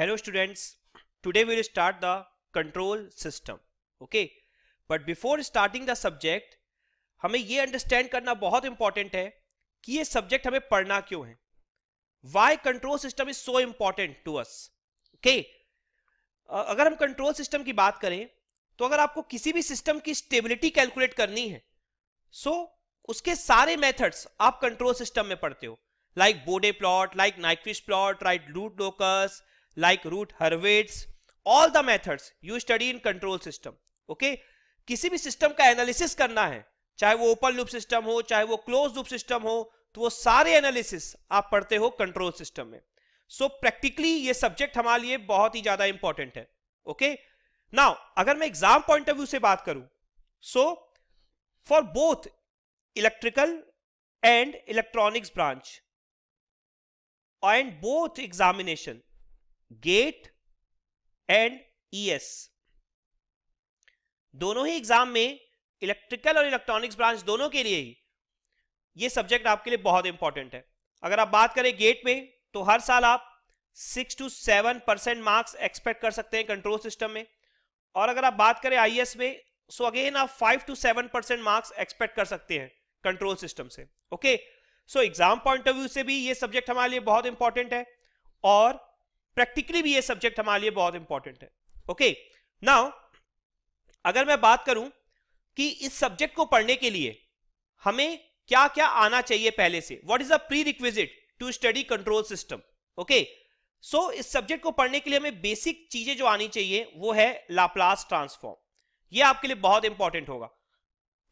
hello students today we'll start the control system okay but before starting the subject हमें ये understand करना बहुत important है कि ये सब्जेक्ट हमें पढ़ना क्यों है why control system is so important to us okay अगर हम कंट्रोल सिस्टम की बात करें तो अगर आपको किसी भी सिस्टम की स्टेबिलिटी कैलकुलेट करनी है सो so, उसके सारे मेथड्स आप कंट्रोल सिस्टम में पढ़ते हो like Bode plot like Nyquist plot right root locus like root hervates all the methods you study in control system okay किसी भी सिस्टम का एनालिसिस करना है चाहे वो ओपन लूप सिस्टम हो चाहे वो क्लोज लूप सिस्टम हो तो वो सारे एनालिसिस आप पढ़ते हो कंट्रोल सिस्टम में सो so, प्रैक्टिकली ये सब्जेक्ट हमारे लिए बहुत ही ज्यादा इंपॉर्टेंट है ओके okay? नाउ अगर मैं एग्जाम पॉइंट ऑफ व्यू से बात करूं so for both electrical and electronics branch and both examination GATE and ES e दोनों ही एग्जाम में इलेक्ट्रिकल और इलेक्ट्रॉनिक्स ब्रांच दोनों के लिए ही ये सब्जेक्ट आपके लिए बहुत इंपॉर्टेंट है अगर आप बात करें गेट में तो हर साल आप six to seven percent marks expect कर सकते हैं कंट्रोल सिस्टम में और अगर आप बात करें आई e में सो अगेन आप five to seven percent marks expect कर सकते हैं कंट्रोल सिस्टम से okay so exam point of view से भी ये सब्जेक्ट हमारे लिए बहुत इंपॉर्टेंट है और प्रैक्टिकली भी ये सब्जेक्ट हमारे लिए बहुत इंपॉर्टेंट है ओके नाउ अगर मैं बात करूं कि इस सब्जेक्ट को पढ़ने के लिए हमें क्या क्या आना चाहिए पहले से what is a prerequisite to study control system okay so इस सब्जेक्ट को पढ़ने के लिए हमें बेसिक चीजें जो आनी चाहिए वो है लाप्लास ट्रांसफॉर्म ये आपके लिए बहुत इंपॉर्टेंट होगा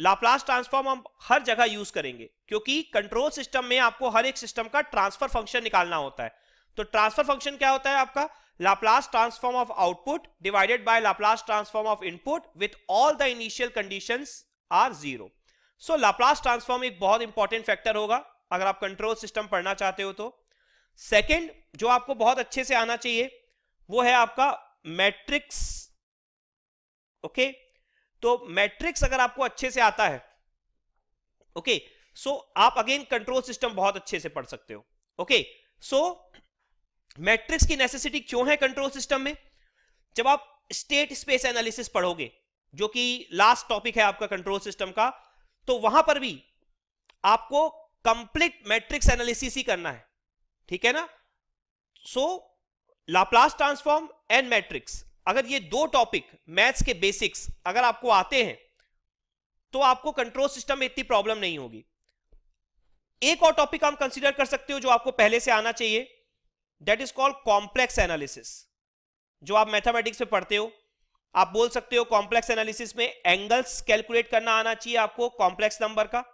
लाप्लास ट्रांसफॉर्म हम हर जगह यूज करेंगे क्योंकि कंट्रोल सिस्टम में आपको हर एक सिस्टम का ट्रांसफर फंक्शन निकालना होता है तो ट्रांसफर फंक्शन क्या होता है आपका Laplace transform of output divided by Laplace transform of input with all the initial condition are zero so Laplace transform एक बहुत इंपॉर्टेंट फैक्टर होगा अगर आप कंट्रोल सिस्टम पढ़ना चाहते हो तो सेकेंड जो आपको बहुत अच्छे से आना चाहिए वो है आपका मैट्रिक्स ओके तो मैट्रिक्स अगर आपको अच्छे से आता है ओके okay? सो so, आप अगेन कंट्रोल सिस्टम बहुत अच्छे से पढ़ सकते हो okay okay? So so, matrix की नेसेसिटी क्यों है कंट्रोल सिस्टम में जब आप स्टेट स्पेस एनालिसिस पढ़ोगे जो कि लास्ट टॉपिक है आपका कंट्रोल सिस्टम का तो वहां पर भी आपको कंप्लीट मैट्रिक्स एनालिसिस ही करना है ठीक है ना so Laplace transform and matrix अगर ये दो टॉपिक मैथ्स के बेसिक्स अगर आपको आते हैं तो आपको कंट्रोल सिस्टम में इतनी प्रॉब्लम नहीं होगी एक और टॉपिक हम कंसीडर कर सकते हो जो आपको पहले से आना चाहिए that is called complex analysis जो आप मैथमेटिक्स में पढ़ते हो आप बोल सकते हो कॉम्प्लेक्स एनालिसिस में एंगल्स कैलकुलेट करना आना चाहिए आपको कॉम्प्लेक्स नंबर का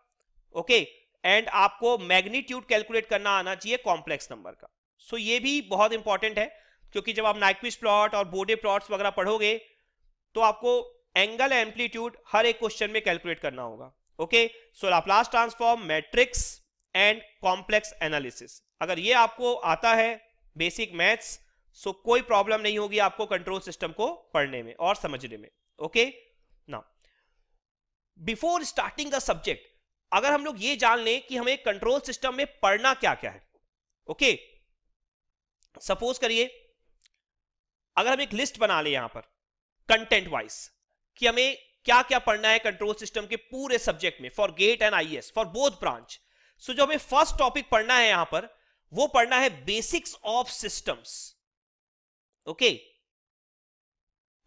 ओके okay? एंड आपको मैग्नीट्यूड कैलकुलेट करना आना चाहिए कॉम्प्लेक्स नंबर का सो so, ये भी बहुत इंपॉर्टेंट है क्योंकि जब आप नाइक्विस प्लॉट और बोडे प्लॉट्स वगैरह पढ़ोगे तो आपको एंगल एम्पलीट्यूड हर एक क्वेश्चन में कैलकुलेट करना होगा okay so Laplace transform matrix and complex analysis अगर ये आपको आता है बेसिक मैथ्स सो कोई प्रॉब्लम नहीं होगी आपको कंट्रोल सिस्टम को पढ़ने में और समझने में ओके ना बिफोर स्टार्टिंग द सब्जेक्ट अगर हम लोग ये जान लें कि हमें कंट्रोल सिस्टम में पढ़ना क्या क्या है ओके सपोज करिए अगर हम एक लिस्ट बना ले यहां पर कंटेंट वाइज कि हमें क्या क्या पढ़ना है कंट्रोल सिस्टम के पूरे सब्जेक्ट में for GATE and IAS for both branch so जो हमें फर्स्ट टॉपिक पढ़ना है यहां पर वो पढ़ना है बेसिक्स ऑफ सिस्टम्स ओके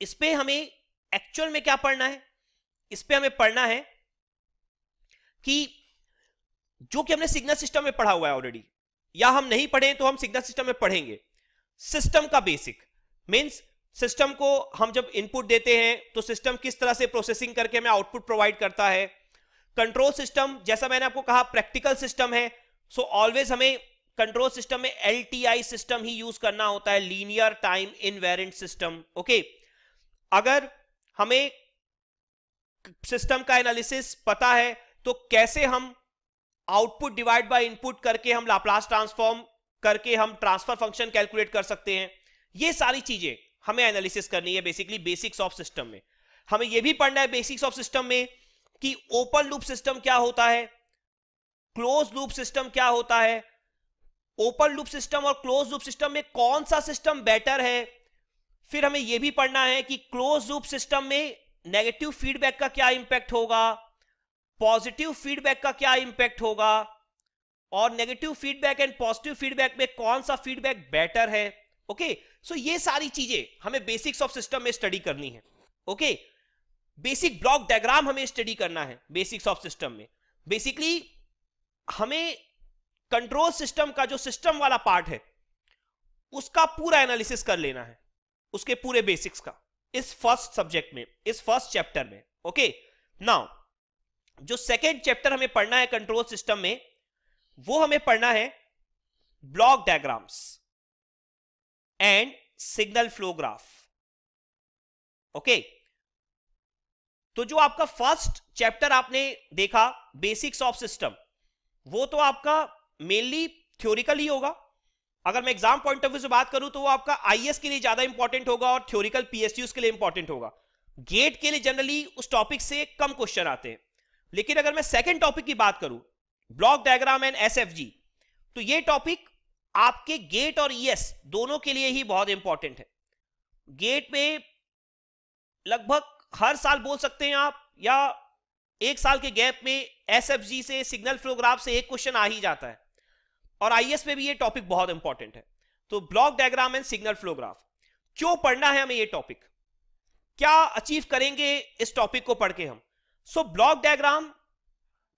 इस पर हमें एक्चुअल में क्या पढ़ना है इस पर हमें पढ़ना है कि जो कि हमने सिग्नल सिस्टम में पढ़ा हुआ है ऑलरेडी या हम नहीं पढ़े तो हम सिग्नल सिस्टम में पढ़ेंगे सिस्टम का बेसिक मीन्स सिस्टम को हम जब इनपुट देते हैं तो सिस्टम किस तरह से प्रोसेसिंग करके हमें आउटपुट प्रोवाइड करता है कंट्रोल सिस्टम जैसा मैंने आपको कहा प्रैक्टिकल सिस्टम है सो so ऑलवेज हमें कंट्रोल सिस्टम में एल सिस्टम ही यूज करना होता है linear time in system okay अगर हमें सिस्टम का एनालिसिस पता है तो कैसे हम आउटपुट डिवाइड बाय इनपुट करके हम लाप्लास ट्रांसफॉर्म करके हम ट्रांसफर फंक्शन कैलकुलेट कर सकते हैं ये सारी चीजें हमें एनालिसिस करनी है बेसिकली बेसिक्स ऑफ सिस्टम में हमें यह भी पढ़ना है बेसिक्स ऑफ सिस्टम में कि ओपन लूप सिस्टम क्या होता है क्लोज लूप सिस्टम क्या होता है ओपन लूप सिस्टम और क्लोज लूप सिस्टम में कौन सा सिस्टम बेटर है फिर हमें यह भी पढ़ना है कि क्लोज लूप सिस्टम में नेगेटिव फीडबैक का क्या इंपैक्ट होगा पॉजिटिव फीडबैक का क्या इंपैक्ट होगा और negative feedback and positive feedback में कौन सा फीडबैक बेटर है ओके okay? सो so ये सारी चीजें हमें बेसिक्स ऑफ सिस्टम में स्टडी करनी है ओके बेसिक ब्लॉक डायग्राम हमें स्टडी करना है बेसिक्स ऑफ सिस्टम में बेसिकली हमें कंट्रोल सिस्टम का जो सिस्टम वाला पार्ट है उसका पूरा एनालिसिस कर लेना है उसके पूरे बेसिक्स का इस फर्स्ट सब्जेक्ट में इस फर्स्ट चैप्टर में ओके नाउ जो सेकेंड चैप्टर हमें पढ़ना है कंट्रोल सिस्टम में वो हमें पढ़ना है block diagrams and signal flow graph okay तो जो आपका फर्स्ट चैप्टर आपने देखा बेसिक्स ऑफ सिस्टम वो तो आपका मेनली थ्योरिकल ही होगा अगर मैं एग्जाम पॉइंट ऑफ व्यू से बात करूं तो वो आपका आईएएस के लिए ज्यादा इंपॉर्टेंट होगा और थ्योरिकल पीएसयूज के लिए इंपॉर्टेंट होगा गेट के लिए जनरली उस टॉपिक से कम क्वेश्चन आते हैं लेकिन अगर मैं सेकेंड टॉपिक की बात करूं ब्लॉक डायग्राम एंड एस तो ये टॉपिक आपके गेट और ई e दोनों के लिए ही बहुत इंपॉर्टेंट है गेट में लगभग हर साल बोल सकते हैं आप या एक साल के गैप में एस से सिग्नल फ्लोग्राफ से एक क्वेश्चन आ ही जाता है और आईएएस में भी ये टॉपिक बहुत इंपॉर्टेंट है तो block diagram and signal flow graph क्यों पढ़ना है हमें ये टॉपिक क्या अचीव करेंगे इस टॉपिक को पढ़ के हम सो ब्लॉक डायग्राम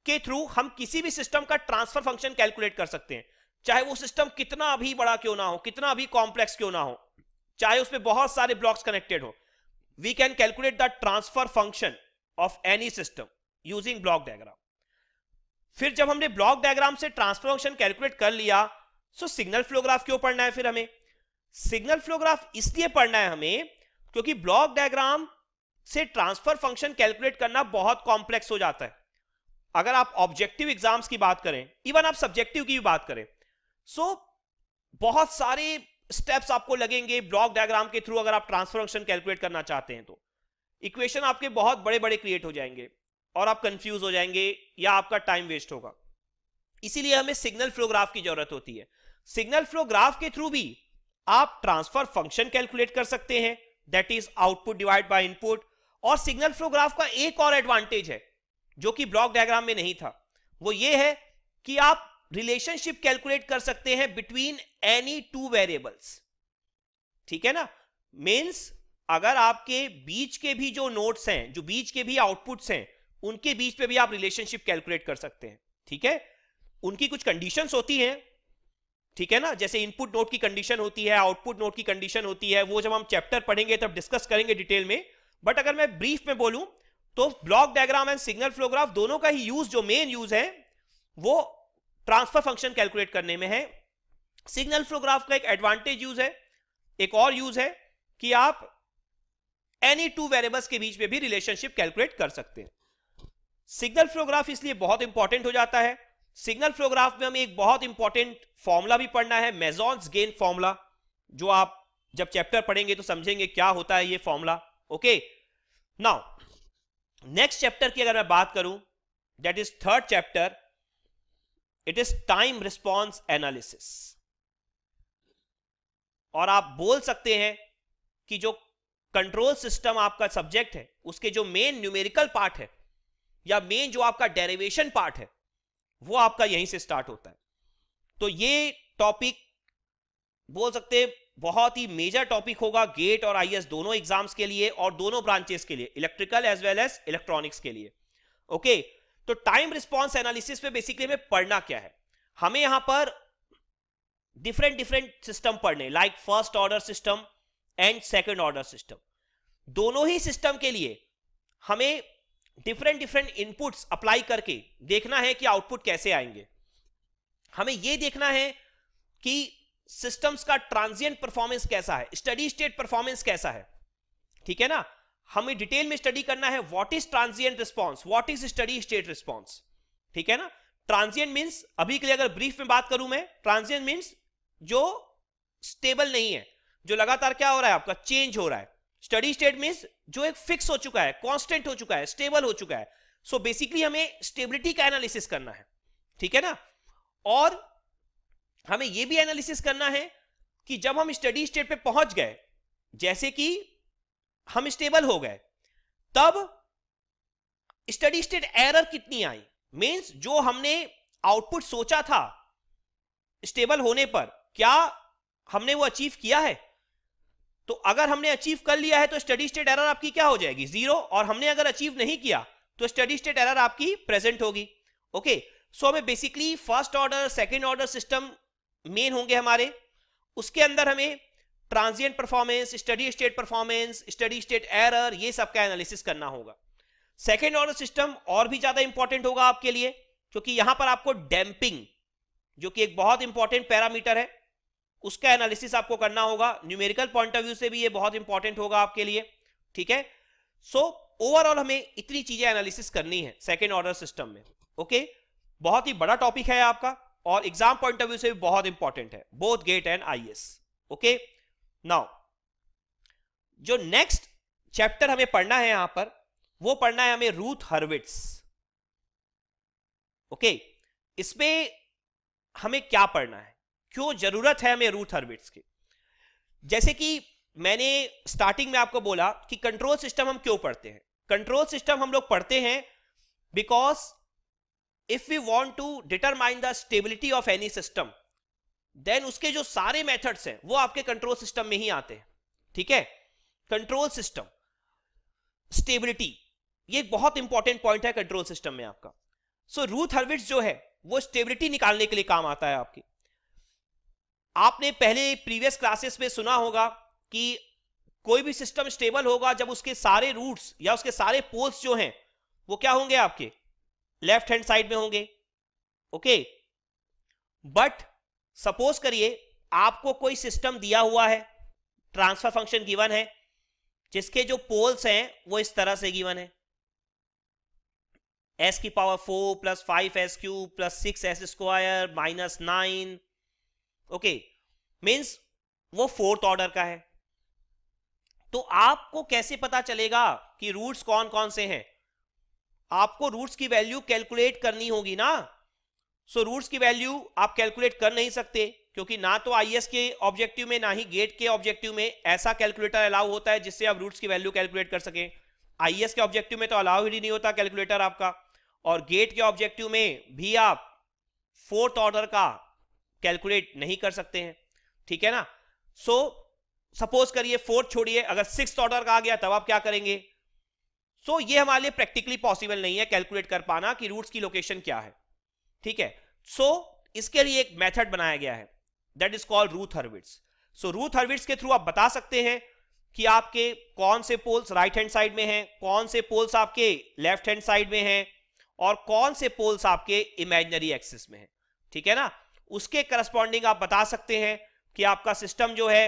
के थ्रू हम किसी भी सिस्टम का ट्रांसफर फंक्शन कैलकुलेट कर सकते हैं चाहे वो सिस्टम कितना भी बड़ा क्यों ना हो कितना भी कॉम्प्लेक्स क्यों ना हो चाहे उसमें बहुत सारे ब्लॉक्स कनेक्टेड हो we can calculate the transfer function of any system using block diagram फिर जब हमने ब्लॉक डायग्राम से ट्रांसफर फंक्शन कैलकुलेट कर लिया सो सिग्नल फ्लोग्राफ क्यों पढ़ना है फिर हमें सिग्नल फ्लोग्राफ इसलिए पढ़ना है हमें क्योंकि ब्लॉक डायग्राम से ट्रांसफर फंक्शन कैलकुलेट करना बहुत कॉम्प्लेक्स हो जाता है अगर आप ऑब्जेक्टिव एग्जाम्स की बात करें इवन आप सब्जेक्टिव की भी बात करें सो so, बहुत सारे स्टेप्स आपको लगेंगे ब्लॉक डायग्राम के थ्रू अगर आप ट्रांसफर फंक्शन कैलकुलेट करना चाहते हैं तो इक्वेशन आपके बहुत बड़े बड़े क्रिएट हो जाएंगे और आप कंफ्यूज हो जाएंगे या आपका टाइम वेस्ट होगा इसीलिए हमें सिग्नल फ्लो ग्राफ की जरूरत होती है सिग्नल फ्लो ग्राफ के थ्रू भी आप ट्रांसफर फंक्शन कैलकुलेट कर सकते हैं that is output divide by input और सिग्नल फ्लो ग्राफ का एक और एडवांटेज है जो कि ब्लॉक डायग्राम में नहीं था वो ये है कि आप रिलेशनशिप कैलकुलेट कर सकते हैं बिटवीन एनी टू वेरिएबल्स ठीक है ना मीन्स अगर आपके बीच के भी जो नोट्स हैं जो बीच के भी आउटपुट्स हैं उनके बीच पे भी आप रिलेशनशिप कैलकुलेट कर सकते हैं ठीक है उनकी कुछ कंडीशंस होती हैं ठीक है ना जैसे इनपुट नोट की कंडीशन होती है आउटपुट नोट की कंडीशन होती है वो जब हम चैप्टर पढ़ेंगे तब डिस्कस करेंगे डिटेल में बट अगर मैं ब्रीफ में बोलूं तो block diagram and signal flow graph दोनों का ही यूज जो मेन यूज है वो ट्रांसफर फंक्शन कैलकुलेट करने में है सिग्नल फ्लोग्राफ का एक एडवांटेज यूज है एक और यूज है कि आप एनी टू वेरिएबल्स के बीच में भी रिलेशनशिप कैलकुलेट कर सकते हैं सिग्नल फ्लोग्राफ इसलिए बहुत इंपॉर्टेंट हो जाता है सिग्नल फ्लोग्राफ में हमें एक बहुत इंपॉर्टेंट फॉर्मूला भी पढ़ना है मेजॉन्स गेन फॉर्मूला जो आप जब चैप्टर पढ़ेंगे तो समझेंगे क्या होता है ये formula okay now next chapter की अगर मैं बात करूं that is third chapter it is time response analysis और आप बोल सकते हैं कि जो कंट्रोल सिस्टम आपका सब्जेक्ट है उसके जो मेन न्यूमेरिकल पार्ट है या मेन जो आपका डेरिवेशन पार्ट है वो आपका यहीं से स्टार्ट होता है तो ये टॉपिक बोल सकते हैं बहुत ही मेजर टॉपिक होगा गेट और आईएएस दोनों एग्जाम्स के लिए और दोनों ब्रांचेस के लिए electrical as well as electronics के लिए ओके तो टाइम रिस्पॉन्स एनालिसिस पे बेसिकली हमें पढ़ना क्या है हमें यहां पर डिफरेंट डिफरेंट सिस्टम पढ़ने like first order system and second order system दोनों ही सिस्टम के लिए हमें डिफरेंट डिफरेंट इनपुट्स अप्लाई करके देखना है कि आउटपुट कैसे आएंगे हमें यह देखना है कि सिस्टम्स का ट्रांजिएंट परफॉर्मेंस कैसा है स्टडी स्टेट परफॉर्मेंस कैसा है ठीक है ना हमें डिटेल में स्टडी करना है what is transient response what is steady state response ठीक है ना ट्रांजिएंट मीन्स अभी के लिए अगर ब्रीफ में बात करूं मैं ट्रांजिएंट मींस जो स्टेबल नहीं है जो लगातार क्या हो रहा है आपका चेंज हो रहा है स्टडी स्टेट मीन जो एक फिक्स हो चुका है कॉन्स्टेंट हो चुका है स्टेबल हो चुका है सो so बेसिकली हमें स्टेबिलिटी का एनालिसिस करना है ठीक है ना और हमें यह भी एनालिसिस करना है कि जब हम स्टडी स्टेट पे पहुंच गए जैसे कि हम स्टेबल हो गए तब स्टडी स्टेट एरर कितनी आई मींस जो हमने आउटपुट सोचा था स्टेबल होने पर क्या हमने वो अचीव किया है तो अगर हमने अचीव कर लिया है तो स्टडी स्टेट एरर आपकी क्या हो जाएगी जीरो और हमने अगर अचीव नहीं किया तो स्टडी स्टेट एरर आपकी प्रेजेंट होगी ओके सो हमें basically first order second order system main होंगे हमारे उसके अंदर हमें transient performance steady state performance steady state error ये सब का एनालिसिस करना होगा सेकेंड ऑर्डर सिस्टम और भी ज्यादा इंपॉर्टेंट होगा आपके लिए क्योंकि यहां पर आपको डैम्पिंग जो कि एक बहुत इंपॉर्टेंट पैरामीटर है उसका एनालिसिस आपको करना होगा न्यूमेरिकल पॉइंट ऑफ व्यू से भी ये बहुत इंपॉर्टेंट होगा आपके लिए ठीक है सो ओवरऑल हमें इतनी चीजें एनालिसिस करनी है सेकेंड ऑर्डर सिस्टम में ओके okay? बहुत ही बड़ा टॉपिक है आपका और एग्जाम पॉइंट ऑफ व्यू से भी बहुत इंपॉर्टेंट है both GATE and I okay now जो नेक्स्ट चैप्टर हमें पढ़ना है यहां पर वो पढ़ना है हमें रूथ हर्विट्स ओके okay? इसमें हमें क्या पढ़ना है क्यों जरूरत है हमें रूट हर्बिट्स की जैसे कि मैंने स्टार्टिंग में आपको बोला कि कंट्रोल सिस्टम हम क्यों पढ़ते हैं कंट्रोल सिस्टम हम लोग पढ़ते हैं because if we want to determine the stability of any system then उसके जो सारे मेथड्स हैं वो आपके कंट्रोल सिस्टम में ही आते हैं ठीक है कंट्रोल सिस्टम स्टेबिलिटी ये बहुत इंपॉर्टेंट पॉइंट है कंट्रोल सिस्टम में आपका सो रूथ हर्विट्स जो है वो स्टेबिलिटी निकालने के लिए काम आता है आपकी आपने पहले प्रीवियस क्लासेस में सुना होगा कि कोई भी सिस्टम स्टेबल होगा जब उसके सारे रूट्स या उसके सारे पोल्स जो हैं वो क्या होंगे आपके लेफ्ट हैंड साइड में होंगे ओके बट सपोज करिए आपको कोई सिस्टम दिया हुआ है ट्रांसफर फंक्शन गिवन है जिसके जो पोल्स हैं वो इस तरह से गिवन है एस की power four plus five s cube plus six S square minus nine okay means वो फोर्थ ऑर्डर का है तो आपको कैसे पता चलेगा कि रूट्स कौन कौन से हैं आपको रूट्स की वैल्यू कैलकुलेट करनी होगी ना सो so, रूट्स की वैल्यू आप कैलकुलेट कर नहीं सकते क्योंकि ना तो आईएएस के ऑब्जेक्टिव में ना ही गेट के ऑब्जेक्टिव में ऐसा कैलकुलेटर अलाउ होता है जिससे आप रूट्स की वैल्यू कैलकुलेट कर सके आईएएस के ऑब्जेक्टिव में तो अलाउ ही नहीं होता कैलकुलेटर आपका और गेट के ऑब्जेक्टिव में भी आप फोर्थ ऑर्डर का कैलकुलेट नहीं कर सकते हैं ठीक है ना सो सपोज करिए फोर्थ छोड़िए अगर सिक्स ऑर्डर का आ गया तब आप क्या करेंगे सो so, ये हमारे लिए प्रैक्टिकली पॉसिबल नहीं है कैलकुलेट कर पाना कि रूट्स की लोकेशन क्या है ठीक है सो so, इसके लिए एक मेथड बनाया गया है that is called Routh Hurwitz so Routh Hurwitz के थ्रू आप बता सकते हैं कि आपके कौन से पोल्स राइट हैंड साइड में हैं कौन से पोल्स आपके लेफ्ट हैंड साइड में हैं और कौन से पोल्स आपके इमेजनरी एक्सिस में हैं ठीक है ना उसके करस्पॉन्डिंग आप बता सकते हैं कि आपका सिस्टम जो है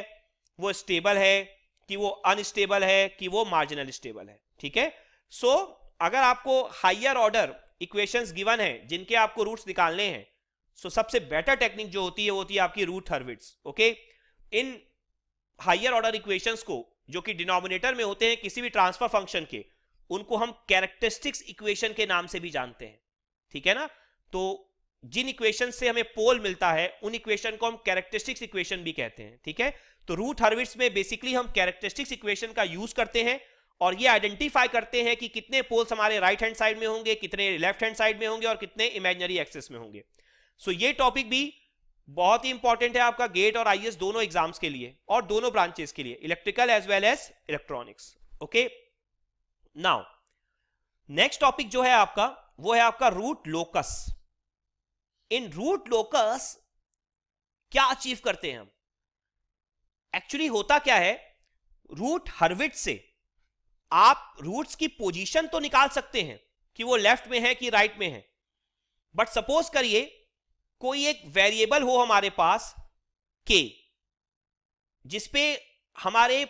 वो स्टेबल है कि वो अनस्टेबल है कि वो मार्जिनल स्टेबल है ठीक है सो अगर आपको हाइयर ऑर्डर इक्वेशंस गिवन है जिनके आपको रूट्स निकालने हैं सो so, सबसे बेटर टेक्निक जो होती है वो होती है आपकी Routh Hurwitz okay in higher order equations को जो कि डिनोमिनेटर में होते हैं किसी भी ट्रांसफर फंक्शन के उनको हम कैरेक्टरिस्टिक्स इक्वेशन के नाम से भी जानते हैं ठीक है ना तो जिन इक्वेशन से हमें पोल मिलता है उन इक्वेशन को हम कैरेक्टरिस्टिक्स इक्वेशन भी कहते हैं ठीक है तो रूट हर्विट्स में बेसिकली हम कैरेक्टरिस्टिक्स इक्वेशन का यूज करते हैं और ये आइडेंटिफाई करते हैं कि कितने पोल्स हमारे राइट हैंड साइड में होंगे कितने लेफ्ट हैंड साइड में होंगे और कितने इमेजनरी एक्सेस में होंगे सो so, ये टॉपिक भी बहुत ही इंपॉर्टेंट है आपका गेट और आई दोनों एग्जाम्स के लिए और दोनों ब्रांचेस के लिए electrical as well as electronics okay now next topic जो है आपका वो है आपका root locus in root locus क्या अचीव करते हैं हम एक्चुअली होता क्या है रूट हर्विट से आप रूट्स की पोजीशन तो निकाल सकते हैं कि वो लेफ्ट में है कि राइट में है बट सपोज करिए कोई एक वेरिएबल हो हमारे पास के जिसपे हमारे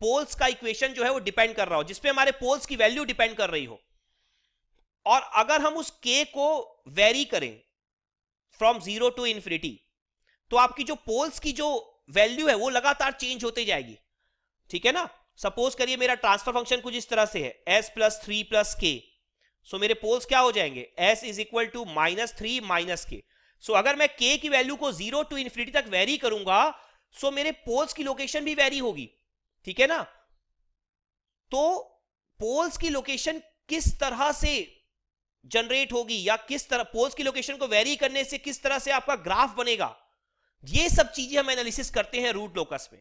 पोल्स का इक्वेशन जो है वो डिपेंड कर रहा हो जिसपे हमारे पोल्स की वैल्यू डिपेंड कर रही हो और अगर हम उस के को वेरी करें फ्रॉम जीरो टू इन्फिनिटी तो आपकी जो पोल्स की जो वैल्यू है वो लगातार चेंज होते जाएगी ठीक है ना सपोज करिए मेरा ट्रांसफर फंक्शन कुछ इस तरह से है एस प्लस थ्री प्लस के सो मेरे पोल्स क्या हो जाएंगे s is equal to minus three minus k so अगर मैं के की वैल्यू को जीरो टू इन्फिनिटी तक वेरी करूंगा सो मेरे पोल्स की लोकेशन भी वेरी होगी ठीक है ना तो पोल्स की लोकेशन किस तरह से जनरेट होगी या किस तरह पोल्स की लोकेशन को वेरी करने से किस तरह से आपका ग्राफ बनेगा ये सब चीजें हम एनालिसिस करते हैं रूट लोकस में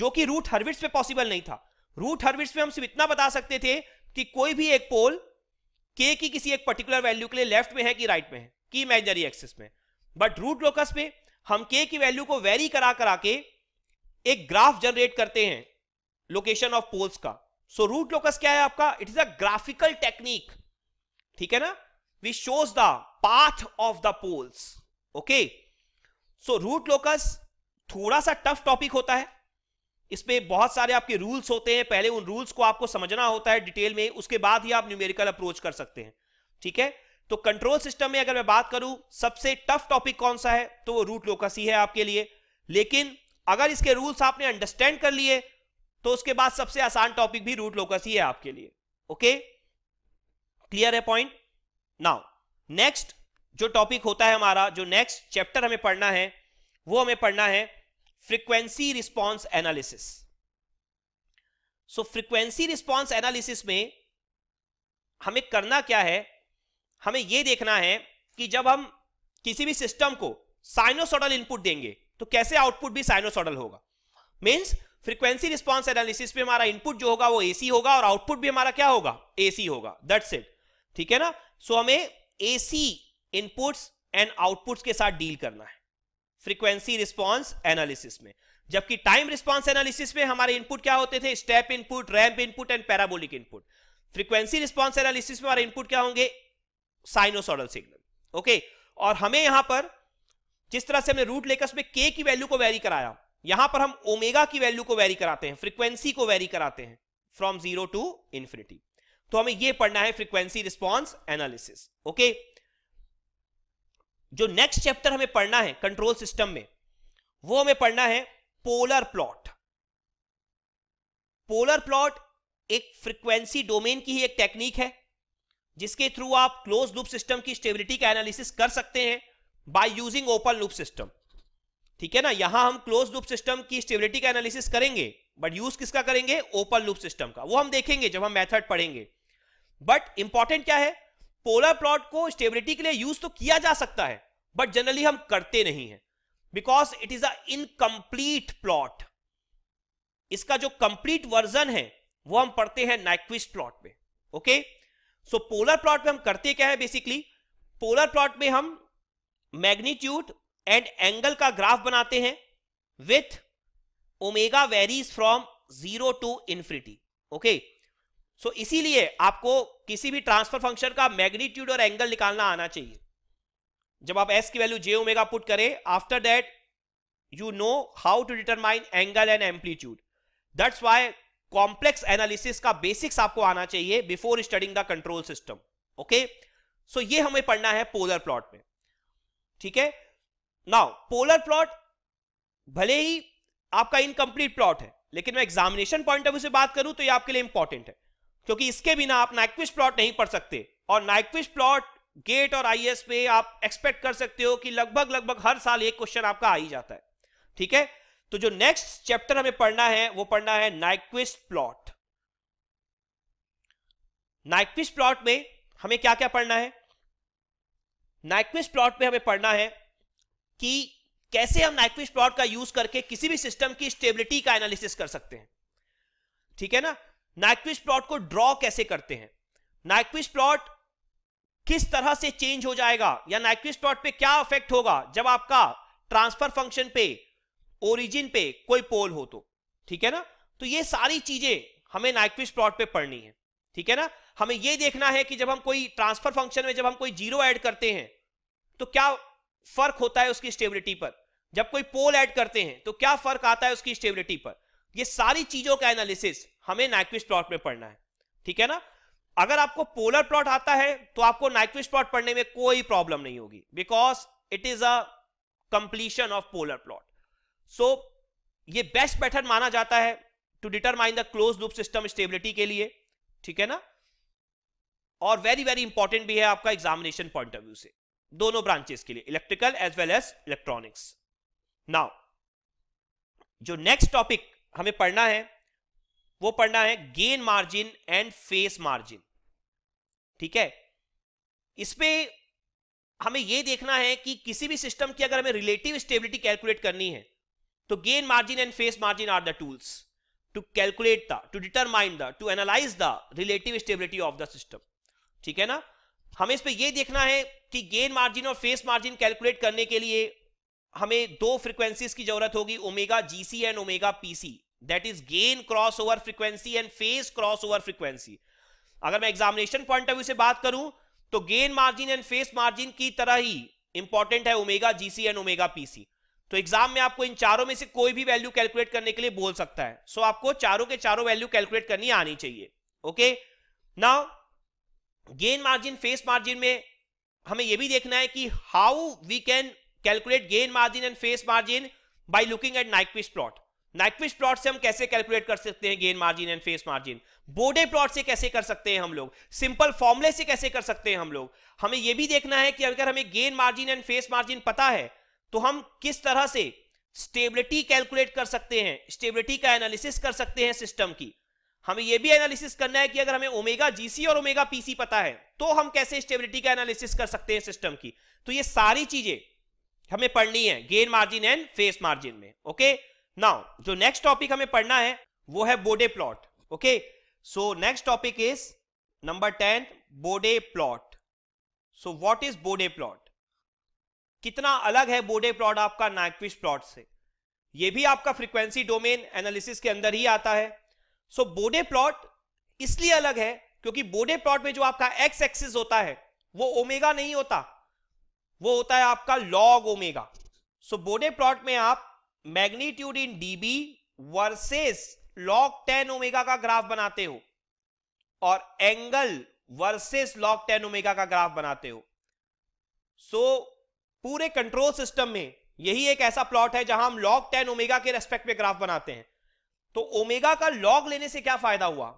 जो कि रूट हर्विट्स पे पॉसिबल नहीं था रूट हर्विट्स में हम सिर्फ इतना बता सकते थे कि कोई भी एक पोल के की किसी एक पर्टिकुलर वैल्यू के लिए लेफ्ट में है कि राइट में है कि इमेजनरी एक्सिस में बट रूट लोकस पे हम के की वैल्यू को वेरी करा करा के एक ग्राफ जनरेट करते हैं लोकेशन ऑफ पोल्स का सो रूट लोकस क्या है आपका it is a graphical technique ठीक है ना which shows the path of the poles okay so root locus थोड़ा सा टफ टॉपिक होता है इसमें बहुत सारे आपके रूल्स होते हैं पहले उन रूल्स को आपको समझना होता है डिटेल में उसके बाद ही आप न्यूमेरिकल अप्रोच कर सकते हैं ठीक है तो कंट्रोल सिस्टम में अगर मैं बात करूं सबसे टफ टॉपिक कौन सा है तो वो रूट लोकस ही है आपके लिए लेकिन अगर इसके रूल्स आपने अंडरस्टैंड कर लिए तो उसके बाद सबसे आसान टॉपिक भी रूट लोकस ही है आपके लिए ओके okay? क्लियर है पॉइंट नाउ नेक्स्ट जो टॉपिक होता है हमारा जो नेक्स्ट चैप्टर हमें पढ़ना है वो हमें पढ़ना है frequency response analysis so frequency response analysis में हमें करना क्या है हमें यह देखना है कि जब हम किसी भी सिस्टम को साइनोसोडल इनपुट देंगे तो कैसे आउटपुट भी साइनोसोडल होगा मीन्स फ्रीक्वेंसी रिस्पॉन्स एनालिसिस में हमारा इनपुट जो होगा वो एसी होगा और आउटपुट भी हमारा क्या होगा एसी होगा दट सेट ठीक है ना सो हमें एसी इनपुट्स एंड आउटपुट्स के साथ डील करना है फ्रीक्वेंसी रिस्पॉन्स एनालिसिस में जबकि टाइम रिस्पॉन्स एनालिसिस में हमारे इनपुट क्या होते थे step input ramp input and parabolic input frequency response analysis में हमारे इनपुट क्या होंगे साइनोसोडल सिग्नल ओके और हमें यहां पर जिस तरह से हमने रूट लेकर उसमें के की वैल्यू को वैरी कराया यहां पर हम ओमेगा की वैल्यू को वैरी कराते हैं फ्रीक्वेंसी को वैरी कराते हैं फ्रॉम जीरो टू इंफिनिटी तो हमें यह पढ़ना है फ्रीक्वेंसी रिस्पॉन्स एनालिसिस ओके जो नेक्स्ट चैप्टर हमें पढ़ना है कंट्रोल सिस्टम में वो हमें पढ़ना है पोलर प्लॉट पोलर प्लॉट एक फ्रीक्वेंसी डोमेन की ही एक टेक्निक है जिसके थ्रू आप क्लोज लूप सिस्टम की स्टेबिलिटी का एनालिसिस कर सकते हैं by using open loop system ठीक है ना यहां हम क्लोज लूप सिस्टम की स्टेबिलिटी का एनालिसिस करेंगे बट यूज किसका करेंगे ओपन लूप सिस्टम का वो हम देखेंगे जब हम मेथड पढ़ेंगे बट इंपॉर्टेंट क्या है पोलर प्लॉट को स्टेबिलिटी के लिए यूज तो किया जा सकता है बट जनरली हम करते नहीं है because it is a incomplete plot इसका जो कंप्लीट वर्जन है वो हम पढ़ते हैं नाइक्विस्ट प्लॉट में ओके सो पोलर प्लॉट में हम करते क्या है बेसिकली पोलर प्लॉट में हम मैग्नीट्यूड एंड एंगल का ग्राफ बनाते हैं with omega varies from zero to infinity okay so so, इसीलिए आपको किसी भी ट्रांसफर फंक्शन का मैग्नीट्यूड और एंगल निकालना आना चाहिए जब आप एस की वैल्यू जे ओमेगा पुट करें after that you know how to determine angle and amplitude that's why complex analysis का बेसिक्स आपको आना चाहिए before studying the control system okay so ये हमें पढ़ना है पोलर प्लॉट में ठीक है नाउ पोलर प्लॉट भले ही आपका इनकम्प्लीट प्लॉट है लेकिन मैं एग्जामिनेशन पॉइंट ऑफ व्यू से बात करूं तो ये आपके लिए इंपॉर्टेंट है क्योंकि इसके बिना आप नाइक्विस्ट प्लॉट नहीं पढ़ सकते और नाइक्विस्ट प्लॉट गेट और आईएएस पे आप एक्सपेक्ट कर सकते हो कि लगभग लगभग हर साल एक क्वेश्चन आपका आ ही जाता है ठीक है तो जो नेक्स्ट चैप्टर हमें पढ़ना है वो पढ़ना है नाइक्विस्ट प्लॉट नाइक्विस्ट प्लॉट में हमें क्या क्या पढ़ना है नाइक्विस्ट प्लॉट में हमें पढ़ना है कि कैसे हम नाइक्विस्ट प्लॉट का यूज करके किसी भी सिस्टम की स्टेबिलिटी का एनालिसिस कर सकते हैं ठीक है ना नाइक्विश प्लॉट को ड्रॉ कैसे करते हैं नाइक्विस्ट प्लॉट किस तरह से चेंज हो जाएगा या नाइक्विश प्लॉट पे क्या इफेक्ट होगा जब आपका ट्रांसफर फंक्शन पे ओरिजिन पे कोई पोल हो तो ठीक है ना तो ये सारी चीजें हमें नाइक्विश प्लॉट पे पढ़नी है ठीक है ना हमें यह देखना है कि जब हम कोई ट्रांसफर फंक्शन में जब हम कोई जीरो ऐड करते हैं तो क्या फर्क होता है उसकी स्टेबिलिटी पर जब कोई पोल ऐड करते हैं तो क्या फर्क आता है उसकी स्टेबिलिटी पर ये सारी चीजों का एनालिसिस हमें नाइक्विस्ट प्लॉट में पढ़ना है ठीक है ना अगर आपको पोलर प्लॉट आता है तो आपको नाइक्विस्ट प्लॉट पढ़ने में कोई प्रॉब्लम नहीं होगी because it is a completion of polar plot so ये बेस्ट पैटर्न माना जाता है to determine the close loop system stability के लिए ठीक है ना और वेरी वेरी इंपॉर्टेंट भी है आपका एग्जामिनेशन पॉइंट ऑफ व्यू से दोनों ब्रांचेस के लिए electrical as well as electronics now जो नेक्स्ट टॉपिक हमें पढ़ना है वो पढ़ना है gain margin and phase margin ठीक है पर हमें यह देखना है कि किसी भी सिस्टम की अगर हमें रिलेटिव स्टेबिलिटी कैलकुलेट करनी है तो gain margin and phase margin are the tools to calculate the to determine the to analyse the relative stability of the system ठीक है ना हमें इस पर यह देखना है कि गेन मार्जिन और फेस मार्जिन कैलकुलेट करने के लिए हमें दो फ्रीक्वेंसीज की जरूरत होगी omega GC and omega PC that is gain crossover frequency and phase crossover frequency अगर मैं एग्जामिनेशन पॉइंट ऑफ व्यू से बात करूं तो gain margin and phase margin की तरह ही इंपॉर्टेंट है omega GC and omega PC तो एग्जाम में आपको इन चारों में से कोई भी वैल्यू कैलकुलेट करने के लिए बोल सकता है सो so, आपको चारों के चारों वैल्यू कैलकुलेट करनी आनी चाहिए okay now gain margin phase margin में हमें यह भी देखना है कि how we can calculate gain margin and phase margin by looking at Nyquist plot Nyquist plot से हम कैसे कैलकुलेट कर सकते हैं gain margin and phase margin Bode plot से कैसे कर सकते हैं हम लोग सिंपल फॉर्मुले से कैसे कर सकते हैं हम लोग हमें यह भी देखना है कि अगर हमें gain margin and phase margin पता है तो हम किस तरह से स्टेबिलिटी कैलकुलेट कर सकते हैं स्टेबिलिटी का एनालिसिस कर सकते हैं सिस्टम की हमें यह भी एनालिसिस करना है कि अगर हमें ओमेगा जीसी और ओमेगा पीसी पता है तो हम कैसे स्टेबिलिटी का एनालिसिस कर सकते हैं सिस्टम की तो ये सारी चीजें हमें पढ़नी है gain margin and phase margin में ओके okay? नाउ जो नेक्स्ट टॉपिक हमें पढ़ना है वो है Bode plot okay so next topic is number ten Bode plot so what is Bode plot कितना अलग है बोडे प्लॉट आपका नाइक्विस्ट प्लॉट से ये भी आपका फ्रीक्वेंसी डोमेन एनालिसिस के अंदर ही आता है सो बोडे प्लॉट इसलिए अलग है क्योंकि बोडे प्लॉट में जो आपका एक्स एक्सिस होता है वो ओमेगा नहीं होता वो होता है आपका log omega so Bode plot में आप magnitude in dB versus log ten omega का ग्राफ बनाते हो और angle versus log ten omega का ग्राफ बनाते हो सो so, पूरे कंट्रोल सिस्टम में यही एक ऐसा प्लॉट है जहां हम लॉग टेन ओमेगा के रेस्पेक्ट में ग्राफ बनाते हैं तो ओमेगा का लॉग लेने से क्या फायदा हुआ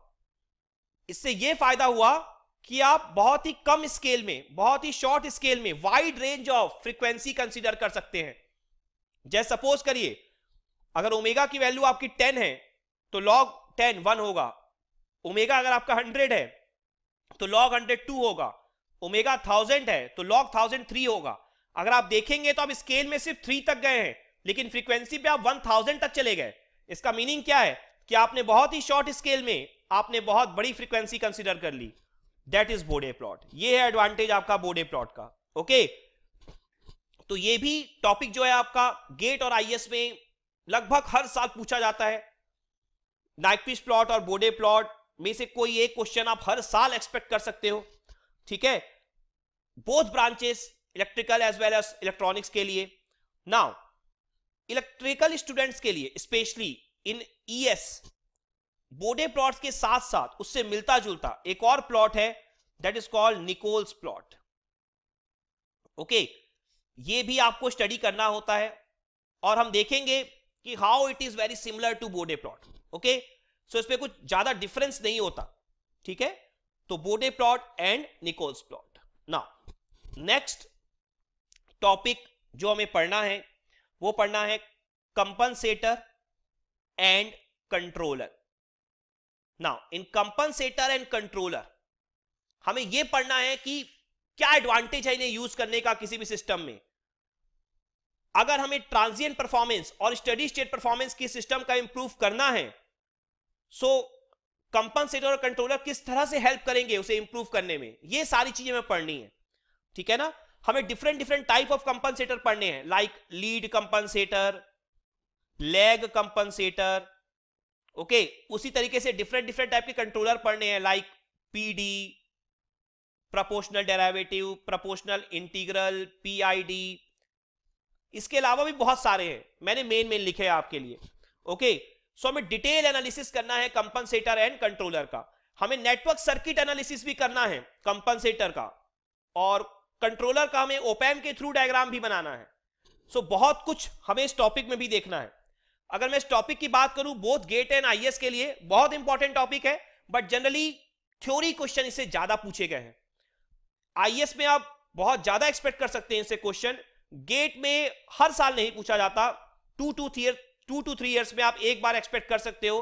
इससे यह फायदा हुआ कि आप बहुत ही कम स्केल में बहुत ही शॉर्ट स्केल में wide range of frequency consider कर सकते हैं जैसे सपोज करिए अगर ओमेगा की वैल्यू आपकी टेन है तो लॉग टेन वन होगा ओमेगा अगर आपका हंड्रेड है तो लॉग हंड्रेड टू होगा ओमेगा थाउजेंड है तो लॉग थाउजेंड थ्री होगा अगर आप देखेंगे तो आप स्केल में सिर्फ थ्री तक गए हैं लेकिन फ्रीक्वेंसी पे आप वन थाउजेंड तक चले गए इसका मीनिंग क्या है कि आपने बहुत ही शॉर्ट स्केल में आपने बहुत बड़ी फ्रीक्वेंसी कंसिडर कर ली दैट इज बोडे प्लॉट ये है एडवांटेज आपका बोडे प्लॉट का ओके okay? तो ये भी टॉपिक जो है आपका गेट और आईएएस में लगभग हर साल पूछा जाता है नाइकपिस प्लॉट और बोडे प्लॉट में से कोई एक क्वेश्चन आप हर साल एक्सपेक्ट कर सकते हो ठीक है both branches electrical as well as electronics के लिए नाउ इलेक्ट्रिकल स्टूडेंट्स के लिए specially in ES Bode plot के साथ साथ उससे मिलता जुलता एक और प्लॉट है that is called Nichols plot okay ये भी आपको स्टडी करना होता है और हम देखेंगे कि how it is very similar to Bode plot okay so इसमें कुछ ज्यादा डिफरेंस नहीं होता ठीक है तो Bode plot and Nichols plot now next topic जो हमें पढ़ना है वो पढ़ना है compensator and controller now in compensator and controller हमें यह पढ़ना है कि क्या एडवांटेज है इन्हें यूज करने का किसी भी सिस्टम में अगर हमें ट्रांजिएंट परफॉर्मेंस और स्टडी स्टेट परफॉर्मेंस की सिस्टम का इंप्रूव करना है सो कंपनसेटर और कंट्रोलर किस तरह से हेल्प करेंगे उसे इंप्रूव करने में ये सारी चीजें हमें पढ़नी है ठीक है ना हमें different different type of compensator पढ़ने हैं like lead compensator lag compensator okay उसी तरीके से डिफरेंट डिफरेंट टाइप के कंट्रोलर पढ़ने हैं like PD proportional derivative proportional integral PID इसके अलावा भी बहुत सारे हैं मैंने मेन मेन लिखे हैं आपके लिए ओके सो हमें डिटेल एनालिसिस करना है कंपनसेटर एंड कंट्रोलर का हमें नेटवर्क सर्किट एनालिसिस भी करना है कंपनसेटर का और कंट्रोलर का हमें ओपैम के थ्रू डायग्राम भी बनाना है सो so, बहुत कुछ हमें इस टॉपिक में भी देखना है अगर मैं इस टॉपिक की बात करूं बोथ गेट एंड आईएस के लिए बहुत इंपॉर्टेंट टॉपिक है बट जनरली थ्योरी क्वेश्चन इससे ज्यादा पूछे गए हैं आईएएस में आप बहुत ज्यादा एक्सपेक्ट कर सकते हैं इनसे क्वेश्चन गेट में हर साल नहीं पूछा जाता two two three two two three years में आप एक बार एक्सपेक्ट कर सकते हो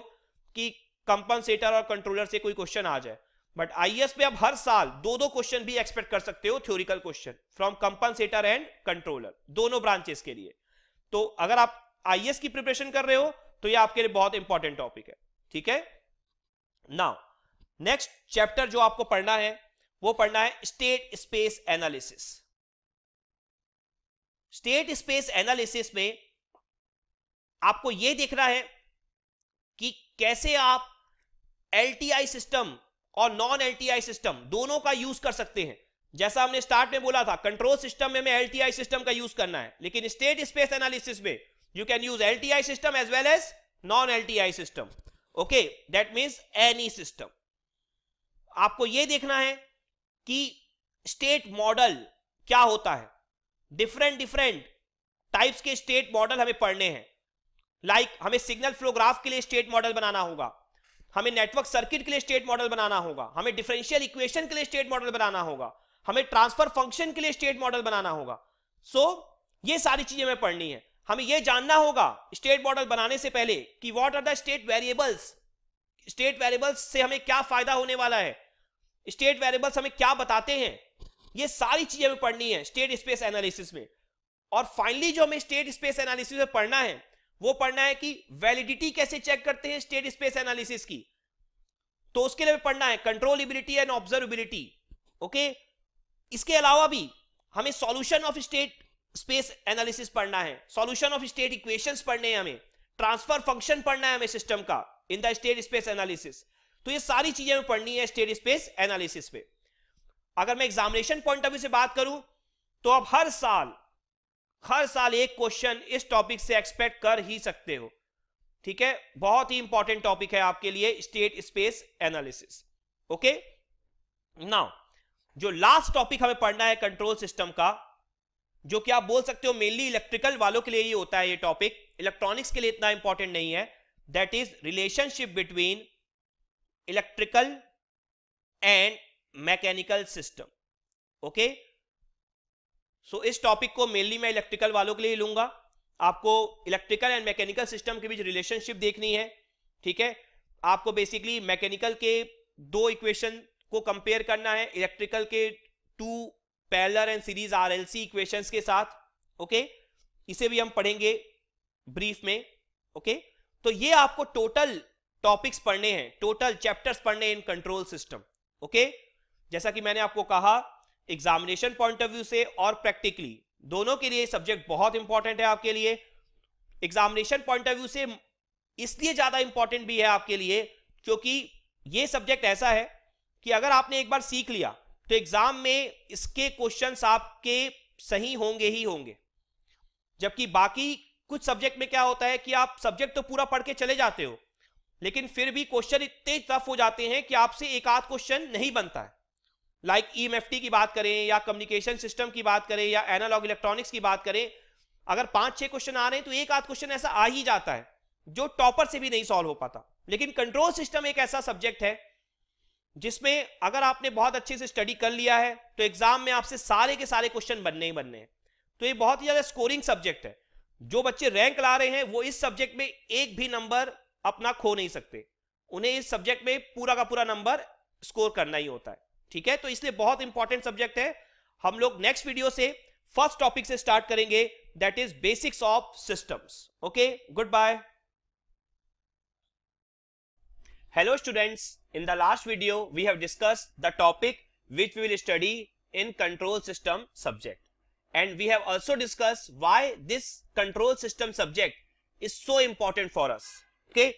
कि कंपनसेटर और कंट्रोलर से कोई क्वेश्चन आ जाए बट आईएएस में आप हर साल दो दो क्वेश्चन भी एक्सपेक्ट कर सकते हो theoretical question from compensator and controller दोनों ब्रांचेस के लिए तो अगर आप आईएएस की प्रिपरेशन कर रहे हो तो ये आपके लिए बहुत इंपॉर्टेंट टॉपिक है ठीक है नाउ नेक्स्ट चैप्टर जो आपको पढ़ना है वो पढ़ना है state space analysis state space analysis में आपको यह देखना है कि कैसे आप एलटीआई सिस्टम और नॉन एलटीआई सिस्टम दोनों का यूज कर सकते हैं जैसा हमने स्टार्ट में बोला था कंट्रोल सिस्टम में हमें एलटीआई सिस्टम का यूज करना है लेकिन स्टेट स्पेस एनालिसिस में you can use LTI system as well as non LTI system okay that means any system आपको यह देखना है कि स्टेट मॉडल क्या होता है डिफरेंट डिफरेंट टाइप्स के स्टेट मॉडल हमें पढ़ने हैं लाइक like, हमें सिग्नल फ्लोग्राफ के लिए स्टेट मॉडल बनाना होगा हमें नेटवर्क सर्किट के लिए स्टेट मॉडल बनाना होगा हमें डिफरेंशियल इक्वेशन के लिए स्टेट मॉडल बनाना होगा हमें ट्रांसफर फंक्शन के लिए स्टेट मॉडल बनाना होगा सो so, ये सारी चीजें हमें पढ़नी है हमें यह जानना होगा स्टेट मॉडल बनाने से पहले कि what are the state variables state variables से हमें क्या फायदा होने वाला है स्टेट वेरिएबल्स हमें क्या बताते हैं ये सारी चीजें हमें पढ़नी है स्टेट स्पेस एनालिसिस में और फाइनली जो हमें स्टेट स्पेस एनालिसिस में पढ़ना है वो पढ़ना है कि वैलिडिटी कैसे चेक करते हैं स्टेट स्पेस एनालिसिस की तो उसके लिए पढ़ना है कंट्रोलिबिलिटी एंड ऑब्जर्वेबिलिटी ओके इसके अलावा भी हमें solution of state space analysis पढ़ना है सॉल्यूशन ऑफ स्टेट इक्वेशंस पढ़ने हैं हमें ट्रांसफर फंक्शन पढ़ना है हमें सिस्टम का in the state space analysis तो ये सारी चीजें हमें पढ़नी है स्टेट स्पेस एनालिसिस पे अगर मैं एग्जामिनेशन पॉइंट ऑफ व्यू से बात करूं तो आप हर साल हर साल एक क्वेश्चन इस टॉपिक से एक्सपेक्ट कर ही सकते हो ठीक है बहुत ही इंपॉर्टेंट टॉपिक है आपके लिए state space analysis okay now जो लास्ट टॉपिक हमें पढ़ना है कंट्रोल सिस्टम का जो कि आप बोल सकते हो मेनली इलेक्ट्रिकल वालों के लिए ही होता है ये टॉपिक इलेक्ट्रॉनिक्स के लिए इतना इंपॉर्टेंट नहीं है that is relationship between electrical and mechanical system okay so इस टॉपिक को मेनली मैं इलेक्ट्रिकल वालों के लिए लूंगा आपको इलेक्ट्रिकल एंड मैकेनिकल सिस्टम के बीच रिलेशनशिप देखनी है ठीक है आपको बेसिकली मैकेनिकल के दो इक्वेशन को कंपेयर करना है इलेक्ट्रिकल के two parallel and series RLC equations के साथ ओके okay? इसे भी हम पढ़ेंगे ब्रीफ में ओके okay? तो ये आपको टोटल टॉपिक्स पढ़ने हैं टोटल चैप्टर्स पढ़ने इन कंट्रोल सिस्टम ओके जैसा कि मैंने आपको कहा एग्जामिनेशन पॉइंट ऑफ व्यू से और प्रैक्टिकली दोनों के लिए सब्जेक्ट बहुत इंपॉर्टेंट है आपके लिए एग्जामिनेशन पॉइंट ऑफ व्यू से इसलिए ज्यादा इंपॉर्टेंट भी है आपके लिए क्योंकि ये सब्जेक्ट ऐसा है कि अगर आपने एक बार सीख लिया तो एग्जाम में इसके क्वेश्चन आपके सही होंगे ही होंगे जबकि बाकी कुछ सब्जेक्ट में क्या होता है कि आप सब्जेक्ट तो पूरा पढ़ के चले जाते हो लेकिन फिर भी क्वेश्चन इतने टफ हो जाते हैं कि आपसे एक आध क्वेश्चन नहीं बनता है लाइक like ई e की बात करें या कम्युनिकेशन सिस्टम की बात करें या एनालॉग इलेक्ट्रॉनिक्स की बात करें अगर पांच छह क्वेश्चन आ रहे हैं तो एक आध क्वेश्चन ऐसा आ ही जाता है जो टॉपर से भी नहीं सॉल्व हो पाता लेकिन कंट्रोल सिस्टम एक ऐसा सब्जेक्ट है जिसमें अगर आपने बहुत अच्छे से स्टडी कर लिया है तो एग्जाम में आपसे सारे के सारे क्वेश्चन बनने ही बनने हैं तो ये बहुत ही ज्यादा स्कोरिंग सब्जेक्ट है जो बच्चे रैंक ला रहे हैं वो इस सब्जेक्ट में एक भी नंबर अपना खो नहीं सकते उन्हें इस सब्जेक्ट में पूरा का पूरा नंबर स्कोर करना ही होता है ठीक है तो इसलिए बहुत इंपॉर्टेंट सब्जेक्ट है हम लोग नेक्स्ट वीडियो से फर्स्ट टॉपिक से स्टार्ट करेंगे that is basics of systems okay good bye hello students in the last video we have discuss the topic which we will study in control system subject and we have also discuss why this control system subject is so important for us okay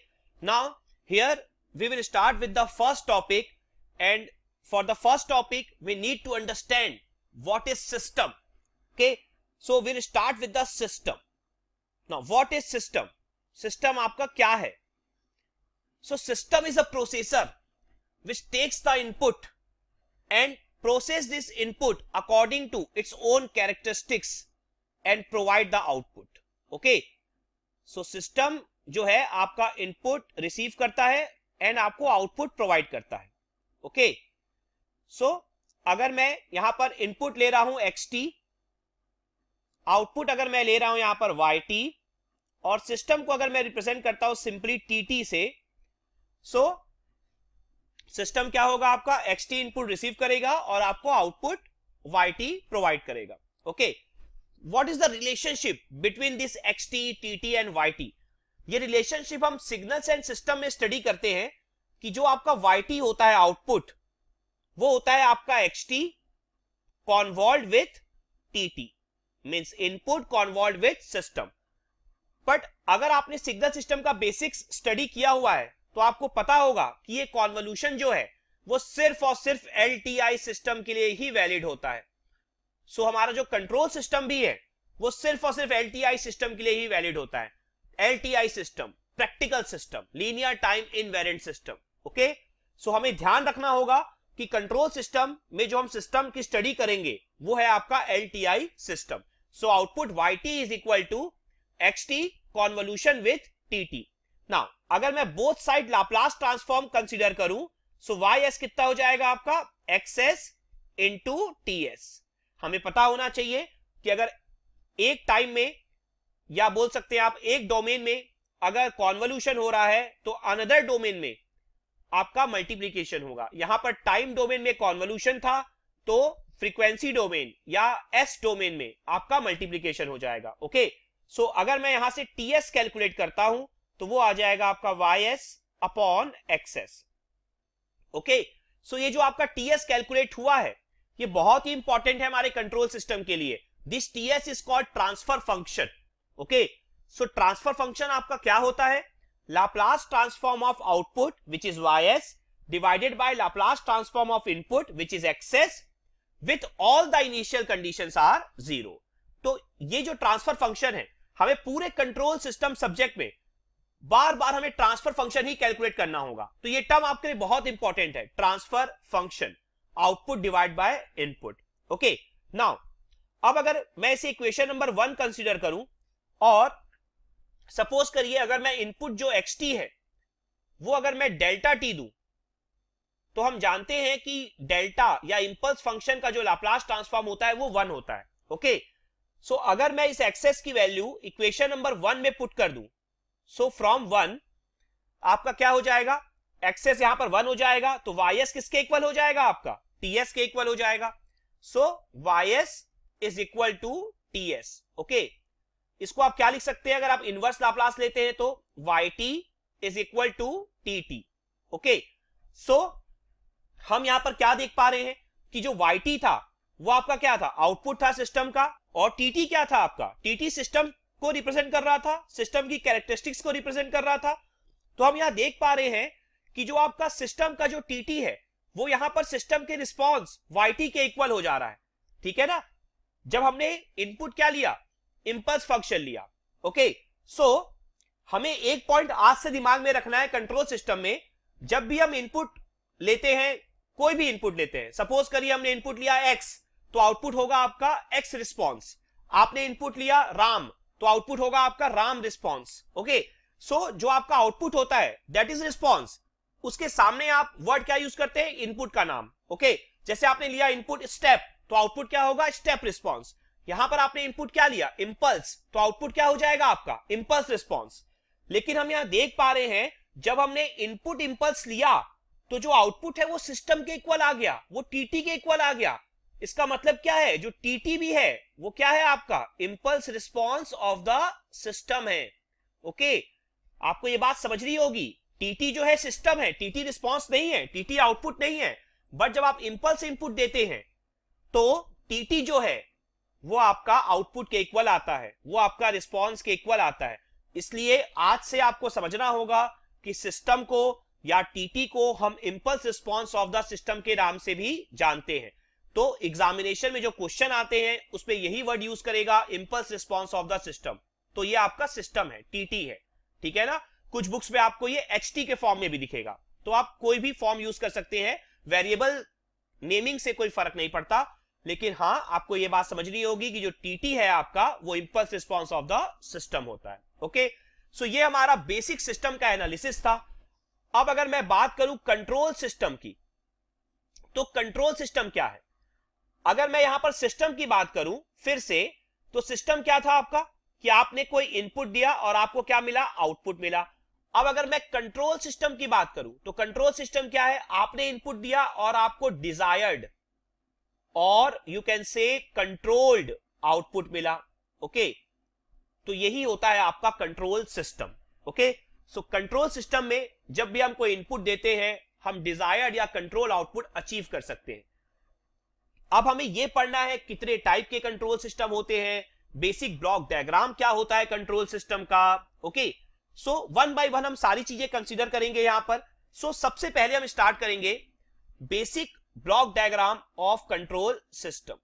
now here we will start with the first topic and for the first topic we need to understand what is system okay so we'll start with the system now what is system system aapka kya hai so system is a processor which takes the input and process this input according to its own characteristics and provide the output okay so system जो है आपका input receive करता है and आपको output provide करता है okay okay? So so, अगर मैं यहां पर इनपुट ले रहा हूं एक्स टी आउटपुट अगर मैं ले रहा हूं यहां पर वाई टी और सिस्टम को अगर मैं रिप्रेजेंट करता हूं सिंपली टी टी से सो so, सिस्टम क्या होगा आपका एक्स टी इनपुट रिसीव करेगा और आपको आउटपुट वाई टी प्रोवाइड करेगा okay what is the relationship between this X T T T and Y T ये रिलेशनशिप हम सिग्नल्स एंड सिस्टम में स्टडी करते हैं कि जो आपका वाई होता है आउटपुट वो होता है आपका X T convolve with T T means input convolve with system but अगर आपने सिग्नल सिस्टम का बेसिक्स स्टडी किया हुआ है तो आपको पता होगा कि ये कॉन्वोल्यूशन जो है वो सिर्फ और सिर्फ एल सिस्टम के लिए ही वैलिड होता है सो so, हमारा जो कंट्रोल सिस्टम भी है वो सिर्फ और सिर्फ एल सिस्टम के लिए ही वैलिड होता है LTI system practical system linear time invariant system okay so हमें ध्यान रखना होगा कि कंट्रोल सिस्टम में जो हम सिस्टम की स्टडी करेंगे वो है आपका LTI system so output Y T is equal to X T convolution with T T now अगर मैं both side Laplace transform consider करूं सो वाई एस कितना हो जाएगा आपका X S into T S हमें पता होना चाहिए कि अगर एक टाइम में या बोल सकते हैं आप एक डोमेन में अगर कॉन्वल्यूशन हो रहा है तो अनदर डोमेन में आपका मल्टीप्लीकेशन होगा यहां पर टाइम डोमेन में कॉन्वल्यूशन था तो फ्रीक्वेंसी डोमेन या एस डोमेन में आपका मल्टीप्लीकेशन हो जाएगा ओके सो so, अगर मैं यहां से टी एस कैलकुलेट करता हूं तो वो आ जाएगा आपका Y S upon X S okay so ये जो आपका टी एस कैलकुलेट हुआ है ये बहुत ही इंपॉर्टेंट है हमारे कंट्रोल सिस्टम के लिए this T S is called transfer function okay so transfer function आपका क्या होता है Laplace transform of output which is Y S divided by Laplace transform of input which is X S with all the initial condition are zero तो ये जो transfer function है हमें पूरे कंट्रोल सिस्टम सब्जेक्ट में बार बार हमें ट्रांसफर फंक्शन ही calculate करना होगा तो ये टर्म आपके लिए बहुत इंपॉर्टेंट है transfer function output divide by input okay now अब अगर मैं इसे इक्वेशन नंबर वन कंसीडर करूं और सपोज करिए अगर मैं इनपुट जो एक्स टी है वो अगर मैं डेल्टा टी दू तो हम जानते हैं कि डेल्टा या इंपल्स फंक्शन का जो लाप्लास ट्रांसफॉर्म होता है वो वन होता है ओके सो so, अगर मैं इस एक्सेस की वैल्यू इक्वेशन नंबर वन में पुट कर दू सो फ्रॉम वन आपका क्या हो जाएगा एक्सेस यहां पर वन हो जाएगा तो वाई एस किसके इक्वल हो जाएगा आपका टीएस के इक्वल हो जाएगा so Y S is equal to T S okay इसको आप क्या लिख सकते हैं अगर आप इनवर्स लाप्लास लेते हैं तो Y T is equal to T T okay so हम यहां पर क्या देख पा रहे हैं कि जो वाई टी था वो आपका क्या था आउटपुट था सिस्टम का और टीटी क्या था आपका टीटी सिस्टम को रिप्रेजेंट कर रहा था सिस्टम की कैरेक्टरिस्टिक्स को रिप्रेजेंट कर रहा था तो हम यहां देख पा रहे हैं कि जो आपका सिस्टम का जो टीटी है वो यहां पर सिस्टम के रिस्पॉन्स वाई टी के इक्वल हो जा रहा है ठीक है ना जब हमने इनपुट क्या लिया इंपल्स फंक्शन लिया ओके सो हमें एक पॉइंट आज से दिमाग में रखना है कंट्रोल सिस्टम में जब भी हम इनपुट लेते हैं कोई भी इनपुट लेते हैं सपोज करिए हमने इनपुट लिया एक्स तो आउटपुट होगा आपका एक्स रिस्पॉन्स आपने इनपुट लिया राम तो आउटपुट होगा आपका राम रिस्पॉन्स ओके सो जो आपका आउटपुट होता है दैट इज रिस्पॉन्स उसके सामने आप वर्ड क्या यूज करते हैं इनपुट का नाम ओके okay? जैसे आपने लिया इनपुट स्टेप तो आउटपुट क्या होगा स्टेप रिस्पॉन्स यहां पर आपने इनपुट क्या लिया इम्पल्स तो आउटपुट क्या हो जाएगा आपका इम्पल्स रिस्पॉन्स लेकिन हम यहां देख पा रहे हैं जब हमने इनपुट इम्पल्स लिया तो जो आउटपुट है वो सिस्टम के इक्वल आ गया वो टीटी के इक्वल आ गया इसका मतलब क्या है जो टीटी भी है वो क्या है आपका impulse response of the system है ओके आपको ये बात समझ रही होगी टीटी जो है सिस्टम है टीटी रिस्पॉन्स नहीं है टीटी आउटपुट नहीं है बट जब आप इम्पल्स इनपुट देते हैं तो टीटी जो है वो आपका आउटपुट के इक्वल आता है वो आपका रिस्पॉन्स के इक्वल आता है इसलिए आज से आपको समझना होगा कि सिस्टम को या टीटी को हम impulse response of the system के नाम से भी जानते हैं तो एग्जामिनेशन में जो क्वेश्चन आते हैं उसमें यही वर्ड यूज करेगा impulse response of the system तो ये आपका सिस्टम है टीटी है ठीक है ना कुछ बुक्स में आपको ये एच के फॉर्म में भी दिखेगा तो आप कोई भी फॉर्म यूज कर सकते हैं वेरिएबल नेमिंग से कोई फर्क नहीं पड़ता लेकिन हाँ आपको ये बात समझनी होगी कि जो टीटी है आपका वो impulse response of the system होता है ओके सो ये हमारा बेसिक सिस्टम का एनालिसिस था अब अगर मैं बात करूं कंट्रोल सिस्टम की तो कंट्रोल सिस्टम क्या है अगर मैं यहां पर सिस्टम की बात करूं फिर से तो सिस्टम क्या था आपका कि आपने कोई इनपुट दिया और आपको क्या मिला आउटपुट मिला अब अगर मैं कंट्रोल सिस्टम की बात करूं तो कंट्रोल सिस्टम क्या है आपने इनपुट दिया और आपको डिजायर्ड और you can say controlled output मिला ओके तो यही होता है आपका control system okay so control system में जब भी हम कोई इनपुट देते हैं हम डिजायर्ड या कंट्रोल आउटपुट अचीव कर सकते हैं अब हमें यह पढ़ना है कितने टाइप के कंट्रोल सिस्टम होते हैं बेसिक ब्लॉक डायग्राम क्या होता है कंट्रोल सिस्टम का okay so one by one हम सारी चीजें कंसिडर करेंगे यहां पर सो so, सबसे पहले हम स्टार्ट करेंगे basic block diagram of control system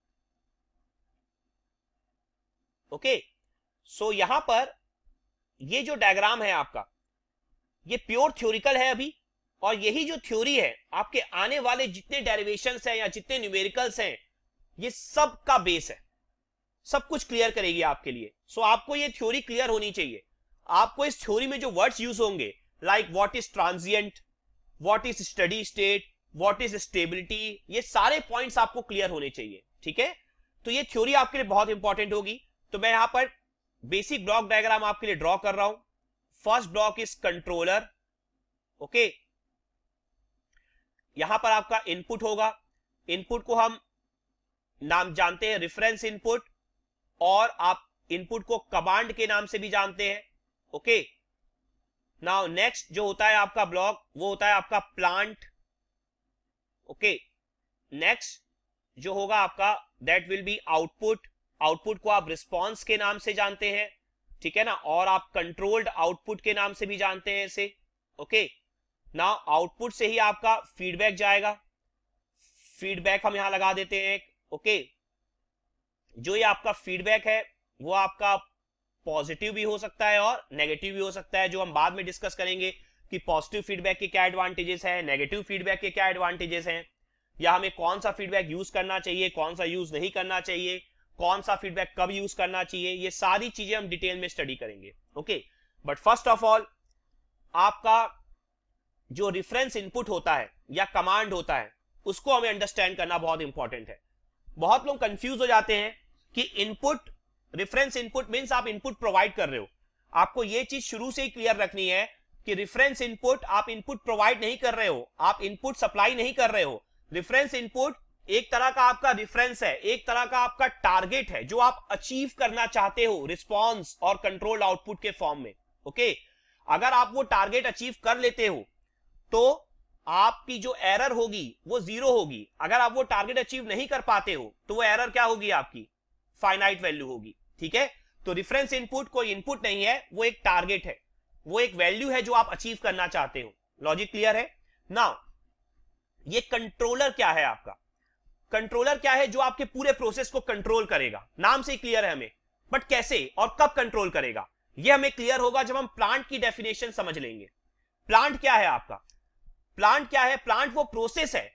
okay so यहां पर ये जो डायग्राम है आपका ये प्योर थ्योरिकल है अभी और यही जो थ्योरी है आपके आने वाले जितने डेरिवेशन हैं या जितने न्यूमेरिकल्स हैं ये सब का बेस है सब कुछ क्लियर करेगी आपके लिए सो so, आपको ये थ्योरी क्लियर होनी चाहिए आपको इस थ्योरी में जो वर्ड्स यूज होंगे like what is transient what is steady state what is stability ये सारे पॉइंट्स आपको क्लियर होने चाहिए ठीक है तो ये थ्योरी आपके लिए बहुत इंपॉर्टेंट होगी तो मैं यहां पर बेसिक ब्लॉक डायग्राम आपके लिए ड्रॉ कर रहा हूं first block is controller okay यहां पर आपका इनपुट होगा इनपुट को हम नाम जानते हैं रेफरेंस इनपुट और आप इनपुट को कमांड के नाम से भी जानते हैं ओके नाउ नेक्स्ट जो होता है आपका ब्लॉक वो होता है आपका प्लांट ओके नेक्स्ट जो होगा आपका that will be output output को आप रिस्पॉन्स के नाम से जानते हैं ठीक है ना और आप कंट्रोल्ड आउटपुट के नाम से भी जानते हैं इसे ओके ना आउटपुट से ही आपका फीडबैक जाएगा फीडबैक हम यहां लगा देते हैं ओके जो ये आपका फीडबैक है वो आपका पॉजिटिव भी हो सकता है और नेगेटिव भी हो सकता है जो हम बाद में डिस्कस करेंगे कि पॉजिटिव फीडबैक के क्या एडवांटेजेस है नेगेटिव फीडबैक के क्या एडवांटेजेस हैं या हमें कौन सा फीडबैक यूज करना चाहिए कौन सा यूज नहीं करना चाहिए कौन सा फीडबैक कब यूज करना चाहिए ये सारी चीजें हम डिटेल में स्टडी करेंगे okay but first of all आपका जो रिफरेंस इनपुट होता है या कमांड होता है उसको हमें अंडरस्टैंड करना बहुत इंपॉर्टेंट है बहुत लोग कंफ्यूज हो जाते हैं कि इनपुट रेफरेंस इनपुट मीन्स आप इनपुट प्रोवाइड कर रहे हो आपको यह चीज शुरू से ही क्लियर रखनी है कि रेफरेंस इनपुट आप इनपुट प्रोवाइड नहीं कर रहे हो आप इनपुट सप्लाई नहीं कर रहे हो रेफरेंस इनपुट एक तरह का आपका रेफरेंस है एक तरह का आपका टारगेट है जो आप अचीव करना चाहते हो रिस्पॉन्स और कंट्रोल आउटपुट के फॉर्म में ओके अगर आप वो टारगेट अचीव कर लेते हो तो आपकी जो एरर होगी वो जीरो होगी अगर आप वो टारगेट अचीव नहीं कर पाते हो तो वो एरर क्या होगी आपकी फाइनाइट वैल्यू होगी ठीक है तो रिफरेंस इनपुट कोई इनपुट नहीं है वो एक टारगेट है वो एक वैल्यू है जो आप अचीव करना चाहते हो लॉजिक क्लियर है नाउ ये कंट्रोलर क्या है आपका कंट्रोलर क्या है जो आपके पूरे प्रोसेस को कंट्रोल करेगा नाम से क्लियर है हमें बट कैसे और कब कंट्रोल करेगा ये हमें क्लियर होगा जब हम प्लांट की डेफिनेशन समझ लेंगे प्लांट क्या है आपका प्लांट क्या है प्लांट वो प्रोसेस है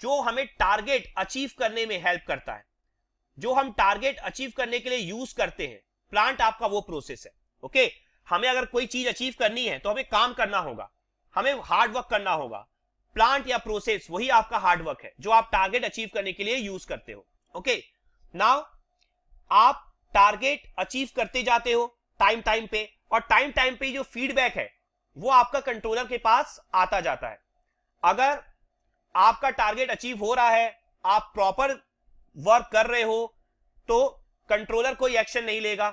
जो हमें टारगेट अचीव करने में हेल्प करता है जो हम टारगेट अचीव करने के लिए यूज करते हैं प्लांट आपका वो प्रोसेस है ओके okay? हमें अगर कोई चीज अचीव करनी है तो हमें काम करना होगा हमें हार्ड वर्क करना होगा प्लांट या प्रोसेस वही आपका हार्ड वर्क है जो आप टारगेट अचीव करने के लिए यूज करते हो ओके नाउ आप टारगेट अचीव करते जाते हो टाइम टाइम पे और टाइम टाइम पे जो फीडबैक है वो आपका कंट्रोलर के पास आता जाता है अगर आपका टारगेट अचीव हो रहा है आप प्रॉपर वर्क कर रहे हो तो कंट्रोलर कोई एक्शन नहीं लेगा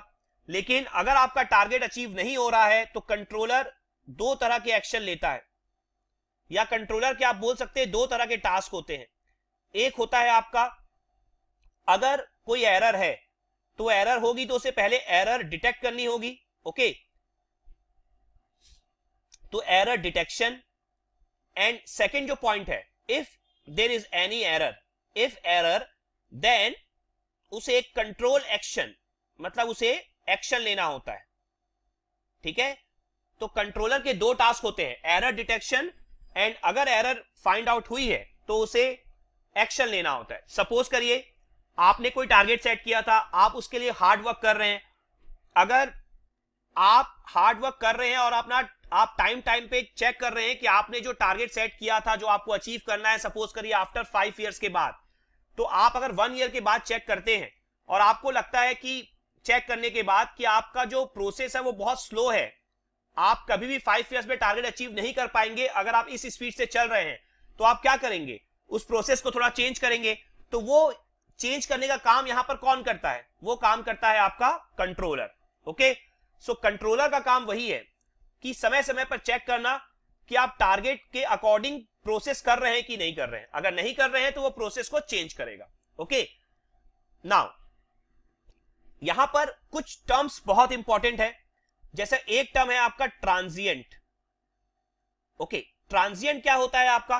लेकिन अगर आपका टारगेट अचीव नहीं हो रहा है तो कंट्रोलर दो तरह के एक्शन लेता है या कंट्रोलर के आप बोल सकते हैं दो तरह के टास्क होते हैं एक होता है आपका अगर कोई एरर है तो एरर होगी तो उसे पहले एरर डिटेक्ट करनी होगी ओके तो एरर डिटेक्शन एंड सेकेंड जो पॉइंट है if there is any error if error then उसे एक कंट्रोल एक्शन मतलब उसे एक्शन लेना होता है ठीक है तो कंट्रोलर के दो टास्क होते हैं एरर डिटेक्शन एंड अगर एरर फाइंड आउट हुई है तो उसे एक्शन लेना होता है सपोज करिए आपने कोई टारगेट सेट किया था आप उसके लिए हार्ड वर्क कर रहे हैं अगर आप हार्ड वर्क कर रहे हैं और अपना आप टाइम टाइम पे चेक कर रहे हैं कि आपने जो टारगेट सेट किया था जो आपको अचीव करना है सपोज करिए आफ्टर फाइव ईयर्स के बाद तो आप अगर वन ईयर के बाद चेक करते हैं और आपको लगता है कि चेक करने के बाद कि आपका जो प्रोसेस है वो बहुत स्लो है आप कभी भी फाइव ईयर्स में टारगेट अचीव नहीं कर पाएंगे अगर आप इस स्पीड से चल रहे हैं तो आप क्या करेंगे उस प्रोसेस को थोड़ा चेंज करेंगे तो वो चेंज करने का काम यहां पर कौन करता है वो काम करता है आपका कंट्रोलर ओके सो कंट्रोलर का काम वही है कि समय समय पर चेक करना कि आप टारगेट के अकॉर्डिंग प्रोसेस कर रहे हैं कि नहीं कर रहे हैं अगर नहीं कर रहे हैं तो वो प्रोसेस को चेंज करेगा ओके नाउ यहां पर कुछ टर्म्स बहुत इंपॉर्टेंट है जैसे एक टर्म है आपका ट्रांजिएंट ओके ट्रांजिएंट क्या होता है आपका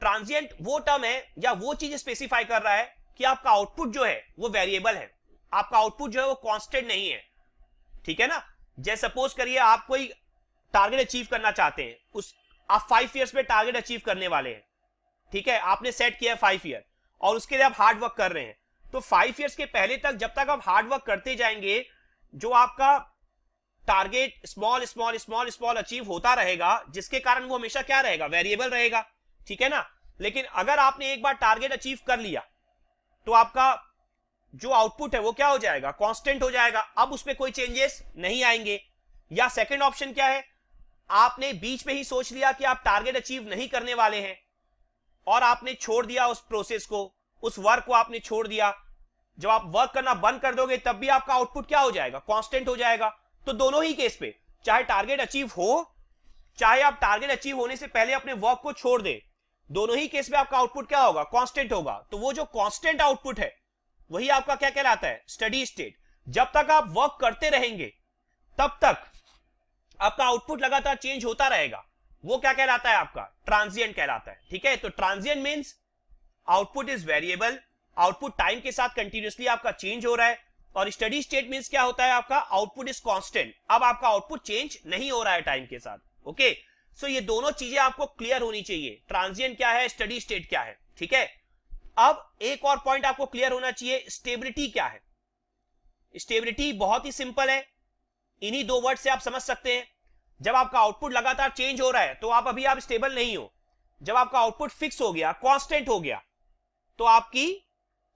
ट्रांजिएंट वो टर्म है या वो चीज स्पेसिफाई कर रहा है कि आपका आउटपुट जो है वो वेरिएबल है आपका आउटपुट जो है वो कांस्टेंट नहीं है ठीक है ना जैसे सपोज करिए आप कोई टारगेट अचीव करना चाहते हैं उस आप फाइव ईयर्स में टारगेट अचीव करने वाले हैं ठीक है आपने सेट किया है फाइव ईयर और उसके लिए आप हार्ड वर्क कर रहे हैं तो फाइव ईयर्स के पहले तक जब तक आप हार्डवर्क करते जाएंगे जो आपका target small small small small achieve होता रहेगा जिसके कारण वो हमेशा क्या रहेगा वेरिएबल रहेगा ठीक है ना लेकिन अगर आपने एक बार टारगेट अचीव कर लिया तो आपका जो आउटपुट है वो क्या हो जाएगा कांस्टेंट हो जाएगा अब उसमें कोई चेंजेस नहीं आएंगे या सेकंड ऑप्शन क्या है आपने बीच में ही सोच लिया कि आप टारगेट अचीव नहीं करने वाले हैं और आपने छोड़ दिया उस प्रोसेस को उस वर्क को आपने छोड़ दिया जब आप वर्क करना बंद कर दोगे तब भी आपका आउटपुट क्या हो जाएगा कॉन्स्टेंट हो जाएगा तो दोनों ही केस पे चाहे टारगेट अचीव हो चाहे आप टारगेट अचीव होने से पहले अपने वर्क को छोड़ दे दोनों ही केस में आपका आउटपुट क्या होगा कांस्टेंट होगा तो वो जो कांस्टेंट आउटपुट है वही आपका क्या कहलाता है स्टडी स्टेट जब तक आप वर्क करते रहेंगे तब तक आपका आउटपुट लगातार चेंज होता रहेगा वो क्या कहलाता है आपका ट्रांजिएंट कहलाता है ठीक है तो transient means output is variable output time के साथ कंटिन्यूसली आपका चेंज हो रहा है और स्टडी स्टेट मीन क्या होता है आपका आउटपुट इज कॉन्स्टेंट अब आपका आउटपुट चेंज नहीं हो रहा है टाइम के साथ ओके सो ये दोनों चीजें आपको क्लियर होनी चाहिए ट्रांजिएंट क्या है स्टडी स्टेट क्या है ठीक है अब एक और पॉइंट आपको क्लियर होना चाहिए स्टेबिलिटी क्या है स्टेबिलिटी बहुत ही सिंपल है इन्हीं दो वर्ड से आप समझ सकते हैं जब आपका आउटपुट लगातार चेंज हो रहा है तो आप अभी आप स्टेबल नहीं हो जब आपका आउटपुट फिक्स हो गया कांस्टेंट हो गया तो आपकी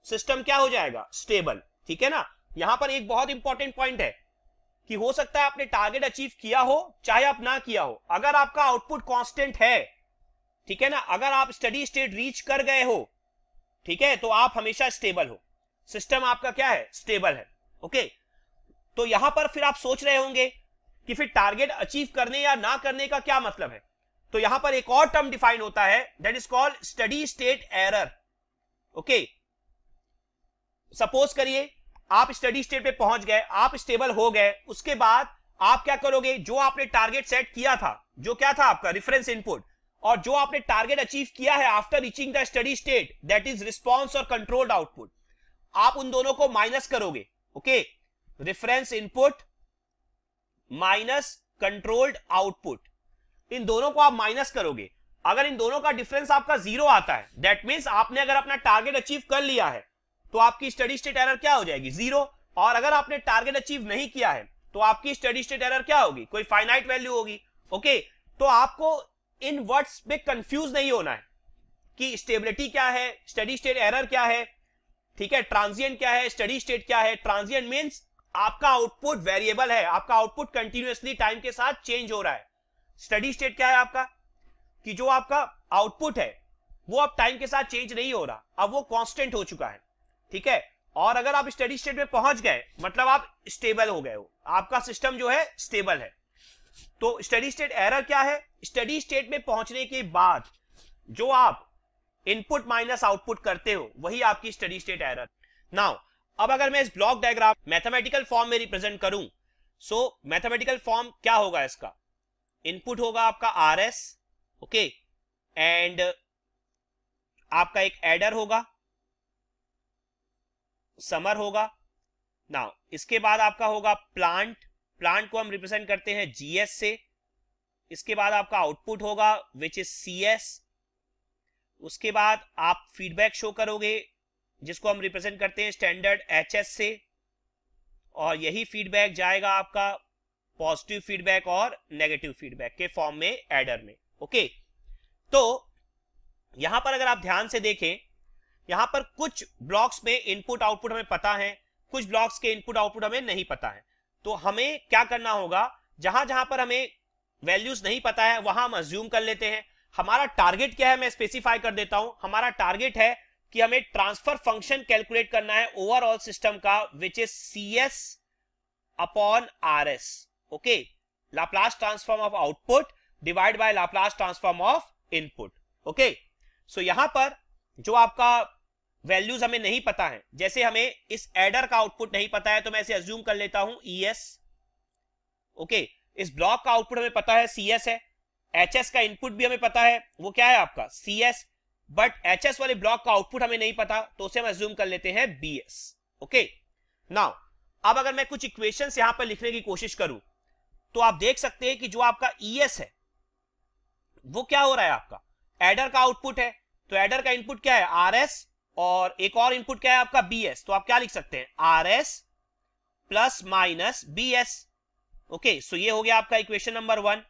सिस्टम क्या हो जाएगा स्टेबल ठीक है ना यहां पर एक बहुत इंपॉर्टेंट पॉइंट है कि हो सकता है आपने टारगेट अचीव किया हो चाहे आप ना किया हो अगर आपका आउटपुट कांस्टेंट है ठीक है ना अगर आप स्टडी स्टेट रीच कर गए हो ठीक है तो आप हमेशा स्टेबल हो सिस्टम आपका क्या है स्टेबल है ओके तो यहां पर फिर आप सोच रहे होंगे कि फिर टारगेट अचीव करने या ना करने का क्या मतलब है तो यहां पर एक और टर्म डिफाइन होता है that is called steady state error okay okay, suppose करिए आप स्टडी स्टेट पे पहुंच गए आप स्टेबल हो गए उसके बाद आप क्या करोगे जो आपने टारगेट सेट किया था जो क्या था आपका रेफरेंस इनपुट और जो आपने टारगेट अचीव किया है after reaching the steady state that is response और कंट्रोल्ड आउटपुट आप उन दोनों को माइनस करोगे okay reference input minus controlled output इन दोनों को आप माइनस करोगे अगर इन दोनों का डिफरेंस आपका जीरो आता है दैट मीन्स आपने अगर अपना टारगेट अचीव कर लिया है तो आपकी स्टडी स्टेट एरर क्या हो जाएगी जीरो और अगर आपने टारगेट अचीव नहीं किया है तो आपकी स्टडी स्टेट एरर क्या होगी कोई फाइनाइट वैल्यू होगी ओके तो आपको इन वर्ड्स पे कंफ्यूज नहीं होना है कि स्टेबिलिटी क्या है स्टडी स्टेट एरर क्या है ठीक है ट्रांजिएंट क्या है स्टडी स्टेट क्या है ट्रांजिएंट मीन्स आपका आउटपुट वेरिएबल है आपका आउटपुट कंटिन्यूसली टाइम के साथ चेंज हो रहा है स्टडी स्टेट क्या है आपका कि जो आपका आउटपुट है वो अब टाइम के साथ चेंज नहीं हो रहा अब वो कांस्टेंट हो चुका है ठीक है और अगर आप स्टडी स्टेट में पहुंच गए मतलब आप स्टेबल हो गए हो आपका सिस्टम जो है स्टेबल है तो स्टडी स्टेट एरर क्या है स्टडी स्टेट में पहुंचने के बाद जो आप इनपुट माइनस आउटपुट करते हो वही आपकी स्टडी स्टेट एरर नाउ अब अगर मैं इस ब्लॉक डायग्राम मैथमेटिकल फॉर्म में रिप्रेजेंट करूं सो मैथमेटिकल फॉर्म क्या होगा इसका इनपुट होगा आपका आर एस ओके एंड आपका एक एडर होगा समर होगा नाउ इसके बाद आपका होगा प्लांट प्लांट को हम रिप्रेजेंट करते हैं जीएस से इसके बाद आपका आउटपुट होगा विच इज सी उसके बाद आप फीडबैक शो करोगे जिसको हम रिप्रेजेंट करते हैं स्टैंडर्ड एच से और यही फीडबैक जाएगा आपका पॉजिटिव फीडबैक और नेगेटिव फीडबैक के फॉर्म में एडर में ओके तो यहां पर अगर आप ध्यान से देखें यहां पर कुछ ब्लॉक्स में इनपुट आउटपुट हमें पता है कुछ ब्लॉक्स के इनपुट आउटपुट हमें नहीं पता है तो हमें क्या करना होगा जहां जहां पर हमें वैल्यूज नहीं पता है वहां हम अज्यूम कर लेते हैं हमारा टारगेट क्या है मैं स्पेसिफाई कर देता हूं हमारा टारगेट है कि हमें ट्रांसफर फंक्शन कैलकुलेट करना है ओवरऑल सिस्टम का which is C S upon R S okay Laplace transform of output divide by Laplace transform of input okay so यहां पर जो आपका वैल्यूज हमें नहीं पता है जैसे हमें इस एडर का आउटपुट नहीं पता है तो मैं इसे अज्यूम कर लेता हूं ई e एस ओके इस ब्लॉक का आउटपुट हमें पता है सी एस है एच एस का इनपुट भी हमें पता है वो क्या है आपका सी एस बट एच एस वाले ब्लॉक का आउटपुट हमें नहीं पता तो उसे हम अज्यूम कर लेते हैं बी एस ओके नाउ अब अगर मैं कुछ इक्वेशन यहां पर लिखने की कोशिश करूं तो आप देख सकते हैं कि जो आपका ई e एस है वो क्या हो रहा है आपका एडर का आउटपुट है तो एडर का इनपुट क्या है आर एस और एक और इनपुट क्या है आपका बी एस तो आप क्या लिख सकते हैं R S plus minus B S okay so ये हो गया आपका इक्वेशन नंबर वन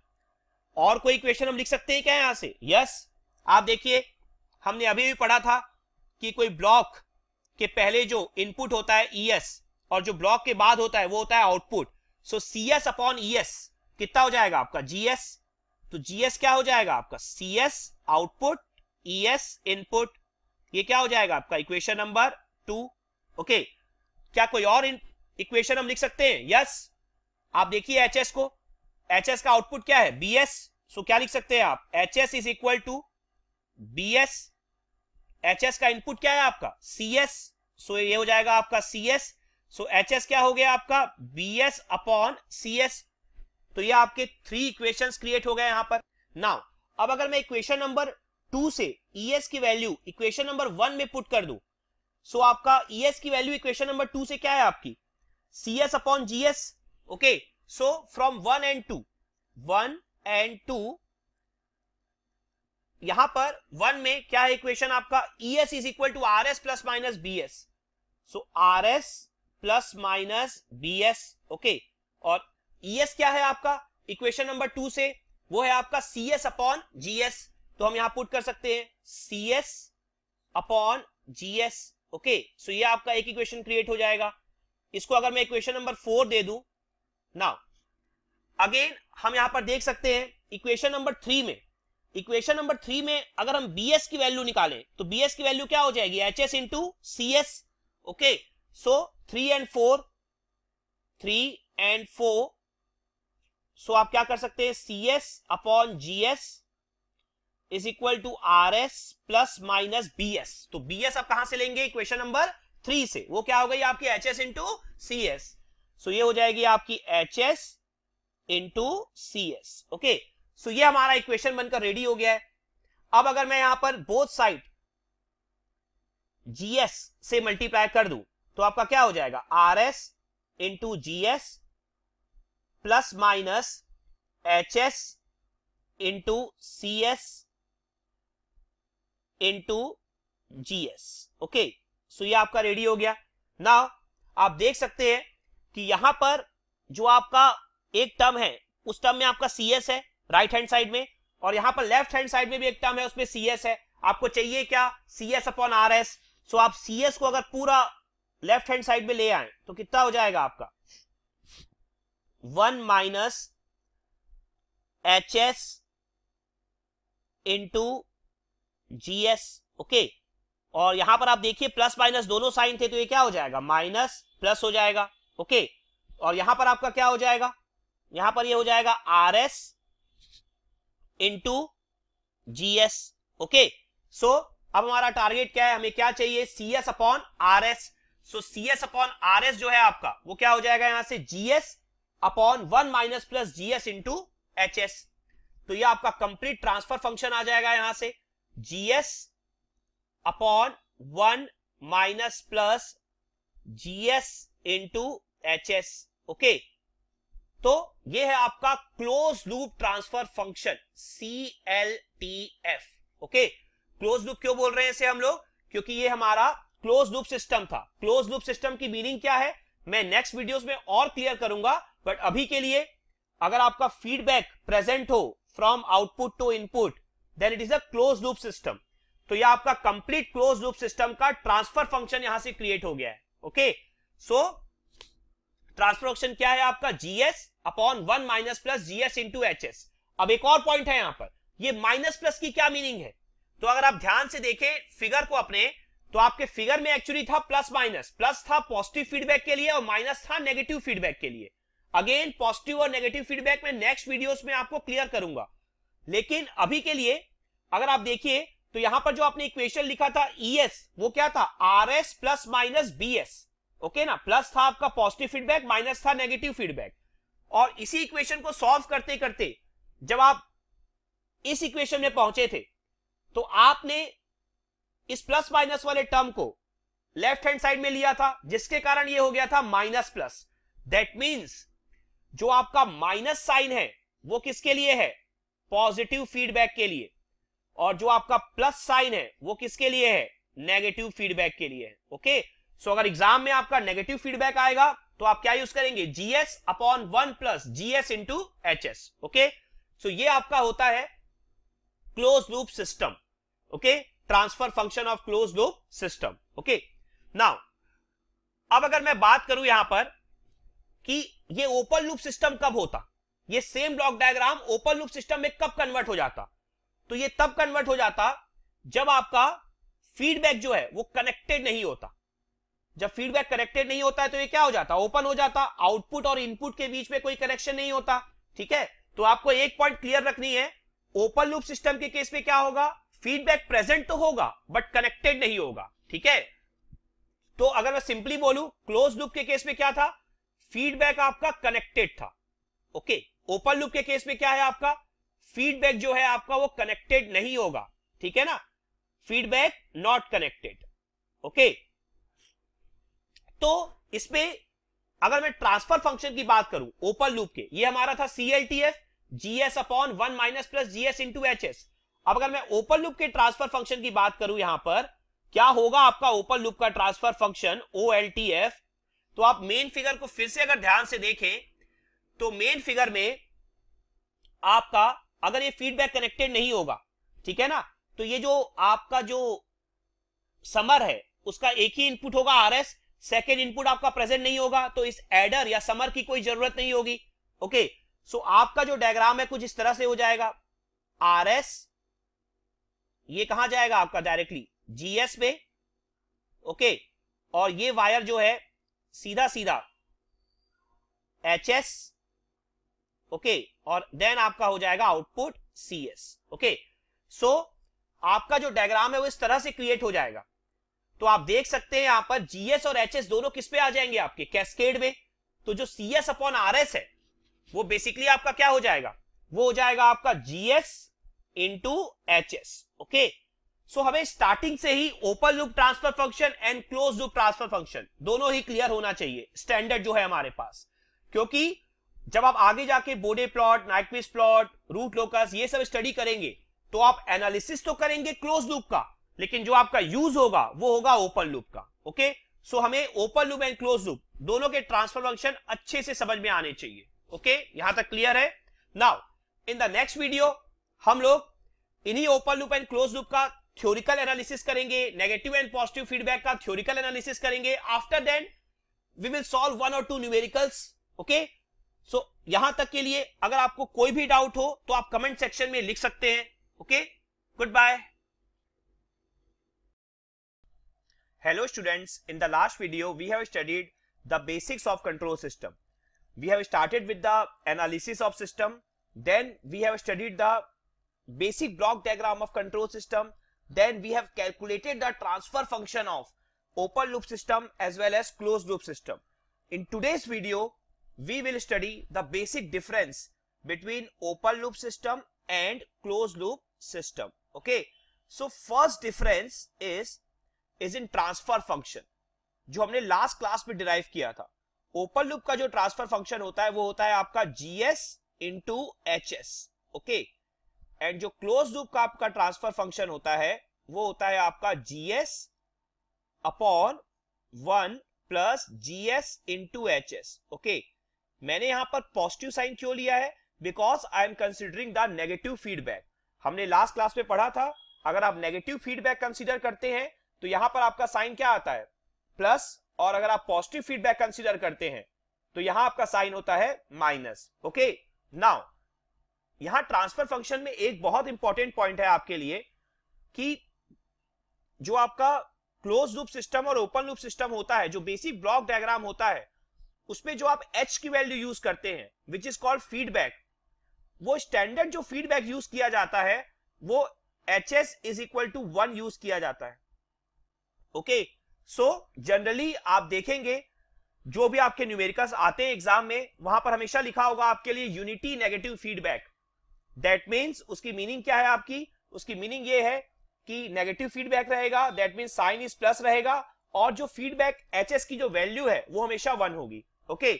और कोई इक्वेशन हम लिख सकते हैं क्या यहां से यस आप देखिए हमने अभी भी पढ़ा था कि कोई ब्लॉक के पहले जो इनपुट होता है ई e एस और जो ब्लॉक के बाद होता है वो होता है output so C S upon E S कितना हो जाएगा आपका जीएस तो जीएस क्या हो जाएगा आपका सी S output E S input ये क्या हो जाएगा आपका इक्वेशन नंबर टू ओके क्या कोई और इक्वेशन हम लिख सकते हैं यस आप देखिए एच को एच का आउटपुट क्या है बी एस सो क्या लिख सकते हैं आप H S is equal to B S H S का इनपुट क्या है आपका सी एस सो ये हो जाएगा आपका सी एस सो एच एस क्या हो गया आपका B S upon C S तो ये आपके थ्री इक्वेशंस क्रिएट हो गए यहां पर नाउ अब अगर मैं इक्वेशन नंबर टू से ई e एस की वैल्यू इक्वेशन नंबर वन में पुट कर दो सो so, आपका ई e की वैल्यू इक्वेशन नंबर टू से क्या है आपकी C S upon G S okay so from one and two one and two यहां पर वन में क्या है इक्वेशन आपका E S is equal to R S plus minus B S so R S plus minus B S okay और ई e S क्या है आपका इक्वेशन नंबर टू से वो है आपका C S upon G S तो हम यहां पुट कर सकते हैं C S upon G S okay so ये आपका एक इक्वेशन क्रिएट हो जाएगा इसको अगर मैं इक्वेशन नंबर फोर दे दू नाउ अगेन हम यहां पर देख सकते हैं इक्वेशन नंबर थ्री में इक्वेशन नंबर थ्री में अगर हम बी एस की वैल्यू निकालें तो बी एस की वैल्यू क्या हो जाएगी H S into C S okay so three and four three and four so आप क्या कर सकते हैं C S upon G S is equal to R S plus minus B S तो बी एस आप कहां से लेंगे इक्वेशन नंबर थ्री से वो क्या हो गई आपकी H S into C S so ये हो जाएगी आपकी H S into C S okay so ये हमारा इक्वेशन बनकर रेडी हो गया है अब अगर मैं यहां पर बोथ साइड जीएस से मल्टीप्लाई कर दू तो आपका क्या हो जाएगा R S into G S plus minus H S into C S G S okay so ये आपका रेडी हो गया ना आप देख सकते हैं कि यहां पर जो आपका एक टर्म है उस टर्म में आपका एस है राइट हैंड साइड में और यहां पर लेफ्ट हैंड साइड में भी एक टर्म है उसमें एस है आपको चाहिए क्या C S upon are S so आप एस को अगर पूरा लेफ्ट हैंड साइड में ले आए तो कितना हो जाएगा आपका one minus H S into G S okay और यहां पर आप देखिए प्लस माइनस दोनों साइन थे तो ये क्या हो जाएगा माइनस प्लस हो जाएगा ओके और यहां पर आपका क्या हो जाएगा यहां पर ये यह हो जाएगा R S into G S okay so अब हमारा टारगेट क्या है हमें क्या चाहिए C S upon are S so C S upon R S जो है आपका वो क्या हो जाएगा यहां से G S upon one minus plus G S into H S तो ये आपका कंप्लीट ट्रांसफर फंक्शन आ जाएगा यहां से G S upon one minus plus G S into H S okay तो ये है आपका close loop transfer function C L T F okay close loop क्यों बोल रहे हैं इसे हम लोग क्योंकि ये हमारा क्लोज लूप सिस्टम था क्लोज लूप सिस्टम की मीनिंग क्या है मैं नेक्स्ट वीडियोस में और क्लियर करूंगा बट अभी के लिए अगर आपका फीडबैक प्रेजेंट हो from output to input then it is a close loop system तो ये आपका कंप्लीट क्लोज लूप सिस्टम का ट्रांसफर फंक्शन यहां से क्रिएट हो गया है ओके सो ट्रांसफर फंक्शन क्या है आपका G S upon one minus plus G S into H S अब एक और पॉइंट है यहां पर ये माइनस प्लस की क्या मीनिंग है तो अगर आप ध्यान से देखें फिगर को अपने तो आपके फिगर में एक्चुअली था प्लस माइनस प्लस था पॉजिटिव फीडबैक के लिए और माइनस था नेगेटिव फीडबैक के लिए अगेन पॉजिटिव और नेगेटिव फीडबैक में नेक्स्ट वीडियोस में आपको क्लियर करूंगा लेकिन अभी के लिए अगर आप देखिए तो यहां पर जो आपने इक्वेशन लिखा था ई e एस वो क्या था R S plus minus B S okay ना प्लस था आपका पॉजिटिव फीडबैक माइनस था नेगेटिव फीडबैक और इसी इक्वेशन को सॉल्व करते करते जब आप इस इक्वेशन में पहुंचे थे तो आपने इस प्लस माइनस वाले टर्म को लेफ्ट हैंड साइड में लिया था जिसके कारण ये हो गया था माइनस प्लस दैट मींस जो आपका माइनस साइन है वो किसके लिए है पॉजिटिव फीडबैक के लिए और जो आपका प्लस साइन है वो किसके लिए है नेगेटिव फीडबैक के लिए ओके सो so, अगर एग्जाम में आपका नेगेटिव फीडबैक आएगा तो आप क्या यूज करेंगे G S upon one plus G S into H S okay so ये आपका होता है close loop system okay transfer function of close loop system okay now अब अगर मैं बात करूं यहां पर कि ये ओपन लूप सिस्टम कब होता ये same block diagram open loop system में कब कन्वर्ट हो जाता तो ये तब कन्वर्ट हो जाता जब आपका फीडबैक जो है वो कनेक्टेड नहीं होता जब फीडबैक कनेक्टेड नहीं होता है तो ये क्या हो जाता ओपन हो जाता आउटपुट और इनपुट के बीच में कोई कनेक्शन नहीं होता ठीक है तो आपको एक पॉइंट क्लियर रखनी है ओपन लूप सिस्टम के केस में क्या होगा फीडबैक प्रेजेंट तो होगा बट कनेक्टेड नहीं होगा ठीक है तो अगर मैं सिंपली बोलू क्लोज लूप के केस में क्या था फीडबैक आपका कनेक्टेड था ओके ओपन लूप के केस में क्या है आपका फीडबैक जो है आपका वो कनेक्टेड नहीं होगा ठीक है ना फीडबैक नॉट कनेक्टेड ओके तो इसमें अगर मैं ट्रांसफर फंक्शन की बात करूं ओपन लूप के ये हमारा था C L T CLTF G S upon one minus plus G S into H S अब अगर मैं ओपन लूप के ट्रांसफर फंक्शन की बात करूं यहां पर क्या होगा आपका ओपन लूप का transfer function O L T F तो आप मेन फिगर को फिर से अगर ध्यान से देखें तो मेन फिगर में आपका अगर ये फीडबैक कनेक्टेड नहीं होगा ठीक है ना तो ये जो आपका जो समर है उसका एक ही इनपुट होगा आर एस सेकेंड इनपुट आपका प्रेजेंट नहीं होगा तो इस एडर या समर की कोई जरूरत नहीं होगी ओके सो आपका जो डायग्राम है कुछ इस तरह से हो जाएगा आर एस ये कहा जाएगा आपका डायरेक्टली जीएस पे ओके और ये वायर जो है सीधा सीधा एच एस ओके okay, और देन आपका हो जाएगा output C S okay so आपका जो डायग्राम है वो इस तरह से क्रिएट हो जाएगा तो आप देख सकते हैं यहां पर जीएस और एचएस दोनों किस पे आ जाएंगे आपके कैस्केड में तो जो C S upon R S है वो बेसिकली आपका क्या हो जाएगा वो हो जाएगा आपका G S into H S okay so हमें स्टार्टिंग से ही open loop transfer function and close loop transfer function दोनों ही क्लियर होना चाहिए स्टैंडर्ड जो है हमारे पास क्योंकि जब आप आगे जाके Bode plot Nyquist plot root locus ये सब स्टडी करेंगे तो आप एनालिसिस तो करेंगे क्लोज लूप का लेकिन जो आपका यूज होगा वो होगा ओपन लूप का ओके सो हमें open loop and close loop दोनों के ट्रांसफर फंक्शन अच्छे से समझ में आने चाहिए ओके यहां तक क्लियर है now in the next video हम लोग इन्हीं open loop and close loop का थ्योरिकल एनालिसिस करेंगे नेगेटिव एंड पॉजिटिव फीडबैक का थ्योरिकल एनालिसिस करेंगे after then we will solve one और टू न्यूमेरिकल्स ओके सो यहां तक के लिए अगर आपको कोई भी डाउट हो तो आप कमेंट सेक्शन में लिख सकते हैं okay good bye hello students in the last video we have studied the basics of control system we have started with the analysis of system then we have studied the basic block diagram of control system then we have calculated the transfer function of open loop system as well as close loop system in today's video we will study the basic difference between open loop system and closed loop system. Okay. So first difference is is in transfer function जो हमने last class में derive किया था open loop का जो transfer function होता है वो होता है आपका G S into H S okay and जो क्लोज लूप का आपका ट्रांसफर फंक्शन होता है वो होता है आपका G S upon one plus G S into H S okay मैंने यहां पर पॉजिटिव साइन क्यों लिया है because I am considering the negative feedback हमने लास्ट क्लास में पढ़ा था अगर आप नेगेटिव फीडबैक कंसिडर करते हैं तो यहां पर आपका साइन क्या आता है प्लस और अगर आप पॉजिटिव फीडबैक कंसिडर करते हैं तो यहां आपका साइन होता है माइनस ओके नाउ यहां ट्रांसफर फंक्शन में एक बहुत इंपॉर्टेंट पॉइंट है आपके लिए कि जो आपका क्लोज लूप सिस्टम और ओपन लूप सिस्टम होता है जो बेसिक ब्लॉक डायग्राम होता है उसमें जो आप एच की वैल्यू यूज करते हैं विच इज कॉल्ड फीडबैक वो स्टैंडर्ड जो फीडबैक यूज किया जाता है वो H S is equal to one use किया जाता है ओके सो जनरली आप देखेंगे जो भी आपके न्यूमेरिकल्स आते हैं एग्जाम में वहां पर हमेशा लिखा होगा आपके लिए unity negative feedback that means उसकी मीनिंग क्या है आपकी उसकी मीनिंग ये है कि नेगेटिव फीडबैक रहेगा that means sign is plus रहेगा और जो फीडबैक एच की जो वैल्यू है वो हमेशा वन होगी ओके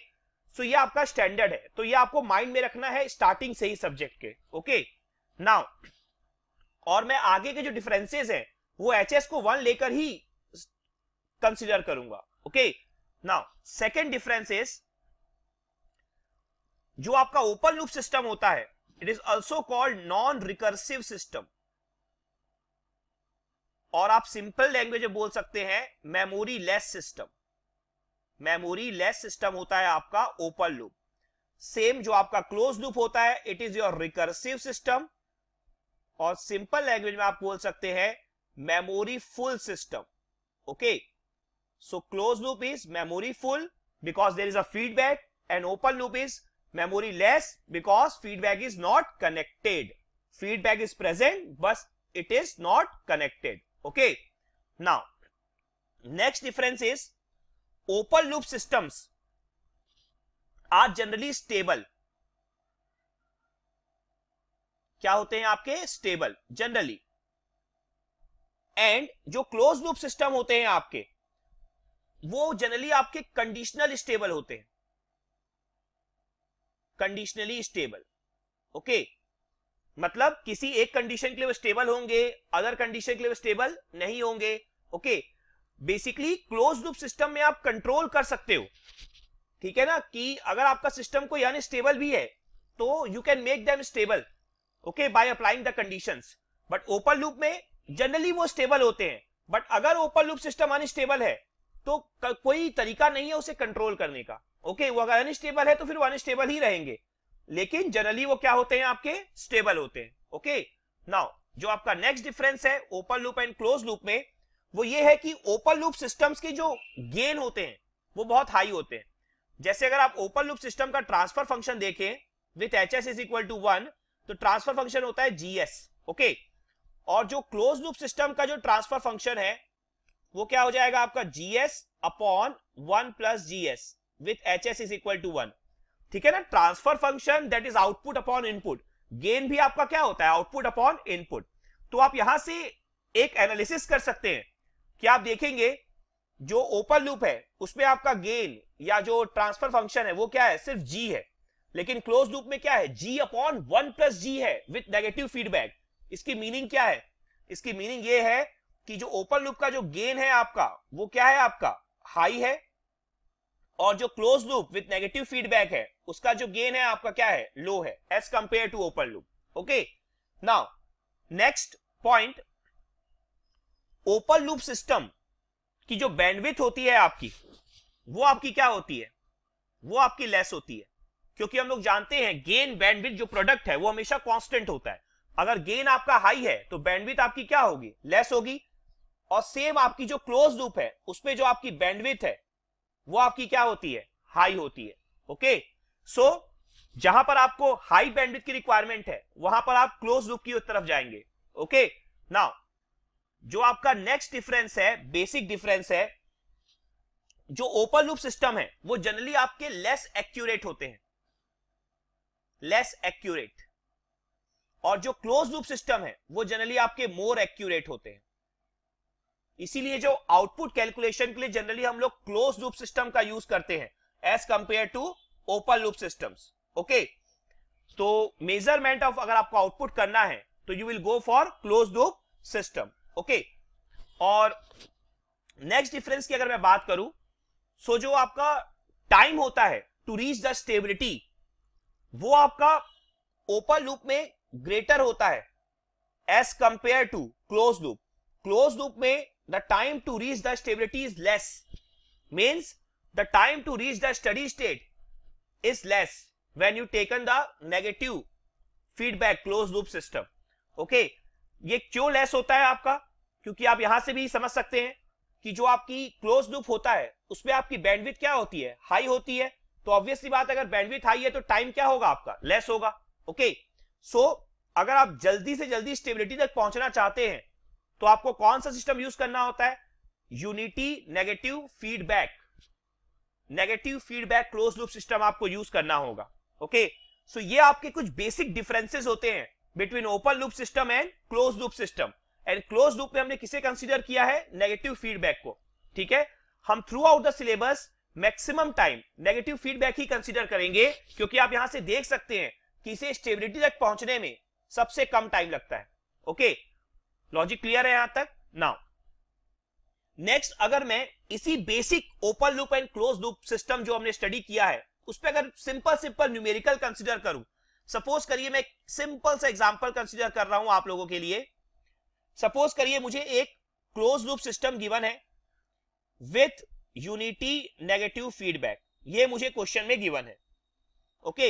सो ये आपका स्टैंडर्ड है तो ये आपको माइंड में रखना है स्टार्टिंग से ही सब्जेक्ट के ओके नाउ और मैं आगे के जो डिफरेंसेस हैं वो एच को वन लेकर ही कंसिडर करूंगा ओके नाउ सेकेंड डिफरेंसेस जो आपका ओपन लूप सिस्टम होता है it is also called non recursive system और आप सिंपल लैंग्वेज में बोल सकते हैं memoryless system memoryless system होता है आपका ओपन लूप सेम जो आपका क्लोज लूप होता है it is your recursive system और सिंपल लैंग्वेज में आप बोल सकते हैं memory full system okay so close loop is memory full because there is a feedback and open loop is memoryless because feedback is not connected feedback is present बस it is not connected okay now next difference is open loop system are generally stable क्या होते हैं आपके stable generally and जो close loop system होते हैं आपके वो जनरली आपके कंडीशनल स्टेबल होते हैं कंडीशनली स्टेबल ओके मतलब किसी एक कंडीशन के लिए वो स्टेबल होंगे अदर कंडीशन के लिए वो स्टेबल नहीं होंगे okay okay? Basically close loop system में आप कंट्रोल कर सकते हो ठीक है ना कि अगर आपका सिस्टम कोई अनस्टेबल भी है तो you can make them stable okay by applying the condition but open loop में जनरली वो स्टेबल होते हैं बट अगर ओपन लूप सिस्टम अनस्टेबल है तो कोई तरीका नहीं है उसे कंट्रोल करने का ओके okay, वो अगर अनस्टेबल है तो फिर वो अनस्टेबल ही रहेंगे लेकिन जनरली वो क्या होते हैं आपके स्टेबल होते हैं ओके okay? नाउ जो आपका नेक्स्ट डिफरेंस है open loop and close loop में वो ये है कि ओपन लूप सिस्टम्स के जो गेन होते हैं वो बहुत हाई होते हैं जैसे अगर आप ओपन लूप सिस्टम का ट्रांसफर फंक्शन देखें with H S is equal to one तो ट्रांसफर फंक्शन होता है जीएस ओके और जो क्लोज लूप सिस्टम का जो ट्रांसफर फंक्शन है वो क्या हो जाएगा आपका G S upon one plus G S with H S is equal to one ठीक है ना transfer function that is output upon input gain भी आपका क्या होता है आउटपुट अपॉन इनपुट तो आप यहां से एक एनालिसिस कर सकते हैं कि आप देखेंगे जो ओपन लूप है उसमें आपका गेन या जो ट्रांसफर फंक्शन है वो क्या है सिर्फ जी है लेकिन क्लोज लूप में क्या है जी अपॉन वन प्लस जी है विथ नेगेटिव फीडबैक इसकी मीनिंग क्या है इसकी मीनिंग ये है कि जो ओपन लूप का जो गेन है आपका वो क्या है आपका हाई है और जो close loop with negative feedback है उसका जो गेन है आपका क्या है लो है as compare to open loop okay now next point open loop system की जो बैंडविथ होती है आपकी वो आपकी क्या होती है वो आपकी लेस होती है क्योंकि हम लोग जानते हैं गेन बैंडविथ जो प्रोडक्ट है वो हमेशा कांस्टेंट होता है अगर गेन आपका हाई है तो बैंडविथ आपकी क्या होगी लेस होगी और सेम आपकी जो क्लोज लूप है उसमें जो आपकी बैंडविथ है वो आपकी क्या होती है हाई होती है ओके सो so, जहां पर आपको हाई बैंडविथ की रिक्वायरमेंट है वहां पर आप क्लोज लूप की तरफ जाएंगे ओके नाउ जो आपका नेक्स्ट डिफरेंस है बेसिक डिफरेंस है जो ओपन लूप सिस्टम है वो जनरली आपके लेस एक्यूरेट होते हैं लेस एक्यूरेट और जो क्लोज लूप सिस्टम है वो जनरली आपके मोर एक्यूरेट होते हैं इसीलिए जो आउटपुट कैलकुलेशन के लिए जनरली हम लोग क्लोज लूप सिस्टम का यूज करते हैं as compare to open loop system okay तो मेजरमेंट ऑफ अगर आपको आउटपुट करना है तो you will go for close loop system okay और नेक्स्ट डिफरेंस की अगर मैं बात करूं सो जो आपका टाइम होता है टू रीच द स्टेबिलिटी वो आपका ओपन लूप में ग्रेटर होता है as compare to close loop close loop में the time to reach the stability is less means the time to reach the steady state is less when you taken the negative feedback close loop system okay ये क्यों less होता है आपका क्योंकि आप यहां से भी समझ सकते हैं कि जो आपकी क्लोज लूप होता है उसमें आपकी बैंडविथ क्या होती है हाई होती है तो ऑब्वियसली बात अगर बैंडविथ हाई है तो टाइम क्या होगा आपका लेस होगा ओके सो अगर आप जल्दी से जल्दी स्टेबिलिटी तक पहुंचना चाहते हैं तो आपको कौन सा सिस्टम यूज करना होता है unity negative feedback negative feedback close loop system आपको यूज करना होगा ओके okay? सो so, ये आपके कुछ बेसिक डिफरेंसेस होते हैं between open loop system and close loop system and close loop में हमने किसे कंसिडर किया है नेगेटिव फीडबैक को ठीक है हम throughout the syllabus maximum time negative feedback ही कंसिडर करेंगे क्योंकि आप यहां से देख सकते हैं कि इसे स्टेबिलिटी तक पहुंचने में सबसे कम टाइम लगता है ओके लॉजिक क्लियर है यहां तक नाउ नेक्स्ट अगर मैं इसी basic open loop and close loop system जो हमने स्टडी किया है उस पर अगर सिंपल सिंपल न्यूमेरिकल कंसिडर करूं सपोज करिए मैं सिंपल सा एग्जाम्पल कंसिडर कर रहा हूं आप लोगों के लिए सपोज करिए मुझे एक क्लोज लूप सिस्टम गिवन है विथ यूनिटी नेगेटिव फीडबैक ये मुझे क्वेश्चन में गिवन है okay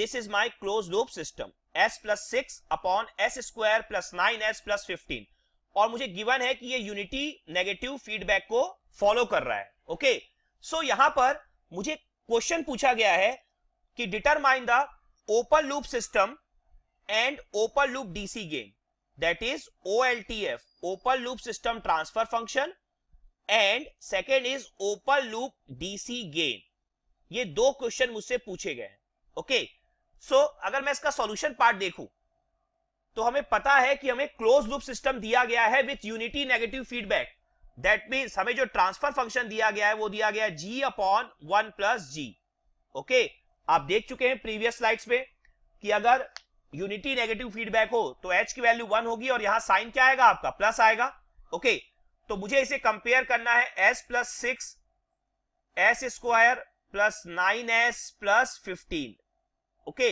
this is my close loop system S plus six upon S square plus nine S plus fifteen और मुझे गिवन है कि ये यूनिटी नेगेटिव फीडबैक को फॉलो कर रहा है ओके सो so, यहां पर मुझे क्वेश्चन पूछा गया है कि determine the open loop system and DC gain that is O L T F open loop system transfer function and second is open loop DC gain ये दो क्वेश्चन मुझसे पूछे गए हैं ओके सो अगर मैं इसका सॉल्यूशन पार्ट देखूं तो हमें पता है कि हमें क्लोज लूप सिस्टम दिया गया है with unity negative feedback that means हमें जो ट्रांसफर फंक्शन दिया गया है वो दिया गया है जी upon one plus G okay आप देख चुके हैं प्रीवियस स्लाइड्स में कि अगर यूनिटी नेगेटिव फीडबैक हो तो एच की वैल्यू वन होगी और यहां साइन क्या आएगा आपका प्लस आएगा ओके तो मुझे इसे कंपेयर करना है S plus six S square plus nine S plus fifteen okay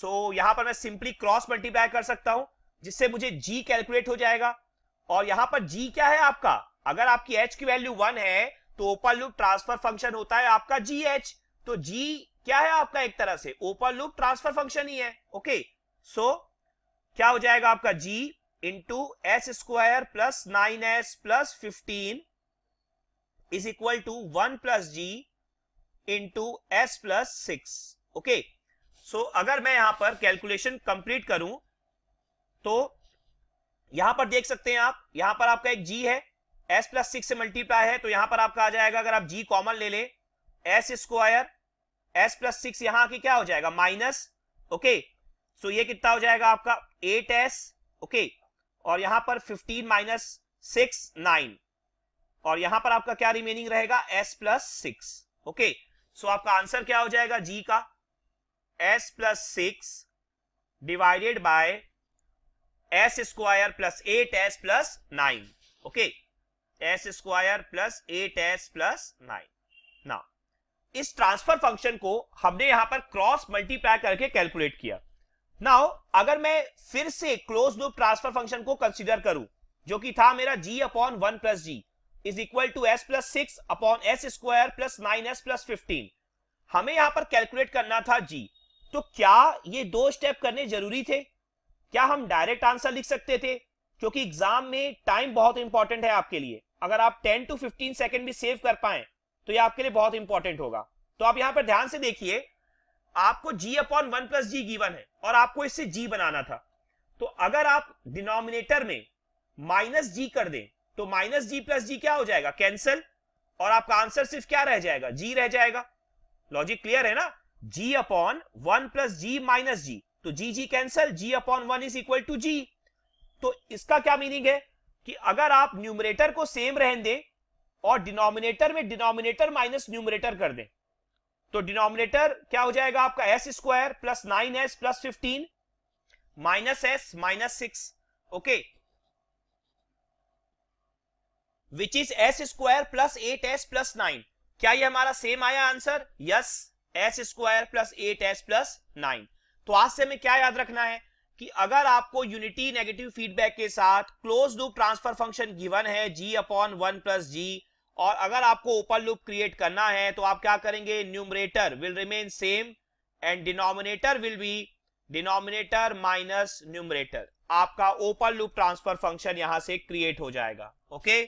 so यहां पर मैं सिंपली क्रॉस मल्टीप्लाई कर सकता हूं जिससे मुझे जी कैलकुलेट हो जाएगा और यहां पर जी क्या है आपका अगर आपकी एच की वैल्यू वन है तो ओपन लूप ट्रांसफर फंक्शन होता है आपका जी एच तो जी क्या है आपका एक तरह से ओपन लूप ट्रांसफर फंक्शन ही है ओके सो क्या हो जाएगा आपका G into S square plus nine S plus fifteen is equal to one plus G into S plus six okay so अगर मैं यहां पर कैलकुलेशन कंप्लीट करूं तो यहां पर देख सकते हैं आप यहां पर आपका एक जी है एस प्लस सिक्स से मल्टीप्लाई है तो यहां पर आपका आ जाएगा अगर आप जी कॉमन ले लें s square S plus six यहां की क्या हो जाएगा माइनस ओके सो ये कितना हो जाएगा आपका एट एस ओके और यहां पर फिफ्टीन माइनस सिक्स नाइन और यहां पर आपका क्या रिमेनिंग रहेगा s plus six okay so आपका आंसर क्या हो जाएगा जी का s plus six divided by S square plus eight s plus nine okay S square plus eight s plus nine इस ट्रांसफर फंक्शन को हमने यहां पर क्रॉस मल्टीप्लाई करके कैलकुलेट किया नाउ अगर मैं फिर से क्लोज लूप ट्रांसफर फंक्शन को कंसिडर करूं जो कि था मेरा G upon one plus G is equal to S plus six upon S square plus nine S plus fifteen हमें यहां पर कैलकुलेट करना था जी तो क्या ये दो स्टेप करने जरूरी थे क्या हम डायरेक्ट आंसर लिख सकते थे क्योंकि एग्जाम में टाइम बहुत इंपॉर्टेंट है आपके लिए अगर आप 10 टू 15 सेकंड भी सेव कर पाए तो ये आपके लिए बहुत इंपॉर्टेंट होगा तो आप यहां पर ध्यान से देखिए आपको G upon one plus G given है और आपको इससे जी बनाना था तो अगर आप डिनोमिनेटर में माइनस जी कर दें तो माइनस जी प्लस जी क्या हो जाएगा कैंसल और आपका आंसर सिर्फ क्या रह जाएगा जी रह जाएगा लॉजिक क्लियर है ना G upon one plus G minus G तो G G cancel G upon one is equal to G तो इसका क्या मीनिंग है कि अगर आप न्यूमरेटर को सेम रहने दें और डिनोमिनेटर में डिनोमिनेटर माइनस न्यूमरेटर कर दें तो डिनोमिनेटर क्या हो जाएगा आपका S square plus nine S plus fifteen minus s minus six okay which is S square plus eight s plus nine क्या ये हमारा सेम आया answer yes s square plus eight s plus nine तो आज से हमें क्या याद रखना है कि अगर आपको यूनिटी नेगेटिव फीडबैक के साथ close loop transfer function given है जी अपॉन वन प्लस जी और अगर आपको ओपन लूप क्रिएट करना है तो आप क्या करेंगे numerator will remain same and denominator will be denominator minus numerator आपका ओपन लूप ट्रांसफर फंक्शन यहां से क्रिएट हो जाएगा ओके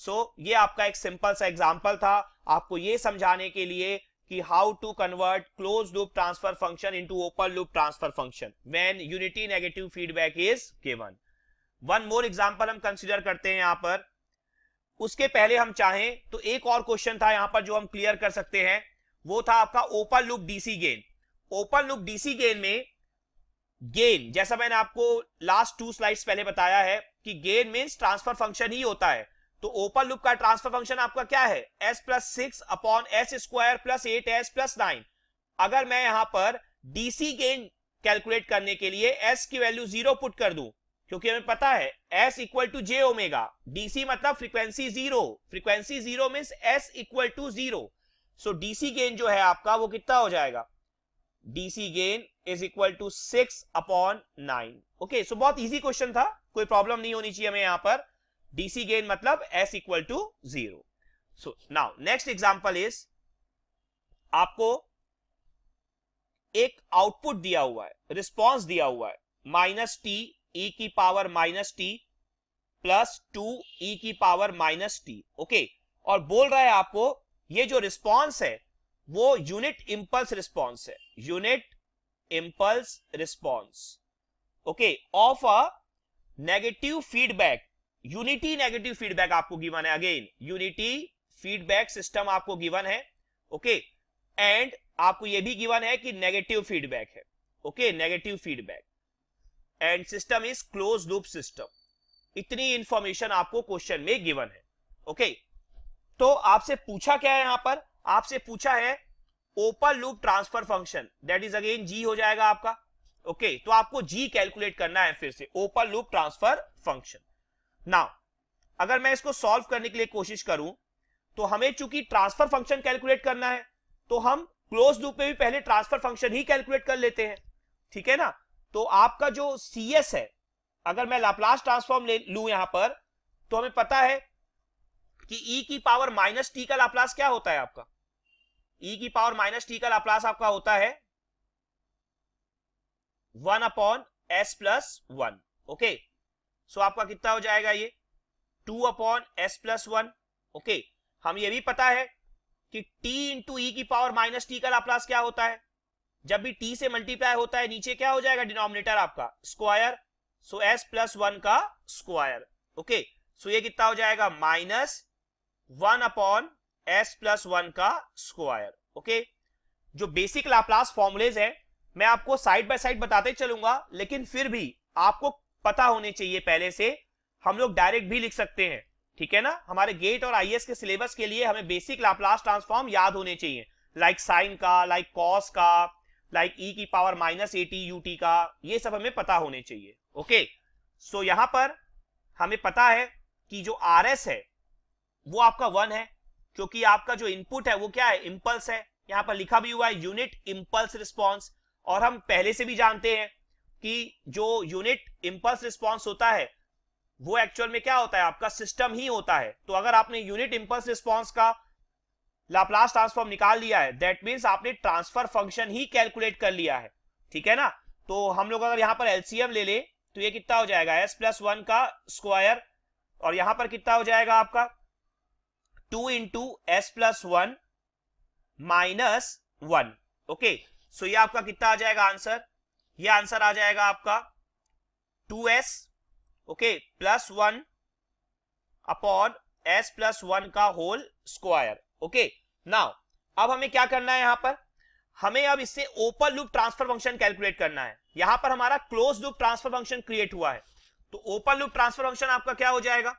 सो so, ये आपका एक सिंपल सा एग्जांपल था आपको ये समझाने के लिए कि how to convert close loop transfer function into open loop transfer function when unity negative feedback is given one more example हम कंसीडर करते हैं यहां पर उसके पहले हम चाहें तो एक और क्वेश्चन था यहां पर जो हम क्लियर कर सकते हैं वो था आपका open loop DC gain open loop DC gain में गेन जैसा मैंने आपको लास्ट टू स्लाइड्स पहले बताया है कि गेन मीन्स ट्रांसफर फंक्शन ही होता है तो ओपन लुक का ट्रांसफर फंक्शन आपका क्या है S plus six upon S square plus eight s plus nine अगर मैं यहां पर डीसी गेन कैलकुलेट करने के लिए एस की वैल्यू जीरो पुट कर दूं क्योंकि हमें पता है s equal to j omega DC मतलब frequency zero frequency zero mean s equal to zero so DC gain जो है आपका वो कितना हो जाएगा DC gain is equal to six upon nine okay so बहुत इजी क्वेश्चन था कोई प्रॉब्लम नहीं होनी चाहिए हमें यहां पर डीसी गेन मतलब s equal to zero so now next example is आपको एक आउटपुट दिया हुआ है रिस्पॉन्स दिया हुआ है माइनस टी e की power minus t plus two ई की पावर माइनस टी ओके और बोल रहा है आपको ये जो रिस्पॉन्स है वो यूनिट इंपल्स रिस्पॉन्स है unit impulse response okay of a negative feedback unity negative feedback आपको गिवन है अगेन यूनिटी फीडबैक सिस्टम आपको गिवन है ओके okay? एंड आपको यह भी गिवन है कि नेगेटिव फीडबैक है okay negative feedback and system is close loop system इतनी इंफॉर्मेशन आपको क्वेश्चन में गिवन है ओके तो आपसे पूछा क्या है यहां पर आपसे पूछा है open loop transfer function that is again G हो जाएगा आपका ओके okay, तो आपको जी कैलकुलेट करना है फिर से open loop transfer function now अगर मैं इसको सॉल्व करने के लिए कोशिश करूं तो हमें चूंकि ट्रांसफर फंक्शन कैलकुलेट करना है तो हम क्लोज लूप में भी पहले ट्रांसफर फंक्शन ही कैलकुलेट कर लेते हैं ठीक है ना तो आपका जो सी एस है अगर मैं लाप्लास ट्रांसफॉर्म ले लू यहां पर तो हमें पता है कि e की पावर माइनस टी का लाप्लास क्या होता है आपका e की पावर माइनस टी का लाप्लास आपका होता है one upon S plus one okay so आपका कितना हो जाएगा ये two upon S plus one okay हम ये भी पता है कि t इंटू ई e की पावर माइनस टी का लाप्लास क्या होता है जब भी टी से मल्टीप्लाई होता है नीचे क्या हो जाएगा डिनोमिनेटर आपका square so s plus one का स्क्वायर ओके सो ये कितना हो जाएगा minus one upon S plus one का स्क्वायर ओके जो बेसिक लाप्लास फॉर्मुलेज है मैं आपको साइड बाय साइड बताते चलूंगा लेकिन फिर भी आपको पता होने चाहिए पहले से हम लोग डायरेक्ट भी लिख सकते हैं ठीक है ना हमारे गेट और आईएएस के सिलेबस के लिए हमें बेसिक लाप्लास ट्रांसफॉर्म याद होने चाहिए लाइक like साइन का लाइक like कॉस का लाइक ई e की power minus a T U t का ये सब हमें पता होने चाहिए ओके सो यहां पर हमें पता है कि जो आर एस है वो आपका वन है क्योंकि आपका जो इनपुट है वो क्या है इम्पल्स है यहां पर लिखा भी हुआ है यूनिट इम्पल्स रिस्पॉन्स और हम पहले से भी जानते हैं कि जो यूनिट इम्पल्स रिस्पॉन्स होता है वो एक्चुअल में क्या होता है आपका सिस्टम ही होता है तो अगर आपने यूनिट इम्पल्स रिस्पॉन्स का लाप्लास ट्रांसफॉर्म निकाल लिया है दैट मीन्स आपने ट्रांसफर फंक्शन ही कैलकुलेट कर लिया है ठीक है ना तो हम लोग अगर यहाँ पर एलसीएम ले ले तो ये कितना हो जाएगा एस प्लस वन का स्क्वायर और यहां पर कितना हो जाएगा आपका two into S plus one minus one okay so ये आपका कितना आ जाएगा आंसर ये आंसर आ जाएगा आपका two S okay plus one upon S plus one का होल स्क्वायर ओके नाउ अब हमें क्या करना है यहां पर हमें अब इससे open loop transfer function calculate करना है यहां पर हमारा close loop transfer function create हुआ है तो ओपन लूप ट्रांसफर फंक्शन आपका क्या हो जाएगा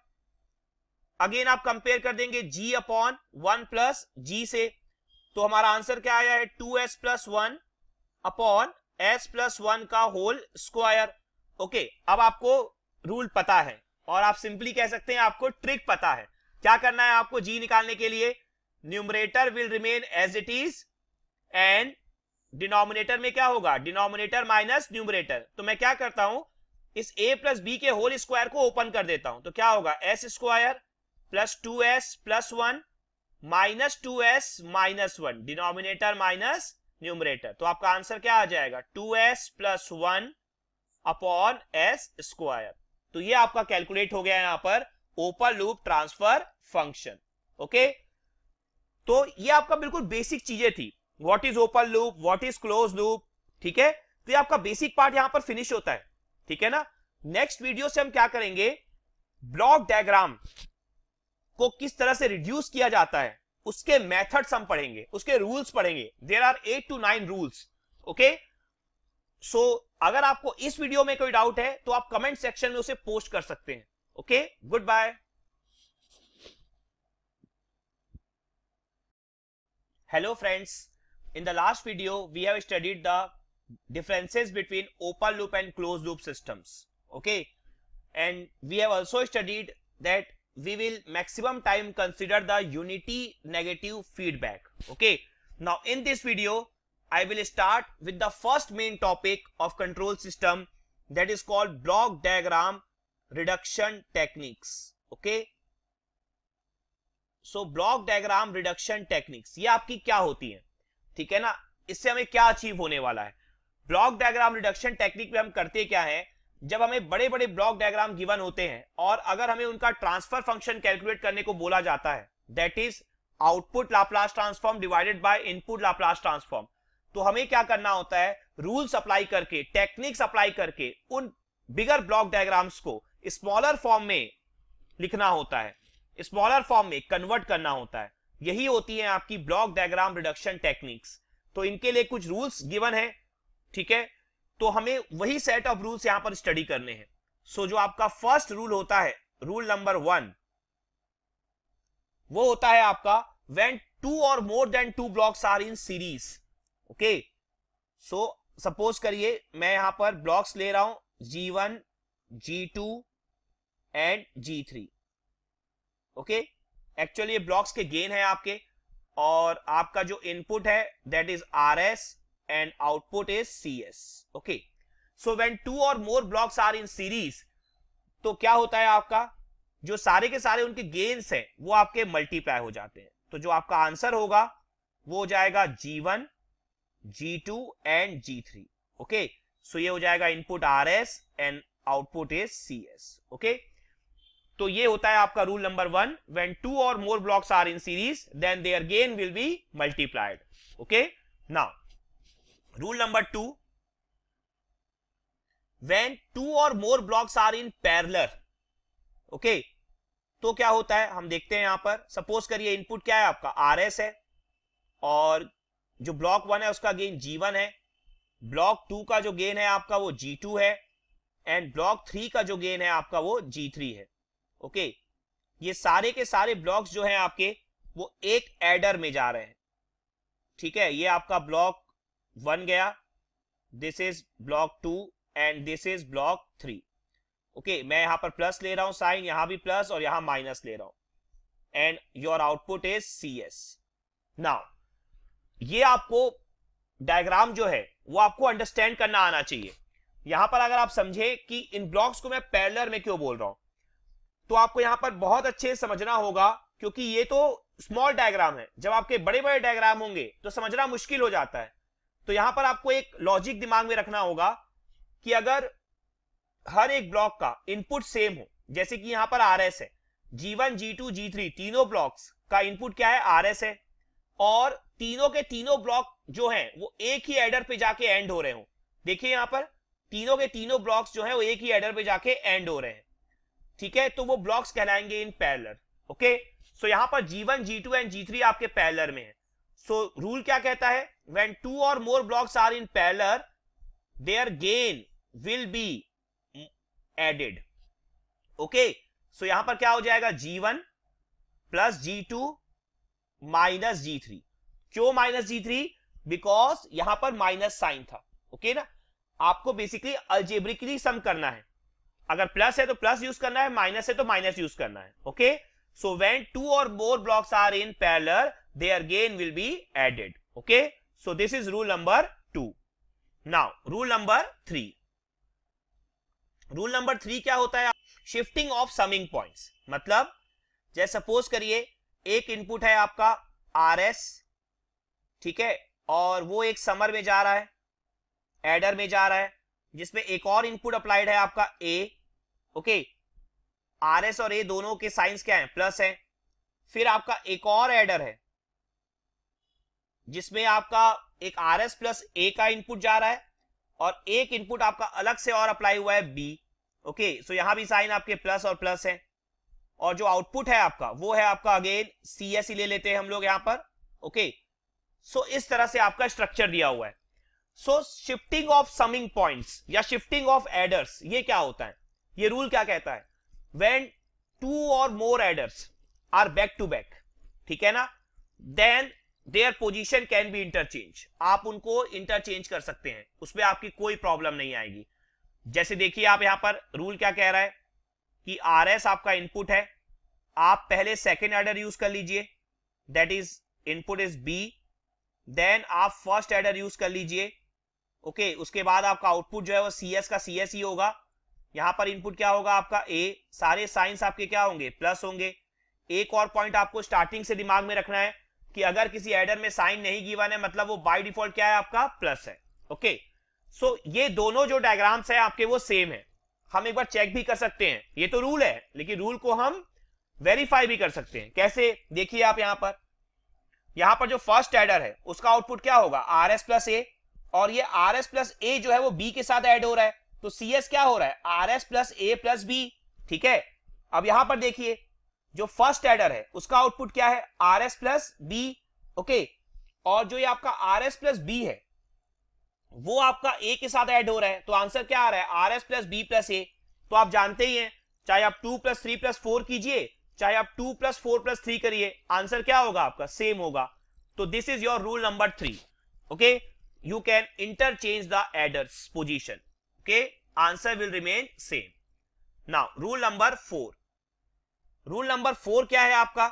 अगेन आप कंपेयर कर देंगे G upon one plus G से तो हमारा आंसर क्या आया है two S plus one upon S plus one का होल स्क्वायर ओके अब आपको रूल पता है और आप सिंपली कह सकते हैं आपको ट्रिक पता है क्या करना है आपको जी निकालने के लिए numerator will remain as it is and denominator में क्या होगा डिनोमिनेटर माइनस न्यूमरेटर तो मैं क्या करता हूं इस ए प्लस बी के होल स्क्वायर को ओपन कर देता हूं तो क्या होगा s square plus two S plus one minus two s minus one denominator minus numerator तो आपका आंसर क्या आ जाएगा two S plus one upon S square तो ये आपका कैलकुलेट हो गया यहां पर open loop transfer function okay तो ये आपका बिल्कुल बेसिक चीजें थी what is open loop what is close loop ठीक है तो ये आपका बेसिक पार्ट यहां पर फिनिश होता है ठीक है ना नेक्स्ट वीडियो से हम क्या करेंगे ब्लॉक डायग्राम को किस तरह से रिड्यूस किया जाता है उसके मेथड्स हम पढ़ेंगे उसके रूल्स पढ़ेंगे there are eight to nine rules okay so अगर आपको इस वीडियो में कोई डाउट है तो आप कमेंट सेक्शन में उसे पोस्ट कर सकते हैं okay good bye Hello friends, in the last video we have studied the differences between open loop and closed loop systems, okay. And we have also studied that we will maximum time consider the unity negative feedback, okay. Now in this video, I will start with the first main topic of control system that is called block diagram reduction techniques, okay. So block diagram reduction techniques ये आपकी क्या होती है ठीक है ना इससे हमें क्या अचीव होने वाला है ब्लॉक डायग्राम रिडक्शन टेक्निक में हम करते क्या है जब हमें बड़े बड़े ब्लॉक डायग्राम गिवन होते हैं और अगर हमें उनका ट्रांसफर फंक्शन कैलकुलेट करने को बोला जाता है that is output Laplace transform divided by input Laplace transform तो हमें क्या करना होता है रूल्स अप्लाई करके टेक्निक्स अप्लाई करके उन बिगर ब्लॉक डायग्राम्स को स्मॉलर फॉर्म में लिखना होता है स्मॉलर फॉर्म में कन्वर्ट करना होता है यही होती है आपकी ब्लॉक डायग्राम रिडक्शन टेक्निक्स तो इनके लिए कुछ रूल्स गिवन है ठीक है तो हमें वही सेट ऑफ रूल्स यहां पर स्टडी करने हैं सो so, जो आपका फर्स्ट रूल होता है रूल नंबर वन वो होता है आपका वेन टू और more than two blocks are in series okay so suppose करिए मैं यहां पर ब्लॉक्स ले रहा हूं G one G two and G three okay actually ये ब्लॉक्स के गेन है आपके और आपका जो इनपुट है that is are s and output is C S okay so when two और more blocks are in series तो क्या होता है आपका जो सारे के सारे उनके गेन्स है वो आपके मल्टीप्लाई हो जाते हैं तो जो आपका आंसर होगा वो हो जाएगा G one G two and G three okay so ये हो जाएगा input R s and output is C S okay तो ये होता है आपका rule number one when two और more blocks are in series then their gain will be multiplied okay now rule number two when two और more blocks are in parallel okay तो क्या होता है हम देखते हैं यहां पर सपोज करिए इनपुट क्या है आपका आर एस है और जो ब्लॉक वन है उसका गेन जी वन है ब्लॉक टू का जो गेन है आपका वो जी टू है एंड ब्लॉक थ्री का जो गेन है आपका वो जी थ्री है ओके ये सारे के सारे ब्लॉक्स जो हैं आपके वो एक एडर में जा रहे हैं ठीक है ये आपका ब्लॉक वन गया this is block two and this is block three okay मैं यहां पर प्लस ले रहा हूं साइन यहां भी प्लस और यहां माइनस ले रहा हूं and your output is C S now ये आपको डायग्राम जो है वो आपको अंडरस्टैंड करना आना चाहिए यहां पर अगर आप समझे कि इन ब्लॉक्स को मैं पैरलर में क्यों बोल रहा हूं तो आपको यहां पर बहुत अच्छे समझना होगा क्योंकि ये तो स्मॉल डायग्राम है जब आपके बड़े बड़े डायग्राम होंगे तो समझना मुश्किल हो जाता है तो यहां पर आपको एक लॉजिक दिमाग में रखना होगा कि अगर हर एक ब्लॉक का इनपुट सेम हो जैसे कि यहां पर आर है G one G two G three तीनों ब्लॉक्स का इनपुट क्या है आर है और तीनों के तीनों ब्लॉक जो हैं वो एक ही एडर पे जाके एंड हो रहे हो देखिए यहां पर तीनों के तीनों ब्लॉक्स जो हैं वो एक ही एडर पे जाके एंड हो रहे हैं ठीक है तो वो ब्लॉक्स कहलाएंगे इन पैरलर ओके सो यहां पर G one G two and G three आपके पैरलर में है सो so, रूल क्या कहता है वेन टू और more blocks are in parallel their gain will be added okay so यहां पर क्या हो जाएगा G one plus G two minus G three क्यों माइनस जी थ्री बिकॉज यहां पर माइनस साइन था ओके okay ना आपको बेसिकली अल्जेब्रिकली सम करना है अगर प्लस है तो प्लस यूज करना है माइनस है तो माइनस यूज करना है ओके सो वेन टू और more blocks are in their gain will be added okay so this is rule number two now rule number three rule number three क्या होता है shifting of summing points मतलब जैसे suppose करिए एक input है आपका आर एस ठीक है और वो एक समर में जा रहा है एडर में जा रहा है जिसमें एक और इनपुट अप्लाइड है आपका ए ओके आर एस और ए दोनों के साइंस क्या है प्लस है फिर आपका एक और एडर है जिसमें आपका एक आर एस प्लस ए का इनपुट जा रहा है और एक इनपुट आपका अलग से और अप्लाई हुआ है बी ओके सो यहां भी साइन आपके प्लस और प्लस है और जो आउटपुट है आपका वो है आपका अगेन सी एस ले लेते हैं हम लोग यहां पर ओके सो इस तरह से आपका स्ट्रक्चर दिया हुआ है so shifting of summing points या शिफ्टिंग ऑफ एडर्स ये क्या होता है ये रूल क्या कहता है वेन टू और more adders are back to back ठीक है ना then their position can be interchange आप उनको इंटरचेंज कर सकते हैं उसमें आपकी कोई प्रॉब्लम नहीं आएगी जैसे देखिए आप यहां पर रूल क्या कह रहा है कि आर एस आपका इनपुट है आप पहले सेकेंड एडर यूज कर लीजिए that is input is B then आप फर्स्ट एडर यूज कर लीजिए ओके okay, उसके बाद आपका आउटपुट जो है वो सी एस का सी एस ही होगा यहां पर इनपुट क्या होगा आपका ए सारे साइंस आपके क्या होंगे प्लस होंगे एक और पॉइंट आपको स्टार्टिंग से दिमाग में रखना है कि अगर किसी एडर में साइन नहीं गिवन है मतलब वो बाय डिफॉल्ट क्या है आपका प्लस है ओके सो ये दोनों जो डायग्राम्स है आपके वो सेम है हम एक बार चेक भी कर सकते हैं ये तो रूल है लेकिन रूल को हम वेरीफाई भी कर सकते हैं कैसे देखिए आप यहां पर यहां पर जो फर्स्ट एडर है उसका आउटपुट क्या होगा आर एस प्लस ए और ये आर एस प्लस ए जो है वो बी के साथ एड हो रहा है तो सी एस क्या हो रहा है R S plus A plus B ठीक है अब यहां पर देखिए जो फर्स्ट एडर है उसका आउटपुट क्या है R S plus B okay और जो ये आपका आर एस प्लस बी है वो आपका ए के साथ ऐड हो रहा है तो आंसर क्या आ रहा है R S plus B plus A तो आप जानते ही हैं चाहे आप two plus three plus four कीजिए चाहे आप two plus four plus three करिए आंसर क्या होगा आपका सेम होगा तो this is your rule number three okay you can interchange the adders position के answer will remain same now rule number four rule number four क्या है आपका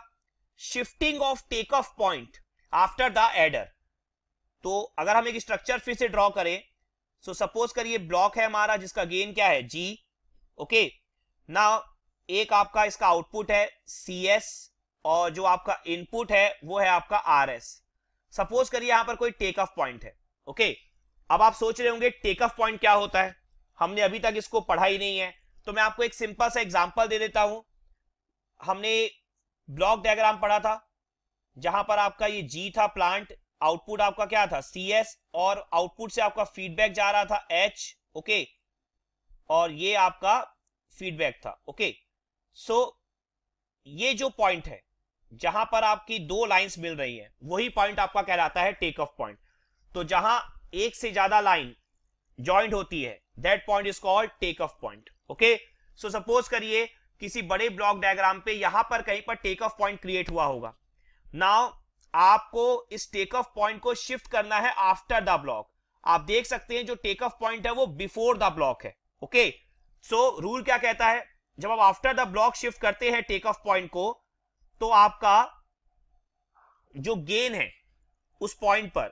shifting of take off point after the adder तो अगर हम एक structure फिर से ड्रॉ करें सो सपोज करिए ब्लॉक है हमारा जिसका गेन क्या है जी ओके ना एक आपका इसका आउटपुट है सी एस और जो आपका इनपुट है वो है आपका आर एस सपोज करिए यहां पर कोई टेक ऑफ पॉइंट है ओके okay? अब आप सोच रहे होंगे टेक ऑफ पॉइंट क्या होता है हमने अभी तक इसको पढ़ा ही नहीं है तो मैं आपको एक सिंपल सा एग्जाम्पल दे देता हूं हमने ब्लॉक डायग्राम पढ़ा था जहां पर आपका ये जी था प्लांट आउटपुट आपका क्या था सी एस और आउटपुट से आपका फीडबैक जा रहा था एच ओके और ये आपका फीडबैक था ओके सो ये जो पॉइंट है जहां पर आपकी दो लाइंस मिल रही हैं वही पॉइंट आपका कहलाता है टेक ऑफ पॉइंट तो जहां एक से ज्यादा लाइन ज्वाइंट होती है that point is called take off point okay so suppose करिए किसी बड़े ब्लॉक डायग्राम पे यहां पर कहीं पर टेक ऑफ पॉइंट क्रिएट हुआ होगा नाउ आपको इस टेक ऑफ पॉइंट को शिफ्ट करना है आफ्टर द ब्लॉक आप देख सकते हैं जो टेक ऑफ पॉइंट है वो बिफोर द ब्लॉक है ओके सो रूल क्या कहता है जब आप आफ्टर द ब्लॉक शिफ्ट करते हैं टेक ऑफ पॉइंट को तो आपका जो गेन है उस पॉइंट पर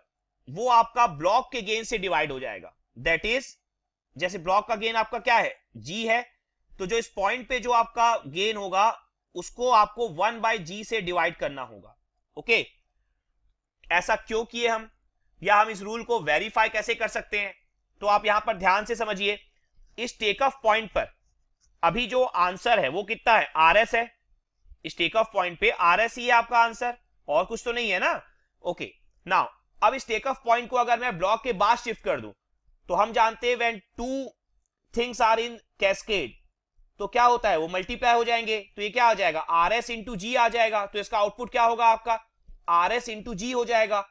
वो आपका ब्लॉक के गेन से डिवाइड हो जाएगा दैट इज जैसे ब्लॉक का गेन आपका क्या है जी है तो जो इस पॉइंट पे जो आपका गेन होगा उसको आपको वन बाय जी से डिवाइड करना होगा ओके okay? ऐसा क्यों किए हम या हम इस रूल को वेरीफाई कैसे कर सकते हैं तो आप यहां पर ध्यान से समझिए इस टेक ऑफ पॉइंट पर अभी जो आंसर है वो कितना है आर एस है इस टेक ऑफ पॉइंट पे आर एस ही है आपका आंसर और कुछ तो नहीं है ना ओके नाउ अब इस टेक ऑफ पॉइंट को अगर मैं ब्लॉक के बाद शिफ्ट कर दूं तो हम जानते हैं when two things are in cascade तो क्या होता है वो मल्टीप्लाई हो जाएंगे तो ये क्या आ जाएगा आर एस इंटू जी आ जाएगा तो इसका आउटपुट क्या होगा आपका आर एस इंटू जी हो जाएगा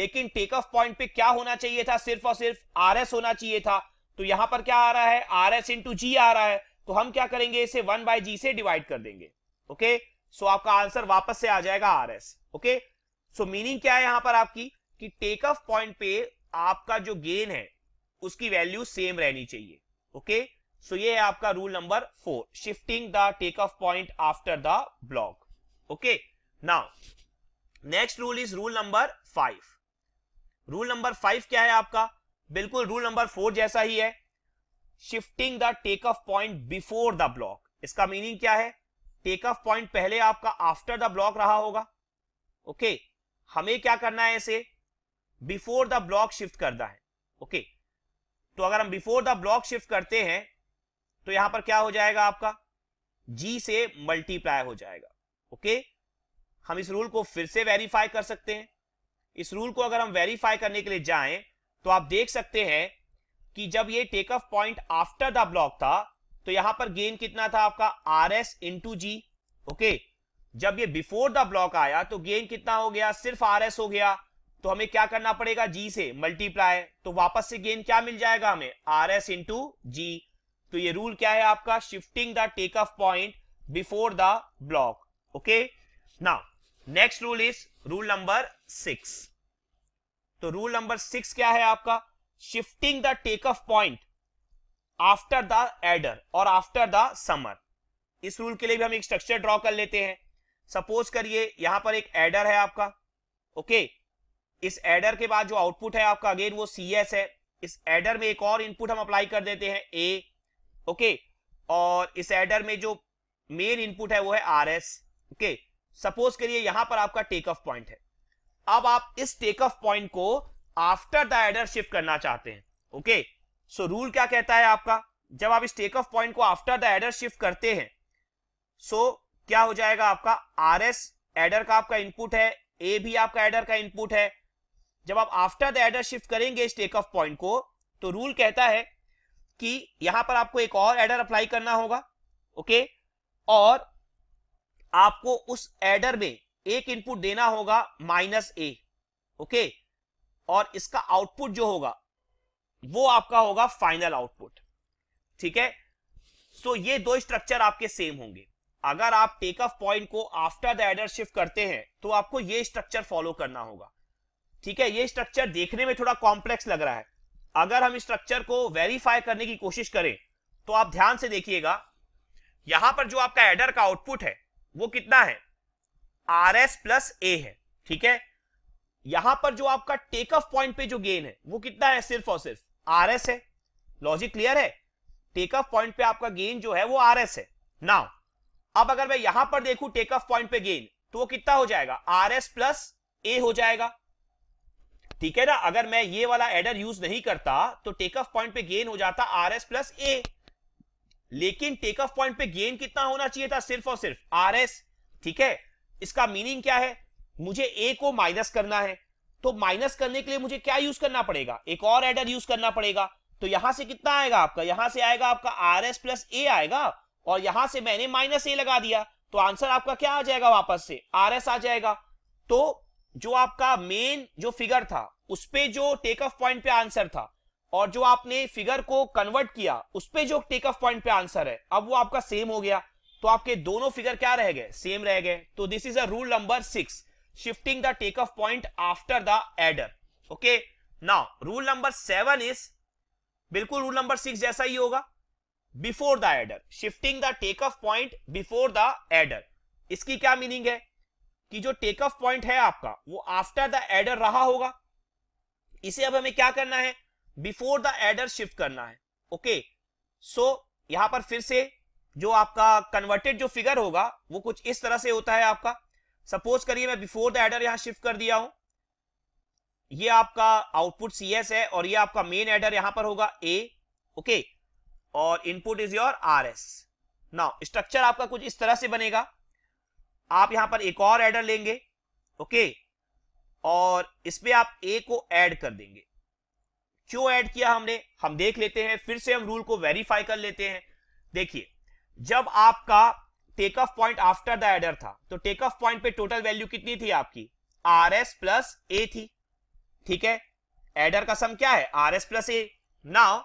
लेकिन टेक ऑफ पॉइंट पे क्या होना चाहिए था सिर्फ और सिर्फ आर एस होना चाहिए था तो यहां पर क्या आ रहा है आर एस इंटू जी आ रहा है तो हम क्या करेंगे इसे वन बाई जी से डिवाइड कर देंगे ओके सो आपका आंसर वापस से आ जाएगा R S okay so meaning क्या है यहां पर आपकी कि टेक ऑफ पॉइंट पे आपका जो गेन है उसकी वैल्यू सेम रहनी चाहिए ओके सो ये है आपका rule number four shifting the take off point after the block okay now next rule is rule number five rule number five क्या है आपका बिल्कुल रूल नंबर फोर जैसा ही है shifting the take off point before the block इसका meaning क्या है टेक ऑफ पॉइंट पहले आपका आफ्टर द ब्लॉक रहा होगा ओके okay. हमें क्या करना है इसे बिफोर द ब्लॉक शिफ्ट करना है ओके तो अगर हम बिफोर द ब्लॉक शिफ्ट करते हैं तो यहां पर क्या हो जाएगा आपका जी से मल्टीप्लाई हो जाएगा ओके हम इस रूल को फिर से वेरीफाई कर सकते हैं इस रूल को अगर हम वेरीफाई करने के लिए जाएं तो आप देख सकते हैं कि जब ये take off point after the block था तो यहां पर गेन कितना था आपका are S into G okay जब ये बिफोर द ब्लॉक आया तो गेन कितना हो गया सिर्फ आर एस हो गया तो हमें क्या करना पड़ेगा जी से मल्टीप्लाई तो वापस से गेन क्या मिल जाएगा हमें आर एस इंटू जी तो ये रूल क्या है आपका shifting the take off point before the block okay now next rule is rule number six तो रूल नंबर सिक्स क्या है आपका shifting the take off point after the adder और आफ्टर द समर इस rule के लिए भी हम एक स्ट्रक्चर ड्रॉ कर लेते हैं सपोज करिए यहां पर एक एडर है आपका ओके okay? इस एडर के बाद जो आउटपुट है आपका अगेन वो सी एस है इस एडर में एक और इनपुट हम अप्लाई कर देते हैं ए ओके और इस एडर में जो मेन इनपुट है वो है आर एस ओके सपोज करिए यहां पर आपका टेक ऑफ पॉइंट है अब आप इस टेक ऑफ पॉइंट को आफ्टर द एडर शिफ्ट करना चाहते हैं ओके सो रूल क्या कहता है आपका जब आप इस टेक ऑफ पॉइंट को आफ्टर द एडर शिफ्ट करते हैं सो so, क्या हो जाएगा आपका आर एस एडर का आपका इनपुट है ए भी आपका एडर का इनपुट है जब आप आफ्टर द एडर शिफ्ट करेंगे इस टेक ऑफ पॉइंट को तो रूल कहता है कि यहां पर आपको एक और एडर अप्लाई करना होगा ओके और आपको उस एडर में एक इनपुट देना होगा माइनस ए ओके और इसका आउटपुट जो होगा वो आपका होगा फाइनल आउटपुट ठीक है सो ये दो स्ट्रक्चर आपके सेम होंगे अगर आप टेक ऑफ पॉइंट को आफ्टर द एडर शिफ्ट करते हैं तो आपको ये स्ट्रक्चर फॉलो करना होगा ठीक है ये स्ट्रक्चर देखने में थोड़ा कॉम्प्लेक्स लग रहा है अगर हम स्ट्रक्चर को वेरीफाई करने की कोशिश करें तो आप ध्यान से देखिएगा यहां पर जो आपका एडर का आउटपुट है वो कितना है आर एस प्लस ए है ठीक है यहां पर जो आपका टेक ऑफ पॉइंट पे जो गेन है वो कितना है सिर्फ और सिर्फ आर एस है लॉजिक क्लियर है टेक ऑफ पॉइंट पे आपका गेन जो है वो आर एस है नाउ अब अगर मैं यहां पर देखू टेक ऑफ पॉइंट पे गेन तो वो कितना हो जाएगा आर एस प्लस ए हो जाएगा ठीक है ना अगर मैं ये वाला एडर यूज नहीं करता तो टेक ऑफ पॉइंट पे गेन हो जाता आर एस प्लस ए लेकिन टेक ऑफ पॉइंट पे गेन कितना होना चाहिए था सिर्फ और सिर्फ आर एस ठीक है इसका मीनिंग क्या है मुझे ए को माइनस करना है तो माइनस करने के लिए मुझे क्या यूज करना पड़ेगा एक और एडर यूज करना पड़ेगा तो यहां से कितना आएगा आपका यहां से आएगा आपका आर एस प्लस ए आएगा और यहां से मैंने माइनस ए लगा दिया तो आंसर आपका क्या आ जाएगा वापस से आर एस आ जाएगा तो जो आपका मेन जो फिगर था उस पे जो टेक ऑफ पॉइंट पे आंसर था और जो आपने फिगर को कन्वर्ट किया उस पे जो टेक ऑफ पॉइंट पे आंसर है अब वो आपका सेम हो गया तो आपके दोनों फिगर क्या रह गए सेम रह गए तो this is a rule number six shifting the take off point after the adder okay ना रूल नंबर सेवन इज बिल्कुल रूल नंबर सिक्स जैसा ही होगा before the adder shifting the take off point before the adder इसकी क्या meaning है कि जो टेक ऑफ पॉइंट है आपका वो आफ्टर द एडर रहा होगा इसे अब हमें क्या करना है बिफोर द एडर शिफ्ट करना है ओके सो यहां पर फिर से जो आपका कन्वर्टेड जो फिगर होगा वो कुछ इस तरह से होता है आपका सपोज करिए मैं बिफोर द एडर यहां शिफ्ट कर दिया हूं ये आपका आउटपुट सी एस है और ये आपका मेन एडर यहां पर होगा ए ओके okay? और input is your R S now structure आपका कुछ इस तरह से बनेगा आप यहां पर एक और एडर लेंगे ओके और इसमें आप ए को ऐड कर देंगे क्यों ऐड किया हमने हम देख लेते हैं फिर से हम रूल को वेरीफाई कर लेते हैं देखिए जब आपका take off point after the adder था तो टेक ऑफ पॉइंट पे टोटल वैल्यू कितनी थी आपकी आर एस प्लस ए थी ठीक है एडर का सम क्या है R S plus A now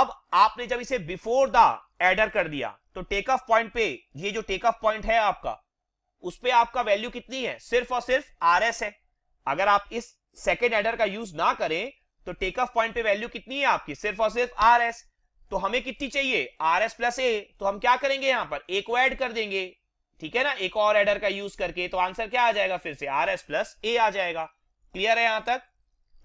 अब आपने जब इसे बिफोर द एडर कर दिया तो टेक ऑफ पॉइंट पे ये जो टेक ऑफ पॉइंट है आपका उस पर आपका वैल्यू कितनी है सिर्फ और सिर्फ आर एस है अगर आप इस सेकेंड एडर का यूज ना करें तो टेक ऑफ पॉइंट पे वैल्यू कितनी है आपकी सिर्फ और सिर्फ आर एस तो हमें कितनी चाहिए आर एस प्लस ए तो हम क्या करेंगे यहां पर ए को एड कर देंगे ठीक है ना एक और एडर का यूज करके तो आंसर क्या आ जाएगा फिर से आर एस प्लस ए आ जाएगा क्लियर है यहां तक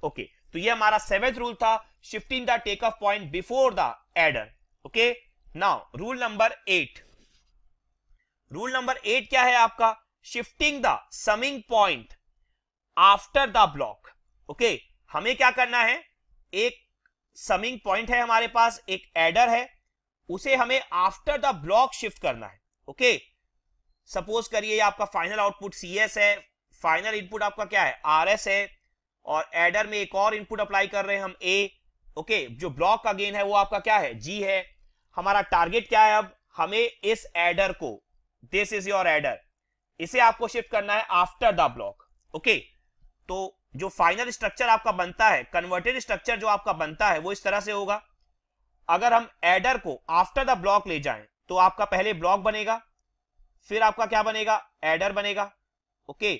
ओके तो ये हमारा सेवेंथ रूल था shifting the take off point before the adder okay okay? Now rule number eight rule number eight क्या है आपका shifting the summing point after the block okay हमें क्या करना है एक समिंग पॉइंट है हमारे पास एक एडर है उसे हमें आफ्टर द ब्लॉक शिफ्ट करना है ओके सपोज करिए आपका फाइनल आउटपुट सी एस है फाइनल इनपुट आपका क्या है आर एस है और एडर में एक और इनपुट अप्लाई कर रहे हैं हम ए ओके okay? जो ब्लॉक का गेन है वो आपका क्या है जी है हमारा टारगेट क्या है अब हमें इस एडर को दिस इज योर एडर इसे आपको शिफ्ट करना है आफ्टर द ब्लॉक ओके तो जो फाइनल स्ट्रक्चर आपका बनता है कन्वर्टेड स्ट्रक्चर जो आपका बनता है वो इस तरह से होगा अगर हम एडर को आफ्टर द ब्लॉक ले जाएं तो आपका पहले ब्लॉक बनेगा फिर आपका क्या बनेगा एडर बनेगा ओके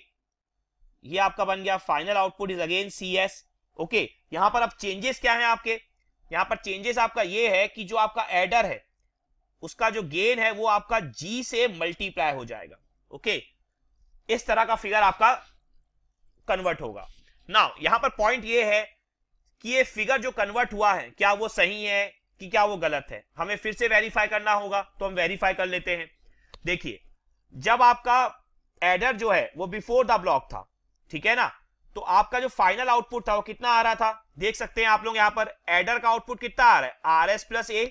ये आपका बन गया final output is again C S okay यहां पर अब चेंजेस क्या है आपके यहां पर चेंजेस आपका ये है कि जो आपका एडर है उसका जो गेन है वो आपका जी से मल्टीप्लाई हो जाएगा ओके इस तरह का फिगर आपका कन्वर्ट होगा नाउ यहां पर पॉइंट ये है कि ये फिगर जो कन्वर्ट हुआ है क्या वो सही है कि क्या वो गलत है हमें फिर से वेरीफाई करना होगा तो हम वेरीफाई कर लेते हैं देखिए जब आपका एडर जो है वो बिफोर द ब्लॉक था ठीक है ना तो आपका जो फाइनल आउटपुट था वो कितना आ रहा था देख सकते हैं आप लोग यहां पर एडर का आउटपुट कितना आ रहा है R S plus A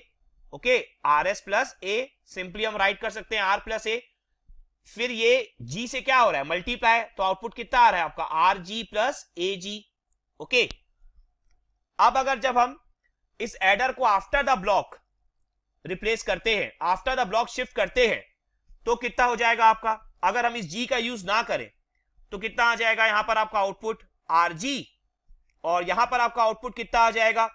okay R S plus A simply हम राइट कर सकते हैं आर प्लस ए फिर ये जी से क्या हो रहा है मल्टीप्लाई तो आउटपुट कितना आ रहा है आपका R G plus A G okay अब अगर जब हम इस एडर को आफ्टर द ब्लॉक रिप्लेस करते हैं आफ्टर द ब्लॉक शिफ्ट करते हैं तो कितना हो जाएगा आपका अगर हम इस जी का यूज ना करें तो कितना आ जाएगा यहां पर आपका आउटपुट आरजी और यहां पर आपका आउटपुट कितना आ जाएगा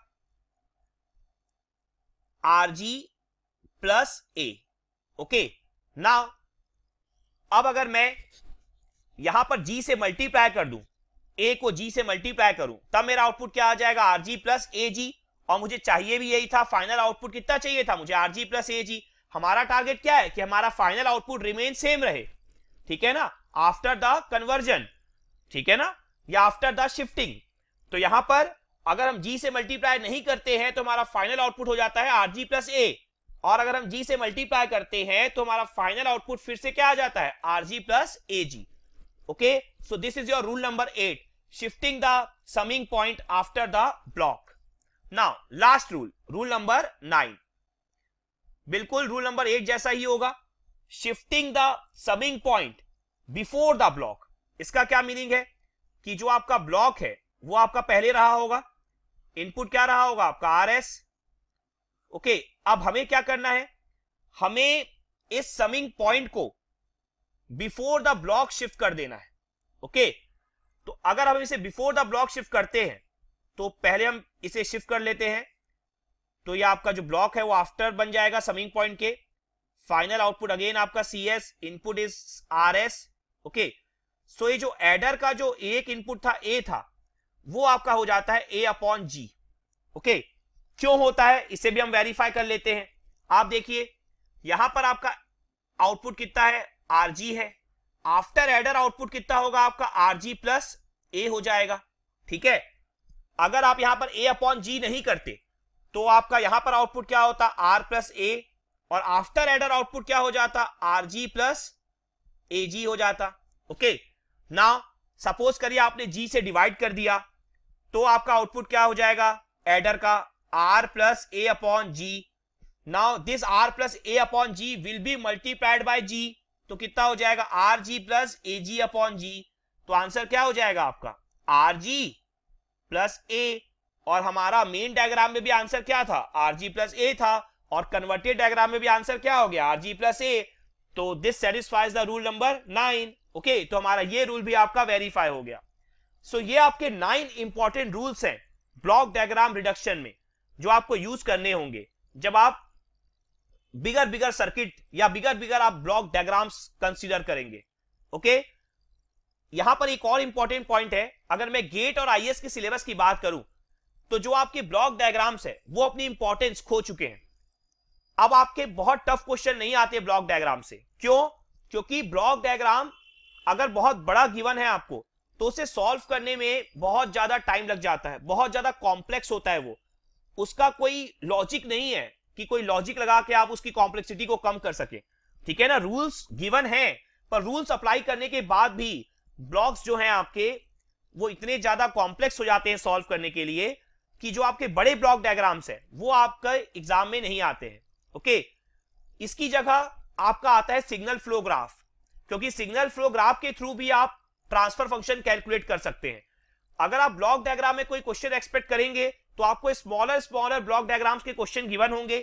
R G plus A okay now अब अगर मैं यहां पर जी से मल्टीप्लाई कर दूं ए को जी से मल्टीप्लाई करूं तब मेरा आउटपुट क्या आ जाएगा आरजी प्लस ए जी और मुझे चाहिए भी यही था फाइनल आउटपुट कितना चाहिए था मुझे आरजी प्लस ए जी हमारा टारगेट क्या है कि हमारा फाइनल आउटपुट रिमेन सेम रहे ठीक है ना आफ्टर द कन्वर्जन ठीक है ना या आफ्टर द शिफ्टिंग तो यहां पर अगर हम जी से मल्टीप्लाई नहीं करते हैं तो हमारा फाइनल आउटपुट हो जाता है आर जी प्लस ए और अगर हम जी से मल्टीप्लाई करते हैं तो हमारा फाइनल आउटपुट फिर से क्या आ जाता है R G plus A G okay so this is your rule number eight shifting the summing point after the block now last rule rule number nine बिल्कुल रूल नंबर एट जैसा ही होगा shifting the summing point before the block इसका क्या meaning है कि जो आपका ब्लॉक है वो आपका पहले रहा होगा इनपुट क्या रहा होगा आपका आर एस ओके अब हमें क्या करना है हमें इस समिंग पॉइंट को बिफोर द ब्लॉक शिफ्ट कर देना है ओके okay? तो अगर हम इसे बिफोर द ब्लॉक शिफ्ट करते हैं तो पहले हम इसे शिफ्ट कर लेते हैं तो ये आपका जो ब्लॉक है वो आफ्टर बन जाएगा समिंग पॉइंट के फाइनल आउटपुट अगेन आपका सी S input is R S okay so ये जो एडर का जो एक इनपुट था ए था वो आपका हो जाता है ए अपॉन जी ओके क्यों होता है इसे भी हम वेरीफाई कर लेते हैं आप देखिए यहां पर आपका आउटपुट कितना है जी है आफ्टर एडर आउटपुट कितना होगा आपका आर जी प्लस ए हो जाएगा ठीक है अगर आप यहां पर ए अपॉन जी नहीं करते तो आपका यहां पर आउटपुट क्या होता आर प्लस ए और आफ्टर एडर आउटपुट क्या हो जाता आर जी प्लस ए जी हो जाता ओके ना सपोज करिए आपने जी से डिवाइड कर दिया तो आपका आउटपुट क्या हो जाएगा एडर का R plus A upon G now this R plus A upon G will be multiplied by G तो कितना हो जाएगा R G plus A G upon G तो आंसर क्या हो जाएगा आपका आर जी प्लस ए और हमारा मेन डायग्राम में भी आंसर क्या था आर जी प्लस ए था और कन्वर्टेड डायग्राम में भी आंसर क्या हो गया आर जी प्लस ए तो this satisfies the rule number nine okay तो हमारा ये रूल भी आपका वेरीफाई हो गया सो so, ये आपके नाइन इंपॉर्टेंट रूल्स हैं ब्लॉक डायग्राम रिडक्शन में जो आपको यूज करने होंगे जब आप बिगर बिगर सर्किट या बिगर बिगर आप ब्लॉक डायग्राम्स कंसीडर करेंगे ओके okay? यहां पर एक और इंपॉर्टेंट पॉइंट है अगर मैं गेट और आईएएस के सिलेबस की बात करूं तो जो आपके ब्लॉक डायग्राम्स है वो अपनी इंपॉर्टेंस खो चुके हैं अब आपके बहुत टफ क्वेश्चन नहीं आते ब्लॉक डायग्राम से क्यों क्योंकि ब्लॉक डायग्राम अगर बहुत बड़ा गिवन है आपको तो उसे सॉल्व करने में बहुत ज्यादा टाइम लग जाता है बहुत ज्यादा कॉम्प्लेक्स होता है वो उसका कोई लॉजिक नहीं है कि कोई लॉजिक लगा के आप उसकी कॉम्प्लेक्सिटी को कम कर सके ठीक है ना रूल्स गिवन है पर रूल्स अप्लाई करने के बाद भी ब्लॉक्स जो हैं आपके वो इतने ज्यादा कॉम्प्लेक्स हो जाते हैं सॉल्व करने के लिए कि जो आपके बड़े ब्लॉक डायग्राम्स हैं वो आपके एग्जाम में नहीं आते हैं ओके इसकी जगह आपका आता है सिग्नल फ्लो ग्राफ क्योंकि सिग्नल फ्लो ग्राफ के थ्रू भी आप ट्रांसफर फंक्शन कैलकुलेट कर सकते हैं अगर आप ब्लॉक डायग्राम में कोई क्वेश्चन एक्सपेक्ट करेंगे तो आपको स्मॉलर स्मॉलर ब्लॉक डायग्राम्स के क्वेश्चन गिवन होंगे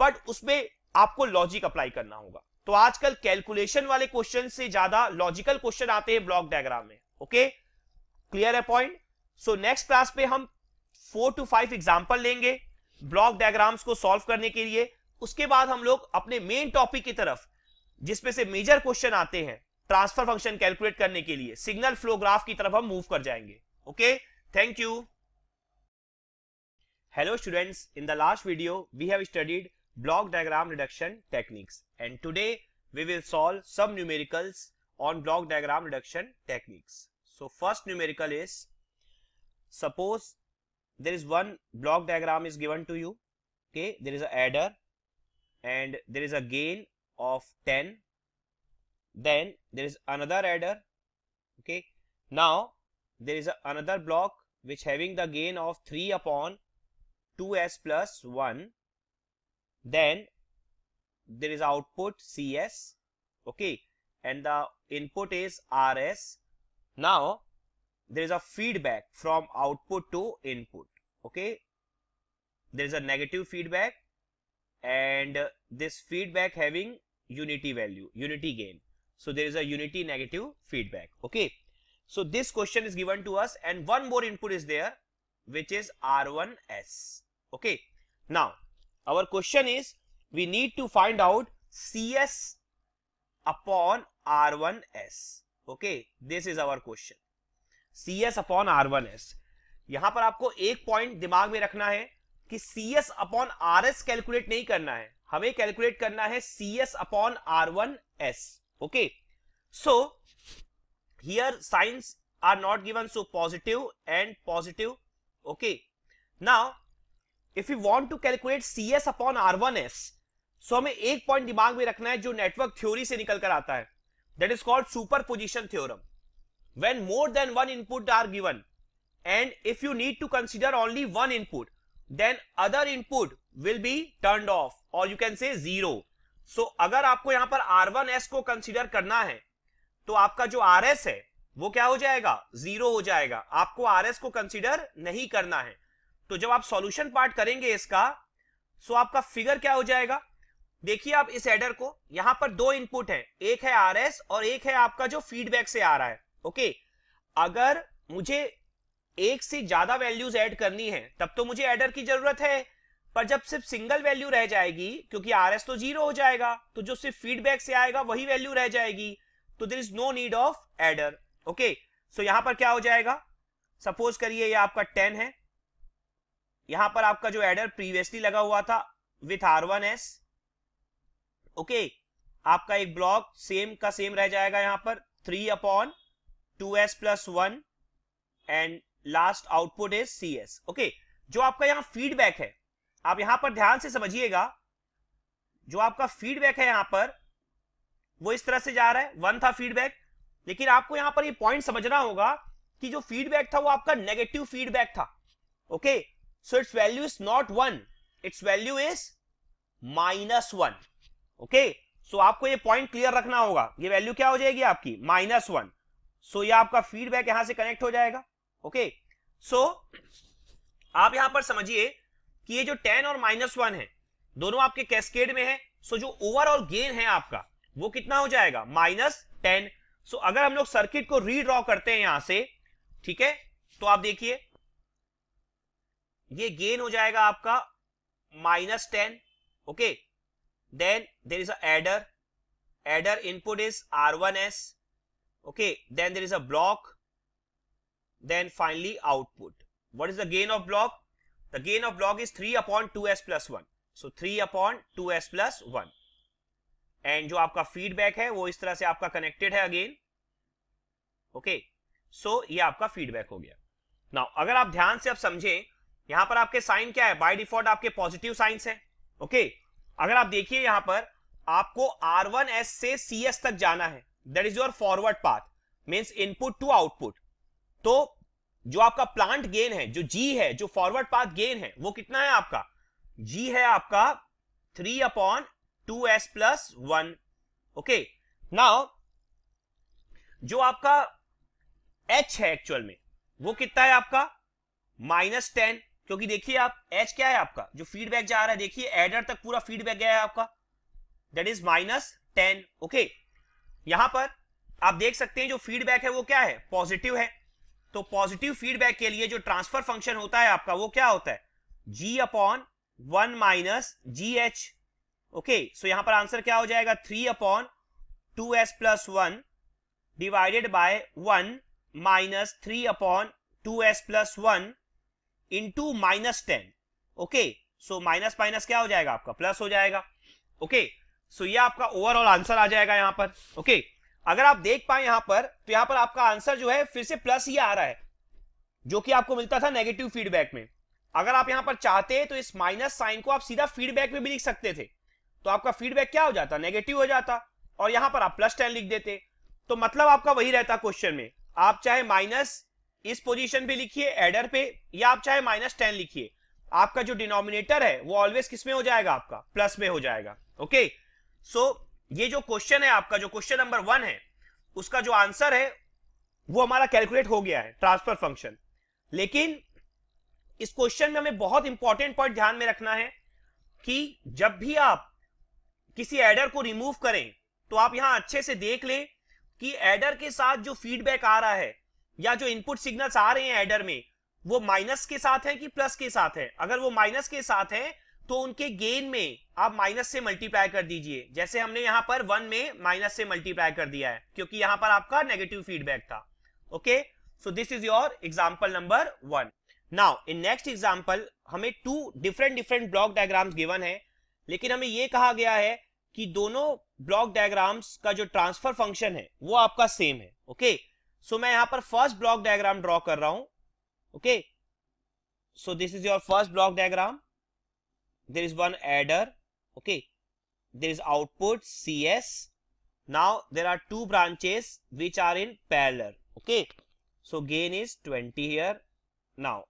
बट उसमें आपको लॉजिक अप्लाई करना होगा तो आजकल कैलकुलेशन वाले क्वेश्चन से ज्यादा लॉजिकल क्वेश्चन आते हैं ब्लॉक डायग्राम में ओके क्लियर है पॉइंट सो नेक्स्ट क्लास पे हम फोर टू फाइव एग्जाम्पल लेंगे ब्लॉक डायग्राम्स को सॉल्व करने के लिए उसके बाद हम लोग अपने मेन टॉपिक की तरफ जिसमें से मेजर क्वेश्चन आते हैं ट्रांसफर फंक्शन कैलकुलेट करने के लिए सिग्नल फ्लोग्राफ की तरफ हम मूव कर जाएंगे okay thank you hello students in the last video we have studied block diagram reduction techniques and today we will solve some numericals on block diagram reduction techniques so first numerical is suppose there is one block diagram is given to you okay there is adder and there is a gain of 10 then there is another adder okay now there is a, another block which having the gain of 3 upon 2s plus 1 then there is output cs okay and the input is rs now there is a feedback from output to input okay there is a negative feedback and this feedback having unity value, unity gain. So there is a unity negative feedback. Okay. So this question is given to us and one more input is there which is R1S. Okay. Now our question is we need to find out CS upon R1S. Okay. This is our question. CS upon R1S. यहाँ पर आपको एक point दिमाग में रखना है कि C S upon are S calculate नहीं करना है हमें कैलकुलेट करना है C S upon R one S okay so here signs are not given so positive and positive okay if you want to calculate C S upon R one S so हमें एक point दिमाग में रखना है जो network theory से निकल कर आता है that is called superposition theorem when more than one input are given and if you need to consider only one input then other input will be turn off or you can say zero so अगर आपको यहां पर R one S को consider करना है तो आपका जो आर एस है वो क्या हो जाएगा जीरो हो जाएगा आपको आर एस को कंसिडर नहीं करना है तो जब आप सोल्यूशन पार्ट करेंगे इसका सो आपका फिगर क्या हो जाएगा देखिए आप इस एडर को यहां पर दो इनपुट है एक है आर एस और एक है आपका जो फीडबैक से आ रहा है ओके अगर मुझे एक से ज्यादा वैल्यूज ऐड करनी है तब तो मुझे एडर की जरूरत है पर जब सिर्फ सिंगल वैल्यू रह जाएगी क्योंकि आर तो जीरो हो जाएगा तो जो सिर्फ फीडबैक से आएगा वही वैल्यू रह जाएगी तो there is no need of adder okay so यहां पर क्या हो जाएगा सपोज करिए ये आपका टेन है यहां पर आपका जो एडर प्रीवियसली लगा हुआ था with R one S okay आपका एक ब्लॉक सेम का सेम रह जाएगा यहां पर three upon two S plus one and last output is C S okay जो आपका यहां फीडबैक है आप यहां पर ध्यान से समझिएगा जो आपका फीडबैक है यहां पर वो इस तरह से जा रहा है वन था फीडबैक लेकिन आपको यहां पर ये यह पॉइंट समझना होगा कि जो फीडबैक था वो आपका नेगेटिव फीडबैक था okay so it's value is not one it's value is minus one okay so आपको ये पॉइंट क्लियर रखना होगा ये वैल्यू क्या हो जाएगी आपकी माइनस वन सो ये आपका फीडबैक यहां से कनेक्ट हो जाएगा ओके सो आप यहां पर समझिए कि ये जो टेन और माइनस वन है दोनों आपके कैस्केड में है सो जो ओवरऑल गेन है आपका वो कितना हो जाएगा माइनस टेन सो अगर हम लोग सर्किट को रीड्रॉ करते हैं यहां से ठीक है तो आप देखिए ये गेन हो जाएगा आपका minus ten okay then there is adder adder adder input is R one S okay then there is a block then finally output. What is the gain of block? The gain of block is 3 upon 2s plus 1. So 3 upon 2s plus 1. And जो आपका feedback है वो इस तरह से आपका connected है again okay so ये आपका फीडबैक हो गया नाउ अगर आप ध्यान से आप समझें यहां पर आपके साइन क्या है बाय डिफॉल्ट आपके पॉजिटिव साइंस है ओके okay? अगर आप देखिए यहां पर आपको R1S से CS तक जाना है that is your forward path means input to output तो जो आपका प्लांट गेन है जो जी है जो फॉरवर्ड पाथ गेन है वो कितना है आपका जी है आपका three upon two S plus one okay now जो आपका एच है एक्चुअल में वो कितना है आपका माइनस टेन क्योंकि देखिए आप एच क्या है आपका जो फीडबैक जा रहा है देखिए एडर तक पूरा फीडबैक गया है आपका that is minus ten okay यहां पर आप देख सकते हैं जो फीडबैक है वो क्या है पॉजिटिव है तो पॉजिटिव फीडबैक के लिए जो ट्रांसफर फंक्शन होता है आपका वो क्या होता है जी upon one minus G H okay so यहां पर आंसर क्या हो जाएगा three upon two S plus one divided by one minus three upon two S plus one into minus ten okay so minus minus क्या हो जाएगा आपका plus हो जाएगा ओके okay, सो so ये आपका ओवरऑल आंसर आ जाएगा यहां पर ओके okay, अगर आप देख पाए यहां पर तो यहां पर आपका आंसर जो है फिर से प्लस ही आ रहा है जो कि आपको मिलता था नेगेटिव फीडबैक में अगर आप यहां पर चाहते तो इस माइनस साइन को आप सीधा फीडबैक में भी लिख सकते थे तो आपका फीडबैक क्या हो जाता नेगेटिव हो जाता और यहां पर आप प्लस टेन लिख देते तो मतलब आपका वही रहता क्वेश्चन में आप चाहे माइनस इस पोजीशन पे लिखिए एडर पे या आप चाहे माइनस टेन लिखिए आपका जो डिनोमिनेटर है वो ऑलवेज किसमें हो जाएगा आपका प्लस में हो जाएगा ओके सो so, ये जो क्वेश्चन है आपका जो क्वेश्चन नंबर वन है उसका जो आंसर है वो हमारा कैलकुलेट हो गया है ट्रांसफर फंक्शन लेकिन इस क्वेश्चन में हमें बहुत इंपॉर्टेंट पॉइंट ध्यान में रखना है कि जब भी आप किसी एडर को रिमूव करें तो आप यहां अच्छे से देख लें कि एडर के साथ जो फीडबैक आ रहा है या जो इनपुट सिग्नल्स आ रहे हैं एडर में वो माइनस के साथ है कि प्लस के साथ है अगर वो माइनस के साथ है तो उनके गेन में आप माइनस से मल्टीप्लाई कर दीजिए जैसे हमने यहां पर वन में माइनस से मल्टीप्लाई कर दिया है क्योंकि यहां पर आपका नेगेटिव फीडबैक था okay so this is your example number one now in next example हमें two different different block diagrams given है लेकिन हमें यह कहा गया है कि दोनों ब्लॉक डायग्राम्स का जो ट्रांसफर फंक्शन है वो आपका सेम है ओके okay? सो so, मैं यहां पर फर्स्ट ब्लॉक डायग्राम ड्रॉ कर रहा हूं okay so this is your first block diagram there is one adder okay there is output cs now there are two branches which are in parallel okay so gain is 20 here now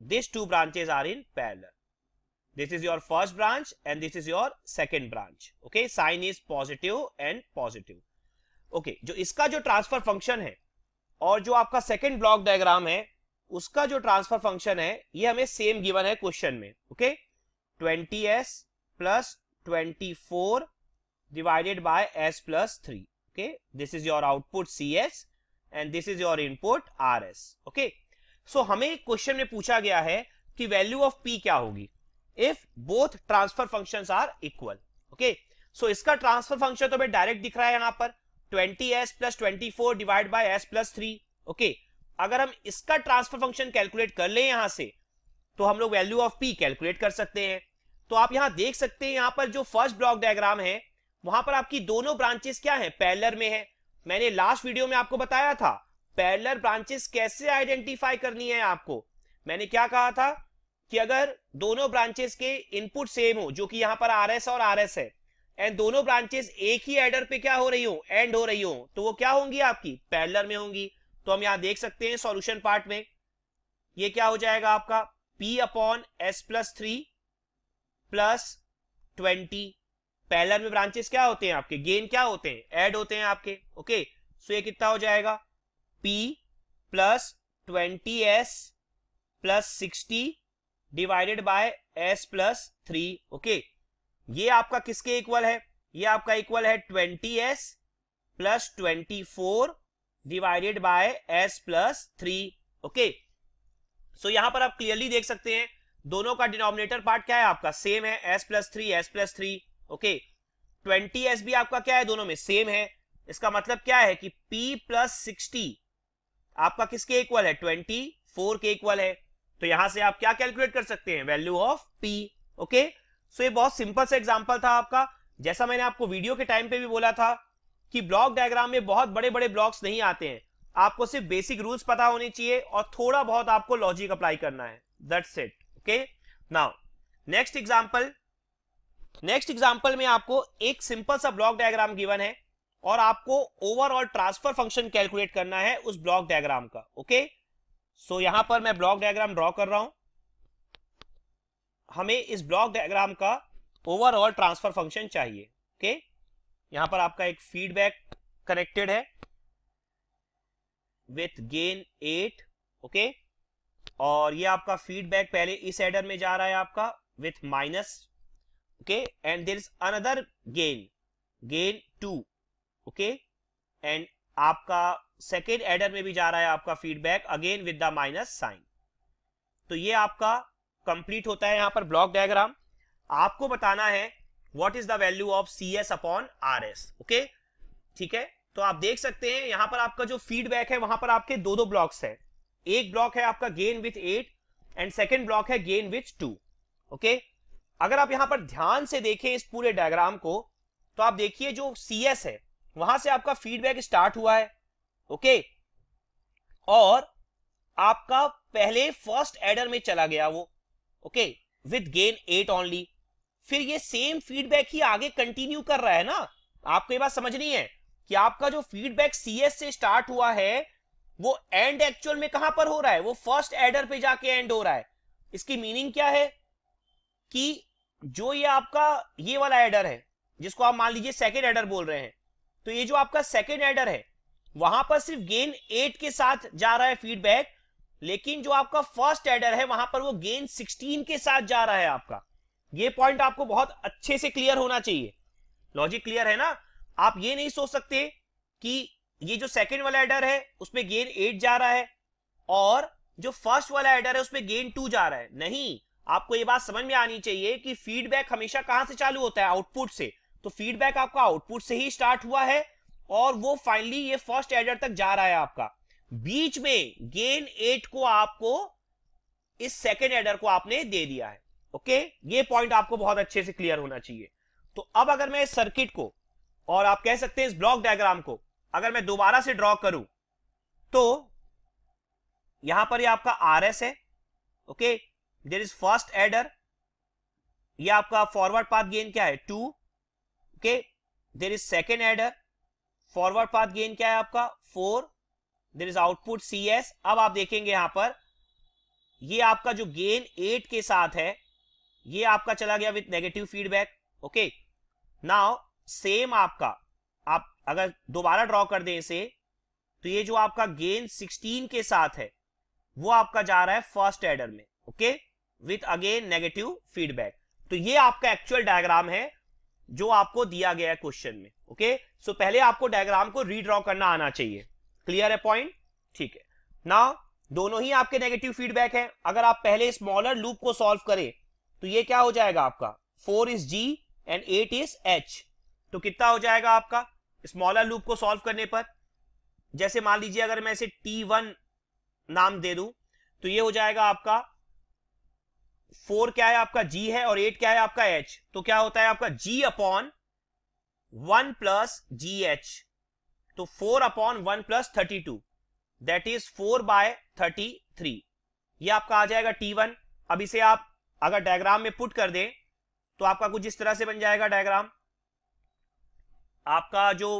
these two branches are in parallel this is your first branch and this is your second branch okay sign is positive and positive okay, jo iska jo transfer function hai aur jo aapka second block diagram hai uska jo transfer function hai ye hame same given hai question mein okay? Twenty S plus twenty four divided by S plus three okay this is your output C S and this is your input R S okay so हमें question में पूछा गया है कि value of P क्या होगी if both transfer function are equal okay so इसका transfer function तो हमें डायरेक्ट दिख रहा है यहां पर twenty S plus twenty four divide by s plus three okay अगर हम इसका ट्रांसफर फंक्शन कैलकुलेट कर ले यहां से तो हम लोग वैल्यू ऑफ पी कैलकुलेट कर सकते हैं तो आप यहां देख सकते हैं यहां पर जो फर्स्ट ब्लॉक डायग्राम है वहां पर आपकी दोनों ब्रांचेस क्या है पैलर में है मैंने लास्ट वीडियो में आपको बताया था पैरलर ब्रांचेस कैसे आइडेंटिफाई करनी है आपको मैंने क्या कहा था कि अगर दोनों ब्रांचेस के इनपुट सेम हो जो कि यहां पर एस और एस है एंड दोनों ब्रांचेस एक ही एडर पे क्या हो रही हो एंड हो रही हो तो वो क्या होंगी आपकी पैरलर में होंगी तो हम यहां देख सकते हैं सॉल्यूशन पार्ट में ये क्या हो जाएगा आपका p upon S plus three plus twenty parallel में ब्रांचेस क्या होते हैं आपके गेन क्या होते हैं एड होते हैं आपके ओके सो ये कितना हो जाएगा P plus twenty S plus sixty divided by S plus three okay ये आपका किसके इक्वल है ये आपका इक्वल है twenty S plus twenty four divided by S plus three okay so यहां पर आप क्लियरली देख सकते हैं दोनों का डिनोमिनेटर पार्ट क्या है आपका सेम है S plus three S plus three okay twenty S भी आपका क्या है दोनों में सेम है इसका मतलब क्या है कि p प्लस सिक्सटी आपका किसके इक्वल है ट्वेंटी फोर के इक्वल है तो यहां से आप क्या कैलकुलेट कर सकते हैं value of p okay so ये बहुत सिंपल सा एग्जांपल था आपका जैसा मैंने आपको वीडियो के टाइम पे भी बोला था कि ब्लॉक डायग्राम में बहुत बड़े बड़े ब्लॉक्स नहीं आते हैं आपको सिर्फ बेसिक रूल्स पता होने चाहिए और थोड़ा बहुत आपको लॉजिक अप्लाई करना है that's it okay now next example next example में आपको एक सिंपल सा ब्लॉक डायग्राम गिवन है और आपको ओवरऑल ट्रांसफर फंक्शन कैलकुलेट करना है उस ब्लॉक डायग्राम का ओके सो so, यहां पर मैं ब्लॉक डायग्राम ड्रॉ कर रहा हूं हमें इस ब्लॉक डायग्राम का ओवरऑल ट्रांसफर फंक्शन चाहिए ओके okay? यहां पर आपका एक फीडबैक कनेक्टेड है with gain eight okay okay? और ये आपका फीडबैक पहले इस एडर में जा रहा है आपका with minus okay and there is another gain gain two okay and आपका सेकेंड एडर में भी जा रहा है आपका feedback again with the minus sign तो ये आपका कंप्लीट होता है यहां पर ब्लॉक डायग्राम आपको बताना है what is the value of C S upon R S okay ठीक है तो आप देख सकते हैं यहां पर आपका जो फीडबैक है वहां पर आपके दो दो ब्लॉक्स है एक ब्लॉक है आपका gain with eight and second block है गेन विथ टू ओके अगर आप यहां पर ध्यान से देखें इस पूरे डायग्राम को तो आप देखिए जो सी एस है वहां से आपका फीडबैक स्टार्ट हुआ है ओके okay? और आपका पहले फर्स्ट एडर में चला गया वो okay with gain eight only फिर ये सेम फीडबैक ही आगे कंटिन्यू कर रहा है ना आपको ये बात समझनी है कि आपका जो फीडबैक सीएस से स्टार्ट हुआ है वो एंड एक्चुअल में कहां पर हो रहा है वो फर्स्ट एडर पे जाके एंड हो रहा है इसकी मीनिंग क्या है कि जो ये आपका ये वाला एडर है जिसको आप मान लीजिए सेकेंड एडर बोल रहे हैं तो ये जो आपका सेकेंड एडर है वहां पर सिर्फ गेन एट के साथ जा रहा है फीडबैक लेकिन जो आपका फर्स्ट एडर है वहां पर वो गेन सिक्सटीन के साथ जा रहा है आपका ये पॉइंट आपको बहुत अच्छे से क्लियर होना चाहिए लॉजिक क्लियर है ना आप ये नहीं सोच सकते कि ये जो सेकंड वाला एडर है उसमें गेन एट जा रहा है और जो फर्स्ट वाला एडर है उसमें गेन टू जा रहा है नहीं आपको ये बात समझ में आनी चाहिए कि फीडबैक हमेशा कहां से चालू होता है आउटपुट से तो फीडबैक आपका आउटपुट से ही स्टार्ट हुआ है और वो फाइनली ये फर्स्ट एडर तक जा रहा है आपका बीच में गेन एट को आपको इस सेकेंड एडर को आपने दे दिया है ओके ये पॉइंट आपको बहुत अच्छे से क्लियर होना चाहिए तो अब अगर मैं इस सर्किट को और आप कह सकते हैं इस ब्लॉक डायग्राम को अगर मैं दोबारा से ड्रॉ करूं तो यहां पर ये यह आपका आर एस है okay there is first adder ये आपका फॉरवर्ड पाथ गेन क्या है two okay there is second adder forward path gain क्या है आपका four there is output C S अब आप देखेंगे यहां पर ये आपका जो गेन एट के साथ है ये आपका चला गया with negative feedback okay now same आपका आप अगर दोबारा ड्रॉ कर दें इसे तो ये जो आपका गेन 16 के साथ है वो आपका जा रहा है फर्स्ट एडर में okay with again negative feedback तो ये आपका एक्चुअल डायग्राम है जो आपको दिया गया है क्वेश्चन में ओके सो so पहले आपको डायग्राम को रीड्रॉ करना आना चाहिए क्लियर है पॉइंट ठीक है ना दोनों ही आपके नेगेटिव फीडबैक हैं अगर आप पहले स्मॉलर लूप को सॉल्व करें तो ये क्या हो जाएगा आपका four is G and eight is H तो कितना हो जाएगा आपका स्मॉलर लूप को सॉल्व करने पर जैसे मान लीजिए अगर मैं इसे टी वन नाम दे दू तो ये हो जाएगा आपका फोर क्या है आपका जी है और एट क्या है आपका एच तो क्या होता है आपका जी अपॉन वन प्लस जी एच तो four upon one plus thirty two that is four by thirty three ये आपका आ जाएगा टी वन अब इसे आप अगर डायग्राम में पुट कर दें तो आपका कुछ इस तरह से बन जाएगा डायग्राम आपका जो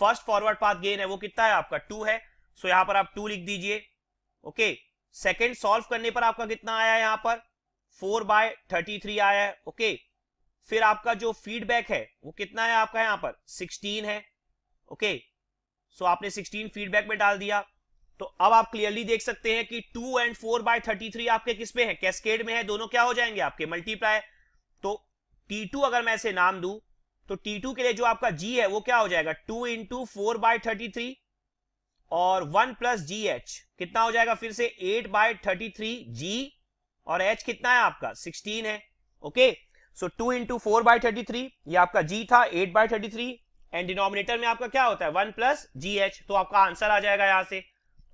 फर्स्ट फॉरवर्ड पाथ गेन है वो कितना है आपका टू है सो यहां पर आप टू लिख दीजिए ओके सेकेंड सॉल्व करने पर आपका कितना आया यहां पर फोर बाय थर्टी थ्री आया है ओके फिर आपका जो फीडबैक है वो कितना है आपका यहां पर सिक्सटीन है ओके सो आपने सिक्सटीन फीडबैक में डाल दिया तो अब आप क्लियरली देख सकते हैं कि two and four by thirty three आपके किसपे है कैसकेड में है दोनों क्या हो जाएंगे आपके मल्टीप्लाई तो टी टू अगर मैं इसे नाम दू तो T2 के लिए जो आपका G है वो क्या हो जाएगा two into four by thirty three और वन प्लस जी एच कितना हो जाएगा फिर से eight by thirty three G और एच कितना है आपका सिक्सटीन है okay so two into four by thirty three ये आपका जी था eight by thirty three and denominator में आपका क्या होता है वन प्लस जी एच तो आपका आंसर आ जाएगा यहां से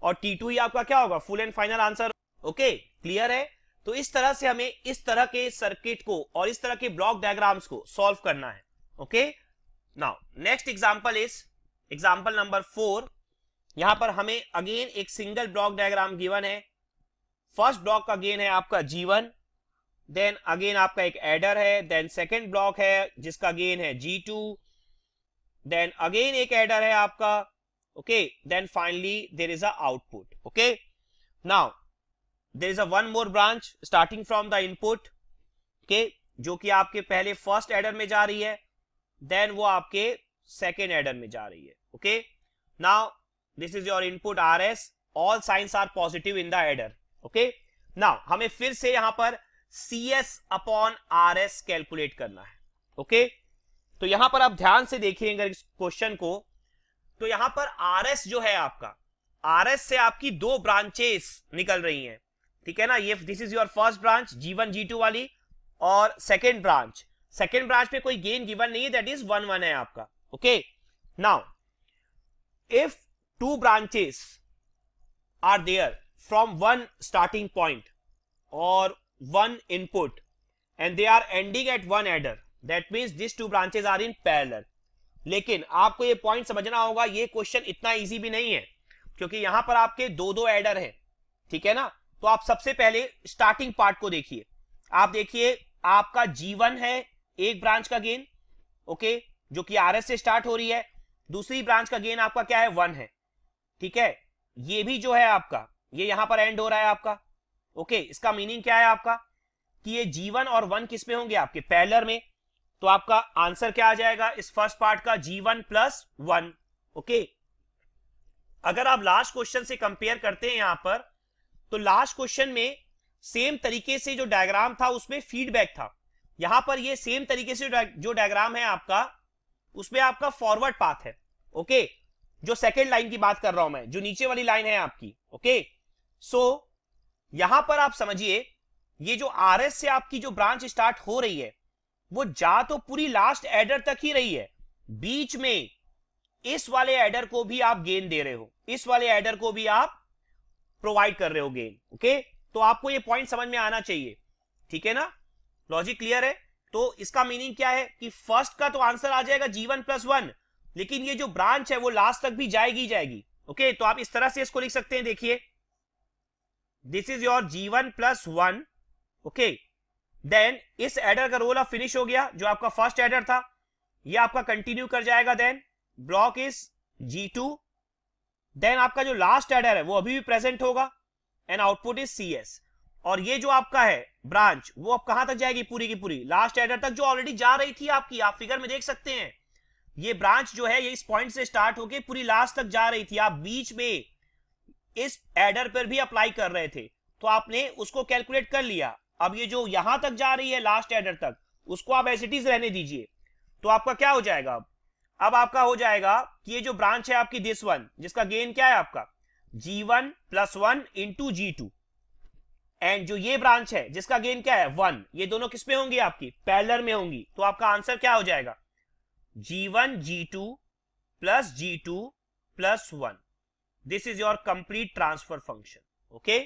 और टी टू आपका क्या होगा full and final answer okay clear है तो इस तरह से हमें इस तरह के सर्किट को और इस तरह के ब्लॉक डायग्राम्स को सॉल्व करना है okay now next example is example number four यहां पर हमें अगेन एक सिंगल ब्लॉक डायग्राम गिवन है फर्स्ट ब्लॉक का गेन है आपका जीवन देन अगेन आपका एक एडर है देन सेकेंड ब्लॉक है जिसका गेन है जी टू देन अगेन एक एडर है आपका okay then finally there is a output okay now there is a one more branch starting from the input के जो कि आपके पहले फर्स्ट एडर में जा रही है देन वो आपके सेकेंड एडर में जा रही है okay now this is your input R S all signs are positive in the adder okay now हमें फिर से यहां पर C S upon are S calculate करना है ओके okay? तो यहां पर आप ध्यान से देखिए अगर इस क्वेश्चन को तो यहां पर आर एस जो है आपका आर एस से आपकी दो ब्रांचेस निकल रही हैं ठीक है ना ये this is your first branch G one G two वाली और सेकेंड ब्रांच सेकेंड ब्रांच में कोई गेन गिवन नहीं है दैट इज वन वन है आपका okay now if two branches are there from one starting point और one input and they are ending at one adder that means this two branches are in parallel लेकिन आपको ये point समझना होगा ये question इतना इजी भी नहीं है क्योंकि यहां पर आपके दो दो एडर हैं ठीक है ना तो आप सबसे पहले स्टार्टिंग पार्ट को देखिए आप देखिए आपका G1 है एक ब्रांच का गेन ओके जो कि आर से स्टार्ट हो रही है दूसरी ब्रांच का गेन आपका क्या है वन है ठीक है ये भी जो है आपका ये यहां पर एंड हो रहा है आपका ओके इसका मीनिंग क्या है आपका कि ये जीवन और वन किस पे होंगे आपके पैलर में तो आपका आंसर क्या आ जाएगा इस फर्स्ट पार्ट का जीवन प्लस वन ओके अगर आप लास्ट क्वेश्चन से कंपेयर करते हैं यहां पर तो लास्ट क्वेश्चन में सेम तरीके से जो डायग्राम था उसमें फीडबैक था यहां पर ये सेम तरीके से जो डायग्राम है आपका उसमें आपका फॉरवर्ड पाथ है ओके जो सेकेंड लाइन की बात कर रहा हूं मैं जो नीचे वाली लाइन है आपकी ओके सो यहां पर आप समझिए ये जो आर से आपकी जो ब्रांच स्टार्ट हो रही है वो जा तो पूरी लास्ट एडर तक ही रही है बीच में इस वाले एडर को भी आप गेन दे रहे हो इस वाले एडर को भी आप प्रोवाइड कर रहे हो गेन ओके तो आपको ये पॉइंट समझ में आना चाहिए ठीक है ना लॉजिक क्लियर है तो इसका मीनिंग क्या है कि फर्स्ट का तो आंसर आ जाएगा जीवन प्लस वन लेकिन ये जो ब्रांच है वो लास्ट तक भी जाएगी जाएगी ओके तो आप इस तरह से इसको लिख सकते हैं देखिए this is your G one plus one okay then इस एडर का रोल अब फिनिश हो गया जो आपका फर्स्ट एडर था ये आपका कंटिन्यू कर जाएगा then block is G two then आपका जो लास्ट एडर है वो अभी भी प्रेजेंट होगा and output is C S और ये जो आपका है ब्रांच वो अब कहां तक जाएगी पूरी की पूरी लास्ट एडर तक जो ऑलरेडी जा रही थी आपकी आप फिगर में देख सकते हैं ये ब्रांच जो है ये इस पॉइंट से स्टार्ट होके पूरी लास्ट तक जा रही थी आप बीच में इस एडर पर भी अप्लाई कर रहे थे तो आपने उसको कैलकुलेट कर लिया अब ये जो यहां तक जा रही है लास्ट एडर तक उसको आप एस रहने दीजिए तो आपका क्या हो जाएगा अब अब आपका हो जाएगा कि ये जो ब्रांच है आपकी दिस वन जिसका गेन क्या है आपका G one plus one into G two and जो ये ब्रांच है जिसका गेन क्या है वन ये दोनों किसपे होंगी आपकी पैलर में होंगी तो आपका आंसर क्या हो जाएगा G one G two plus G two plus one this is your complete transfer function okay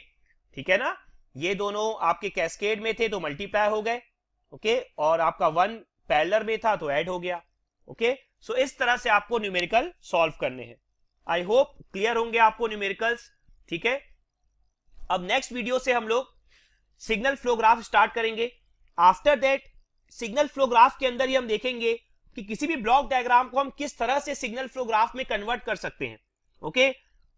ठीक है ना ये दोनों आपके कैस्केड में थे तो मल्टीप्लाई हो गए ओके okay? और आपका वन पैलर में था तो एड हो गया ओके okay? सो so, इस तरह से आपको न्यूमेरिकल सॉल्व करने हैं आई होप क्लियर होंगे आपको न्यूमेरिकल्स ठीक है अब नेक्स्ट वीडियो से हम लोग सिग्नल फ्लोग्राफ स्टार्ट करेंगे आफ्टर दैट सिग्नल फ्लोग्राफ के अंदर ही हम देखेंगे कि किसी भी ब्लॉक डायग्राम को हम किस तरह से सिग्नल फ्लोग्राफ में कन्वर्ट कर सकते हैं ओके okay?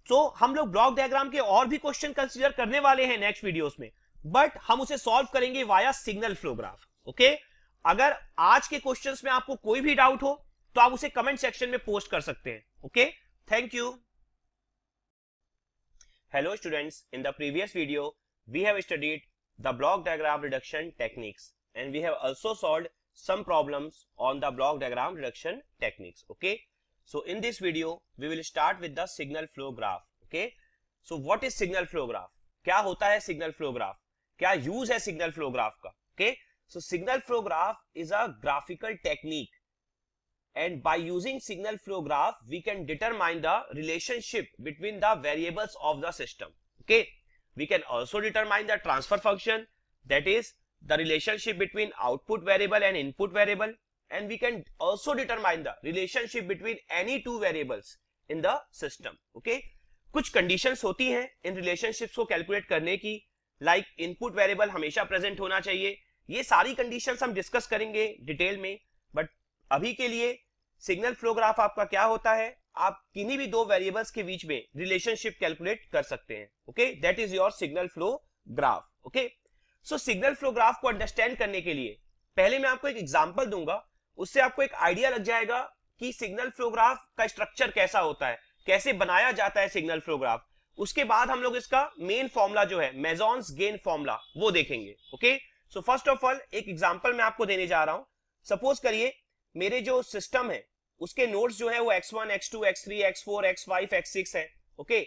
सो so, हम लोग ब्लॉक डायग्राम के और भी क्वेश्चन कंसिडर करने वाले हैं नेक्स्ट वीडियोस में बट हम उसे सॉल्व करेंगे वाया सिग्नल फ्लोग्राफ ओके अगर आज के क्वेश्चंस में आपको कोई भी डाउट हो तो आप उसे कमेंट सेक्शन में पोस्ट कर सकते हैं okay thank you Hello students, in the previous video, we have studied the block diagram reduction techniques and we have also solved some problems on the block diagram reduction techniques, okay. So in this video, we will start with the signal flow graph, okay. So what is signal flow graph? क्या होता है signal flow graph? क्या use है signal flow graph का, okay. So signal flow graph is a graphical technique and by using signal flow graph we can determine the relationship between the variables of the system okay we can also determine the transfer function that is the relationship between output variable and input variable and we can also determine the relationship between any two variables in the system okay कुछ conditions होती हैं इन relationships को calculate करने की like input variable हमेशा present होना चाहिए ये सारी कंडीशंस हम डिस्कस करेंगे डिटेल में बट अभी के लिए सिग्नल फ्लो ग्राफ आपका क्या होता है आप किन्हीं भी दो वेरिएबल्स के बीच में रिलेशनशिप कैलकुलेट कर सकते हैं okay that is your signal flow graph okay so signal flow graph को अंडरस्टैंड करने के लिए पहले मैं आपको एक एग्जाम्पल दूंगा उससे आपको एक आइडिया लग जाएगा कि सिग्नल फ्लोग्राफ का स्ट्रक्चर कैसा होता है कैसे बनाया जाता है सिग्नल फ्लोग्राफ उसके बाद हम लोग इसका मेन फॉर्मूला जो है मेजॉन्स गेन फॉर्मुला वो देखेंगे okay so first of all एक एग्जाम्पल मैं आपको देने जा रहा हूं सपोज करिए मेरे जो सिस्टम है उसके नोड्स जो है वो X one x two x three x four x five X six है ओके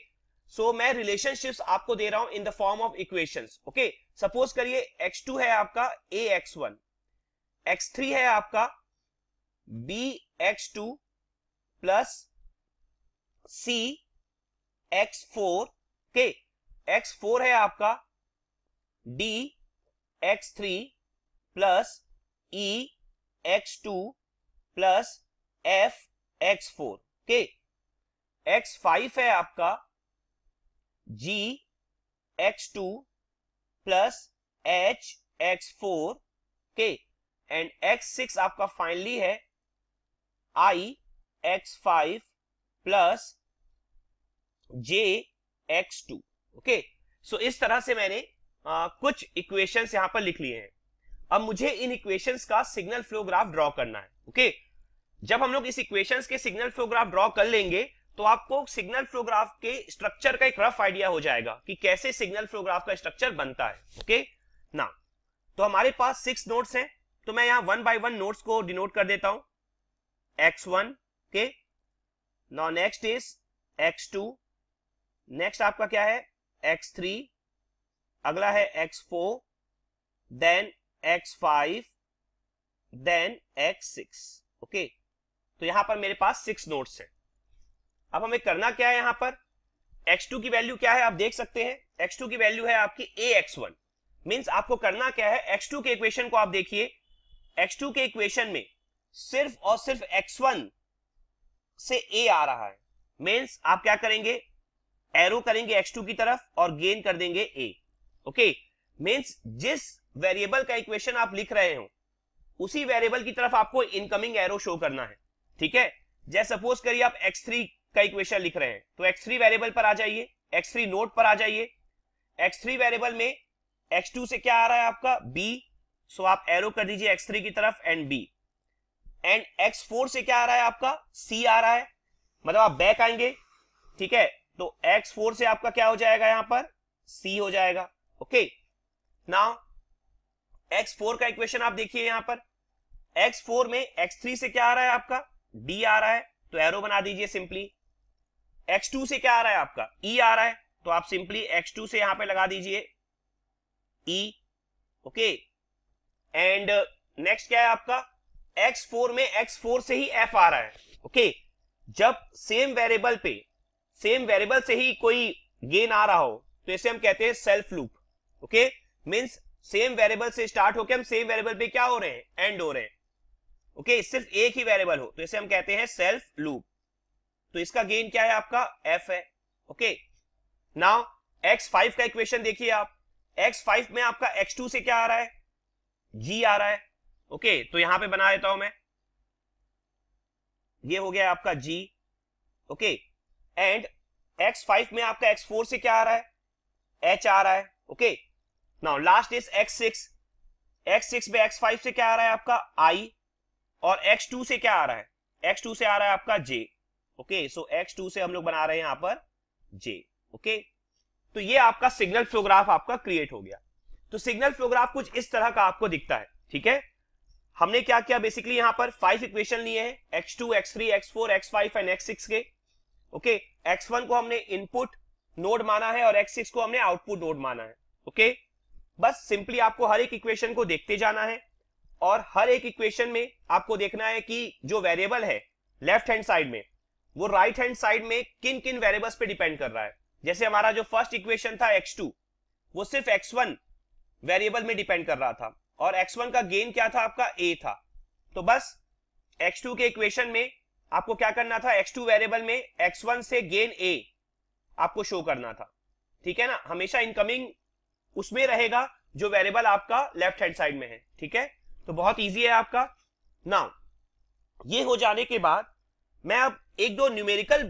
सो so, मैं रिलेशनशिप आपको दे रहा हूं in the form of equation okay suppose करिए एक्स टू है आपका A X one X three है आपका B X two plus C X four के एक्स फोर है आपका D X three plus E X two plus F X four के x five है आपका G X two plus H X four के and x six आपका finally है I X five plus J X two okay so इस तरह से मैंने आ, कुछ इक्वेशंस यहां पर लिख लिए हैं अब मुझे इन इक्वेशंस का सिग्नल फ्लो ग्राफ ड्रॉ करना है ओके जब हम लोग इस इक्वेशंस के सिग्नल फ्लो ग्राफ ड्रॉ कर लेंगे तो आपको सिग्नल फ्लो ग्राफ के स्ट्रक्चर का एक रफ आइडिया हो जाएगा कि कैसे सिग्नल फ्लो ग्राफ का स्ट्रक्चर बनता है ओके ना तो हमारे पास सिक्स नोट्स हैं तो मैं यहां वन बाय वन नोट्स को डिनोट कर देता हूं एक्स वन के नॉ next is x two next आपका क्या है एक्स थ्री अगला है x four then x5 then x6 okay तो यहां पर मेरे पास सिक्स नोट्स है अब हमें करना क्या है यहां पर x2 की वैल्यू क्या है आप देख सकते हैं x2 की वैल्यू है आपकी ए एक्स वन मीन्स आपको करना क्या है x2 के इक्वेशन को आप देखिए x2 के इक्वेशन में सिर्फ और सिर्फ x1 से a आ रहा है मीन्स आप क्या करेंगे एरो करेंगे x2 की तरफ और गेन कर देंगे a ओके मीन्स जिस वेरिएबल का इक्वेशन आप लिख रहे हो उसी वेरिएबल की तरफ आपको इनकमिंग एरो शो करना है ठीक है जैसे सपोज करिए आप x3 का इक्वेशन लिख रहे हैं तो x3 वेरिएबल पर आ जाइए x3 नोट पर आ जाइए x3 वेरिएबल में x2 से क्या आ रहा है आपका b सो आप एरो कर दीजिए x3 की तरफ एंड b एंड x4 से क्या आ रहा है आपका c आ रहा है मतलब आप बैक आएंगे ठीक है तो x4 से आपका क्या हो जाएगा यहां पर c हो जाएगा ओके नाउ एक्स फोर का इक्वेशन आप देखिए यहां पर एक्स फोर में एक्स थ्री से क्या आ रहा है आपका डी आ रहा है तो एरो बना दीजिए सिंपली एक्स टू से क्या आ रहा है आपका ई e आ रहा है तो आप सिंपली एक्स टू से यहां पे लगा दीजिए ई ओके एंड नेक्स्ट क्या है आपका एक्स फोर में एक्स फोर से ही एफ आ रहा है ओके okay. जब सेम वेरिएबल पे सेम वेरिएबल से ही कोई गेन आ रहा हो तो इसे हम कहते हैं self loop okay means same variable से स्टार्ट होकर हम सेम वेरिएबल पे क्या हो रहे हैं एंड हो रहे हैं ओके okay, सिर्फ एक ही वेरिएबल हो तो इसे हम कहते हैं सेल्फ लूप तो इसका गेन क्या है आपका एफ है ओके नाउ एक्स फाइव का इक्वेशन देखिए आप एक्स फाइव में आपका एक्स टू से क्या आ रहा है जी आ रहा है ओके okay, तो यहां पे बना देता हूं मैं ये हो गया आपका G okay and x five में आपका एक्स फोर से क्या आ रहा है एच आ रहा है okay okay? Now last is x six x six में एक्स फाइव से क्या आ रहा है आपका आई और एक्स टू से क्या आ रहा है एक्स टू से आ रहा है आपका J okay so x two से हम लोग बना रहे हैं यहां पर जे ओके okay? तो ये आपका सिग्नल फ्लोग्राफ आपका क्रिएट हो गया तो सिग्नल फ्लोग्राफ कुछ इस तरह का आपको दिखता है ठीक है हमने क्या किया बेसिकली यहां पर फाइव इक्वेशन लिए हैं x two x three x four x five and x six के ओके एक्स वन को हमने इनपुट नोड माना है और एक्स सिक्स को हमने आउटपुट नोड माना है ओके okay? बस सिंपली आपको हर एक इक्वेशन को देखते जाना है और हर एक इक्वेशन में आपको देखना है कि जो वेरिएबल है लेफ्ट हैंड साइड में वो राइट हैंड साइड में किन किन वेरिएबल्स पे डिपेंड कर रहा है जैसे हमारा जो फर्स्ट इक्वेशन था x2 वो सिर्फ x1 वेरिएबल में डिपेंड कर रहा था और x1 का गेन क्या था आपका a था तो बस x2 के इक्वेशन में आपको क्या करना था x2 वेरिएबल में x1 से गेन a आपको शो करना था ठीक है ना हमेशा इनकमिंग उसमें रहेगा जो वेरिएबल आपका लेफ्ट हैंड साइड में है ठीक है तो बहुत ईजी है आपका नाउ ये हो जाने के बाद मैं अब एक दो न्यूमेरिकल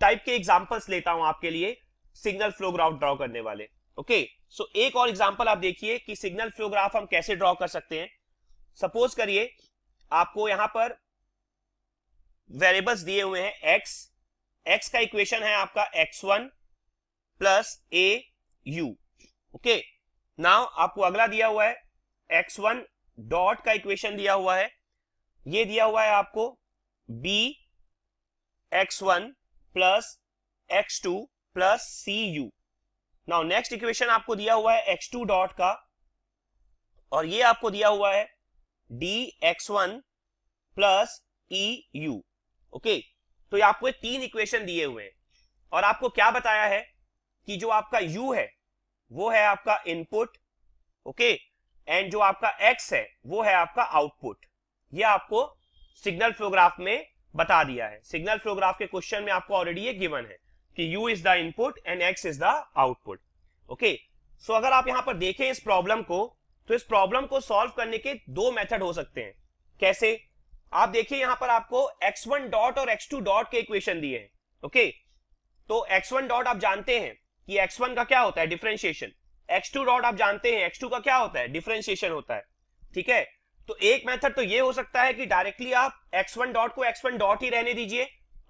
टाइप के एग्जांपल्स लेता हूं आपके लिए सिग्नल फ्लोग्राफ ड्रॉ करने वाले ओके सो एक और एग्जाम्पल आप देखिए कि सिग्नल फ्लोग्राफ हम कैसे ड्रॉ कर सकते हैं सपोज करिए आपको यहां पर वेरिएबल्स दिए हुए हैं एक्स एक्स का इक्वेशन है आपका x one plus A U okay now आपको अगला दिया हुआ है एक्स वन डॉट का इक्वेशन दिया हुआ है ये दिया हुआ है आपको B x one plus x two plus C U now next equation आपको दिया हुआ है एक्स टू डॉट का और ये आपको दिया हुआ है D x one plus E U okay तो ये आपको तीन इक्वेशन दिए हुए हैं और आपको क्या बताया है कि जो आपका u है वो है आपका इनपुट ओके एंड जो आपका एक्स है वो है आपका आउटपुट ये आपको सिग्नल फ्लोग्राफ में बता दिया है सिग्नल फ्लोग्राफ के क्वेश्चन में आपको ऑलरेडी ये गिवन है कि u is the input and x is the output okay so अगर आप यहां पर देखें इस प्रॉब्लम को तो इस प्रॉब्लम को सॉल्व करने के दो मेथड हो सकते हैं कैसे आप देखिए यहां पर आपको x1 डॉट और x2 डॉट के इक्वेशन दिए हैं ओके तो x1 डॉट आप जानते हैं कि x1 का क्या होता है डिफ्रेंशिएशन x2 डॉट आप जानते हैं x2 का क्या होता है डिफ्रेंशिएशन होता है ठीक है तो एक मेथड तो ये हो सकता है कि डायरेक्टली आप x1 डॉट को x1 डॉट ही रहने दीजिए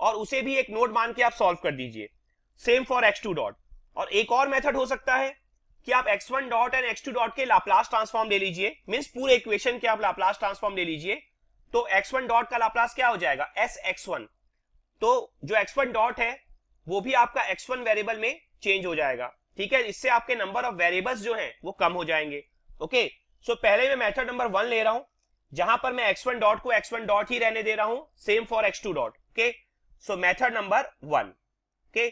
और उसे भी एक नोड मान के आप सॉल्व कर दीजिए सेम फॉर x2 डॉट और एक और मेथड हो सकता है कि आप x1 dot and x2 dot के लाप्लास ट्रांसफॉर्म ले लीजिए मींस पूरे इक्वेशन के आप लाप्लास ट्रांसफॉर्म ले लीजिए तो x1 डॉट का लाप्लास क्या हो जाएगा एस तो जो x1 डॉट है वो भी आपका x1 वेरिएबल में चेंज हो जाएगा ठीक है इससे आपके नंबर ऑफ वेरिएबल्स जो हैं वो कम हो जाएंगे ओके सो so, पहले मैं मेथड नंबर वन ले रहा हूं जहां पर मैं एक्स वन डॉट को एक्स वन डॉट ही रहने दे रहा हूं same for x two dot okay so method number one okay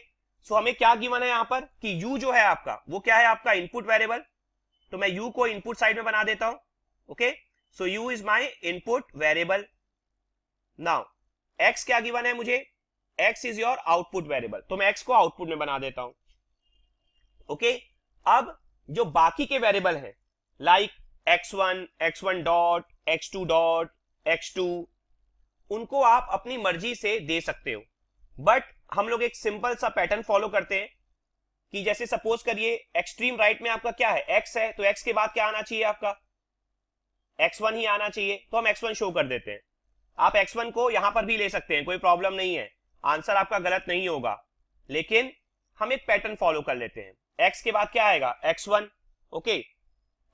so हमें क्या गिवन है यहां पर कि u जो है आपका वो क्या है आपका इनपुट वेरिएबल तो मैं यू को इनपुट साइड में बना देता हूं okay so U is my input variable now x क्या गिवन है मुझे x is your output variable तो मैं एक्स को आउटपुट में बना देता हूं ओके अब जो बाकी के वेरिएबल है like x one x one dot x two dot x two उनको आप अपनी मर्जी से दे सकते हो बट हम लोग एक सिंपल सा पैटर्न फॉलो करते हैं कि जैसे सपोज करिए एक्सट्रीम राइट में आपका क्या है एक्स है तो एक्स के बाद क्या आना चाहिए आपका एक्स वन ही आना चाहिए तो हम एक्स वन शो कर देते हैं आप एक्स वन को यहां पर भी ले सकते हैं कोई प्रॉब्लम नहीं है आंसर आपका गलत नहीं होगा लेकिन हम एक पैटर्न फॉलो कर लेते हैं एक्स के बाद क्या आएगा x one okay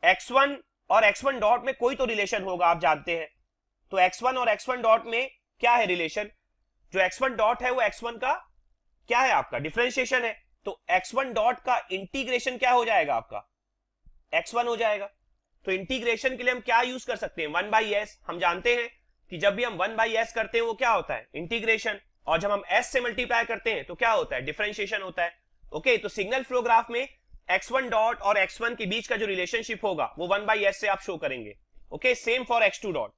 x one और एक्स वन डॉट में कोई तो रिलेशन होगा आप जानते हैं तो एक्स वन और एक्स वन डॉट में क्या है रिलेशन जो एक्स वन डॉट है वो एक्स वन का क्या है आपका डिफ्रेंशिएशन है तो एक्स वन डॉट का इंटीग्रेशन क्या हो जाएगा आपका एक्स वन हो जाएगा तो इंटीग्रेशन के लिए हम क्या यूज कर सकते हैं वन बाई एस हम जानते हैं कि जब भी हम वन बाई एस करते हैं वो क्या होता है इंटीग्रेशन और जब हम एस से मल्टीप्लाई करते हैं तो क्या होता है डिफ्रेंशिएशन होता है ओके तो सिग्नल फ्लो ग्राफ में वन डॉट और एक्स वन के बीच का जो रिलेशनशिप होगा वो वन बाई एस से आप शो करेंगे okay same for two dot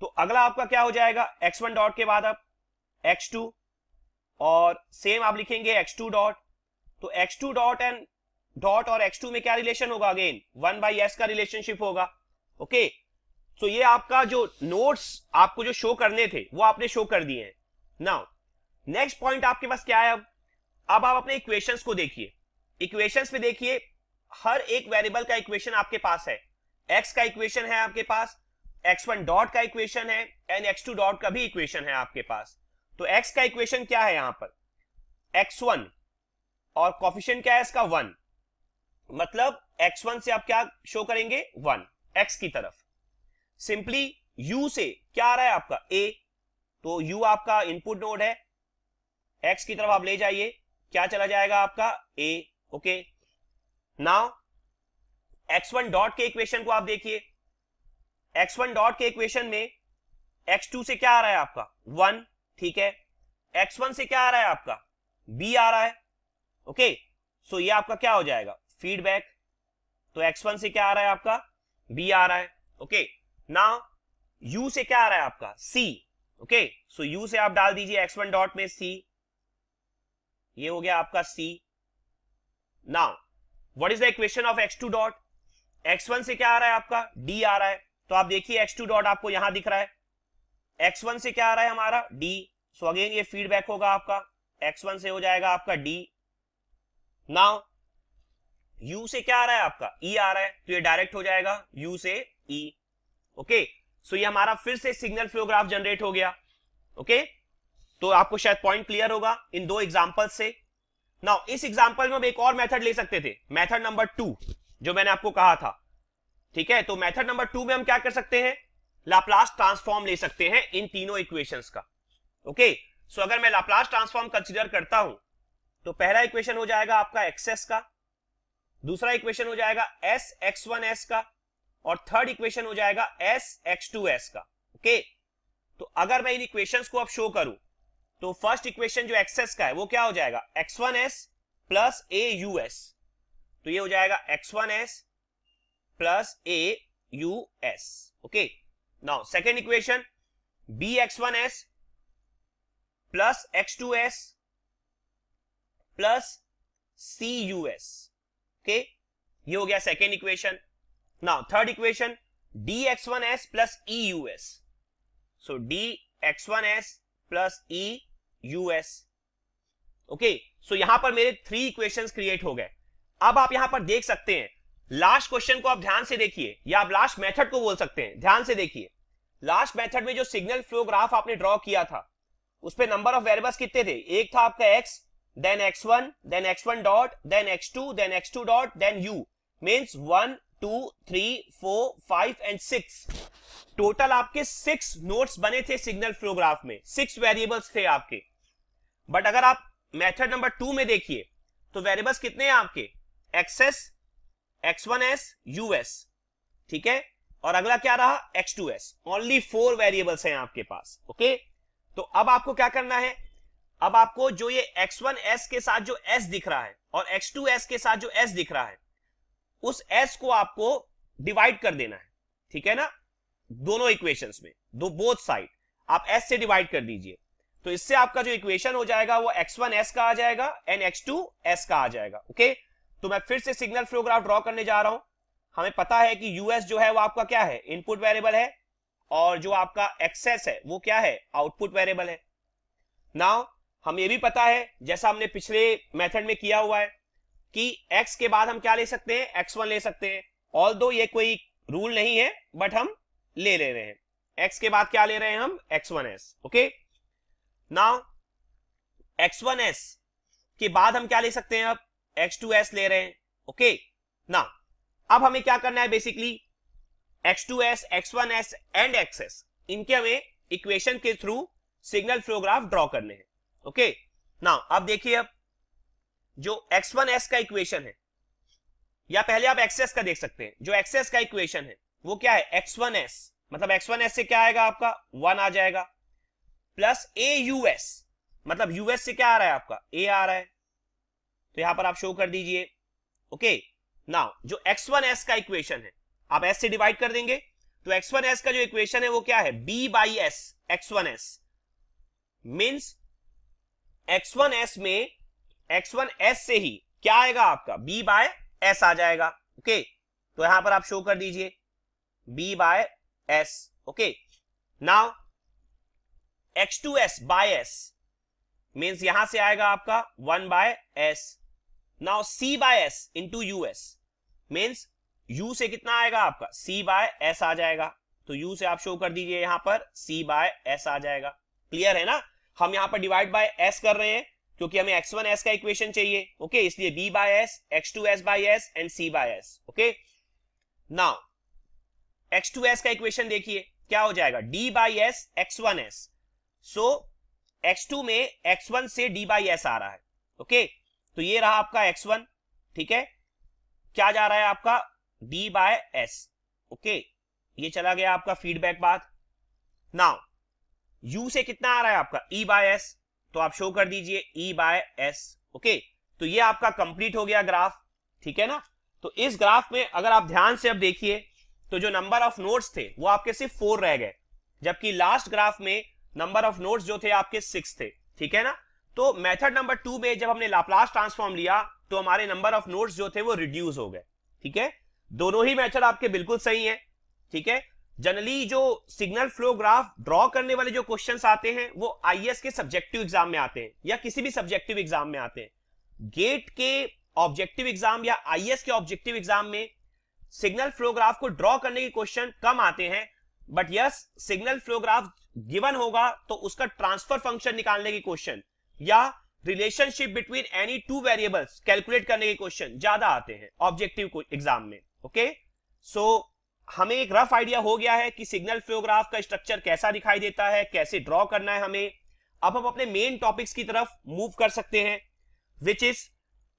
तो अगला आपका क्या हो जाएगा एक्स वन डॉट के बाद आप टू और सेम आप लिखेंगे टू डॉट तो x two dot and dot और एक्स टू में क्या रिलेशन होगा अगेन वन बाई एस का रिलेशनशिप होगा ओके तो सो ये आपका जो नोट्स आपको जो शो करने थे वो आपने शो कर दिए हैं नाउ नेक्स्ट पॉइंट आपके पास क्या है अब अब आप अपने इक्वेशंस को देखिए इक्वेशंस में देखिए हर एक वेरिएबल का इक्वेशन आपके पास है एक्स का इक्वेशन है आपके पास एक्स वन डॉट का इक्वेशन है एंड एक्स टू डॉट का भी इक्वेशन है आपके पास तो एक्स का इक्वेशन क्या है यहां पर एक्स वन और कॉफिशन क्या है इसका वन मतलब एक्स वन से आप क्या शो करेंगे वन एक्स की तरफ सिंपली यू से क्या आ रहा है आपका ए तो यू आपका इनपुट नोड है एक्स की तरफ आप ले जाइए क्या चला जाएगा आपका A okay now x one dot के इक्वेशन को आप देखिए एक्स वन डॉट के इक्वेशन में एक्स टू से क्या आ रहा है आपका वन ठीक है एक्स वन से क्या आ रहा है आपका बी आ रहा है ओके सो ये आपका क्या हो जाएगा फीडबैक तो एक्स वन से क्या आ रहा है आपका बी आ रहा है ओके नाउ यू से क्या आ रहा है आपका सी ओके सो यू से आप डाल दीजिए एक्स वन डॉट में सी ये हो गया आपका C now what is the equation of x two dot x one से क्या आ रहा है आपका डी आ रहा है तो आप देखिए एक्स टू डॉट आपको यहां दिख रहा है एक्स वन से क्या आ रहा है हमारा डी सो अगेन ये फीडबैक होगा आपका एक्स वन से हो जाएगा आपका डी नाउ यू से क्या आ रहा है आपका ई e आ रहा है तो ये डायरेक्ट हो जाएगा यू से ई ओके सो ये हमारा फिर से सिग्नल फ्लोग्राफ जनरेट हो गया ओके okay? तो आपको शायद पॉइंट क्लियर होगा इन दो एग्जाम्पल से नाउ इस एग्जाम्पल में हम एक और मेथड ले सकते थे मेथड नंबर टू जो मैंने आपको कहा था ठीक है तो मेथड नंबर टू में हम क्या कर सकते हैं लाप्लास ट्रांसफॉर्म ले सकते हैं इन तीनों इक्वेशन का ओके सो अगर मैं लाप्लास ट्रांसफॉर्म कंसिडर करता हूं तो पहला इक्वेशन हो जाएगा आपका एक्सएस का दूसरा इक्वेशन हो जाएगा एस एक्स वन एस का और थर्ड इक्वेशन हो जाएगा एस एक्स टू एस का ओके तो अगर मैं इन इक्वेशंस को अब शो करूं तो फर्स्ट इक्वेशन जो एक्सएस का है वो क्या हो जाएगा x one S plus A U S तो ये हो जाएगा x one S plus A U S okay now second equation B x one S plus x two S plus C U S okay ये हो गया second equation now third equation D x one S plus E U S so D x one S plus E U S okay so यहां पर मेरे three equations create हो गए अब आप यहां पर देख सकते हैं लास्ट क्वेश्चन को आप ध्यान से देखिए या आप लास्ट मेथड को बोल सकते हैं ध्यान से देखिए लास्ट मेथड में जो सिग्नल फ्लो ग्राफ आपने ड्रॉ किया था उस पर नंबर ऑफ वेरियबल्स कितने थे एक था आपका x then x one then x one dot then x two then x two dot then U means one two three four five and six total आपके सिक्स नोट्स बने थे signal flow graph में six variables थे आपके but अगर आप method number two में देखिए तो वेरिएबल्स कितने हैं आपके X S x one S U S ठीक है और अगला क्या रहा x two S only four variables हैं आपके पास ओके तो अब आपको क्या करना है अब आपको जो ये एक्स वन एस के साथ जो एस दिख रहा है और एक्स टू एस के साथ जो एस दिख रहा है उस एस को आपको डिवाइड कर देना है ठीक है ना दोनों इक्वेशंस में दो बोथ साइड आप एस से डिवाइड कर दीजिए तो इससे आपका जो इक्वेशन हो जाएगा वो एक्स वन एस का आ जाएगा एन एक्स टू एस का आ जाएगा ओके तो मैं फिर से सिग्नल फ्लोग्राफ ड्रॉ करने जा रहा हूं हमें पता है कि यूएस जो है वो आपका क्या है इनपुट वेरिएबल है और जो आपका एक्सेस है वो क्या है आउटपुट वेरिएबल है नाउ हम ये भी पता है जैसा हमने पिछले मेथड में किया हुआ है कि x के बाद हम क्या ले सकते हैं x1 ले सकते हैं ऑल दो ये कोई रूल नहीं है बट हम ले ले रहे हैं x के बाद क्या ले रहे हैं हम एस ओके नाउ एस के बाद हम क्या ले सकते हैं अब एक्स टू एस ले रहे हैं ओके okay? ना अब हमें क्या करना है basically x x two S one S and x S इनके हमें इक्वेशन के थ्रू सिग्नल फ्लोग्राफ ड्रॉ करने हैं ओके okay? ना अब देखिए अब जो एक्स वन एस का इक्वेशन है या पहले आप एक्स एस का देख सकते हैं जो एक्स एस का इक्वेशन है वो क्या है एक्स वन एस मतलब एक्स वन एस से क्या आएगा आपका वन आ जाएगा प्लस ए यूएस मतलब यूएस से क्या आ रहा है आपका ए आ रहा है तो यहां पर आप शो कर दीजिए ओके नाउ जो एक्स वन एस का इक्वेशन है आप एस से डिवाइड कर देंगे तो एक्स वन एस का जो इक्वेशन है वो क्या है B by S x one S means x one S में एक्स वन एस से ही क्या आएगा आपका बी बाय एस आ जाएगा ओके तो यहां पर आप शो कर दीजिए B by S okay now x two S by S means यहां से आएगा आपका one by S now C by S into U S means U से कितना आएगा आपका सी बाय एस आ जाएगा तो यू से आप शो कर दीजिए यहां पर सी बाय एस आ जाएगा क्लियर है ना हम यहां पर डिवाइड बाय एस कर रहे हैं क्योंकि हमें एक्स वन एस का इक्वेशन चाहिए ओके इसलिए B by S x two S by S and C by S okay now x two S का इक्वेशन देखिए क्या हो जाएगा D by S x one S so x two में x one से D by S आ रहा है ओके तो ये रहा आपका एक्स वन ठीक है क्या जा रहा है आपका डी बाय एस ओके ये चला गया आपका फीडबैक बात नाउ यू से कितना आ रहा है आपका ई बाय एस तो आप शो कर दीजिए ई बाय एस ओके तो ये आपका कंप्लीट हो गया ग्राफ ठीक है ना तो इस ग्राफ में अगर आप ध्यान से अब देखिए तो जो नंबर ऑफ नोट्स थे वो आपके सिर्फ फोर रह गए जबकि लास्ट ग्राफ में नंबर ऑफ नोट्स जो थे आपके सिक्स थे ठीक है ना तो मेथड नंबर टू में जब हमने लाप्लास ट्रांसफॉर्म लिया तो हमारे नंबर ऑफ नोट्स जो थे वो रिड्यूस हो गए ठीक है दोनों ही मेथड आपके बिल्कुल सही है ठीक है जनरली जो सिग्नल फ्लो ग्राफ ड्रॉ करने वाले जो क्वेश्चंस आते हैं वो आईएएस e के सब्जेक्टिव एग्जाम में आते हैं या किसी भी सब्जेक्टिव एग्जाम में आते हैं गेट के ऑब्जेक्टिव एग्जाम या आईएएस e के ऑब्जेक्टिव एग्जाम में सिग्नल फ्लो ग्राफ को ड्रॉ करने के क्वेश्चन कम आते हैं but yes signal flow graph given होगा तो उसका ट्रांसफर फंक्शन निकालने के क्वेश्चन या relationship between any two variables calculate करने के क्वेश्चन ज्यादा आते हैं ऑब्जेक्टिव एग्जाम में ओके okay? सो so, हमें एक रफ आइडिया हो गया है कि सिग्नल फ्लोग्राफ का स्ट्रक्चर कैसा दिखाई देता है कैसे ड्रॉ करना है हमें अब हम अपने मेन टॉपिक्स की तरफ मूव कर सकते हैं which is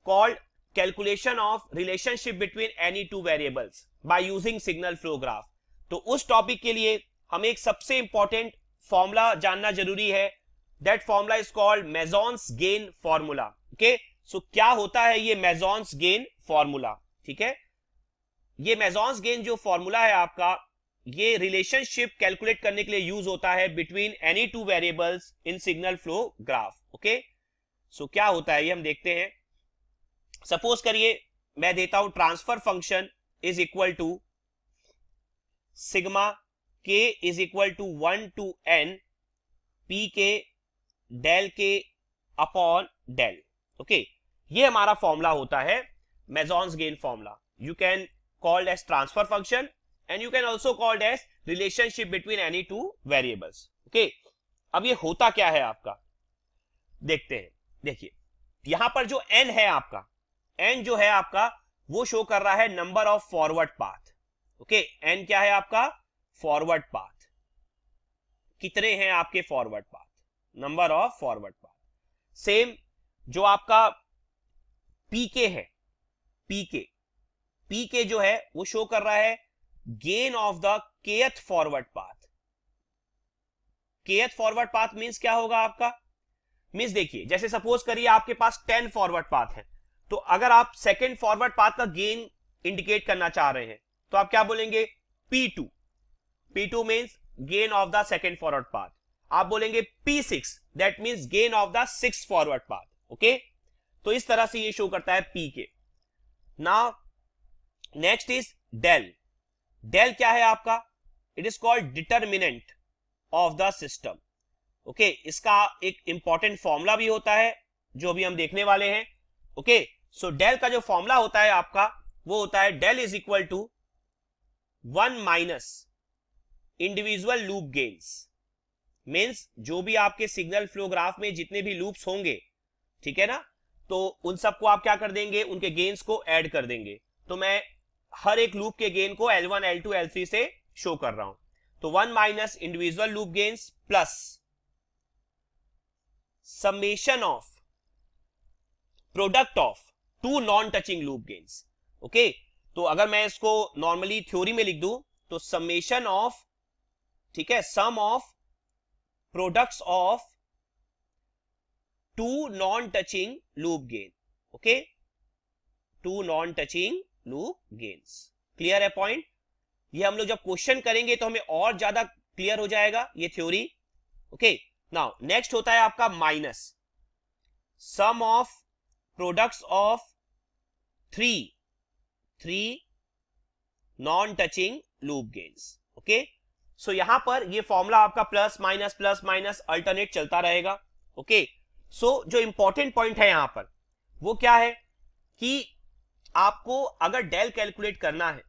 called calculation of relationship between any two variables by using signal flow graph तो उस टॉपिक के लिए हमें एक सबसे इंपॉर्टेंट फॉर्मूला जानना जरूरी है that formula is called Mason's gain formula okay so क्या होता है ये मेजॉन्स गेन फॉर्मूला ठीक है ये मेजोन्स गेन जो फॉर्मूला है आपका ये रिलेशनशिप कैलकुलेट करने के लिए यूज होता है between any two variables in signal flow graph okay so क्या होता है ये हम देखते हैं सपोज करिए मैं देता हूं transfer function is equal to sigma K is equal to one to N P के डेल के अपॉन डेल ओके ये हमारा फॉर्मूला होता है Mason's gain formula you can called as transfer function and you can also called as relationship between any two variables okay अब ये होता क्या है आपका देखते हैं देखिए यहां पर जो n है आपका n जो है आपका वो शो कर रहा है number of forward path okay n क्या है आपका फॉरवर्ड पाथ कितने हैं आपके forward path number of forward path same जो आपका पीके है पीके पी के जो है वो शो कर रहा है gain of the kth forward path kth forward path means क्या होगा आपका मीन्स देखिए जैसे सपोज करिए आपके पास टेन फॉरवर्ड पाथ है तो अगर आप सेकेंड फॉरवर्ड पाथ का गेन इंडिकेट करना चाह रहे हैं तो आप क्या बोलेंगे P2, P2 two means gain of the second forward path आप बोलेंगे P6, six that means gain of the six forward path okay तो इस तरह से ये शो करता है P के ना नेक्स्ट इज डेल डेल क्या है आपका it is called determinant of the system okay इसका एक इंपॉर्टेंट फॉर्मूला भी होता है जो अभी हम देखने वाले हैं ओके सो डेल का जो फॉर्मूला होता है आपका वो होता है del is equal to one minus individual loop gains means जो भी आपके सिग्नल फ्लो ग्राफ में जितने भी लूप्स होंगे ठीक है ना तो उन सबको आप क्या कर देंगे उनके गेन्स को एड कर देंगे तो मैं हर एक लूप के गेन को L1, L2, L3 से शो कर रहा हूं तो one minus individual loop gains plus summation of product of two non touching loop gains okay तो अगर मैं इसको नॉर्मली थ्योरी में लिख दू तो समेशन ऑफ ठीक है sum of products of two non touching loop gain okay two non touching no gains clear है पॉइंट ये हम लोग जब क्वेश्चन करेंगे तो हमें और ज्यादा क्लियर हो जाएगा ये थ्योरी ओके नाउ नेक्स्ट होता है आपका minus sum of products of three three non touching loop gains okay so यहां पर ये फॉर्मूला आपका plus minus plus minus alternate चलता रहेगा ओके okay? सो so, जो इंपॉर्टेंट पॉइंट है यहां पर वो क्या है कि आपको अगर डेल कैलकुलेट करना है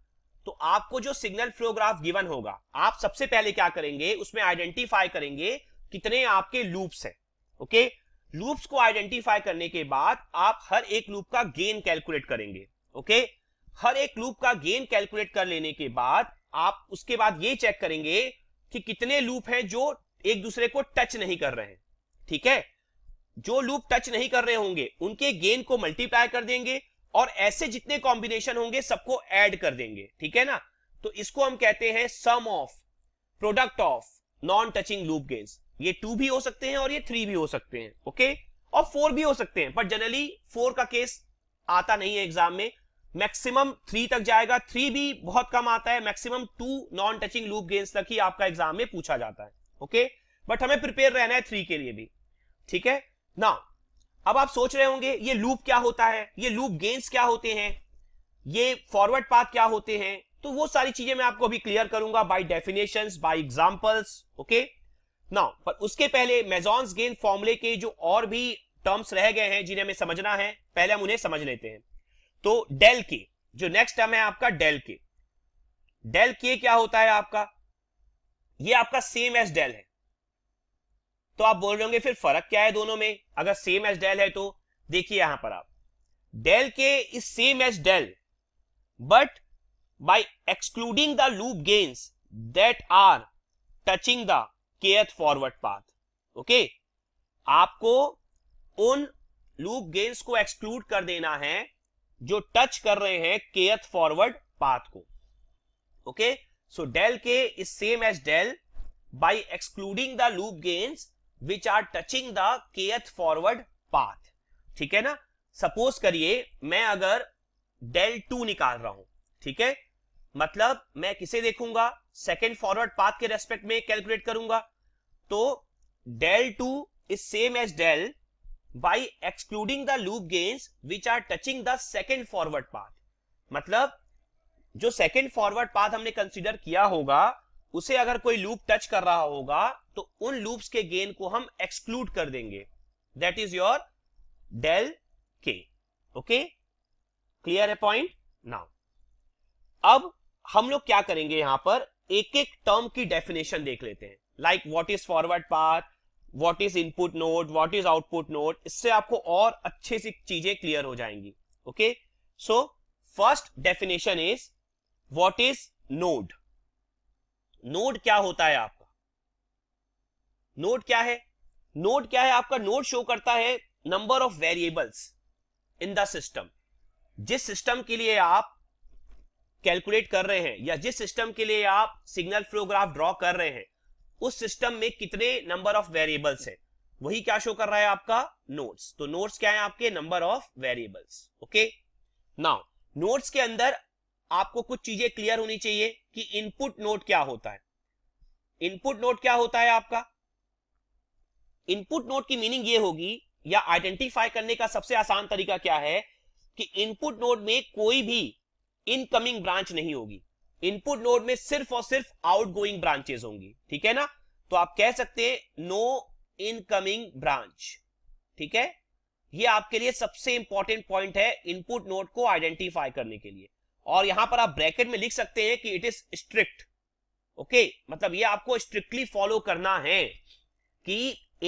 तो आपको जो सिग्नल फ्लोग्राफ गिवन होगा आप सबसे पहले क्या करेंगे उसमें आइडेंटिफाई करेंगे कितने आपके लूप्स हैं ओके लूप्स को आइडेंटिफाई करने के बाद आप हर एक लूप का गेन कैलकुलेट करेंगे ओके हर एक लूप का गेन कैलकुलेट कर लेने के बाद आप उसके बाद ये चेक करेंगे कि कितने लूप हैं जो एक दूसरे को टच नहीं कर रहे हैं ठीक है जो लूप टच नहीं कर रहे होंगे उनके गेन को मल्टीप्लाई कर देंगे और ऐसे जितने कॉम्बिनेशन होंगे सबको ऐड कर देंगे ठीक है ना तो इसको हम कहते हैं sum of product of non touching loop gains ये टू भी हो सकते हैं और ये थ्री भी हो सकते हैं ओके और फोर भी हो सकते हैं बट जनरली फोर का केस आता नहीं है एग्जाम में मैक्सिमम थ्री तक जाएगा थ्री भी बहुत कम आता है maximum two non touching loop gains तक ही आपका एग्जाम में पूछा जाता है ओके बट हमें प्रिपेयर रहना है थ्री के लिए भी ठीक है ना अब आप सोच रहे होंगे ये लूप क्या होता है ये लूप गेंस क्या होते हैं ये फॉरवर्ड पाथ क्या होते हैं तो वो सारी चीजें मैं आपको अभी क्लियर करूंगा by definition by examples okay ना पर उसके पहले मेजॉन्स गेन फॉर्मूले के जो और भी टर्म्स रह गए हैं जिन्हें हमें समझना है पहले हम उन्हें समझ लेते हैं तो डेल के जो नेक्स्ट टर्म है आपका डेल के डेल के क्या होता है आपका ये आपका सेम एज डेल है तो आप बोल रहे होंगे फिर फर्क क्या है दोनों में अगर सेम एच डेल है तो देखिए यहां पर आप del k is same as del but by excluding the loop gains that are touching the kth forward path okay आपको उन लूप गेन्स को एक्सक्लूड कर देना है जो टच कर रहे हैं केयथ फॉरवर्ड पाथ को okay so del k is same as del by excluding the loop gains which are touching the kth forward path ठीक है ना सपोज करिए मैं अगर डेल टू निकाल रहा हूं ठीक है मतलब मैं किसे देखूंगा सेकेंड फॉरवर्ड पाथ के रेस्पेक्ट में कैलकुलेट करूंगा तो del two is same as del by excluding the loop gains which are touching the second forward path मतलब जो सेकेंड फॉरवर्ड पाथ हमने कंसिडर किया होगा उसे अगर कोई लूप टच कर रहा होगा तो उन लूप्स के गेन को हम एक्सक्लूड कर देंगे that is your del k okay clear है पॉइंट नाउ अब हम लोग क्या करेंगे यहां पर एक एक टर्म की डेफिनेशन देख लेते हैं like what is forward path what is input node what is output node इससे आपको और अच्छे से चीजें क्लियर हो जाएंगी okay so first definition is what is node node क्या होता है आपका नोड क्या है नोड क्या है आपका नोड शो करता है number of variables in the system जिस सिस्टम के लिए आप कैलकुलेट कर रहे हैं या जिस सिस्टम के लिए आप सिग्नल फ्लोग्राफ ड्रॉ कर रहे हैं उस सिस्टम में कितने नंबर ऑफ वेरिएबल्स हैं वही क्या शो कर रहा है आपका नोड्स तो नोड्स क्या है आपके number of variables okay now nodes के अंदर आपको कुछ चीजें क्लियर होनी चाहिए कि इनपुट नोट क्या होता है इनपुट नोट क्या होता है आपका इनपुट नोट की मीनिंग ये होगी या आइडेंटिफाई करने का सबसे आसान तरीका क्या है कि इनपुट नोट में कोई भी इनकमिंग ब्रांच नहीं होगी इनपुट नोट में सिर्फ और सिर्फ आउटगोइंग ब्रांचेस होंगी ठीक है ना तो आप कह सकते हैं नो इनकमिंग ब्रांच ठीक है ये आपके लिए सबसे इंपॉर्टेंट पॉइंट है इनपुट नोट को आइडेंटिफाई करने के लिए और यहां पर आप ब्रैकेट में लिख सकते हैं कि इट इज स्ट्रिक्ट ओके मतलब ये आपको स्ट्रिक्टली फॉलो करना है कि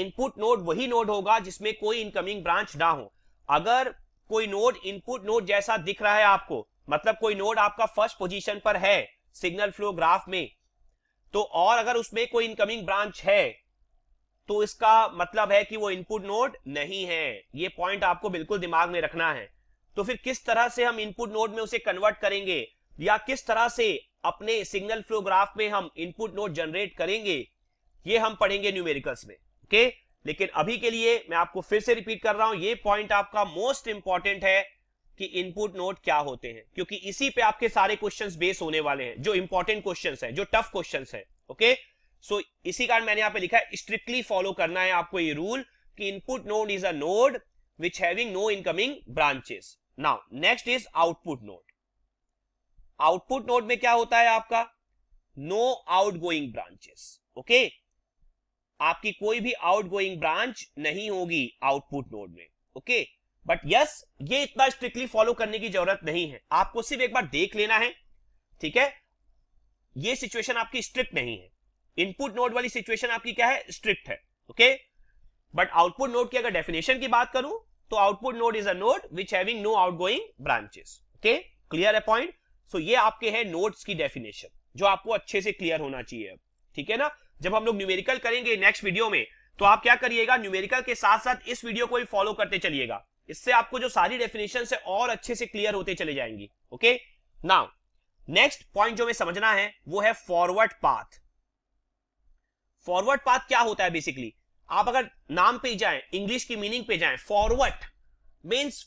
इनपुट नोड वही नोड होगा जिसमें कोई इनकमिंग ब्रांच ना हो अगर कोई नोड इनपुट नोड जैसा दिख रहा है आपको मतलब कोई नोड आपका फर्स्ट पोजीशन पर है सिग्नल फ्लो ग्राफ में तो और अगर उसमें कोई इनकमिंग ब्रांच है तो इसका मतलब है कि वो इनपुट नोड नहीं है ये पॉइंट आपको बिल्कुल दिमाग में रखना है तो फिर किस तरह से हम इनपुट नोड में उसे कन्वर्ट करेंगे या किस तरह से अपने सिग्नल फ्लो ग्राफ में हम इनपुट नोड जनरेट करेंगे ये हम पढ़ेंगे न्यूमेरिकल्स में ओके लेकिन अभी के लिए मैं आपको फिर से रिपीट कर रहा हूं ये पॉइंट आपका मोस्ट इंपॉर्टेंट है कि इनपुट नोड क्या होते हैं क्योंकि इसी पे आपके सारे क्वेश्चन बेस होने वाले हैं जो इंपॉर्टेंट क्वेश्चन है जो टफ क्वेश्चन है ओके सो इसी कारण मैंने यहाँ पे लिखा है स्ट्रिक्टली फॉलो करना है आपको ये रूल कि input node is a node which having no incoming branches now next is output node output node में क्या होता है आपका no outgoing branches okay आपकी कोई भी आउट गोइंग ब्रांच नहीं होगी आउटपुट नोड में ओके बट यस ये इतना स्ट्रिक्टली फॉलो करने की जरूरत नहीं है आपको सिर्फ एक बार देख लेना है ठीक है ये सिचुएशन आपकी स्ट्रिक्ट नहीं है इनपुट नोड वाली सिचुएशन आपकी क्या है स्ट्रिक्ट है ओके बट आउटपुट नोड की अगर डेफिनेशन की बात करूं तो output node is a node which having no outgoing branches okay clear है पॉइंट सो ये आपके है नोड्स की डेफिनेशन जो आपको अच्छे से क्लियर होना चाहिए ठीक है ना जब हम लोग न्यूमेरिकल करेंगे नेक्स्ट वीडियो में तो आप क्या करिएगा न्यूमेरिकल के साथ साथ इस वीडियो को भी फॉलो करते चलिएगा इससे आपको जो सारी डेफिनेशन है और अच्छे से क्लियर होते चले जाएंगी ओके नाउ नेक्स्ट पॉइंट जो हमें समझना है वो है फॉरवर्ड पाथ फॉरवर्ड पाथ क्या होता है बेसिकली आप अगर नाम पे जाए इंग्लिश की मीनिंग पे जाए फॉरवर्ड मीन्स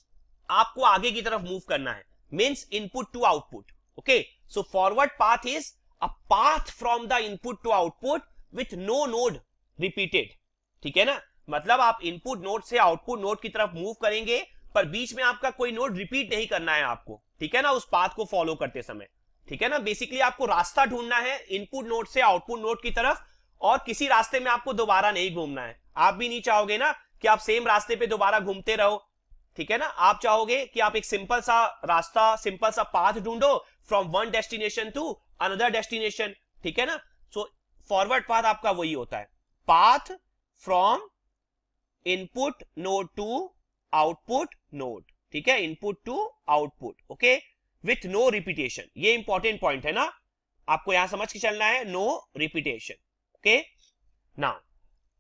आपको आगे की तरफ मूव करना है means input to output okay so forward path is a path from the input to output with no node repeated ठीक है ना मतलब आप इनपुट नोड से आउटपुट नोड की तरफ मूव करेंगे पर बीच में आपका कोई नोड रिपीट नहीं करना है आपको ठीक है ना उस पाथ को फॉलो करते समय ठीक है ना बेसिकली आपको रास्ता ढूंढना है इनपुट नोड से आउटपुट नोड की तरफ और किसी रास्ते में आपको दोबारा नहीं घूमना है आप भी नहीं चाहोगे ना कि आप सेम रास्ते पे दोबारा घूमते रहो ठीक है ना आप चाहोगे कि आप एक सिंपल सा रास्ता सिंपल सा पाथ ढूंढो from one destination to another destination ठीक है ना सो फॉरवर्ड पाथ आपका वही होता है path from input node to output node ठीक है input to output okay with no repetition ये इंपॉर्टेंट पॉइंट है ना आपको यहां समझ के चलना है no repetition okay now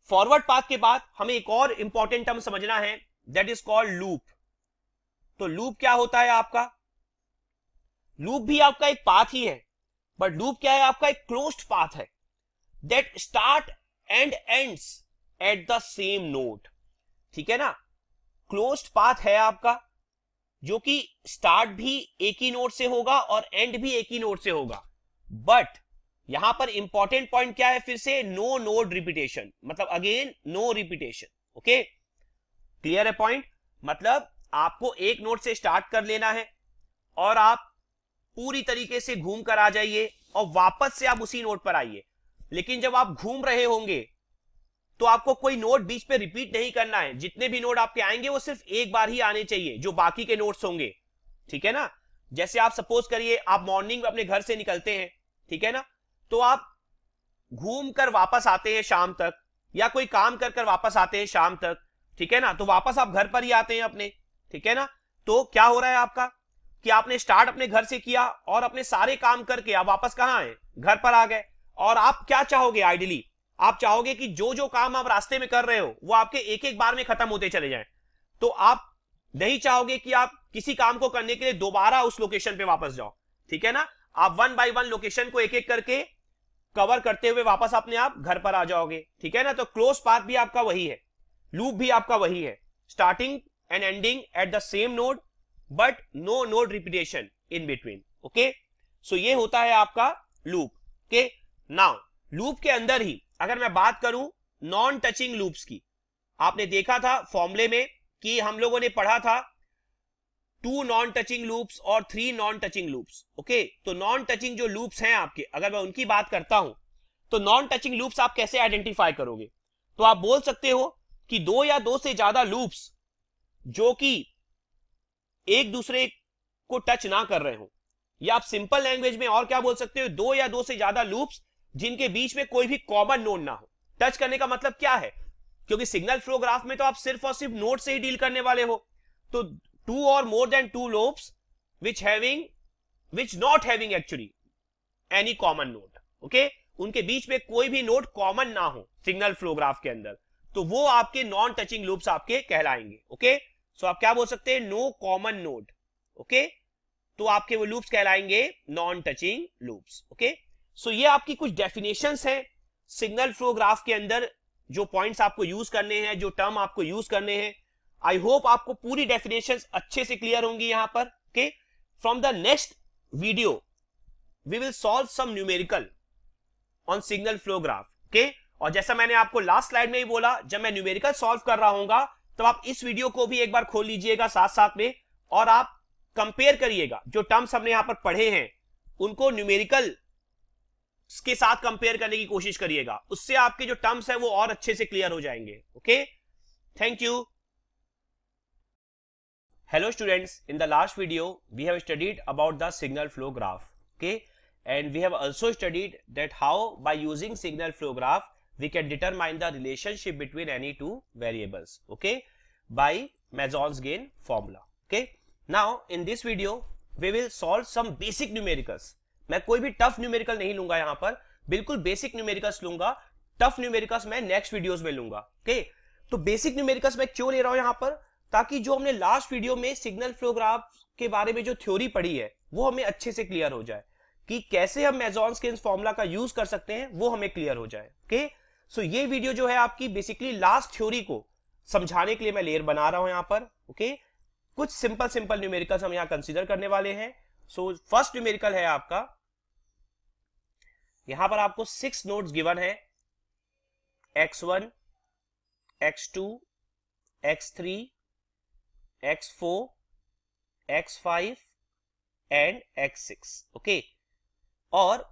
forward path के बाद हमें एक और इंपॉर्टेंट टर्म समझना है दैट इज कॉल्ड लूप तो लूप क्या होता है आपका लूप भी आपका एक पाथ ही है बट लूप क्या है आपका एक क्लोज्ड पाथ है that start and ends at the same node ठीक है ना क्लोज्ड पाथ है आपका जो कि स्टार्ट भी एक ही नोट से होगा और एंड भी एक ही नोट से होगा बट यहां पर इंपॉर्टेंट पॉइंट क्या है फिर से नो नोड रिपीटेशन मतलब again no repetition okay clear है पॉइंट मतलब आपको एक नोड से स्टार्ट कर लेना है और आप पूरी तरीके से घूम कर आ जाइए और वापस से आप उसी नोड पर आइए लेकिन जब आप घूम रहे होंगे तो आपको कोई नोट बीच पे रिपीट नहीं करना है जितने भी नोट आपके आएंगे वो सिर्फ एक बार ही आने चाहिए जो बाकी के नोट्स होंगे ठीक है ना जैसे आप सपोज करिए आप मॉर्निंग में अपने घर से निकलते हैं ठीक है ना तो आप घूम कर वापस आते हैं शाम तक या कोई काम कर कर वापस आते हैं शाम तक ठीक है ना तो वापस आप घर पर ही आते हैं अपने ठीक है ना तो क्या हो रहा है आपका कि आपने स्टार्ट अपने घर से किया और अपने सारे काम करके आप वापस कहां आए घर पर आ गए और आप क्या चाहोगे आइडियली आप चाहोगे कि जो जो काम आप रास्ते में कर रहे हो वो आपके एक एक बार में खत्म होते चले जाएं तो आप नहीं चाहोगे कि आप किसी काम को करने के लिए दोबारा उस लोकेशन पे वापस जाओ ठीक है ना आप वन बाय वन लोकेशन को एक एक करके कवर करते हुए वापस अपने आप घर पर आ जाओगे ठीक है ना तो क्लोज पाथ भी आपका वही है लूप भी आपका वही है starting and ending at the same node but no node repetition in between okay so ये होता है आपका लूप के नाउ लूप के अंदर ही अगर मैं बात करूं नॉन टचिंग लूप्स की आपने देखा था फॉर्मुले में कि हम लोगों ने पढ़ा था टू नॉन टचिंग लूप्स और three non touching loops okay तो नॉन टचिंग जो लूप्स हैं आपके अगर मैं उनकी बात करता हूं तो नॉन टचिंग लूप्स आप कैसे आइडेंटिफाई करोगे तो आप बोल सकते हो कि दो या दो से ज्यादा लूप्स जो कि एक दूसरे को टच ना कर रहे हो या आप सिंपल लैंग्वेज में और क्या बोल सकते हो दो या दो से ज्यादा लूप्स जिनके बीच में कोई भी कॉमन नोड ना हो टच करने का मतलब क्या है क्योंकि सिग्नल फ्लोग्राफ में तो आप सिर्फ और सिर्फ नोड से ही डील करने वाले हो तो two or more than two lobes which having which not having actually any common node okay उनके बीच में कोई भी नोड कॉमन ना हो सिग्नल फ्लोग्राफ के अंदर तो वो आपके नॉन टचिंग लूप्स आपके कहलाएंगे ओके सो so आप क्या बोल सकते हैं नो कॉमन नोड ओके तो आपके वो लूप्स कहलाएंगे non touching loops okay so ये आपकी कुछ डेफिनेशंस हैं सिग्नल फ्लोग्राफ के अंदर जो पॉइंट्स आपको यूज करने हैं जो टर्म आपको यूज करने हैं आई होप आपको पूरी डेफिनेशन अच्छे से क्लियर होंगी यहां पर from the next video we will solve some numerical on signal flow graph के और जैसा मैंने आपको लास्ट स्लाइड में ही बोला जब मैं न्यूमेरिकल सॉल्व कर रहा हूंगा तो आप इस वीडियो को भी एक बार खोल लीजिएगा साथ साथ में और आप कंपेयर करिएगा जो टर्म्स हमने यहां पर पढ़े हैं उनको न्यूमेरिकल के साथ कंपेयर करने की कोशिश करिएगा उससे आपके जो टर्म्स है वो और अच्छे से क्लियर हो जाएंगे okay thank you Hello students, in the last video we have studied about the signal flow graph, okay? And we have also studied that how by using signal flow graph we can determine the relationship between any two variables, okay? By Mason's gain formula, okay? Now in this video we will solve some basic numericals. मैं कोई भी tough numerical नहीं लूंगा यहाँ पर, बिल्कुल basic numericals लूंगा, tough numericals मैं next videos में लूंगा, okay? तो basic numericals मैं क्यों ले रहा हूँ यहाँ पर? ताकि जो हमने लास्ट वीडियो में सिग्नल फ्लोग्राफ के बारे में जो थ्योरी पढ़ी है वो हमें अच्छे से क्लियर हो जाए कि कैसे हम मेजॉन्स के फॉर्मुला का यूज कर सकते हैं वो हमें क्लियर हो जाए ओके सो ये वीडियो जो है आपकी बेसिकली लास्ट थ्योरी को समझाने के लिए मैं लेयर बना रहा हूं यहां पर ओके कुछ सिंपल सिंपल न्यूमेरिकल हम यहां कंसिडर करने वाले हैं सो फर्स्ट न्यूमेरिकल है आपका यहां पर आपको सिक्स नोट्स गिवन है x one x two x three x4, x5 and x6 okay और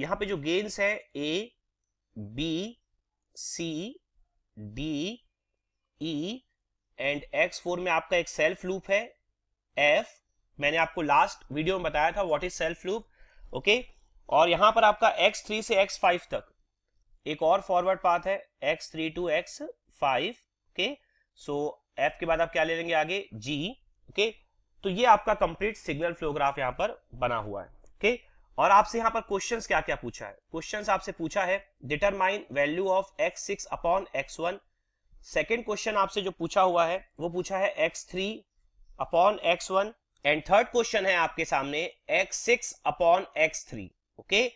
यहां पे जो गेन्स है A B C D E and x4 में आपका एक सेल्फ लूप है f मैंने आपको लास्ट वीडियो में बताया था what is self loop okay और यहां पर आपका x3 से x5 तक एक और फॉरवर्ड पाथ है x3 to x5 okay so F के बाद आप क्या ले लेंगे आगे जी ओके तो ये आपका कंप्लीट सिग्नल फ्लोग्राफ यहां यहाँ पर बना हुआ है ओके और आपसे यहाँ पर क्वेश्चंस क्या क्या पूछा है क्वेश्चंस आपसे पूछा है determine value of x six upon x one second question आपसे जो पूछा हुआ है वो पूछा है x three upon x one and third question है आपके सामने x six upon x three okay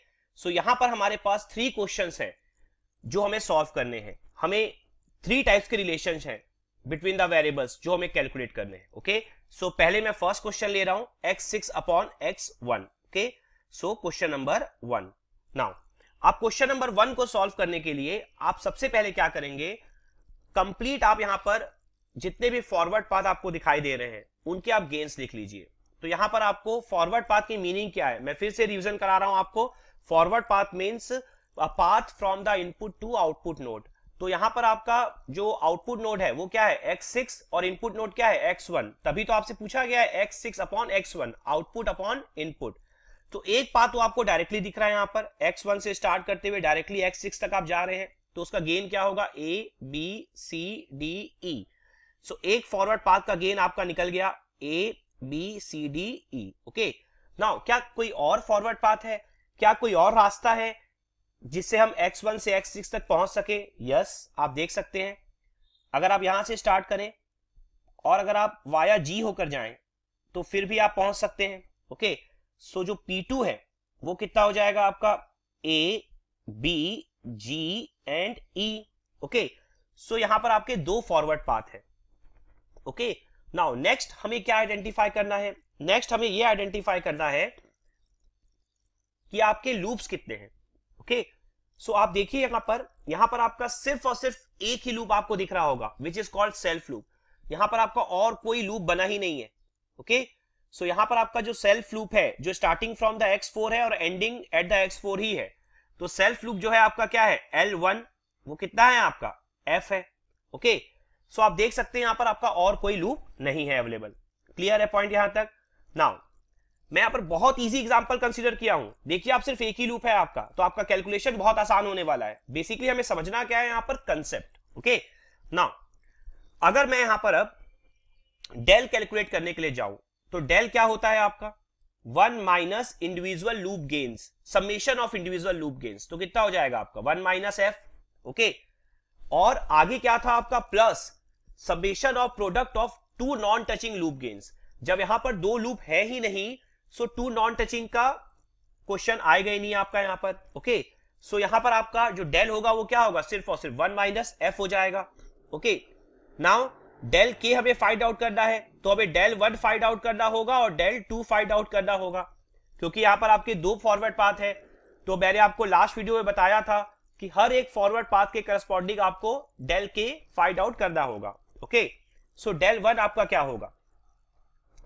so यहां पर हमारे पास थ्री क्वेश्चन है जो हमें सॉल्व करने हैं हमें थ्री टाइप्स के रिलेशन है बिटवीन द वेरिएबल्स जो हमें कैलकुलेट करने हैं ओके सो पहले मैं फर्स्ट क्वेश्चन ले रहा हूं x six upon x one okay so question number one now आप क्वेश्चन नंबर वन को सॉल्व करने के लिए आप सबसे पहले क्या करेंगे कंप्लीट आप यहां पर जितने भी फॉरवर्ड पाथ आपको दिखाई दे रहे हैं उनके आप गेंस लिख लीजिए तो यहां पर आपको फॉरवर्ड पाथ की मीनिंग क्या है मैं फिर से रिविजन करा रहा हूं आपको forward path means path from the input to output node तो यहां पर आपका जो आउटपुट नोड है वो क्या है x6 और इनपुट नोड क्या है x1 तभी तो आपसे पूछा गया है x6 six upon x output upon input तो एक पाथ तो आपको डायरेक्टली दिख रहा है यहां पर x1 से स्टार्ट करते हुए डायरेक्टली x6 तक आप जा रहे हैं तो उसका गेन क्या होगा ए बी सी डी ई सो एक फॉरवर्ड पाथ का गेन आपका निकल गया A B C D e okay now क्या कोई और फॉरवर्ड पाथ है क्या कोई और रास्ता है जिससे हम x1 से x6 तक पहुंच सके यस आप देख सकते हैं अगर आप यहां से स्टार्ट करें और अगर आप वाया जी होकर जाएं तो फिर भी आप पहुंच सकते हैं ओके सो जो P2 है वो कितना हो जाएगा आपका A B G and E okay so यहां पर आपके दो फॉरवर्ड पाथ है ओके नाउ नेक्स्ट हमें क्या आइडेंटिफाई करना है नेक्स्ट हमें यह आइडेंटिफाई करना है कि आपके लूप्स कितने हैं ओके सो आप देखिए यहां पर यहां पर आपका सिर्फ और सिर्फ एक ही लूप आपको दिख रहा होगा which is called self loop यहां पर आपका और कोई लूप बना ही नहीं है ओके okay? सो so, यहां पर आपका जो सेल्फ लूप है जो starting from the x four है और ending at the x four ही है तो सेल्फ लूप जो है आपका क्या है एल वन वो कितना है आपका एफ है ओके okay? सो so, आप देख सकते हैं यहां पर आपका और कोई लूप नहीं है अवेलेबल क्लियर है पॉइंट यहां तक नाउ मैं यहाँ पर बहुत इजी एग्जांपल कंसीडर किया हूँ देखिए आप सिर्फ एक ही लूप है आपका तो आपका कैलकुलेशन बहुत आसान होने वाला है बेसिकली हमें समझना क्या है यहाँ पर कंसेप्ट ओके ना अगर मैं यहाँ पर अब डेल कैलकुलेट करने के लिए जाऊं तो डेल क्या होता है आपका one minus individual loop gains summation of individual loop gains तो कितना हो जाएगा आपका वन माइनस एफ ओके और आगे क्या था आपका plus summation of product of two non touching loop gains जब यहां पर दो लूप है ही नहीं सो टू नॉन टचिंग का क्वेश्चन आएगा ही नहीं आपका यहां पर ओके okay? सो so, यहां पर आपका जो डेल होगा वो क्या होगा सिर्फ और सिर्फ वन माइनस एफ हो जाएगा ओके नाउ डेल के हमें फाइंड आउट करना है तो हमें डेल वन फाइंड आउट करना होगा और डेल टू फाइंड आउट करना होगा क्योंकि यहां पर आपके दो फॉरवर्ड पाथ है तो मैंने आपको लास्ट वीडियो में बताया था कि हर एक फॉरवर्ड पाथ के करस्पॉन्डिंग आपको डेल के फाइंड आउट करना होगा ओके सो डेल वन आपका क्या होगा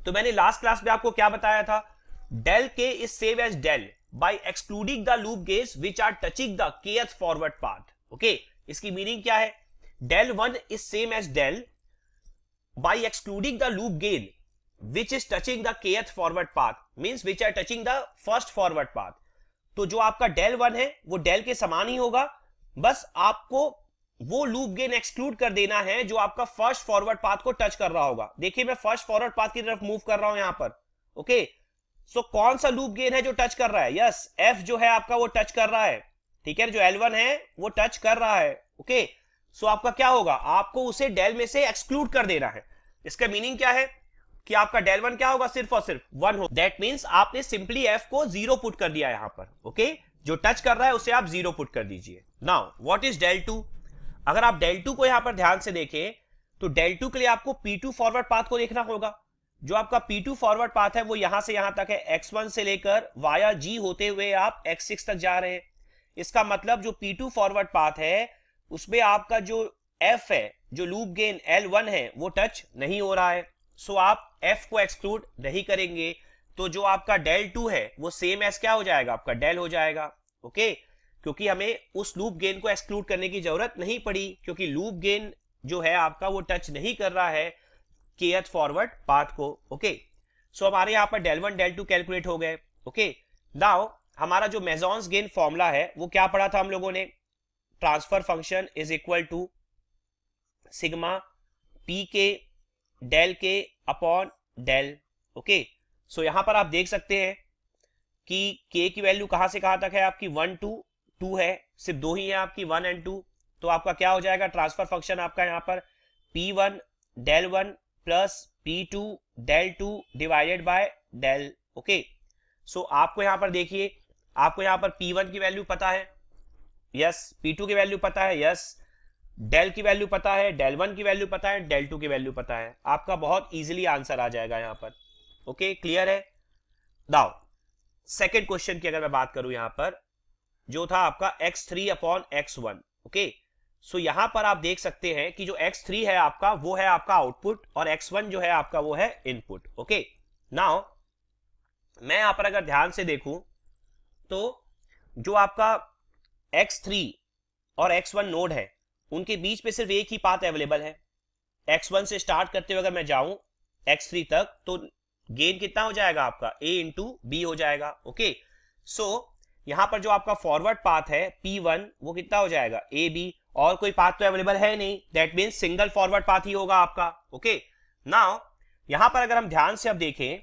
तो मैंने लास्ट क्लास में आपको क्या बताया था del k is same as del by excluding the loop gains which are touching the के फॉरवर्ड पाथ ओके इसकी मीनिंग क्या है del one is same as del by excluding the loop gain which is touching the के forward path means which are touching the first forward path तो जो आपका del one है वो del के समान ही होगा बस आपको वो लूप गेन एक्सक्लूड कर देना है जो आपका फर्स्ट फॉरवर्ड पाथ को टच कर रहा होगा देखिए मैं फर्स्ट फॉरवर्ड पाथ की तरफ मूव कर रहा हूं यहां पर ओके सो so, कौन सा लूप गेन है जो टच कर रहा है यस yes, एफ जो है आपका वो टच कर रहा है ठीक है जो एल वन है वो टच कर रहा है ओके okay? सो so, आपका क्या होगा आपको उसे डेल में से एक्सक्लूड कर देना है इसका मीनिंग क्या है कि आपका डेल वन क्या होगा सिर्फ और सिर्फ वन हो दैट मीन्स आपने सिंपली एफ को जीरो पुट कर दिया यहां पर ओके okay? जो टच कर रहा है उसे आप जीरो पुट कर दीजिए now what is del two अगर आप डेल टू को यहां पर ध्यान से देखें तो डेल टू के लिए आपको पी टू फॉरवर्ड पाथ को देखना होगा जो आपका P2 फॉरवर्ड पाथ है वो यहां से यहां तक है X1 से लेकर वाया G होते हुए आप X6 तक जा रहे हैं इसका मतलब जो P2 फॉरवर्ड पाथ है उसमें आपका जो F है जो लूप गेन L1 है वो टच नहीं हो रहा है सो आप F को एक्सक्लूड नहीं करेंगे तो जो आपका डेल टू है वो सेम एस क्या हो जाएगा आपका डेल हो जाएगा ओके क्योंकि हमें उस लूप गेन को एक्सक्लूड करने की जरूरत नहीं पड़ी क्योंकि लूप गेन जो है आपका वो टच नहीं कर रहा है के एथ फॉरवर्ड पाथ को ओके सो हमारे यहाँ पर del one del two calculate हो गए ओके नाउ हमारा जो मेजॉन्स गेन फॉर्मूला है वो क्या पढ़ा था हम लोगों ने transfer function is equal to sigma P के डेल के अपॉन डेल ओके सो यहां पर आप देख सकते हैं कि के की वैल्यू कहां से कहां तक है आपकी वन टू टू है सिर्फ दो ही है आपकी वन एंड टू तो आपका क्या हो जाएगा ट्रांसफर फंक्शन आपका यहां पर P one del one plus P two del two divided by del okay so आपको यहां पर देखिए आपको यहां पर पी वन की वैल्यू पता है यस पी टू की वैल्यू पता है यस डेल की वैल्यू पता है डेल वन की वैल्यू पता है डेल टू की वैल्यू पता है आपका बहुत इजीली आंसर आ जाएगा यहां पर ओके okay, क्लियर है दाओ सेकेंड क्वेश्चन की अगर मैं बात करूं यहां पर जो था आपका x three upon x one okay so यहां पर आप देख सकते हैं कि जो x3 है आपका वो है आपका आउटपुट और x1 जो है आपका वो है इनपुट ओके नाउ मैं यहां पर अगर ध्यान से देखूं तो जो आपका x3 और x1 नोड है उनके बीच में सिर्फ एक ही पाथ अवेलेबल है x1 से स्टार्ट करते हुए अगर मैं जाऊं x3 तक तो गेन कितना हो जाएगा आपका a इंटू बी हो जाएगा ओके सो so, यहां पर जो आपका फॉरवर्ड पाथ है p1 वो कितना हो जाएगा ए बी और कोई पाथ तो अवेलेबल है नहीं that mean single forward path ही होगा आपका ओके नाउ यहां पर अगर हम ध्यान से अब देखें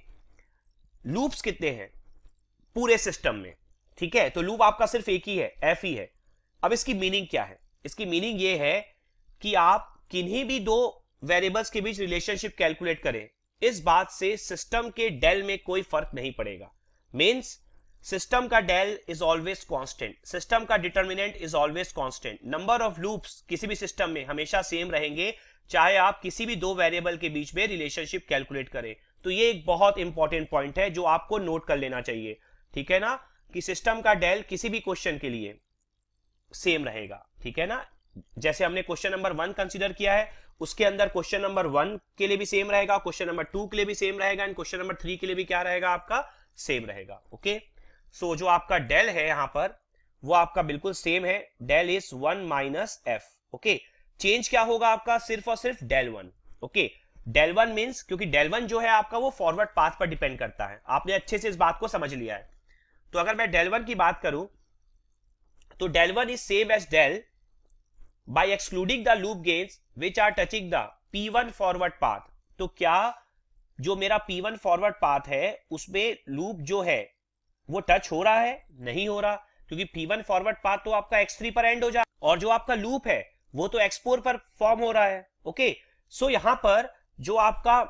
लूप्स कितने हैं पूरे सिस्टम में ठीक है तो लूप आपका सिर्फ एक ही है एफ ही है अब इसकी मीनिंग क्या है इसकी मीनिंग ये है कि आप किन्हीं भी दो वेरिएबल्स के बीच रिलेशनशिप कैलकुलेट करें इस बात से सिस्टम के डेल में कोई फर्क नहीं पड़ेगा मीन्स सिस्टम का del is always constant system का determinant is always constant number of loops किसी भी सिस्टम में हमेशा सेम रहेंगे चाहे आप किसी भी दो वेरिएबल के बीच में रिलेशनशिप कैलकुलेट करें तो ये एक बहुत इंपॉर्टेंट पॉइंट है जो आपको नोट कर लेना चाहिए ठीक है ना कि सिस्टम का डेल किसी भी क्वेश्चन के लिए सेम रहेगा ठीक है ना जैसे हमने क्वेश्चन नंबर वन कंसिडर किया है उसके अंदर क्वेश्चन नंबर वन के लिए भी सेम रहेगा क्वेश्चन नंबर टू के लिए भी सेम रहेगा एंड क्वेश्चन नंबर थ्री के लिए भी क्या रहेगा आपका सेम रहेगा ओके okay? सो so, जो आपका डेल है यहां पर वो आपका बिल्कुल सेम है del is one minus F okay change क्या होगा आपका सिर्फ और सिर्फ del one okay del one means क्योंकि डेल वन जो है आपका वो फॉरवर्ड पाथ पर डिपेंड करता है आपने अच्छे से इस बात को समझ लिया है तो अगर मैं डेल वन की बात करूं तो del one is same as del by excluding the loop gains which are touching the P one forward path तो क्या जो मेरा पी वन फॉरवर्ड पाथ है उसमें लूप जो है वो टच हो रहा है नहीं हो रहा क्योंकि P1 फॉरवर्ड पाथ तो आपका X3 पर एंड हो जा और जो आपका लूप है वो तो X4 पर फॉर्म हो रहा है ओके सो यहां पर जो आपका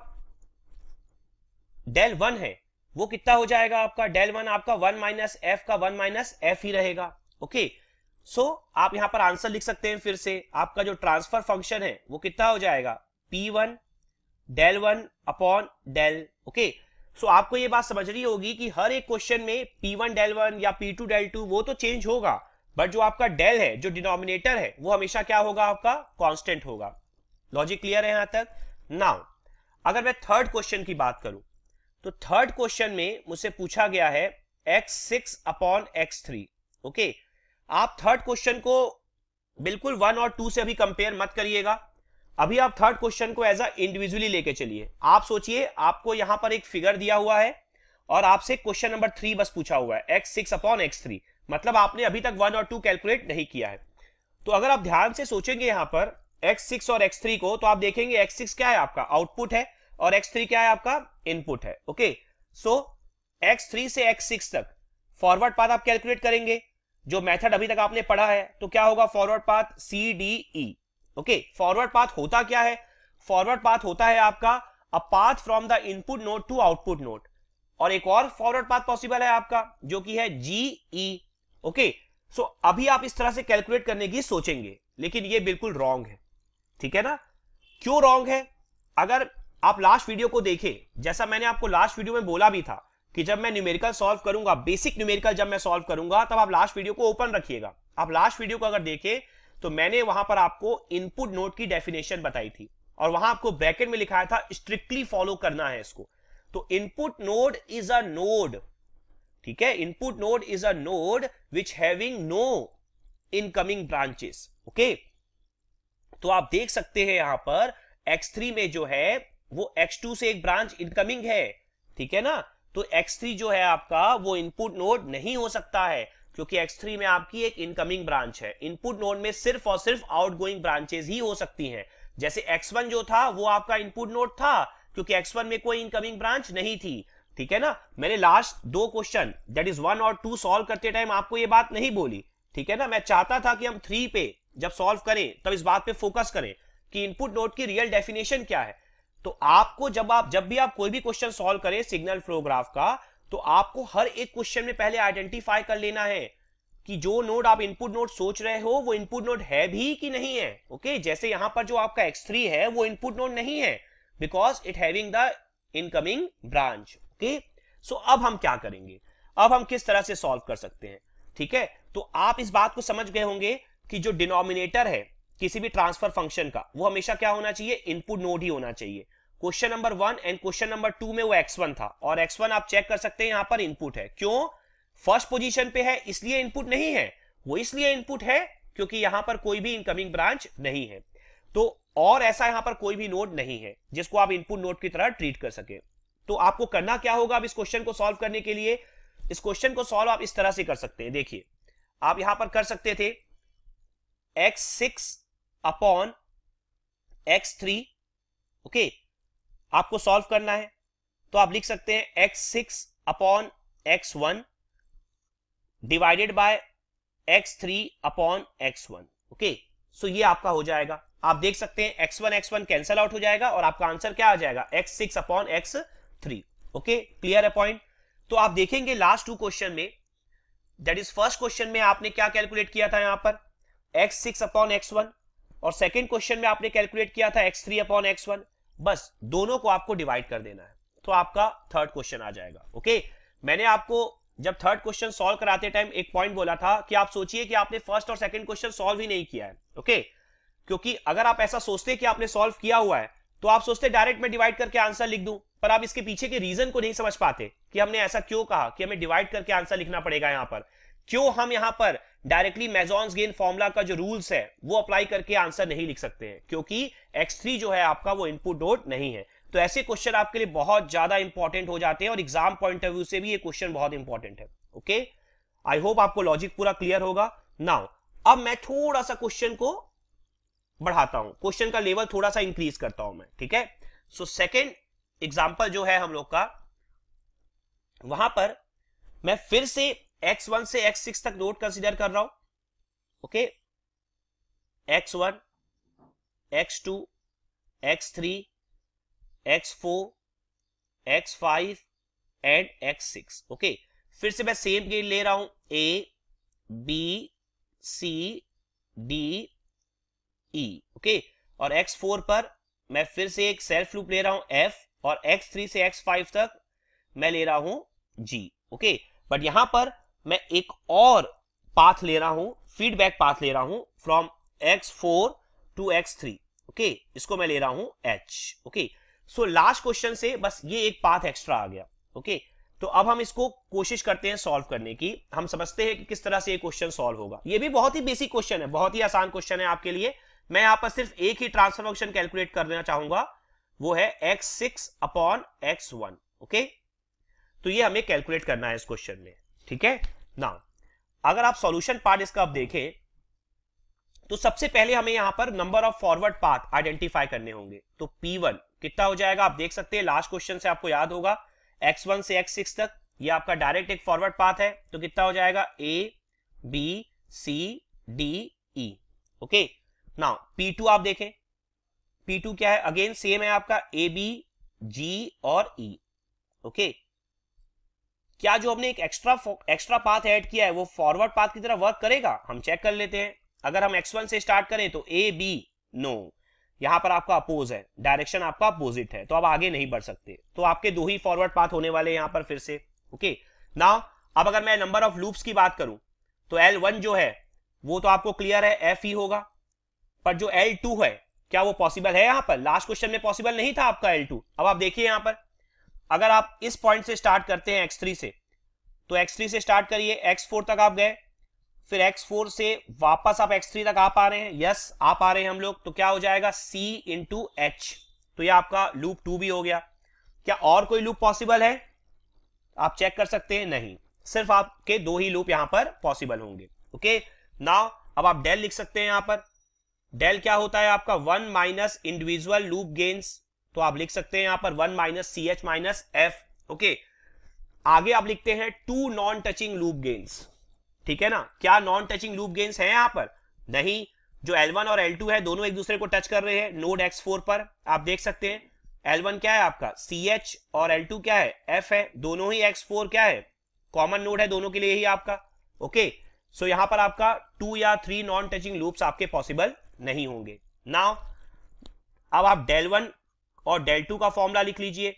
डेल वन है वो कितना हो जाएगा आपका डेल वन आपका वन माइनस एफ का वन माइनस एफ ही रहेगा ओके सो आप यहां पर आंसर लिख सकते हैं फिर से आपका जो ट्रांसफर फंक्शन है वो कितना हो जाएगा P one del one upon del okay so आपको ये बात समझ रही होगी कि हर एक क्वेश्चन में पी वन डेल वन या पी टू डेल टू वो तो चेंज होगा बट जो आपका डेल है जो डिनोमिनेटर है वो हमेशा क्या होगा आपका कॉन्स्टेंट होगा लॉजिक क्लियर है यहां तक नाउ अगर मैं थर्ड क्वेश्चन की बात करूं तो थर्ड क्वेश्चन में मुझसे पूछा गया है X six upon x three okay आप थर्ड क्वेश्चन को बिल्कुल वन और टू से अभी कंपेयर मत करिएगा अभी आप थर्ड क्वेश्चन को एज अ इंडिविजुअली लेके चलिए आप सोचिए आपको यहां पर एक फिगर दिया हुआ है और आपसे क्वेश्चन नंबर थ्री बस पूछा हुआ है X six upon x three मतलब आपने अभी तक वन और टू कैलकुलेट नहीं किया है तो अगर आप ध्यान से सोचेंगे यहां पर एक्स सिक्स और एक्स थ्री को तो आप देखेंगे एक्स सिक्स क्या है आपका आउटपुट है और एक्स थ्री क्या है आपका इनपुट है ओके सो एक्स थ्री से एक्स सिक्स तक फॉरवर्ड पाथ आप कैलकुलेट करेंगे जो मेथड अभी तक आपने पढ़ा है तो क्या होगा forward path C D E okay forward path होता क्या है फॉरवर्ड पाथ होता है आपका a path from the input node to output node और एक और फॉरवर्ड पाथ पॉसिबल है आपका जो कि है जी ई ओके सो अभी आप इस तरह से कैलकुलेट करने की सोचेंगे लेकिन ये बिल्कुल रॉन्ग है ठीक है ना क्यों रॉन्ग है अगर आप लास्ट वीडियो को देखें जैसा मैंने आपको लास्ट वीडियो में बोला भी था कि जब मैं न्यूमेरिकल सॉल्व करूंगा बेसिक न्यूमेरिकल जब मैं सॉल्व करूंगा तब आप लास्ट वीडियो को ओपन रखिएगा आप लास्ट वीडियो को अगर देखें तो मैंने वहां पर आपको इनपुट नोट की डेफिनेशन बताई थी और वहां आपको ब्रैकेट में लिखाया था स्ट्रिक्टली फॉलो करना है इसको तो input node is a node ठीक है input node is a node which having no incoming branches okay तो आप देख सकते हैं यहां पर x3 में जो है वो x2 से एक ब्रांच इनकमिंग है ठीक है ना तो x3 जो है आपका वो इनपुट नोड नहीं हो सकता है क्योंकि X3 में आपकी एक इनकमिंग ब्रांच है इनपुट नोड में सिर्फ और सिर्फ आउटगोइंग ब्रांचेज ही हो सकती हैं जैसे X1 जो था वो आपका इनपुट नोड था क्योंकि X1 में कोई इनकमिंग ब्रांच नहीं थी ठीक है ना मैंने लास्ट दो क्वेश्चन दैट इज वन और टू सॉल्व करते टाइम आपको ये बात नहीं बोली ठीक है ना मैं चाहता था कि हम थ्री पे जब सॉल्व करें तब इस बात पे फोकस करें कि इनपुट नोड की रियल डेफिनेशन क्या है तो आपको जब आप जब भी आप कोई भी क्वेश्चन सॉल्व करें सिग्नल फ्लोग्राफ का तो आपको हर एक क्वेश्चन में पहले आइडेंटिफाई कर लेना है कि जो नोड आप इनपुट नोड सोच रहे हो वो इनपुट नोड है भी कि नहीं है ओके जैसे यहां पर जो आपका एक्स थ्री है वो इनपुट नोड नहीं है because it having the incoming branch okay so अब हम क्या करेंगे अब हम किस तरह से सॉल्व कर सकते हैं ठीक है तो आप इस बात को समझ गए होंगे कि जो डिनोमिनेटर है किसी भी ट्रांसफर फंक्शन का वो हमेशा क्या होना चाहिए इनपुट नोड ही होना चाहिए question number one and question number two में वो एक्स वन था और एक्स वन आप चेक कर सकते हैं यहां पर इनपुट है क्यों फर्स्ट पोजीशन पे है इसलिए इनपुट नहीं है वो इसलिए इनपुट है क्योंकि यहां पर कोई भी इनकमिंग ब्रांच नहीं है तो और ऐसा यहां पर कोई भी नोड नहीं है जिसको आप इनपुट नोड की तरह ट्रीट कर सके तो आपको करना क्या होगा अब इस क्वेश्चन को सॉल्व करने के लिए इस क्वेश्चन को सॉल्व आप इस तरह से कर सकते हैं देखिए आप यहां पर कर सकते थे X six upon x three okay आपको सॉल्व करना है तो आप लिख सकते हैं X six upon x one divided by X three upon x one okay so ये आपका हो जाएगा आप देख सकते हैं X one x one cancel out हो जाएगा और आपका आंसर क्या आ जाएगा X six upon x three okay clear है पॉइंट तो आप देखेंगे लास्ट टू क्वेश्चन में दैट इज फर्स्ट क्वेश्चन में आपने क्या कैलकुलेट किया था यहां पर X six upon x one और सेकेंड क्वेश्चन में आपने कैलकुलेट किया था X three upon x one बस दोनों को आपको डिवाइड कर देना है तो आपका थर्ड क्वेश्चन आ जाएगा ओके मैंने आपको जब थर्ड क्वेश्चन सॉल्व कराते टाइम एक पॉइंट बोला था कि आप सोचिए कि आपने फर्स्ट और सेकंड क्वेश्चन सॉल्व ही नहीं किया है ओके क्योंकि अगर आप ऐसा सोचते कि आपने सॉल्व किया हुआ है तो आप सोचते डायरेक्ट मैं डिवाइड करके आंसर लिख दूं पर आप इसके पीछे के रीजन को नहीं समझ पाते कि हमने ऐसा क्यों कहा कि हमें डिवाइड करके आंसर लिखना पड़ेगा यहां पर क्यों हम यहां पर डायरेक्टली मेजॉन्स गेन फॉर्मुला का जो रूल्स है वो अप्लाई करके आंसर नहीं लिख सकते हैं क्योंकि x3 जो है आपका वो इनपुट डोट नहीं है तो ऐसे क्वेश्चन आपके लिए बहुत ज्यादा इंपॉर्टेंट हो जाते हैं और एग्जाम पॉइंट ऑफ व्यू से भी ये क्वेश्चन बहुत इंपॉर्टेंट है ओके आई होप आपको लॉजिक पूरा क्लियर होगा नाउ अब मैं थोड़ा सा क्वेश्चन को बढ़ाता हूं क्वेश्चन का लेवल थोड़ा सा इंक्रीज करता हूं मैं ठीक है सो सेकेंड एग्जाम्पल जो है हम लोग का वहां पर मैं फिर से एक्स वन से एक्स सिक्स तक नोट कंसिडर कर रहा हूं okay x one x two x three x four x five and x six okay फिर से मैं सेम गेट ले रहा हूं A B C D E okay और एक्स फोर पर मैं फिर से एक सेल्फ लूप ले रहा हूं एफ और एक्स थ्री से एक्स फाइव तक मैं ले रहा हूं जी ओके बट यहां पर मैं एक और पाथ ले रहा हूं फीडबैक पाथ ले रहा हूं from X four to x three okay इसको मैं ले रहा हूं H okay so last question से बस ये एक पाथ एक्स्ट्रा आ गया ओके okay? तो अब हम इसको कोशिश करते हैं सॉल्व करने की हम समझते हैं कि किस तरह से ये क्वेश्चन सॉल्व होगा ये भी बहुत ही बेसिक क्वेश्चन है बहुत ही आसान क्वेश्चन है आपके लिए मैं यहां पर सिर्फ एक ही ट्रांसफर फंक्शन कैलकुलेट कर देना चाहूंगा वो है X six upon x one okay तो ये हमें कैलकुलेट करना है इस क्वेश्चन में ठीक है ना अगर आप सॉल्यूशन पार्ट इसका आप देखें तो सबसे पहले हमें यहां पर number of forward path identify करने होंगे तो P1 कितना हो जाएगा आप देख सकते हैं लास्ट क्वेश्चन से आपको याद होगा x1 से x6 तक ये आपका डायरेक्ट एक फॉरवर्ड पाथ है तो कितना हो जाएगा A B C D E okay now P2 आप देखें P2 क्या है अगेन सेम है आपका ए बी जी और ई e, ओके क्या जो हमने एक एक्स्ट्रा एक्स्ट्रा पाथ ऐड किया है वो फॉरवर्ड पाथ की तरह वर्क करेगा हम चेक कर लेते हैं अगर हम एक्स वन से स्टार्ट करें तो ए बी नो यहां पर आपका अपोज है डायरेक्शन आपका अपोजिट है तो आप आगे नहीं बढ़ सकते तो आपके दो ही फॉरवर्ड पाथ होने वाले यहां पर फिर से ओके नाउ अब अगर मैं नंबर ऑफ लूप्स की बात करूं तो एल वन जो है वो तो आपको क्लियर है एफ ही होगा पर जो एल टू है क्या वो पॉसिबल है यहां पर लास्ट क्वेश्चन में पॉसिबल नहीं था आपका एल टू अब आप देखिए यहां पर अगर आप इस पॉइंट से स्टार्ट करते हैं एक्स से तो एक्स से स्टार्ट करिए एक्स तक आप गए फिर x4 से वापस आप x3 तक आ पा रहे हैं यस आ पा रहे हैं हम लोग तो क्या हो जाएगा c इंटू एच तो ये आपका लूप टू भी हो गया क्या और कोई लूप पॉसिबल है आप चेक कर सकते हैं नहीं सिर्फ आपके दो ही लूप यहां पर पॉसिबल होंगे ओके नाउ अब आप डेल लिख सकते हैं यहां पर डेल क्या होता है आपका one minus individual loop gains तो आप लिख सकते हैं यहां पर one minus C H minus F okay आगे आप लिखते हैं two non touching loop gains ठीक है ना क्या नॉन टचिंग लूप गेन्स है यहां पर नहीं जो L1 और L2 है दोनों एक दूसरे को टच कर रहे हैं नोड X4 पर आप देख सकते हैं L1 क्या है आपका CH और L2 क्या है F है दोनों ही X4 क्या है कॉमन नोड है दोनों के लिए ही आपका ओके सो यहां पर आपका टू या थ्री नॉन टचिंग लूप्स आपके पॉसिबल नहीं होंगे नाउ अब आप डेल वन और डेल टू का फॉर्मूला लिख लीजिए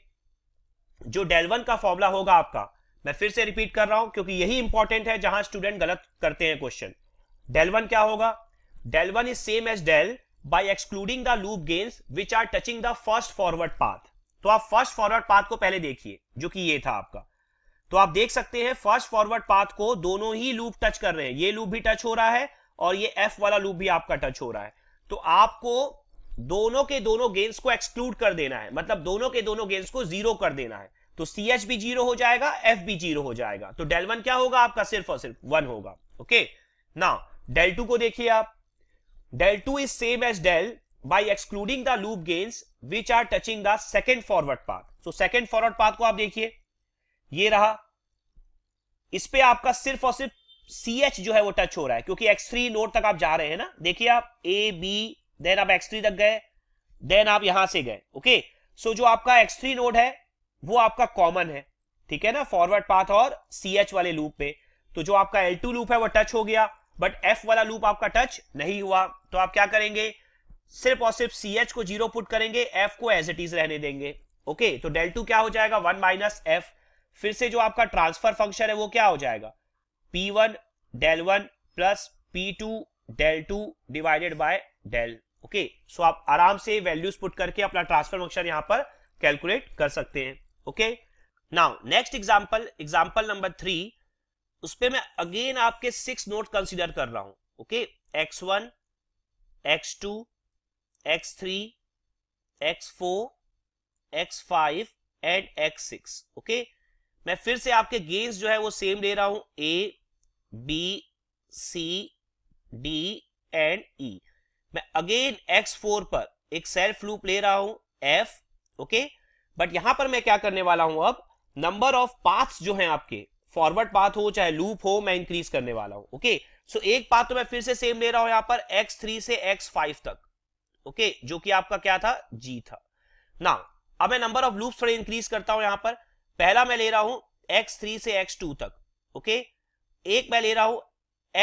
जो डेल वन का फॉर्मूला होगा आपका मैं फिर से रिपीट कर रहा हूं क्योंकि यही इंपॉर्टेंट है जहां स्टूडेंट गलत करते हैं क्वेश्चन डेल वन क्या होगा del one is same as del by excluding the loop gains which are touching the first forward path तो आप फर्स्ट फॉरवर्ड पाथ को पहले देखिए जो कि ये था आपका तो आप देख सकते हैं फर्स्ट फॉरवर्ड पाथ को दोनों ही लूप टच कर रहे हैं ये लूप भी टच हो रहा है और ये एफ वाला लूप भी आपका टच हो रहा है तो आपको दोनों के दोनों गेंस को एक्सक्लूड कर देना है मतलब दोनों के दोनों गेंस को जीरो कर देना है तो सी एच भी जीरो हो जाएगा एफ भी जीरो हो जाएगा तो डेल वन क्या होगा आपका सिर्फ और सिर्फ वन होगा ओके ना डेल टू को देखिए आप del two is same as del by excluding the loop gains which are touching the second forward path so second forward path को आप देखिए ये रहा इस पे आपका सिर्फ और सिर्फ सी एच जो है वो टच हो रहा है क्योंकि एक्स थ्री नोट तक आप जा रहे हैं ना देखिए आप ए बी देन आप एक्स थ्री तक गए देन आप यहां से गए ओके सो जो आपका एक्स थ्री नोड है वो आपका कॉमन है ठीक है ना फॉरवर्ड पाथ और सी एच वाले लूप पे तो जो आपका एल टू लूप है वो टच हो गया बट एफ वाला लूप आपका टच नहीं हुआ तो आप क्या करेंगे सिर्फ और सिर्फ सी एच को जीरो पुट करेंगे एफ को एज इट इज रहने देंगे ओके तो डेल टू क्या हो जाएगा वन माइनस एफ फिर से जो आपका ट्रांसफर फंक्शन है वो क्या हो जाएगा P one del one plus P two del two divided by del okay so आप आराम से वैल्यूज पुट करके अपना ट्रांसफर फंक्शन यहां पर कैलकुलेट कर सकते हैं okay now next example example number three उस पर मैं अगेन आपके सिक्स नोट कंसीडर कर रहा हूं okay x one x two x three x four x five and x six okay मैं फिर से आपके गेंस जो है वो सेम ले रहा हूं A B C D and E e. मैं अगेन x4 पर एक सेल्फ लूप ले रहा हूं f ओके बट यहां पर मैं क्या करने वाला हूं अब नंबर ऑफ पाथ्स जो हैं आपके फॉरवर्ड पाथ हो चाहे लूप हो मैं इंक्रीज करने वाला हूं ओके okay? सो so, एक पाथ तो मैं फिर से सेम ले रहा हूं यहां पर x3 से x5 तक ओके okay? जो कि आपका क्या था g था नाउ अब मैं नंबर ऑफ लूप्स थोड़े इंक्रीज करता हूं यहां पर पहला मैं ले रहा हूं x3 से x2 तक ओके okay? एक मैं ले रहा हूं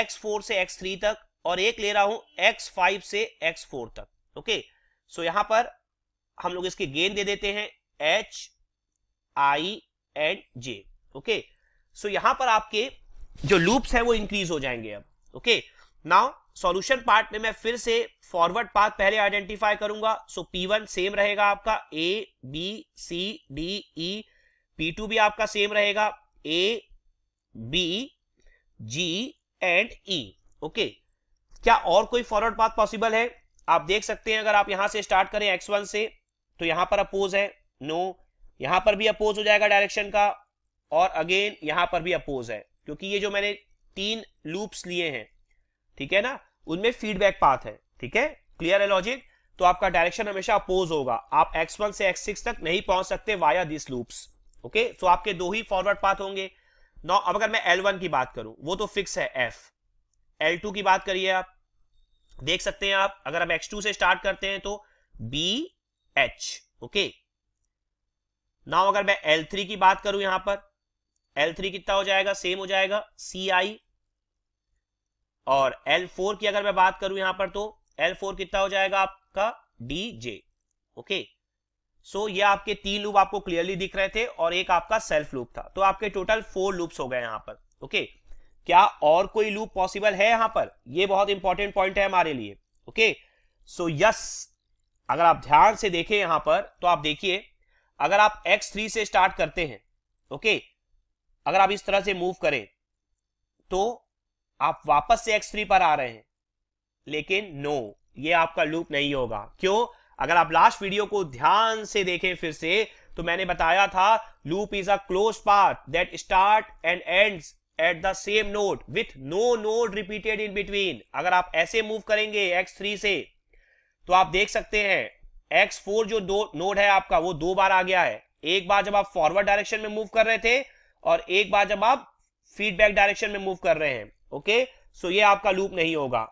x4 से x3 तक और एक ले रहा हूं x5 से x4 तक ओके सो यहां पर हम लोग इसके गेन दे देते हैं H I and J okay so यहां पर आपके जो लूप्स हैं वो इंक्रीज हो जाएंगे अब ओके नाउ सॉल्यूशन पार्ट में मैं फिर से फॉरवर्ड पाथ पहले आइडेंटिफाई करूंगा सो पी वन सेम रहेगा आपका A B C D E P two भी आपका सेम रहेगा A B G and E okay क्या और कोई फॉरवर्ड पाथ पॉसिबल है आप देख सकते हैं अगर आप यहां से स्टार्ट करें एक्स वन से तो यहां पर अपोज है नो यहां पर भी अपोज हो जाएगा डायरेक्शन का और अगेन यहां पर भी अपोज है क्योंकि ये जो मैंने तीन लूप्स लिए हैं ठीक है ना उनमें फीडबैक पाथ है ठीक है क्लियर है लॉजिक तो आपका डायरेक्शन हमेशा अपोज होगा आप x1 से x6 तक नहीं पहुंच सकते via this loops okay so आपके दो ही फॉरवर्ड पाथ होंगे नौ अब अगर मैं L1 की बात करूं वो तो फिक्स है एफ टू की बात करिए आप देख सकते हैं आप अगर हम X2 से स्टार्ट करते हैं तो बी एच ओके नाउ अगर मैं थ्री की बात करूं यहां पर L3 कितना हो जाएगा सेम हो जाएगा सी आई और L4 की अगर मैं बात करूं यहां पर तो L4 कितना हो जाएगा आपका डी जे ओके सो ये आपके तीन लूप आपको क्लियरली दिख रहे थे और एक आपका सेल्फ लूप था तो आपके टोटल फोर लूप्स हो गए यहां पर ओके okay? क्या और कोई लूप पॉसिबल है यहां पर यह बहुत इंपॉर्टेंट पॉइंट है हमारे लिए ओके सो यस अगर आप ध्यान से देखें यहां पर तो आप देखिए अगर आप x3 से स्टार्ट करते हैं ओके okay, अगर आप इस तरह से मूव करें तो आप वापस से x3 पर आ रहे हैं लेकिन नो ये आपका लूप नहीं होगा क्यों अगर आप लास्ट वीडियो को ध्यान से देखें फिर से तो मैंने बताया था loop is a close path that start and ends at the same node with no node repeated in between अगर आप ऐसे मूव करेंगे एक्स थ्री से तो आप देख सकते हैं एक्स फोर जो दो नोड है आपका वो दो बार आ गया है एक बार जब आप फॉरवर्ड डायरेक्शन में मूव कर रहे थे और एक बार जब आप फीडबैक डायरेक्शन में मूव कर रहे हैं ओके सो ये आपका लूप नहीं होगा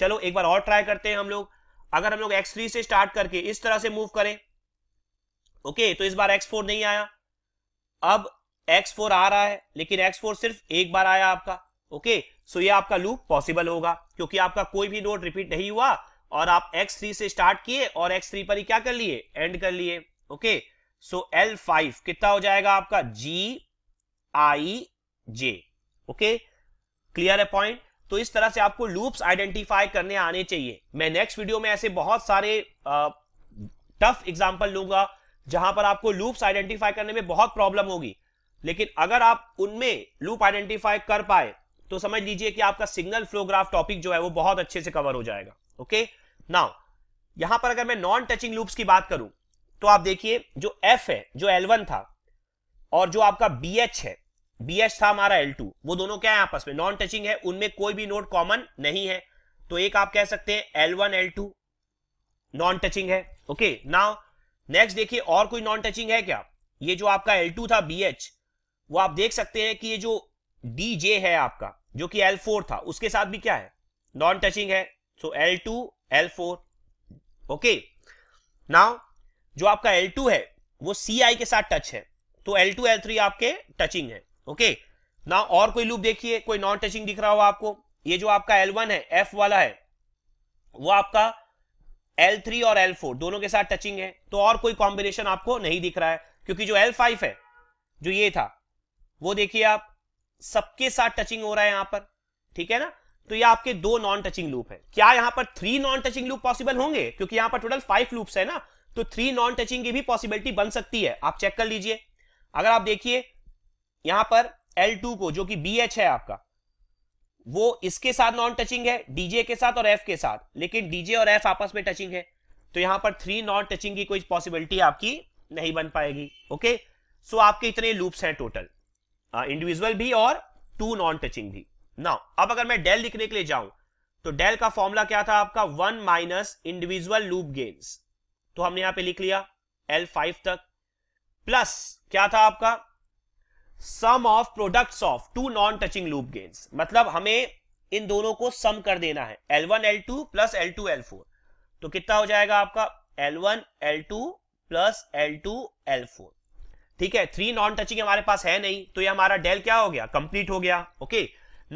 चलो एक बार और ट्राई करते हैं हम लोग अगर हम लोग एक्स थ्री से स्टार्ट करके इस तरह से मूव करें ओके okay, तो इस बार एक्स फोर नहीं आया अब एक्स फोर आ रहा है लेकिन एक्स फोर सिर्फ एक बार आया आपका ओके सो ये आपका लूप पॉसिबल होगा क्योंकि आपका कोई भी नोड रिपीट नहीं हुआ और आप एक्स थ्री से स्टार्ट किए और एक्स थ्री पर ही क्या कर लिए एंड कर लिए ओके सो फाइव कितना हो जाएगा आपका G I J okay clear है पॉइंट तो इस तरह से आपको लूप्स आइडेंटिफाई करने आने चाहिए मैं नेक्स्ट वीडियो में ऐसे बहुत सारे टफ एग्जाम्पल लूंगा जहां पर आपको लूप्स आइडेंटिफाई करने में बहुत प्रॉब्लम होगी लेकिन अगर आप उनमें लूप आइडेंटिफाई कर पाए तो समझ लीजिए कि आपका सिग्नल फ्लोग्राफ टॉपिक जो है वो बहुत अच्छे से कवर हो जाएगा ओके नाउ यहां पर अगर मैं नॉन टचिंग लूप्स की बात करूं तो आप देखिए जो एफ है जो एल था और जो आपका बी है बी था हमारा एल वो दोनों क्या है आपस में नॉन टचिंग है उनमें कोई भी नोट कॉमन नहीं है तो एक आप कह सकते हैं L one L two non touching है ओके नाउ नेक्स्ट देखिए और कोई नॉन टचिंग है क्या ये जो आपका एल टू था बी एच वो आप देख सकते हैं कि ये जो डी जे है आपका जो कि एल फोर था उसके साथ भी क्या है नॉन टचिंग है so L two L four okay now जो आपका एल टू है वो सी आई के साथ टच है तो एल टू एल थ्री आपके टचिंग है ओके okay? ना और कोई लूप देखिए कोई नॉन टचिंग दिख रहा हो आपको ये जो आपका एल वन है एफ वाला है वो आपका एल थ्री और एल फोर दोनों के साथ टचिंग है तो और कोई कॉम्बिनेशन आपको नहीं दिख रहा है क्योंकि जो एल फाइव है जो ये था वो देखिए आप सबके साथ टचिंग हो रहा है यहां पर ठीक है ना तो ये आपके दो नॉन टचिंग लूप है क्या यहां पर three non touching loop possible होंगे क्योंकि यहां पर टोटल फाइव लूप है ना तो थ्री नॉन टचिंग की भी पॉसिबिलिटी बन सकती है आप चेक कर लीजिए अगर आप देखिए यहां पर L2 को जो कि BH है आपका वो इसके साथ नॉन टचिंग है डीजे के साथ और एफ के साथ लेकिन डीजे और एफ आपस में टचिंग है तो यहां पर थ्री नॉन टचिंग की कोई पॉसिबिलिटी आपकी नहीं बन पाएगी ओके सो आपके इतने लूप्स हैं टोटल इंडिविजुअल भी और टू नॉन टचिंग भी ना अब अगर मैं डेल लिखने के लिए जाऊं तो डेल का फॉर्मूला क्या था आपका one minus individual loop gains तो हमने यहां पे लिख लिया एल फाइव तक प्लस क्या था आपका sum of products of two non touching loop gains मतलब हमें इन दोनों को सम कर देना है L one L two plus L two L four तो कितना हो जाएगा आपका L one L two plus L two L four ठीक है थ्री नॉन टचिंग हमारे पास है नहीं तो ये हमारा डेल क्या हो गया कंप्लीट हो गया ओके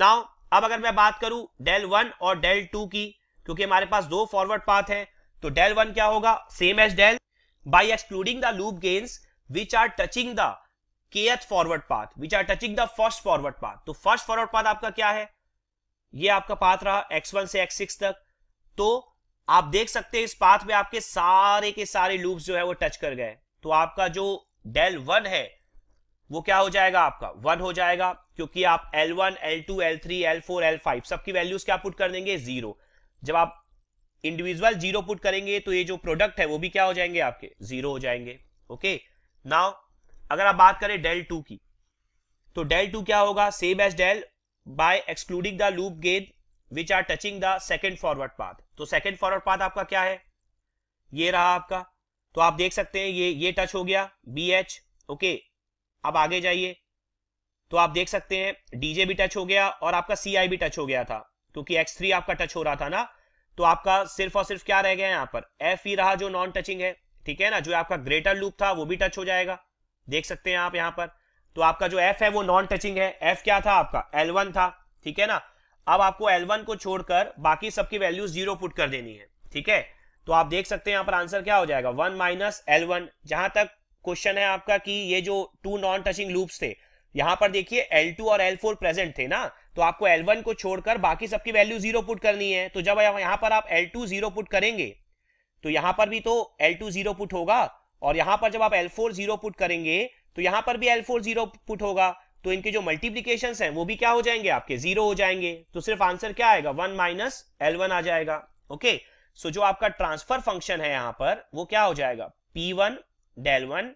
नाउ अब अगर मैं बात करूं डेल वन और डेल टू की क्योंकि हमारे पास दो फॉरवर्ड पाथ है तो डेल वन क्या होगा same as del by excluding the loop gains which are touching the kth forward path which are touching the first forward path तो फर्स्ट फॉरवर्ड पाथ आपका क्या है ये आपका पाथ रहा x1 से x6 तक तो आप देख सकते हैं इस पाथ में आपके सारे के सारे लूप्स जो है वो टच कर गए तो आपका जो डेल वन है वो क्या हो जाएगा आपका वन हो जाएगा क्योंकि आप L one L two L three L four L five सबकी वैल्यूज क्या पुट कर देंगे जीरो जब आप इंडिविजुअल जीरो पुट करेंगे तो ये जो प्रोडक्ट है वो भी क्या हो जाएंगे आपके जीरो हो जाएंगे ओके नाउ अगर आप बात करें डेल टू की तो डेल टू क्या होगा same as del by excluding the loop gain which are touching the second forward path तो सेकेंड फॉरवर्ड पाथ आपका क्या है ये रहा आपका तो आप देख सकते हैं ये ये टच हो गया बी एच ओके अब आगे जाइए तो आप देख सकते हैं डीजे भी टच हो गया और आपका सी आई भी टच हो गया था क्योंकि एक्स थ्री आपका टच हो रहा था ना तो आपका सिर्फ और सिर्फ क्या रह गया यहां पर एफ ही रहा जो नॉन टचिंग है ठीक है ना जो आपका ग्रेटर लूप था वो भी टच हो जाएगा देख सकते हैं आप यहाँ पर तो आपका जो एफ है वो नॉन टचिंग है एफ क्या था आपका एल वन था ठीक है ना अब आपको एल वन को छोड़कर बाकी सबकी वैल्यू जीरो पुट कर देनी है ठीक है तो आप देख सकते हैं यहां पर आंसर क्या हो जाएगा वन माइनस एल वन जहां तक क्वेश्चन है आपका कि ये जो टू नॉन टचिंग लूप्स थे यहां पर देखिए एल टू और एल फोर प्रेजेंट थे ना तो आपको एल वन को छोड़कर बाकी सबकी वैल्यू जीरो पुट करनी है तो जब यहां पर आप एल टू जीरो पुट करेंगे तो यहां पर भी तो एल टू जीरो पुट होगा और यहां पर जब आप एल फोर जीरो पुट करेंगे तो यहां पर भी एल फोर जीरो पुट होगा तो इनके जो मल्टीप्लीकेशन है वो भी क्या हो जाएंगे आपके जीरो हो जाएंगे तो सिर्फ आंसर क्या आएगा वन माइनस एल वन आ जाएगा ओके okay? सो so, जो आपका ट्रांसफर फंक्शन है यहां पर वो क्या हो जाएगा P one del one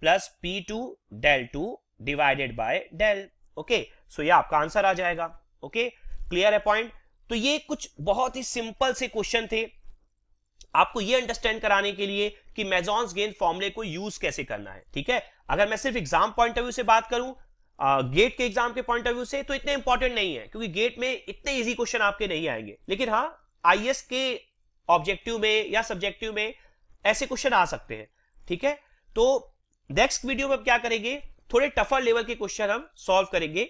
plus P two del two divided by del okay so ये आपका आंसर आ जाएगा ओके क्लियर है पॉइंट तो ये कुछ बहुत ही सिंपल से क्वेश्चन थे आपको ये अंडरस्टैंड कराने के लिए कि मेजॉन्स गेन फॉर्मुले को यूज कैसे करना है ठीक है अगर मैं सिर्फ एग्जाम पॉइंट ऑफ व्यू से बात करूं गेट के एग्जाम के पॉइंट ऑफ व्यू से तो इतने इंपॉर्टेंट नहीं है क्योंकि गेट में इतने इजी क्वेश्चन आपके नहीं आएंगे लेकिन हाँ आईएएस के ऑब्जेक्टिव में या सब्जेक्टिव में ऐसे क्वेश्चन आ सकते हैं ठीक है तो नेक्स्ट वीडियो में क्या करेंगे थोड़े टफर लेवल के क्वेश्चन हम सॉल्व करेंगे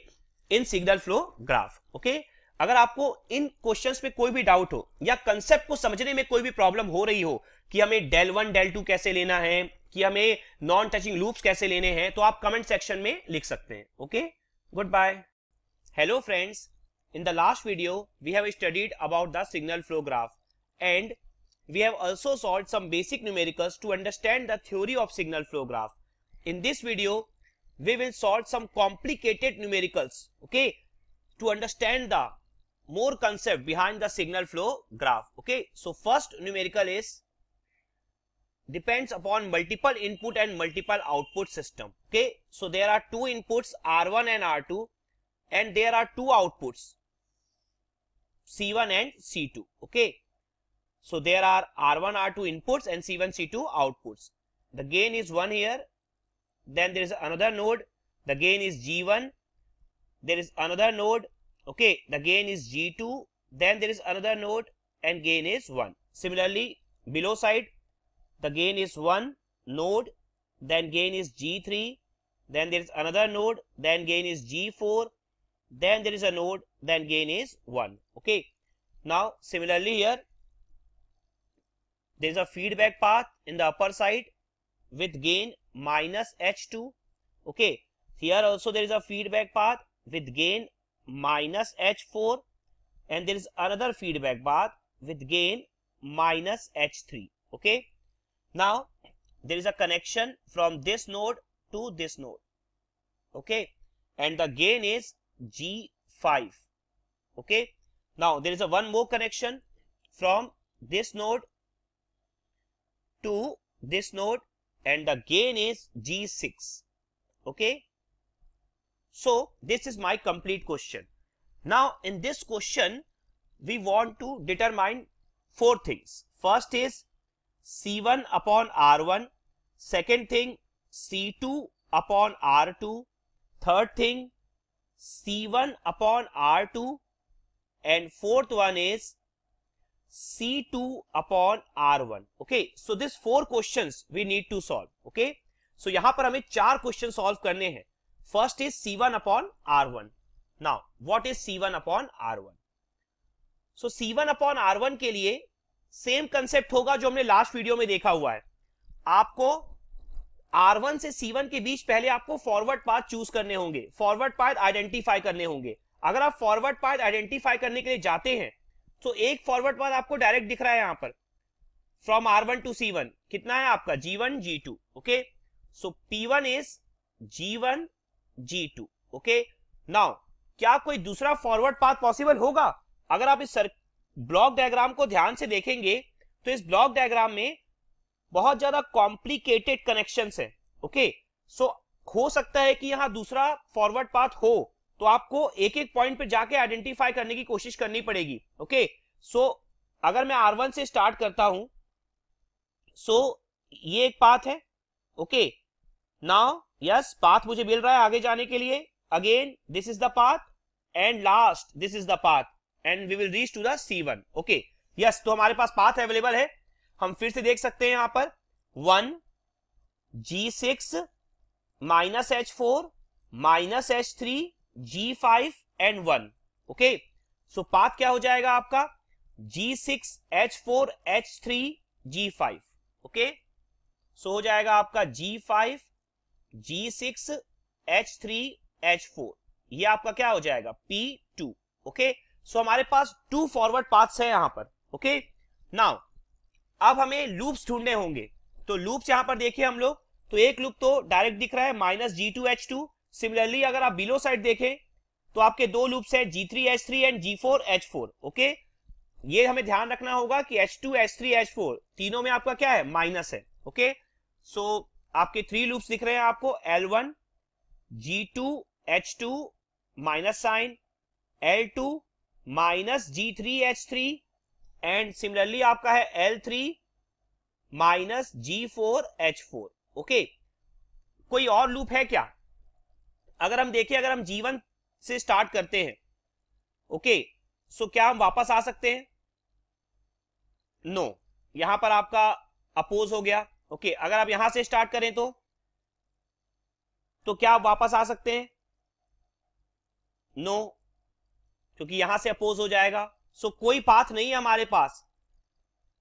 in signal flow graph okay अगर आपको इन क्वेश्चंस में कोई भी डाउट हो या कंसेप्ट को समझने में कोई भी प्रॉब्लम हो रही हो कि हमें डेल वन डेल टू कैसे लेना है कि हमें नॉन टचिंग लूप्स कैसे लेने हैं तो आप कमेंट सेक्शन में लिख सकते हैं okay good bye hello friends in the last video we have studied about the signal flow graph and we have also solved some basic numericals to understand the theory of signal flow graph. In this video, we will solve some complicated numericals, okay, to understand the more concept behind the signal flow graph, okay. So, first numerical is depends upon multiple input and multiple output system, okay. So, there are two inputs R1 and R2 and there are two outputs C1 and C2, okay. So there are R1, R2 inputs and C1, C2 outputs. The gain is 1 here. Then there is another node. The gain is G1. There is another node. Okay, the gain is G2. Then there is another node and gain is 1. Similarly, below side, the gain is 1 node. Then gain is G3. Then there is another node. Then gain is G4. Then there is a node. Then gain is 1. Okay. Now, similarly here, there is a feedback path in the upper side with gain minus h2 okay here also there is a feedback path with gain minus h4 and there is another feedback path with gain minus h3 okay now there is a connection from this node to this node okay and the gain is g5 okay now there is a one more connection from this node to this node and the gain is G6. Okay. So, this is my complete question. Now, in this question, we want to determine four things. First is C1 upon R1, second thing C2 upon R2, third thing C1 upon R2 and fourth one is C2 upon R1. Okay, so this four questions we need to solve. Okay, so यहाँ पर हमें चार questions solve करने हैं. First is C1 upon R1. Now, what is C1 upon R1? So C1 upon R1 के लिए same concept होगा जो हमने last video में देखा हुआ है आपको R1 से C1 के बीच पहले आपको forward path choose करने होंगे Forward path identify करने होंगे अगर आप forward path identify करने के लिए जाते हैं तो एक फॉरवर्ड पाथ आपको डायरेक्ट दिख रहा है यहां पर from R one to C one कितना है आपका G one G two okay so P one is G one G two okay now क्या कोई दूसरा फॉरवर्ड पाथ पॉसिबल होगा अगर आप इस सर ब्लॉक डायग्राम को ध्यान से देखेंगे तो इस ब्लॉक डायग्राम में बहुत ज्यादा कॉम्प्लीकेटेड कनेक्शन है ओके सो हो सकता है कि यहां दूसरा फॉरवर्ड पाथ हो तो आपको एक एक पॉइंट पर जाके आइडेंटिफाई करने की कोशिश करनी पड़ेगी ओके सो so, अगर मैं आर वन से स्टार्ट करता हूं सो so, ये एक पाथ है ओके नाउ यस पाथ मुझे मिल रहा है आगे जाने के लिए again this is the path and last this is the path and we will reach to the C one okay yes तो हमारे पास पाथ अवेलेबल है हम फिर से देख सकते हैं यहां पर one G six minus H four minus H three G five and one okay so path क्या हो जाएगा आपका G six H four H three G five okay so हो जाएगा आपका G five G six H three H four ये आपका क्या हो जाएगा पी टू ओके सो हमारे पास टू फॉरवर्ड पाथ्स है यहां पर ओके okay? नाउ अब हमें लूप्स ढूंढने होंगे तो लूप्स यहां पर देखिए हम लोग तो एक लूप तो डायरेक्ट दिख रहा है minus G two H two similarly अगर आप बिलो साइड देखें तो आपके दो लूप्स हैं three and G four H four okay ये हमें ध्यान रखना होगा कि H H two three H four तीनों में आपका क्या है माइनस है ओके सो so, आपके थ्री लूप्स दिख रहे हैं आपको L one G two H two minus sign L two minus G three H three and similarly आपका है L three minus G four H four okay कोई और लूप है क्या अगर हम देखें अगर हम जीवन से स्टार्ट करते हैं ओके सो क्या हम वापस आ सकते हैं नो no. यहां पर आपका अपोज हो गया ओके okay, अगर आप यहां से स्टार्ट करें तो तो क्या आप वापस आ सकते हैं नो no. क्योंकि यहां से अपोज हो जाएगा सो so, कोई पाथ नहीं है हमारे पास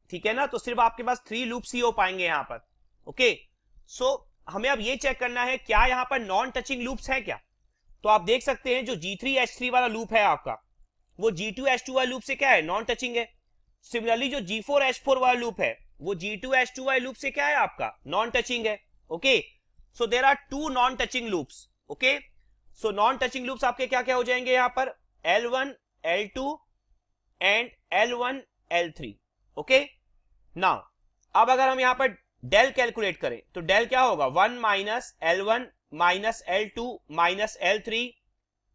ठीक है ना तो सिर्फ आपके पास थ्री लूप्स ही हो पाएंगे यहां पर ओके okay? सो so, हमें अब ये चेक करना है क्या यहां पर नॉन टचिंग लूप्स हैं क्या तो आप देख सकते हैं जो G3H3 वाला लूप है आपका वो G2H2 वाला लूप से क्या है नॉन टचिंग है सिमिलरली जो G4H4 वाला लूप है वो G2H2 वाला लूप से क्या है आपका नॉन टचिंग है okay so there are two non touching loops okay so non touching loops आपके क्या क्या हो जाएंगे यहां पर L L2 and L L3 okay now अब अगर हम यहां पर डेल कैलकुलेट करें तो डेल क्या होगा one minus L one minus L two minus L three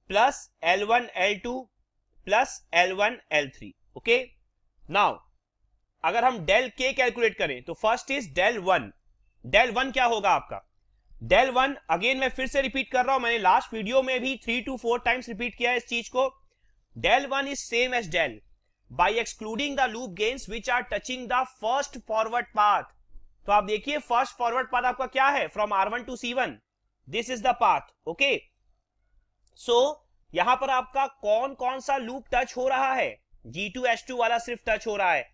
plus L one L two plus L one L three okay now अगर हम डेल के कैलकुलेट करें तो first is del one del one क्या होगा आपका डेल वन अगेन मैं फिर से रिपीट कर रहा हूं मैंने लास्ट वीडियो में भी three to four times repeat किया इस चीज को del one is same as del by excluding the loop gains which are touching the first forward path तो आप देखिए फर्स्ट फॉरवर्ड पाथ आपका क्या है from R one to C one this is the path okay so यहां पर आपका कौन कौन सा लूप टच हो रहा है जी टू एच टू वाला सिर्फ टच हो रहा है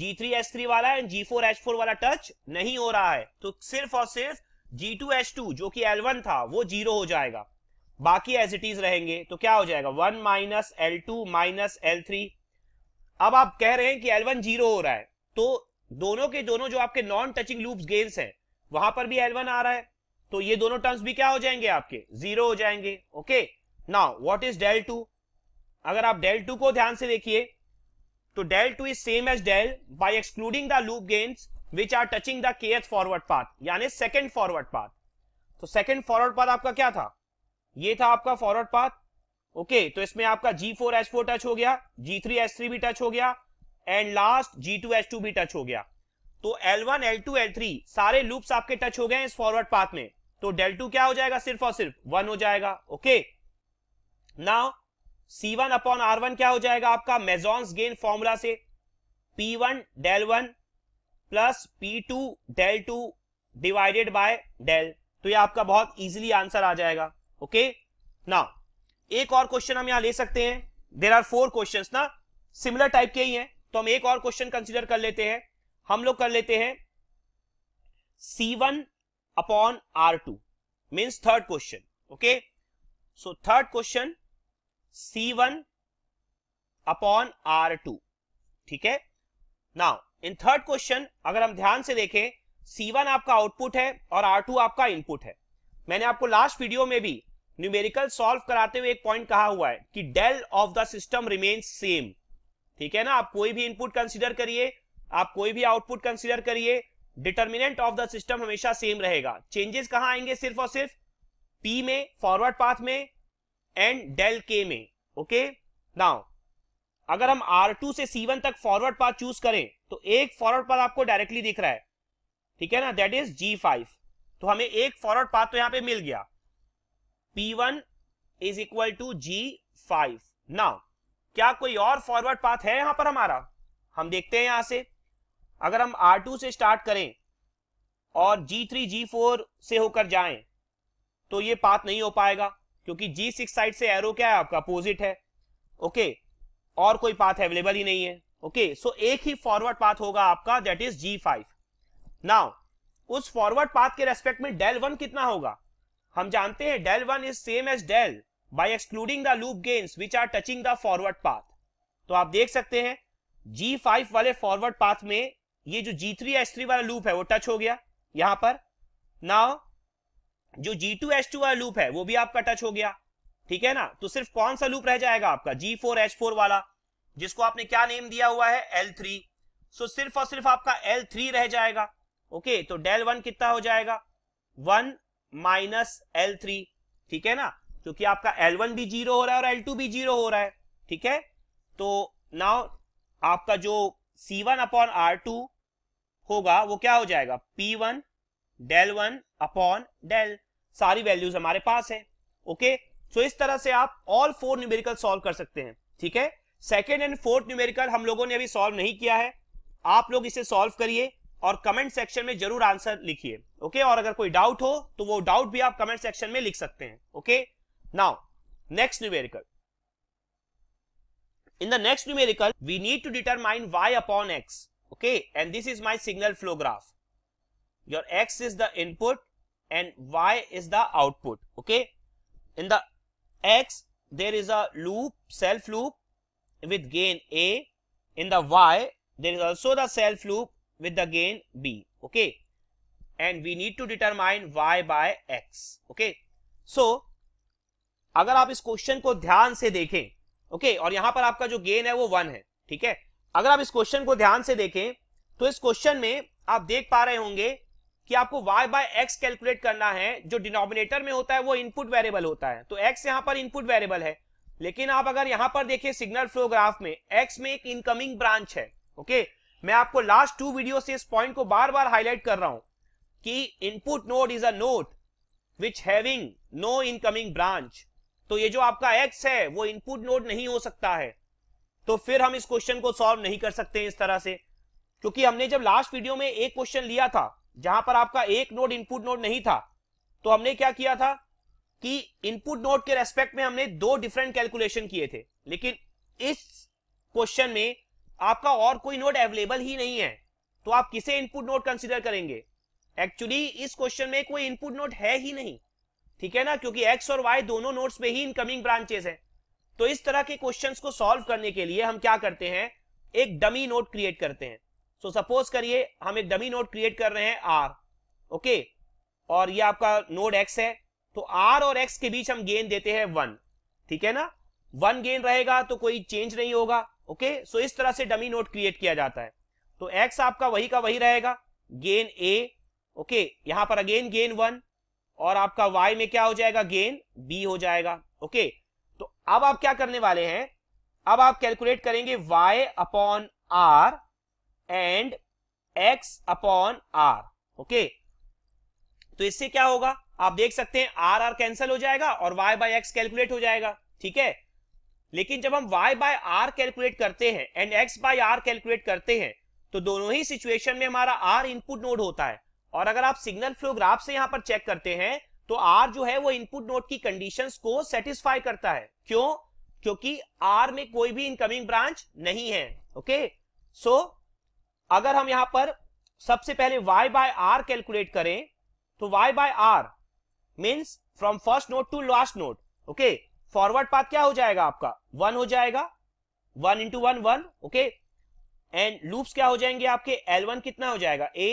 जी थ्री एच थ्री वाला and G four H four वाला टच नहीं हो रहा है तो सिर्फ और सिर्फ जी टू एच टू जो कि एल वन था वो जीरो हो जाएगा बाकी एज इट इज रहेंगे तो क्या हो जाएगा one minus L two minus L three अब आप कह रहे हैं कि एल वन जीरो हो रहा है तो दोनों के दोनों जो आपके नॉन टचिंग लूप गेन्स है वहां पर भी एल आ रहा है तो ये दोनों टर्म्स भी क्या हो जाएंगे आपके जीरो हो जाएंगे okay now what is del two अगर आप डेल टू को ध्यान से देखिए तो del two is same as del by excluding the loop gains which are touching the के फॉरवर्ड पाथ यानी सेकेंड फॉरवर्ड पाथ तो सेकेंड फॉरवर्ड पाथ आपका क्या था ये था आपका फॉरवर्ड पाथ ओके तो इसमें आपका G4 S4 टच हो गया G3 S3 भी टच हो गया and last G two H two भी टच हो गया तो L one L two L three सारे लूप्स आपके टच हो गए इस फॉरवर्ड पाथ में तो डेल टू क्या हो जाएगा सिर्फ और सिर्फ वन हो जाएगा ओके ना C one upon R one क्या हो जाएगा आपका मेजॉन्स गेन फॉर्मूला से P one del one plus P two del two divided by del तो ये आपका बहुत इजीली आंसर आ जाएगा ओके ना एक और क्वेश्चन हम यहां ले सकते हैं देर आर फोर क्वेश्चन ना सिमिलर टाइप के ही हैं तो हम एक और क्वेश्चन कंसिडर कर लेते हैं हम लोग कर लेते हैं C one upon R two means third question okay so third question C one upon R two ठीक है नाउ इन थर्ड क्वेश्चन अगर हम ध्यान से देखें C1 आपका आउटपुट है और R2 आपका इनपुट है मैंने आपको लास्ट वीडियो में भी न्यूमेरिकल सॉल्व कराते हुए एक पॉइंट कहा हुआ है कि del of the system remain same ठीक है ना आप कोई भी इनपुट कंसिडर करिए आप कोई भी आउटपुट कंसिडर करिए डिटर्मिनेंट ऑफ द सिस्टम हमेशा सेम रहेगा चेंजेस कहां आएंगे सिर्फ और सिर्फ पी में फॉरवर्ड पाथ में एंड डेल के में ओके नाउ अगर हम आर टू से सी वन तक फॉरवर्ड पाथ चूज करें तो एक फॉरवर्ड पाथ आपको डायरेक्टली दिख रहा है ठीक है ना दैट इज जी फाइव तो हमें एक फॉरवर्ड पाथ तो यहां पे मिल गया P one is equal to G five now क्या कोई और फॉरवर्ड पाथ है यहां पर हमारा हम देखते हैं यहां से अगर हम R2 से स्टार्ट करें और G3 G4 से होकर जाएं तो ये पाथ नहीं हो पाएगा क्योंकि G6 साइड से एरो क्या है आपका अपोजिट है ओके और कोई पाथ अवेलेबल ही नहीं है ओके सो एक ही फॉरवर्ड पाथ होगा आपका दैट इज G5 नाउ उस फॉरवर्ड पाथ के रेस्पेक्ट में डेल वन कितना होगा हम जानते हैं del one is same as del by excluding the loop gains which are touching the forward path तो आप देख सकते हैं G5 वाले फॉरवर्ड पाथ में ये जो G3 S3 वाला लूप है वो टच हो गया यहां पर नाउ जो G2 S2 वाला लूप है वो भी आपका टच हो गया ठीक है ना तो सिर्फ कौन सा लूप रह जाएगा आपका G4 H4 वाला जिसको आपने क्या नेम दिया हुआ है L3 थ्री so, सो सिर्फ और सिर्फ आपका L3 रह जाएगा ओके okay, तो डेल वन कितना हो जाएगा वन माइनस एल थ्री ठीक है ना क्योंकि आपका L1 भी जीरो हो रहा है और L2 भी जीरो हो रहा है ठीक है तो नाउ आपका जो C1 वन अपॉन आर होगा वो क्या हो जाएगा P1 one del one upon del सारी वैल्यूज हमारे पास है ओके सो इस तरह से आप ऑल फोर न्यूमेरिकल सॉल्व कर सकते हैं ठीक है सेकेंड एंड फोर्थ न्यूमेरिकल हम लोगों ने अभी सॉल्व नहीं किया है आप लोग इसे सॉल्व करिए और कमेंट सेक्शन में जरूर आंसर लिखिए ओके और अगर कोई डाउट हो तो वो डाउट भी आप कमेंट सेक्शन में लिख सकते हैं okay Now, next numerical. In the next numerical, we need to determine y upon x. Okay, and this is my signal flow graph. Your x is the input and y is the output. Okay, in the x, there is a loop, self loop with gain A. In the y, there is also the self loop with the gain B. Okay, and we need to determine y by x. Okay, so अगर आप इस question को ध्यान से देखें okay और यहां पर आपका जो गेन है वो वन है ठीक है अगर आप इस क्वेश्चन को ध्यान से देखें तो इस क्वेश्चन में आप देख पा रहे होंगे कि आपको y बाय एक्स कैलकुलेट करना है जो डिनोमिनेटर में होता है वो इनपुट वेरिएबल होता है तो x यहां पर इनपुट वेरिएबल है लेकिन आप अगर यहां पर देखिए सिग्नल फ्लो ग्राफ में x में एक इनकमिंग ब्रांच है ओके मैं आपको लास्ट टू वीडियो से इस पॉइंट को बार बार हाईलाइट कर रहा हूं कि input node is a node which having no incoming branch तो ये जो आपका एक्स है वो इनपुट नोड नहीं हो सकता है तो फिर हम इस क्वेश्चन को सॉल्व नहीं कर सकते इस तरह से क्योंकि हमने जब लास्ट वीडियो में एक क्वेश्चन लिया था जहां पर आपका एक नोड इनपुट नोड नहीं था तो हमने क्या किया था कि इनपुट नोड के रेस्पेक्ट में हमने दो डिफरेंट कैलकुलेशन किए थे लेकिन इस क्वेश्चन में आपका और कोई नोड अवेलेबल ही नहीं है तो आप किसे इनपुट नोड कंसिडर करेंगे एक्चुअली इस क्वेश्चन में कोई इनपुट नोड है ही नहीं ठीक है ना क्योंकि एक्स और वाई दोनों नोट्स में ही इनकमिंग ब्रांचेस है तो इस तरह के क्वेश्चन को सॉल्व करने के लिए हम क्या करते हैं एक डमी नोट क्रिएट करते हैं सो सपोज करिए हम एक डमी नोट क्रिएट कर रहे हैं आर ओके okay? और ये आपका नोड एक्स है तो आर और एक्स के बीच हम गेन देते हैं वन ठीक है ना वन गेन रहेगा तो कोई चेंज नहीं होगा ओके okay? सो so, इस तरह से डमी नोट क्रिएट किया जाता है तो एक्स आपका वही का वही रहेगा गेन ए ओके यहां पर अगेन गेन वन और आपका वाई में क्या हो जाएगा गेन बी हो जाएगा ओके तो अब आप क्या करने वाले हैं अब आप कैलकुलेट करेंगे Y upon R and X upon R okay तो इससे क्या होगा आप देख सकते हैं आर आर कैंसिल हो जाएगा और वाई बाय एक्स कैलकुलेट हो जाएगा ठीक है लेकिन जब हम y बाय आर कैलकुलेट करते हैं and x by R calculate करते हैं तो दोनों ही सिचुएशन में हमारा r इनपुट नोड होता है और अगर आप सिग्नल फ्लो ग्राफ से यहां पर चेक करते हैं तो आर जो है वो इनपुट नोट की कंडीशंस को सेटिस्फाई करता है क्यों क्योंकि आर में कोई भी इनकमिंग ब्रांच नहीं है ओके सो so, अगर हम यहां पर सबसे पहले वाई बाय आर कैलकुलेट करें तो Y by R means from first node to last node okay forward path क्या हो जाएगा आपका वन हो जाएगा one into one one okay and loops क्या हो जाएंगे आपके एल वन कितना हो जाएगा ए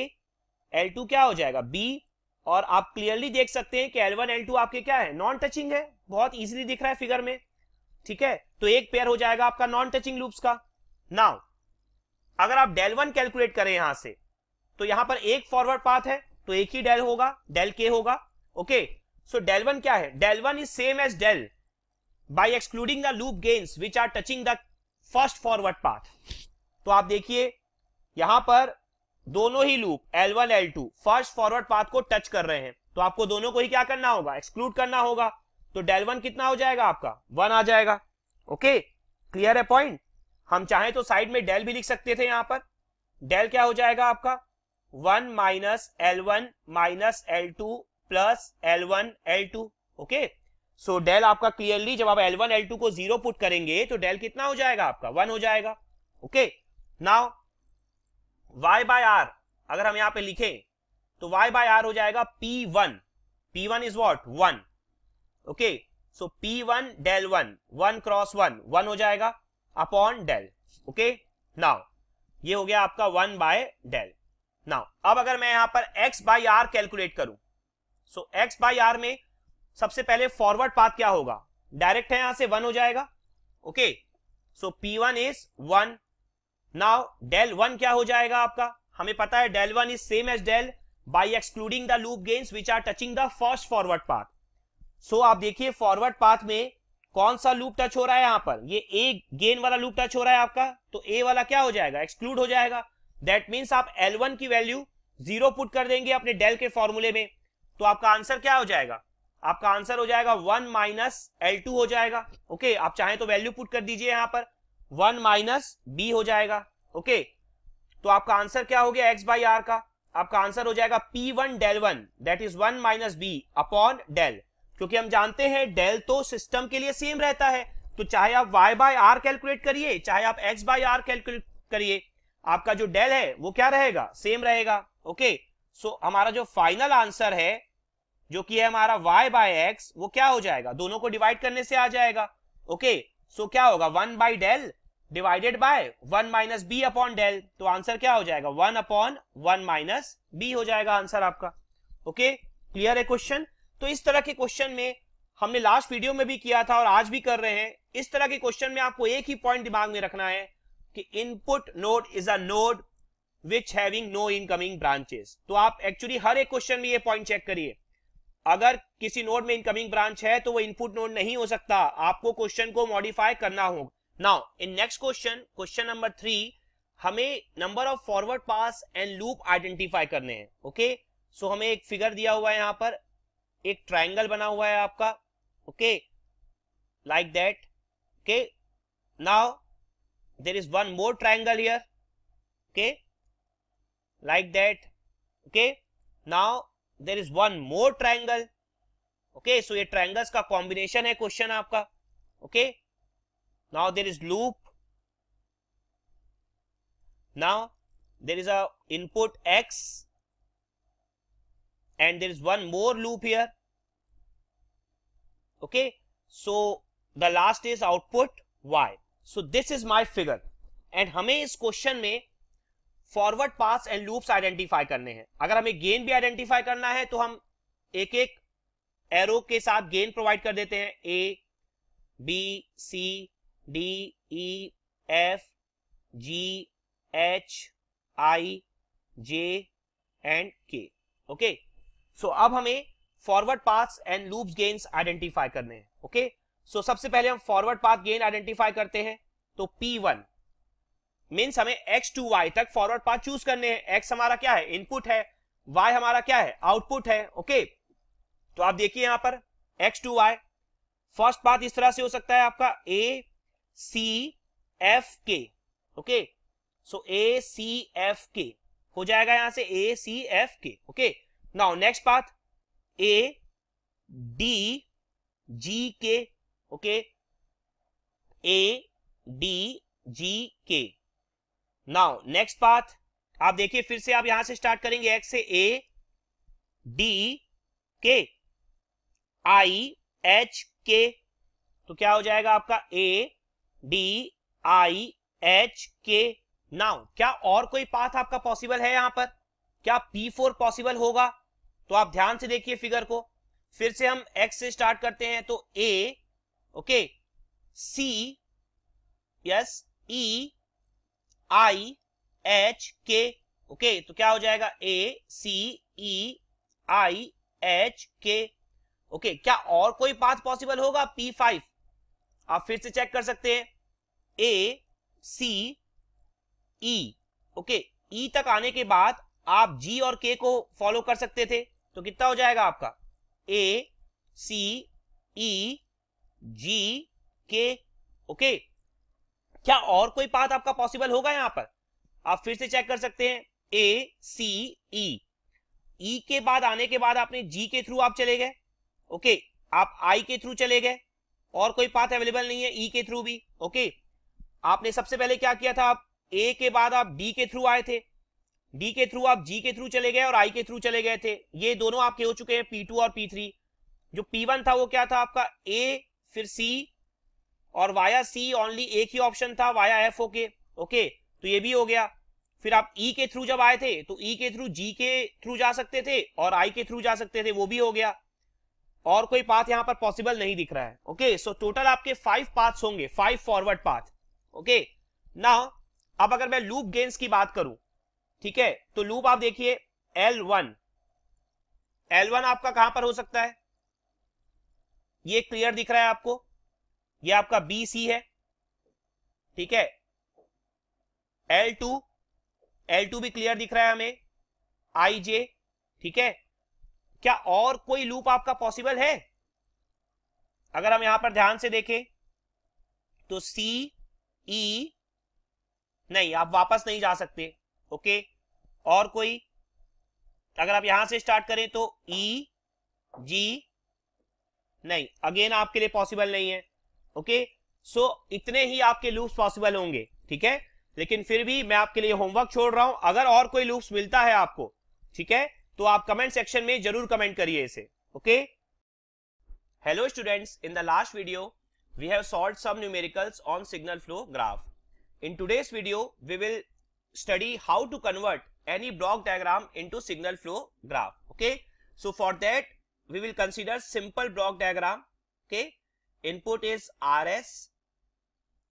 L2 क्या हो जाएगा B और आप क्लियरली देख सकते हैं कि L1 L2 आपके क्या है नॉन टचिंग है बहुत इजीली दिख रहा है फिगर में ठीक है तो एक पेयर हो जाएगा आपका नॉन टचिंग लूप्स का नाउ अगर आप डेल वन कैलकुलेट करें यहां से तो यहां पर एक फॉरवर्ड पाथ है तो एक ही डेल होगा डेल के होगा ओके सो डेल वन क्या है del one is same as del by excluding the loop gains which are touching the first forward path तो आप देखिए यहां पर दोनों ही loop L1 L2 first forward path को टच कर रहे हैं तो आपको दोनों को ही क्या करना होगा एक्सक्लूड करना होगा तो डेल वन कितना हो जाएगा आपका वन आ जाएगा ओके क्लियर है पॉइंट हम चाहें तो साइड में डेल भी लिख सकते थे यहां पर डेल क्या हो जाएगा आपका one minus L one minus L two plus L one L two okay so del आपका क्लियरली जब आप एल वन एल टू को जीरो पुट करेंगे तो डेल कितना हो जाएगा आपका वन हो जाएगा okay now y by R अगर हम यहां पे लिखें तो y बाय आर हो जाएगा p1 p1 P one is what one okay so p1 one del one one cross one one हो जाएगा अपॉन डेल ओके नाउ ये हो गया आपका वन बाय डेल नाउ अब अगर मैं यहां पर x बाई आर कैलकुलेट करूं so so, x by R में सबसे पहले फॉरवर्ड पाथ क्या होगा डायरेक्ट है यहां से वन हो जाएगा okay so P one is one now del one क्या हो जाएगा आपका हमें पता है del one is same as del by excluding the loop gains which are touching the first forward path so आप देखिए फॉरवर्ड पाथ में कौन सा लूप टच हो रहा है यहां पर ये ए गेन वाला लूप टच हो रहा है आपका तो ए वाला क्या हो जाएगा एक्सक्लूड हो जाएगा दैट मीन्स आप एल वन की वैल्यू जीरो पुट कर देंगे अपने डेल के फॉर्मूले में तो आपका आंसर क्या हो जाएगा आपका आंसर हो जाएगा वन माइनस एल टू हो जाएगा ओके okay, आप चाहे तो वैल्यू पुट कर दीजिए यहां पर वन माइनस बी हो जाएगा ओके तो आपका आंसर क्या हो गया एक्स बाई आर का आपका आंसर हो जाएगा P one del one that is one minus B upon del क्योंकि हम जानते हैं डेल तो सिस्टम के लिए सेम रहता है तो चाहे आप वाई बाय आर कैलकुलेट करिए चाहे आप एक्स बाय आर कैलकुलेट करिए आपका जो डेल है वो क्या रहेगा सेम रहेगा ओके सो so, हमारा जो फाइनल आंसर है जो कि है हमारा y बाय एक्स वो क्या हो जाएगा दोनों को डिवाइड करने से आ जाएगा ओके सो so, क्या होगा one by del divided by one minus B upon del तो आंसर क्या हो जाएगा one upon one minus B हो जाएगा आंसर आपका ओके क्लियर है क्वेश्चन तो इस तरह के क्वेश्चन में हमने लास्ट वीडियो में भी किया था और आज भी कर रहे हैं इस तरह के क्वेश्चन में आपको एक ही पॉइंट दिमाग में रखना है कि input node is a node which having no incoming branches तो आप एक्चुअली हर एक क्वेश्चन में ये पॉइंट चेक करिए अगर किसी नोड में इनकमिंग ब्रांच है तो वो इनपुट नोड नहीं हो सकता आपको क्वेश्चन को मॉडिफाई करना होगा now in next question question number three हमें number of forward paths and loop identify करने हैं ओके सो हमें एक फिगर दिया हुआ है यहां पर एक ट्राइंगल बना हुआ है आपका okay like that okay now there is one more triangle here okay like that okay now there is one more triangle okay so ये ट्राइंगल्स का कॉम्बिनेशन है क्वेश्चन आपका okay okay? now there is loop now there is a input x and there is one more loop here okay so the last is output y so this is my figure and hame is question mein forward paths and loops identify karne hain agar hame gain bhi identify karna hai to hum ek ek arrow ke sath gain provide kar dete hain a b c D E F G H I J and K okay so अब हमें forward paths and loops gains identify करने हैं okay सो सबसे पहले हम forward path gain identify करते हैं तो P1 वन मीन्स हमें x टू y तक फॉरवर्ड पाथ चूज करने हैं x हमारा क्या है इनपुट है y हमारा क्या है आउटपुट है ओके okay? तो आप देखिए यहां पर x to y first path इस तरह से हो सकता है आपका a C F K okay so A C F K हो जाएगा यहां से A C F K okay now next path A D G K okay A D G के नाउ नेक्स्ट पाथ आप देखिए फिर से आप यहां से स्टार्ट करेंगे एक्स से ए डी के आई एच के तो क्या हो जाएगा आपका A D I H K now क्या और कोई पाथ आपका पॉसिबल है यहां पर क्या पी फोर पॉसिबल होगा तो आप ध्यान से देखिए फिगर को फिर से हम एक्स से स्टार्ट करते हैं तो a okay C yes E I H K okay तो क्या हो जाएगा ए सी ई आई एच के ओके क्या और कोई पाथ पॉसिबल होगा पी फाइव आप फिर से चेक कर सकते हैं ए सी ई ओके ई तक आने के बाद आप जी और के को फॉलो कर सकते थे तो कितना हो जाएगा आपका ए सी ई जी के ओके क्या और कोई पाथ आपका पॉसिबल होगा यहां पर आप फिर से चेक कर सकते हैं ए सी ई ई के बाद आने के बाद आपने जी के थ्रू आप चले गए ओके आप आई के थ्रू चले गए और कोई पाथ अवेलेबल नहीं है ई e के थ्रू भी ओके आपने सबसे पहले क्या किया था आप ए के बाद आप डी के थ्रू आए थे डी के थ्रू आप जी के थ्रू चले गए और आई के थ्रू चले गए थे ये दोनों आपके हो चुके हैं पी टू और पी थ्री जो पी वन था वो क्या था आपका ए फिर सी और वाया सी ओनली एक ही ऑप्शन था वाया एफ ओके ओके तो ये भी हो गया फिर आप ई e के थ्रू जब आए थे तो ई e के थ्रू जी के थ्रू जा सकते थे और आई के थ्रू जा सकते थे वो भी हो गया और कोई पाथ यहां पर पॉसिबल नहीं दिख रहा है ओके सो टोटल आपके फाइव पाथ्स होंगे फाइव फॉरवर्ड पाथ ओके ना अब अगर मैं लूप गेन्स की बात करूं ठीक है तो लूप आप देखिए एल वन एल वन आपका कहां पर हो सकता है ये क्लियर दिख रहा है आपको ये आपका बी सी है ठीक है एल टू एल टू भी क्लियर दिख रहा है हमें आई जे ठीक है क्या और कोई लूप आपका पॉसिबल है अगर हम यहां पर ध्यान से देखें तो सी ई e नहीं आप वापस नहीं जा सकते ओके और कोई अगर आप यहां से स्टार्ट करें तो ई e, जी नहीं अगेन आपके लिए पॉसिबल नहीं है ओके सो so, इतने ही आपके लूप्स पॉसिबल होंगे ठीक है लेकिन फिर भी मैं आपके लिए होमवर्क छोड़ रहा हूं अगर और कोई लूप्स मिलता है आपको ठीक है तो आप कमेंट सेक्शन में जरूर कमेंट करिए इसे okay hello students in the last video we have solved some numericals on signal flow graph. In today's video, we will study how to convert any block diagram into signal flow graph. Okay. So for that, we will consider simple block diagram. Okay. Input is RS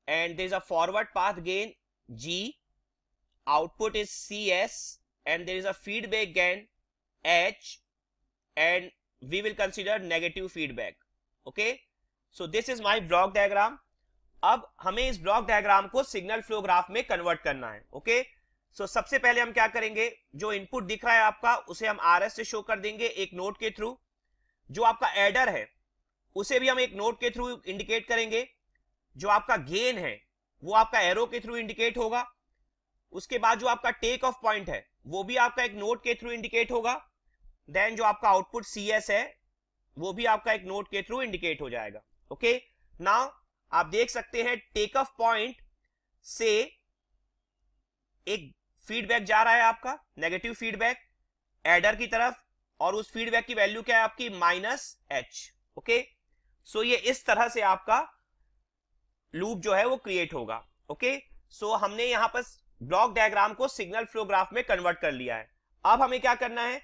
and there is a forward path gain G. Output is CS and there is a feedback gain H and we will consider negative feedback. Okay. So this is my block diagram अब हमें इस block diagram को signal flow graph में convert करना है okay okay? So so, सबसे पहले हम क्या करेंगे जो इनपुट दिख रहा है आपका उसे हम आर से शो कर देंगे एक नोट के थ्रू जो आपका एडर है उसे भी हम एक नोट के थ्रू इंडिकेट करेंगे जो आपका गेन है वो आपका एरो के थ्रू इंडिकेट होगा उसके बाद जो आपका टेक ऑफ पॉइंट है वो भी आपका एक नोट के थ्रू इंडिकेट होगा देन जो आपका आउटपुट सी है वो भी आपका एक नोट के थ्रू इंडिकेट हो जाएगा ओके नाउ आप देख सकते हैं टेक ऑफ पॉइंट से एक फीडबैक जा रहा है आपका नेगेटिव फीडबैक एडर की तरफ और उस फीडबैक की वैल्यू क्या है आपकी माइनस एच ओके सो ये इस तरह से आपका लूप जो है वो क्रिएट होगा ओके okay? सो so, हमने यहां पर ब्लॉक डायग्राम को सिग्नल फ्लो ग्राफ में कन्वर्ट कर लिया है अब हमें क्या करना है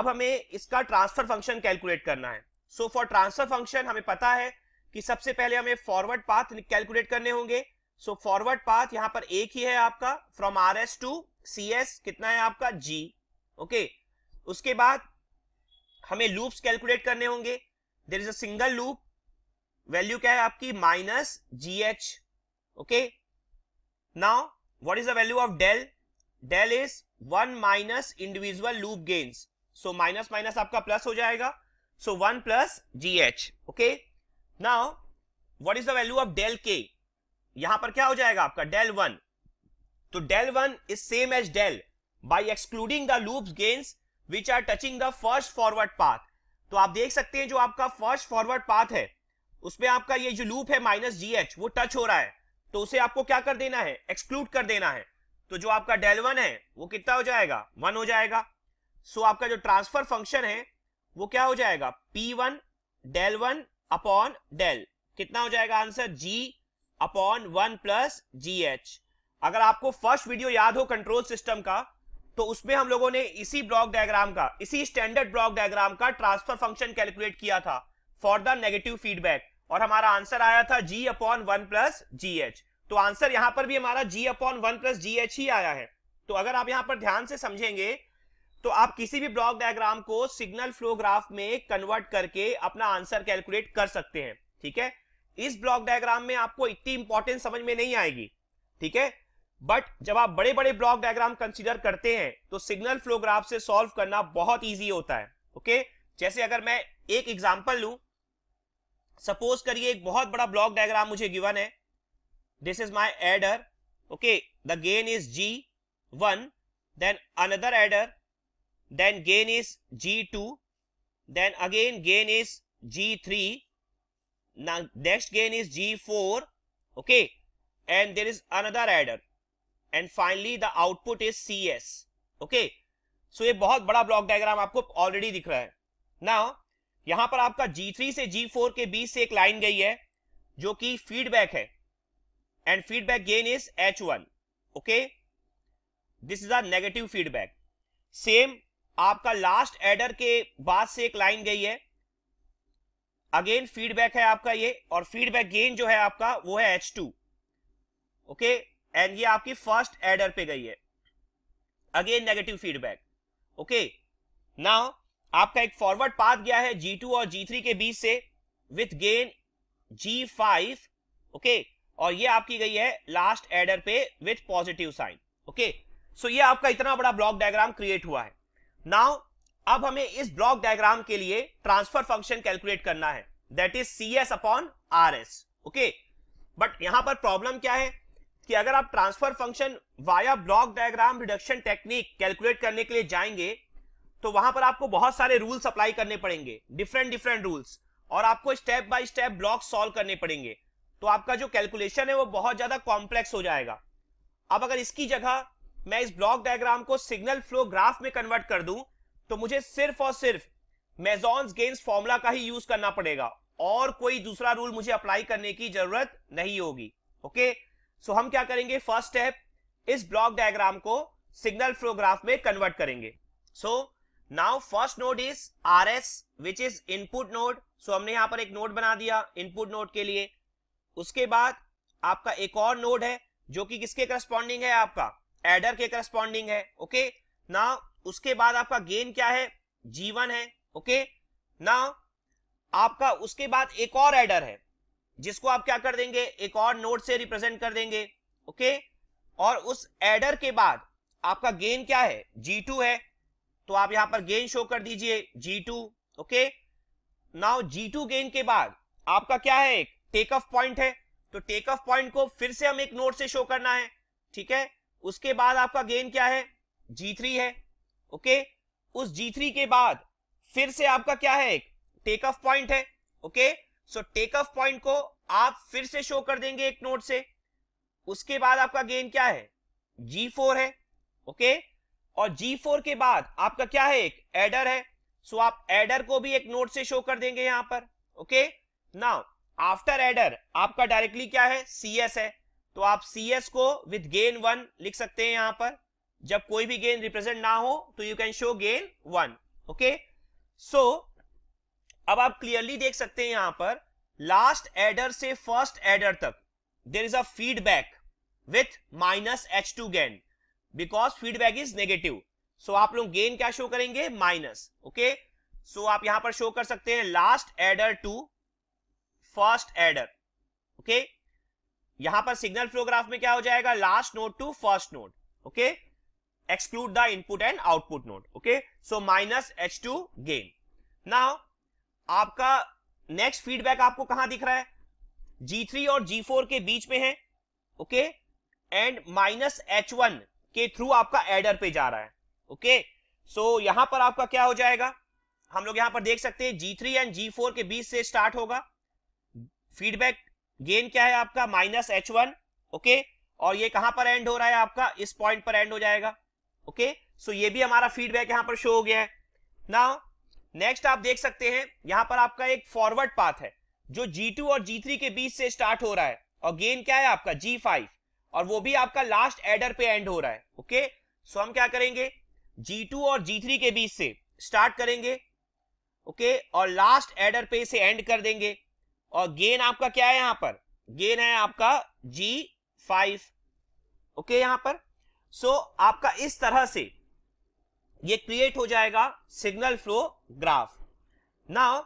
अब हमें इसका ट्रांसफर फंक्शन कैलकुलेट करना है सो फॉर ट्रांसफर फंक्शन हमें पता है कि सबसे पहले हमें फॉरवर्ड पाथ कैलकुलेट करने होंगे सो फॉरवर्ड पाथ यहां पर एक ही है आपका from R S to C S कितना है आपका जी ओके okay. उसके बाद हमें लूप्स कैलकुलेट करने होंगे there is a single loop value क्या है आपकी minus G H okay now what is the value of del del is one minus individual loop gains so minus minus आपका plus हो जाएगा so one plus ji H okay now what is the value of del K यहां पर क्या हो जाएगा आपका del one तो del one is same as del by excluding the loop gains which are touching the first forward path तो आप देख सकते हैं जो आपका फर्स्ट फॉरवर्ड पाथ है उसमें आपका ये जो लूप है माइनस जी एच वो टच हो रहा है तो उसे आपको क्या कर देना है एक्सक्लूड कर देना है तो जो आपका डेल वन है वो कितना हो जाएगा वन हो जाएगा सो so आपका जो ट्रांसफर फंक्शन है वो क्या हो जाएगा P one del one upon del कितना हो जाएगा answer G upon one plus जी एच अगर आपको फर्स्ट वीडियो याद हो कंट्रोल सिस्टम का तो उसमें हम लोगों ने इसी ब्लॉक डायग्राम का इसी स्टैंडर्ड ब्लॉक डायग्राम का ट्रांसफर फंक्शन कैलकुलेट किया था फॉर द नेगेटिव फीडबैक और हमारा आंसर आया था जी अपॉन वन प्लस जी एच तो आंसर यहां पर भी हमारा जी अपॉन वन प्लस जी एच ही आया है तो अगर आप यहां पर ध्यान से समझेंगे तो आप किसी भी ब्लॉक डायग्राम को सिग्नल फ्लो ग्राफ में कन्वर्ट करके अपना आंसर कैलकुलेट कर सकते हैं ठीक है इस ब्लॉक डायग्राम में आपको इतनी इंपॉर्टेंस समझ में नहीं आएगी ठीक है बट जब आप बड़े बड़े ब्लॉक डायग्राम कंसिडर करते हैं तो सिग्नल फ्लो ग्राफ से सॉल्व करना बहुत ईजी होता है ओके जैसे अगर मैं एक एग्जाम्पल लू सपोज करिए एक बहुत बड़ा ब्लॉक डायग्राम मुझे गिवन है this is my adder okay the gain is G one then another adder then gain is G2, then again gain is G3, now next gain is G4, okay, and there is another adder, and finally the output is CS, okay. So ये bahut bada block diagram aapko already dikh raha hai now yahan par aapka G3 se G4 ke beech se ek line gayi hai jo ki feedback hai and feedback gain is H1, okay. This is a negative feedback. Same आपका last adder के बाद से एक line गई है again feedback है आपका ये और फीडबैक गेन जो है आपका वो है एच टू ओके एंड ये आपकी फर्स्ट एडर पे गई है again negative feedback okay now आपका एक फॉरवर्ड पाथ गया है G2 और G3 के बीच से विथ गेन G5 ओके और ये आपकी गई है लास्ट एडर पे with positive sign okay so ये आपका इतना बड़ा ब्लॉक डायग्राम क्रिएट हुआ है नाउ अब हमें इस ब्लॉक डायग्राम के लिए ट्रांसफर फंक्शन कैलकुलेट करना है that is C S upon R S okay but यहां पर प्रॉब्लम क्या है कि अगर आप transfer function via block diagram reduction technique calculate करने के लिए जाएंगे तो वहां पर आपको बहुत सारे रूल्स अप्लाई करने पड़ेंगे डिफरेंट डिफरेंट रूल्स और आपको step by step block solve करने पड़ेंगे तो आपका जो कैलकुलेशन है वो बहुत ज्यादा कॉम्प्लेक्स हो जाएगा अब अगर इसकी जगह मैं इस ब्लॉक डायग्राम को सिग्नल फ्लो ग्राफ में कन्वर्ट कर दूं तो मुझे सिर्फ और सिर्फ मेजॉन्स गेन्स फॉर्मूला का ही यूज करना पड़ेगा और कोई दूसरा रूल मुझे अप्लाई करने की जरूरत नहीं होगी ओके सो हम क्या करेंगे फर्स्ट स्टेप इस ब्लॉक डायग्राम को सिग्नल फ्लो ग्राफ में कन्वर्ट करेंगे so now first node is are S which is input node so हमने यहां पर एक नोड बना दिया इनपुट नोड के लिए उसके बाद आपका एक और नोड है जो कि किसके करस्पॉन्डिंग है आपका एडर के करस्पॉन्डिंग है ओके ना उसके बाद आपका गेन क्या है जीवन है ओके ना आपका उसके बाद एक और एडर है जिसको आप क्या कर देंगे एक और नोट से रिप्रेजेंट कर देंगे ओके और उस एडर के बाद आपका गेन क्या है जी है तो आप यहां पर गेन शो कर दीजिए G two okay now G gain के बाद आपका क्या है एक टेक ऑफ पॉइंट है तो टेक ऑफ पॉइंट को फिर से हम एक नोट से शो करना है ठीक है उसके बाद आपका गेन क्या है जी थ्री है ओके उस जी थ्री के बाद फिर से आपका क्या है एक टेक ऑफ पॉइंट है okay so take off point को आप फिर से शो कर देंगे एक नोट से उसके बाद आपका गेन क्या है जी फोर है ओके और जी फोर के बाद आपका क्या है एक एडर है सो आप एडर को भी एक नोट से शो कर देंगे यहां पर ओके नाउ आफ्टर एडर आपका डायरेक्टली क्या है सी एस है तो आप सी एस को विद गेन वन लिख सकते हैं यहां पर जब कोई भी गेन रिप्रेजेंट ना हो तो you can show gain one okay so अब आप क्लियरली देख सकते हैं यहां पर लास्ट एडर से फर्स्ट एडर तक there is a feedback with minus H two gain because feedback is negative so आप लोग गेन क्या शो करेंगे माइनस ओके सो आप यहां पर शो कर सकते हैं last adder to first adder okay यहां पर सिग्नल फ्लोग्राफ में क्या हो जाएगा last node to first node okay exclude the input and output node okay so minus H two gain ना आपका नेक्स्ट फीडबैक आपको कहां दिख रहा है थ्री और फोर के बीच में है okay and minus H one के थ्रू आपका एडर पे जा रहा है ओके सो so, यहां पर आपका क्या हो जाएगा हम लोग यहां पर देख सकते हैं G three and G four के बीच से स्टार्ट होगा फीडबैक गेन क्या है आपका माइनस एच वन ओके और ये कहां पर एंड हो रहा है आपका इस पॉइंट पर एंड हो जाएगा ओके okay? सो so ये भी हमारा फीडबैक यहां पर शो हो गया है ना नेक्स्ट आप देख सकते हैं यहां पर आपका एक फॉरवर्ड पाथ है जो G2 और G3 के बीच से स्टार्ट हो रहा है और गेन क्या है आपका G5 और वो भी आपका लास्ट एडर पे एंड हो रहा है ओके okay? सो so हम क्या करेंगे G2 और G3 के बीच से स्टार्ट करेंगे ओके okay? और लास्ट एडर पे इसे एंड कर देंगे और गेन आपका क्या है यहां पर गेन है आपका जी फाइव ओके यहां पर सो so, आपका इस तरह से ये क्रिएट हो जाएगा सिग्नल फ्लो ग्राफ नाउ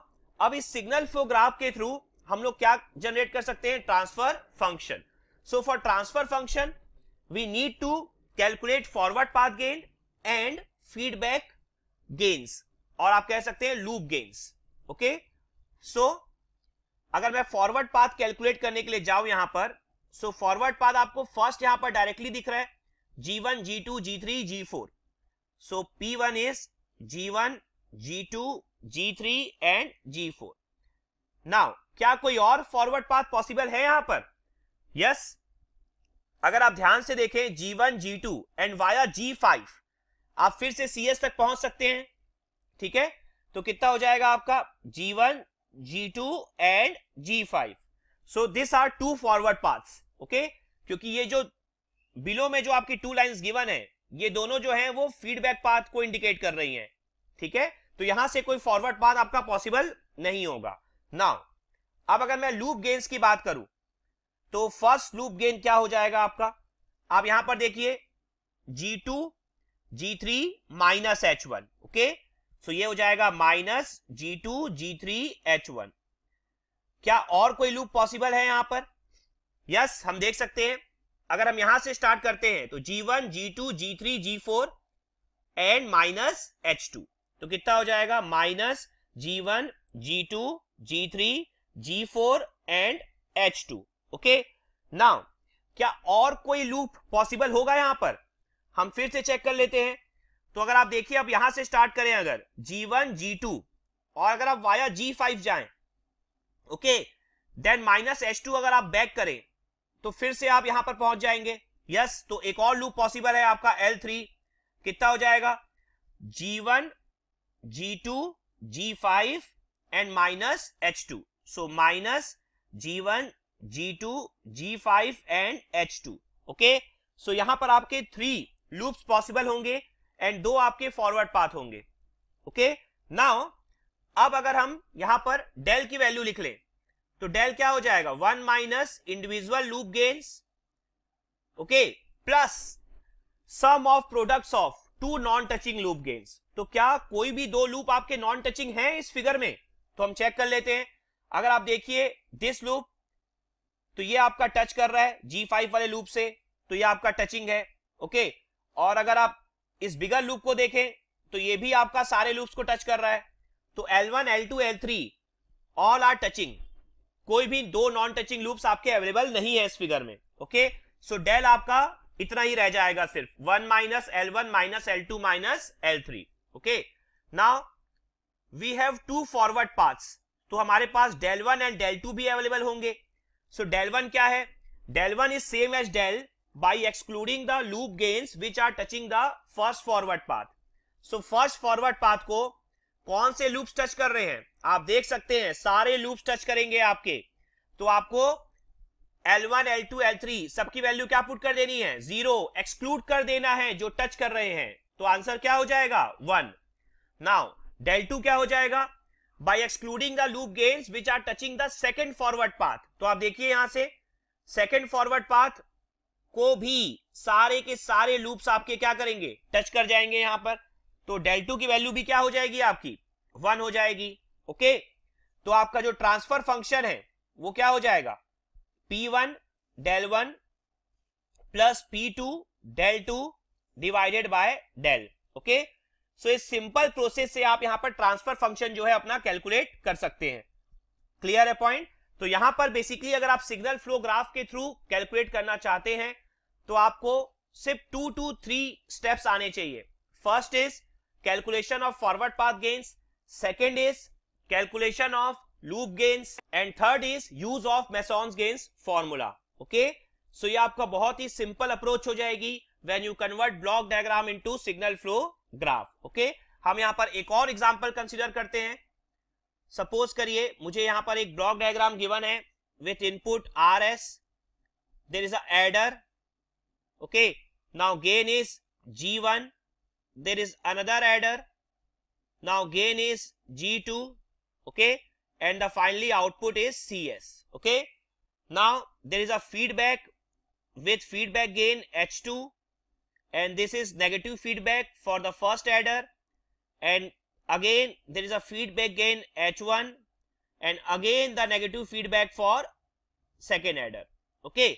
अब इस सिग्नल फ्लो ग्राफ के थ्रू हम लोग क्या जनरेट कर सकते हैं transfer function so for transfer function we need to calculate forward path gain and feedback gains और आप कह सकते हैं लूप गेन्स ओके सो अगर मैं फॉरवर्ड पाथ कैलकुलेट करने के लिए जाऊं यहां पर सो फॉरवर्ड पाथ आपको फर्स्ट यहां पर डायरेक्टली दिख रहा है G one G two G three G four so P one is G one G two G three and G four now क्या कोई और फॉरवर्ड पाथ पॉसिबल है यहां पर यस yes. अगर आप ध्यान से देखें G one G two and via G five आप फिर से सी एस तक पहुंच सकते हैं ठीक है तो कितना हो जाएगा आपका G1, G2 and G5. So these are two forward paths. Okay? क्योंकि ये जो बिलो में जो आपकी टू लाइंस गिवन है ये दोनों जो है वो फीडबैक पाथ को इंडिकेट कर रही हैं ठीक है तो यहां से कोई फॉरवर्ड पाथ आपका पॉसिबल नहीं होगा नाउ अब अगर मैं लूप गेन्स की बात करूं तो फर्स्ट लूप गेन क्या हो जाएगा आपका आप यहां पर देखिए G2 G3 minus H one okay so ये हो जाएगा minus G two G three H one क्या और कोई लूप पॉसिबल है यहां पर यस yes, हम देख सकते हैं अगर हम यहां से स्टार्ट करते हैं तो G one G two G three G four and minus H two तो कितना हो जाएगा minus G one G two G three G four and H two okay now क्या और कोई लूप पॉसिबल होगा यहां पर हम फिर से चेक कर लेते हैं तो अगर आप देखिए अब यहां से स्टार्ट करें अगर G1 G2 और अगर आप वाया G5 जाएं ओके देन माइनस एच अगर आप बैक करें तो फिर से आप यहां पर पहुंच जाएंगे यस yes, तो एक और लूप पॉसिबल है आपका L3 कितना हो जाएगा G1 G2 G5 and minus H two so minus G1 G2 G5 and H2 okay so यहां पर आपके थ्री लूप्स पॉसिबल होंगे एंड दो आपके फॉरवर्ड पाथ होंगे ओके okay? नाउ अब अगर हम यहां पर डेल की वैल्यू लिख ले तो डेल क्या हो जाएगा one minus individual loop gains okay plus sum of products of two non touching loop gains तो क्या कोई भी दो लूप आपके नॉन टचिंग हैं इस फिगर में तो हम चेक कर लेते हैं अगर आप देखिए दिस लूप तो ये आपका टच कर रहा है जी फाइव वाले लूप से तो ये आपका टचिंग है ओके okay? और अगर आप इस बिगर लूप को देखें तो ये भी आपका सारे लूप को टच कर रहा है तो L1, L2, L3 all are touching कोई भी दो नॉन टचिंग लूप्स आपके अवेलेबल नहीं है इस फिगर में ओके सो डेल आपका इतना ही रह जाएगा सिर्फ one minus L one minus L two minus L three okay now we have two forward paths तो हमारे पास del one and del two भी अवेलेबल होंगे सो डेल वन क्या है del one is same as del by excluding the loop gains which are touching the first forward path. So first forward path को कौन से loops touch कर रहे हैं आप देख सकते हैं सारे loops touch करेंगे आपके तो आपको L1, L2, L3 सबकी वैल्यू क्या पुट कर देनी है जीरो एक्सक्लूड कर देना है जो टच कर रहे हैं तो आंसर क्या हो जाएगा वन नाउ डेल टू क्या हो जाएगा by excluding the loop gains which are touching the second forward path तो आप देखिए यहां से सेकेंड फॉरवर्ड पाथ को भी सारे के सारे लूप्स आपके क्या करेंगे टच कर जाएंगे यहां पर तो डेल टू की वैल्यू भी क्या हो जाएगी आपकी वन हो जाएगी ओके तो आपका जो ट्रांसफर फंक्शन है वो क्या हो जाएगा P one del one plus P two del two divided by del okay so इस सिंपल प्रोसेस से आप यहां पर ट्रांसफर फंक्शन जो है अपना कैलकुलेट कर सकते हैं क्लियर है पॉइंट तो यहां पर बेसिकली अगर आप सिग्नल फ्लो ग्राफ के थ्रू कैलकुलेट करना चाहते हैं तो आपको सिर्फ टू टू थ्री स्टेप्स आने चाहिए first is calculation of forward path gains second is calculation of loop gains and third is use of Mason's gains formula okay so ये आपका बहुत ही सिंपल अप्रोच हो जाएगी when you convert block diagram into signal flow graph okay हम यहां पर एक और एग्जाम्पल कंसिडर करते हैं सपोज करिए मुझे यहां पर एक ब्लॉक डायग्राम गिवन है with input R S there is adder okay now gain is g1 there is another adder now gain is g2 okay and the finally output is cs okay now there is a feedback with feedback gain h2 and this is negative feedback for the first adder and again there is a feedback gain h1 and again the negative feedback for second adder okay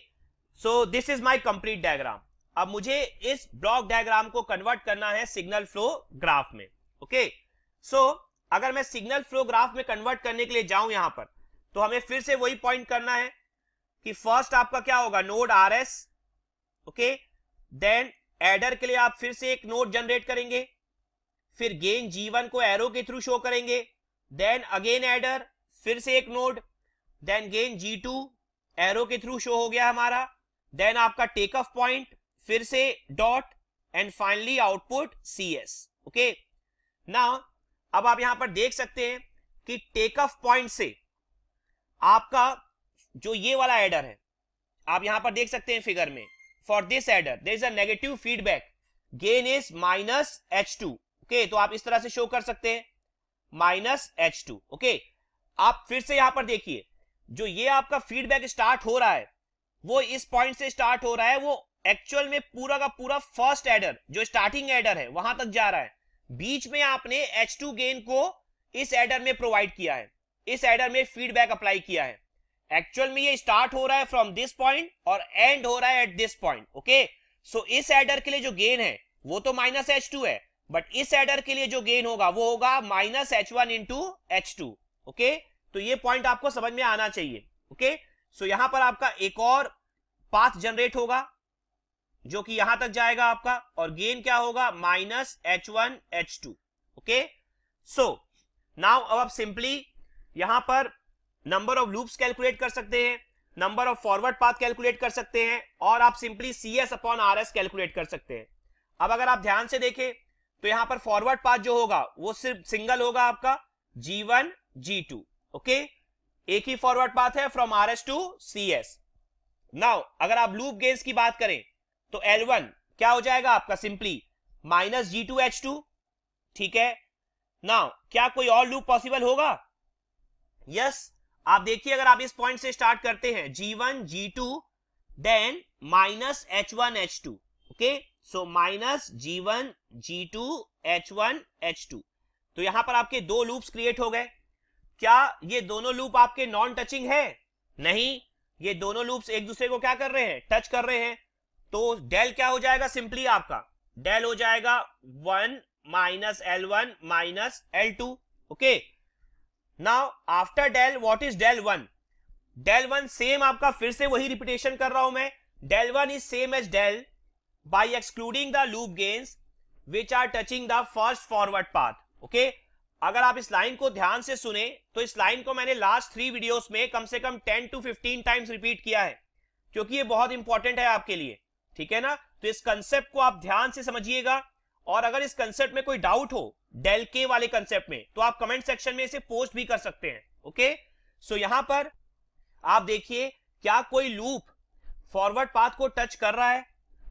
so this is my complete diagram अब मुझे इस block diagram को convert करना है signal flow graph में okay okay? So so, अगर मैं सिग्नल फ्लो ग्राफ में कन्वर्ट करने के लिए जाऊं यहां पर तो हमें फिर से वही पॉइंट करना है कि फर्स्ट आपका क्या होगा node R S okay then adder के लिए आप फिर से एक नोड जनरेट करेंगे फिर गेन जीवन को एरो के थ्रू शो करेंगे देन अगेन एडर फिर से एक node then gain G two arrow के थ्रू शो हो गया हमारा देन आपका टेक ऑफ पॉइंट फिर से dot and finally output C S okay ना अब आप यहां पर देख सकते हैं कि टेक ऑफ पॉइंट से आपका जो ये वाला एडर है आप यहां पर देख सकते हैं फिगर में for this adder there is a negative feedback gain is minus H two okay तो आप इस तरह से शो कर सकते हैं माइनस एच टू ओके आप फिर से यहां पर देखिए जो ये आपका फीडबैक स्टार्ट हो रहा है वो इस पॉइंट से स्टार्ट हो रहा है वो एक्चुअल में पूरा का पूरा फर्स्ट एडर जो स्टार्टिंग एडर है वहां तक जा रहा है बीच में आपने एच टू गेन को इस एडर में प्रोवाइड किया है इस एडर में फीडबैक अप्लाई किया है एक्चुअल में ये स्टार्ट हो रहा है फ्रॉम दिस पॉइंट और एंड हो रहा है at this point okay so इस एडर के लिए जो गेन है वो तो माइनस एच टू है बट इस एडर के लिए जो गेन होगा वो होगा minus H one into H two okay तो ये पॉइंट आपको समझ में आना चाहिए ओके okay? सो so यहां पर आपका एक और पाथ जनरेट होगा जो कि यहां तक जाएगा आपका और गेन क्या होगा minus H one H two okay so now अब आप सिंपली यहां पर नंबर ऑफ लूप्स कैलकुलेट कर सकते हैं number of forward path calculate कर सकते हैं और आप simply C S upon are S calculate कर सकते हैं अब अगर आप ध्यान से देखें तो यहां पर फॉरवर्ड पाथ जो होगा वो सिर्फ सिंगल होगा आपका G one G two okay एक ही फॉरवर्ड पाथ है from R S to C S now अगर आप लूप गेंस की बात करें तो L1 क्या हो जाएगा आपका simply minus G two H two ठीक है नाउ क्या कोई और लूप पॉसिबल होगा यस yes, आप देखिए अगर आप इस पॉइंट से स्टार्ट करते हैं G1 G2 then minus H one H two okay so minus G one G two H one H two तो यहां पर आपके दो लूप्स क्रिएट हो गए क्या ये दोनों लूप आपके नॉन टचिंग है नहीं ये दोनों लूप्स एक दूसरे को क्या कर रहे हैं टच कर रहे हैं तो डेल क्या हो जाएगा सिंपली आपका डेल हो जाएगा one minus L one minus L two okay now after del what is del one del one same आपका फिर से वही रिपीटेशन कर रहा हूं मैं del one is same as del by excluding the loop gains which are touching the first forward path okay अगर आप इस लाइन को ध्यान से सुने तो इस लाइन को मैंने लास्ट थ्री वीडियोस में कम से कम ten to fifteen times repeat किया है क्योंकि ये बहुत इंपॉर्टेंट है आपके लिए ठीक है ना तो इस कंसेप्ट को आप ध्यान से समझिएगा और अगर इस कंसेप्ट में कोई डाउट हो डेल के वाले कंसेप्ट में तो आप कमेंट सेक्शन में इसे पोस्ट भी कर सकते हैं ओके सो यहां पर आप देखिए क्या कोई लूप फॉरवर्ड पाथ को टच कर रहा है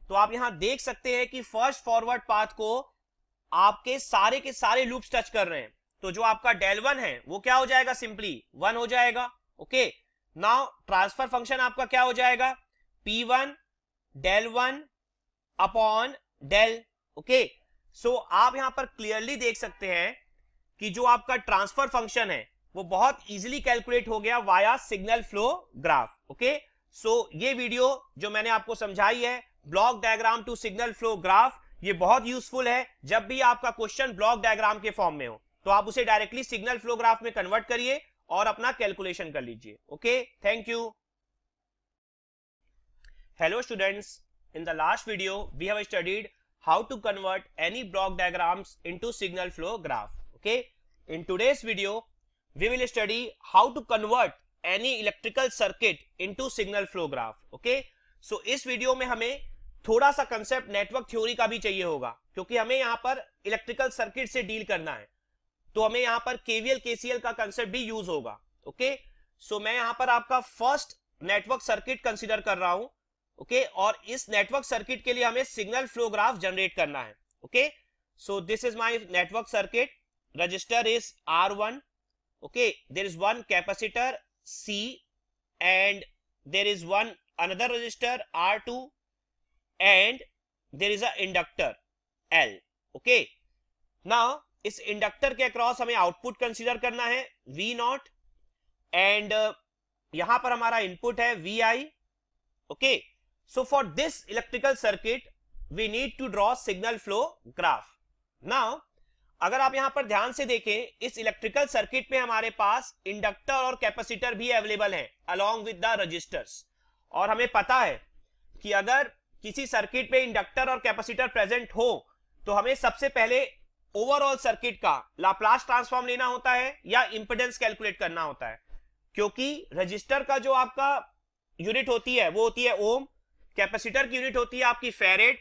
तो आप यहां देख सकते हैं कि फर्स्ट फॉरवर्ड पाथ को आपके सारे के सारे लूप्स टच कर रहे हैं तो जो आपका डेल वन है वो क्या हो जाएगा सिंपली वन हो जाएगा ओके नाउ ट्रांसफर फंक्शन आपका क्या हो जाएगा P one del one upon del okay so आप यहां पर क्लियरली देख सकते हैं कि जो आपका ट्रांसफर फंक्शन है वो बहुत इजीली कैलकुलेट हो गया via signal flow graph okay so ये वीडियो जो मैंने आपको समझाई है block diagram to signal flow graph ये बहुत यूजफुल है जब भी आपका क्वेश्चन ब्लॉक डायग्राम के फॉर्म में हो तो आप उसे डायरेक्टली सिग्नल फ्लोग्राफ में कन्वर्ट करिए और अपना कैलकुलेशन कर लीजिए okay thank you hello students in the last video we have studied how to convert any block diagrams into signal flow graph okay in today's video we will study how to convert any electrical circuit into signal flow graph okay so इस video में हमें थोड़ा सा concept network theory का भी चाहिए होगा क्योंकि हमें यहाँ पर इलेक्ट्रिकल सर्किट से डील करना है तो हमें यहां पर केवीएल केसीएल का कंसेप्ट भी यूज होगा ओके सो मैं यहां पर आपका फर्स्ट नेटवर्क सर्किट कंसिडर कर रहा हूं ओके okay? और इस नेटवर्क सर्किट के लिए हमें सिग्नल फ्लोग्राफ जनरेट करना है okay so this is my network circuit resistor is R one okay there is one capacitor C and there is one another resistor R two and there is a inductor L okay now इस inductor के across हमें output consider करना है V not and uh, यहां पर हमारा input है V I okay so for this electrical circuit we need to draw signal flow graph now अगर आप यहां पर ध्यान से देखें इस इलेक्ट्रिकल सर्किट में हमारे पास इंडक्टर और कैपेसिटर भी अवेलेबल हैं अलोंग विद द रजिस्टर्स और हमें पता है कि अगर किसी सर्किट में इंडक्टर और कैपेसिटर प्रेजेंट हो तो हमें सबसे पहले ओवरऑल सर्किट का लाप्लास ट्रांसफॉर्म लेना होता है या इंपिडेंस कैलकुलेट करना होता है क्योंकि रजिस्टर का जो आपका यूनिट होती है वो होती है ओम कैपेसिटर की यूनिट होती है आपकी फेरेट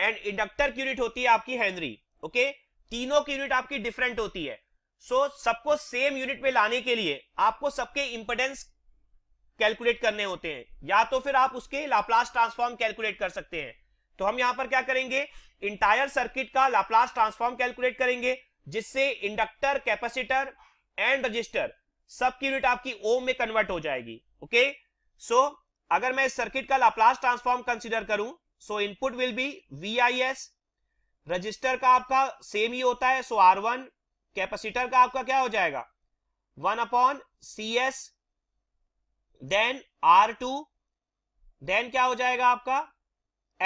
एंड इंडक्टर की यूनिट होती है आपकी हेनरी ओके तीनों की यूनिट आपकी डिफरेंट होती है सो so, सबको सेम यूनिट में लाने के लिए आपको सबके इंपडेंस कैलकुलेट करने होते हैं या तो फिर आप उसके लाप्लास ट्रांसफॉर्म कैलकुलेट कर सकते हैं तो हम यहां पर क्या करेंगे इंटायर सर्किट का लाप्लास ट्रांसफॉर्म कैलकुलेट करेंगे जिससे इंडक्टर कैपेसिटर एंड रजिस्टर सबकी यूनिट आपकी ओम में कन्वर्ट हो जाएगी ओके सो अगर मैं सर्किट का लाप्लास ट्रांसफॉर्म कंसिडर करूं so input will be V I S resistor का आपका सेम ही होता है सो आर वन कैपेसिटर का आपका क्या हो जाएगा one upon C S then R two then क्या हो जाएगा आपका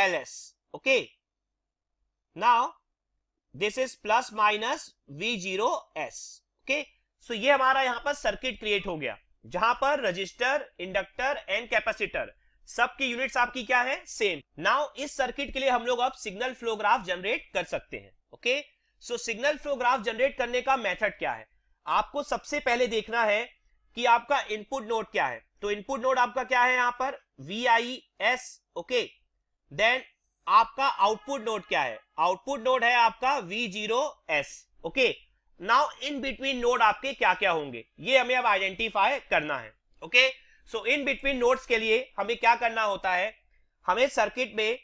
L S okay now this is plus minus V zero S okay so ये हमारा यहां पर सर्किट क्रिएट हो गया जहां पर रजिस्टर इंडक्टर एंड कैपेसिटर सबकी यूनिट्स आपकी क्या है सेम नाउ इस सर्किट के लिए हम लोग अब सिग्नल फ्लोग्राफ जनरेट कर सकते हैं okay so signal flow graph generate करने का मेथड क्या है आपको सबसे पहले देखना है कि आपका इनपुट नोड क्या है तो इनपुट नोड आपका क्या है यहां पर V I S okay then आपका आउटपुट नोड क्या है आउटपुट नोड है आपका V zero S okay now in between node आपके क्या क्या होंगे ये हमें अब आइडेंटिफाई करना है okay so in between nodes के लिए हमें क्या करना होता है हमें सर्किट में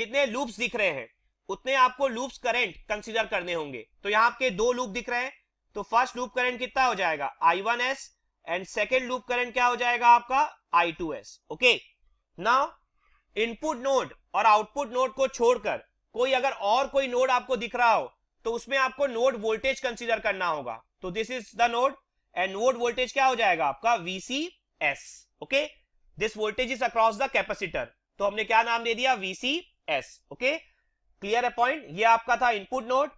जितने लूप्स दिख रहे हैं उतने आपको लूप्स करंट कंसीडर करने होंगे तो यहां आपके दो लूप दिख रहे हैं तो फर्स्ट लूप करंट कितना हो जाएगा I one S and second loop current क्या हो जाएगा आपका I two S okay now input node और आउटपुट नोड को छोड़कर कोई अगर और कोई नोड आपको दिख रहा हो तो उसमें आपको नोड वोल्टेज कंसीडर करना होगा तो this is the node and node voltage क्या हो जाएगा आपका S okay this voltage is across the capacitor तो हमने क्या नाम दे दिया एस ओके क्लियर है पॉइंट ये आपका था input node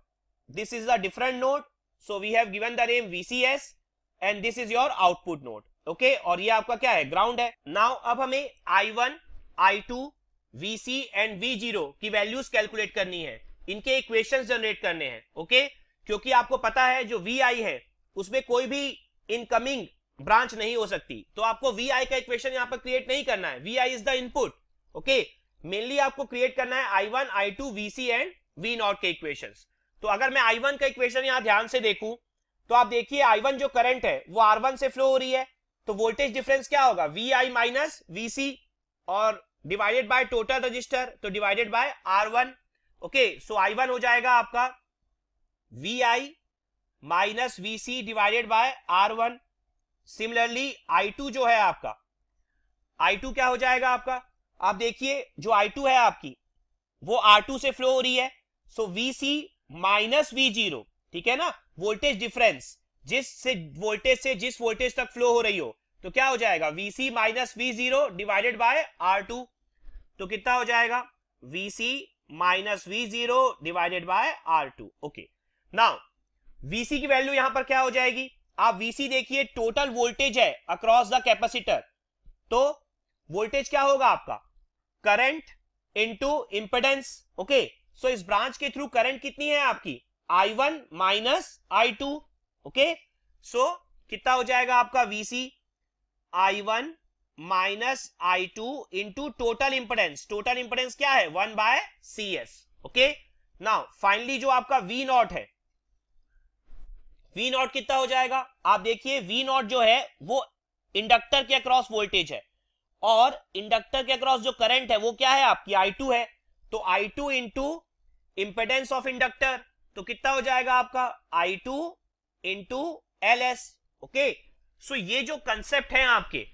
this is the different node so we have given the name S and this is your output node okay और ये आपका क्या है ग्राउंड है नाउ अब हमें I one I two V C and V zero की values calculate करनी है इनके इक्वेशंस जनरेट करने हैं ओके क्योंकि आपको पता है जो वी आई है उसमें कोई भी इनकमिंग ब्रांच नहीं हो सकती तो आपको वी आई का इक्वेशन यहां पर क्रिएट नहीं करना है VI I is the input okay mainly आपको क्रिएट करना है I one I two V C and V naught के इक्वेशन तो अगर मैं आई वन का इक्वेशन यहां ध्यान से देखू तो आप देखिए आई वन जो करंट है वो आर वन से फ्लो हो रही है तो वोल्टेज डिफरेंस क्या होगा V I minus V C और डिवाइडेड बाय टोटल रजिस्टर तो divided by R one okay so I one हो जाएगा आपका we I minus V C divided by R one similarly I two जो है आपका आई टू क्या हो जाएगा आपका आप देखिए जो आई टू है आपकी वो आर टू से फ्लो हो रही है so V C minus V zero ठीक है ना वोल्टेज डिफरेंस जिस से वोल्टेज से जिस वोल्टेज तक फ्लो हो रही हो तो क्या हो जाएगा VC minus V zero divided by R two तो कितना हो जाएगा VC minus V zero divided by R two okay now VC की वैल्यू यहां पर क्या हो जाएगी आप VC देखिए टोटल वोल्टेज है अक्रॉस द कैपेसिटर तो वोल्टेज क्या होगा आपका current into impedance okay so इस ब्रांच के थ्रू करंट कितनी है आपकी I1 one minus I okay सो कितना हो जाएगा आपका VC I one minus I two into total impedance total impedance क्या है one by C S okay now finally जो आपका वी नॉट है वी नॉट कितना हो जाएगा आप देखिए वी नॉट जो है वो इंडक्टर के अक्रॉस वोल्टेज है और इंडक्टर के अक्रॉस जो करंट है वो क्या है आपकी आई टू है तो I two into impedance of inductor तो कितना हो जाएगा आपका I two into L S okay so ये जो कंसेप्ट है आपके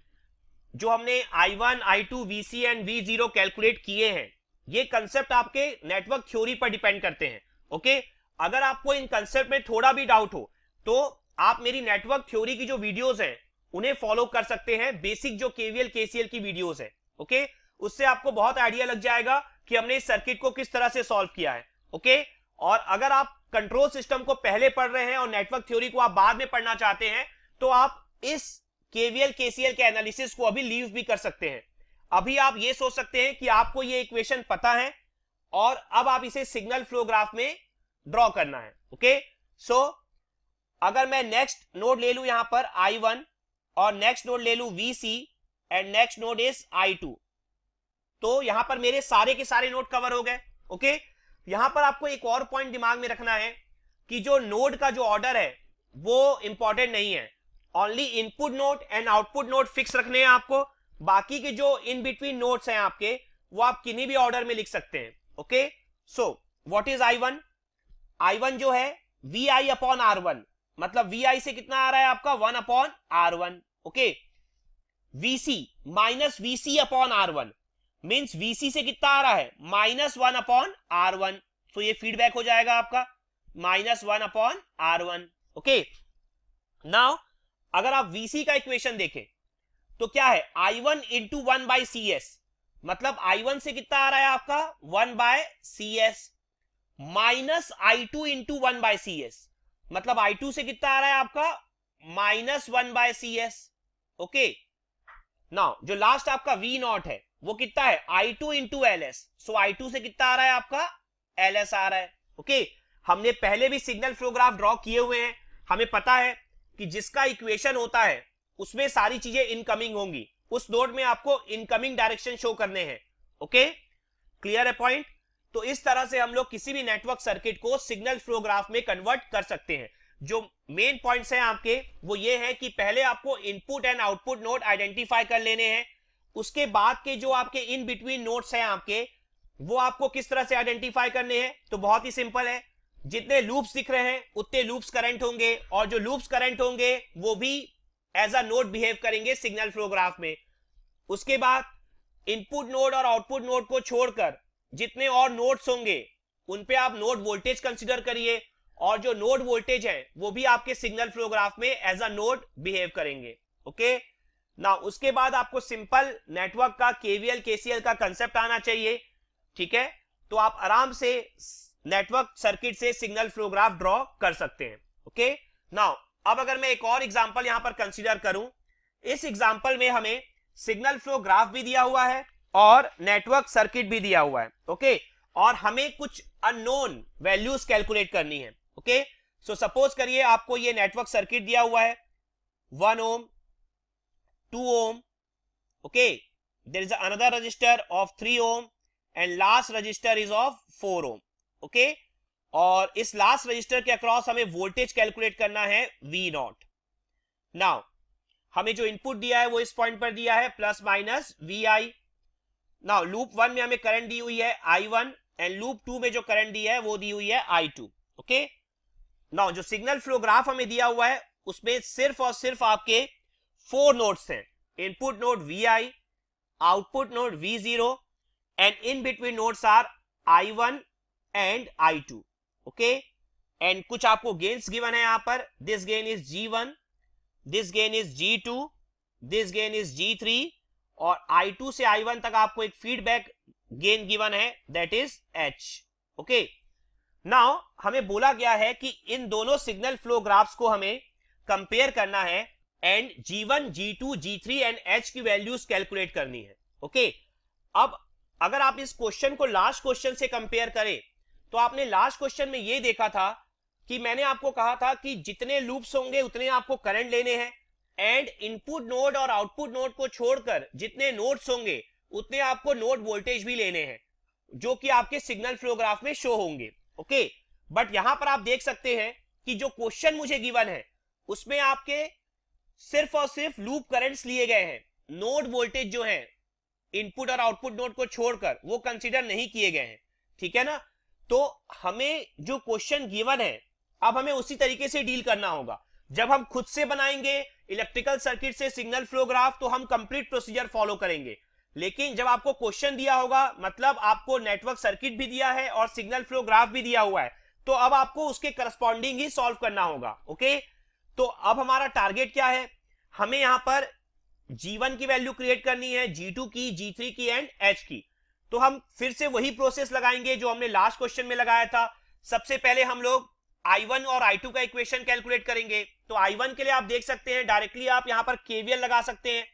जो हमने I one I two V C and V zero calculate किए हैं ये कंसेप्ट आपके नेटवर्क थ्योरी पर डिपेंड करते हैं ओके अगर आपको इन कंसेप्ट में थोड़ा भी डाउट हो तो आप मेरी नेटवर्क थ्योरी की जो वीडियोस हैं उन्हें फॉलो कर सकते हैं बेसिक जो केवीएल केसीएल की वीडियोस है ओके उससे आपको बहुत आइडिया लग जाएगा कि हमने इस सर्किट को किस तरह से सॉल्व किया है ओके और अगर आप कंट्रोल सिस्टम को पहले पढ़ रहे हैं और नेटवर्क थ्योरी को आप बाद में पढ़ना चाहते हैं तो आप इस केवीएल केसीएल के एनालिसिस को अभी लीव भी कर सकते हैं अभी आप ये सोच सकते हैं कि आपको ये इक्वेशन पता है और अब आप इसे सिग्नल फ्लो ग्राफ में ड्रॉ करना है ओके सो so, अगर मैं नेक्स्ट नोड ले लू यहां पर आई वन और नेक्स्ट नोड ले लू V C and next node is I two तो यहां पर मेरे सारे के सारे नोड कवर हो गए ओके यहां पर आपको एक और पॉइंट दिमाग में रखना है कि जो नोड का जो ऑर्डर है वो इंपॉर्टेंट नहीं है only input node and output node fix रखने हैं आपको बाकी के जो इन बिटवीन नोट्स हैं आपके वो आप किन्हीं भी ऑर्डर में लिख सकते हैं okay so what is I one I one जो है V I upon R one मतलब वी आई से कितना आ रहा है आपका one upon R one okay V C minus V C upon R one means V C से कितना आ रहा है minus one upon R one so ये फीडबैक हो जाएगा आपका minus one upon R one okay now अगर आप VC का इक्वेशन देखें तो क्या है I one into one by C S मतलब आई वन से कितना आ रहा है आपका one by C S minus I two into one C S मतलब आई टू से कितना आ रहा है आपका minus one by C S okay ना जो लास्ट आपका वी नॉट है वो कितना है I two into L S so I two से कितना आ रहा है आपका एल एस आ रहा है ओके okay? हमने पहले भी सिग्नल फ्लोग्राफ ड्रॉ किए हुए हैं हमें पता है कि जिसका इक्वेशन होता है उसमें सारी चीजें इनकमिंग होंगी उस नोड में आपको इनकमिंग डायरेक्शन शो करने हैं ओके क्लियर है पॉइंट तो इस तरह से हम लोग किसी भी नेटवर्क सर्किट को सिग्नल फ्लोग्राफ में कन्वर्ट कर सकते हैं जो मेन पॉइंट्स हैं आपके वो ये है कि पहले आपको input and output node identify कर लेने हैं उसके बाद के जो आपके इन बिटवीन नोट्स हैं आपके वो आपको किस तरह से आइडेंटिफाई करने हैं तो बहुत ही सिंपल है जितने लूप्स दिख रहे हैं उतने लूप्स करंट होंगे और जो लूप्स करंट होंगे वो भी एज अ नोड बिहेव करेंगे सिग्नल फ्लोग्राफ में उसके बाद इनपुट नोड और आउटपुट नोड को छोड़कर जितने और नोड्स होंगे उन पे आप नोड वोल्टेज कंसिडर करिए और जो नोड वोल्टेज है वो भी आपके सिग्नल फ्लोग्राफ में एज अ नोड बिहेव करेंगे ओके ना उसके बाद आपको सिंपल नेटवर्क का केवीएल केसीएल का कंसेप्ट आना चाहिए ठीक है तो आप आराम से नेटवर्क सर्किट से सिग्नल फ्लोग्राफ ड्रॉ कर सकते हैं ओके नाउ अब अगर मैं एक और एग्जांपल यहां पर कंसीडर करूं इस एग्जांपल में हमें सिग्नल फ्लो ग्राफ भी दिया हुआ है और नेटवर्क सर्किट भी दिया हुआ है ओके और हमें कुछ अननोन वैल्यूज कैलकुलेट करनी है ओके सो सपोज करिए आपको ये नेटवर्क सर्किट दिया हुआ है one ohm two ohm okay there is another resistor of three ohm and last resistor is of four ohm okay और इस लास्ट रजिस्टर के अक्रॉस हमें वोल्टेज कैलकुलेट करना है वी नॉट नाउ हमें जो इनपुट दिया है वो इस पॉइंट पर दिया है plus minus V I now loop one में हमें करंट दी हुई है I one and loop two में जो करंट दी है वो दी हुई है आई टू ओके नाउ जो सिग्नल फ्लोग्राफ हमें दिया हुआ है उसमें सिर्फ और सिर्फ आपके फोर नोट्स हैं input node V I output node V zero and in between nodes are I one and I two okay and कुछ आपको गेन्स गिवन है यहां पर this gain is G one this gain is G two this gain is G three और I two से I one तक आपको एक फीडबैक गेन गिवन है that is H okay now हमें बोला गया है कि इन दोनों सिग्नल फ्लो ग्राफ्स को हमें कंपेयर करना है and G G one two G three and H की वैल्यूज कैलकुलेट करनी है ओके okay? अब अगर आप इस क्वेश्चन को लास्ट क्वेश्चन से कंपेयर करें तो आपने लास्ट क्वेश्चन में ये देखा था कि मैंने आपको कहा था कि जितने लूप्स होंगे उतने आपको करंट लेने हैं एंड इनपुट नोड और आउटपुट नोड को छोड़कर जितने नोड्स होंगे उतने आपको नोड वोल्टेज भी लेने हैं जो कि आपके सिग्नल फ्लोग्राफ में शो होंगे ओके बट यहां पर आप देख सकते हैं कि जो क्वेश्चन मुझे गिवन है उसमें आपके सिर्फ और सिर्फ लूप करंट्स लिए गए हैं नोड वोल्टेज जो है इनपुट और आउटपुट नोड को छोड़कर वो कंसिडर नहीं किए गए हैं ठीक है ना तो हमें जो क्वेश्चन गिवन है अब हमें उसी तरीके से डील करना होगा जब हम खुद से बनाएंगे इलेक्ट्रिकल सर्किट से सिग्नल फ्लोग्राफ तो हम कंप्लीट प्रोसीजर फॉलो करेंगे लेकिन जब आपको क्वेश्चन दिया होगा मतलब आपको नेटवर्क सर्किट भी दिया है और सिग्नल फ्लो ग्राफ भी दिया हुआ है तो अब आपको उसके करस्पॉन्डिंग ही सॉल्व करना होगा ओके तो अब हमारा टारगेट क्या है हमें यहां पर जीवन की वैल्यू क्रिएट करनी है जी की जी की एंड एच की तो हम फिर से वही प्रोसेस लगाएंगे जो हमने लास्ट क्वेश्चन में लगाया था सबसे पहले हम लोग I1 और I2 का इक्वेशन कैलकुलेट करेंगे तो I1 के लिए आप देख सकते हैं डायरेक्टली आप यहां पर केवीएल लगा सकते हैं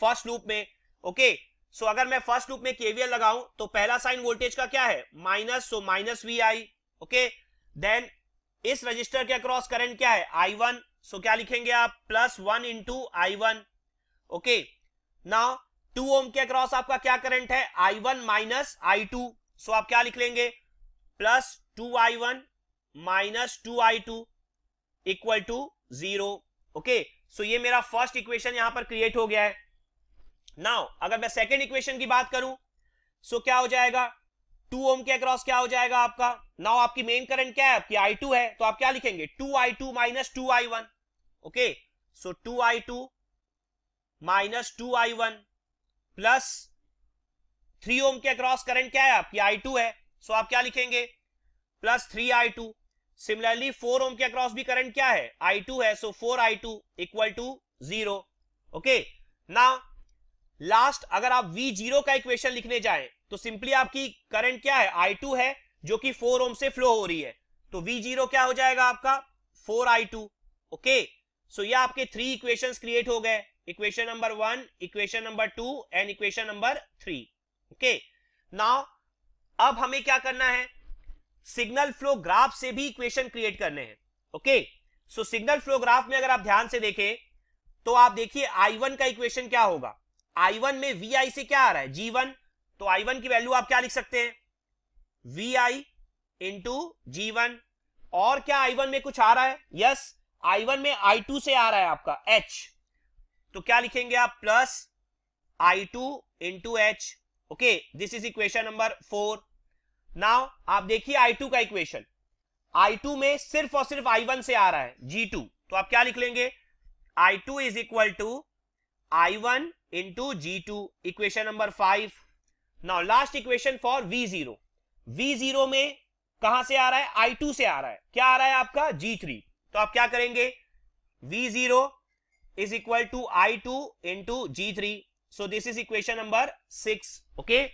फर्स्ट लूप में ओके सो अगर मैं फर्स्ट लूप में केवीएल लगाऊं तो पहला साइन वोल्टेज का क्या है minus so minus V I okay then इस रजिस्टर के अक्रॉस करंट क्या है आई वन सो क्या लिखेंगे आप plus one into I one okay now two ohm के अक्रॉस आपका क्या करंट है I one minus I two so आप क्या लिख लेंगे plus two I one minus two I two equal to zero okay so ये मेरा फर्स्ट इक्वेशन यहां पर क्रिएट हो गया है नाउ अगर मैं सेकेंड इक्वेशन की बात करूं सो so क्या हो जाएगा टू ओम के अक्रॉस क्या हो जाएगा आपका नाउ आपकी मेन करंट क्या है आपकी आई टू है तो आप क्या लिखेंगे two I two minus two I one okay so two I two minus two I one plus three ohm के अक्रॉस करंट क्या है आपकी आई टू है सो आप क्या लिखेंगे plus three I two similarly four ohm के अक्रॉस भी करंट क्या है आई टू है so four I two equal to zero okay ना लास्ट अगर आप वी जीरो का इक्वेशन लिखने जाए तो सिंपली आपकी करंट क्या है आई टू है जो कि फोर ओम से फ्लो हो रही है तो वी जीरो क्या हो जाएगा आपका four I two okay so ये आपके थ्री इक्वेशंस क्रिएट हो गए equation number one equation number two and equation number three okay now अब हमें क्या करना है सिग्नल फ्लो ग्राफ से भी इक्वेशन क्रिएट करने हैं okay so signal flow graph में अगर आप ध्यान से देखें तो आप देखिए आई वन का इक्वेशन क्या होगा आई वन में वी आई से क्या आ रहा है G1 तो आई वन की वैल्यू आप क्या लिख सकते हैं V I into G one और क्या आई वन में कुछ आ रहा है यस आई वन में आई टू से आ रहा है आपका एच तो क्या लिखेंगे आप plus I two into H okay this is equation number four now आप देखिए आई टू का इक्वेशन आई टू में सिर्फ और सिर्फ आई वन से आ रहा है जी टू तो आप क्या लिख लेंगे I two is equal to I one into G two equation number five now last equation for V zero V zero में कहा से आ रहा है आई टू से आ रहा है क्या आ रहा है आपका जी थ्री तो आप क्या करेंगे V zero is equal to I2 into G3. So this is equation number six okay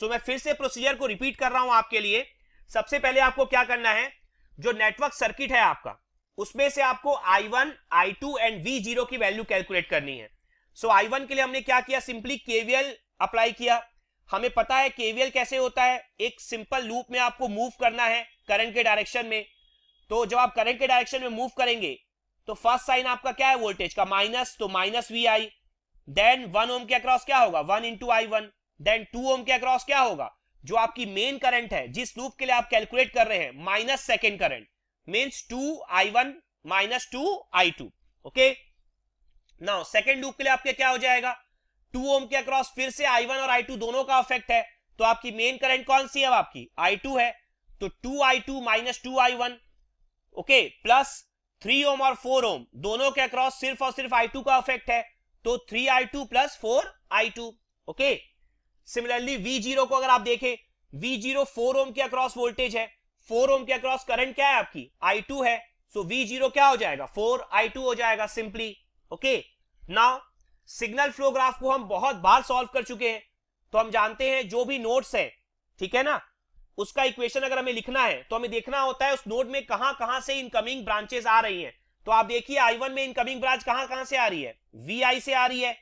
so मैं फिर से प्रोसीजर को रिपीट कर रहा हूं आपके लिए सबसे पहले आपको क्या करना है जो नेटवर्क सर्किट है आपका उसमें से आपको I1, I2 एंड V0 की वैल्यू कैलकुलेट करनी है सो so, I1 के लिए हमने क्या किया सिंपली केवीएल अप्लाई किया हमें पता है केवीएल कैसे होता है एक सिंपल लूप में आपको मूव करना है करंट के डायरेक्शन में तो जब आप करंट के डायरेक्शन में मूव करेंगे तो फर्स्ट साइन आपका क्या है वोल्टेज का माइनस तो minus V I then one ohm के अक्रॉस क्या होगा one into I one then two ohm के अक्रॉस क्या होगा जो आपकी मेन करंट है जिस लूप के लिए आप कैलकुलेट कर रहे हैं minus second current means two I one minus two I two okay now second loop के लिए आपके क्या हो जाएगा टू ओम के अक्रॉस फिर से आई वन और आई टू दोनों का अफेक्ट है तो आपकी मेन करंट कौन सी है आपकी आई टू है तो two I two minus two I one okay plus three ohm और फोर ओम दोनों के अक्रॉस सिर्फ और सिर्फ आई टू का इफेक्ट है तो three I two plus four I two okay similarly V zero को अगर आप देखें वी जीरो फोर ओम के अक्रॉस वोल्टेज है फोर ओम के अक्रॉस करंट क्या है आपकी आई टू है सो वी जीरो क्या हो जाएगा फोर आई टू हो जाएगा simply okay now signal flow graph को हम बहुत बार सॉल्व कर चुके हैं तो हम जानते हैं जो भी नोट्स है ठीक है ना उसका इक्वेशन अगर हमें लिखना है तो हमें देखना होता है उस नोड में कहां कहां से इनकमिंग ब्रांचेस आ रही हैं तो आप देखिए आई वन में इनकमिंग ब्रांच कहां कहां से आ रही है वी आई से आ रही है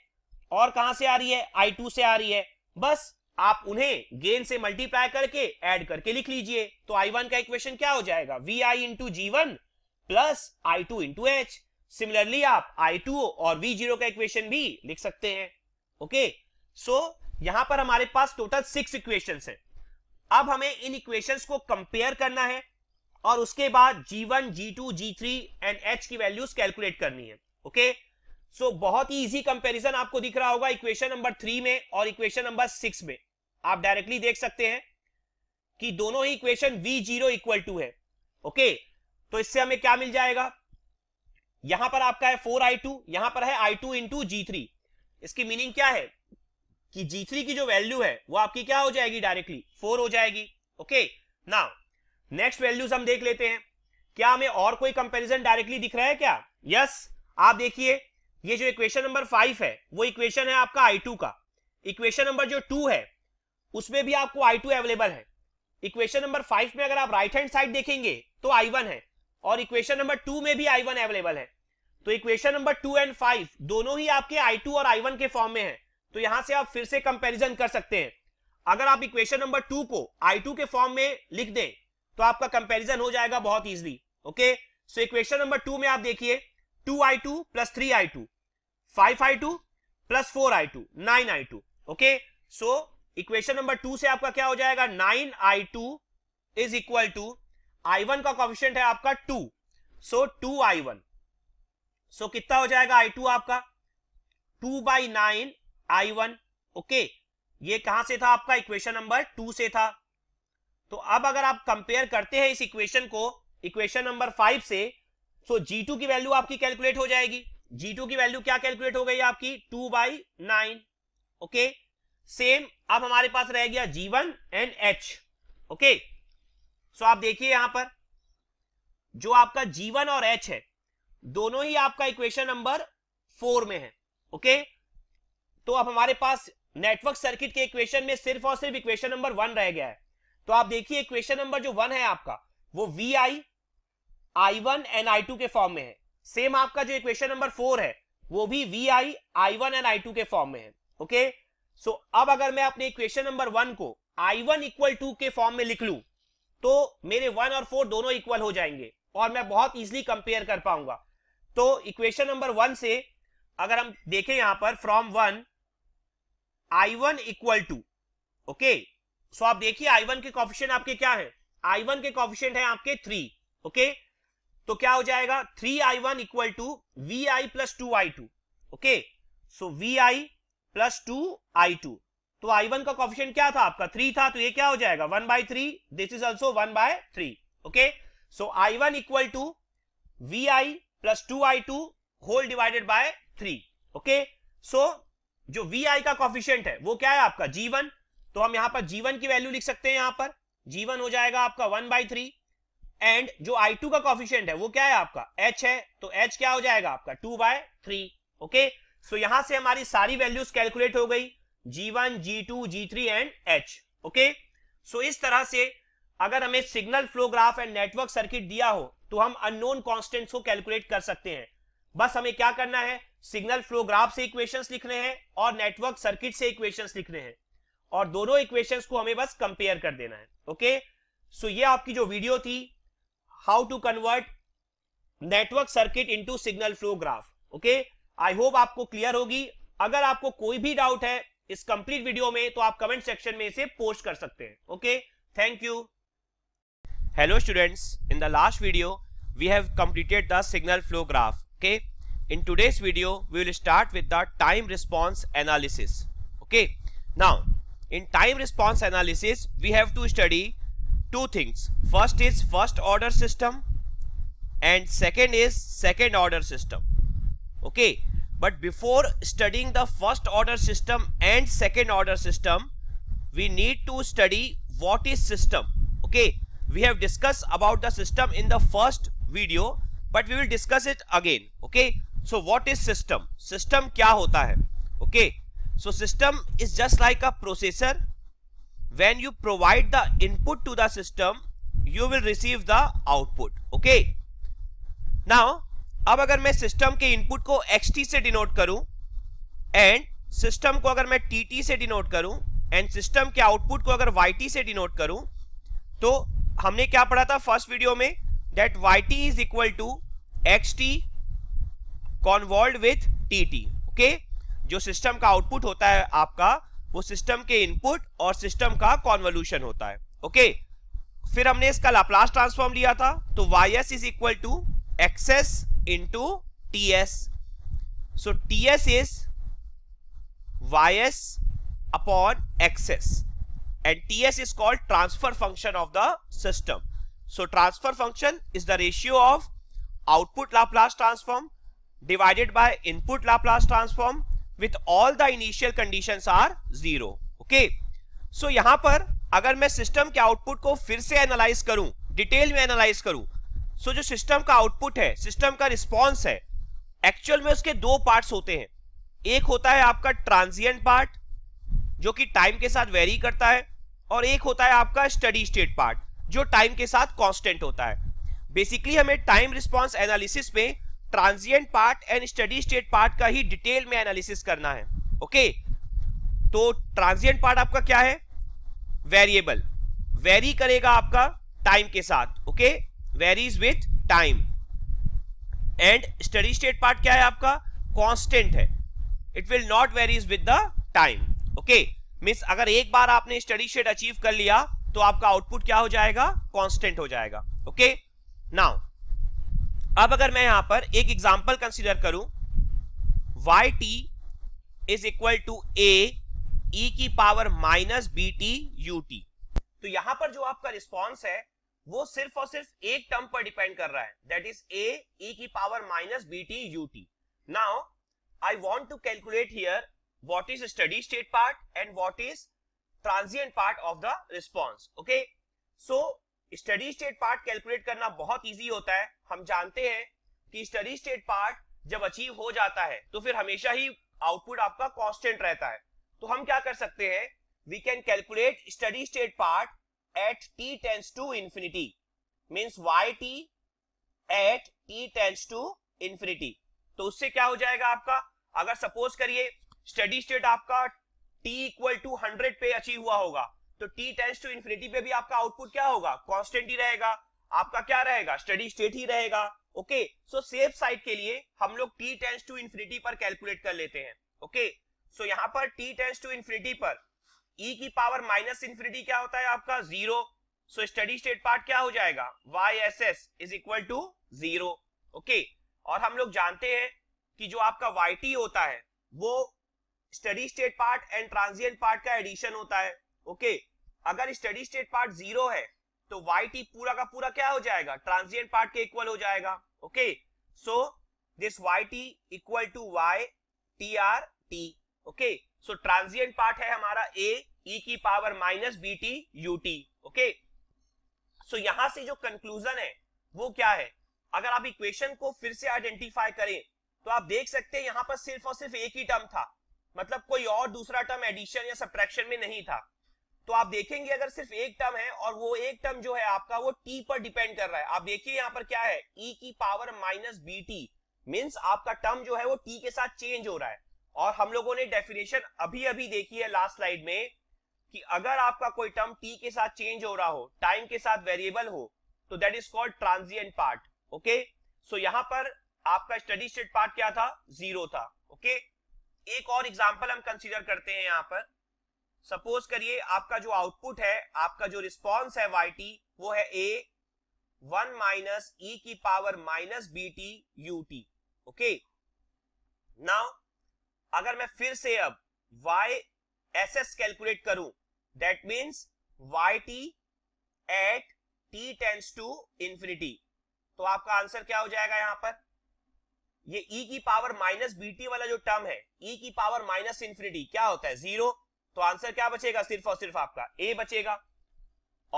और कहां से आ रही है आई टू से आ रही है बस आप उन्हें गेन से मल्टीप्लाई करके एड करके लिख लीजिए तो आई वन का इक्वेशन क्या हो जाएगा V I into G one plus I two into H similarly आप आई टू और वी जीरो का इक्वेशन भी लिख सकते हैं ओके सो so, यहां पर हमारे पास टोटल सिक्स इक्वेशन है अब हमें इन इक्वेशंस को कंपेयर करना है और उसके बाद G1, G2, G3 and H की वैल्यूज कैलकुलेट करनी है ओके सो so, बहुत ही इजी कंपैरिजन आपको दिख रहा होगा इक्वेशन नंबर थ्री में और इक्वेशन नंबर सिक्स में आप डायरेक्टली देख सकते हैं कि दोनों ही equation V zero equal to है ओके तो इससे हमें क्या मिल जाएगा यहां पर आपका है फोर आई टू यहां पर है I two into G three इसकी मीनिंग क्या है कि G3 की जो वैल्यू है वो आपकी क्या हो जाएगी डायरेक्टली फोर हो जाएगी ओके नाउ नेक्स्ट वैल्यूज हम देख लेते हैं क्या हमें और कोई कंपैरिजन डायरेक्टली दिख रहा है क्या यस yes, आप देखिए ये जो इक्वेशन नंबर फाइव है वो इक्वेशन है आपका आई टू का इक्वेशन नंबर जो टू है उसमें भी आपको आई टू अवेलेबल है इक्वेशन नंबर फाइव में अगर आप राइट हैंड साइड देखेंगे तो आई वन है और इक्वेशन नंबर टू में भी आई वन अवेलेबल है तो equation number two and five दोनों ही आपके आई टू और आई वन के फॉर्म में है तो यहां से आप फिर से कंपेरिजन कर सकते हैं अगर आप इक्वेशन नंबर टू को आई टू के फॉर्म में लिख दें तो आपका कंपेरिजन हो जाएगा बहुत easily okay so equation number two में आप देखिए two I two plus three I two five I two plus four I two nine I two okay so equation number two से आपका क्या हो जाएगा nine I two is equal to I one का coefficient है आपका two so two I one सो कितना हो जाएगा आई टू आपका two by nine I one okay ये कहां से था आपका इक्वेशन नंबर टू से था तो अब अगर आप कंपेयर करते हैं इस इक्वेशन को इक्वेशन नंबर फाइव से सो जी टू की वैल्यू आपकी कैलकुलेट हो जाएगी जी टू की वैल्यू क्या कैलकुलेट हो गई आपकी two by nine okay same अब हमारे पास रह गया G one and H okay so आप देखिए यहां पर जो आपका जी वन और एच है दोनों ही आपका इक्वेशन नंबर फोर में है ओके okay? तो अब हमारे पास नेटवर्क सर्किट के इक्वेशन में सिर्फ और सिर्फ इक्वेशन नंबर वन रह गया है तो आप देखिए इक्वेशन नंबर जो वन है आपका वो V I I one and I two के फॉर्म में है सेम आपका जो इक्वेशन नंबर फोर है वो भी V I I one and I two के फॉर्म में है ओके सो अब अगर मैं अपने इक्वेशन नंबर वन को आई वन इक्वल टू के फॉर्म में लिख लू तो मेरे वन और फोर दोनों इक्वल हो जाएंगे और मैं बहुत इजिली कंपेयर कर पाऊंगा तो इक्वेशन नंबर वन से अगर हम देखें यहां पर from one I one equal to okay so आप देखिए आई वन के कॉफिशियंट आपके क्या है आई वन के कॉफिशियंट है आपके थ्री ओके तो क्या हो जाएगा three I one equal to V I plus two I two okay so V I plus two I two तो आई वन का कॉफिशियंट क्या था आपका थ्री था तो ये क्या हो जाएगा one by three this is also one by three okay so I one equal to V I plus two I two whole divided by three okay so जो वी आई का कॉफिशियंट है वो क्या है आपका जीवन तो हम यहां पर जीवन की वैल्यू लिख सकते हैं यहां पर जीवन हो जाएगा आपका वन बाई थ्री एंड जो आई टू का कॉफिशियंट है वो क्या है आपका एच है तो एच क्या हो जाएगा आपका two by three okay so यहां से हमारी सारी वैल्यूज कैलकुलेट हो गई G one G two G three and H okay so इस तरह से अगर हमें signal flow graph and network circuit दिया हो तो हम अननोन कांस्टेंट्स को कैलकुलेट कर सकते हैं बस हमें क्या करना है सिग्नल फ्लो ग्राफ से इक्वेशंस लिखने हैं और नेटवर्क सर्किट से इक्वेशंस लिखने हैं और दोनों इक्वेशंस को हमें बस कंपेयर कर देना है ओके सो so ये आपकी जो वीडियो थी how to convert network circuit into signal flow graph okay I hope आपको क्लियर होगी अगर आपको कोई भी डाउट है इस कंप्लीट वीडियो में तो आप कमेंट सेक्शन में इसे पोस्ट कर सकते हैं okay thank you hello students in the last video we have completed the signal flow graph okay in today's video we will start with the time response analysis okay now in time response analysis we have to study two things first is first order system and second is second order system okay but before studying the first order system and second order system we need to study what is system okay we have discussed about the system in the first video but we will discuss it again okay so what is system system क्या होता है okay so system is just like a processor when you provide the input to the system you will receive the output okay now अब अगर मैं system के input को x t से denote करूं एंड सिस्टम को अगर मैं टी टी से डिनोट करूं एंड सिस्टम के आउटपुट को अगर वाई टी से डिनोट करूं तो हमने क्या पढ़ा था फर्स्ट वीडियो में that yt is equal to xt convolved with tt okay okay? जो सिस्टम का आउटपुट होता है आपका वो सिस्टम के इनपुट और सिस्टम का कॉन्वोल्यूशन होता है ओके फिर हमने इसका लाप्लास ट्रांसफॉर्म लिया था तो y S is equal to x s into T s so t S is Y S upon x s t S is called transfer function of the system So transfer function is the ratio of output Laplace transform divided by input Laplace transform with all the initial conditions are zero. Okay. So यहां पर अगर मैं system के output को फिर से analyse करूं detail में एनालाइज करूं सो so जो सिस्टम का आउटपुट है सिस्टम का रिस्पॉन्स है एक्चुअल में उसके दो पार्ट होते हैं एक होता है आपका ट्रांजिएंट पार्ट जो कि टाइम के साथ वेरी करता है और एक होता है आपका स्टडी स्टेट पार्ट जो टाइम के साथ कॉन्स्टेंट होता है बेसिकली हमें टाइम रिस्पॉन्स एनालिसिस में transient part and steady state part का ही डिटेल में एनालिसिस करना है ओके तो ट्रांजियंट पार्ट आपका क्या है वेरिएबल वेरी करेगा आपका टाइम के साथ okay varies with time and steady state part क्या है आपका कॉन्स्टेंट है it will not varies with the time okay means अगर एक बार आपने स्टडी स्टेट अचीव कर लिया तो आपका आउटपुट क्या हो जाएगा कांस्टेंट हो जाएगा ओके नाउ अब अगर मैं यहां पर एक एग्जांपल कंसीडर करूं y T is equal to a की power minus B T U t तो यहां पर जो आपका रिस्पॉन्स है वो सिर्फ और सिर्फ एक टर्म पर डिपेंड कर रहा है दैट इज ए की power minus B T U t now I want to calculate here what is steady state part and what is transient part of the response okay so steady state part calculate करना बहुत easy होता है हम जानते हैं कि steady state part जब achieve हो जाता है तो फिर हमेशा ही आउटपुट आपका कॉन्स्टेंट रहता है तो हम क्या कर सकते हैं we can calculate steady state part at T tends to infinity means y t at T tends to infinity तो उससे क्या हो जाएगा आपका अगर सपोज करिए स्टडी स्टेट आपका टी इक्वल टू हंड्रेड पे अचीव हुआ होगा तो टी टेंस टू इन्फिनिटी पे भी आपका आउटपुट क्या होगा कॉन्स्टेंट ही रहेगा आपका क्या रहेगा स्टडी स्टेट ही रहेगा ओके सो सेफ साइड के लिए हम लोग टी टेंस टू इन्फिनिटी पर कैलकुलेट कर लेते हैं ओके सो so, यहाँ पर टी टेंस टू इन्फिनिटी पर e की पावर माइनस इन्फिनिटी क्या होता है आपका zero so steady state part क्या हो जाएगा y s s is equal to zero okay और हम लोग जानते हैं कि जो आपका वाई टी होता है वो steady state part and transient part का एडिशन होता है ओके okay. अगर स्टडी स्टेट पार्ट जीरो है तो वाई टी पूरा का पूरा क्या हो जाएगा ट्रांजिएंट पार्ट के इक्वल हो जाएगा okay so this y t equal to y t r t okay so transient part है हमारा ए ई e की power minus B T U T okay so यहां से जो कंक्लूजन है वो क्या है अगर आप इक्वेशन को फिर से आइडेंटिफाई करें तो आप देख सकते हैं यहां पर सिर्फ और सिर्फ एक ही टर्म था मतलब कोई और दूसरा टर्म एडिशन या सब्ट्रैक्शन में नहीं था तो आप देखेंगे अगर सिर्फ एक टर्म है और वो एक टर्म जो है आपका वो टी पर डिपेंड कर रहा है आप देखिए यहाँ पर क्या है ई e की power minus B T means आपका टर्म जो है वो टी के साथ चेंज हो रहा है और हम लोगों ने डेफिनेशन अभी अभी देखी है लास्ट स्लाइड में कि अगर आपका कोई टर्म टी के साथ चेंज हो रहा हो टाइम के साथ वेरिएबल हो तो that is called transient part okay so यहां पर आपका स्टडी स्टेट पार्ट क्या था जीरो था ओके okay? एक और एग्जाम्पल हम कंसिडर करते हैं यहाँ पर सपोज करिए आपका जो आउटपुट है आपका जो रिस्पॉन्स है टी वो है ए वन माइनस ई की power minus B T U T okay now अगर मैं फिर से अब वाई एस एस कैलकुलेट करूं that means y t at T tends to infinity तो आपका आंसर क्या हो जाएगा यहां पर ये e की पावर माइनस बी वाला जो टर्म है e की पावर माइनस इंफिनिटी क्या होता है जीरो तो आंसर क्या बचेगा सिर्फ और सिर्फ आपका a बचेगा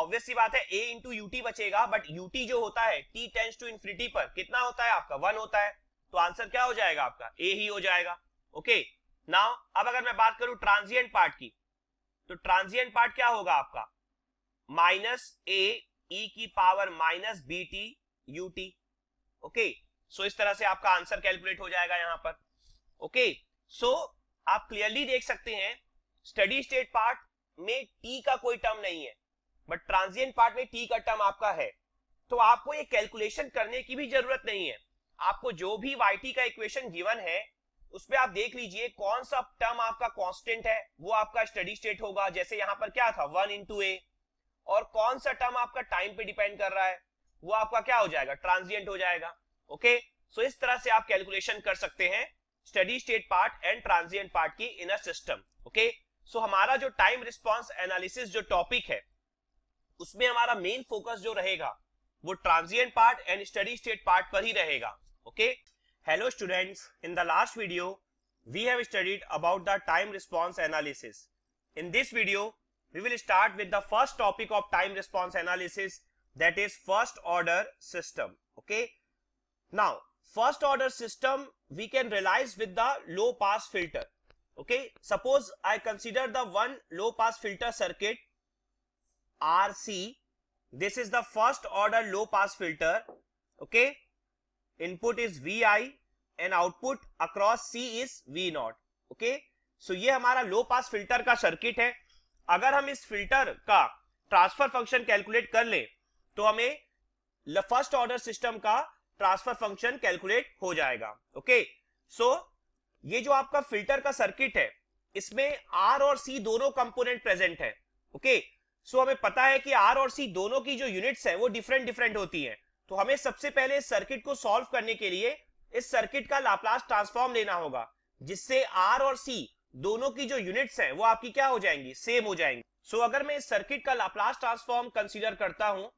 ऑब्वियसली बात है a इंटू यूटी बचेगा बट यूटी जो होता है t टेंस टू इंफिनिटी पर कितना होता है आपका वन होता है तो आंसर क्या हो जाएगा आपका a ही हो जाएगा ओके okay. नाउ अब अगर मैं बात करूं ट्रांजियंट पार्ट की तो ट्रांजियंट पार्ट क्या होगा आपका माइनस ए ई की power minus B T U T okay so so, इस तरह से आपका आंसर कैलकुलेट हो जाएगा यहां पर ओके okay. सो so, आप क्लियरली देख सकते हैं स्टडी स्टेट पार्ट में टी का कोई टर्म नहीं है बट ट्रांजिएंट पार्ट में टी का टर्म आपका है तो आपको ये कैलकुलेशन करने की भी जरूरत नहीं है आपको जो भी टी का इक्वेशन गिवन है उसमें आप देख लीजिए कौन सा टर्म आपका कांस्टेंट है वो आपका स्टडी स्टेट होगा जैसे यहां पर क्या था वन इंटू ए और कौन सा टर्म आपका टाइम पे डिपेंड कर रहा है वो आपका क्या हो जाएगा ट्रांजिएंट हो जाएगा ओके सो इस तरह से आप कैलकुलेशन कर सकते हैं steady state part and transient part की in a system okay so हमारा जो टाइम रिस्पॉन्स एनालिसिस जो टॉपिक है उसमें हमारा मेन फोकस जो रहेगा वो transient part and steady state part पर ही रहेगा okay hello students in the last video we have studied about the time response analysis. In this video, we will start with the first topic of time response analysis that is first order system. Okay. Now, first order system we can realize with the low pass filter. Okay, suppose I consider the one low pass filter circuit RC. This is the first order low pass filter. Okay, input is Vi and output across C is V naught. Okay, so ये हमारा लो pass filter का circuit है अगर हम इस filter का transfer function calculate कर ले तो हमें फर्स्ट ऑर्डर सिस्टम का ट्रांसफर फंक्शन कैलकुलेट हो जाएगा ओके सो ये जो आपका फिल्टर का सर्किट है इसमें आर और सी दोनों कंपोनेंट प्रेजेंट है ओके सो हमें पता है कि आर और सी दोनों की जो यूनिट्स है वो डिफरेंट डिफरेंट होती है तो हमें सबसे पहले इस सर्किट को सॉल्व करने के लिए इस सर्किट का लाप्लास ट्रांसफॉर्म लेना होगा जिससे आर और सी दोनों की जो यूनिट्स हैं वो आपकी क्या हो जाएंगी सेम हो जाएंगी सो so, अगर मैं इस सर्किट का लाप्लास ट्रांसफॉर्म कंसीडर करता हूं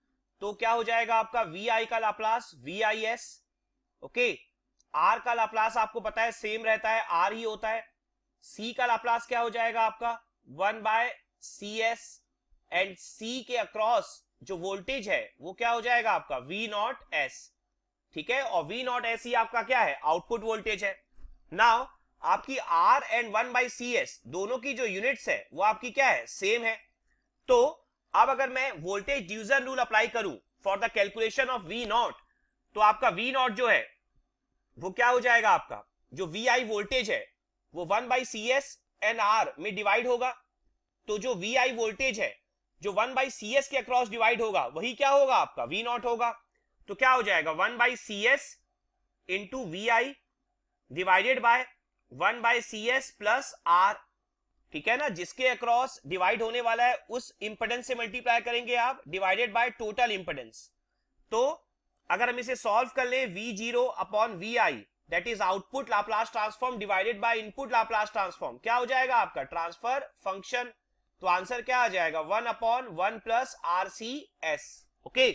तो क्या हो जाएगा आपका वी आई का Laplace v I S okay r का लाप्लास आपको पता है सेम रहता है आर ही होता है सी का लाप्लास क्या हो जाएगा आपका one by C S and सी के अक्रॉस जो वोल्टेज है वो क्या हो जाएगा आपका वी नॉट एस ठीक है और वी नॉट एस ही आपका क्या है आउटपुट वोल्टेज है नाउ आपकी r and one by C s दोनों की जो यूनिट्स है वो आपकी क्या है सेम है तो अब अगर मैं वोल्टेज ड्यूजर रूल अप्लाई करूं for the calculation of v naught तो आपका वी नॉट जो है वो क्या हो जाएगा आपका जो वी आई वोल्टेज है वो one by C s and r में डिवाइड होगा तो जो वी आई वोल्टेज है जो वन बाई सी एस के अक्रॉस डिवाइड होगा वही क्या होगा आपका वी नॉट होगा तो क्या हो जाएगा one by C s into v i divided by one by C S plus r ठीक है ना जिसके अक्रॉस डिवाइड होने वाला है उस इंपोर्टेंस से मल्टीप्लाई करेंगे आप डिवाइडेड बाय टोटल इंपोर्टेंस तो अगर हम इसे सॉल्व कर ले v zero upon we i that is output Laplace transform divided by input Laplace transform क्या हो जाएगा आपका ट्रांसफर फंक्शन तो आंसर क्या आ जाएगा one upon one plus r C S okay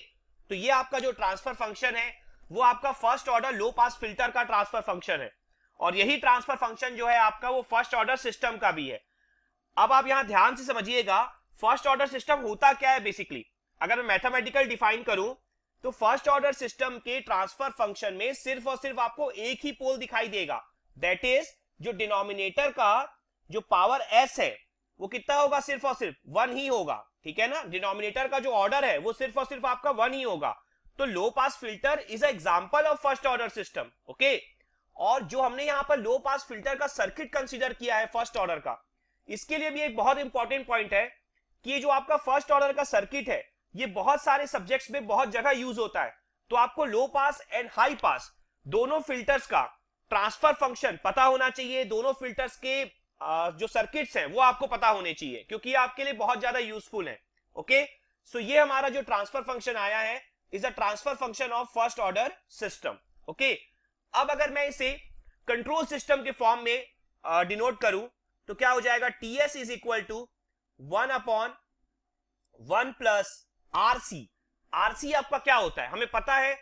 तो ये आपका जो ट्रांसफर फंक्शन है वो आपका first order low pass filter का ट्रांसफर फंक्शन है और यही ट्रांसफर फंक्शन जो है आपका वो फर्स्ट ऑर्डर सिस्टम का भी है अब आप यहां ध्यान से समझिएगा फर्स्ट ऑर्डर सिस्टम होता क्या है बेसिकली अगर मैं मैथमेटिकल डिफाइन करूं तो फर्स्ट ऑर्डर सिस्टम के ट्रांसफर फंक्शन में सिर्फ और सिर्फ आपको एक ही पोल दिखाई देगा दैट इज जो डिनोमिनेटर का जो पावर एस है वो कितना होगा सिर्फ और सिर्फ वन ही होगा ठीक है ना डिनोमिनेटर का जो ऑर्डर है वो सिर्फ और सिर्फ आपका वन ही होगा तो low pass filter is example of first order system okay और जो हमने यहां पर लो पास फिल्टर का सर्किट कंसिडर किया है फर्स्ट ऑर्डर का इसके लिए भी एक बहुत इंपॉर्टेंट पॉइंट है कि जो आपका फर्स्ट ऑर्डर का सर्किट है ये बहुत सारे सब्जेक्ट्स में बहुत जगह यूज होता है तो आपको लो पास एंड हाई पास दोनों फिल्टर्स का ट्रांसफर फंक्शन पता होना चाहिए दोनों फिल्टर्स के जो सर्किट्स हैं वो आपको पता होने चाहिए क्योंकि ये आपके लिए बहुत ज्यादा यूजफुल है ओके सो ये हमारा जो ट्रांसफर फंक्शन आया है is a transfer function of first order system okay अब अगर मैं इसे कंट्रोल सिस्टम के फॉर्म में डिनोट करूं तो क्या हो जाएगा T S is equal to one upon one plus r c r c आपका क्या होता है हमें पता है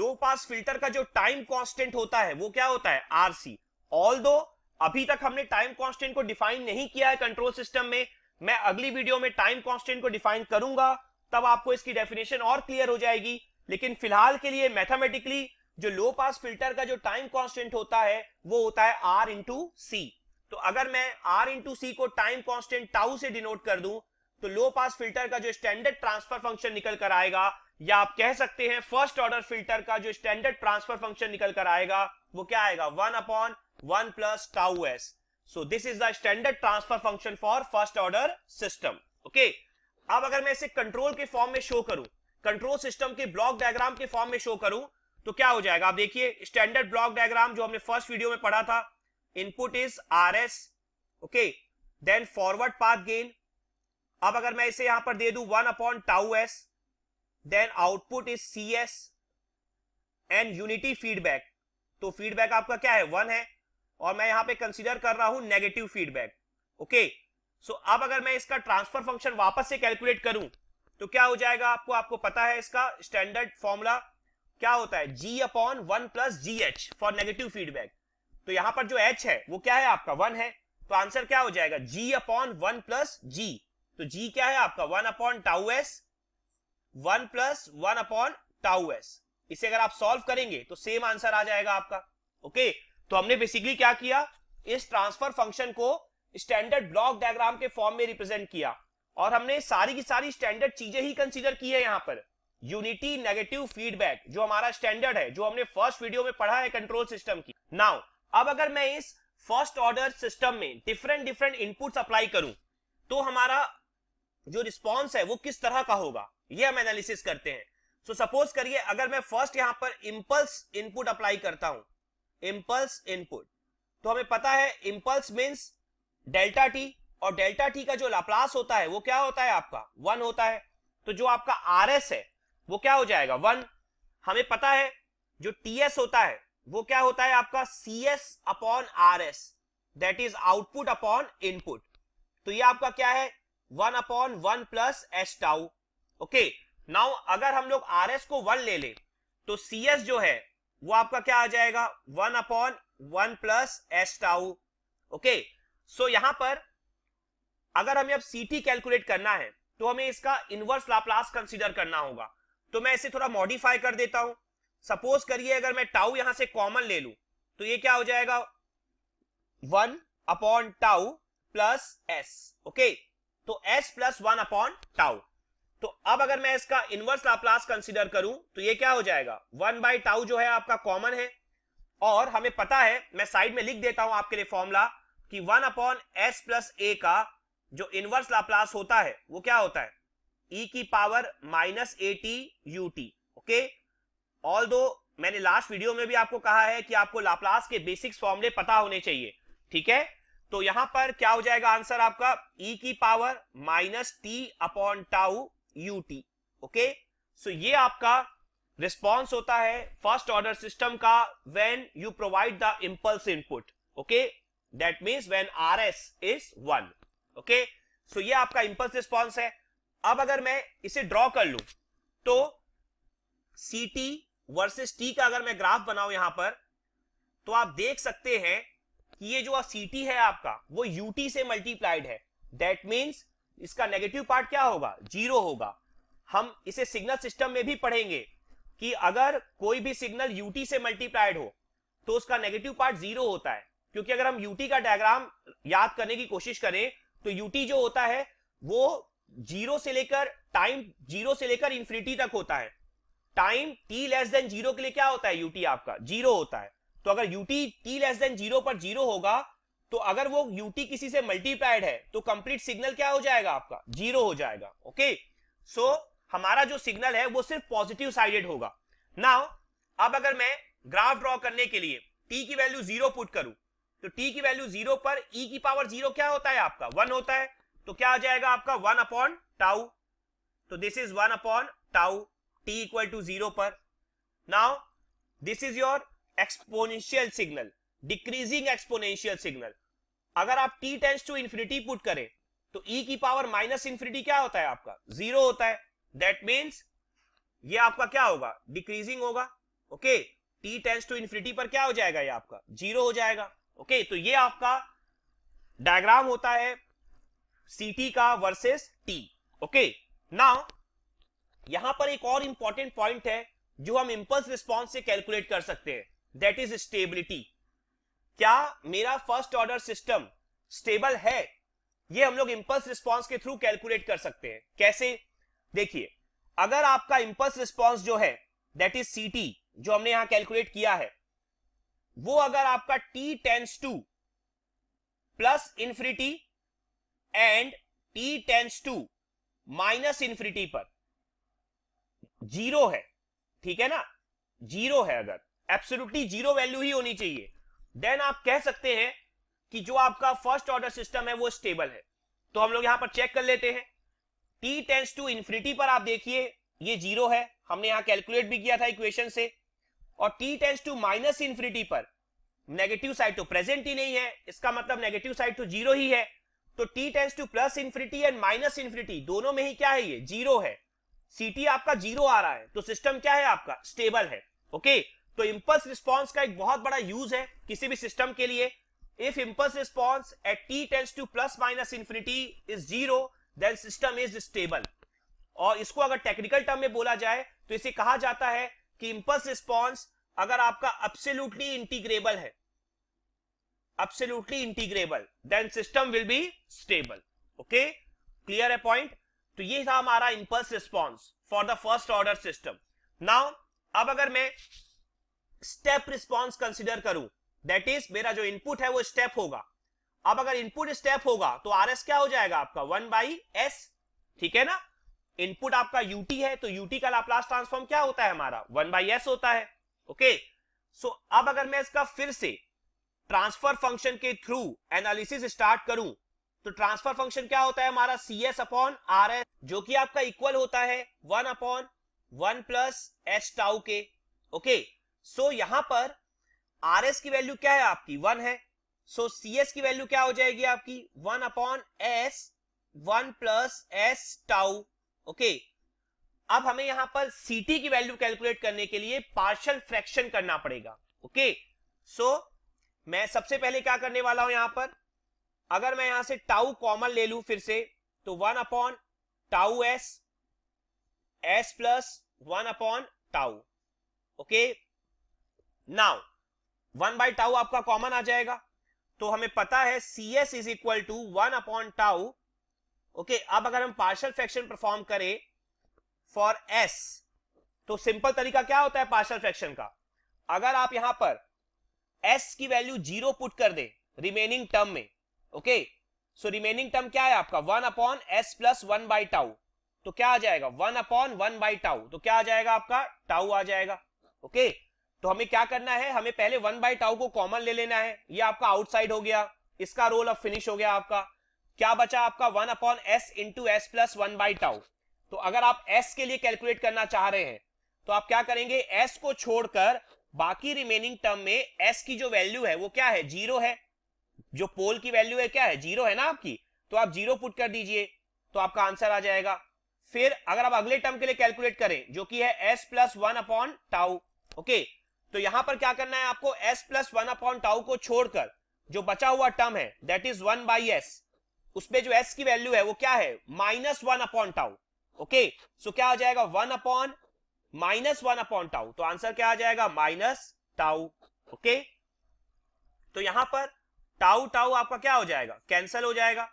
लो पास फिल्टर का जो टाइम कांस्टेंट होता है वो क्या होता है आर सी ऑल दो अभी तक हमने टाइम कांस्टेंट को डिफाइन नहीं किया है कंट्रोल सिस्टम में मैं अगली वीडियो में टाइम कांस्टेंट को डिफाइन करूंगा तब आपको इसकी डेफिनेशन और क्लियर हो जाएगी लेकिन फिलहाल के लिए मैथमेटिकली जो लो पास फिल्टर का जो टाइम कांस्टेंट होता है वो होता है आर इंटू सी तो अगर मैं आर इंटू सी को टाइम कॉन्स्टेंट टाउ से डिनोट कर दूं तो लो पास फिल्टर का जो स्टैंडर्ड ट्रांसफर फंक्शन निकल कर आएगा या आप कह सकते हैं फर्स्ट ऑर्डर फिल्टर का जो स्टैंडर्ड ट्रांसफर फंक्शन निकल कर आएगा वो क्या आएगा one upon one plus tau s so this is the standard transfer function for first order system okay अब अगर मैं इसे कंट्रोल के फॉर्म में शो करूं कंट्रोल सिस्टम के ब्लॉक डायग्राम के फॉर्म में शो करूं तो क्या हो जाएगा आप देखिए स्टैंडर्ड ब्लॉक डायग्राम जो हमने फर्स्ट वीडियो में पढ़ा था input is R S okay then forward path gain अब अगर मैं इसे यहां पर दे दू one upon tau s then output is C S and unity feedback तो फीडबैक आपका क्या है वन है और मैं यहां पे कंसीडर कर रहा हूं नेगेटिव फीडबैक ओके सो अब अगर मैं इसका ट्रांसफर फंक्शन वापस से कैलकुलेट करूं तो क्या हो जाएगा आपको आपको पता है इसका स्टैंडर्ड फॉर्मूला क्या होता है जी upon one plus ji h for negative feedback तो यहां पर जो एच है वो क्या है आपका वन है तो आंसर क्या हो जाएगा जी अपॉन वन प्लस जी तो जी क्या है आपका one upon tau s one plus one upon tau s इसे अगर आप सॉल्व करेंगे तो सेम आंसर आ जाएगा आपका ओके तो हमने बेसिकली क्या किया इस ट्रांसफर फंक्शन को स्टैंडर्ड ब्लॉक डायग्राम के फॉर्म में रिप्रेजेंट किया और हमने सारी की सारी स्टैंडर्ड चीजें ही कंसीडर की है यहां पर यूनिटी नेगेटिव फीडबैक जो हमारा स्टैंडर्ड है जो हमने फर्स्ट वीडियो में पढ़ा है कंट्रोल सिस्टम की नाउ अब अगर मैं इस फर्स्ट ऑर्डर सिस्टम में डिफरेंट डिफरेंट इनपुट अप्लाई करूं तो हमारा जो रिस्पॉन्स है वो किस तरह का होगा ये हम एनालिसिस करते हैं सो सपोज करिए अगर मैं फर्स्ट यहां पर इम्पल्स इनपुट अप्लाई करता हूं इम्पल्स इनपुट तो हमें पता है इम्पल्स मीन्स डेल्टा टी और डेल्टा टी का जो लाप्लास होता है वो क्या होता है आपका वन होता है तो जो आपका आर एस है वो क्या हो जाएगा वन हमें पता है जो टी एस होता है वो क्या होता है आपका C S upon are s that is output upon input तो ये आपका क्या है one upon one plus S tau okay now अगर हम लोग आर एस को वन ले ले तो सी एस जो है वो आपका क्या आ जाएगा one upon one plus S tau okay so यहां पर अगर हमें अब सी टी कैलकुलेट करना है तो हमें इसका इनवर्स लाप्लास कंसीडर करना होगा तो मैं इसे थोड़ा मॉडिफाई कर देता हूं सपोज करिए अगर मैं टाउ यहां से कॉमन ले लू तो ये क्या हो जाएगा one upon tau plus s okay तो s plus one upon tau तो अब अगर मैं इसका इनवर्स लाप्लास कंसीडर करूं तो ये क्या हो जाएगा वन बाई टाउ जो है आपका कॉमन है और हमें पता है मैं साइड में लिख देता हूं आपके लिए फॉर्मूला कि वन अपॉन एस प्लस ए का जो इनवर्स लाप्लास होता है वो क्या होता है e की power minus a T U T okay although मैंने लास्ट वीडियो में भी आपको कहा है कि आपको लाप्लास के बेसिक्स फॉर्मुले पता होने चाहिए ठीक है तो यहां पर क्या हो जाएगा आंसर आपका e की power minus t upon tau u T okay so ये आपका रिस्पॉन्स होता है फर्स्ट ऑर्डर सिस्टम का when you provide the impulse input okay that means when r S is one okay so ये आपका impulse response है अब अगर मैं इसे ड्रॉ कर लू तो सी टी वर्सेस टी का अगर मैं ग्राफ बनाऊ यहां पर तो आप देख सकते हैं कि ये जो सीटी है आपका वो यूटी से मल्टीप्लाइड है दैट मीन्स इसका नेगेटिव पार्ट क्या होगा जीरो होगा हम इसे सिग्नल सिस्टम में भी पढ़ेंगे कि अगर कोई भी सिग्नल यूटी से मल्टीप्लाइड हो तो उसका नेगेटिव पार्ट जीरो होता है क्योंकि अगर हम यूटी का डायग्राम याद करने की कोशिश करें तो यूटी जो होता है वो जीरो से लेकर टाइम जीरो से लेकर इंफिनिटी तक होता है time t less than zero के लिए क्या होता है यूटी आपका जीरो होता है तो अगर u t t less than zero पर जीरो होगा तो अगर वो यूटी किसी से मल्टीप्लाइड है तो कंप्लीट सिग्नल क्या हो जाएगा आपका जीरो हो जाएगा ओके सो so, हमारा जो सिग्नल है वो सिर्फ पॉजिटिव साइडेड होगा नाउ अब अगर मैं ग्राफ ड्रॉ करने के लिए टी की वैल्यू जीरो पुट करूं तो टी की वैल्यू जीरो पर ई e की पावर जीरो क्या होता है आपका वन होता है तो क्या आ जाएगा आपका वन अपॉन टाउ तो this is one upon tau t equal to zero पर now this is your exponential signal decreasing exponential signal अगर आप t tends to infinity put करें तो e की पावर माइनस इंफिनिटी क्या होता है आपका जीरो होता है दैट मीन्स ये आपका क्या होगा डिक्रीजिंग होगा okay t tends to infinity पर क्या हो जाएगा ये आपका जीरो हो जाएगा ओके okay, तो ये आपका डायग्राम होता है सी टी का वर्सेस टी ओके नाउ यहां पर एक और इंपॉर्टेंट पॉइंट है जो हम इंपल्स रिस्पॉन्स से कैलकुलेट कर सकते हैं दैट इज स्टेबिलिटी क्या मेरा फर्स्ट ऑर्डर सिस्टम स्टेबल है ये हम लोग इंपल्स रिस्पॉन्स के थ्रू कैलकुलेट कर सकते हैं कैसे देखिए अगर आपका इंपल्स रिस्पॉन्स जो है दैट इज सी जो हमने यहां कैलकुलेट किया है वो अगर आपका t tends to plus infinity and T tends to minus infinity पर जीरो है ठीक है ना जीरो है अगर एब्सोल्युटली जीरो वैल्यू ही होनी चाहिए देन आप कह सकते हैं कि जो आपका फर्स्ट ऑर्डर सिस्टम है वो स्टेबल है तो हम लोग यहां पर चेक कर लेते हैं टी टेंस टू इन्फिनिटी पर आप देखिए ये जीरो है हमने यहां कैलकुलेट भी किया था इक्वेशन से और t tends to minus infinity पर नेगेटिव साइड तो प्रेजेंट ही नहीं है इसका मतलब नेगेटिव साइड तो जीरो ही है तो t tends to plus infinity and minus infinity दोनों में ही क्या है ये जीरो है सीटी आपका जीरो आ रहा है तो सिस्टम क्या है आपका स्टेबल है ओके तो इंपल्स रिस्पॉन्स का एक बहुत बड़ा यूज है किसी भी सिस्टम के लिए if impulse response at T tends to plus minus infinity is zero then system is stable और इसको अगर टेक्निकल टर्म में बोला जाए तो इसे कहा जाता है कि इंपल्स रिस्पॉन्स अगर आपका अब्सोल्युटली इंटीग्रेबल है absolutely integrable then system will be stable okay clear है पॉइंट तो ये था हमारा impulse response for the first order system now अब अगर मैं स्टेप रिस्पॉन्स कंसिडर करूं दैट इज मेरा जो इनपुट है वो स्टेप होगा अब अगर इनपुट स्टेप होगा तो आर एस क्या हो जाएगा आपका वन बाई एस ठीक है ना इनपुट आपका यूटी है तो यूटी का लाप्लास ट्रांसफॉर्म क्या होता है हमारा वन बाई एस होता है ओके सो अब अगर मैं इसका फिर से ट्रांसफर फंक्शन के थ्रू एनालिसिस स्टार्ट करूं तो ट्रांसफर फंक्शन क्या होता है हमारा c S upon R S जो कि आपका इक्वल होता है one upon one plus S tau के ओके सो यहां पर आर एस की वैल्यू क्या है आपकी वन है सो सी एस की वैल्यू क्या हो जाएगी आपकी one upon s one plus S tau okay अब हमें यहां पर सी टी की वैल्यू कैलकुलेट करने के लिए पार्शल फ्रैक्शन करना पड़ेगा ओके सो so, मैं सबसे पहले क्या करने वाला हूं यहां पर अगर मैं यहां से टाउ कॉमन ले लू फिर से तो one upon tau s S plus one upon tau okay now one by tau आपका कॉमन आ जाएगा तो हमें पता है C S is equal to one upon tau okay अब अगर हम पार्शल फ्रैक्शन परफॉर्म करें फॉर एस तो सिंपल तरीका क्या होता है पार्शल फ्रैक्शन का अगर आप यहां पर एस की वैल्यू जीरो पुट कर दे रिमेनिंग टर्म में ओके सो रिमेनिंग टर्म क्या है आपका one upon S plus one by tau तो क्या आ जाएगा one upon one by tau तो क्या आ जाएगा आपका टाउ आ जाएगा ओके तो हमें क्या करना है हमें पहले वन बाई टाउ को कॉमन ले लेना है ये आपका आउटसाइड हो गया इसका रोल अब फिनिश हो गया आपका क्या बचा आपका one upon S into S plus one by tau तो अगर आप एस के लिए कैलकुलेट करना चाह रहे हैं तो आप क्या करेंगे एस को छोड़कर बाकी रिमेनिंग टर्म में एस की जो वैल्यू है वो क्या है जीरो है जो पोल की वैल्यू है क्या है जीरो है ना आपकी तो आप जीरो पुट कर दीजिए तो आपका आंसर आ जाएगा फिर अगर आप अगले टर्म के लिए कैलकुलेट करें जो कि है S plus one upon tau okay तो यहां पर क्या करना है आपको s plus one upon tau को छोड़कर जो बचा हुआ टर्म है that is one by s उसमें जो एस की वैल्यू है वो क्या है minus one upon tau okay so क्या आ जाएगा one upon minus one upon tau तो आंसर क्या आ जाएगा माइनस टाउ ओके तो यहां पर टाउ टाउ आपका क्या हो जाएगा कैंसल हो जाएगा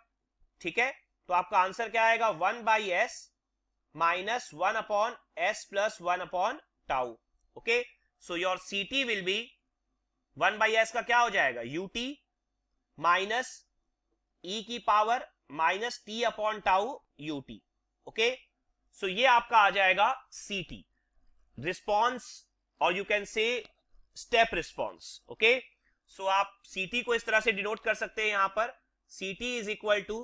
ठीक है तो आपका आंसर क्या आएगा one by S minus one upon S plus one upon tau okay so your c t will be one by S का क्या हो जाएगा यू टी माइनस ई e की power minus t upon tau u T okay so ये आपका आ जाएगा सी t response और you can say step response okay so so, आप ct को इस तरह से डिनोट कर सकते हैं यहां पर t is equal to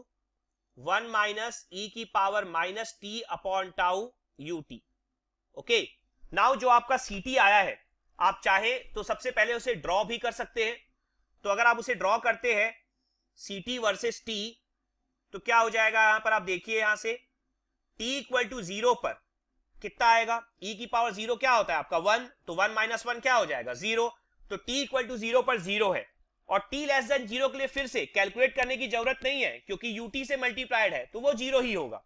one minus e की power minus t upon tau u T okay now जो आपका ct आया है आप चाहे तो सबसे पहले उसे ड्रॉ भी कर सकते हैं तो अगर आप उसे ड्रॉ करते हैं टी वर्सेस टी तो क्या हो जाएगा यहां पर आप देखिए यहां से टी इक्वल टू जीरो पर कितना आएगा e की पावर जीरो क्या होता है आपका वन तो वन माइनस वन क्या हो जाएगा जीरो तो t इक्वल टू जीरो पर जीरो है और t लेस देन जीरो के लिए फिर से कैलकुलेट करने की जरूरत नहीं है क्योंकि ut से मल्टीप्लाइड है तो वो जीरो ही होगा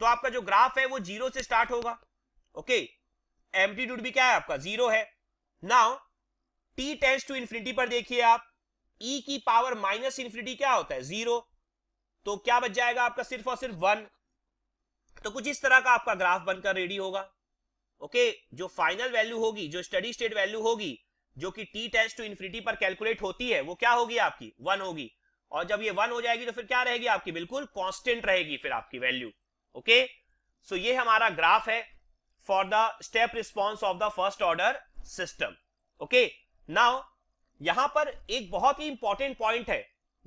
तो आपका जो ग्राफ है वो जीरो से स्टार्ट होगा ओके एम्पलीट्यूड भी क्या है आपका जीरो है now t tends to infinity पर देखिए आप e की पावर माइनस इंफिनिटी क्या होता है जीरो तो क्या बच जाएगा आपका सिर्फ और सिर्फ वन तो कुछ इस तरह का आपका ग्राफ बनकर रेडी होगा ओके okay, जो फाइनल वैल्यू होगी जो स्टडी स्टेट वैल्यू होगी जो कि टी टेंस टू इन्फिनिटी पर कैलकुलेट होती है वो क्या होगी आपकी वन होगी और जब ये वन हो जाएगी तो फिर क्या रहेगी आपकी बिल्कुल कॉन्स्टेंट रहेगी फिर आपकी वैल्यू ओके सो ये हमारा ग्राफ है for the step response of the first order system okay now यहां पर एक बहुत ही इंपॉर्टेंट पॉइंट है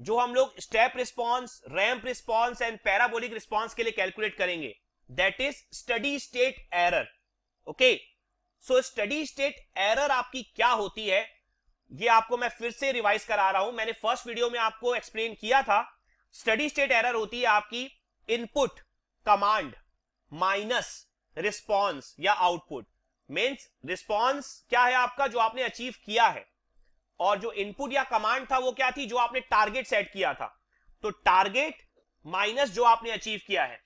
जो हम लोग step response ramp response and parabolic response के लिए कैलकुलेट करेंगे that is steady state error okay okay? So steady state error आपकी क्या होती है ये आपको मैं फिर से रिवाइज करा रहा हूं मैंने फर्स्ट वीडियो में आपको एक्सप्लेन किया था स्टडी स्टेट एरर होती है आपकी इनपुट कमांड माइनस रिस्पॉन्स या आउटपुट मीन्स रिस्पॉन्स क्या है आपका जो आपने अचीव किया है और जो इनपुट या कमांड था वो क्या थी जो आपने टारगेट सेट किया था तो टारगेट माइनस जो आपने अचीव किया है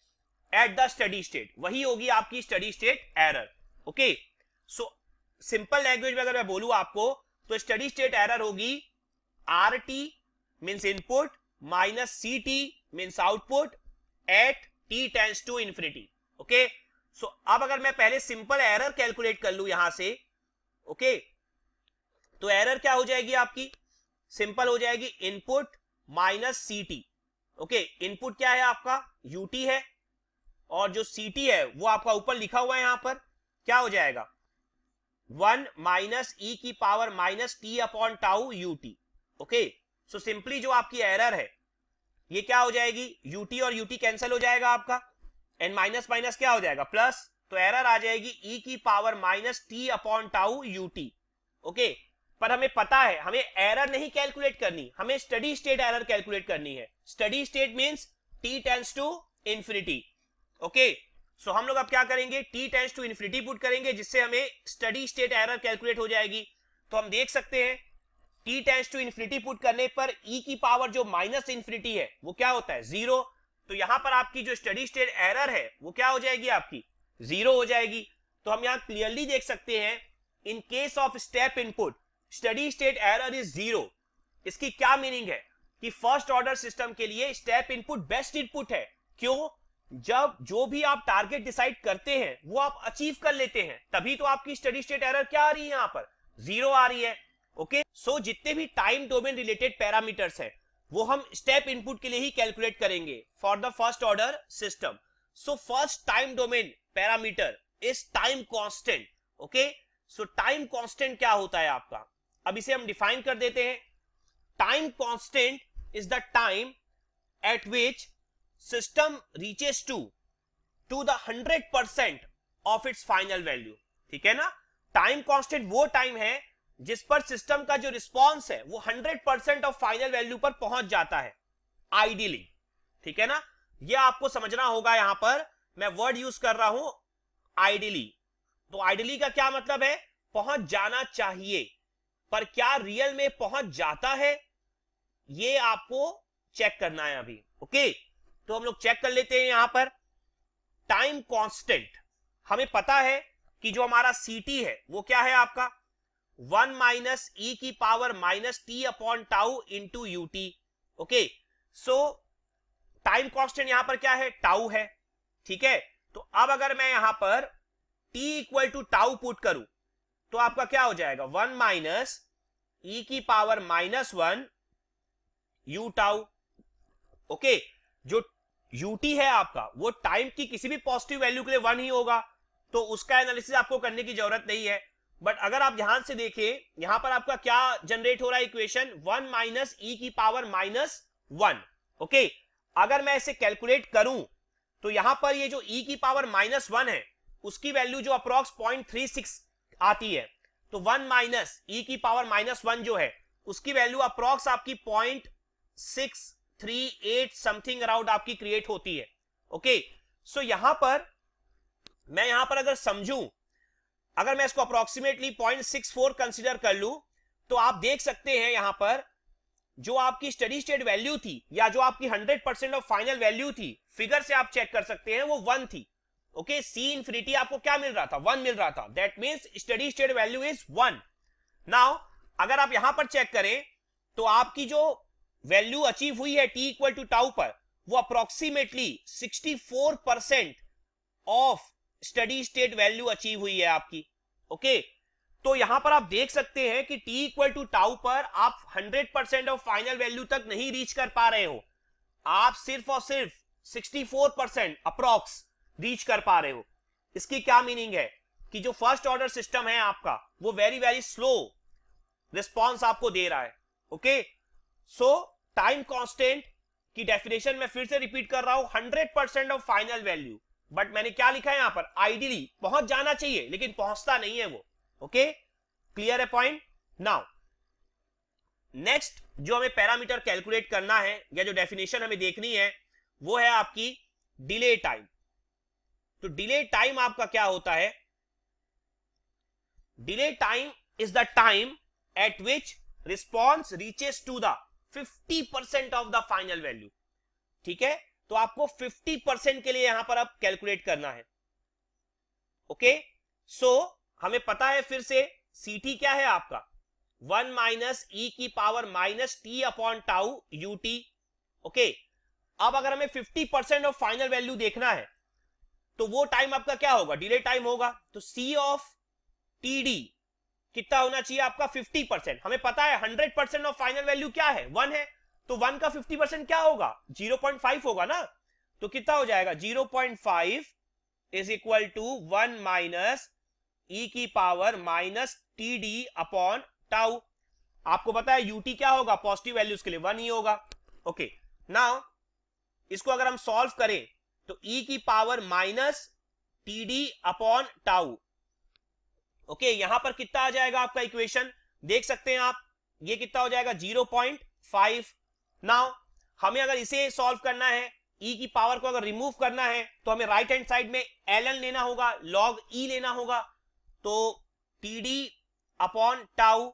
एट द स्टडी स्टेट वही होगी आपकी steady state error okay so simple language में अगर मैं बोलू आपको तो स्टडी स्टेट एरर होगी r t means input minus c t means output at T tends to infinity okay so अब अगर मैं पहले सिंपल एरर कैलकुलेट कर लू यहां से ओके okay? तो एरर क्या हो जाएगी आपकी सिंपल हो जाएगी input minus c T okay input क्या है आपका यूटी है और जो सी टी है वो आपका ऊपर लिखा हुआ है यहां पर क्या हो जाएगा वन माइनस ई की power minus t upon tau u T okay so simply जो आपकी एरर है ये क्या हो जाएगी यूटी और यूटी कैंसिल हो जाएगा आपका एंड माइनस माइनस क्या हो जाएगा प्लस तो एरर आ जाएगी ई e की power minus t upon tau u T okay पर हमें पता है हमें एरर नहीं कैलकुलेट करनी हमें स्टडी स्टेट एरर कैलकुलेट करनी है steady state means t tends to infinity okay so so, हम लोग अब क्या करेंगे t tends to infinity put करेंगे जिससे हमें स्टडी स्टेट एरर कैलकुलेट हो जाएगी तो हम देख सकते हैं t tends to infinity put करने पर e की पावर जो माइनस इन्फिनिटी है वो क्या होता है जीरो तो यहां पर आपकी जो स्टडी स्टेट एरर है वो क्या हो जाएगी आपकी जीरो हो जाएगी तो हम यहां क्लियरली देख सकते हैं in case of step input steady state error is zero इसकी क्या मीनिंग है कि फर्स्ट ऑर्डर सिस्टम के लिए स्टेप इनपुट बेस्ट इनपुट है क्यों जब जो भी आप टारगेट डिसाइड करते हैं वो आप अचीव कर लेते हैं तभी तो आपकी स्टडी स्टेट एरर क्या आ रही है यहां पर जीरो आ रही है ओके सो so, जितने भी टाइम डोमेन रिलेटेड पैरामीटर्स है वो हम स्टेप इनपुट के लिए ही कैलकुलेट करेंगे for the first order system so first time domain parameter is time constant okay so time constant क्या होता है आपका अब इसे हम डिफाइन कर देते हैं time constant is the time at which reaches to to the hundred percent of its final value ठीक है ना टाइम कांस्टेंट वो टाइम है जिस पर सिस्टम का जो रिस्पॉन्स है वो परसेंट ऑफ फाइनल वैल्यू पर पहुंच जाता है आइडियली ठीक है ना ये आपको समझना होगा यहां पर मैं वर्ड यूज कर रहा हूं आइडियली तो आइडियली का क्या मतलब है पहुंच जाना चाहिए पर क्या रियल में पहुंच जाता है ये आपको चेक करना है अभी ओके okay? तो हम लोग चेक कर लेते हैं यहां पर टाइम कांस्टेंट हमें पता है कि जो हमारा सी है वो क्या है आपका वन माइनस ई की power minus t upon tau to u T okay so time constant यहां पर क्या है टाउ है ठीक है तो अब अगर मैं यहां पर t equal to tau put करूं तो आपका क्या हो जाएगा वन माइनस ई की power minus one u tau okay जो यूटी है आपका वो टाइम की किसी भी पॉजिटिव वैल्यू के लिए वन ही होगा तो उसका एनालिसिस आपको करने की जरूरत नहीं है बट अगर आप ध्यान से देखें यहां पर आपका क्या जनरेट हो रहा है इक्वेशन वन माइनस ई की पावर माइनस वन ओके अगर मैं इसे कैलकुलेट करूं तो यहां पर ये जो ई e की पावर माइनस वन है उसकी वैल्यू जो अप्रोक्स पॉइंट थ्री सिक्स आती है तो वन माइनस ई की पावर माइनस वन जो है उसकी वैल्यू अप्रोक्स आपकी point six three eight something around आपकी क्रिएट होती है ओके सो यहां पर मैं यहां पर अगर समझू अगर मैं इसको approximately point six four consider कर लू तो आप देख सकते हैं यहां पर जो आपकी स्टडी स्टेट वैल्यू थी या जो आपकी hundred percent of final value थी फिगर से आप चेक कर सकते हैं वो वन थी ओके सी इनफिनिटी आपको क्या मिल रहा था वन मिल रहा था that mean steady state value is one now अगर आप यहां पर चेक करें तो आपकी जो वैल्यू अचीव हुई है टी इक्वल टू टाउ पर वो approximately 64 percent of steady state value achieve हुई है आपकी ओके तो यहां पर आप देख सकते हैं कि टी इक्वल टू टाउ पर आप 100 परसेंट ऑफ फाइनल वैल्यू तक नहीं रीच कर पा रहे हो आप सिर्फ और सिर्फ 64 परसेंट अप्रोक्स रीच कर पा रहे हो इसकी क्या मीनिंग है कि जो फर्स्ट ऑर्डर सिस्टम है आपका वो वेरी वेरी स्लो रिस्पॉन्स आपको दे रहा है okay okay? So so, time constant की डेफिनेशन में फिर से रिपीट कर रहा हूं hundred percent of final value but मैंने क्या लिखा है यहां पर आइडियली पहुंच जाना चाहिए लेकिन पहुंचता नहीं है वो ओके क्लियर है पॉइंट नाउ नेक्स्ट जो हमें पैरामीटर कैलकुलेट करना है या जो डेफिनेशन हमें देखनी है वो है आपकी डिले टाइम तो डिले टाइम आपका क्या होता है delay time is the time at which response reaches to the fifty percent of the final value ठीक है तो आपको फिफ्टी परसेंट के लिए यहां पर अब कैलकुलेट करना है ओके okay? सो so, हमें पता है फिर से सी क्या है आपका वन माइनस ई e की power minus t upon tau u T okay अब अगर हमें fifty percent of final value देखना है तो वो टाइम आपका क्या होगा डिले टाइम होगा तो सी ऑफ टी डी कितना होना चाहिए आपका फिफ्टी परसेंट हमें पता है hundred percent of final value क्या है वन है तो वन का फिफ्टी परसेंट क्या होगा जीरो पॉइंट फाइव होगा ना तो कितना हो जाएगा zero point five is equal to one minus e की power minus t d upon tau आपको पता है यूटी क्या होगा पॉजिटिव वैल्यूज के लिए वन ही होगा ओके नाउ इसको अगर हम सॉल्व करें तो ई e की power minus t d upon tau okay यहां पर कितना आ जाएगा आपका इक्वेशन देख सकते हैं आप ये कितना हो जाएगा जीरो पॉइंट फाइव नाउ हमें अगर इसे सॉल्व करना है ई e की पावर को अगर रिमूव करना है तो हमें राइट हैंड साइड में एल एन लेना होगा लॉग ई e लेना होगा तो टी डी अपॉन टाउ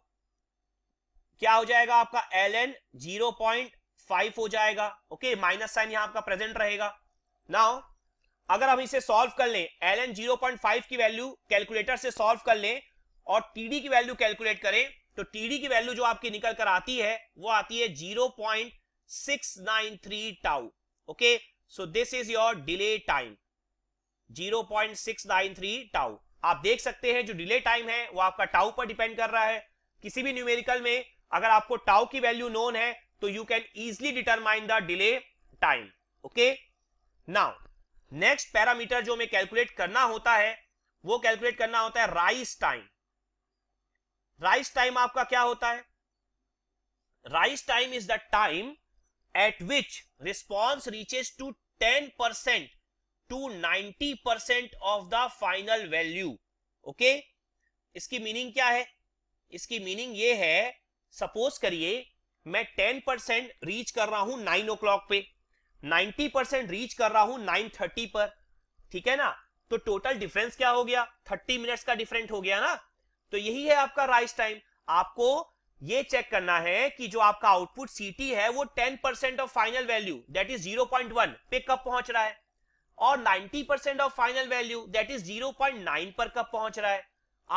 क्या हो जाएगा आपका l n zero point five हो जाएगा ओके माइनस साइन यहां आपका प्रेजेंट रहेगा नाउ अगर हम इसे सॉल्व कर लें l n zero point five की वैल्यू कैलकुलेटर से सॉल्व कर लें और टीडी की वैल्यू कैलकुलेट करें तो टीडी की वैल्यू जो आपकी निकल कर आती है वो आती है zero point six nine three tau okay so this is your delay time zero point six nine three tau आप देख सकते हैं जो डिले टाइम है वो आपका टाउ पर डिपेंड कर रहा है किसी भी न्यूमेरिकल में अगर आपको टाउ की वैल्यू नोन है तो you can easily determine the delay time okay now next parameter जो हमें कैलकुलेट करना होता है वो कैलकुलेट करना होता है राइस टाइम राइस टाइम आपका क्या होता है rise time is the time at which response reaches to ten percent to ninety percent of the final value okay इसकी मीनिंग क्या है इसकी मीनिंग ये है सपोज करिए मैं टेन परसेंट रीच कर रहा हूं नाइन ओ क्लॉक पे 90 परसेंट रीच कर रहा हूं 930 पर ठीक है ना तो टोटल डिफरेंस क्या हो गया 30 मिनट्स का डिफरेंट हो गया ना तो यही है आपका राइस टाइम आपको ये चेक करना है कि जो आपका आउटपुट सीटी है वो 10 percent of final value that is 0.1 पे कब पहुंच रहा है और 90 percent of final value that is 0.9 पर कब पहुंच रहा है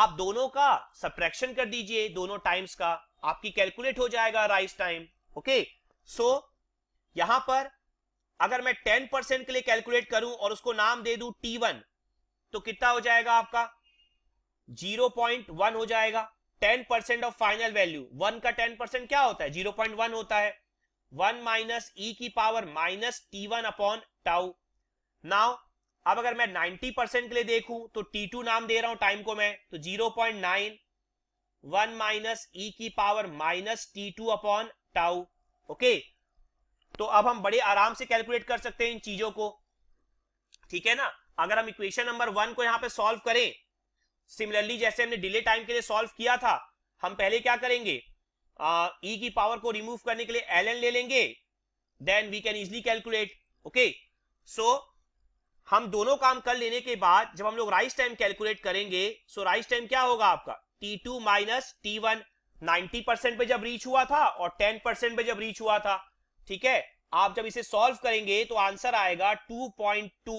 आप दोनों का सब्ट्रैक्शन कर दीजिए दोनों टाइम्स का आपकी कैलकुलेट हो जाएगा राइस टाइम ओके सो यहां पर अगर मैं टेन परसेंट के लिए कैलकुलेट करूं और उसको नाम दे दू टी वन तो कितना हो जाएगा आपका जीरो पॉइंट वन हो जाएगा ten percent of final value one का टेन परसेंट क्या होता है जीरो पॉइंट वन होता है वन माइनस ई की power minus t one upon tau now अब अगर मैं नाइनटी परसेंट के लिए देखूं तो टी टू नाम दे रहा हूं टाइम को मैं तो zero point nine one minus e की power minus t two upon tau okay okay, तो अब हम बड़े आराम से कैलकुलेट कर सकते हैं इन चीजों को ठीक है ना अगर हम इक्वेशन नंबर वन को यहां पे सॉल्व करें सिमिलरली जैसे हमने डिले टाइम के लिए सॉल्व किया था हम पहले क्या करेंगे ई e की पावर को रिमूव करने के लिए एल ले लेंगे then we can easily calculate okay so हम दोनों काम कर लेने के बाद जब हम लोग राइस टाइम कैलकुलेट करेंगे सो राइस टाइम क्या होगा आपका t two minus t one ninety percent पे जब रीच हुआ था और टेन परसेंट पे जब रीच हुआ था ठीक है आप जब इसे सॉल्व करेंगे तो आंसर आएगा 2.2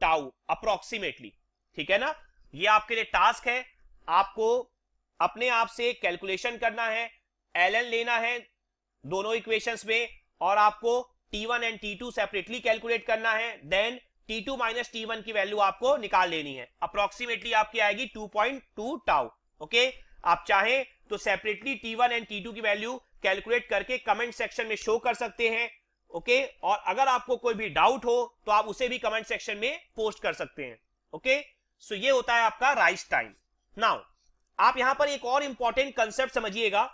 टाउ अप्रोक्सीमेटली ठीक है ना ये आपके लिए टास्क है आपको अपने आप से कैलकुलेशन करना है एल लेना है दोनों इक्वेशन में और आपको T1 and T2 separately calculate करना है देन T2 माइनस टी की वैल्यू आपको निकाल लेनी है अप्रोक्सीमेटली आपकी आएगी 2.2 टाउ ओके आप चाहें तो सेपरेटली T1 एंड T2 की वैल्यू कैलकुलेट करके कमेंट सेक्शन में शो कर सकते हैं ओके और अगर आपको कोई भी डाउट हो तो आप उसे भी कमेंट सेक्शन में पोस्ट कर सकते हैं ओके सो ये होता है आपका राइस टाइम नाउ आप यहां पर एक और इंपॉर्टेंट कंसेप्ट समझिएगा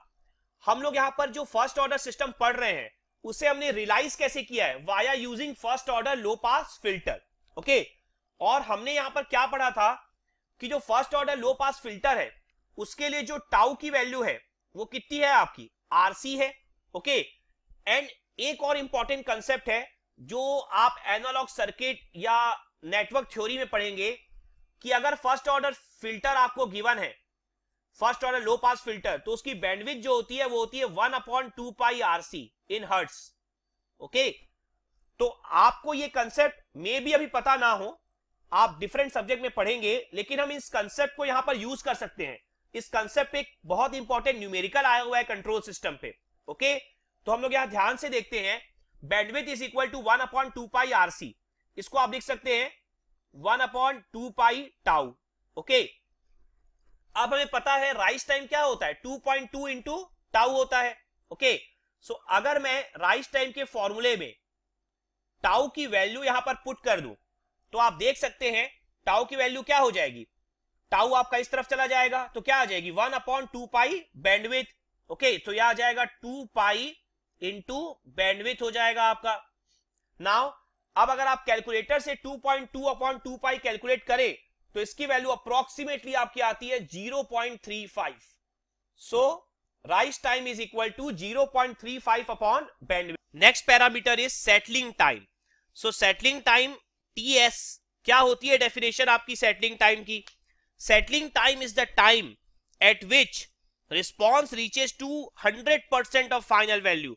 हम लोग यहां पर जो फर्स्ट ऑर्डर सिस्टम पढ़ रहे हैं उसे हमने रियलाइज कैसे किया है via using first order low pass filter okay और हमने यहां पर क्या पढ़ा था कि जो first order low pass filter है उसके लिए जो टाउ की वैल्यू है वो कितनी है आपकी आरसी है ओके एंड एक और इंपॉर्टेंट कंसेप्ट है जो आप एनालॉग सर्किट या नेटवर्क थ्योरी में पढ़ेंगे कि अगर फर्स्ट ऑर्डर फिल्टर आपको गिवन है first order low pass filter तो उसकी बैंडविथ जो होती है वो होती है one upon two pi RC in hertz okay तो आपको ये कंसेप्ट मे भी अभी पता ना हो आप डिफरेंट सब्जेक्ट में पढ़ेंगे लेकिन हम इस कंसेप्ट को यहां पर यूज कर सकते हैं इस कंसेप्ट पे बहुत इंपॉर्टेंट न्यूमेरिकल आया हुआ है कंट्रोल सिस्टम पे ओके तो हम लोग यहां ध्यान से देखते हैं bandwidth is equal to one upon two pi R C इसको आप लिख सकते हैं one upon two pi tau okay अब हमें पता है राइस टाइम क्या होता है two point two into tau होता है ओके सो अगर मैं राइस टाइम के फॉर्मूले में टाउ की वैल्यू यहां पर पुट कर दू तो आप देख सकते हैं टाउ की वैल्यू क्या हो जाएगी टाउ आपका इस तरफ चला जाएगा तो क्या आ जाएगी one upon two pi bandwidth okay तो यह आ जाएगा टू पाई इंटू बैंडविथ हो जाएगा आपका नाउ अब अगर आप कैलकुलेटर से 2.2 point two upon two pi calculate करें तो इसकी वैल्यू अप्रोक्सीमेटली आपकी आती है 0.35 so rise time is equal to zero point three five upon bandwidth next parameter is settling time so settling time t s क्या होती है डेफिनेशन आपकी सेटलिंग टाइम की settling time is the time at which response reaches to hundred percent of final value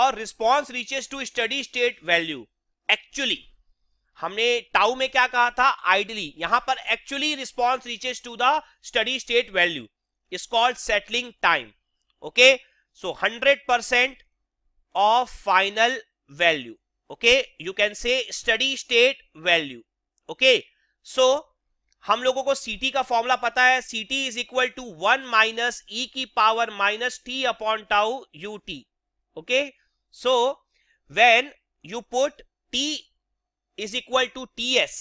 और response reaches to steady state value actually हमने tau में क्या कहा था आइडली यहां पर actually response reaches to the steady state value is called settling time okay so hundred percent of final value okay you can say steady state value okay so हम लोगों को सी का फॉर्मूला पता है सी t is equal to one minus e की power minus t upon tau u T okay so when you put t is equal to T s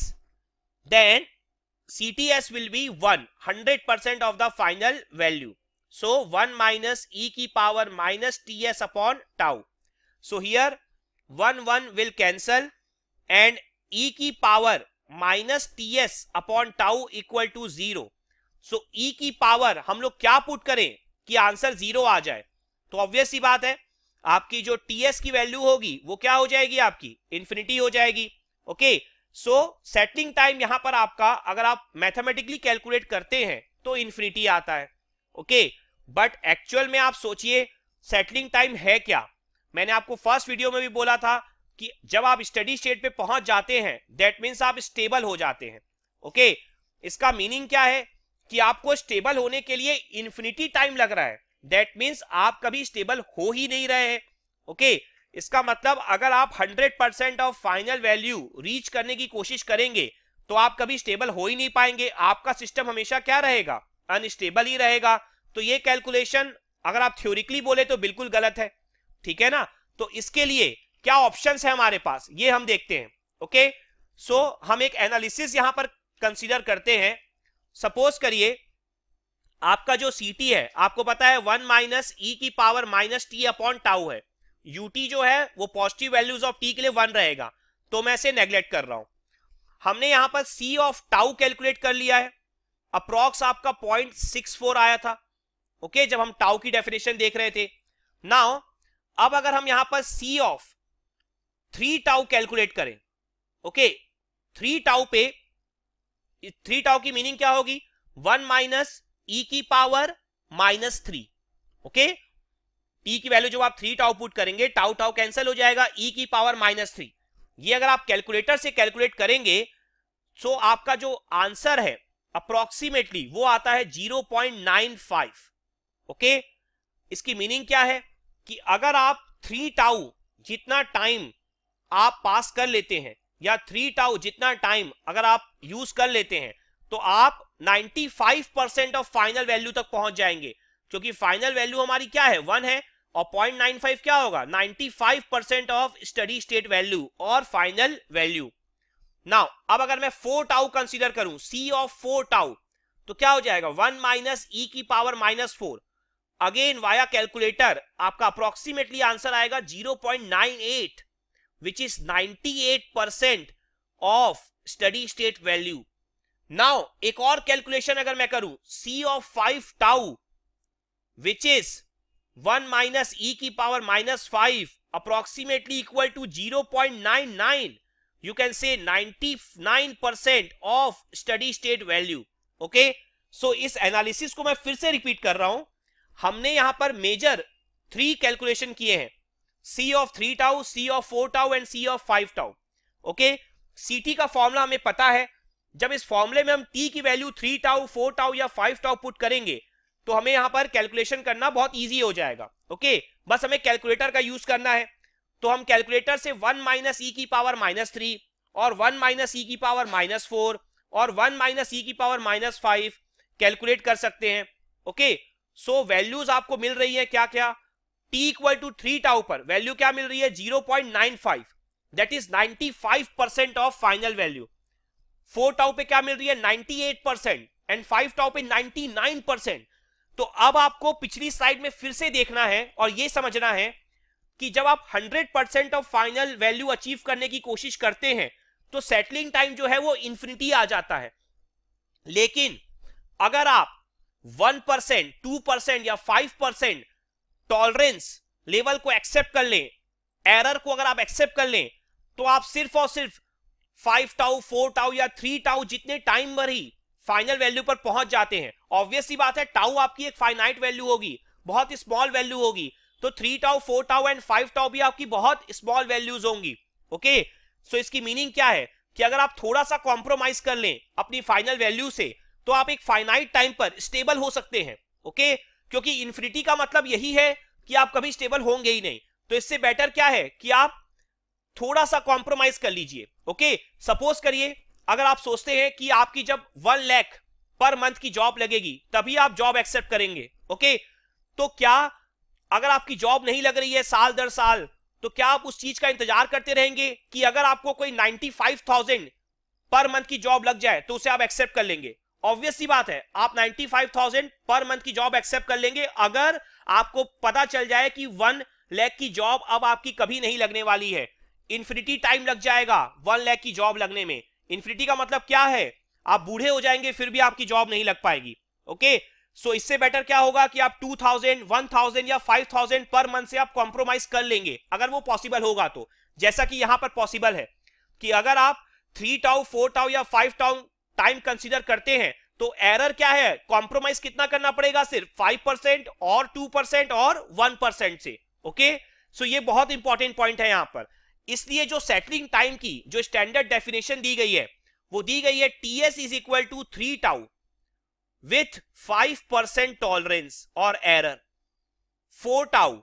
then c t s will be one hundred percent of the final value so one minus e की power minus t s upon tau so here one one will cancel and e की power minus t s upon tau equal to zero so e e की power हम लोग क्या put करें कि answer zero आ जाए तो ऑब्वियस ही बात है आपकी जो टी एस की वैल्यू होगी वो क्या हो जाएगी आपकी इंफिनिटी हो जाएगी ओके सो सेटलिंग टाइम यहां पर आपका अगर आप मैथमेटिकली कैलकुलेट करते हैं तो इंफिनिटी आता है ओके बट एक्चुअल में आप सोचिए सेटलिंग टाइम है क्या मैंने आपको फर्स्ट वीडियो में भी बोला था कि जब आप स्टडी स्टेट पे पहुंच जाते हैं दैट मीन्स आप स्टेबल हो जाते हैं ओके okay? इसका मीनिंग क्या है कि आपको स्टेबल होने के लिए इन्फिनिटी टाइम लग रहा है दैट मीन्स आप कभी स्टेबल हो ही नहीं रहे हैं ओके okay? इसका मतलब अगर आप 100 percent of final value reach करने की कोशिश करेंगे तो आप कभी स्टेबल हो ही नहीं पाएंगे आपका सिस्टम हमेशा क्या रहेगा अनस्टेबल ही रहेगा तो ये कैलकुलेशन अगर आप थ्योरिकली बोले तो बिल्कुल गलत है ठीक है ना तो इसके लिए क्या ऑप्शन है हमारे पास ये हम देखते हैं ओके सो so, हम एक एनालिसिस यहां पर कंसीडर करते हैं सपोज करिए आपका जो सी है आपको पता है वन माइनस ई की power minus t upon tau है यूटी जो है वो पॉजिटिव वैल्यूज ऑफ टी के लिए वन रहेगा तो मैं इसे नेग्लेक्ट कर रहा हूं हमने यहां पर सी ऑफ टाउ कैलकुलेट कर लिया है अप्रॉक्स आपका पॉइंट सिक्स फोर आया था ओके okay? जब हम टाउ की डेफिनेशन देख रहे थे नाउ अब अगर हम यहां पर c of three tau calculate करें ओके थ्री टाउ पे थ्री टाउ की मीनिंग क्या होगी वन माइनस ई की power minus three okay t की वैल्यू जब आप थ्री टाउ पुट करेंगे टाउ टाउ कैंसिल हो जाएगा ई e की पावर माइनस थ्री ये अगर आप कैलकुलेटर से कैलकुलेट करेंगे तो आपका जो आंसर है अप्रोक्सीमेटली वो आता है zero point nine five okay इसकी मीनिंग क्या है कि अगर आप थ्री टाउ जितना टाइम आप पास कर लेते हैं या थ्री टाउ जितना टाइम अगर आप यूज कर लेते हैं तो आप 95 परसेंट ऑफ फाइनल वैल्यू तक पहुंच जाएंगे क्योंकि फाइनल वैल्यू हमारी क्या है वन है और 0.95 क्या होगा 95 percent of steady state value और फाइनल वैल्यू नाउ अब अगर मैं फोर टाउ कंसिडर करूं सी ऑफ फोर टाउ तो क्या हो जाएगा वन माइनस ई की power minus four again via calculator आपका अप्रोक्सीमेटली आंसर आएगा zero point nine eight which is 98% of steady state value now एक और कैलकुलेशन अगर मैं करूं c of five tau which is one minus e की power minus five approximately equal to zero point nine nine you can say 99% of steady state value okay so इस analysis को मैं फिर से रिपीट कर रहा हूं हमने यहां पर मेजर थ्री कैलकुलेशन किए हैं c of three tau c of four tau and c of five tau okay c T का फॉर्मूला हमें पता है जब इस फॉर्मूले में हम टी की value three tau four tau या फाइव टाउ पुट करेंगे तो हमें यहां पर कैलकुलेशन करना बहुत ईजी हो जाएगा ओके okay? बस हमें कैलकुलेटर का यूज करना है तो हम कैलकुलेटर से वन माइनस ई की पावर माइनस थ्री और वन माइनस ई की पावर माइनस फोर और वन माइनस ई की पावर माइनस फाइव कैलकुलेट कर सकते हैं ओके सो वैल्यूज आपको मिल रही है क्या क्या t equal to three tau पर वैल्यू क्या मिल रही है zero point nine five that is ninety five percent of final value four tau पे क्या मिल रही है ninety eight percent and five tau पे नाइनटी नाइन परसेंट तो अब आपको पिछली स्लाइड में फिर से देखना है और यह समझना है कि जब आप hundred percent of final value achieve करने की कोशिश करते हैं तो सेटलिंग टाइम जो है वो इंफिनिटी आ जाता है लेकिन अगर आप वन परसेंट टू परसेंट या फाइव परसेंट टॉलरेंस लेवल को एक्सेप्ट कर लें एरर को अगर आप एक्सेप्ट कर लें तो आप सिर्फ और सिर्फ फाइव टाउ फोर टाउ या थ्री टाउ जितने टाइम पर ही फाइनल वैल्यू पर पहुंच जाते हैं ऑब्वियसली बात है टाउ आपकी एक फाइनाइट वैल्यू होगी बहुत स्मॉल वैल्यू होगी तो three tau four tau and five tau भी आपकी बहुत स्मॉल वैल्यूज होंगी ओके सो इसकी मीनिंग क्या है कि अगर आप थोड़ा सा कॉम्प्रोमाइज कर लें अपनी फाइनल वैल्यू से तो आप एक फाइनाइट टाइम पर स्टेबल हो सकते हैं ओके okay? क्योंकि इन्फिनिटी का मतलब यही है कि आप कभी स्टेबल होंगे ही नहीं तो इससे बेटर क्या है कि आप थोड़ा सा कॉम्प्रोमाइज कर लीजिए ओके सपोज करिए अगर आप सोचते हैं कि आपकी जब वन लैख पर मंथ की जॉब लगेगी तभी आप जॉब एक्सेप्ट करेंगे ओके तो क्या अगर आपकी जॉब नहीं लग रही है साल दर साल तो क्या आप उस चीज का इंतजार करते रहेंगे कि अगर आपको कोई 95,000 पर मंथ की जॉब लग जाए तो उसे आप एक्सेप्ट कर लेंगे ऑब्वियस सी बात है आप 95,000 पर मंथ की जॉब एक्सेप्ट कर लेंगे अगर आपको पता चल जाए कि वन लैख की जॉब अब आपकी कभी नहीं लगने वाली है इन्फिनिटी टाइम लग जाएगा वन लैख की जॉब लगने में इन्फिनिटी का मतलब क्या है आप बूढ़े हो जाएंगे फिर भी आपकी जॉब नहीं लग पाएगी ओके सो so इससे बेटर क्या होगा कि आप 2000, 1000 या 5000 पर मंथ से आप कॉम्प्रोमाइज कर लेंगे अगर वो पॉसिबल होगा तो जैसा कि यहां पर पॉसिबल है कि अगर आप थ्री टाउ फोर टाउ या फाइव टाउ टाइम कंसीडर करते हैं तो एरर क्या है कॉम्प्रोमाइज कितना करना पड़ेगा सिर्फ फाइव परसेंट और टू परसेंट और वन परसेंट से ओके सो ये बहुत इंपॉर्टेंट पॉइंट है यहां पर इसलिए जो सेटलिंग टाइम की जो स्टैंडर्ड डेफिनेशन दी गई है वो दी गई है T S is equal to three tau with five percent tolerance और error four tau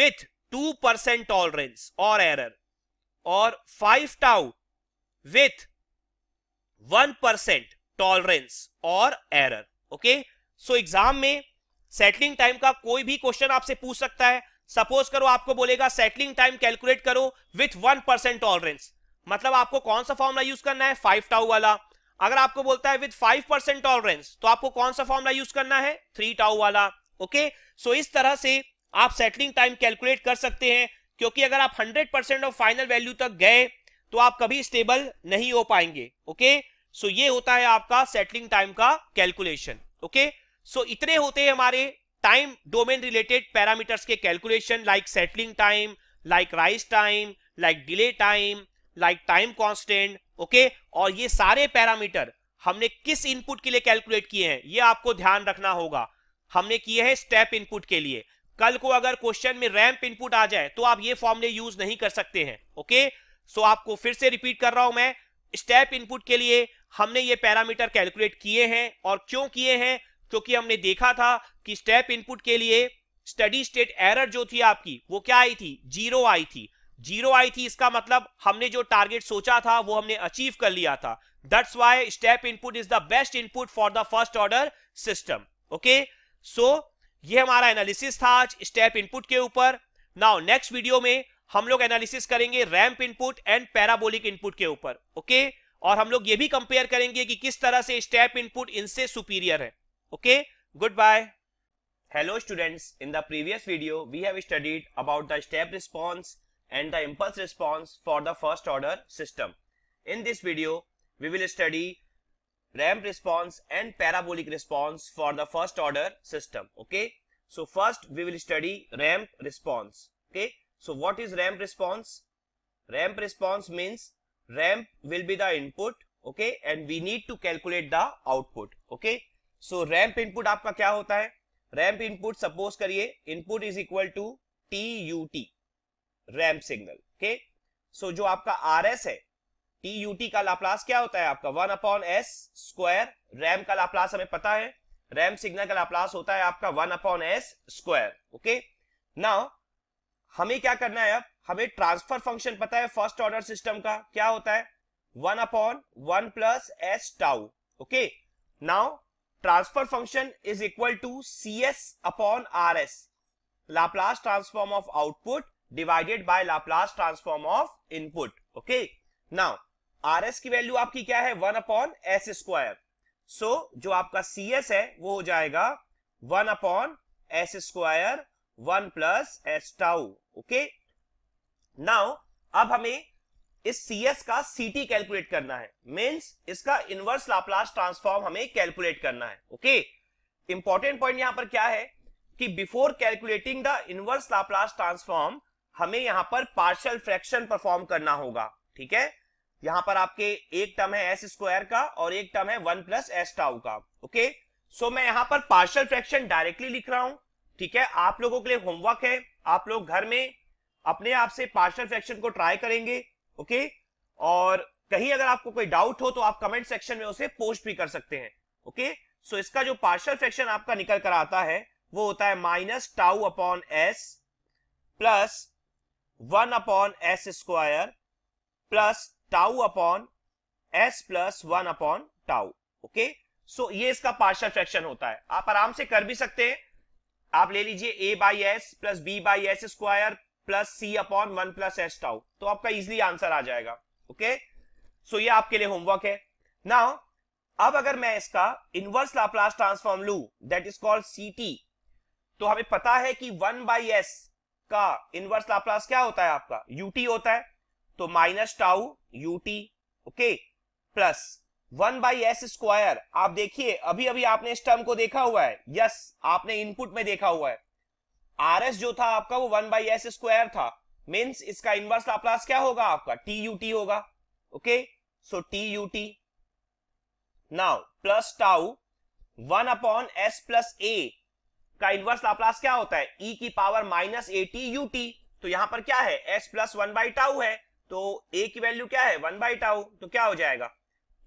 with two percent tolerance और एरर और five tau with one percent tolerance और एरर ओके सो एग्जाम में सेटलिंग टाइम का कोई भी question आपसे पूछ सकता है सपोज करो आपको बोलेगा सेटलिंग टाइम कैलकुलेट करो विथ वन परसेंट टॉलरेंस मतलब आपको कौन सा फॉर्मुला यूज करना है फाइव टाउ वाला अगर आपको बोलता है विथ फाइव परसेंट टॉलरेंस तो आपको कौन सा फॉर्मुला यूज करना है थ्री टाउ वाला ओके सो इस तरह से आप सेटलिंग टाइम कैलकुलेट कर सकते हैं क्योंकि अगर आप hundred percent of final value तक गए तो आप कभी स्टेबल नहीं हो पाएंगे ओके okay? सो ये होता है आपका सेटलिंग टाइम का कैलकुलेशन ओके सो इतने होते हैं हमारे टाइम डोमेन रिलेटेड पैरामीटर्स के calculation like settling time like rise time like delay time like time constant okay और ये सारे पैरामीटर हमने किस इनपुट के लिए कैलकुलेट किए हैं ये आपको ध्यान रखना होगा हमने किए हैं स्टेप इनपुट के लिए कल को अगर क्वेश्चन में रैम्प इनपुट आ जाए तो आप ये फॉर्मले यूज नहीं कर सकते हैं ओके सो so, आपको फिर से रिपीट कर रहा हूं मैं स्टेप इनपुट के लिए हमने ये पैरामीटर कैलकुलेट किए हैं और क्यों किए हैं क्योंकि हमने देखा था कि स्टेप इनपुट के लिए स्टडी स्टेट एरर जो थी आपकी वो क्या आई थी जीरो आई थी जीरो आई थी इसका मतलब हमने जो टारगेट सोचा था वो हमने अचीव कर लिया था that's why step input is the best input for the first order system okay so ये हमारा एनालिसिस था आज स्टेप इनपुट के ऊपर नाउ नेक्स्ट वीडियो में हम लोग एनालिसिस करेंगे ramp input and parabolic input के ऊपर ओके okay? और हम लोग ये भी कंपेयर करेंगे कि किस तरह से स्टेप इनपुट इनसे सुपीरियर है okay good bye hello students in the previous video we have studied about the step response and the impulse response for the first order system in this video we will study ramp response and parabolic response for the first order system okay so first we will study ramp response okay so what is ramp response ramp response means ramp will be the input okay and we need to calculate the output okay so ramp input आपका क्या होता है ramp input suppose करिए input is equal to t u t ramp signal okay so जो आपका R S है t you t का Laplace क्या होता है आपका one upon S square ramp का लाप्लास हमें पता है रैम सिग्नल का लाप्लास होता है आपका one upon S square okay now हमें क्या करना है अब हमें ट्रांसफर फंक्शन पता है फर्स्ट ऑर्डर सिस्टम का क्या होता है one upon one plus S tau okay now transfer function is equal to C S upon R S Laplace transform of output divided by Laplace transform of input okay now r s की value आपकी क्या है one upon S square so जो आपका C S है वो हो जाएगा one upon S square one plus S tau okay now अब हमें इस सी एस का सी टी कैलकुलेट करना है मीन्स इसका इनवर्स लाप्लास ट्रांसफॉर्म हमें कैलकुलेट करना है ओके इंपॉर्टेंट पॉइंट यहां पर क्या है कि before calculating the inverse Laplace transform हमें यहां पर पार्शियल फ्रैक्शन परफॉर्म करना होगा ठीक है यहां पर आपके एक टर्म है एस स्क्वायर का और एक टर्म है वन प्लस एस टाउ का ओके सो मैं यहां पर पार्शियल फ्रैक्शन डायरेक्टली लिख रहा हूं ठीक है आप लोगों के लिए होमवर्क है आप लोग घर में अपने आप से पार्शल फ्रैक्शन को ट्राई करेंगे ओके और कहीं अगर आपको कोई डाउट हो तो आप कमेंट सेक्शन में उसे पोस्ट भी कर सकते हैं ओके सो इसका जो पार्शल फ्रैक्शन आपका निकल कर आता है वो होता है minus tau upon S plus one upon S square plus tau upon S plus one upon tau okay so ये इसका पार्शल फ्रैक्शन होता है आप आराम से कर भी सकते हैं आप ले लीजिए a by s plus b by s square plus C upon one plus S tau तो आपका इजिली आंसर आ जाएगा ओके okay? सो so, ये आपके लिए होमवर्क है नाउ अब अगर मैं इसका इनवर्स लाप्लास ट्रांसफॉर्म लू that is called c t तो हमें पता है कि वन बाई एस का इनवर्स लाप्लास क्या होता है आपका यूटी होता है तो minus tau u t okay plus one by s square आप देखिए अभी अभी आपने इस टर्म को देखा हुआ है यस आपने इनपुट में देखा हुआ है आर एस जो था आपका वो वन बाई एस स्क्वायर था मीन्स इसका इनवर्स लाप्लास क्या होगा आपका टी यू टी होगा okay so t you t now plus tau one upon S plus ए का इनवर्स लाप्लास क्या होता है ई e की power minus a T U t तो यहां पर क्या है S plus one by tau है तो ए की वैल्यू क्या है वन बाई टाउ तो क्या हो जाएगा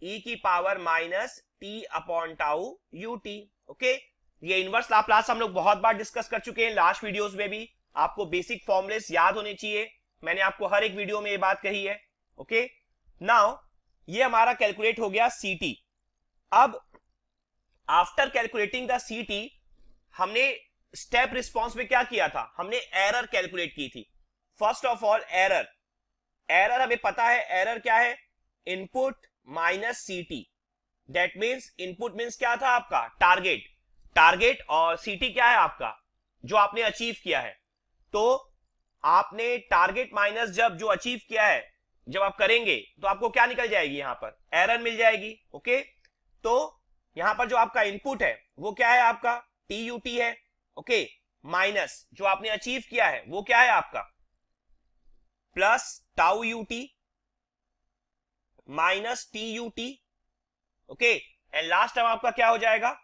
ई e की power minus t upon tau u T okay okay? ये इनवर्स लाप्लास हम लोग बहुत बार डिस्कस कर चुके हैं लास्ट वीडियोस में भी आपको बेसिक फॉर्मुलेस याद होने चाहिए मैंने आपको हर एक वीडियो में ये बात कही है ओके नाउ ये हमारा कैलकुलेट हो गया सी अब आफ्टर कैलकुलेटिंग द सी हमने स्टेप रिस्पॉन्स में क्या किया था हमने एरर कैलकुलेट की थी first of all error error हमें पता है एरर क्या है input minus c t that means input means क्या था आपका टारगेट टारगेट और सीटी क्या है आपका जो आपने अचीव किया है तो आपने टारगेट माइनस जब जो अचीव किया है जब आप करेंगे तो आपको क्या निकल जाएगी यहां पर एरर मिल जाएगी ओके तो यहां पर जो आपका इनपुट है वो क्या है आपका टी यू टी है ओके माइनस जो आपने अचीव किया है वो क्या है आपका plus tau u t minus t U T okay and last time आपका क्या हो जाएगा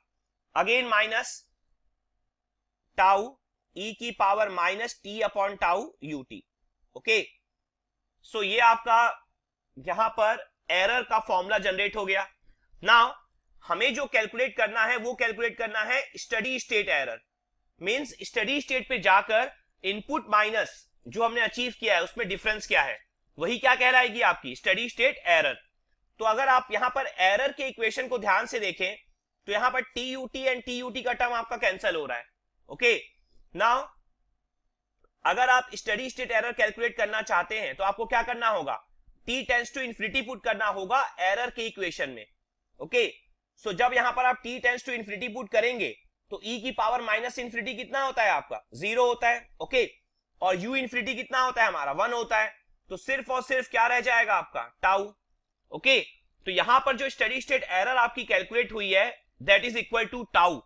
अगेन माइनस टाउ ई की power minus t upon tau u T okay so ये आपका यहां पर एरर का फॉर्मूला जनरेट हो गया नाउ हमें जो कैलकुलेट करना है वो कैलकुलेट करना है steady state error means steady state पे जाकर इनपुट माइनस जो हमने अचीव किया है उसमें डिफरेंस क्या है वही क्या कहलाएगी आपकी स्टडी स्टेट एरर तो अगर आप यहां पर एरर के इक्वेशन को ध्यान से देखें तो यहां पर t you t and t you t का टर्म आपका कैंसिल हो रहा है ओके okay? नाउ अगर आप स्टडी स्टेट एरर कैलकुलेट करना चाहते हैं तो आपको क्या करना होगा t tends to infinity put करना होगा एरर के इक्वेशन में ओके सो जब यहां पर आप t tends to infinity put करेंगे तो ई e की पावर माइनस इन्फिनिटी कितना होता है आपका जीरो होता है ओके और यू इन्फिनिटी कितना होता है हमारा वन होता है तो सिर्फ और सिर्फ क्या रह जाएगा आपका टाउ ओके okay? तो यहां पर जो स्टडी स्टेट एरर आपकी कैलकुलेट हुई है that is equal to tau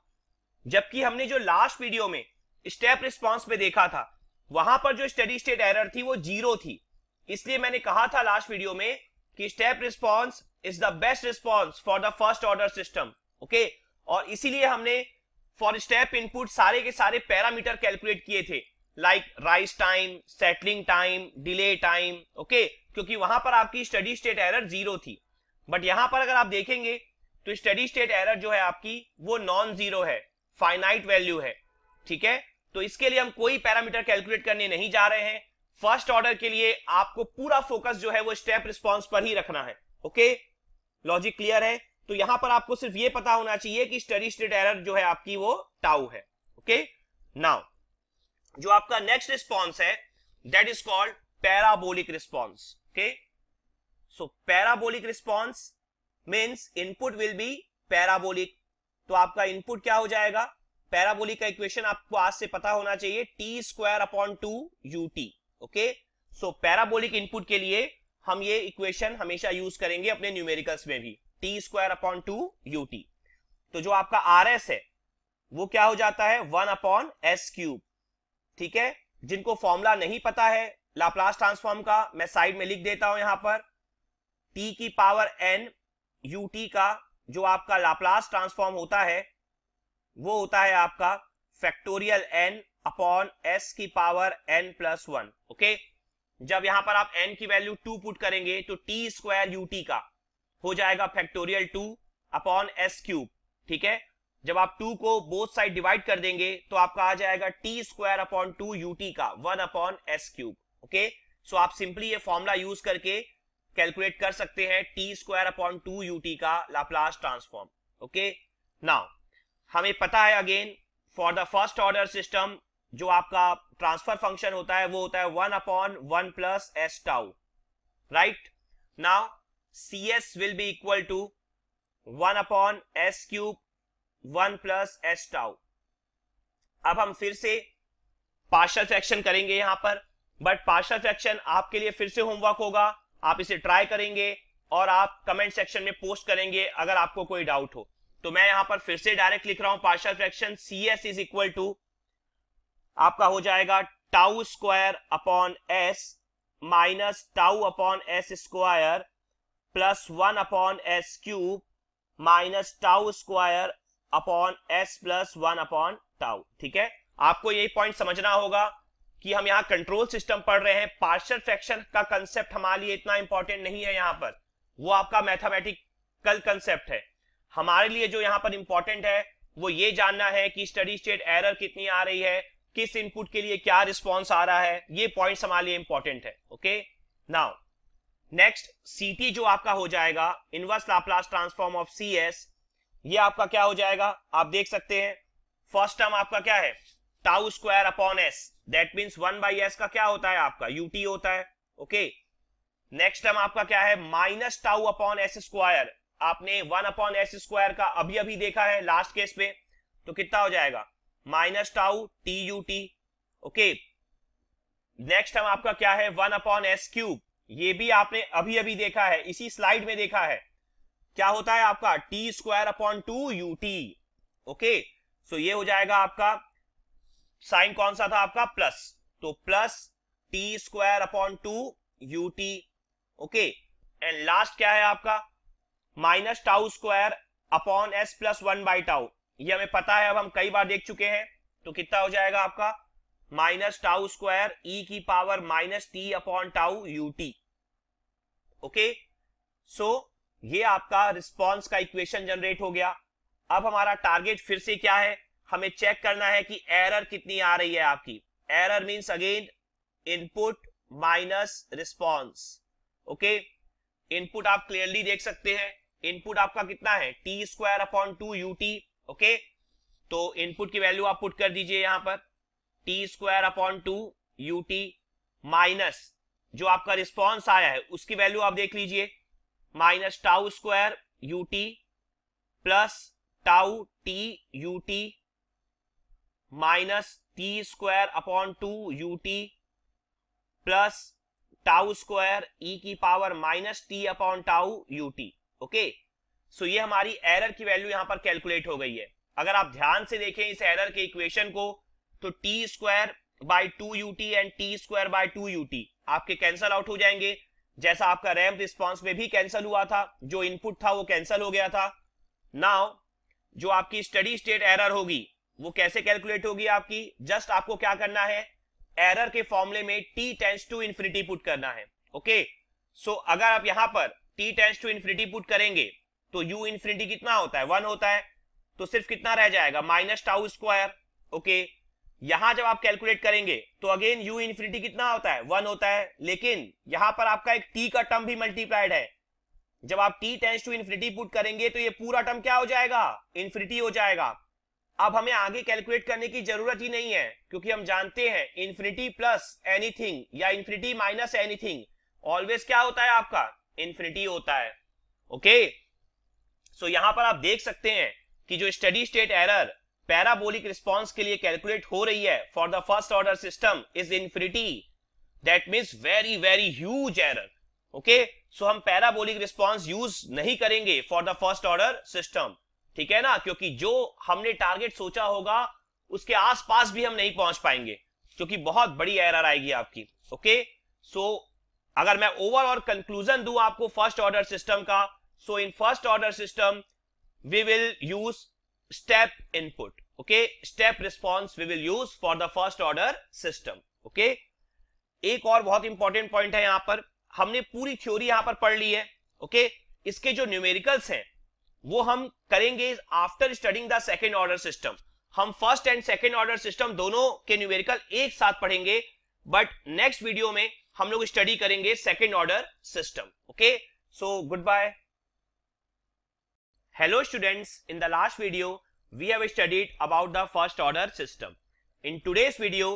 जबकि हमने जो लास्ट वीडियो में स्टेप रिस्पॉन्स में देखा था वहां पर जो स्टडी स्टेट एरर थी वो जीरो थी इसलिए मैंने कहा था लास्ट वीडियो में कि step response is the best response for the first order system okay और इसीलिए हमने फॉर स्टेप इनपुट सारे के सारे पैरामीटर कैलकुलेट किए थे like rise time settling time delay time okay क्योंकि वहां पर आपकी स्टडी स्टेट एरर जीरो थी बट यहां पर अगर आप देखेंगे तो स्टडी स्टेट एरर जो है आपकी वो नॉन जीरो है फाइनाइट वैल्यू है ठीक है तो इसके लिए हम कोई पैरामीटर कैलकुलेट करने नहीं जा रहे हैं फर्स्ट ऑर्डर के लिए आपको पूरा फोकस जो है वो स्टेप रिस्पॉन्स पर ही रखना है ओके लॉजिक क्लियर है तो यहां पर आपको सिर्फ ये पता होना चाहिए कि स्टडी स्टेट एरर जो है आपकी वो टाउ है ओके नाउ जो आपका नेक्स्ट रिस्पॉन्स है that is called parabolic response okay so parabolic response means input will be parabolic तो आपका इनपुट क्या हो जाएगा पैराबोलिक का इक्वेशन आपको आज से पता होना चाहिए t square upon two u T okay so parabolic input के लिए हम ये इक्वेशन हमेशा यूज करेंगे अपने न्यूमेरिकल्स में भी t square upon two u t तो जो आपका आर एस है वो क्या हो जाता है वन अपॉन एस क्यूब ठीक है जिनको फॉर्मूला नहीं पता है लाप्लास ट्रांसफॉर्म का मैं साइड में लिख देता हूं यहां पर टी की पावर एन यूटी का जो आपका लाप्लास ट्रांसफॉर्म होता है वो होता है आपका फैक्टोरियल एन अपॉन एस की power n plus one okay जब यहां पर आप एन की वैल्यू टू पुट करेंगे तो टी स्क्वायर यूटी का हो जाएगा factorial two upon s cube ठीक है जब आप टू को बोथ साइड डिवाइड कर देंगे तो आपका आ जाएगा t square upon two u t का one upon s cube okay so आप सिंपली ये फॉर्मूला यूज करके कैलकुलेट कर सकते हैं t square upon two u t का लाप्लास ट्रांसफॉर्म ओके नाउ हमें पता है again for the first order system जो आपका ट्रांसफर फंक्शन होता है वो होता है one upon one plus S tau right now c s will be equal to one upon s cube one plus S tau अब हम फिर से पार्शल फ्रैक्शन करेंगे यहां पर बट पार्शल फ्रैक्शन आपके लिए फिर से होमवर्क होगा आप इसे ट्राई करेंगे और आप कमेंट सेक्शन में पोस्ट करेंगे अगर आपको कोई डाउट हो तो मैं यहां पर फिर से डायरेक्ट लिख रहा हूं partial fraction c S is equal to आपका हो जाएगा tau square upon s minus tau upon S square plus one upon s cube minus tau square upon S plus one upon tau ठीक है आपको यही पॉइंट समझना होगा कि हम यहाँ कंट्रोल सिस्टम पढ़ रहे हैं पार्शल फ्रैक्शन का कंसेप्ट हमारे लिए इतना इंपॉर्टेंट नहीं है यहाँ पर वो आपका मैथमेटिकल कंसेप्ट है हमारे लिए जो यहां पर इंपॉर्टेंट है वो ये जानना है कि स्टडी स्टेट एरर कितनी आ रही है किस इनपुट के लिए क्या रिस्पॉन्स आ रहा है ये पॉइंट हमारे लिए इंपॉर्टेंट है ओके नाउ नेक्स्ट सी जो आपका हो जाएगा inverse Laplace transform of C s ये आपका क्या हो जाएगा आप देख सकते हैं फर्स्ट टर्म आपका क्या है tau square upon s that mean one by S का क्या होता है आपका यूटी होता है ओके नेक्स्ट टर्म आपका क्या है minus tau upon S square आपने वन अपॉन एस स्क्वायर का अभी अभी देखा है लास्ट केस पे तो कितना हो जाएगा minus tau t U T okay next term आपका क्या है वन अपॉन एस क्यूब ये भी आपने अभी अभी देखा है इसी स्लाइड में देखा है क्या होता है आपका t square upon two u T okay so ये हो जाएगा आपका साइन कौन सा था आपका प्लस तो plus t square upon two u T okay and last क्या है आपका minus tau square upon S plus one by tau ये हमें पता है अब हम कई बार देख चुके हैं तो कितना हो जाएगा आपका माइनस टाउ स्क्वायर ई की power minus t upon tau u T okay so ये आपका रिस्पॉन्स का इक्वेशन जनरेट हो गया अब हमारा टारगेट फिर से क्या है हमें चेक करना है कि एरर कितनी आ रही है आपकी error means again input minus response okay input आप क्लियरली देख सकते हैं इनपुट आपका कितना है t square upon two u T okay तो इनपुट की वैल्यू आप पुट कर दीजिए यहां पर t square upon two u t minus जो आपका रिस्पॉन्स आया है उसकी वैल्यू आप देख लीजिए minus tau square u t plus tau t you t minus t square upon two u t plus tau square e की power minus t upon tau u T okay so ये हमारी error की value यहां पर calculate हो गई है अगर आप ध्यान से देखें इस एरर के इक्वेशन को तो t square by two u t and t square by two u t आपके कैंसल आउट हो जाएंगे जैसा आपका रैम्प रिस्पॉन्स में भी कैंसल हुआ था जो इनपुट था वो कैंसल हो गया था नाउ जो आपकी स्टडी स्टेट एरर होगी वो कैसे कैलकुलेट होगी आपकी जस्ट आपको क्या करना है एरर के फॉर्मुले में t tends to infinity put करना है ओके सो so, अगर आप यहां पर t tends to infinity put करेंगे तो यू इन्फिनिटी कितना होता है वन होता है तो सिर्फ कितना रह जाएगा माइनस टाउ स्क्वायर ओके यहां जब आप कैलकुलेट करेंगे तो अगेन यू इन्फिनिटी कितना होता है वन होता है लेकिन यहां पर आपका एक टी का टर्म भी मल्टीप्लाइड है जब आप t tends to infinity put करेंगे तो ये पूरा टर्म क्या हो जाएगा इन्फिनिटी हो जाएगा अब हमें आगे कैलकुलेट करने की जरूरत ही नहीं है क्योंकि हम जानते हैं इन्फिनिटी प्लस एनीथिंग या इन्फिनिटी माइनस एनीथिंग ऑलवेज क्या होता है आपका इन्फिनिटी होता है ओके सो so, यहां पर आप देख सकते हैं कि जो steady state error parabolic response के लिए कैलकुलेट हो रही है for the first order system is infinity that means very very huge error okay so हम पैराबोलिक रिस्पॉन्स यूज नहीं करेंगे for the first order system ठीक है ना क्योंकि जो हमने टारगेट सोचा होगा उसके आसपास भी हम नहीं पहुंच पाएंगे क्योंकि बहुत बड़ी एरर आएगी आपकी ओके सो so, अगर मैं ओवरऑल कंक्लूजन दू आपको फर्स्ट ऑर्डर सिस्टम का so in first order system we will use step input okay step response we will use for the first order system okay एक और बहुत इंपॉर्टेंट पॉइंट है यहां पर हमने पूरी थ्योरी यहां पर पढ़ ली है ओके okay? इसके जो न्यूमेरिकल्स हैं वो हम करेंगे after studying the second order system हम first and second order system दोनों के न्यूमेरिकल एक साथ पढ़ेंगे बट नेक्स्ट वीडियो में हम लोग स्टडी करेंगे second order system okay so good bye hello students in the last video we have studied about the first order system in today video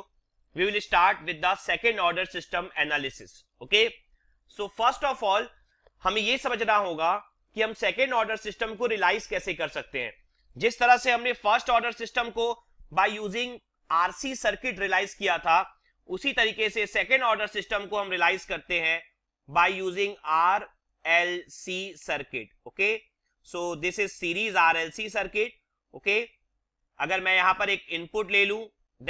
we will start with the second order system analysis okay so first of all हमें यह समझना होगा कि हम second order system को realise कैसे कर सकते हैं जिस तरह से हमने फर्स्ट ऑर्डर सिस्टम को by using RC circuit relies किया था उसी तरीके से सेकेंड ऑर्डर सिस्टम को हम रिलाइज करते हैं by using R L C circuit okay so this is series R L C circuit okay अगर मैं यहां पर एक इनपुट ले लू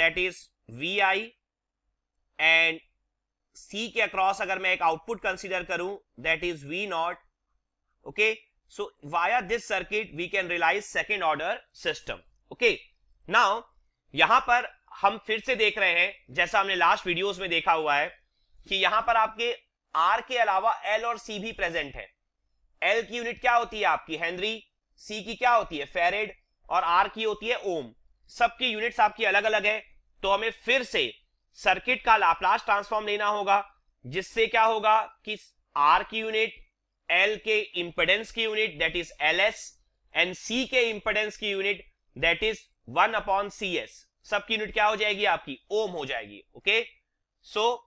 that is V I and सी के अक्रॉस अगर मैं एक आउटपुट कंसिडर करूं that is V naught okay so via this circuit we can realize second order system okay now यहां पर हम फिर से देख रहे हैं जैसा हमने लास्ट वीडियोस में देखा हुआ है कि यहां पर आपके आर के अलावा एल और सी भी प्रेजेंट है एल की यूनिट क्या होती है आपकी हेनरी सी की क्या होती है फेरेड और आर की होती है ओम सबकी यूनिट्स आपकी अलग अलग है तो हमें फिर से सर्किट का लाप्लास ट्रांसफॉर्म लेना होगा जिससे क्या होगा कि आर की यूनिट एल के इंपेडेंस की unit that is L S and सी के इंपेडेंस की unit that is one upon C S सबकी यूनिट क्या हो जाएगी आपकी ओम हो जाएगी ओके सो so,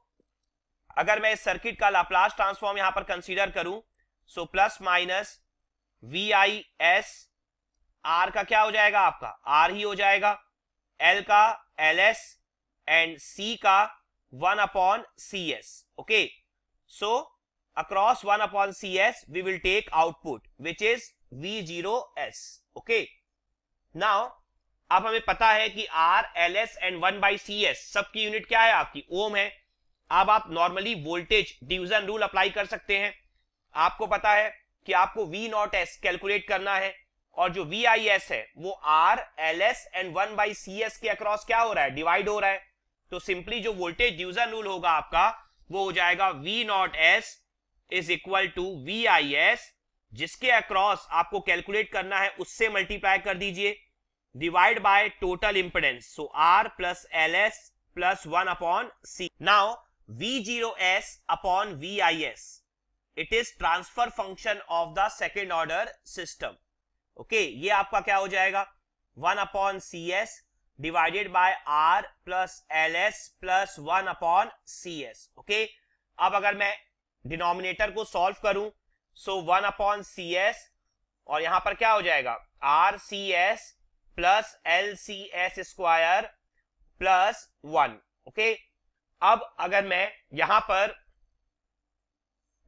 अगर मैं इस सर्किट का लाप्लास ट्रांसफॉर्म यहां पर कंसीडर करूं सो प्लस माइनस वी आई एस आर का क्या हो जाएगा आपका आर ही हो जाएगा एल का एल एस एंड सी का one upon C S okay so across 1 upon cs we will take output which is s okay now अब हमें पता है कि R, LS and 1 by C S सबकी यूनिट क्या है आपकी ओम है अब आप normally voltage division rule apply कर सकते हैं आपको पता है कि आपको वी नॉट एस कैलकुलेट करना है और जो वी आई एस है वो R L S and one by C S के अक्रॉस क्या हो रहा है डिवाइड हो रहा है तो सिंपली जो वोल्टेज डिवीजन रूल होगा आपका वो हो जाएगा V naught S is equal to V I S जिसके अक्रॉस आपको कैलकुलेट करना है उससे मल्टीप्लाई कर दीजिए divide by total impedance so R plus L S plus one upon C now V zero S upon we I S it is transfer function of the second order system okay ये आपका क्या हो जाएगा one upon C S divided by R plus L S plus one upon C S okay अब अगर मैं denominator को solve करूं so one upon C S और यहां पर क्या हो जाएगा R C S plus L C S square plus one okay अब अगर मैं यहां पर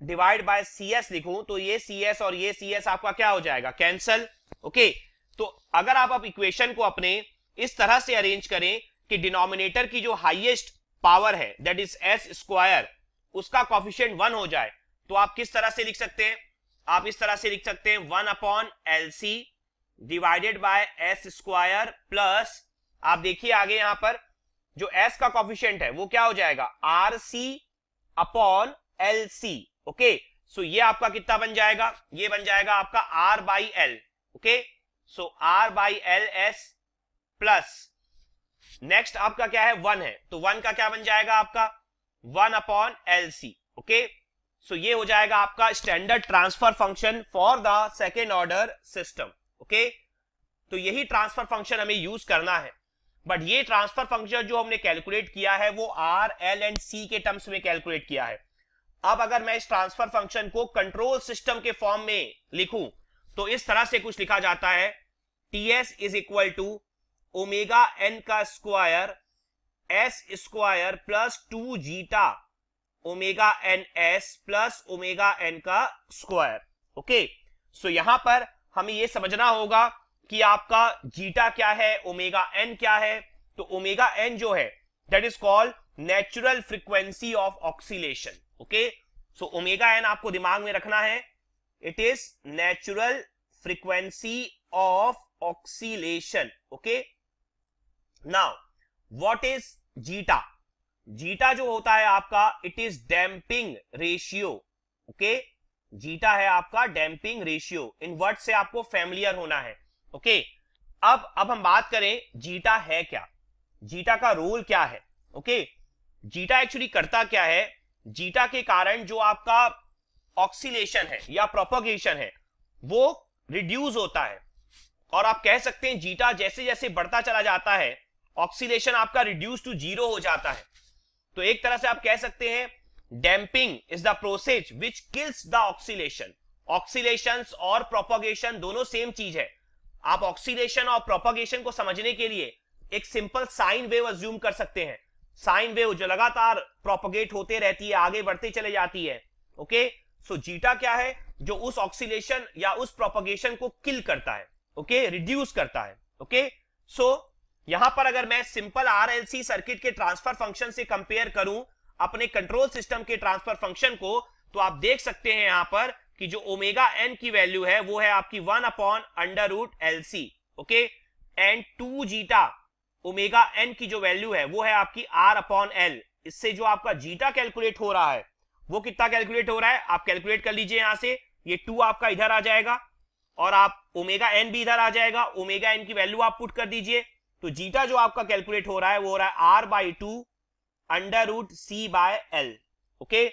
डिवाइड बाय सी एस लिखूं तो ये सी एस और ये सी एस आपका क्या हो जाएगा कैंसल ओके तो अगर आप अब इक्वेशन को अपने इस तरह से अरेंज करें कि डिनोमिनेटर की जो हाईएस्ट पावर है दैट इज एस स्क्वायर उसका कॉफिशियंट वन हो जाए तो आप किस तरह से लिख सकते हैं आप इस तरह से लिख सकते हैं one upon L C divided by S square plus आप देखिए आगे यहां पर जो एस का कॉफिशियंट है वो क्या हो जाएगा R C upon L C okay so ये आपका कितना बन जाएगा ये बन जाएगा आपका R by L okay so R by L S plus next आपका क्या है वन है तो वन का क्या बन जाएगा आपका one upon L C okay so ये हो जाएगा आपका standard transfer function for the second order system okay तो यही ट्रांसफर फंक्शन हमें यूज करना है बट ये ट्रांसफर फंक्शन जो हमने कैलकुलेट किया है वो आर एल एंड सी के टर्म्स में कैलकुलेट किया है अब अगर मैं इस ट्रांसफर फंक्शन को कंट्रोल सिस्टम के फॉर्म में लिखूं तो इस तरह से कुछ लिखा जाता है T S is equal to omega N का square S square plus two zeta omega N S plus omega N का स्क्वायर ओके सो यहां पर हमें यह समझना होगा कि आपका जीटा क्या है ओमेगा एन क्या है तो ओमेगा एन जो है that is called natural frequency of oscillation okay so omega N आपको दिमाग में रखना है it is natural frequency of oscillation okay now what is zeta zeta जो होता है आपका it is damping ratio okay zeta है आपका डैम्पिंग रेशियो इन वर्ड से आपको फैमिलियर होना है ओके okay? अब अब हम बात करें जीटा है क्या जीटा का रोल क्या है ओके okay? जीटा एक्चुअली करता क्या है जीटा के कारण जो आपका ऑक्सीलेशन है या प्रोपोगेशन है वो रिड्यूस होता है और आप कह सकते हैं जीटा जैसे जैसे बढ़ता चला जाता है ऑक्सीडेशन आपका रिड्यूस टू जीरो हो जाता है तो एक तरह से आप कह सकते हैं damping is the process which kills the oxidation oxidation और प्रोपोगेशन दोनों सेम चीज है आप ऑक्सीडेशन और प्रोपोगेशन को समझने के लिए एक सिंपल साइन वेव अज्यूम कर सकते हैं साइन वेव जो लगातार प्रोपोगेट होते रहती है आगे बढ़ते चले जाती है ओके सो जीटा क्या है जो उस ऑक्सीडेशन या उस प्रोपोगेशन को किल करता है ओके okay? रिड्यूस करता है ओके okay? सो so, यहां पर अगर मैं सिंपल आरएलसी सर्किट के ट्रांसफर फंक्शन से कंपेयर करूं अपने कंट्रोल सिस्टम के ट्रांसफर फंक्शन को तो आप देख सकते हैं यहां पर कि जो ओमेगा एन की वैल्यू है वो है आपकी one upon under root L C okay and two zeta omega N की जो वैल्यू है वो है आपकी आर अपॉन एल इससे जो आपका जीटा कैलकुलेट हो रहा है वो कितना कैलकुलेट हो रहा है आप कैलकुलेट कर लीजिए यहां से ये टू आपका इधर आ जाएगा और आप ओमेगा एन भी इधर आ जाएगा ओमेगा एन की वैल्यू आप पुट कर दीजिए तो जीटा जो आपका कैलकुलेट हो रहा है वो हो रहा है R by two under root C by L okay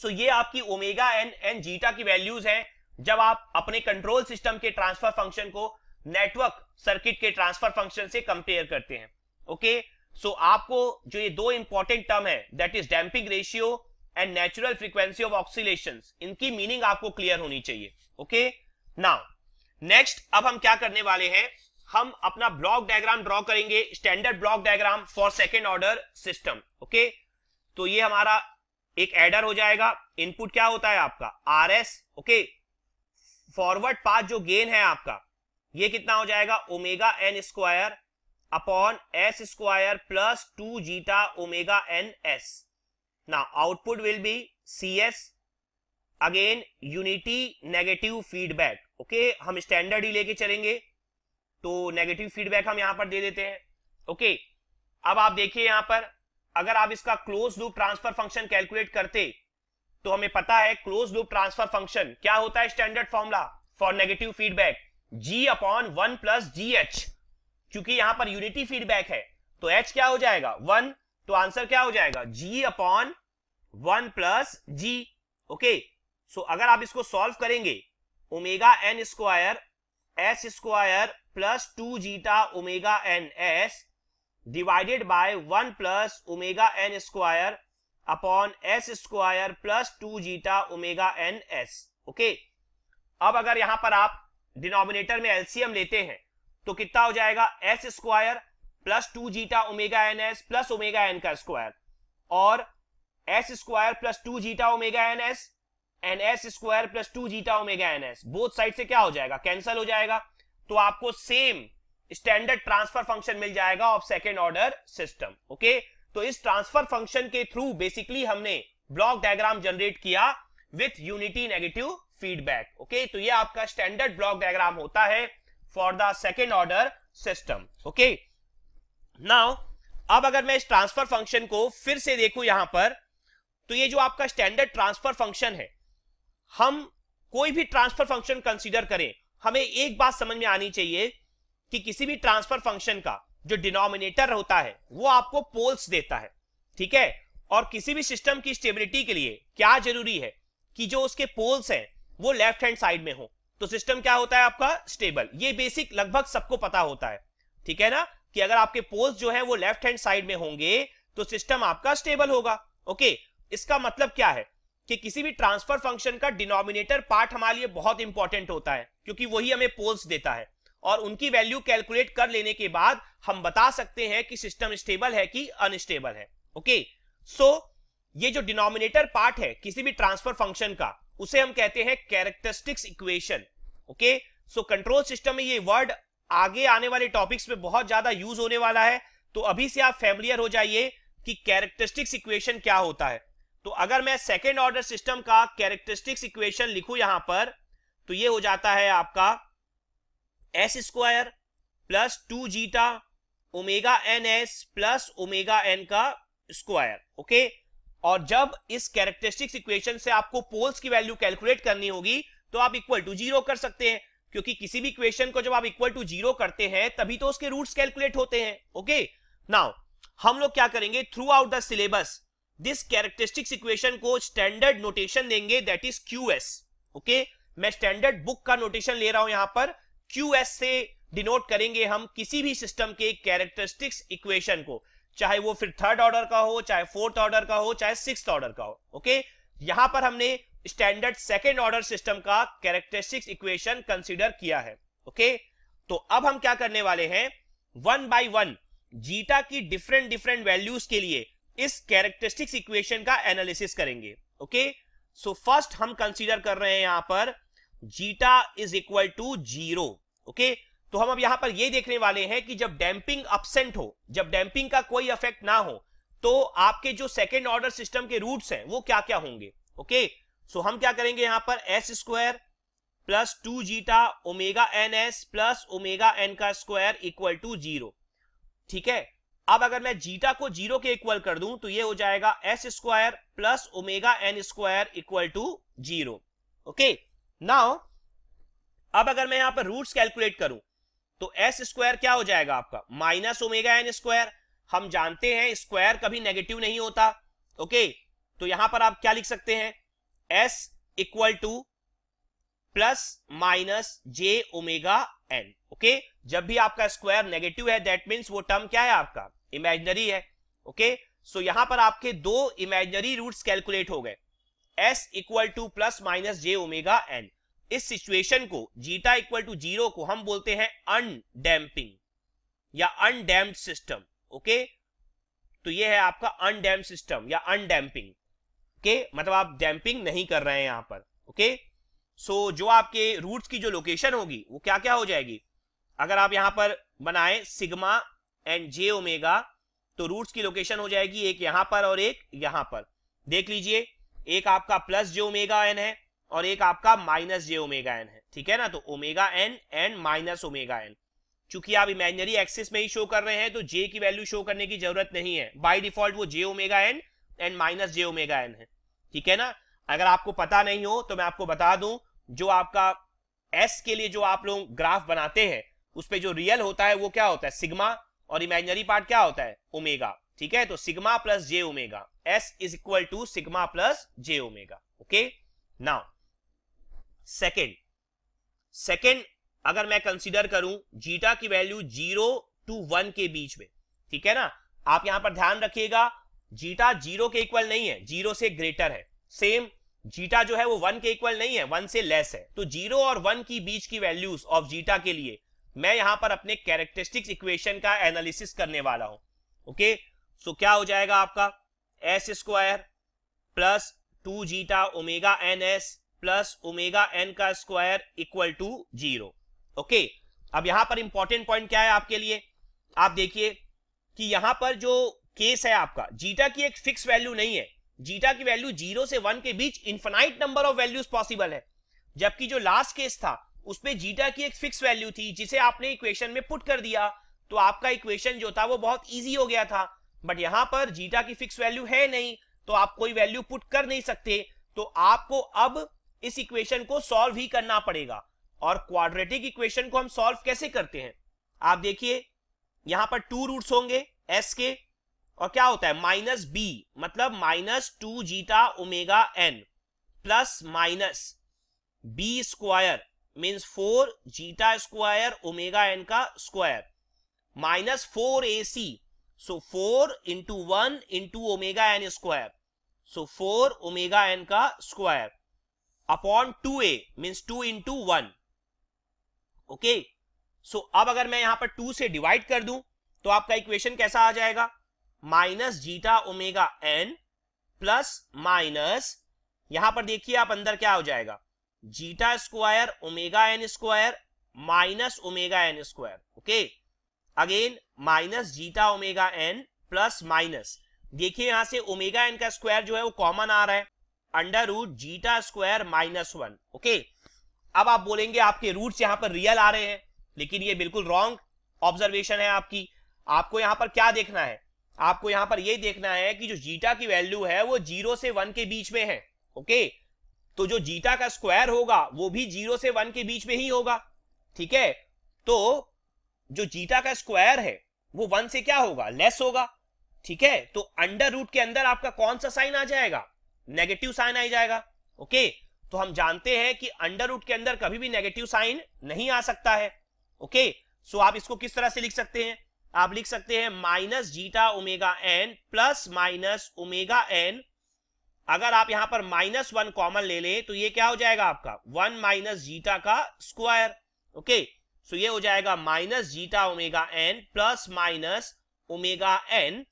so ये आपकी ओमेगा एन एंड जीटा की वैल्यूज हैं जब आप अपने कंट्रोल सिस्टम के ट्रांसफर फंक्शन को नेटवर्क सर्किट के ट्रांसफर फंक्शन से कंपेयर करते हैं ओके okay? सो so, आपको जो ये दो इंपॉर्टेंट टर्म है that is damping ratio and natural frequency of oscillation इनकी मीनिंग आपको क्लियर होनी चाहिए ओके नाउ नेक्स्ट अब हम क्या करने वाले हैं हम अपना ब्लॉक डायग्राम ड्रॉ करेंगे standard block diagram for second order system okay तो ये हमारा एक एडर हो जाएगा इनपुट क्या होता है आपका R S okay forward path जो गेन है आपका ये कितना हो जाएगा omega N square upon S square plus two zeta omega N S ना output will be C S again unity negative feedback okay हम स्टैंडर्ड ही लेके चलेंगे तो नेगेटिव फीडबैक हम यहां पर दे देते हैं ओके अब आप देखिए यहां पर अगर आप इसका close loop transfer function calculate करते तो हमें पता है क्लोज लूप ट्रांसफर फंक्शन क्या होता है standard formula for negative feedback G upon one plus ji H क्योंकि यहां पर यूनिटी फीडबैक है तो एच क्या हो जाएगा वन तो आंसर क्या हो जाएगा जी upon one plus G okay so अगर आप इसको सॉल्व करेंगे omega N square S square plus two zeta omega N S divided by one plus omega N square upon S square plus two zeta omega N S okay अब अगर यहां पर आप denominator में एलसीएम लेते हैं तो कितना हो जाएगा S square plus two zeta omega N S plus omega N का स्क्वायर और S square plus two zeta omega N S N S square plus two zeta omega N S both side से क्या हो जाएगा cancel हो जाएगा तो आपको सेम स्टैंडर्ड ट्रांसफर फंक्शन मिल जाएगा of second order system okay तो इस ट्रांसफर फंक्शन के थ्रू बेसिकली हमने ब्लॉक डायग्राम जनरेट किया with unity negative feedback okay तो ये आपका स्टैंडर्ड ब्लॉक डायग्राम होता है for the second order system okay now अब अगर मैं इस ट्रांसफर फंक्शन को फिर से देखूं यहां पर तो ये जो आपका स्टैंडर्ड ट्रांसफर फंक्शन है हम कोई भी ट्रांसफर फंक्शन कंसीडर करें हमें एक बात समझ में आनी चाहिए कि किसी भी ट्रांसफर फंक्शन का जो डिनोमिनेटर होता है वो आपको पोल्स देता है ठीक है और किसी भी सिस्टम की स्टेबिलिटी के लिए क्या जरूरी है कि जो उसके पोल्स हैं वो लेफ्ट हैंड साइड में हो तो सिस्टम क्या होता है आपका स्टेबल ये बेसिक लगभग सबको पता होता है ठीक है ना कि अगर आपके पोल्स जो है वो लेफ्ट हैंड साइड में होंगे तो सिस्टम आपका स्टेबल होगा ओके इसका मतलब क्या है कि किसी भी ट्रांसफर फंक्शन का डिनोमिनेटर पार्ट हमारे लिए बहुत इंपॉर्टेंट होता है क्योंकि वही हमें पोल्स देता है और उनकी वैल्यू कैलकुलेट कर लेने के बाद हम बता सकते हैं कि सिस्टम स्टेबल है कि अनस्टेबल है ओके सो ये जो डिनोमिनेटर पार्ट है किसी भी ट्रांसफर फंक्शन का उसे हम कहते हैं characteristics equation okay so control system में ये वर्ड आगे आने वाले टॉपिक्स में बहुत ज्यादा यूज होने वाला है तो अभी से आप फेमिलियर हो जाइए कि कैरेक्टरिस्टिक्स इक्वेशन क्या होता है तो अगर मैं सेकेंड ऑर्डर सिस्टम का कैरेक्टरिस्टिक्स इक्वेशन लिखूं यहां पर तो ये हो जाता है आपका S square plus two zeta omega N S plus omega N का स्क्वायर ओके और जब इस कैरेक्टरिस्टिक्स इक्वेशन से आपको पोल्स की वैल्यू कैलकुलेट करनी होगी तो आप इक्वल टू जीरो कर सकते हैं क्योंकि किसी भी इक्वेशन को जब आप इक्वल टू जीरो करते हैं तभी तो उसके रूट्स कैलकुलेट होते हैं ओके नाउ हम लोग क्या करेंगे throughout the syllabus this characteristics equation को स्टैंडर्ड नोटेशन देंगे that is Q S okay मैं स्टैंडर्ड बुक का नोटेशन ले रहा हूं यहां पर क्यू एस से डिनोट करेंगे हम किसी भी सिस्टम के कैरेक्टरिस्टिक्स इक्वेशन को चाहे वो फिर थर्ड ऑर्डर का हो चाहे फोर्थ ऑर्डर का हो चाहे सिक्स ऑर्डर का हो ओके okay? यहां पर हमने स्टैंडर्ड सेकेंड ऑर्डर सिस्टम का कैरेक्टरिस्टिक्स इक्वेशन कंसिडर किया है ओके okay? तो अब हम क्या करने वाले हैं वन बाई वन जीटा की डिफरेंट डिफरेंट वैल्यूज के लिए इस कैरेक्टरिस्टिक्स इक्वेशन का एनालिसिस करेंगे ओके सो फर्स्ट हम कंसीडर कर रहे हैं यहां पर zeta is equal to zero okay तो हम अब यहां पर यह देखने वाले हैं कि जब डैम्पिंग अपसेंट हो जब डैम्पिंग का कोई इफेक्ट ना हो तो आपके जो सेकेंड ऑर्डर सिस्टम के रूट्स हैं वो क्या क्या होंगे ओके okay? सो so हम क्या करेंगे यहां पर S square plus two zeta omega N S plus omega N का स्क्वायर इक्वल टू जीरो ठीक है अब अगर मैं जीटा को जीरो के इक्वल कर दूं तो ये हो जाएगा S square plus omega N square equal to zero okay now अब अगर मैं यहां पर रूट्स कैलकुलेट करूं तो एस स्क्वायर क्या हो जाएगा आपका माइनस ओमेगा एन स्क्वायर हम जानते हैं स्क्वायर कभी नेगेटिव नहीं होता ओके तो यहां पर आप क्या लिख सकते हैं S equal to plus minus J omega N okay जब भी आपका स्क्वायर नेगेटिव है दैट मीन्स वो टर्म क्या है आपका इमेजनरी है ओके सो यहां पर आपके दो इमेजनरी रूट्स कैलकुलेट हो गए S equal to plus minus J omega N इस सिचुएशन को जीटा इक्वल टू जीरो को हम बोलते हैं अनडैम्पिंग या अनडैम्ड सिस्टम ओके तो ये है आपका अनडैम सिस्टम या अनडैम्पिंग ओके मतलब आप डैम्पिंग नहीं कर रहे हैं यहां पर ओके सो so, जो आपके रूट्स की जो लोकेशन होगी वो क्या क्या हो जाएगी अगर आप यहां पर बनाए सिग्मा एंड जे ओमेगा तो रूट्स की लोकेशन हो जाएगी एक यहां पर और एक यहां पर देख लीजिए एक आपका प्लस जे ओमेगा एन है और एक आपका माइनस जे ओमेगा एन है ठीक है ना तो omega N and minus omega N चूंकि आप इमेजनरी एक्सिस में ही शो कर रहे हैं तो जे की वैल्यू शो करने की जरूरत नहीं है बाई डिफॉल्ट वो J omega N and minus J omega N है ठीक है ना अगर आपको पता नहीं हो तो मैं आपको बता दूं जो आपका एस के लिए जो आप लोग ग्राफ बनाते हैं उस पर जो रियल होता है वो क्या होता है सिग्मा और इमेजनरी पार्ट क्या होता है ओमेगा ठीक है तो sigma plus j omega s is equal to sigma plus j omega okay now second second अगर मैं कंसिडर करूं जीटा की वैल्यू जीरो टू वन के बीच में ठीक है ना आप यहां पर ध्यान रखिएगा जीटा जीरो के इक्वल नहीं है जीरो से ग्रेटर है सेम जीटा जो है वो वन के इक्वल नहीं है वन से लेस है तो जीरो और वन की बीच की वैल्यूज ऑफ जीटा के लिए मैं यहां पर अपने कैरेक्टरिस्टिक्स इक्वेशन का एनालिसिस करने वाला हूं ओके सो क्या हो जाएगा आपका S square plus two zeta omega N S plus omega N का square equal to zero okay अब यहां पर इंपॉर्टेंट पॉइंट क्या है आपके लिए आप देखिए कि यहां पर जो केस है आपका जीटा की एक फिक्स वैल्यू नहीं है जीटा की वैल्यू जीरो से वन के बीच infinite number of values possible है जबकि जो लास्ट केस था उसमें जीटा की एक फिक्स वैल्यू थी जिसे आपने इक्वेशन में पुट कर दिया तो आपका इक्वेशन जो था वो बहुत ईजी हो गया था बट यहां पर जीटा की फिक्स वैल्यू है नहीं तो आप कोई वैल्यू पुट कर नहीं सकते तो आपको अब इस इक्वेशन को सॉल्व ही करना पड़ेगा और क्वाड्रेटिक इक्वेशन को हम सॉल्व कैसे करते हैं आप देखिए यहां पर टू रूट्स होंगे एस के और क्या होता है माइनस बी मतलब minus two zeta omega N plus minus b square means four zeta square omega N का square minus four a c so four into one into omega N square so four omega N का square upon two a means two into one okay so अब अगर मैं यहां पर to से divide कर दूं तो आपका इक्वेशन कैसा आ जाएगा minus zeta omega N plus minus यहां पर देखिए आप अंदर क्या हो जाएगा zeta square omega N square minus omega N square okay again minus zeta omega N plus minus देखिए यहां से ओमेगा एन का स्क्वायर जो है वो कॉमन आ रहा है under root zeta square minus one okay अब आप बोलेंगे आपके रूट्स यहां पर रियल आ रहे हैं लेकिन ये बिल्कुल रॉन्ग ऑब्जर्वेशन है आपकी आपको यहां पर क्या देखना है आपको यहां पर ये देखना है कि जो जीटा की वैल्यू है वो जीरो से वन के बीच में है ओके okay? तो जो जीटा का स्क्वायर होगा वो भी जीरो से वन के बीच में ही होगा ठीक है तो जो जीटा का स्क्वायर है वो वन से क्या होगा लेस होगा ठीक है तो अंडर रूट के अंदर आपका कौन सा साइन आ जाएगा नेगेटिव साइन आ जाएगा ओके तो हम जानते हैं कि अंडर रूट के अंदर कभी भी नेगेटिव साइन नहीं आ सकता है ओके सो आप इसको किस तरह से लिख सकते हैं आप लिख सकते हैं minus zeta omega N plus minus omega n अगर आप यहां पर माइनस वन कॉमन ले लें तो ये क्या हो जाएगा आपका वन माइनस जीटा का स्क्वायर ओके सो ये हो जाएगा minus zeta omega N plus minus omega N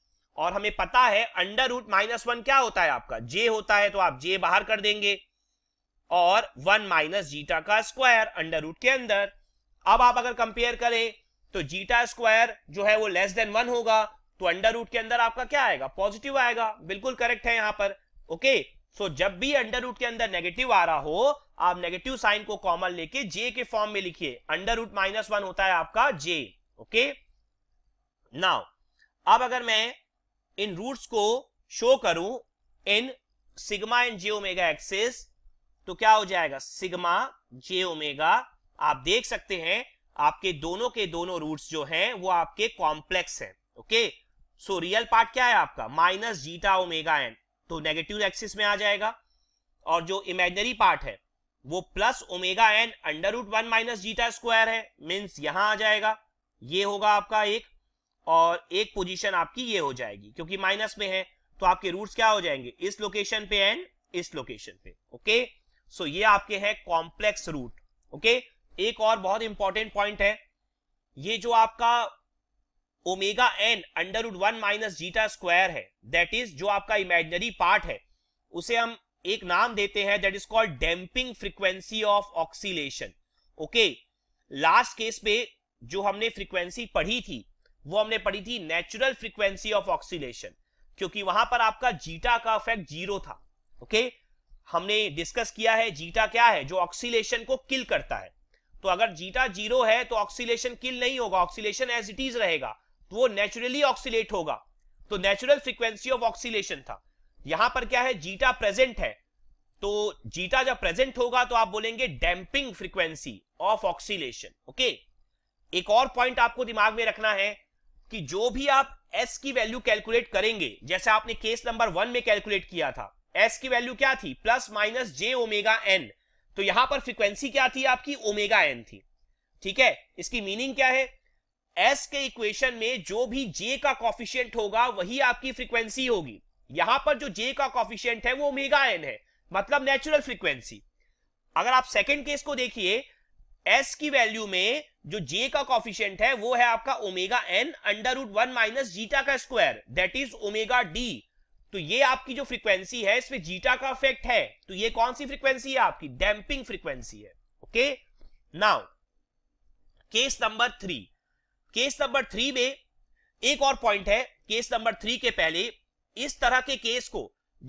और हमें पता है अंडर रूट माइनस वन क्या होता है आपका जे होता है तो आप जे बाहर कर देंगे और वन माइनस जीटा का स्क्वायर अंडर रूट के अंदर अब आप अगर कंपेयर करें तो जीटा स्क्वायर जो है वो लेस देन वन होगा तो अंडर रूट के अंदर आपका क्या आएगा पॉजिटिव आएगा बिल्कुल करेक्ट है यहां पर ओके सो जब भी अंडर रूट के अंदर नेगेटिव आ रहा हो आप नेगेटिव साइन को कॉमन लेके जे के फॉर्म में लिखिए अंडर रूट माइनस वन होता है आपका जे ओके नाउ अब अगर मैं इन रूट्स को शो करूं in sigma and J omega axes तो क्या हो जाएगा सिग्मा जे ओमेगा आप देख सकते हैं आपके दोनों के दोनों रूट्स जो हैं वो आपके कॉम्प्लेक्स हैं ओके सो रियल पार्ट क्या है आपका माइनस जीटा ओमेगा एन तो नेगेटिव एक्सिस में आ जाएगा और जो इमेजनरी पार्ट है वो plus omega N under root one minus zeta square है मीन्स यहां आ जाएगा ये होगा आपका एक और एक पोजीशन आपकी ये हो जाएगी क्योंकि माइनस में है तो आपके रूट्स क्या हो जाएंगे इस लोकेशन पे एंड इस लोकेशन पे ओके सो ये आपके हैं कॉम्प्लेक्स रूट ओके एक और बहुत इंपॉर्टेंट पॉइंट है ये जो आपका omega N under root one minus zeta square है दैट इज जो आपका इमेजनरी पार्ट है उसे हम एक नाम देते हैं that is called damping frequency of oscillation okay last case पे जो हमने फ्रीक्वेंसी पढ़ी थी वो हमने पढ़ी थी नेचुरल फ्रीक्वेंसी ऑफ ऑक्सीलेशन क्योंकि वहां पर आपका जीटा का इफेक्ट जीरो था ओके okay? हमने डिस्कस किया है जीटा क्या है जो ऑक्सीलेशन को किल करता है तो अगर जीटा जीरो है तो ऑक्सीलेशन किल नहीं होगा ऑक्सीलेशन एज इट इज रहेगा तो वो नेचुरली ऑक्सीलेट होगा तो नेचुरल फ्रीक्वेंसी ऑफ ऑक्सीलेशन था यहां पर क्या है जीटा प्रेजेंट है तो जीटा जब प्रेजेंट होगा तो आप बोलेंगे damping frequency of oscillation okay एक और पॉइंट आपको दिमाग में रखना है कि जो भी आप एस की वैल्यू कैलकुलेट करेंगे जैसे आपने केस नंबर वन में कैलकुलेट किया था एस की वैल्यू क्या थी प्लस माइनस जे ओमेगा एन तो यहां पर फ्रीक्वेंसी क्या थी आपकी ओमेगा एन थी ठीक है इसकी मीनिंग क्या है एस के इक्वेशन में जो भी जे का कॉफिशियंट होगा वही आपकी फ्रीक्वेंसी होगी यहां पर जो जे का कॉफिशियंट है वो ओमेगा एन है मतलब नेचुरल फ्रीक्वेंसी अगर आप सेकेंड केस को देखिए एस की वैल्यू में जो जे का कॉफिशियंट है वो है आपका omega N under root one minus zeta का square that is omega D तो ये आपकी जो फ्रीक्वेंसी है इसमें जीटा का इफेक्ट है तो ये कौन सी फ्रीक्वेंसी है आपकी डैम्पिंग फ्रीक्वेंसी है okay now case number three case number three में एक और पॉइंट है केस नंबर थ्री के पहले इस तरह के केस को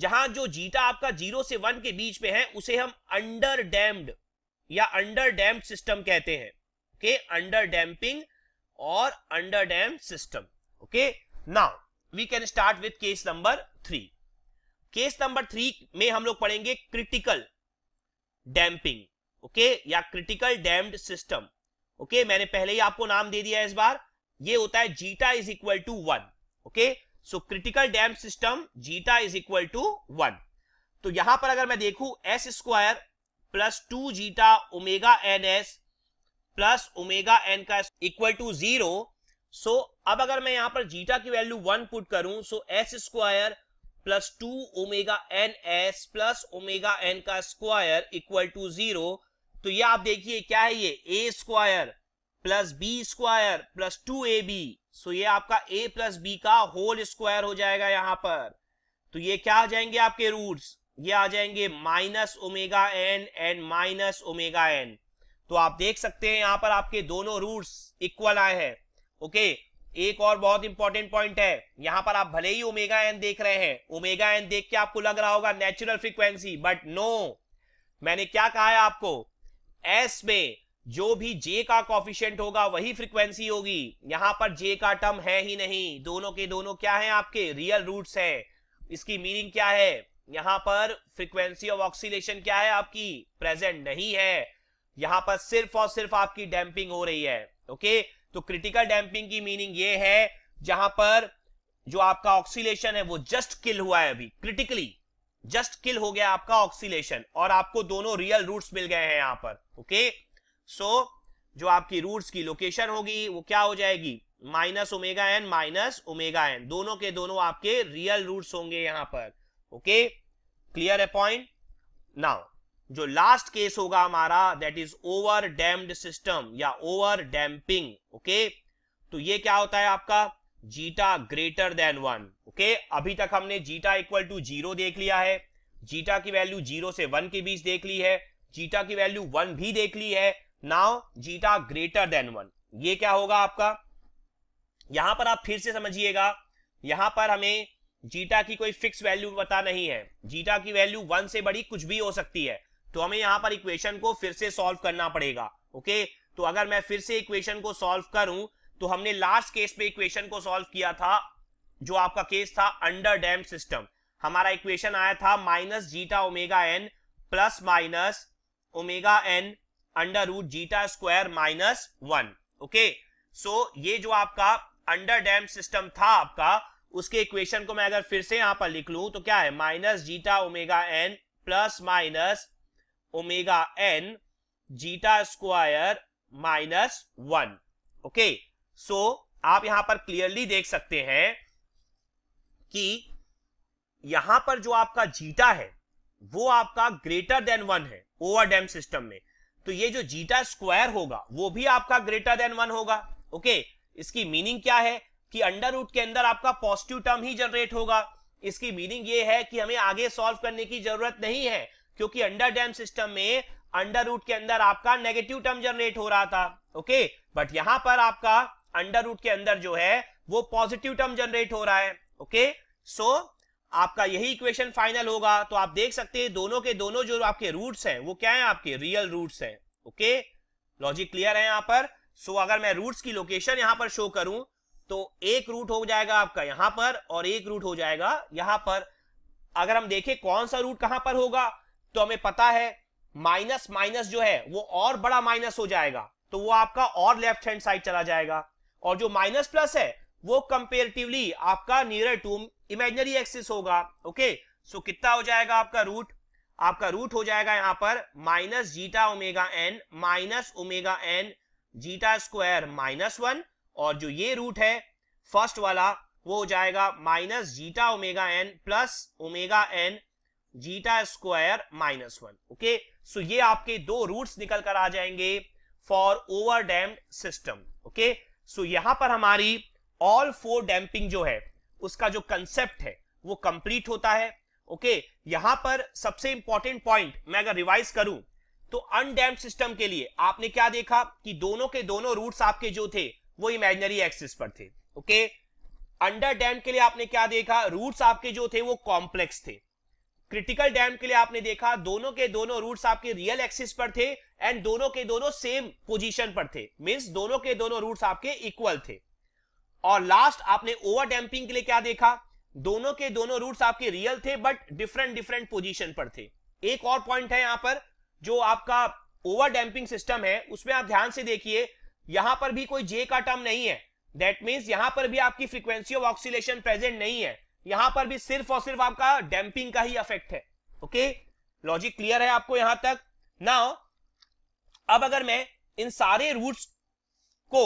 जहां जो जीटा आपका जीरो से वन के बीच में है उसे हम अंडर डैम्ड या अंडर डैम्ड सिस्टम कहते हैं ओके अंडर डैम्पिंग और under dam system okay now we can start with case number three case number three में हम लोग पढ़ेंगे क्रिटिकल डैम्पिंग ओके या critical damped system okay okay, मैंने पहले ही आपको नाम दे दिया है इस बार ये होता है zeta is equal to one okay so critical damp system zeta is equal to one तो यहां पर अगर मैं देखू s square plus two zeta omega N S plus omega N का इक्वल टू जीरो सो अब अगर मैं यहां पर जीटा की वैल्यू वन पुट करूं so s square plus two omega N S plus omega N का स्क्वायर इक्वल टू जीरो तो ये आप देखिए क्या है ये a square plus b square plus two A b so ये आपका ए प्लस बी का होल स्क्वायर हो जाएगा यहां पर तो ये क्या आ जाएंगे आपके रूट्स ये आ जाएंगे minus omega N and minus omega N तो आप देख सकते हैं यहां पर आपके दोनों रूट्स इक्वल आए हैं ओके एक और बहुत इंपॉर्टेंट पॉइंट है यहां पर आप भले ही ओमेगा एन देख रहे हैं ओमेगा एन देख के आपको लग रहा होगा नेचुरल फ्रीक्वेंसी बट नो मैंने क्या कहा है आपको एस में जो भी जे का कॉफिशियंट होगा वही फ्रीक्वेंसी होगी यहां पर जे का टर्म है ही नहीं दोनों के दोनों क्या है आपके रियल रूट्स है इसकी मीनिंग क्या है यहां पर फ्रीक्वेंसी ऑफ ऑक्सीलेशन क्या है आपकी प्रेजेंट नहीं है यहां पर सिर्फ और सिर्फ आपकी डैम्पिंग हो रही है ओके तो क्रिटिकल डैम्पिंग की मीनिंग ये है जहां पर जो आपका ऑक्सीलेशन है वो जस्ट किल हुआ है अभी क्रिटिकली जस्ट किल हो गया आपका ऑक्सीलेशन और आपको दोनों रियल रूट्स मिल गए हैं यहां पर ओके सो so, जो आपकी रूट्स की लोकेशन होगी वो क्या हो जाएगी minus omega N minus omega n दोनों के दोनों आपके रियल रूट्स होंगे यहां पर ओके क्लियर है पॉइंट नाउ जो लास्ट केस होगा हमारा that is over damped system या ओवर डैम्पिंग ओके तो ये क्या होता है आपका zeta greater than one okay अभी तक हमने जीटा इक्वल टू जीरो देख लिया है जीटा की वैल्यू जीरो से वन के बीच देख ली है जीटा की वैल्यू वन भी देख ली है now zeta greater than one ये क्या होगा आपका यहां पर आप फिर से समझिएगा यहां पर हमें जीटा की कोई फिक्स वैल्यू पता नहीं है जीटा की वैल्यू वन से बड़ी कुछ भी हो सकती है तो हमें यहां पर इक्वेशन को फिर से सॉल्व करना पड़ेगा ओके तो अगर मैं फिर से इक्वेशन को सॉल्व करूं तो हमने लास्ट केस में इक्वेशन को सॉल्व किया था जो आपका केस था अंडर डैम सिस्टम हमारा इक्वेशन आया था minus zeta omega N plus minus omega N under root zeta square minus one okay so ये जो आपका अंडर डैम सिस्टम था आपका उसके इक्वेशन को मैं अगर फिर से यहां पर लिख लू तो क्या है minus zeta omega N plus minus omega n zeta square minus one okay so so, आप यहां पर क्लियरली देख सकते हैं कि यहां पर जो आपका जीटा है वो आपका ग्रेटर देन वन है ओवर डैम सिस्टम में तो ये जो जीटा स्क्वायर होगा वो भी आपका ग्रेटर देन वन होगा ओके इसकी मीनिंग क्या है कि अंडर रूट के अंदर आपका पॉजिटिव टर्म ही जनरेट होगा इसकी मीनिंग ये है कि हमें आगे सॉल्व करने की जरूरत नहीं है क्योंकि अंडर डैम सिस्टम में अंडर रूट के अंदर आपका नेगेटिव टर्म जनरेट हो रहा था ओके बट यहां पर आपका अंडर रूट के अंदर जो है वो पॉजिटिव टर्म जनरेट हो रहा है ओके सो आपका यही इक्वेशन फाइनल होगा तो आप देख सकते हैं दोनों के दोनों जो आपके रूट्स हैं वो क्या हैं आपके रियल रूट्स हैं ओके लॉजिक क्लियर है यहां पर सो so, अगर मैं रूट्स की लोकेशन यहां पर शो करूं तो एक रूट हो जाएगा आपका यहां पर और एक रूट हो जाएगा यहां पर अगर हम देखें कौन सा रूट कहां पर होगा तो हमें पता है माइनस माइनस जो है वो और बड़ा माइनस हो जाएगा तो वो आपका और लेफ्ट हैंड साइड चला जाएगा और जो माइनस प्लस है वो कंपेरेटिवली आपका नियर टू इमेजनरी एक्सिस होगा ओके सो कितना हो जाएगा आपका रूट आपका रूट हो जाएगा यहां पर minus zeta omega N minus omega n zeta square minus one और जो ये रूट है फर्स्ट वाला वो हो जाएगा minus zeta omega N plus omega n zeta square minus one okay so ये आपके दो रूट्स निकल कर आ जाएंगे for over damped system okay so so, यहां पर हमारी ऑल फोर डैम्पिंग जो है उसका जो कंसेप्ट है वो कंप्लीट होता है ओके okay, यहां पर सबसे इंपॉर्टेंट पॉइंट मैं अगर रिवाइज करूं तो अनडैम्प सिस्टम के लिए आपने क्या देखा कि दोनों के दोनों रूट्स आपके जो थे वो इमेजनरी एक्सिस पर थे ओके अंडर डैम के लिए आपने क्या देखा रूट्स आपके जो थे वो कॉम्प्लेक्स थे क्रिटिकल डैम के लिए आपने देखा दोनों के दोनों रूट्स आपके रियल एक्सिस पर थे एंड दोनों के दोनों सेम पोजीशन पर थे मींस दोनों के दोनों रूट्स आपके इक्वल थे और लास्ट आपने ओवर डैम्पिंग के लिए क्या देखा दोनों के दोनों रूट्स आपके रियल थे बट डिफरेंट डिफरेंट पोजीशन पर थे एक और पॉइंट है यहां पर जो आपका ओवर डैम्पिंग सिस्टम है उसमें आप ध्यान से देखिए यहां पर भी कोई जे का टर्म नहीं है दैट मीन्स यहां पर भी आपकी फ्रिक्वेंसी ऑफ ऑक्सीलेशन प्रेजेंट नहीं है यहां पर भी सिर्फ और सिर्फ आपका डैम्पिंग का ही अफेक्ट है ओके लॉजिक क्लियर है आपको यहां तक नाउ अब अगर मैं इन सारे रूट्स को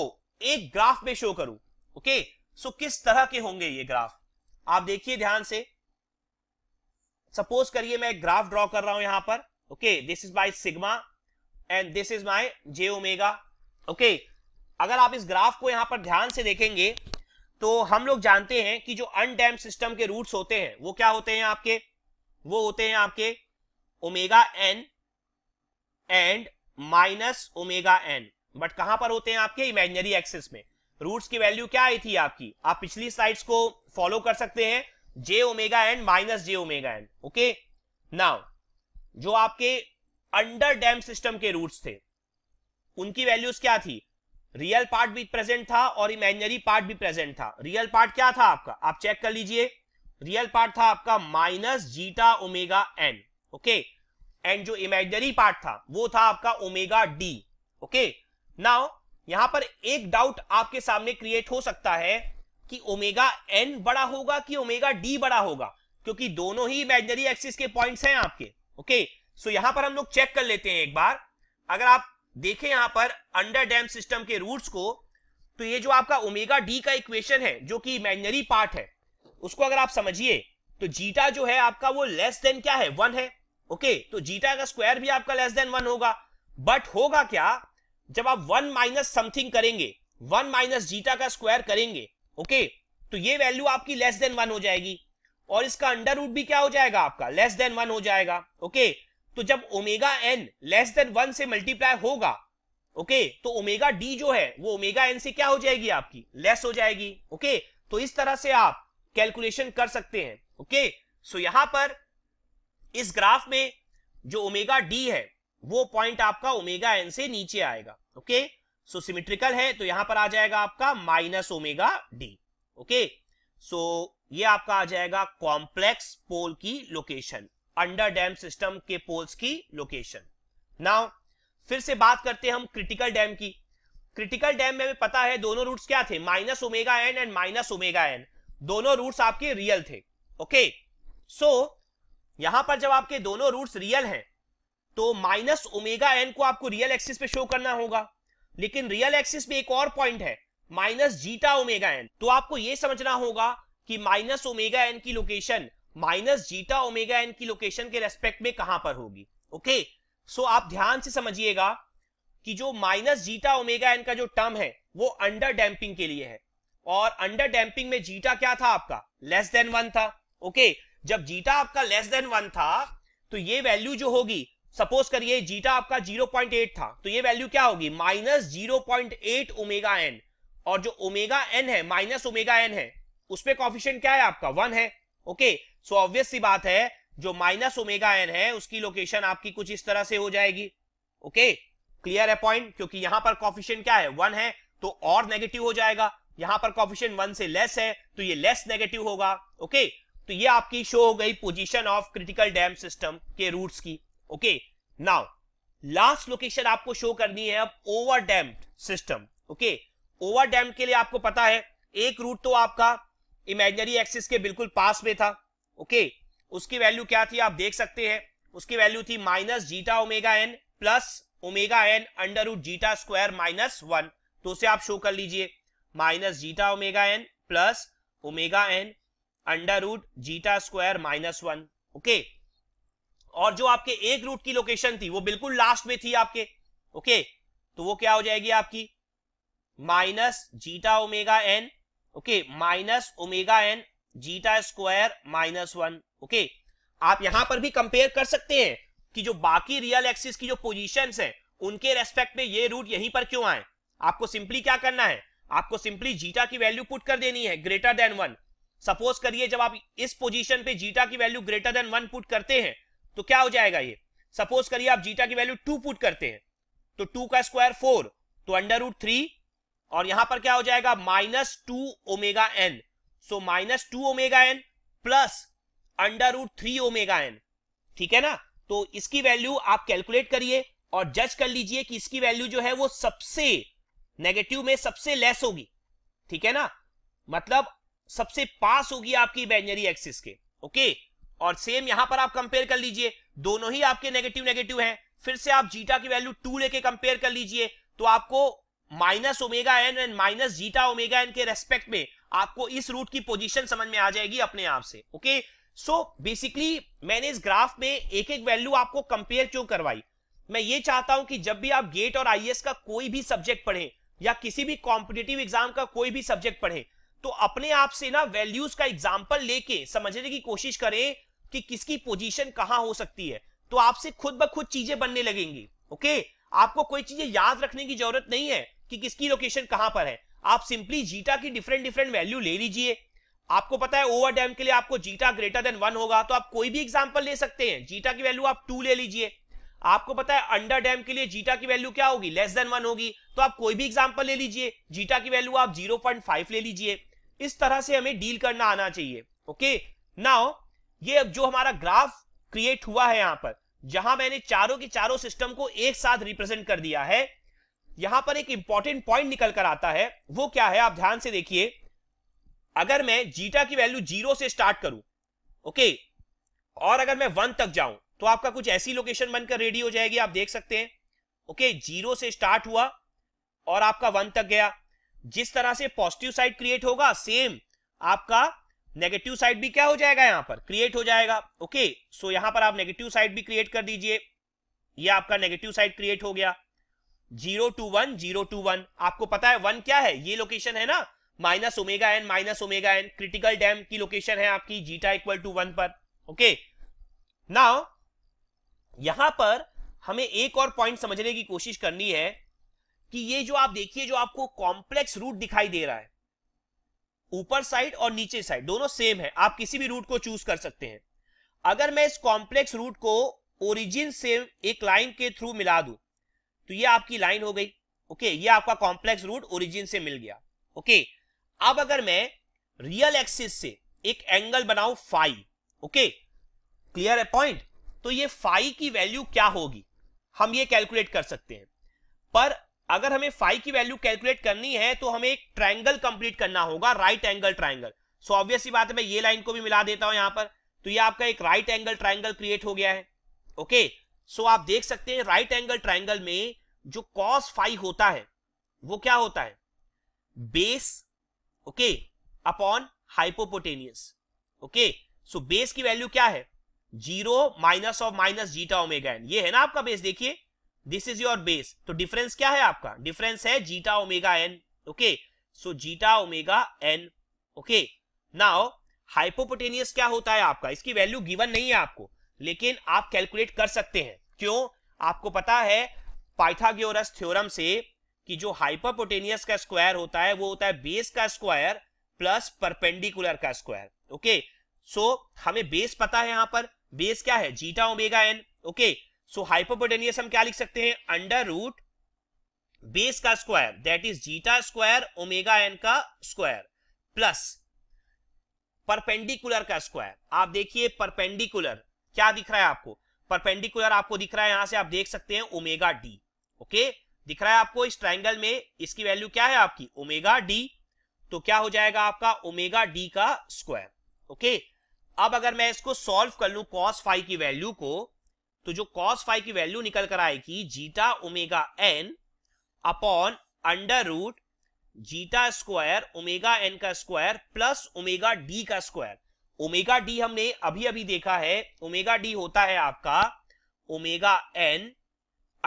एक ग्राफ में शो करूं ओके सो किस तरह के होंगे ये ग्राफ आप देखिए ध्यान से सपोज करिए मैं ग्राफ ड्रॉ कर रहा हूं यहां पर okay this is my sigma and this is my j omega okay अगर आप इस ग्राफ को यहां पर ध्यान से देखेंगे तो हम लोग जानते हैं कि जो अनडैम सिस्टम के रूट्स होते हैं वो क्या होते हैं आपके वो होते हैं आपके omega N and minus omega n but कहां पर होते हैं आपके इमेजिनरी एक्सिस में रूट्स की वैल्यू क्या आई थी आपकी आप पिछली स्लाइड्स को फॉलो कर सकते हैं जे ओमेगा एन माइनस जे ओमेगा एन ओके नाउ जो आपके अंडर डैम सिस्टम के रूट्स थे उनकी वैल्यूज क्या थी रियल पार्ट भी प्रेजेंट था और इमेजिनरी पार्ट भी प्रेजेंट था रियल पार्ट क्या था आपका आप चेक कर लीजिए रियल पार्ट था आपका minus zeta omega N okay okay? And जो इमेजनरी पार्ट था वो था आपका ओमेगा डी ओके नाउ यहां पर एक डाउट आपके सामने क्रिएट हो सकता है कि ओमेगा एन बड़ा होगा कि ओमेगा डी बड़ा होगा क्योंकि दोनों ही इमेजनरी एक्सिस के पॉइंट्स हैं आपके ओके सो यहां पर हम लोग चेक कर लेते हैं एक बार अगर आप देखें यहां पर अंडर डैम सिस्टम के रूट्स को तो ये जो आपका ओमेगा डी का इक्वेशन है जो कि इमेजनरी पार्ट है उसको अगर आप समझिए तो जीटा जो है आपका वो लेस देन क्या है वन है ओके तो जीटा का स्क्वायर भी आपका लेस देन वन होगा बट होगा क्या जब आप वन माइनस समथिंग करेंगे वन माइनस जीटा का स्क्वायर करेंगे ओके तो ये वैल्यू आपकी लेस देन वन हो जाएगी और इसका अंडर रूट भी क्या हो जाएगा आपका लेस देन वन हो जाएगा ओके तो जब omega n less than one से मल्टीप्लाई होगा ओके तो ओमेगा डी जो है वो ओमेगा एन से क्या हो जाएगी आपकी लेस हो जाएगी ओके तो इस तरह से आप कैलकुलेशन कर सकते हैं ओके सो यहां पर इस ग्राफ में जो ओमेगा डी है वो पॉइंट आपका ओमेगा एन से नीचे आएगा ओके सो सिमिट्रिकल है तो यहां पर आ जाएगा आपका minus omega D okay so ये आपका आ जाएगा कॉम्प्लेक्स पोल की लोकेशन अंडर डैम सिस्टम के पोल्स की लोकेशन नाउ फिर से बात करते हैं हम क्रिटिकल डैम की क्रिटिकल डैम में हमें पता है दोनों रूट्स क्या थे minus omega N and minus omega n दोनों रूट्स आपके रियल थे ओके सो so, यहां पर जब आपके दोनों रूट्स रियल हैं तो माइनस ओमेगा एन को आपको रियल एक्सिस पे शो करना होगा लेकिन रियल एक्सिस पे एक और पॉइंट है माइनस जीटा ओमेगा एन तो आपको यह समझना होगा कि माइनस ओमेगा एन की location minus zeta omega N की लोकेशन के रेस्पेक्ट में कहां पर होगी ओके सो आप ध्यान से समझिएगा कि जो माइनस जीटा ओमेगा एन का जो टर्म है वो अंडर डैम्पिंग के लिए है और अंडर डैम्पिंग में जीटा क्या था आपका लेस देन वन था ओके जब जीटा आपका लेस देन वन था तो ये वैल्यू जो होगी सपोज करिए जीटा आपका 0.8 था तो ये वैल्यू क्या होगी माइनस जीरो ओमेगा एन और जो ओमेगा एन है माइनस ओमेगा एन है उसपे कॉफिशियंट क्या है आपका वन है ओके सो ऑब्वियस सी बात है जो माइनस ओमेगा एन है उसकी लोकेशन आपकी कुछ इस तरह से हो जाएगी ओके क्लियर है पॉइंट क्योंकि यहां पर कॉफिशियन क्या है वन है तो और नेगेटिव हो जाएगा यहां पर कॉफिशियन वन से लेस है तो ये लेस नेगेटिव होगा ओके तो ये आपकी शो हो गई position of critical damp system के रूट्स की ओके नाउ लास्ट लोकेशन आपको शो करनी है अब over damped system okay over damped के लिए आपको पता है एक रूट तो आपका इमेजनरी एक्सिस के बिल्कुल पास में था ओके okay? उसकी वैल्यू क्या थी आप देख सकते हैं उसकी वैल्यू थी minus zeta omega N plus omega N under root zeta square minus one तो उसे आप शो कर लीजिए minus zeta omega N plus omega N under root zeta square minus one okay और जो आपके एक रूट की लोकेशन थी वो बिल्कुल लास्ट में थी आपके ओके तो वो क्या हो जाएगी आपकी minus zeta omega N okay minus omega n zeta square minus one okay आप यहां पर भी कंपेयर कर सकते हैं कि जो बाकी रियल एक्सिस की जो पोजीशंस हैं उनके रेस्पेक्ट में ये रूट यहीं पर क्यों आए आपको सिंपली क्या करना है आपको सिंपली जीटा की वैल्यू पुट कर देनी है ग्रेटर देन वन सपोज करिए जब आप इस पोजीशन पे जीटा की value greater than one put करते हैं तो क्या हो जाएगा ये सपोज करिए आप जीटा की वैल्यू टू पुट करते हैं तो टू का स्क्वायर फोर तो अंडर रूट थ्री और यहां पर क्या हो जाएगा minus two omega N so minus two omega N plus under root three omega N ठीक है ना तो इसकी वैल्यू आप कैलकुलेट करिए और जज कर लीजिए कि इसकी वैल्यू जो है वो सबसे नेगेटिव में सबसे लेस होगी ठीक है ना मतलब सबसे पास होगी आपकी इमेजनरी एक्सिस के ओके और सेम यहां पर आप कंपेयर कर लीजिए दोनों ही आपके नेगेटिव नेगेटिव हैं फिर से आप जीटा की वैल्यू टू लेके कंपेयर कर लीजिए तो आपको minus omega N and minus zeta omega N के रेस्पेक्ट में आपको इस रूट की पोजीशन समझ में आ जाएगी अपने आप से ओके सो so, बेसिकली मैंने इस ग्राफ में एक एक वैल्यू आपको कंपेयर क्यों करवाई मैं ये चाहता हूं कि जब भी आप गेट और आईएएस का कोई भी सब्जेक्ट पढ़ें या किसी भी कॉम्पिटेटिव एग्जाम का कोई भी सब्जेक्ट पढ़ें तो अपने आप से ना वैल्यूज का एग्जाम्पल लेके समझने की कोशिश करें कि किसकी पोजीशन कहां हो सकती है तो आपसे खुद ब खुद चीजें बनने लगेंगी ओके आपको कोई चीजें याद रखने की जरूरत नहीं है कि किसकी लोकेशन कहां पर है आप सिंपली जीटा की डिफरेंट डिफरेंट वैल्यू ले लीजिए आपको पता है ओवर डैम के लिए आपको जीटा ग्रेटर देन वन होगा तो आप कोई भी एग्जाम्पल ले सकते हैं जीटा की वैल्यू आप टू ले लीजिए आपको पता है अंडर डैम के लिए जीटा की वैल्यू क्या होगी लेस देन वन होगी तो आप कोई भी एग्जाम्पल ले लीजिए जीटा की वैल्यू आप जीरो पॉइंट फाइव ले लीजिए इस तरह से हमें डील करना आना चाहिए ओके नाउ ये अब जो हमारा ग्राफ क्रिएट हुआ है यहां पर जहां मैंने चारों के चारों सिस्टम को एक साथ रिप्रेजेंट कर दिया है यहां पर एक इंपॉर्टेंट पॉइंट निकल कर आता है वो क्या है आप ध्यान से देखिए अगर मैं जीटा की वैल्यू जीरो से स्टार्ट करूं ओके और अगर मैं वन तक जाऊं तो आपका कुछ ऐसी लोकेशन बनकर रेडी हो जाएगी आप देख सकते हैं ओके जीरो से स्टार्ट हुआ और आपका वन तक गया जिस तरह से पॉजिटिव साइड क्रिएट होगा सेम आपका नेगेटिव साइड भी क्या हो जाएगा यहां पर क्रिएट हो जाएगा ओके सो यहां पर आप नेगेटिव साइड भी क्रिएट कर दीजिए ये आपका नेगेटिव साइड क्रिएट हो गया zero two one zero two one आपको पता है वन क्या है ये लोकेशन है ना minus omega N minus omega N critical dam की लोकेशन है आपकी जीटा इक्वल टू वन पर ओके नाउ यहां पर हमें एक और पॉइंट समझने की कोशिश करनी है कि ये जो आप देखिए जो आपको कॉम्प्लेक्स रूट दिखाई दे रहा है ऊपर साइड और नीचे साइड दोनों सेम है आप किसी भी रूट को चूज कर सकते हैं अगर मैं इस कॉम्प्लेक्स रूट को ओरिजिन से एक लाइन के थ्रू मिला दू तो ये आपकी लाइन हो गई ओके ये आपका कॉम्प्लेक्स रूट ओरिजिन से मिल गया ओके अब अगर मैं रियल एक्सिस से एक एंगल बनाऊ फाइव ओके क्लियर है पॉइंट तो ये फाइव की वैल्यू क्या होगी हम ये कैलकुलेट कर सकते हैं पर अगर हमें फाइव की वैल्यू कैलकुलेट करनी है तो हमें एक ट्राइंगल कंप्लीट करना होगा right angle triangle so obvious ही बात है मैं ये लाइन को भी मिला देता हूं यहां पर तो ये आपका एक राइट एंगल ट्राइंगल क्रिएट हो गया है ओके सो आप देख सकते हैं राइट एंगल ट्राइंगल में जो कॉस फाइव होता है वो क्या होता है base okay upon hypotenuse okay so base की वैल्यू क्या है zero minus of minus zeta omega N ये है ना आपका बेस देखिए दिस इज योर बेस तो डिफरेंस क्या है आपका डिफरेंस है zeta omega N okay so zeta omega N okay now hypotenuse क्या होता है आपका इसकी वैल्यू गिवन नहीं है आपको लेकिन आप कैलकुलेट कर सकते हैं क्यों आपको पता है पाइथागोरस थ्योरम से कि जो हाइपोपोटेनियस का स्क्वायर होता है वो होता है बेस का स्क्वायर प्लस परपेंडिकुलर का स्क्वायर ओके सो हमें बेस पता है यहां पर बेस क्या है zeta omega N okay okay, so hypotenuse हम क्या लिख सकते हैं अंडर रूट बेस का square that is zeta square omega N का स्क्वायर प्लस परपेंडिकुलर का स्क्वायर आप देखिए परपेंडिकुलर क्या दिख रहा है आपको परपेंडिकुलर आपको दिख रहा है यहां से आप देख सकते हैं ओमेगा डी ओके दिख रहा है आपको इस ट्राइंगल में इसकी वैल्यू क्या है आपकी ओमेगा डी तो क्या हो जाएगा आपका ओमेगा डी का स्क्वायर ओके अब अगर मैं इसको सॉल्व कर लू कॉस फाइव की वैल्यू को तो जो कॉस फाइव की वैल्यू निकल कर आएगी zeta omega N upon under root zeta square omega N का स्क्वायर प्लस ओमेगा डी का स्क्वायर ओमेगा डी हमने अभी अभी देखा है ओमेगा डी होता है आपका omega N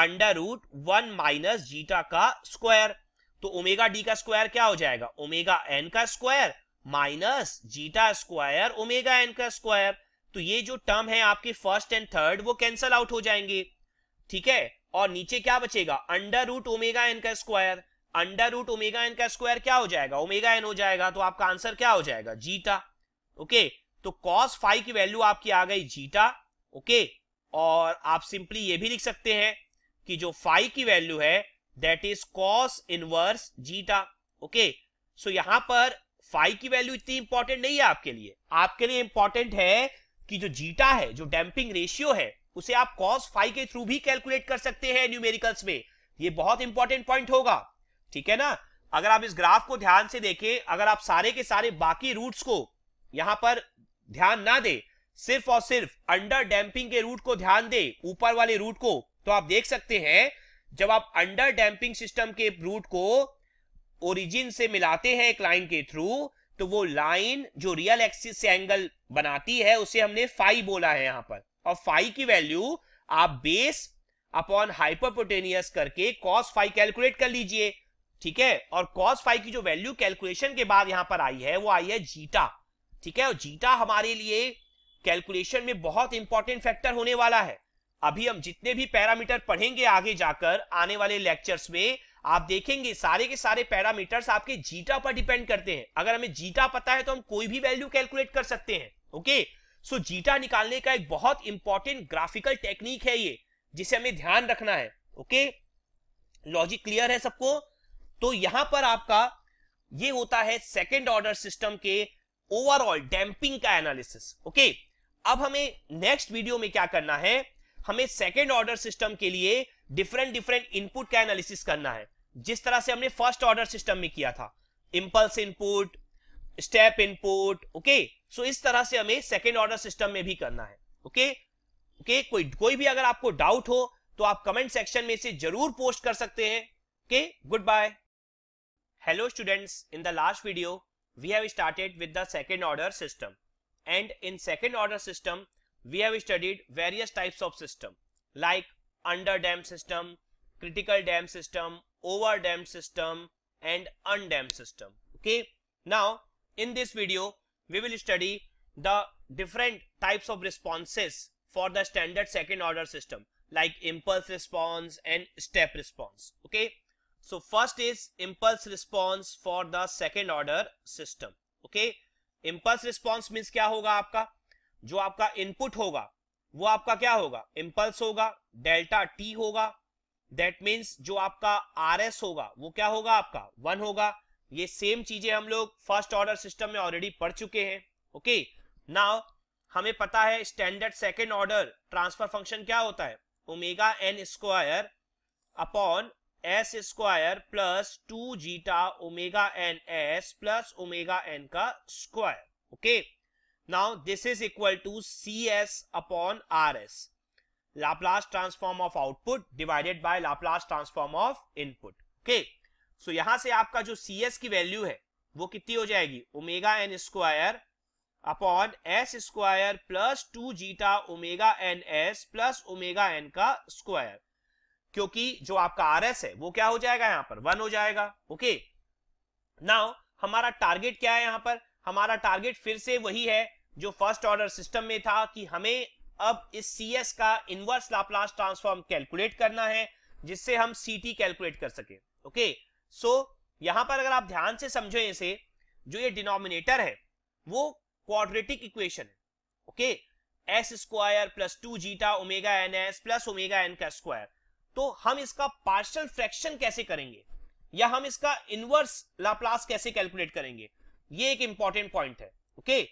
under root one minus zeta का स्क्वायर तो ओमेगा डी का स्क्वायर क्या हो जाएगा ओमेगा एन का square minus zeta square omega N का स्क्वायर तो ये जो टर्म है आपके फर्स्ट एंड थर्ड वो कैंसल आउट हो जाएंगे ठीक है और नीचे क्या बचेगा अंडर रूट ओमेगा एन का square under root omega N का स्क्वायर क्या हो जाएगा ओमेगा एन हो जाएगा तो आपका आंसर क्या हो जाएगा जीटा ओके तो कॉस फाइव की वैल्यू आपकी आ गई जीटा ओके और आप सिंपली ये भी लिख सकते हैं कि जो फाइव की वैल्यू है that is cos inverse zeta okay so यहां पर फाइव की वैल्यू इतनी इंपॉर्टेंट नहीं है आपके लिए आपके लिए इंपॉर्टेंट है कि जो जीटा है जो डैम्पिंग रेशियो है उसे आप कॉस फाइव के थ्रू भी कैलकुलेट कर सकते हैं न्यूमेरिकल्स में ये बहुत इंपॉर्टेंट पॉइंट होगा ठीक है ना अगर आप इस ग्राफ को ध्यान से देखें अगर आप सारे के सारे बाकी रूट्स को यहां पर ध्यान ना दे सिर्फ और सिर्फ अंडर डैम्पिंग के रूट को ध्यान दे ऊपर वाले रूट को तो आप देख सकते हैं जब आप अंडर डैम्पिंग सिस्टम के रूट को ओरिजिन से मिलाते हैं एक लाइन के थ्रू तो वो लाइन जो रियल एक्सिस से एंगल बनाती है उसे हमने फाइव बोला है यहां पर और फाइव की वैल्यू आप बेस अपॉन हाइपरपोटेनियस करके कॉस फाइव कैलकुलेट कर लीजिए ठीक है और कॉस फाइव की जो वैल्यू कैलकुलेशन के बाद यहां पर आई है वो आई है जीटा ठीक है और जीटा हमारे लिए कैलकुलेशन में बहुत इंपॉर्टेंट फैक्टर होने वाला है अभी हम जितने भी पैरामीटर पढ़ेंगे आगे जाकर आने वाले लेक्चर्स में आप देखेंगे सारे के सारे पैरामीटर्स आपके जीटा पर डिपेंड करते हैं अगर हमें जीटा पता है तो हम कोई भी वैल्यू कैलकुलेट कर सकते हैं ओके सो जीटा निकालने का एक बहुत इंपॉर्टेंट ग्राफिकल टेक्निक है ये जिसे हमें ध्यान रखना है ओके लॉजिक क्लियर है सबको तो यहां पर आपका ये होता है सेकेंड ऑर्डर सिस्टम के ओवरऑल डैम्पिंग का एनालिसिस ओके अब हमें नेक्स्ट वीडियो में क्या करना है हमें सेकेंड ऑर्डर सिस्टम के लिए डिफरेंट डिफरेंट इनपुट का एनालिसिस करना है जिस तरह से हमने फर्स्ट ऑर्डर सिस्टम में किया था impulse input step input okay so इस तरह से हमें सेकेंड ऑर्डर सिस्टम में भी करना है ओके okay? Okay okay? कोई कोई भी अगर आपको डाउट हो तो आप कमेंट सेक्शन में इसे जरूर पोस्ट कर सकते हैं okay good bye hello students in the last video we have started with the second order system and in second order system we have studied various types of system like under dam system critical damp system over damped system and undamped system okay now in this video we will study the different types of responses for the standard second order system like impulse response and step response okay so first is impulse response for the second order system okay impulse response means क्या होगा आपका जो आपका input होगा वो आपका क्या होगा इम्पल्स होगा डेल्टा टी होगा दैट मीन्स जो आपका आर एस होगा वो क्या होगा आपका वन होगा ये सेम चीजें हम लोग फर्स्ट ऑर्डर सिस्टम में ऑलरेडी पढ़ चुके हैं ओके नाउ हमें पता है standard second order transfer function क्या होता है omega N square upon S square plus two zeta omega N S plus omega N का square okay now this is equal to C S upon R S Laplace transform of output divided by Laplace transform of input okay so यहां से आपका जो सी की value है वो कितनी हो जाएगी omega N square upon S square plus two zeta omega N S plus omega N का स्क्वायर क्योंकि जो आपका आर एस है वो क्या हो जाएगा यहां पर वन हो जाएगा ओके नाउ हमारा टारगेट क्या है यहां पर हमारा टारगेट फिर से वही है जो फर्स्ट ऑर्डर सिस्टम में था कि हमें अब इस सी एस का इनवर्स लाप्लास ट्रांसफॉर्म कैलकुलेट करना है जिससे हम सी टी कैलकुलेट कर सके ओके सो यहां पर अगर आप ध्यान से समझो इसे जो ये डिनोमिनेटर है वो क्वाड्रेटिक इक्वेशन है okay S square plus two zeta omega N S plus omega N का स्क्वायर तो हम इसका पार्शियल फ्रैक्शन कैसे करेंगे या हम इसका इनवर्स लाप्लास कैसे कैलकुलेट करेंगे ये एक इंपॉर्टेंट पॉइंट है ओके okay?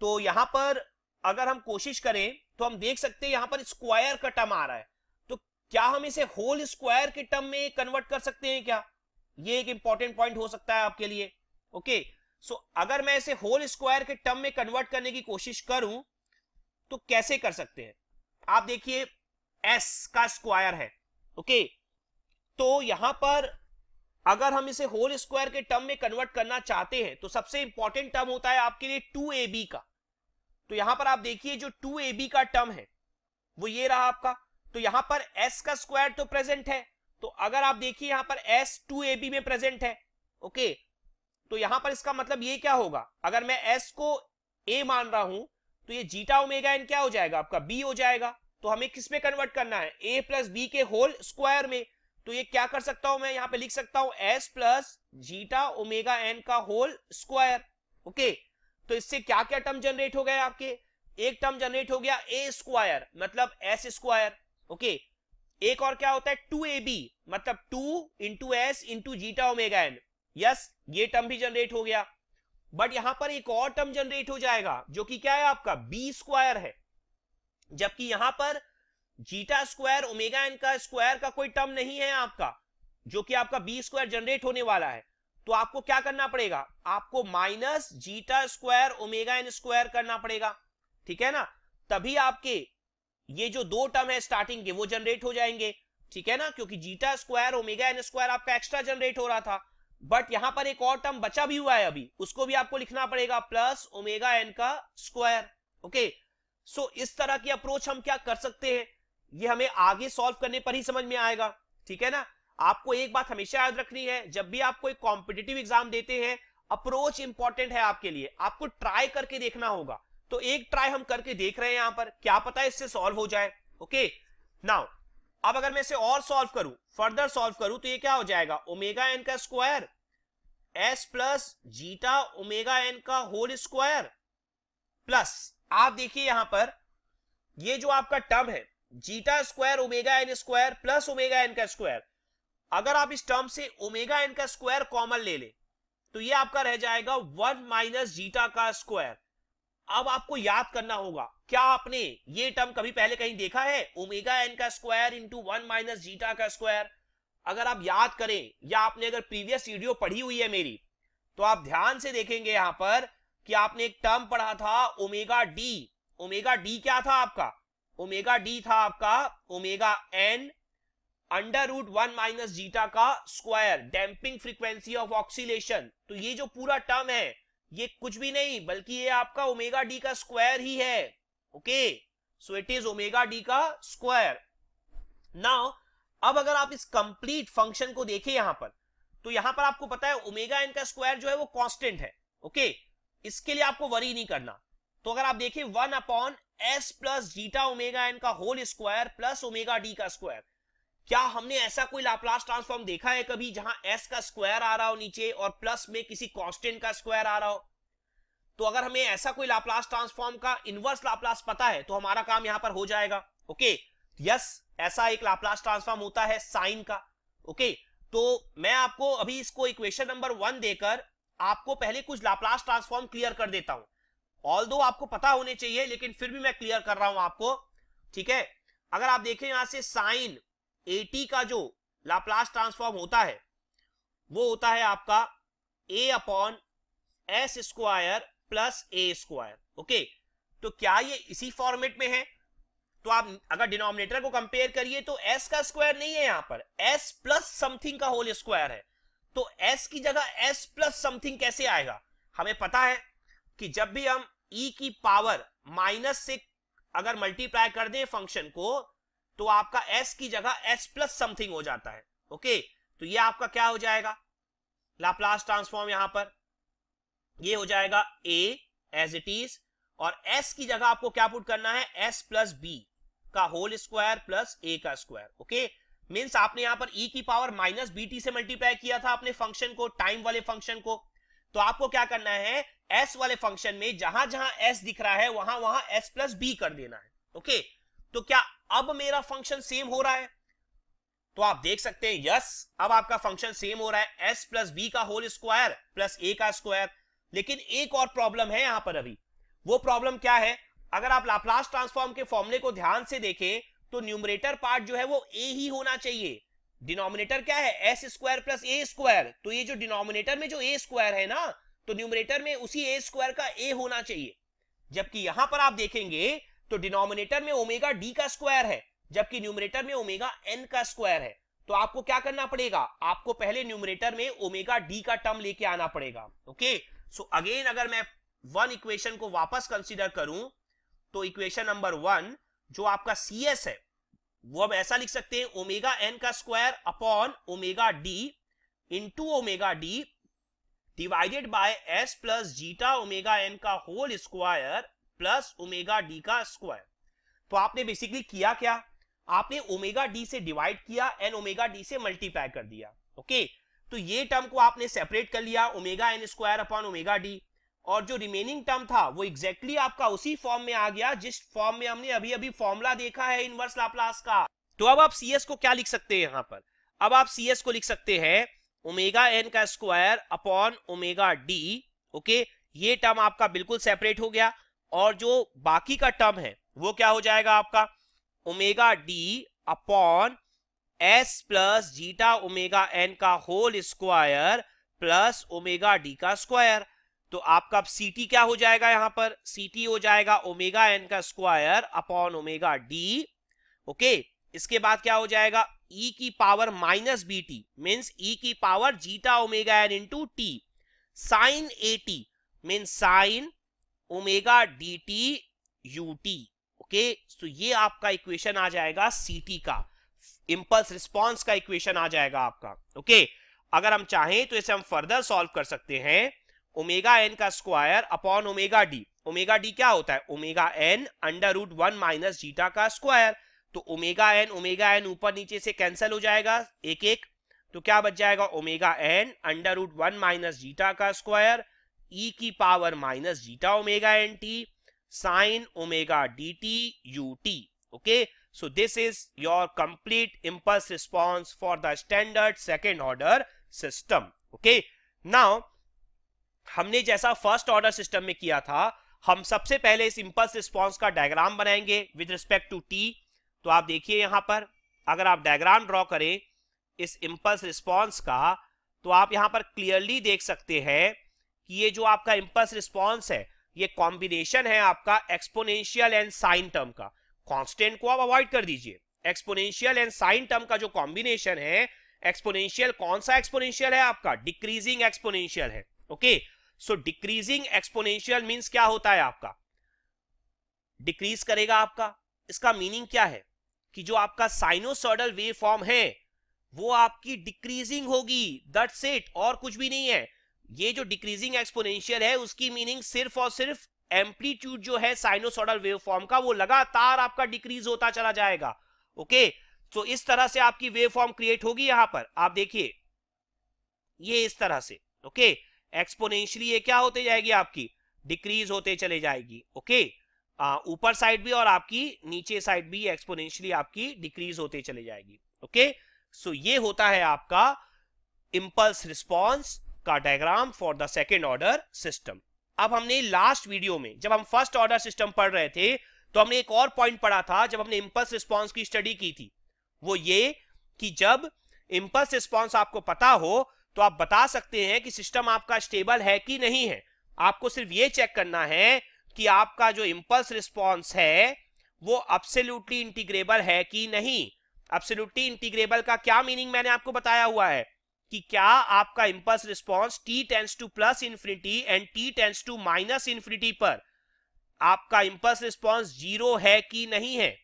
तो यहां पर अगर हम कोशिश करें तो हम देख सकते हैं यहां पर स्क्वायर का टर्म आ रहा है तो क्या हम इसे होल स्क्वायर के टर्म में कन्वर्ट कर सकते हैं क्या ये एक इंपॉर्टेंट पॉइंट हो सकता है आपके लिए ओके सो अगर मैं इसे होल स्क्वायर के टर्म में कन्वर्ट करने की कोशिश करूं तो कैसे कर सकते हैं आप देखिए एस का स्क्वायर है ओके तो यहां पर अगर हम इसे होल स्क्वायर के टर्म में कन्वर्ट करना चाहते हैं तो सबसे इंपॉर्टेंट टर्म होता है आपके लिए टू ए बी का तो यहां पर आप देखिए जो टू ए बी का टर्म है वो ये रहा आपका तो यहां पर एस का स्क्वायर तो प्रेजेंट है तो अगर आप देखिए यहां पर एस टू ए बी में प्रेजेंट है ओके तो यहां पर इसका मतलब ये क्या होगा अगर मैं एस को ए मान रहा हूं तो ये जीटा ओमेगा एन क्या हो जाएगा आपका बी हो जाएगा तो हमें किस में कन्वर्ट करना है ए प्लस बी के होल स्क्वायर में तो ये क्या कर सकता हूं मैं यहां पे लिख सकता हूं S plus zeta omega N का होल स्क्वायर ओके तो इससे क्या क्या टर्म जनरेट हो गए आपके एक टर्म जनरेट हो गया ए स्क्वायर मतलब एस स्क्वायर ओके एक और क्या होता है टू ए बी मतलब two into S into zeta omega N yes ये टर्म भी जनरेट हो गया बट यहां पर एक और टर्म जनरेट हो जाएगा जो कि क्या है आपका बी स्क्वायर है जबकि यहां पर जीटा स्क्वायर ओमेगा एन का स्क्वायर का कोई टर्म नहीं है आपका जो कि आपका बी स्क्वायर जनरेट होने वाला है तो आपको क्या करना पड़ेगा आपको minus zeta square omega N square करना पड़ेगा ठीक है ना तभी आपके ये जो दो टर्म है स्टार्टिंग के वो जनरेट हो जाएंगे ठीक है ना क्योंकि zeta square omega N square आपका एक्स्ट्रा जनरेट हो रहा था बट यहां पर एक और टर्म बचा भी हुआ है अभी उसको भी आपको लिखना पड़ेगा प्लस ओमेगा एन का स्क्वायर ओके सो इस तरह की अप्रोच हम क्या कर सकते हैं ये हमें आगे सॉल्व करने पर ही समझ में आएगा ठीक है ना आपको एक बात हमेशा याद रखनी है जब भी आप कोई कॉम्पिटेटिव एग्जाम देते हैं अप्रोच इंपॉर्टेंट है आपके लिए आपको ट्राई करके देखना होगा तो एक ट्राई हम करके देख रहे हैं यहां पर क्या पता है इससे सॉल्व हो जाए ओके नाउ अब अगर मैं इसे और सॉल्व करूं फर्दर सॉल्व करूं तो ये क्या हो जाएगा ओमेगा एन का square S plus zeta omega N का होल स्क्वायर प्लस आप देखिए यहां पर ये जो आपका टर्म है zeta square omega N square plus omega N का स्क्वायर अगर आप इस टर्म से ओमेगा एन का स्क्वायर कॉमन ले ले तो ये आपका रह जाएगा वन माइनस जीटा का स्क्वायर अब आपको याद करना होगा क्या आपने ये टर्म कभी पहले कहीं देखा है ओमेगा एन का square into one minus zeta का स्क्वायर अगर आप याद करें या आपने अगर प्रीवियस वीडियो पढ़ी हुई है मेरी तो आप ध्यान से देखेंगे यहां पर कि आपने एक टर्म पढ़ा था ओमेगा डी ओमेगा डी क्या था आपका ओमेगा डी था आपका omega N under root one minus zeta का square damping frequency of oscillation तो ये जो पूरा टर्म है ये कुछ भी नहीं बल्कि ये आपका ओमेगा डी का स्क्वायर ही है okay so it is omega D का स्क्वायर नाउ अब अगर आप इस कंप्लीट फंक्शन को देखें यहां पर तो यहां पर आपको पता है ओमेगा एन का स्क्वायर जो है वो कांस्टेंट है ओके इसके लिए आपको वरी नहीं करना तो अगर आप देखें one upon S plus zeta omega N का whole square plus omega D का स्क्वायर क्या हमने ऐसा कोई लाप्लास ट्रांसफॉर्म देखा है कभी जहां एस का स्क्वायर आ रहा हो नीचे और प्लस में किसी कॉन्स्टेंट का स्क्वायर आ रहा हो तो अगर हमें ऐसा कोई लाप्लास ट्रांसफॉर्म का इनवर्स लाप्लास पता है तो हमारा काम यहां पर हो जाएगा ओके यस ऐसा एक लाप्लास ट्रांसफॉर्म होता है साइन का ओके तो मैं आपको अभी इसको इक्वेशन नंबर वन देकर आपको पहले कुछ लाप्लास ट्रांसफॉर्म क्लियर कर देता हूं ऑल आपको पता होने चाहिए लेकिन फिर भी मैं क्लियर कर रहा हूं आपको ठीक है अगर आप देखें यहां से साइन एटी का जो लाप्लास ट्रांसफॉर्म होता है वो होता है आपका ए upon S square plus A square okay तो क्या ये इसी फॉर्मेट में है तो आप अगर डिनोमिनेटर को कंपेयर करिए तो एस का स्क्वायर नहीं है यहां पर एस प्लस समथिंग का होल स्क्वायर है तो एस की जगह एस प्लस समथिंग कैसे आएगा हमें पता है कि जब भी हम ई e की पावर माइनस से अगर मल्टीप्लाई कर दें फंक्शन को तो आपका एस की जगह एस प्लस समथिंग हो जाता है ओके तो ये आपका क्या हो जाएगा लाप्लास ट्रांसफॉर्म यहां पर ये हो जाएगा ए एज इट इज और एस की जगह आपको क्या पुट करना है एस प्लस बी का होल स्क्वायर प्लस ए का स्क्वायर ओके मीन्स आपने यहां पर ई e की पावर माइनस बी टी से मल्टीप्लाई किया था अपने फंक्शन को टाइम वाले फंक्शन को तो आपको क्या करना है एस वाले फंक्शन में जहां जहां एस दिख रहा है वहां वहां एस प्लस बी कर देना है ओके okay? तो क्या अब मेरा फंक्शन सेम हो रहा है तो आप देख सकते हैं यस अब आपका फंक्शन सेम हो रहा है एस प्लस बी का होल स्क्वायर प्लस ए का स्क्वायर लेकिन एक और प्रॉब्लम है यहां पर अभी वो प्रॉब्लम क्या है अगर आप लाप्लास ट्रांसफॉर्म के फॉर्मुले को ध्यान से देखें तो न्यूमरेटर पार्ट जो है वो ए ही होना चाहिए डिनोमिनेटर क्या है S square plus A square तो ये जो डिनोमिनेटर में जो ए स्क्वायर है ना तो न्यूमरेटर में उसी ए स्क्वायर का ए होना चाहिए जबकि यहां पर आप देखेंगे तो डिनोमिनेटर में ओमेगा डी का स्क्वायर है जबकि न्यूमरेटर में ओमेगा एन का स्क्वायर है तो आपको क्या करना पड़ेगा आपको पहले न्यूमरेटर में ओमेगा डी का टर्म लेके आना पड़ेगा ओके सो अगेन अगर मैं वन इक्वेशन को वापस कंसिडर करूं तो इक्वेशन नंबर वन जो आपका सी एस है वो हम ऐसा लिख सकते हैं ओमेगा एन का square upon omega D into omega D divided by S plus zeta omega N का whole square plus omega D का स्क्वायर तो आपने बेसिकली किया क्या आपने ओमेगा डी से डिवाइड किया एंड ओमेगा डी से मल्टीप्लाई कर दिया ओके तो ये टर्म को आपने सेपरेट कर लिया omega N square upon omega D और जो रिमेनिंग टर्म था वो एग्जैक्टली exactly आपका उसी फॉर्म में आ गया जिस फॉर्म में हमने अभी अभी फॉर्मुला देखा है इनवर्स लाप्लास का तो अब आप सीएस को क्या लिख सकते हैं यहां पर अब आप सीएस को लिख सकते हैं ओमेगा एन का square upon omega D okay ये टर्म आपका बिल्कुल सेपरेट हो गया और जो बाकी का टर्म है वो क्या हो जाएगा आपका omega D upon S plus zeta omega N का whole square plus omega D का स्क्वायर तो आपका सी टी क्या हो जाएगा यहां पर सी टी हो जाएगा ओमेगा एन का square upon omega D okay इसके बाद क्या हो जाएगा e की power minus B T means E e की power zeta omega N into T sine ए T means sine omega D T U T okay so ये आपका इक्वेशन आ जाएगा सी टी का इम्पल्स रिस्पॉन्स का इक्वेशन आ जाएगा आपका ओके okay? अगर हम चाहें तो इसे हम फर्दर सॉल्व कर सकते हैं ओमेगा एन का square upon omega D omega D क्या होता है omega N under root one minus zeta का स्क्वायर तो ओमेगा एन ओमेगा एन ऊपर नीचे से कैंसिल हो जाएगा एक एक तो क्या बच जाएगा omega N under root one minus zeta का स्क्वायर ई e की power minus zeta omega N T sine omega D T U T okay so this is your complete impulse response for the standard second order system okay now हमने जैसा first order system में किया था हम सबसे पहले इस impulse response का डायग्राम बनाएंगे विद रिस्पेक्ट टू टी तो आप देखिए यहां पर अगर आप डायग्राम ड्रॉ करें इस इंपल्स रिस्पॉन्स का तो आप यहां पर क्लियरली देख सकते हैं कि ये जो आपका इम्पल्स रिस्पॉन्स है ये कॉम्बिनेशन है आपका एक्सपोनेंशियल एंड साइन टर्म का कॉन्स्टेंट को आप अवॉइड कर दीजिए एक्सपोनेंशियल एंड साइन टर्म का जो कॉम्बिनेशन है एक्सपोनेंशियल कौन सा एक्सपोनेंशियल है आपका डिक्रीजिंग एक्सपोनेंशियल है okay so decreasing exponential means क्या होता है आपका डिक्रीज करेगा आपका इसका मीनिंग क्या है कि जो आपका साइनोसोडल वेव फॉर्म है वो आपकी डिक्रीजिंग होगी दट इट और कुछ भी नहीं है ये जो डिक्रीजिंग एक्सपोनेंशियल है उसकी मीनिंग सिर्फ और सिर्फ एम्पलीट्यूड जो है साइनोसोडल वेव फॉर्म का वो लगातार आपका डिक्रीज होता चला जाएगा ओके तो इस तरह से आपकी वेव फॉर्म क्रिएट होगी यहां पर आप देखिए ये इस तरह से ओके एक्सपोनेंशियली ये क्या होते जाएगी आपकी डिक्रीज होते चले जाएगी ओके ऊपर साइड भी और आपकी नीचे साइड भी एक्सपोनेंशियली आपकी डिक्रीज होते चले जाएगी ओके सो ये होता है आपका इंपल्स रिस्पॉन्स का diagram for the second order system अब हमने लास्ट वीडियो में जब हम फर्स्ट ऑर्डर सिस्टम पढ़ रहे थे तो हमने एक और पॉइंट पढ़ा था जब हमने इम्पल्स रिस्पॉन्स की स्टडी की थी वो ये कि जब इम्पल्स रिस्पॉन्स आपको पता हो तो आप बता सकते हैं कि सिस्टम आपका स्टेबल है कि नहीं है आपको सिर्फ ये चेक करना है कि आपका जो इम्पल्स रिस्पॉन्स है वो अब्सोल्युटली इंटीग्रेबल है कि नहीं अब्सोल्युटली इंटीग्रेबल का क्या मीनिंग मैंने आपको बताया हुआ है कि क्या आपका impulse response T tends to plus infinity and T tends to minus infinity पर आपका इंपल्स रिस्पॉन्स जीरो है कि नहीं है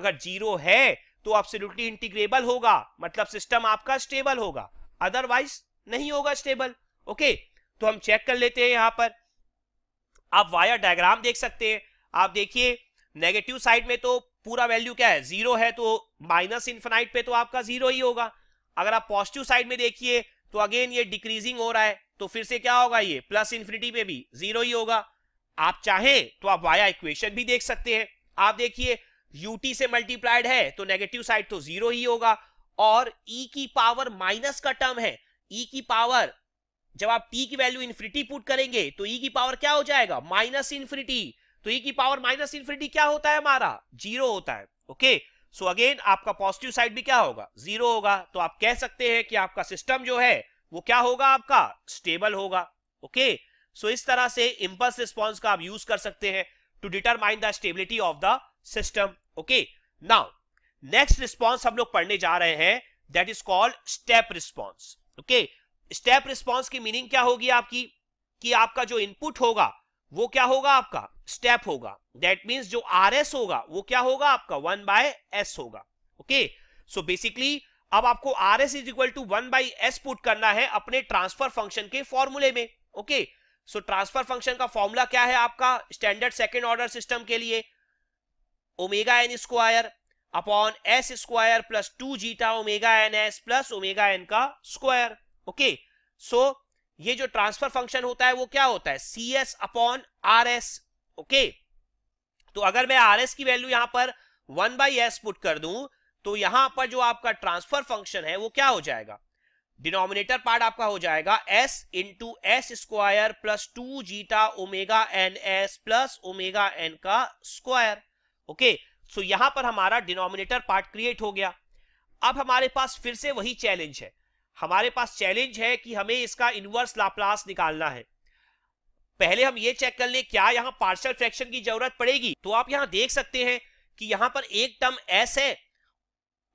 अगर जीरो है तो absolutely इंटीग्रेबल होगा मतलब सिस्टम आपका स्टेबल होगा अदरवाइज नहीं होगा स्टेबल ओके तो हम चेक कर लेते हैं यहां पर आप वायर डायग्राम देख सकते हैं आप देखिए नेगेटिव साइड में तो पूरा वैल्यू क्या है जीरो है तो माइनस इन्फिनाइट पे तो आपका जीरो ही होगा अगर आप पॉजिटिव साइड में देखिए तो अगेन ये डिक्रीजिंग हो रहा है तो फिर से क्या होगा ये प्लस इन्फिनिटी पे भी जीरो ही होगा आप चाहें तो आप वाया इक्वेशन भी देख सकते हैं आप देखिए यूटी से मल्टीप्लाइड है तो नेगेटिव साइड तो जीरो ही होगा और ई e की पावर माइनस का टर्म है ई e की पावर जब आप टी की वैल्यू इन्फिनिटी पुट करेंगे तो ई e की पावर क्या हो जाएगा माइनस इन्फिनिटी तो ई e की पावर माइनस इन्फिनिटी क्या होता है हमारा जीरो होता है okay okay? So so again आपका पॉजिटिव साइड भी क्या होगा जीरो होगा तो आप कह सकते हैं कि आपका सिस्टम जो है वो क्या होगा आपका स्टेबल होगा ओके okay? सो so इस तरह से इंपल्स रिस्पॉन्स का आप यूज कर सकते हैं to determine the stability of the system okay now next response हम लोग पढ़ने जा रहे हैं that is called step response okay step response की मीनिंग क्या होगी आपकी कि आपका जो इनपुट होगा वो क्या होगा आपका स्टेप होगा दैट मीन्स जो आर एस होगा वो क्या होगा आपका वन बाय एस होगा ओके सो बेसिकली अब आपको R S is equal to one by S put करना है अपने ट्रांसफर फंक्शन के फॉर्मूले में ओके सो ट्रांसफर फंक्शन का फॉर्मूला क्या है आपका स्टैंडर्ड सेकेंड ऑर्डर सिस्टम के लिए omega N square upon S square plus two zeta omega N S plus omega N का स्क्वायर ओके सो ये जो ट्रांसफर फंक्शन होता है वो क्या होता है C S upon R S okay तो अगर मैं आर एस की वैल्यू यहां पर वन बाई एस पुट कर दूं तो यहां पर जो आपका ट्रांसफर फंक्शन है वो क्या हो जाएगा डिनोमिनेटर पार्ट आपका हो जाएगा S into S square plus two zeta omega N S plus omega N का स्क्वायर ओके सो यहां पर हमारा डिनोमिनेटर पार्ट क्रिएट हो गया अब हमारे पास फिर से वही चैलेंज है हमारे पास चैलेंज है कि हमें इसका इनवर्स लाप्लास निकालना है पहले हम ये चेक कर लें क्या यहाँ पार्शियल फ्रैक्शन की जरूरत पड़ेगी तो आप यहाँ देख सकते हैं कि यहाँ पर एक टर्म एस है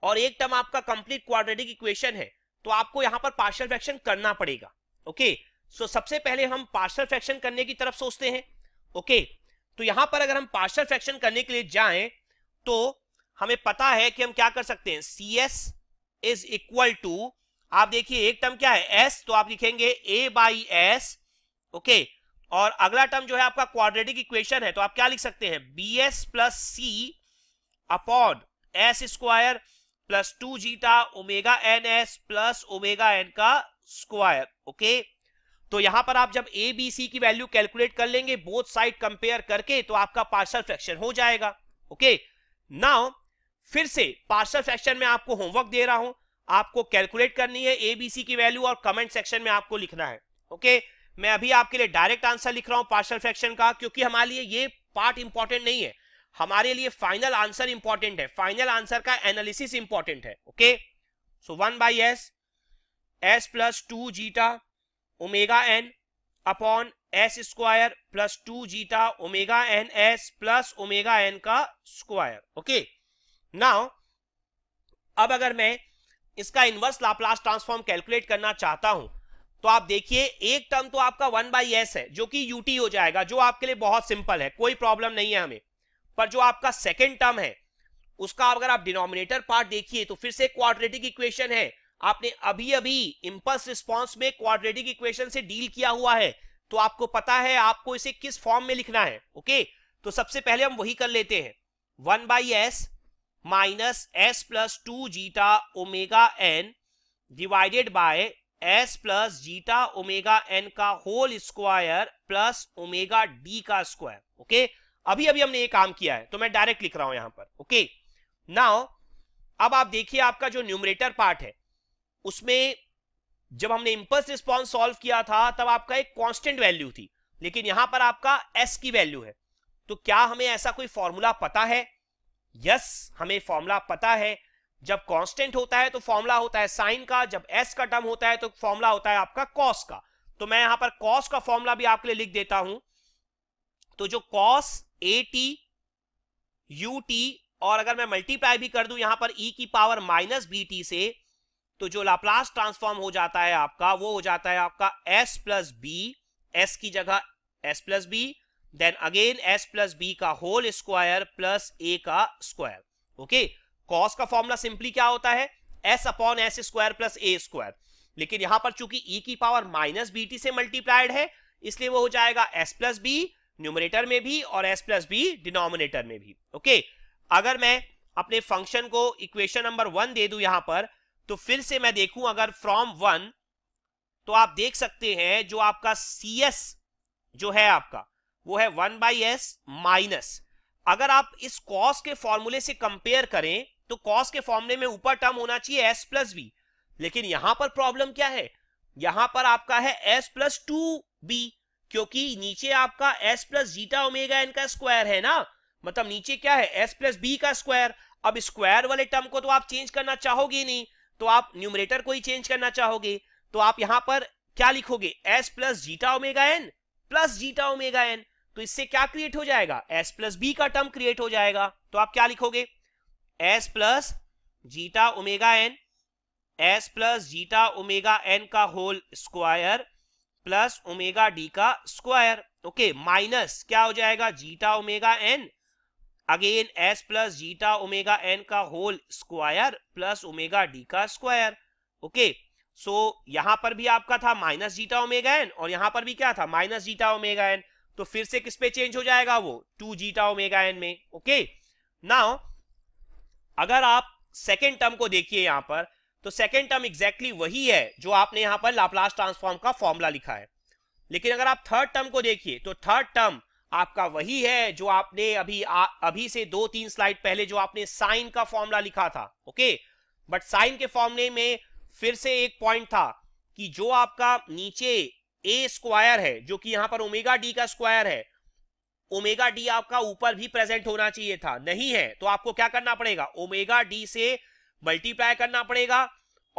और एक टर्म आपका कंप्लीट क्वाड्रेटिक इक्वेशन है तो आपको यहाँ पर पार्शियल फ्रैक्शन करना पड़ेगा ओके सो सबसे पहले हम पार्शियल फ्रैक्शन करने की तरफ सोचते हैं ओके तो यहाँ पर अगर हम पार्शियल फ्रैक्शन करने के लिए जाए तो हमें पता है कि हम क्या कर सकते हैं C S is equal to आप देखिए एक टर्म क्या है एस तो आप लिखेंगे ए बाई एस ओके और अगला टर्म जो है आपका क्वाड्रेटिक इक्वेशन है तो आप क्या लिख सकते हैं बी एस प्लस सी upon S square plus two zeta omega N S plus omega N का स्क्वायर ओके तो यहां पर आप जब ए बी सी की वैल्यू कैलकुलेट कर लेंगे बोथ साइड कंपेयर करके तो आपका पार्शल फ्रैक्शन हो जाएगा ओके नाउ फिर से पार्शल फ्रैक्शन में आपको होमवर्क दे रहा हूं आपको कैलकुलेट करनी है एबीसी की वैल्यू और कमेंट सेक्शन में आपको लिखना है ओके मैं अभी आपके लिए डायरेक्ट आंसर लिख रहा हूं पार्शल फ्रैक्शन का क्योंकि हमारे लिए ये पार्ट इंपॉर्टेंट नहीं है हमारे लिए फाइनल आंसर इंपॉर्टेंट है फाइनल आंसर का एनालिसिस इंपॉर्टेंट है okay so one by S S plus two zeta omega N upon S square plus two zeta omega N S plus omega N का square okay now अब अगर मैं इसका inverse Laplace transform calculate करना चाहता हूं तो आप देखिए एक टर्म तो आपका वन बाई एस है जो कि यूटी हो जाएगा जो आपके लिए बहुत सिंपल है कोई प्रॉब्लम नहीं है हमें पर जो आपका सेकेंड टर्म है उसका अगर आप डिनोमिनेटर पार्ट देखिए तो फिर से क्वाड्रेटिक इक्वेशन है आपने अभी अभी इंपल्स रिस्पॉन्स में क्वाड्रेटिक इक्वेशन से डील किया हुआ है तो आपको पता है आपको इसे किस फॉर्म में लिखना है ओके तो सबसे पहले हम वही कर लेते हैं one by S minus S plus two zeta omega N divided by S plus zeta omega N का whole square plus omega D का स्क्वायर ओके अभी अभी हमने ये काम किया है तो मैं डायरेक्ट लिख रहा हूं यहां पर ओके नाउ अब आप देखिए आपका जो न्यूमरेटर पार्ट है उसमें जब हमने इंपल्स रिस्पॉन्स सॉल्व किया था तब आपका एक कॉन्स्टेंट वैल्यू थी लेकिन यहां पर आपका एस की वैल्यू है तो क्या हमें ऐसा कोई फॉर्मूला पता है यस हमें फॉर्मूला पता है जब कांस्टेंट होता है तो फॉर्मूला होता है साइन का जब एस का टर्म होता है तो फॉर्मूला होता है आपका कॉस का तो मैं यहां पर कॉस का फॉर्मूला भी आपके लिए लिख देता हूं तो जो cos A T U T और अगर मैं मल्टीप्लाई भी कर दूं यहां पर ई e की पावर माइनस बी टी से तो जो लाप्लास ट्रांसफॉर्म हो जाता है आपका वो हो जाता है आपका एस प्लस बी एस की जगह S plus B then again S plus B का होल स्क्वायर प्लस ए का स्क्वायर ओके कॉस का फॉर्मूला सिंपली क्या होता है S upon S square plus A square लेकिन यहां पर चूंकि ई e की पावर माइनस बी टी से मल्टीप्लाइड है इसलिए वो हो जाएगा एस प्लस बी न्यूमरेटर में भी और एस प्लस बी डिनोमिनेटर में भी ओके okay? अगर मैं अपने फंक्शन को इक्वेशन नंबर वन दे दू यहां पर तो फिर से मैं देखूं अगर फ्रॉम वन तो आप देख सकते हैं जो आपका सी एस जो है आपका वो है वन बाई एस माइनस अगर आप इस कॉस के फॉर्मूले से कंपेयर करें तो कॉस के फॉर्मूले में ऊपर टर्म होना चाहिए एस प्लस बी लेकिन यहां पर प्रॉब्लम क्या है यहां पर आपका है एस प्लस टू बी क्योंकि नीचे आपका S plus zeta omega N का स्क्वायर है ना मतलब नीचे क्या है एस प्लस बी का स्क्वायर अब स्क्वायर वाले टर्म को तो आप चेंज करना चाहोगे नहीं तो आप न्यूमरेटर को ही चेंज करना चाहोगे तो आप यहां पर क्या लिखोगे S plus zeta omega N plus zeta omega N तो इससे क्या क्रिएट हो जाएगा एस प्लस बी का टर्म क्रिएट हो जाएगा तो आप क्या लिखोगे S plus zeta omega N S plus zeta omega N का whole square plus omega D का स्क्वायर ओके माइनस क्या हो जाएगा zeta omega N again S plus zeta omega N का whole square plus omega D का square okay okay, so so, यहां पर भी आपका था माइनस जीटा ओमेगा एन और यहां पर भी क्या था माइनस जीटा ओमेगा एन तो फिर से किस पे चेंज हो जाएगा वो टू जीटा ओमेगा एन में ओके नाउ अगर आप सेकेंड टर्म को देखिए यहां पर तो सेकेंड टर्म एग्जैक्टली वही है जो आपने यहां पर लाप्लास ट्रांसफॉर्म का फॉर्मूला लिखा है लेकिन अगर आप थर्ड टर्म को देखिए तो थर्ड टर्म आपका वही है जो आपने अभी आ, अभी से दो तीन स्लाइड पहले जो आपने साइन का फॉर्मूला लिखा था ओके बट साइन के फॉर्मूले में फिर से एक पॉइंट था कि जो आपका नीचे ए स्क्वायर है जो कि यहां पर ओमेगा डी का स्क्वायर है ओमेगा डी आपका ऊपर भी प्रेजेंट होना चाहिए था नहीं है तो आपको क्या करना पड़ेगा ओमेगा डी से मल्टीप्लाई करना पड़ेगा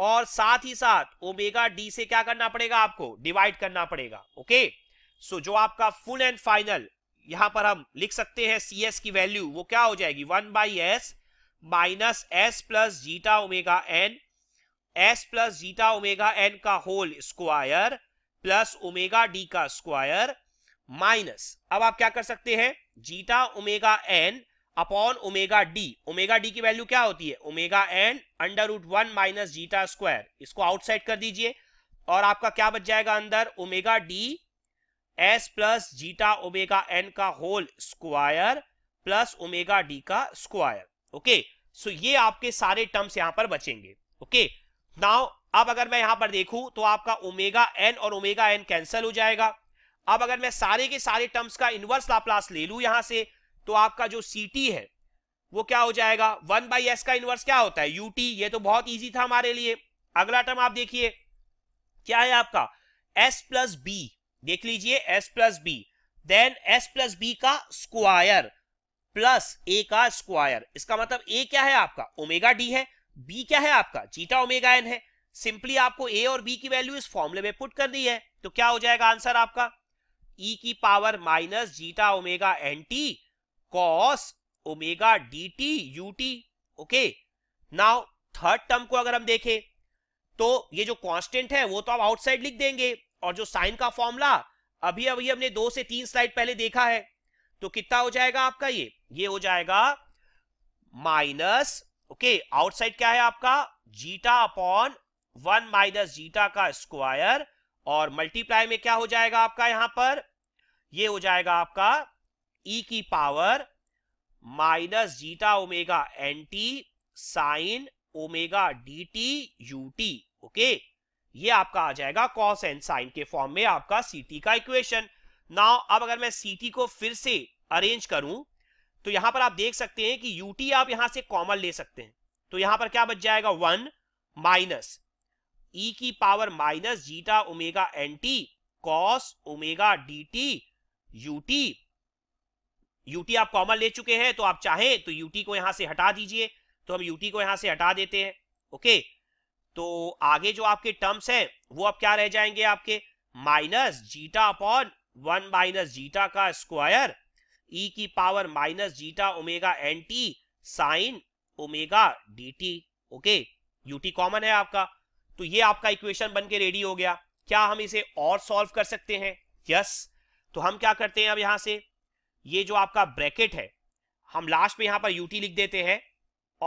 और साथ ही साथ ओमेगा डी से क्या करना पड़ेगा आपको डिवाइड करना पड़ेगा ओके सो जो आपका फुल एंड फाइनल यहां पर हम लिख सकते हैं सी एस की वैल्यू वो क्या हो जाएगी one by S minus S plus zeta omega N S plus zeta omega N का whole square plus omega D का स्क्वायर माइनस अब आप क्या कर सकते हैं zeta omega N upon omega D omega D की वैल्यू क्या होती है omega N under root one minus zeta square इसको आउटसाइड कर दीजिए और आपका क्या बच जाएगा अंदर omega D S plus zeta omega N का whole square plus omega D का स्क्वायर ओके सो ये आपके सारे टर्म्स यहां पर बचेंगे ओके okay? नाउ अब अगर मैं यहां पर देखूं तो आपका ओमेगा एन और ओमेगा एन कैंसिल हो जाएगा अब अगर मैं सारे के सारे टर्म्स का इनवर्स लाप्लास ले लू यहां से तो आपका जो सी टी है वो क्या हो जाएगा वन बाई एस का इनवर्स क्या होता है यू टी ये तो बहुत ईजी था हमारे लिए अगला टर्म आप देखिए क्या है आपका एस प्लस बी देख लीजिए S plus B then S plus B का स्क्वायर प्लस ए का स्क्वायर इसका मतलब ए क्या है आपका ओमेगा डी है बी क्या है आपका जीटा ओमेगा एन है सिंपली आपको ए और बी की वैल्यू इस फॉर्मुले में पुट कर दी है तो क्या हो जाएगा आंसर आपका ई e की power minus zeta omega N T cos omega D T U T okay now third term को अगर हम देखें तो ये जो कांस्टेंट है वो तो आप आउटसाइड लिख देंगे और जो साइन का फॉर्मूला अभी अभी हमने दो से तीन स्लाइड पहले देखा है तो कितना हो जाएगा आपका ये ये हो जाएगा माइनस ओके okay, आउटसाइड क्या है आपका zeta upon one minus zeta का स्क्वायर और मल्टीप्लाई में क्या हो जाएगा आपका यहां पर ये हो जाएगा आपका ई e की power minus zeta omega N T sine omega D T U T okay ये आपका आ जाएगा कॉस एंड साइन के फॉर्म में आपका सी टी का इक्वेशन नाउ अब अगर मैं सी टी को फिर से अरेंज करूं तो यहां पर आप देख सकते हैं कि यूटी आप यहां से कॉमन ले सकते हैं तो यहां पर क्या बच जाएगा वन माइनस ई e की power minus zeta omega N T cos omega D T U T U T आप कॉमन ले चुके हैं तो आप चाहें तो यूटी को यहां से हटा दीजिए तो हम यूटी को यहां से हटा देते हैं ओके तो आगे जो आपके टर्म्स हैं वो अब क्या रह जाएंगे आपके minus zeta upon one minus zeta का स्क्वायर ई e की power minus zeta omega N T sine omega D T okay U T common है आपका तो ये आपका इक्वेशन बन के रेडी हो गया क्या हम इसे और सॉल्व कर सकते हैं यस तो हम क्या करते हैं अब यहां से ये जो आपका ब्रैकेट है हम लास्ट में यहां पर यूटी लिख देते हैं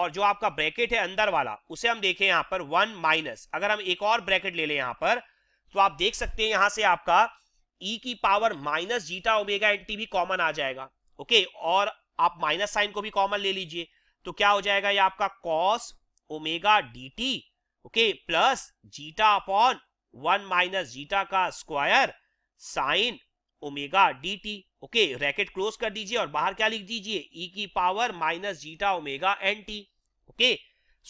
और जो आपका ब्रैकेट है अंदर वाला उसे हम देखें यहां पर वन माइनस अगर हम एक और ब्रैकेट ले लें यहां पर तो आप देख सकते हैं यहां से आपका ई e की power minus zeta omega N T भी कॉमन आ जाएगा ओके और आप माइनस साइन को भी कॉमन ले लीजिए तो क्या हो जाएगा ये आपका cos omega D T okay plus zeta upon one minus zeta का square sine omega D T okay bracket close कर दीजिए और बाहर क्या लिख दीजिए ई e की power minus zeta omega N T okay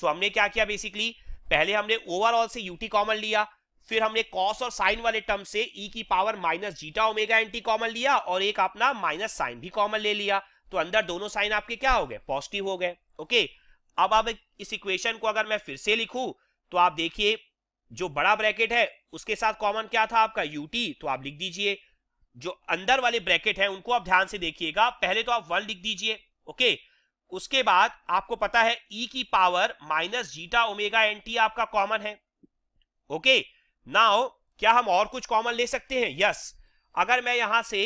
so हमने क्या किया बेसिकली पहले हमने ओवरऑल से यूटी कॉमन लिया फिर हमने कॉस और साइन वाले टर्म से ई e की power minus zeta omega N T common लिया और एक अपना माइनस साइन भी कॉमन ले लिया तो अंदर दोनों साइन आपके क्या हो गए पॉजिटिव हो गए ओके अब आप इस इक्वेशन को अगर मैं फिर से लिखूं तो आप देखिए जो बड़ा ब्रैकेट है उसके साथ कॉमन क्या था आपका यूटी तो आप लिख दीजिए जो अंदर वाले ब्रैकेट है उनको आप ध्यान से देखिएगा पहले तो आप वन लिख दीजिए ओके उसके बाद आपको पता है ई e की power minus zeta omega N T आपका कॉमन है ओके नाउ क्या हम और कुछ कॉमन ले सकते हैं यस yes. अगर मैं यहां से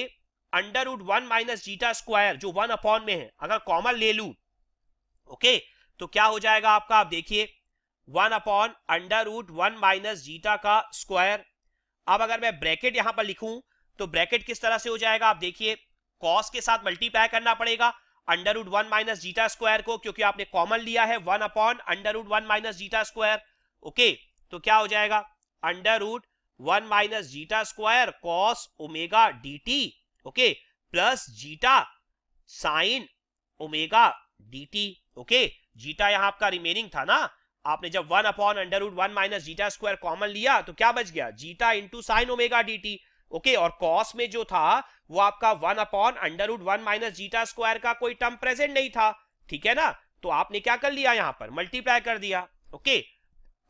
under root one minus zeta square जो वन अपॉन में है अगर कॉमन ले लू ओके okay, तो क्या हो जाएगा आपका आप देखिए one upon under root one minus zeta का स्क्वायर अब अगर मैं ब्रैकेट यहां पर लिखूं तो ब्रैकेट किस तरह से हो जाएगा आप देखिए कॉस के साथ मल्टीप्लाई करना पड़ेगा under root one minus zeta square को क्योंकि आपने कॉमन लिया है one upon under root one minus zeta square okay तो क्या हो जाएगा under root one minus zeta square cos omega D okay plus zeta sine omega D okay zeta यहां आपका रिमेनिंग था ना आपने जब one upon under root one minus zeta square common लिया तो क्या बच गया zeta into sign omega D okay okay, और कॉस में जो था वो आपका one upon under root one minus zeta square का कोई टर्म प्रेजेंट नहीं था ठीक है ना तो आपने क्या कर लिया यहां पर मल्टीप्लाई कर दिया ओके okay?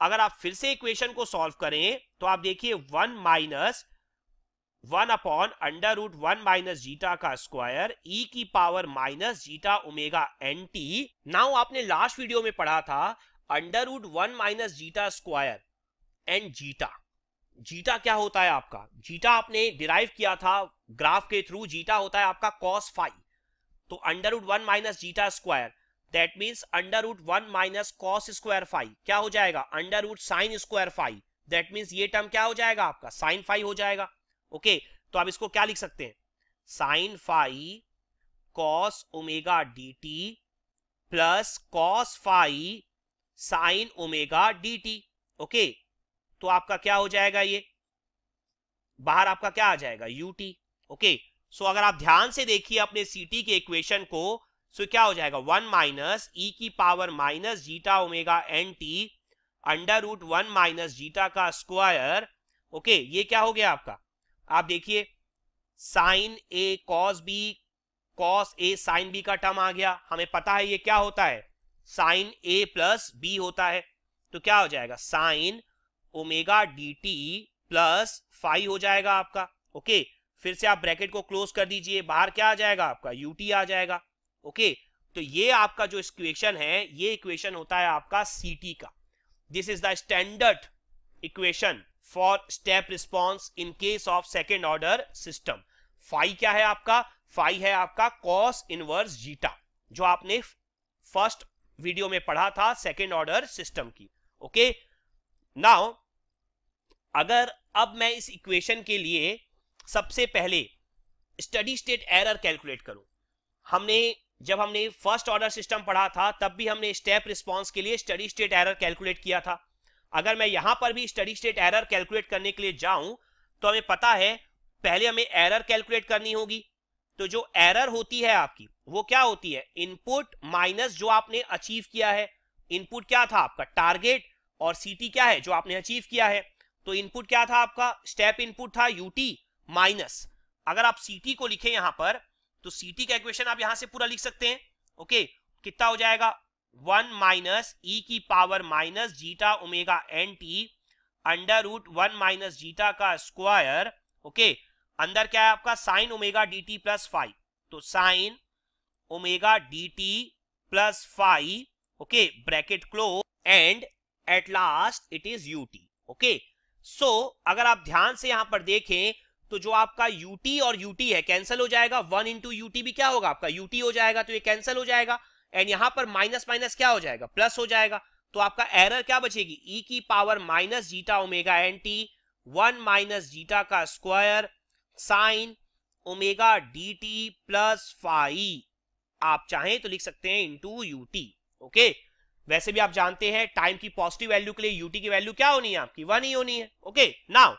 अगर आप फिर से इक्वेशन को सॉल्व करें तो आप देखिए one minus one upon under root one minus zeta का स्क्वायर ई e की power minus zeta omega N t now आपने लास्ट वीडियो में पढ़ा था under root one minus zeta square and zeta zeta क्या होता है आपका जीटा आपने डिराइव किया था ग्राफ के थ्रू जीटा होता है आपका कॉस फाइव तो under root one minus zeta square that means under root one minus cos square phi क्या हो जाएगा under root sine square phi that means ये टर्म क्या हो जाएगा आपका साइन फाइव हो जाएगा ओके okay, तो आप इसको क्या लिख सकते हैं sine phi cos omega D t plus cos phi sine omega D T okay तो आपका क्या हो जाएगा ये बाहर आपका क्या आ जाएगा यू टी ओके सो अगर आप ध्यान से देखिए अपने सीटी के इक्वेशन को सो क्या हो जाएगा वन माइनस ई e की power minus zeta omega N t under root one minus zeta का स्क्वायर ओके okay, ये क्या हो गया आपका आप देखिए sine a cos b cos a sine b का टर्म आ गया हमें पता है ये क्या होता है साइन ए प्लस बी होता है तो क्या हो जाएगा sine omega D t plus phi हो जाएगा आपका ओके okay, फिर से आप ब्रैकेट को क्लोज कर दीजिए बाहर क्या आ जाएगा आपका यूटी आ जाएगा ओके तो ये आपका जो इक्वेशन है ये इक्वेशन होता है आपका सी का this is the standard equation for step response in case of second order system five क्या है आपका फाइव है आपका कॉस इनवर्स जीटा जो आपने फर्स्ट वीडियो में पढ़ा था सेकेंड ऑर्डर सिस्टम की ओके नाउ अगर अब मैं इस इक्वेशन के लिए सबसे पहले स्टडी स्टेट एरर कैलकुलेट करूं हमने जब हमने फर्स्ट ऑर्डर सिस्टम पढ़ा था तब भी हमने स्टेप रिस्पॉन्स के लिए स्टडी स्टेट एरर कैलकुलेट किया था अगर मैं यहां पर भी स्टडी स्टेट एरर कैलकुलेट करने के लिए जाऊं तो हमें पता है पहले हमें एरर कैलकुलेट करनी होगी तो जो एरर होती है आपकी वो क्या होती है इनपुट माइनस जो आपने अचीव किया है इनपुट क्या था आपका टारगेट और सीटी क्या है जो आपने अचीव किया है तो इनपुट क्या था आपका स्टेप इनपुट था यूटी माइनस अगर आप सीटी को लिखे यहां पर तो सी टी का इक्वेशन आप यहां से पूरा लिख सकते हैं ओके कितना हो जाएगा वन माइनस ई e की power minus zeta omega N t under root one minus zeta का स्क्वायर ओके अंदर क्या है आपका sine omega D t plus phi तो sine omega D t plus phi okay bracket close and at last it is u T okay so अगर आप ध्यान से यहां पर देखें तो जो आपका यूटी और यूटी है कैंसिल हो जाएगा वन इंटू यूटी भी क्या होगा आपका यूटी हो जाएगा तो ये कैंसिल हो जाएगा एंड यहां पर माइनस माइनस क्या हो जाएगा प्लस हो जाएगा तो आपका एरर क्या बचेगी ई e की power minus zeta omega N t one minus zeta का square sine omega D t plus phi आप चाहें तो लिख सकते हैं इंटू यूटी ओके वैसे भी आप जानते हैं टाइम की पॉजिटिव वैल्यू के लिए यूटी की वैल्यू क्या होनी है आपकी वन ही होनी है ओके नाउ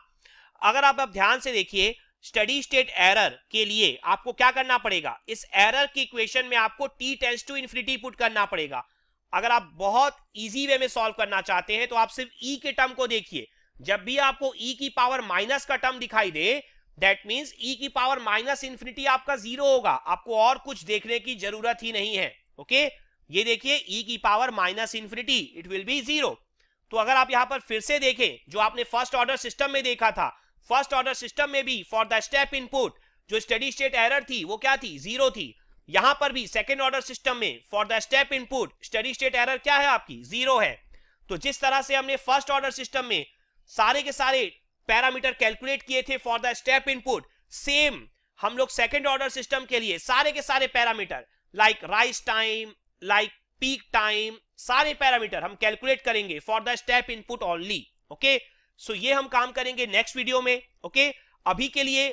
अगर आप अब ध्यान से देखिए स्टडी स्टेट एरर के लिए आपको क्या करना पड़ेगा इस एरर की इक्वेशन में आपको t tends to infinity put करना पड़ेगा अगर आप बहुत इजी वे में सॉल्व करना चाहते हैं तो आप सिर्फ e के टर्म को देखिए जब भी आपको e की पावर माइनस का टर्म दिखाई दे दैट मीन्स ई की पावर माइनस इन्फिनिटी आपका जीरो होगा आपको और कुछ देखने की जरूरत ही नहीं है ओके ये देखिए e की power minus infinity it will be zero तो अगर आप यहां पर फिर से देखें जो आपने फर्स्ट ऑर्डर सिस्टम में देखा था फर्स्ट ऑर्डर सिस्टम में भी फॉर द स्टेप इनपुट जो स्टडी स्टेट एरर थी वो क्या थी जीरो थी यहां पर भी सेकेंड ऑर्डर सिस्टम में for the step input steady state error क्या है आपकी जीरो है तो जिस तरह से हमने फर्स्ट ऑर्डर सिस्टम में सारे के सारे पैरामीटर कैलकुलेट किए थे for the step input same हम लोग सेकेंड ऑर्डर सिस्टम के लिए सारे के सारे parameter like rise time like peak time सारे पैरामीटर हम कैलकुलेट करेंगे for the step input only okay so ये हम काम करेंगे नेक्स्ट वीडियो में ओके अभी के लिए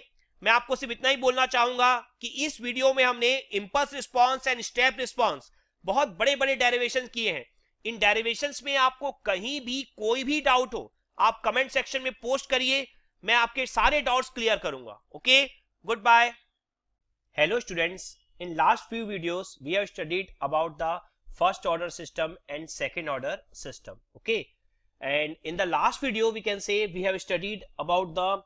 मैं आपको सिर्फ इतना ही बोलना चाहूंगा कि इस वीडियो में हमने impulse response and step response बहुत बड़े बड़े डेरिवेशन किए हैं इन डेरिवेशन में आपको कहीं भी कोई भी डाउट हो आप कमेंट सेक्शन में पोस्ट करिए मैं आपके सारे डाउट्स क्लियर करूंगा okay good bye hello students in last few videos we have studied about the first order system and second order system okay and in the last video we can say we have studied about the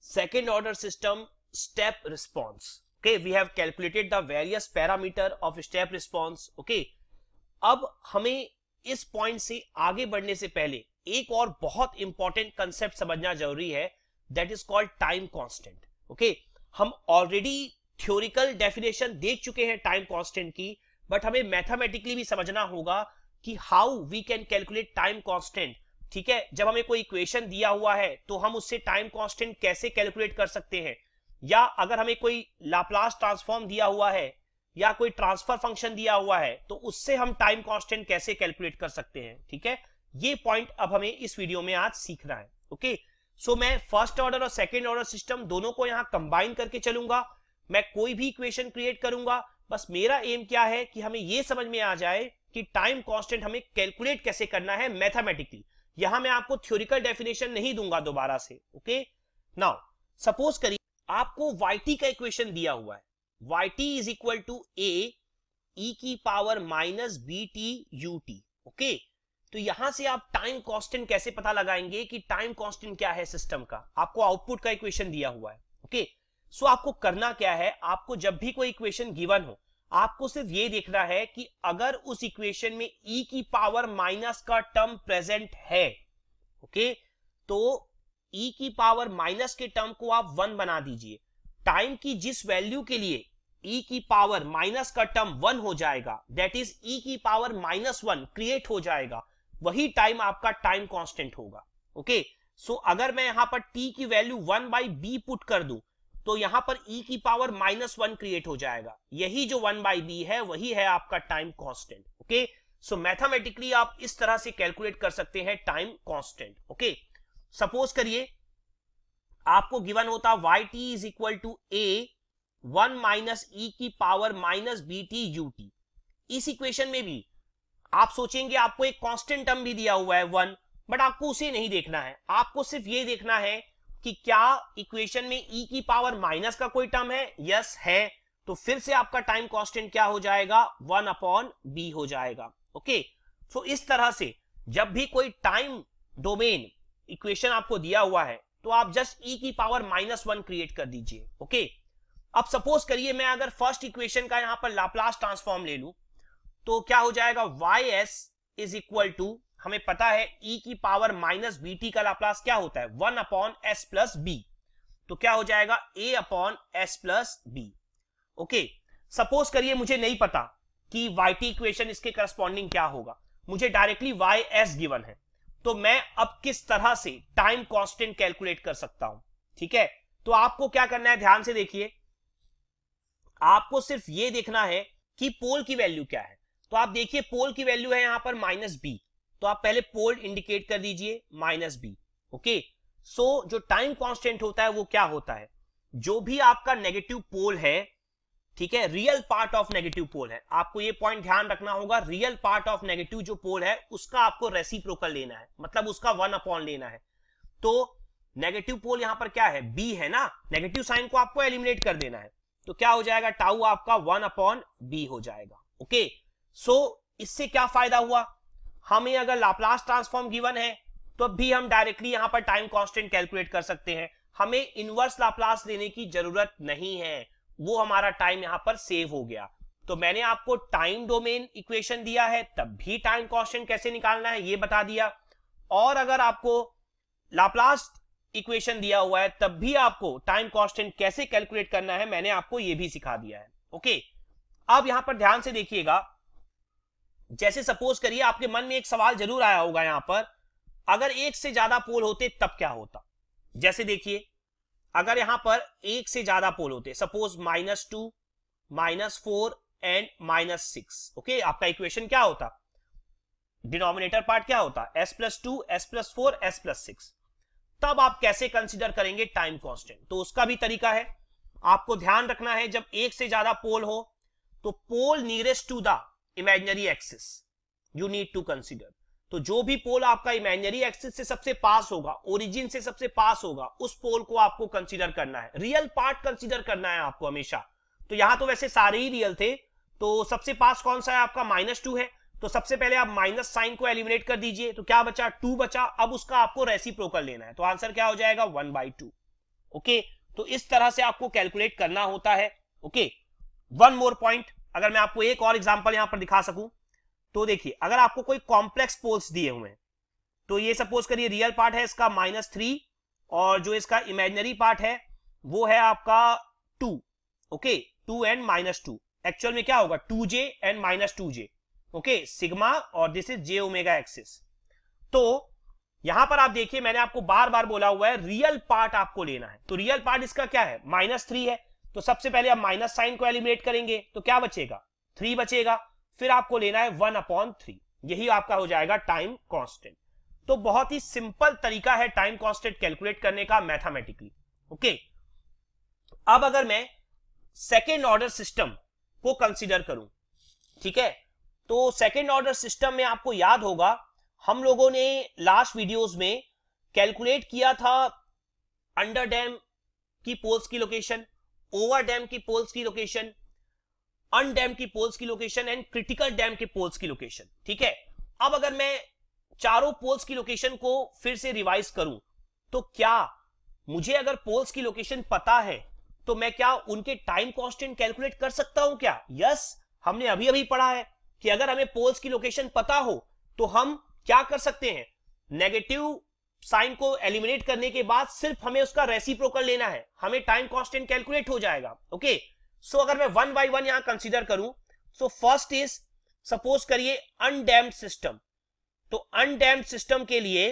second order system step response okay we have calculated the various parameter of step response okay ab hame is point se aage badhne se pehle ek aur bahut important concept samajhna zaruri hai that is called time constant okay hum already theoretical definition देख चुके हैं time constant की but हमें mathematically भी समझना होगा कि how we can calculate time constant ठीक है जब हमें कोई इक्वेशन दिया हुआ है तो हम उससे टाइम कॉन्स्टेंट कैसे कैलकुलेट कर सकते हैं या अगर हमें कोई लाप्लास ट्रांसफॉर्म दिया हुआ है या कोई ट्रांसफर फंक्शन दिया हुआ है तो उससे हम टाइम कॉन्स्टेंट कैसे कैलकुलेट कर सकते हैं ठीक है ये पॉइंट अब हमें इस वीडियो में आज सीखना है ओके सो so, मैं फर्स्ट ऑर्डर और सेकेंड ऑर्डर सिस्टम दोनों को यहां कंबाइन करके चलूंगा मैं कोई भी इक्वेशन क्रिएट करूंगा बस मेरा एम क्या है कि हमें यह समझ में आ जाए कि टाइम कांस्टेंट हमें कैलकुलेट कैसे करना है मैथमेटिकली यहां मैं आपको थ्योरिकल डेफिनेशन नहीं दूंगा दोबारा से ओके नाउ सपोज करिए आपको yt का इक्वेशन दिया हुआ है yt is equal to a की power minus B T U T okay तो यहां से आप टाइम कांस्टेंट कैसे पता लगाएंगे कि टाइम कांस्टेंट क्या है सिस्टम का आपको आउटपुट का इक्वेशन दिया हुआ है ओके okay? सो so आपको करना क्या है आपको जब भी कोई इक्वेशन गिवन हो आपको सिर्फ ये देखना है कि अगर उस इक्वेशन में e की पावर माइनस का टर्म प्रेजेंट है ओके तो e की पावर माइनस के टर्म को आप वन बना दीजिए टाइम की जिस वैल्यू के लिए e की पावर माइनस का टर्म वन हो जाएगा दैट इज e की पावर माइनस वन क्रिएट हो जाएगा वही टाइम आपका टाइम कांस्टेंट होगा ओके okay? सो so, अगर मैं यहां पर t की value one by b put कर दू तो यहां पर e की पावर माइनस वन क्रिएट हो जाएगा यही जो वन बाई बी है वही है आपका time constant okay so mathematically आप इस तरह से कैलकुलेट कर सकते हैं टाइम कॉन्स्टेंट ओके सपोज करिए आपको गिवन होता y T is equal to a one minus e की power minus B T U t इस इक्वेशन में भी आप सोचेंगे आपको एक कॉन्स्टेंट टर्म भी दिया हुआ है वन बट आपको उसे नहीं देखना है आपको सिर्फ ये देखना है कि क्या इक्वेशन में e की पावर माइनस का कोई टर्म है यस है तो फिर से आपका टाइम कॉन्स्टेंट क्या हो जाएगा वन अपॉन बी हो जाएगा ओके सो इस तरह से जब भी कोई टाइम डोमेन इक्वेशन आपको दिया हुआ है तो आप जस्ट e की पावर माइनस वन क्रिएट कर दीजिए ओके अब सपोज करिए मैं अगर फर्स्ट इक्वेशन का यहां पर लाप्लास ट्रांसफॉर्म ले लू तो क्या हो जाएगा y S is equal to हमें पता है e की पावर माइनस बी टी का लाप्लास क्या होता है one upon S plus b तो क्या हो जाएगा a upon S plus B okay suppose करिए मुझे नहीं पता कि yt इक्वेशन इसके करस्पॉन्डिंग क्या होगा मुझे डायरेक्टली ys गिवन है तो मैं अब किस तरह से टाइम कॉन्स्टेंट कैलकुलेट कर सकता हूं ठीक है तो आपको क्या करना है ध्यान से देखिए आपको सिर्फ ये देखना है कि पोल की वैल्यू क्या है तो आप देखिए पोल की वैल्यू है यहां पर माइनस बी तो आप पहले पोल इंडिकेट कर दीजिए माइनस बी ओके सो जो टाइम कांस्टेंट होता है वो क्या होता है जो भी आपका नेगेटिव पोल है ठीक है real part of negative pole है आपको ये पॉइंट ध्यान रखना होगा रियल पार्ट ऑफ नेगेटिव जो पोल है उसका आपको रेसिप्रोकल लेना है मतलब उसका वन अपॉन लेना है तो नेगेटिव पोल यहां पर क्या है बी है ना नेगेटिव साइन को आपको एलिमिनेट कर देना है तो क्या हो जाएगा टाउ आपका वन अपॉन बी हो जाएगा ओके सो so, इससे क्या फायदा हुआ हमें अगर लाप्लास ट्रांसफॉर्म गिवन है तो भी हम डायरेक्टली यहां पर टाइम कांस्टेंट कैलकुलेट कर सकते हैं हमें इनवर्स लाप्लास लेने की जरूरत नहीं है वो हमारा टाइम यहां पर सेव हो गया तो मैंने आपको टाइम डोमेन इक्वेशन दिया है तब भी टाइम कॉन्स्टेंट कैसे निकालना है ये बता दिया और अगर आपको लाप्लास इक्वेशन दिया हुआ है तब भी आपको टाइम कॉन्स्टेंट कैसे कैलकुलेट करना है मैंने आपको ये भी सिखा दिया है ओके अब यहां पर ध्यान से देखिएगा जैसे सपोज करिए आपके मन में एक सवाल जरूर आया होगा यहां पर अगर एक से ज्यादा पोल होते तब क्या होता जैसे देखिए अगर यहां पर एक से ज्यादा पोल होते suppose minus two minus four and minus six okay आपका इक्वेशन क्या होता डिनोमिनेटर पार्ट क्या होता s plus two S plus four S plus six तब आप कैसे कंसिडर करेंगे टाइम कॉन्स्टेंट तो उसका भी तरीका है आपको ध्यान रखना है जब एक से ज्यादा पोल हो तो pole nearest to the imaginary axis you need to consider तो जो भी पोल आपका इमेजनरी एक्सिस से सबसे पास होगा ओरिजिन से सबसे पास होगा उस पोल को आपको कंसिडर करना है रियल पार्ट कंसिडर करना है आपको हमेशा तो यहां तो वैसे सारे ही रियल थे तो सबसे पास कौन सा है आपका माइनस टू है तो सबसे पहले आप माइनस साइन को एलिमिनेट कर दीजिए तो क्या बचा टू बचा अब उसका आपको रेसिप्रोकल लेना है तो आंसर क्या हो जाएगा वन बाई टू ओके तो इस तरह से आपको कैलकुलेट करना होता है ओके वन मोर पॉइंट अगर मैं आपको एक और एग्जाम्पल यहां पर दिखा सकूं तो देखिए अगर आपको कोई कॉम्प्लेक्स पोल्स दिए हुए हैं तो ये सपोज करिए रियल पार्ट है इसका माइनस थ्री और जो इसका इमेजनरी पार्ट है वो है आपका two okay two and minus two actual में क्या होगा two j and minus two j okay sigma और this is j omega axis तो यहां पर आप देखिए मैंने आपको बार बार बोला हुआ है रियल पार्ट आपको लेना है तो रियल पार्ट इसका क्या है माइनस थ्री है तो सबसे पहले आप माइनस साइन को एलिमिनेट करेंगे तो क्या बचेगा थ्री बचेगा फिर आपको लेना है वन अपॉन थ्री यही आपका हो जाएगा टाइम कॉन्स्टेंट तो बहुत ही सिंपल तरीका है टाइम कॉन्स्टेंट कैलकुलेट करने का मैथामेटिकली ओके अब अगर मैं सेकेंड ऑर्डर सिस्टम को कंसिडर करूं ठीक है तो सेकेंड ऑर्डर सिस्टम में आपको याद होगा हम लोगों ने लास्ट वीडियोस में कैलकुलेट किया था अंडर डैम की पोल्स की लोकेशन ओवर डैम की पोल्स की लोकेशन अनडैम की पोल्स की लोकेशन एंड क्रिटिकल डैम के पोल्स की लोकेशन ठीक है अब अगर मैं चारों पोल्स की लोकेशन को फिर से रिवाइज करूं तो क्या मुझे अगर पोल्स की लोकेशन पता है तो मैं क्या उनके टाइम कॉन्स्टेंट कैलकुलेट कर सकता हूं क्या यस yes, हमने अभी अभी पढ़ा है कि अगर हमें पोल्स की लोकेशन पता हो तो हम क्या कर सकते हैं नेगेटिव साइन को एलिमिनेट करने के बाद सिर्फ हमें उसका रेसिप्रोकल लेना है हमें टाइम कॉन्स्टेंट कैलकुलेट हो जाएगा ओके सो अगर मैं वन बाई वन यहां कंसिडर करूं सो फर्स्ट इज सपोज करिए अनडैम्ड सिस्टम तो अनडैम्ड सिस्टम के लिए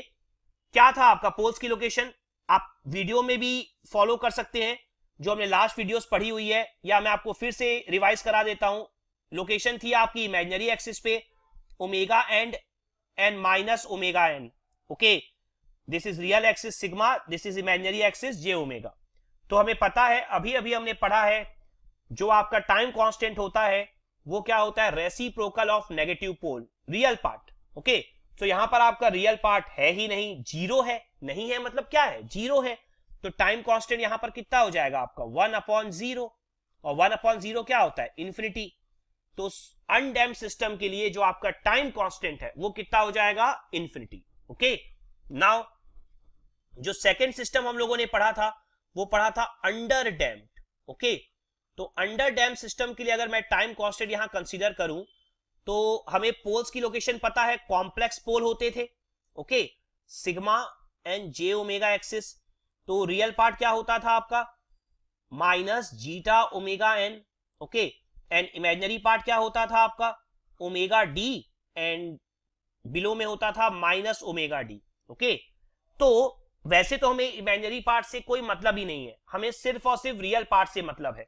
क्या था आपका पोल्स की लोकेशन आप वीडियो में भी फॉलो कर सकते हैं जो हमने लास्ट वीडियोस पढ़ी हुई है या मैं आपको फिर से रिवाइज करा देता हूं लोकेशन थी आपकी इमेजनरी एक्सिस पे omega and and minus omega N okay okay? This is real axis sigma this is imaginary axis j omega तो हमें पता है अभी अभी हमने पढ़ा है जो आपका टाइम कांस्टेंट होता है वो क्या होता है reciprocal of negative pole real part okay तो यहां पर आपका रियल पार्ट है ही नहीं जीरो है नहीं है मतलब क्या है जीरो है तो टाइम कांस्टेंट यहां पर कितना हो जाएगा आपका वन अपॉन जीरो और वन अपॉन जीरो क्या होता है इन्फिनिटी तो अनडेम सिस्टम के लिए जो आपका टाइम कॉन्स्टेंट है वो कितना हो जाएगा इन्फिनिटी ओके नाउ जो सेकेंड सिस्टम हम लोगों ने पढ़ा था वो पढ़ा था अंडर डैम्ड ओके तो अंडर डैम सिस्टम के लिए अगर मैं टाइम कॉस्टेड यहां कंसिडर करूं तो हमें पोल्स की लोकेशन पता है कॉम्प्लेक्स पोल होते थे okay sigma and J omega axis तो रियल पार्ट क्या होता था आपका minus zeta omega N okay and imaginary part क्या होता था आपका ओमेगा डी एंड बिलो में होता था माइनस ओमेगा डी ओके तो वैसे तो हमें इमेजनरी पार्ट से कोई मतलब ही नहीं है हमें सिर्फ और सिर्फ रियल पार्ट से मतलब है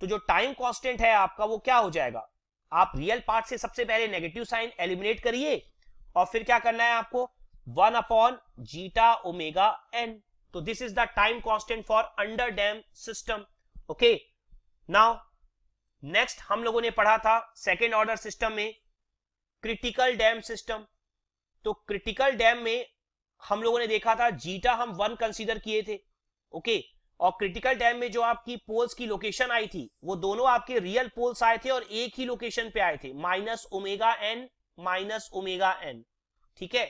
तो जो टाइम कॉन्स्टेंट है आपका वो क्या हो जाएगा आप रियल पार्ट से सबसे पहले नेगेटिव साइन एलिमिनेट करिए और फिर क्या करना है आपको one upon zeta omega N तो this is the time constant for under dam system okay now next हम लोगों ने पढ़ा था सेकेंड ऑर्डर सिस्टम में क्रिटिकल डैम सिस्टम तो क्रिटिकल डैम में हम लोगों ने देखा था जीटा हम वन कंसीडर किए थे ओके और क्रिटिकल डैम में जो आपकी पोल्स की लोकेशन आई थी वो दोनों आपके रियल पोल्स आए थे और एक ही लोकेशन पे आए थे minus omega N minus omega N ठीक है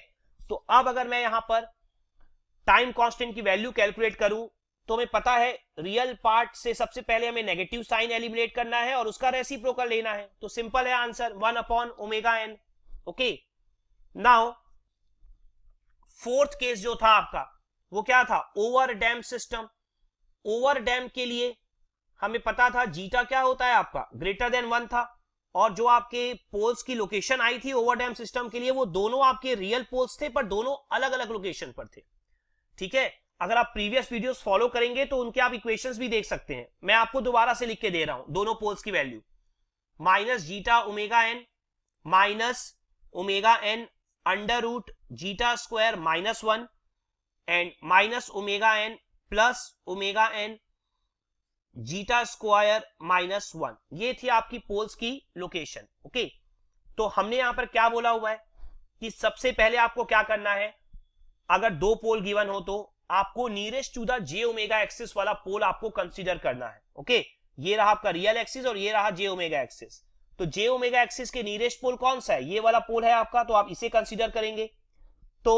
तो अब अगर मैं यहां पर टाइम कांस्टेंट की वैल्यू कैलकुलेट करूं तो हमें पता है रियल पार्ट से सबसे पहले हमें नेगेटिव साइन एलिमिनेट करना है और उसका रेसी लेना है तो सिंपल है answer one upon omega N okay now fourth case जो था आपका वो क्या था over damp system over damp के लिए हमें पता था जीटा क्या होता है आपका ग्रेटर देन वन था और जो आपके पोल्स की लोकेशन आई थी ओवर डैम सिस्टम के लिए वो दोनों आपके रियल पोल्स थे पर दोनों अलग अलग लोकेशन पर थे ठीक है अगर आप प्रीवियस वीडियोस फॉलो करेंगे तो उनके आप इक्वेशंस भी देख सकते हैं मैं आपको दोबारा से लिख के दे रहा हूं दोनों पोल्स की value minus zeta omega N minus omega N under root zeta square minus one and minus omega N plus omega n zeta square minus one ये थी आपकी पोल्स की लोकेशन ओके तो हमने यहां पर क्या बोला हुआ है कि सबसे पहले आपको क्या करना है अगर दो पोल गिवन हो तो आपको nearest to the j omega axis वाला पोल आपको कंसीडर करना है ओके ये रहा आपका रियल एक्सिस और ये रहा जे ओमेगा एक्सिस तो जे ओमेगा एक्सिस के नीरेस्ट पोल कौन सा है ये वाला पोल है आपका तो आप इसे कंसिडर करेंगे तो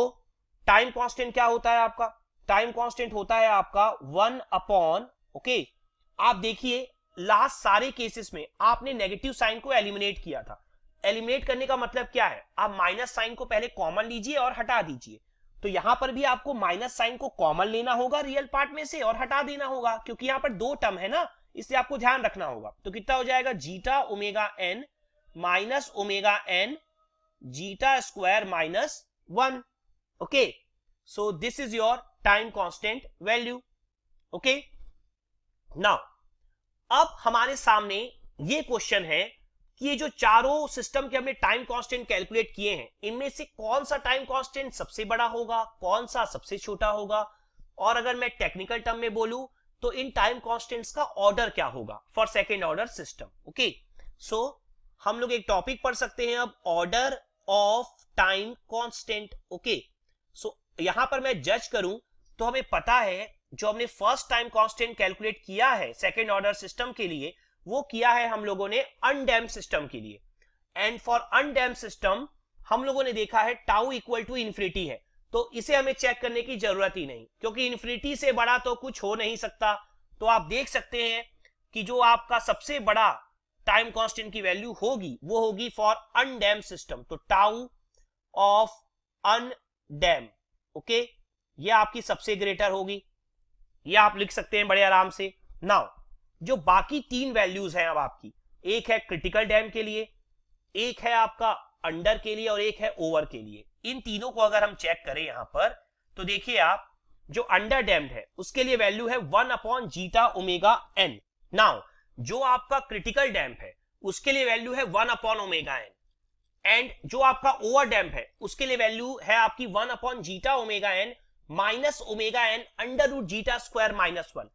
टाइम कॉन्स्टेंट क्या होता है आपका टाइम कॉन्स्टेंट होता है आपका वन अपॉन ओके आप देखिए लास्ट सारे केसेस में आपने नेगेटिव साइन को एलिमिनेट किया था एलिमिनेट करने का मतलब क्या है आप माइनस साइन को पहले कॉमन लीजिए और हटा दीजिए तो यहां पर भी आपको माइनस साइन को कॉमन लेना होगा रियल पार्ट में से और हटा देना होगा क्योंकि यहां पर दो टर्म है ना इसे आपको ध्यान रखना होगा तो कितना हो जाएगा zeta omega N minus omega n zeta square minus one okay so this is your time constant value okay now अब हमारे सामने ये क्वेश्चन है कि ये जो चारों सिस्टम के हमने टाइम कांस्टेंट कैलकुलेट किए हैं इनमें से कौन सा टाइम कांस्टेंट सबसे बड़ा होगा कौन सा सबसे छोटा होगा और अगर मैं टेक्निकल टर्म में बोलूं तो इन टाइम कॉन्स्टेंट्स का ऑर्डर क्या होगा for second order system okay so हम लोग एक टॉपिक पढ़ सकते हैं अब order of time constant okay so यहां पर मैं जज करूं तो हमें पता है जो हमने फर्स्ट टाइम कॉन्स्टेंट कैलकुलेट किया है सेकेंड ऑर्डर सिस्टम के लिए वो किया है हम लोगों ने अनडैम सिस्टम के लिए एंड फॉर अनडैम सिस्टम हम लोगों ने देखा है टाउ इक्वल टू इन्फिनिटी है तो इसे हमें चेक करने की जरूरत ही नहीं क्योंकि इन्फिनिटी से बड़ा तो कुछ हो नहीं सकता तो आप देख सकते हैं कि जो आपका सबसे बड़ा टाइम कांस्टेंट की वैल्यू होगी वो होगी फॉर अनडैम सिस्टम तो टाउ ऑफ अनडैम ओके ये आपकी सबसे ग्रेटर होगी ये आप लिख सकते हैं बड़े आराम से नाउ जो बाकी तीन वैल्यूज हैं अब आपकी एक है क्रिटिकल डैम के लिए एक है आपका अंडर के लिए और एक है ओवर के लिए इन तीनों को अगर हम चेक करें यहां पर तो देखिए आप जो अंडर डैम्ड है उसके लिए वैल्यू है one upon zeta omega n now जो आपका क्रिटिकल डैम्प है उसके लिए वैल्यू है one upon omega N and जो आपका ओवर डैम्प है उसके लिए वैल्यू है आपकी one upon zeta omega N minus omega N under root zeta square minus one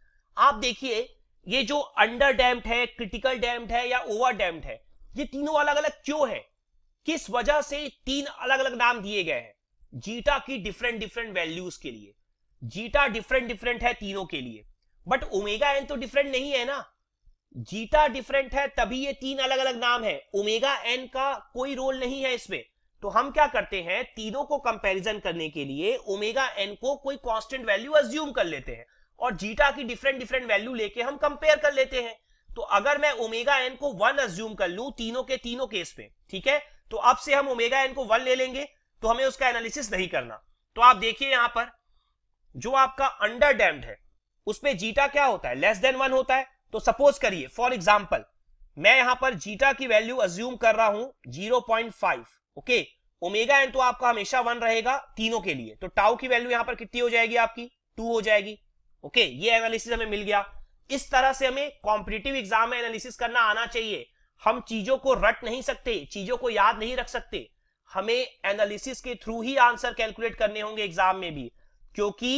आप देखिए ये जो अंडर डैम्प्ड है क्रिटिकल डैम्प्ड है या ओवर डैम्प्ड है ये तीनों अलग अलग क्यों है किस वजह से तीन अलग अलग नाम दिए गए हैं जीटा की डिफरेंट डिफरेंट वैल्यूज के लिए जीटा डिफरेंट डिफरेंट है तीनों के लिए बट ओमेगा एन तो डिफरेंट नहीं है ना जीटा डिफरेंट है तभी ये तीन अलग अलग नाम है ओमेगा एन का कोई रोल नहीं है इसमें तो हम क्या करते हैं तीनों को कंपैरिजन करने के लिए ओमेगा एन को कोई कांस्टेंट वैल्यू अज्यूम कर लेते हैं और जीटा की डिफरेंट डिफरेंट वैल्यू लेके हम कंपेयर कर लेते हैं तो अगर मैं ओमेगा एन को वन अज्यूम कर लू तीनों के तीनों केस में ठीक है तो अब से हम ओमेगा एन को वन ले लेंगे तो हमें उसका एनालिसिस नहीं करना तो आप देखिए यहां पर जो आपका अंडर डैम्ड है उसमें जीटा क्या होता है लेस देन वन होता है तो सपोज करिए फॉर एग्जाम्पल मैं यहां पर जीटा की वैल्यू अज्यूम कर रहा हूं zero point five okay omega N तो आपका हमेशा वन रहेगा तीनों के लिए तो टाउ की वैल्यू यहां पर कितनी हो जाएगी आपकी टू हो जाएगी ओके ये एनालिसिस हमें मिल गया इस तरह से हमें कॉम्पिटेटिव एग्जाम में एनालिसिस करना आना चाहिए हम चीजों को रट नहीं सकते चीजों को याद नहीं रख सकते हमें एनालिसिस के थ्रू ही आंसर कैलकुलेट करने होंगे एग्जाम में भी क्योंकि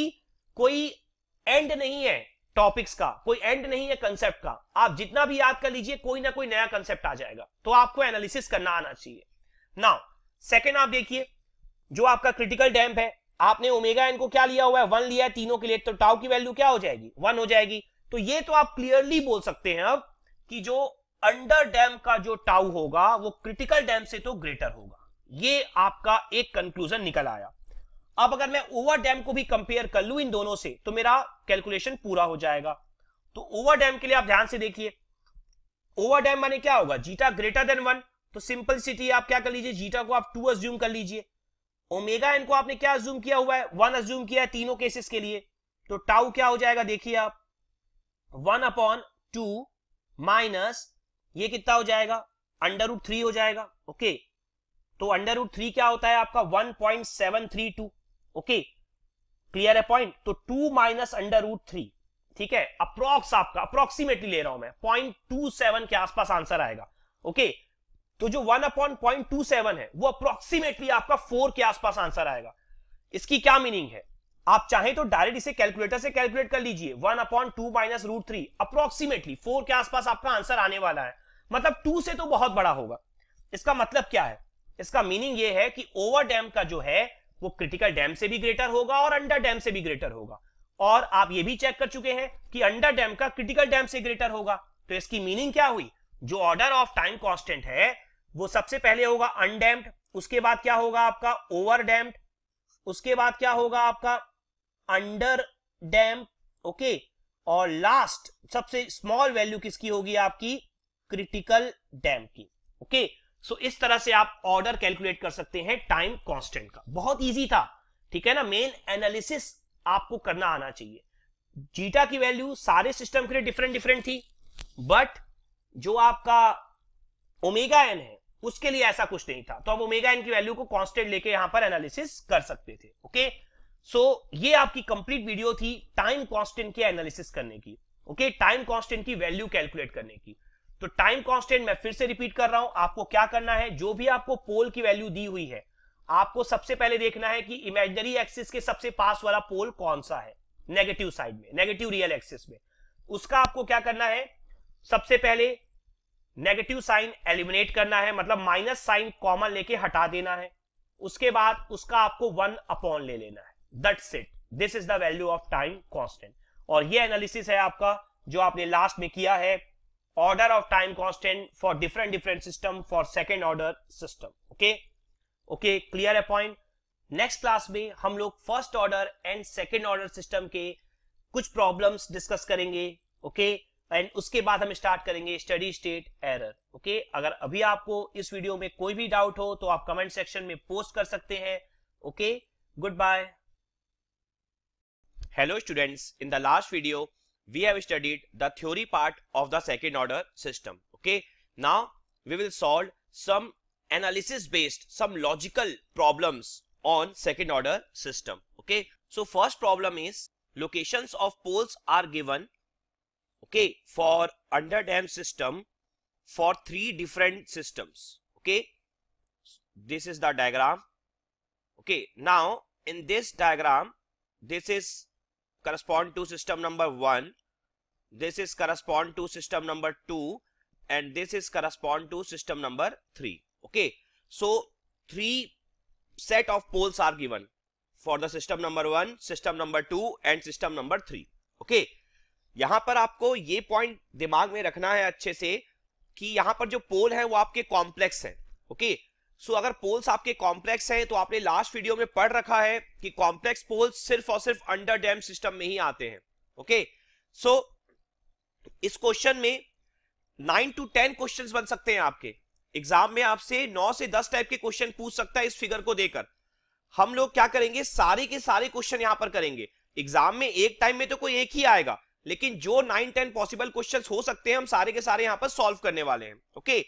कोई एंड नहीं है टॉपिक्स का कोई एंड नहीं है कंसेप्ट का आप जितना भी याद कर लीजिए कोई ना कोई नया कंसेप्ट आ जाएगा तो आपको एनालिसिस करना आना चाहिए ना सेकेंड आप देखिए जो आपका क्रिटिकल डैम्प है आपने ओमेगा एन को क्या लिया हुआ है वन लिया है तीनों के लिए तो टाउ की वैल्यू क्या हो जाएगी वन हो जाएगी तो ये तो आप क्लियरली बोल सकते हैं अब कि जो अंडर डैम का जो टाउ होगा वो क्रिटिकल डैम से तो ग्रेटर होगा ये आपका एक कंक्लूजन निकल आया अब अगर मैं ओवर डैम को भी कंपेयर कर लू इन दोनों से तो मेरा कैलकुलेशन पूरा हो जाएगा तो ओवर डैम के लिए आप ध्यान से देखिए ओवर डैम माने क्या होगा जीटा ग्रेटर देन वन तो सिंपल सिटी आप क्या कर लीजिए जीटा को आप टू अज्यूम कर लीजिए ओमेगा एन को आपने क्या अज्यूम किया हुआ है वन अज्यूम किया है तीनों केसेस के लिए तो टाउ क्या हो जाएगा देखिए आप वन अपॉन टू माइनस ये कितना हो जाएगा अंडर रूट थ्री हो जाएगा ओके तो अंडर रूट थ्री क्या होता है आपका one point seven three two okay clear है पॉइंट तो two minus under root three ठीक है अप्रोक्स आपका अप्रोक्सीमेटली ले रहा हूं मैं पॉइंट टू सेवन के आसपास आंसर आएगा ओके तो जो one upon point two seven है वो अप्रोक्सीमेटली आपका फोर के आसपास आंसर आएगा इसकी क्या मीनिंग है आप चाहें तो डायरेक्ट इसे कैलकुलेटर से कैलकुलेट कर लीजिए one upon two minus root three approximately four के आसपास आपका आंसर आने वाला है मतलब टू से तो बहुत बड़ा होगा इसका मतलब क्या है इसका मीनिंग ये है कि ओवर डैम का जो है वो क्रिटिकल डैम से भी ग्रेटर होगा और अंडर डैम से भी ग्रेटर होगा और आप ये भी चेक कर चुके हैं कि अंडर डैम का क्रिटिकल डैम से ग्रेटर होगा तो इसकी मीनिंग क्या हुई जो ऑर्डर ऑफ टाइम कॉन्स्टेंट है वो सबसे पहले होगा अनडैम्ड उसके बाद क्या होगा आपका ओवर डैम्ड उसके बाद क्या होगा आपका अंडर डैम ओके और लास्ट सबसे स्मॉल वैल्यू किसकी होगी आपकी क्रिटिकल डैम की ओके okay? सो so, इस तरह से आप ऑर्डर कैलकुलेट कर सकते हैं टाइम कांस्टेंट का बहुत इजी था ठीक है ना मेन एनालिसिस आपको करना आना चाहिए जीटा की वैल्यू सारे सिस्टम के लिए डिफरेंट डिफरेंट थी बट जो आपका ओमेगा एन है उसके लिए ऐसा कुछ नहीं था तो आप ओमेगा एन की वैल्यू को कांस्टेंट लेके यहां पर एनालिसिस कर सकते थे ओके okay? सो so, ये आपकी कंप्लीट वीडियो थी टाइम कांस्टेंट की एनालिसिस करने की ओके टाइम कांस्टेंट की वैल्यू कैलकुलेट करने की तो टाइम कांस्टेंट मैं फिर से रिपीट कर रहा हूं आपको क्या करना है जो भी आपको पोल की वैल्यू दी हुई है आपको सबसे पहले देखना है कि इमेजनरी एक्सिस के सबसे पास वाला पोल कौन सा है नेगेटिव साइड में नेगेटिव रियल एक्सिस में उसका आपको क्या करना है सबसे पहले नेगेटिव साइन एलिमिनेट करना है मतलब माइनस साइन कॉमन लेके हटा देना है उसके बाद उसका आपको वन अपॉन ले लेना है that's it this is the value of time constant और ये एनालिसिस है आपका जो आपने लास्ट में किया है order of time constant for different different system for second order system okay okay clear है पॉइंट नेक्स्ट क्लास में हम लोग first order and second order system के कुछ प्रॉब्लम्स डिस्कस करेंगे ओके okay? एंड उसके बाद हम स्टार्ट करेंगे स्टडी स्टेट एरर ओके अगर अभी आपको इस वीडियो में कोई भी डाउट हो तो आप कमेंट सेक्शन में पोस्ट कर सकते हैं okay good bye Hello students, in the last video we have studied the theory part of the second order system. Okay, now we will solve some analysis based, some logical problems on second order system. Okay, so first problem is locations of poles are given okay for under dam system for three different systems okay this is the diagram okay now in this diagram this is correspond to system number 1 this is correspond to system number 2 and this is correspond to system number 3 okay so three set of poles are given for the system number 1 system number 2 and system number 3 okay यहां पर आपको ये point दिमाग में रखना है अच्छे से कि यहां पर जो पोल है वो आपके कॉम्प्लेक्स है ओके okay? सो अगर पोल्स आपके कॉम्प्लेक्स हैं तो आपने लास्ट वीडियो में पढ़ रखा है कि कॉम्प्लेक्स पोल्स सिर्फ और सिर्फ अंडर डैम सिस्टम में ही आते हैं ओके सो इस क्वेश्चन में नाइन टू टेन क्वेश्चन बन सकते हैं आपके एग्जाम में आपसे नौ से दस टाइप के क्वेश्चन पूछ सकता है इस फिगर को देकर हम लोग क्या करेंगे सारे के सारे क्वेश्चन यहां पर करेंगे एग्जाम में एक टाइम में तो कोई एक ही आएगा लेकिन जो नाइन टेन पॉसिबल क्वेश्चन हो सकते हैं हम सारे के सारे यहां पर सॉल्व करने वाले हैं ओके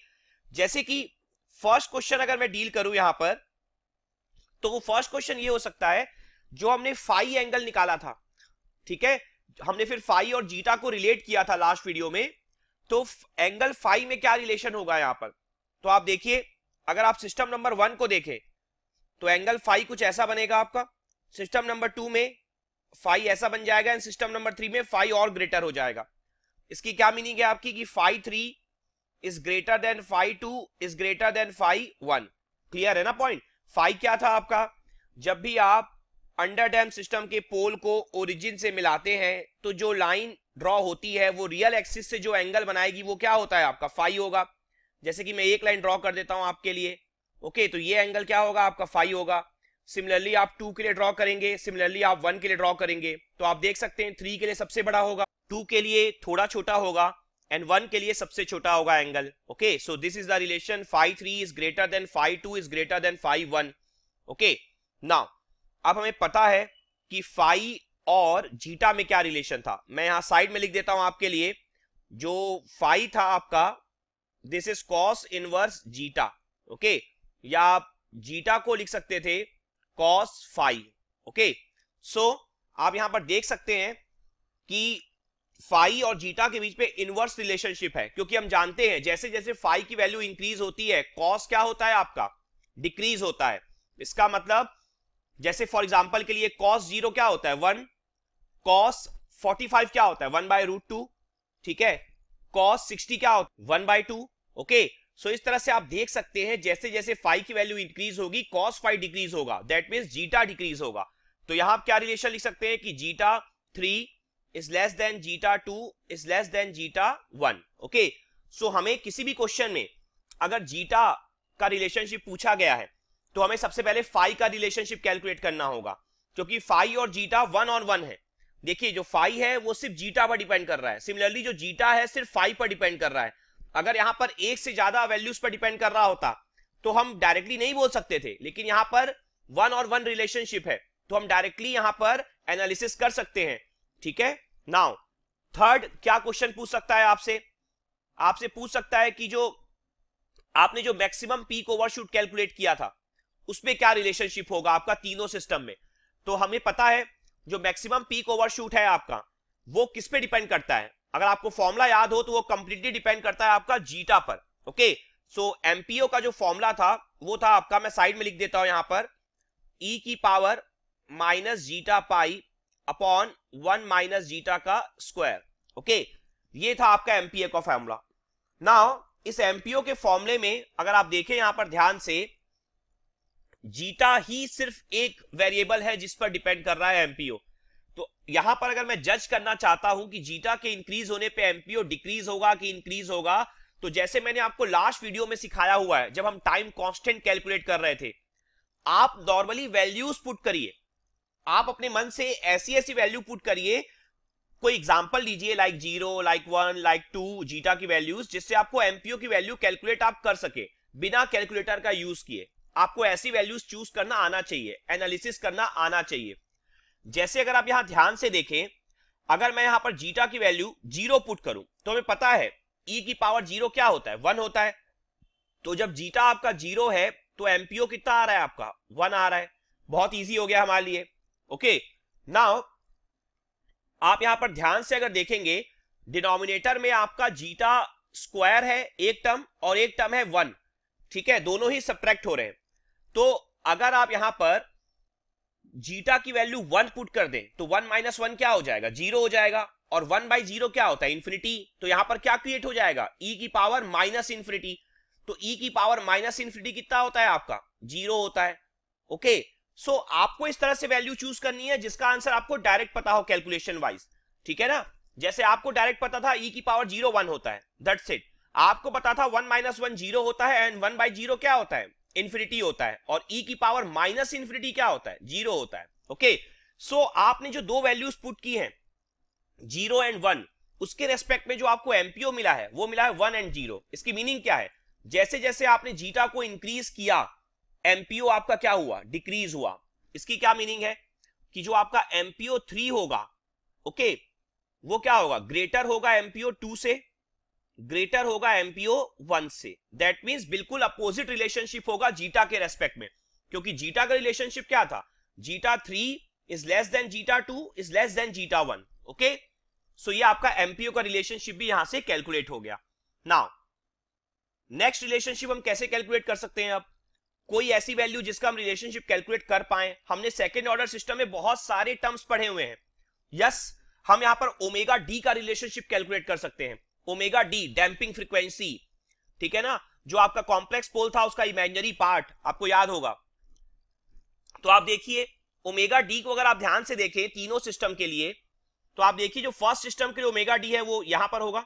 जैसे कि फर्स्ट क्वेश्चन अगर मैं डील करूं यहां पर तो फर्स्ट क्वेश्चन ये हो सकता है जो हमने फाइव एंगल निकाला था ठीक है हमने फिर फाइव और जीटा को रिलेट किया था लास्ट वीडियो में तो एंगल फाइव में क्या रिलेशन होगा यहां पर तो आप देखिए अगर आप सिस्टम नंबर वन को देखें तो एंगल फाइव कुछ ऐसा बनेगा आपका सिस्टम नंबर टू में फाइव ऐसा बन जाएगा एंड सिस्टम नंबर थ्री में फाइव और ग्रेटर हो जाएगा इसकी क्या मीनिंग है आपकी कि phi three is greater than five two is greater than five one clear है ना पॉइंट फाइव क्या था आपका जब भी आप अंडर डैम सिस्टम के पोल को ओरिजिन से मिलाते हैं तो जो लाइन ड्रॉ होती है वो रियल एक्सिस से जो एंगल बनाएगी वो क्या होता है आपका फाइव होगा जैसे कि मैं एक लाइन ड्रॉ कर देता हूं आपके लिए ओके तो ये एंगल क्या होगा आपका फाइव होगा सिमिलरली आप टू के लिए ड्रॉ करेंगे सिमिलरली आप वन के लिए ड्रॉ करेंगे तो आप देख सकते हैं थ्री के लिए सबसे बड़ा होगा टू के लिए थोड़ा छोटा होगा एंड वन के लिए सबसे छोटा होगा angle okay so this is the relation phi three is greater than five two is greater than five one okay now अब हमें पता है कि फाइव और जीटा में क्या रिलेशन था मैं यहां साइड में लिख देता हूं आपके लिए जो फाइव था आपका this is cos inverse zeta okay या आप जीटा को लिख सकते थे कॉस फाइव ओके सो आप यहां पर देख सकते हैं कि फाई और जीटा के बीच में इनवर्स रिलेशनशिप है क्योंकि हम जानते हैं जैसे जैसे फाई की वैल्यू इंक्रीज होती है कॉस क्या होता है आपका डिक्रीज होता है इसका मतलब जैसे फॉर एग्जाम्पल के लिए कॉस जीरो क्या होता है वन कॉस फोर्टी फाइव क्या होता है वन बाय रूट टू ठीक है कॉस सिक्सटी क्या होता है one by two okay so इस तरह से आप देख सकते हैं जैसे जैसे फाइव की वैल्यू इंक्रीज होगी कॉस फाइव डिक्रीज होगा दैट मीन्स जीटा डिक्रीज होगा तो यहां आप क्या रिलेशन लिख सकते हैं कि zeta three is less than zeta two is less than zeta one okay so हमें किसी भी क्वेश्चन में अगर जीटा का रिलेशनशिप पूछा गया है तो हमें सबसे पहले फाइव का रिलेशनशिप कैलकुलेट करना होगा क्योंकि फाइव और जीटा वन और वन है देखिए जो फाइव है वो सिर्फ जीटा पर डिपेंड कर रहा है सिमिलरली जो जीटा है सिर्फ फाइव पर डिपेंड कर रहा है अगर यहाँ पर एक से ज्यादा वैल्यूज पर डिपेंड कर रहा होता तो हम डायरेक्टली नहीं बोल सकते थे लेकिन यहाँ पर वन और वन रिलेशनशिप है तो हम डायरेक्टली यहाँ पर एनालिसिस कर सकते हैं ठीक है नाउ थर्ड क्या क्वेश्चन पूछ सकता है आपसे आपसे पूछ सकता है कि जो आपने जो मैक्सिमम पीक ओवरशूट कैलकुलेट किया था उसमें क्या रिलेशनशिप होगा आपका तीनों सिस्टम में तो हमें पता है जो मैक्सिमम पीक ओवरशूट है आपका वो किस पे डिपेंड करता है अगर आपको फॉर्मूला याद हो तो वो कंप्लीटली डिपेंड करता है आपका जीटा पर ओके सो एमपीओ का जो फॉर्मूला था वो था आपका मैं साइड में लिख देता हूं यहां पर ई e की power minus zeta pi upon one minus zeta का स्क्वायर ओके ये था आपका एमपीए का फॉर्मूला नाउ इस एमपीओ के फॉर्मूले में अगर आप देखें यहां पर ध्यान से जीटा ही सिर्फ एक वेरिएबल है जिस पर डिपेंड कर रहा है एमपीओ तो यहां पर अगर मैं जज करना चाहता हूं कि जीटा के इंक्रीज होने पे एमपीओ डिक्रीज होगा कि इंक्रीज होगा तो जैसे मैंने आपको लास्ट वीडियो में सिखाया हुआ है जब हम टाइम कांस्टेंट कैलकुलेट कर रहे थे आप नॉर्मली वैल्यूज पुट करिए आप अपने मन से ऐसी ऐसी वैल्यू पुट करिए कोई एग्जाम्पल लीजिए like zero like one like two zeta की वैल्यूज जिससे आपको एमपीओ की वैल्यू कैलकुलेट आप कर सके बिना कैलकुलेटर का यूज किए आपको ऐसी वैल्यूज चूज करना आना चाहिए एनालिसिस करना आना चाहिए जैसे अगर आप यहां ध्यान से देखें अगर मैं यहां पर जीटा की वैल्यू जीरो पुट करूं तो हमें पता है ई e की पावर जीरो क्या होता है वन होता है तो जब जीटा आपका जीरो है तो एमपीओ कितना आ रहा है आपका वन आ रहा है बहुत ईजी हो गया हमारे लिए ओके नाउ आप यहां पर ध्यान से अगर देखेंगे डिनोमिनेटर में आपका जीटा स्क्वायर है एक टर्म और एक टर्म है वन ठीक है दोनों ही सब्ट्रैक्ट हो रहे हैं तो अगर आप यहां पर जीटा की वैल्यू वन पुट कर दें तो वन माइनस वन क्या हो जाएगा जीरो हो जाएगा और वन बाई जीरो क्या होता है इन्फिनिटी तो यहां पर क्या क्रिएट हो जाएगा ई e की पावर माइनस इन्फिनिटी तो ई e की पावर माइनस इन्फिनिटी कितना होता है आपका जीरो होता है ओके सो so, आपको इस तरह से वैल्यू चूज करनी है जिसका आंसर आपको डायरेक्ट पता हो कैलकुलेशन वाइज ठीक है ना जैसे आपको डायरेक्ट पता था e की पावर जीरो वन होता है दट सेट आपको पता था वन माइनस वन जीरो होता है एंड वन बाई जीरो क्या होता है इन्फिनिटी होता है और ई e की पावर माइनस इन्फिनिटी क्या होता है जीरो होता है ओके okay? सो so, आपने जो दो वैल्यूज पुट की है जीरो एंड वन उसके रेस्पेक्ट में जो आपको एमपीओ मिला है वो मिला है वन एंड जीरो इसकी मीनिंग क्या है जैसे जैसे आपने जीटा को इंक्रीज किया एमपीओ आपका क्या हुआ डिक्रीज हुआ इसकी क्या मीनिंग है कि जो आपका एमपीओ थ्री होगा ओके वो क्या होगा ग्रेटर होगा एमपीओ टू से ग्रेटर होगा एमपीओ वन से दैट मीन्स बिल्कुल अपोजिट रिलेशनशिप होगा जीटा के रेस्पेक्ट में क्योंकि जीटा का रिलेशनशिप क्या था zeta three is less than zeta two is less than zeta one okay so ये आपका एमपीओ का रिलेशनशिप भी यहां से कैलकुलेट हो गया नाउ नेक्स्ट रिलेशनशिप हम कैसे कैलकुलेट कर सकते हैं अब कोई ऐसी वैल्यू जिसका हम रिलेशनशिप कैलकुलेट कर पाए हमने सेकेंड ऑर्डर सिस्टम में बहुत सारे टर्म्स पढ़े हुए हैं यस हम यहां पर ओमेगा डी का रिलेशनशिप कैलकुलेट कर सकते हैं ओमेगा डी डैम्पिंग फ्रीक्वेंसी ठीक है ना जो आपका कॉम्प्लेक्स पोल था उसका इमेजनरी पार्ट आपको याद होगा तो आप देखिए ओमेगा डी को अगर आप ध्यान से देखें तीनों सिस्टम के लिए तो आप देखिए जो फर्स्ट सिस्टम के लिए ओमेगा डी है वो यहां पर होगा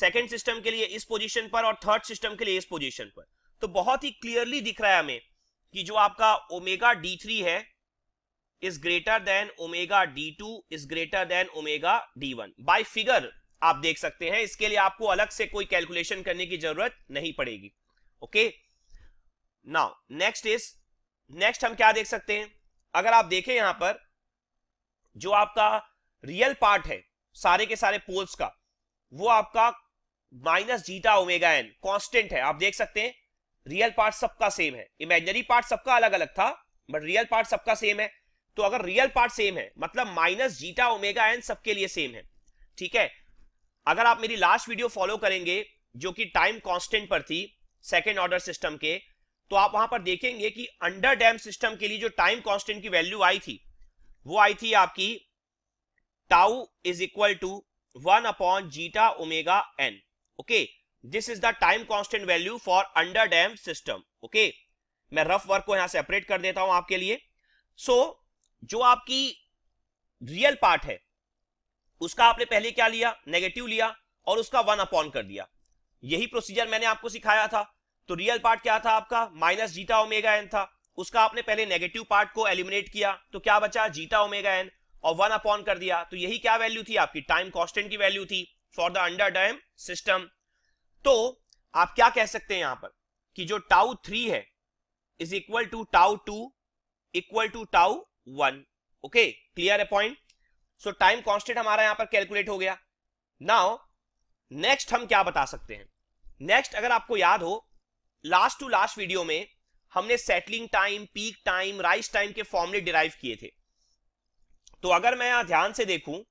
सेकेंड सिस्टम के लिए इस पोजिशन पर और थर्ड सिस्टम के लिए इस पोजिशन पर तो बहुत ही क्लियरली दिख रहा है हमें कि जो आपका ओमेगा डी थ्री है is greater than omega D two is greater than omega D one by figure आप देख सकते हैं इसके लिए आपको अलग से कोई कैलकुलेशन करने की जरूरत नहीं पड़ेगी okay now next is next हम क्या देख सकते हैं अगर आप देखें यहां पर जो आपका रियल पार्ट है सारे के सारे पोल्स का वो आपका minus zeta omega n constant है आप देख सकते हैं रियल पार्ट सबका सेम है इमेजनरी पार्ट सबका अलग अलग था बट रियल पार्ट सबका सेम है तो अगर रियल पार्ट सेम है मतलब माइनस जीटा ओमेगा एन सबके लिए सेम है ठीक है अगर आप मेरी लास्ट वीडियो फॉलो करेंगे जो कि टाइम कांस्टेंट पर थी सेकेंड ऑर्डर सिस्टम के तो आप वहां पर देखेंगे कि अंडर डैम सिस्टम के लिए जो टाइम कांस्टेंट की वैल्यू आई थी वो आई थी आपकी tau is equal to one upon zeta omega N okay this is the time constant value for under dam system okay मैं रफ वर्क को यहां सेपरेट कर देता हूं आपके लिए सो so, जो आपकी रियल पार्ट है उसका आपने पहले क्या लिया नेगेटिव लिया और उसका वन अपॉन कर दिया यही प्रोसीजर मैंने आपको सिखाया था तो रियल पार्ट क्या था आपका माइनस जीटा ओमेगा एन था उसका आपने पहले नेगेटिव पार्ट को एलिमिनेट किया तो क्या बचा जीटा ओमेगा एन और वन अपॉन कर दिया तो यही क्या वैल्यू थी आपकी टाइम कॉन्स्टेंट की वैल्यू थी for the under dam system तो आप क्या कह सकते हैं यहां पर कि जो टाउ थ्री है is equal to tau two equal to tau one okay clear है पॉइंट सो टाइम कांस्टेंट हमारा यहां पर कैलकुलेट हो गया नाउ नेक्स्ट हम क्या बता सकते हैं नेक्स्ट अगर आपको याद हो लास्ट टू लास्ट वीडियो में हमने settling time peak time rise time के फॉर्मुले डिराइव किए थे तो अगर मैं यहां ध्यान से देखूं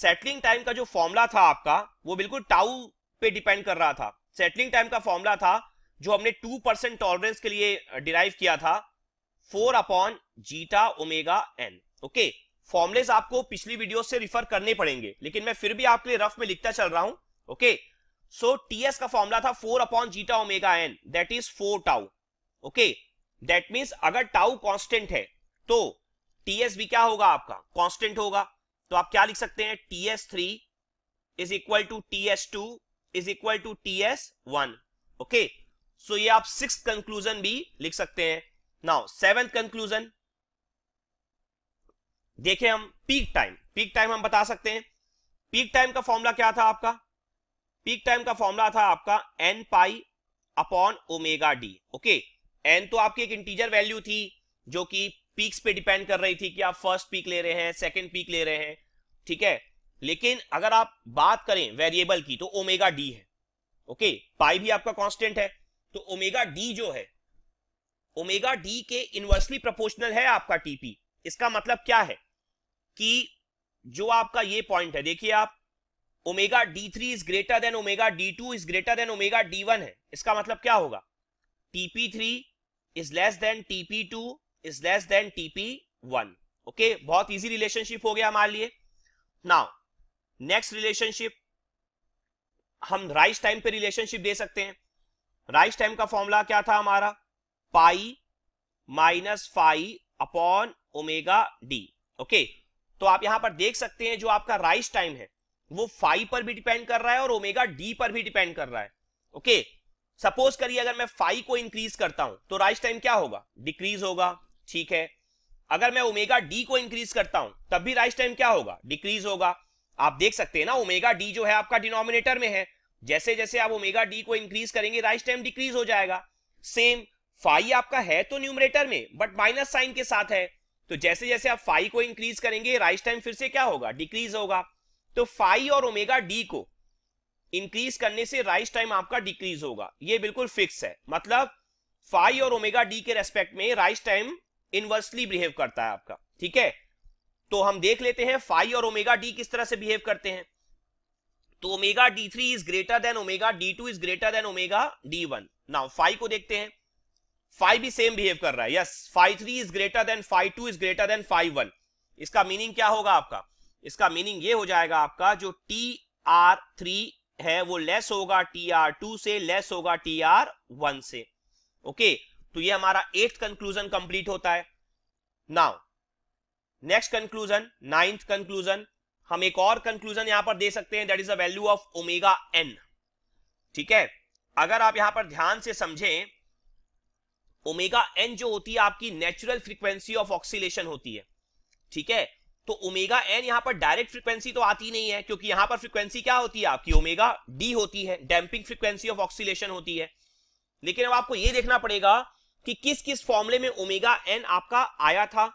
सेटलिंग टाइम का जो फॉर्मूला था आपका वो बिल्कुल टाउ पे डिपेंड कर रहा था सेटलिंग टाइम का फॉर्मूला था जो हमने टू परसेंट टॉलरेंस के लिए डिराइव किया था four upon zeta omega N okay formulas आपको पिछली वीडियो से रिफर करने पड़ेंगे लेकिन मैं फिर भी आपके लिए रफ में लिखता चल रहा हूं ओके सो टीएस का फॉर्मूला था four upon zeta omega n that is four tau okay that means अगर टाउ कॉन्स्टेंट है तो टीएस भी क्या होगा आपका कॉन्स्टेंट होगा तो आप क्या लिख सकते हैं TS three is equal to T S two is equal to T S one okay so ये आप सिक्स कंक्लूजन भी लिख सकते हैं नाउ सेवेंथ कंक्लूजन देखें हम पीक टाइम पीक टाइम हम बता सकते हैं पीक टाइम का फॉर्मूला क्या था आपका पीक टाइम का फॉर्मूला था आपका n pi upon omega D okay n तो आपकी एक इंटीजर वैल्यू थी जो कि पीक्स पे डिपेंड कर रही थी कि आप फर्स्ट पीक ले रहे हैं सेकंड पीक ले रहे हैं ठीक है लेकिन अगर आप बात करें वेरिएबल की तो ओमेगा डी है ओके पाई भी आपका कांस्टेंट है तो ओमेगा डी जो है ओमेगा डी के इनवर्सली प्रोपोर्शनल है आपका टीपी इसका मतलब क्या है कि जो आपका ये पॉइंट है देखिए आप omega D three is greater than omega D two is greater than omega D one है इसका मतलब क्या होगा TP three is less than TP two is less than TP one okay बहुत इजी रिलेशनशिप हो गया हमारे लिए नाउ नेक्स्ट रिलेशनशिप हम राइस टाइम पे रिलेशनशिप दे सकते हैं राइस टाइम का फॉर्मूला क्या था हमारा pi minus five upon omega D okay तो आप यहां पर देख सकते हैं जो आपका राइस टाइम है वो फाइव पर भी डिपेंड कर रहा है और ओमेगा डी पर भी डिपेंड कर रहा है ओके सपोज करिए अगर मैं फाइव को इंक्रीज करता हूं तो राइस टाइम क्या होगा डिक्रीज होगा ठीक है अगर मैं ओमेगा डी को इंक्रीज करता हूं तब भी राइस टाइम क्या होगा डिक्रीज होगा आप देख सकते हैं ना ओमेगा डी जो है आपका डिनोमिनेटर में है जैसे जैसे आप ओमेगा डी को इंक्रीज करेंगे राइस टाइम डिक्रीज हो जाएगा सेम फाई आपका है तो न्यूमरेटर में बट माइनस साइन के साथ है तो जैसे जैसे आप फाई को इंक्रीज करेंगे राइस टाइम फिर से क्या होगा डिक्रीज होगा तो फाइ और ओमेगा डी को इंक्रीज करने से राइस टाइम आपका डिक्रीज होगा ये बिल्कुल फिक्स है मतलब फाइव और ओमेगा डी के रेस्पेक्ट में राइस टाइम इनवर्सली बिहेव करता है आपका ठीक है तो हम देख लेते हैं फाई और ओमेगा डी किस तरह से बिहेव करते हैं तो omega D three is greater than omega D two is greater than omega D one now phi को देखते हैं फाइव भी सेम बिहेव कर रहा है yes phi three is greater than five two is greater than five one इसका meaning क्या होगा आपका इसका मीनिंग ये हो जाएगा आपका जो टी आर थ्री है वो लेस होगा टी आर टू से लेस होगा टी आर वन से ओके okay, तो ये हमारा एट्थ कंक्लूजन कंप्लीट होता है now next conclusion ninth conclusion हम एक और कंक्लूजन यहां पर दे सकते हैं that is a value of omega N ठीक है अगर आप यहां पर ध्यान से समझें ओमेगा एन जो होती है आपकी नेचुरल फ्रीक्वेंसी ऑफ ऑक्सीलेशन होती है ठीक है तो ओमेगा एन यहां पर डायरेक्ट फ्रीक्वेंसी तो आती नहीं है क्योंकि यहां पर फ्रीक्वेंसी क्या होती है आपकी ओमेगा डी होती है डैम्पिंग फ्रीक्वेंसी ऑफ ऑक्सीलेशन होती है लेकिन अब आपको यह देखना पड़ेगा कि किस किस फॉर्मुले में ओमेगा एन आपका आया था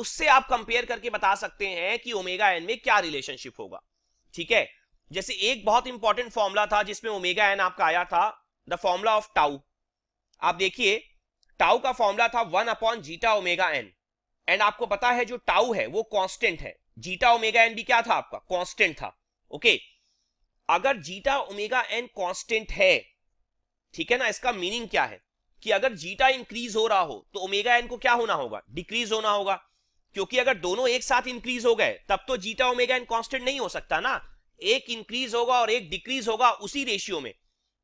उससे आप कंपेयर करके बता सकते हैं कि ओमेगा एन में क्या रिलेशनशिप होगा ठीक है जैसे एक बहुत इंपॉर्टेंट फॉर्मूला था जिसमें ओमेगा एन आपका आया था द फॉर्मूला ऑफ टाउ आप देखिए टाउ का फॉर्मूला था one upon zeta omega N and आपको पता है जो टाउ है वो कांस्टेंट है जीटा ओमेगा एन भी क्या था आपका कांस्टेंट था ओके अगर जीटा ओमेगा एन कांस्टेंट है ठीक है ना इसका मीनिंग क्या है कि अगर जीटा इंक्रीज हो रहा हो तो ओमेगा एन को क्या होना होगा डिक्रीज होना होगा क्योंकि अगर दोनों एक साथ इंक्रीज हो गए तब तो जीटा ओमेगा एन कॉन्स्टेंट नहीं हो सकता ना एक इंक्रीज होगा और एक डिक्रीज होगा उसी रेशियो में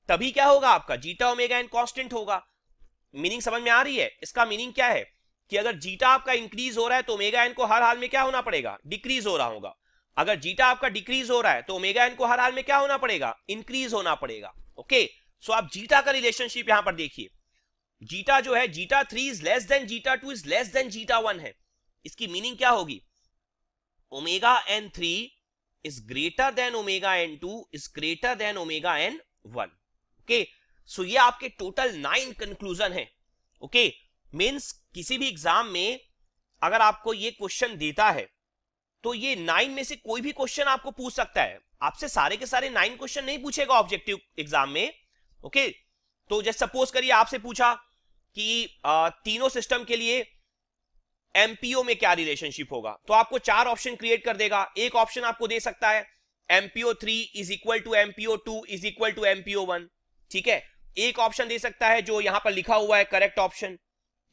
तभी क्या होगा आपका जीटा ओमेगा एन कॉन्स्टेंट होगा मीनिंग समझ में आ रही है इसका मीनिंग क्या है कि अगर जीटा आपका इंक्रीज हो रहा है तो ओमेगा एन को हर हाल में क्या होना पड़ेगा डिक्रीज हो रहा होगा अगर जीटा आपका डिक्रीज हो रहा है तो ओमेगा एन को हर हाल में क्या होना पड़ेगा इंक्रीज होना पड़ेगा ओके सो आप जीटा का रिलेशनशिप यहां पर देखिए जीटा जो है zeta three is less than zeta two is less than zeta one है इसकी मीनिंग क्या होगी omega N three is greater than omega N two is greater than omega N one okay so ये आपके total nine conclusion है okay okay? Means किसी भी exam में अगर आपको ये क्वेश्चन देता है तो ये नाइन में से कोई भी क्वेश्चन आपको पूछ सकता है आपसे सारे के सारे नाइन क्वेश्चन नहीं पूछेगा ऑब्जेक्टिव एग्जाम में ओके okay? तो जैसे सपोज करिए आपसे पूछा कि तीनों सिस्टम के लिए एमपीओ में क्या रिलेशनशिप होगा तो आपको चार ऑप्शन क्रिएट कर देगा एक ऑप्शन आपको दे सकता है MPO three is equal to MPO two is equal to MPO one ठीक है एक ऑप्शन दे सकता है जो यहां पर लिखा हुआ है करेक्ट ऑप्शन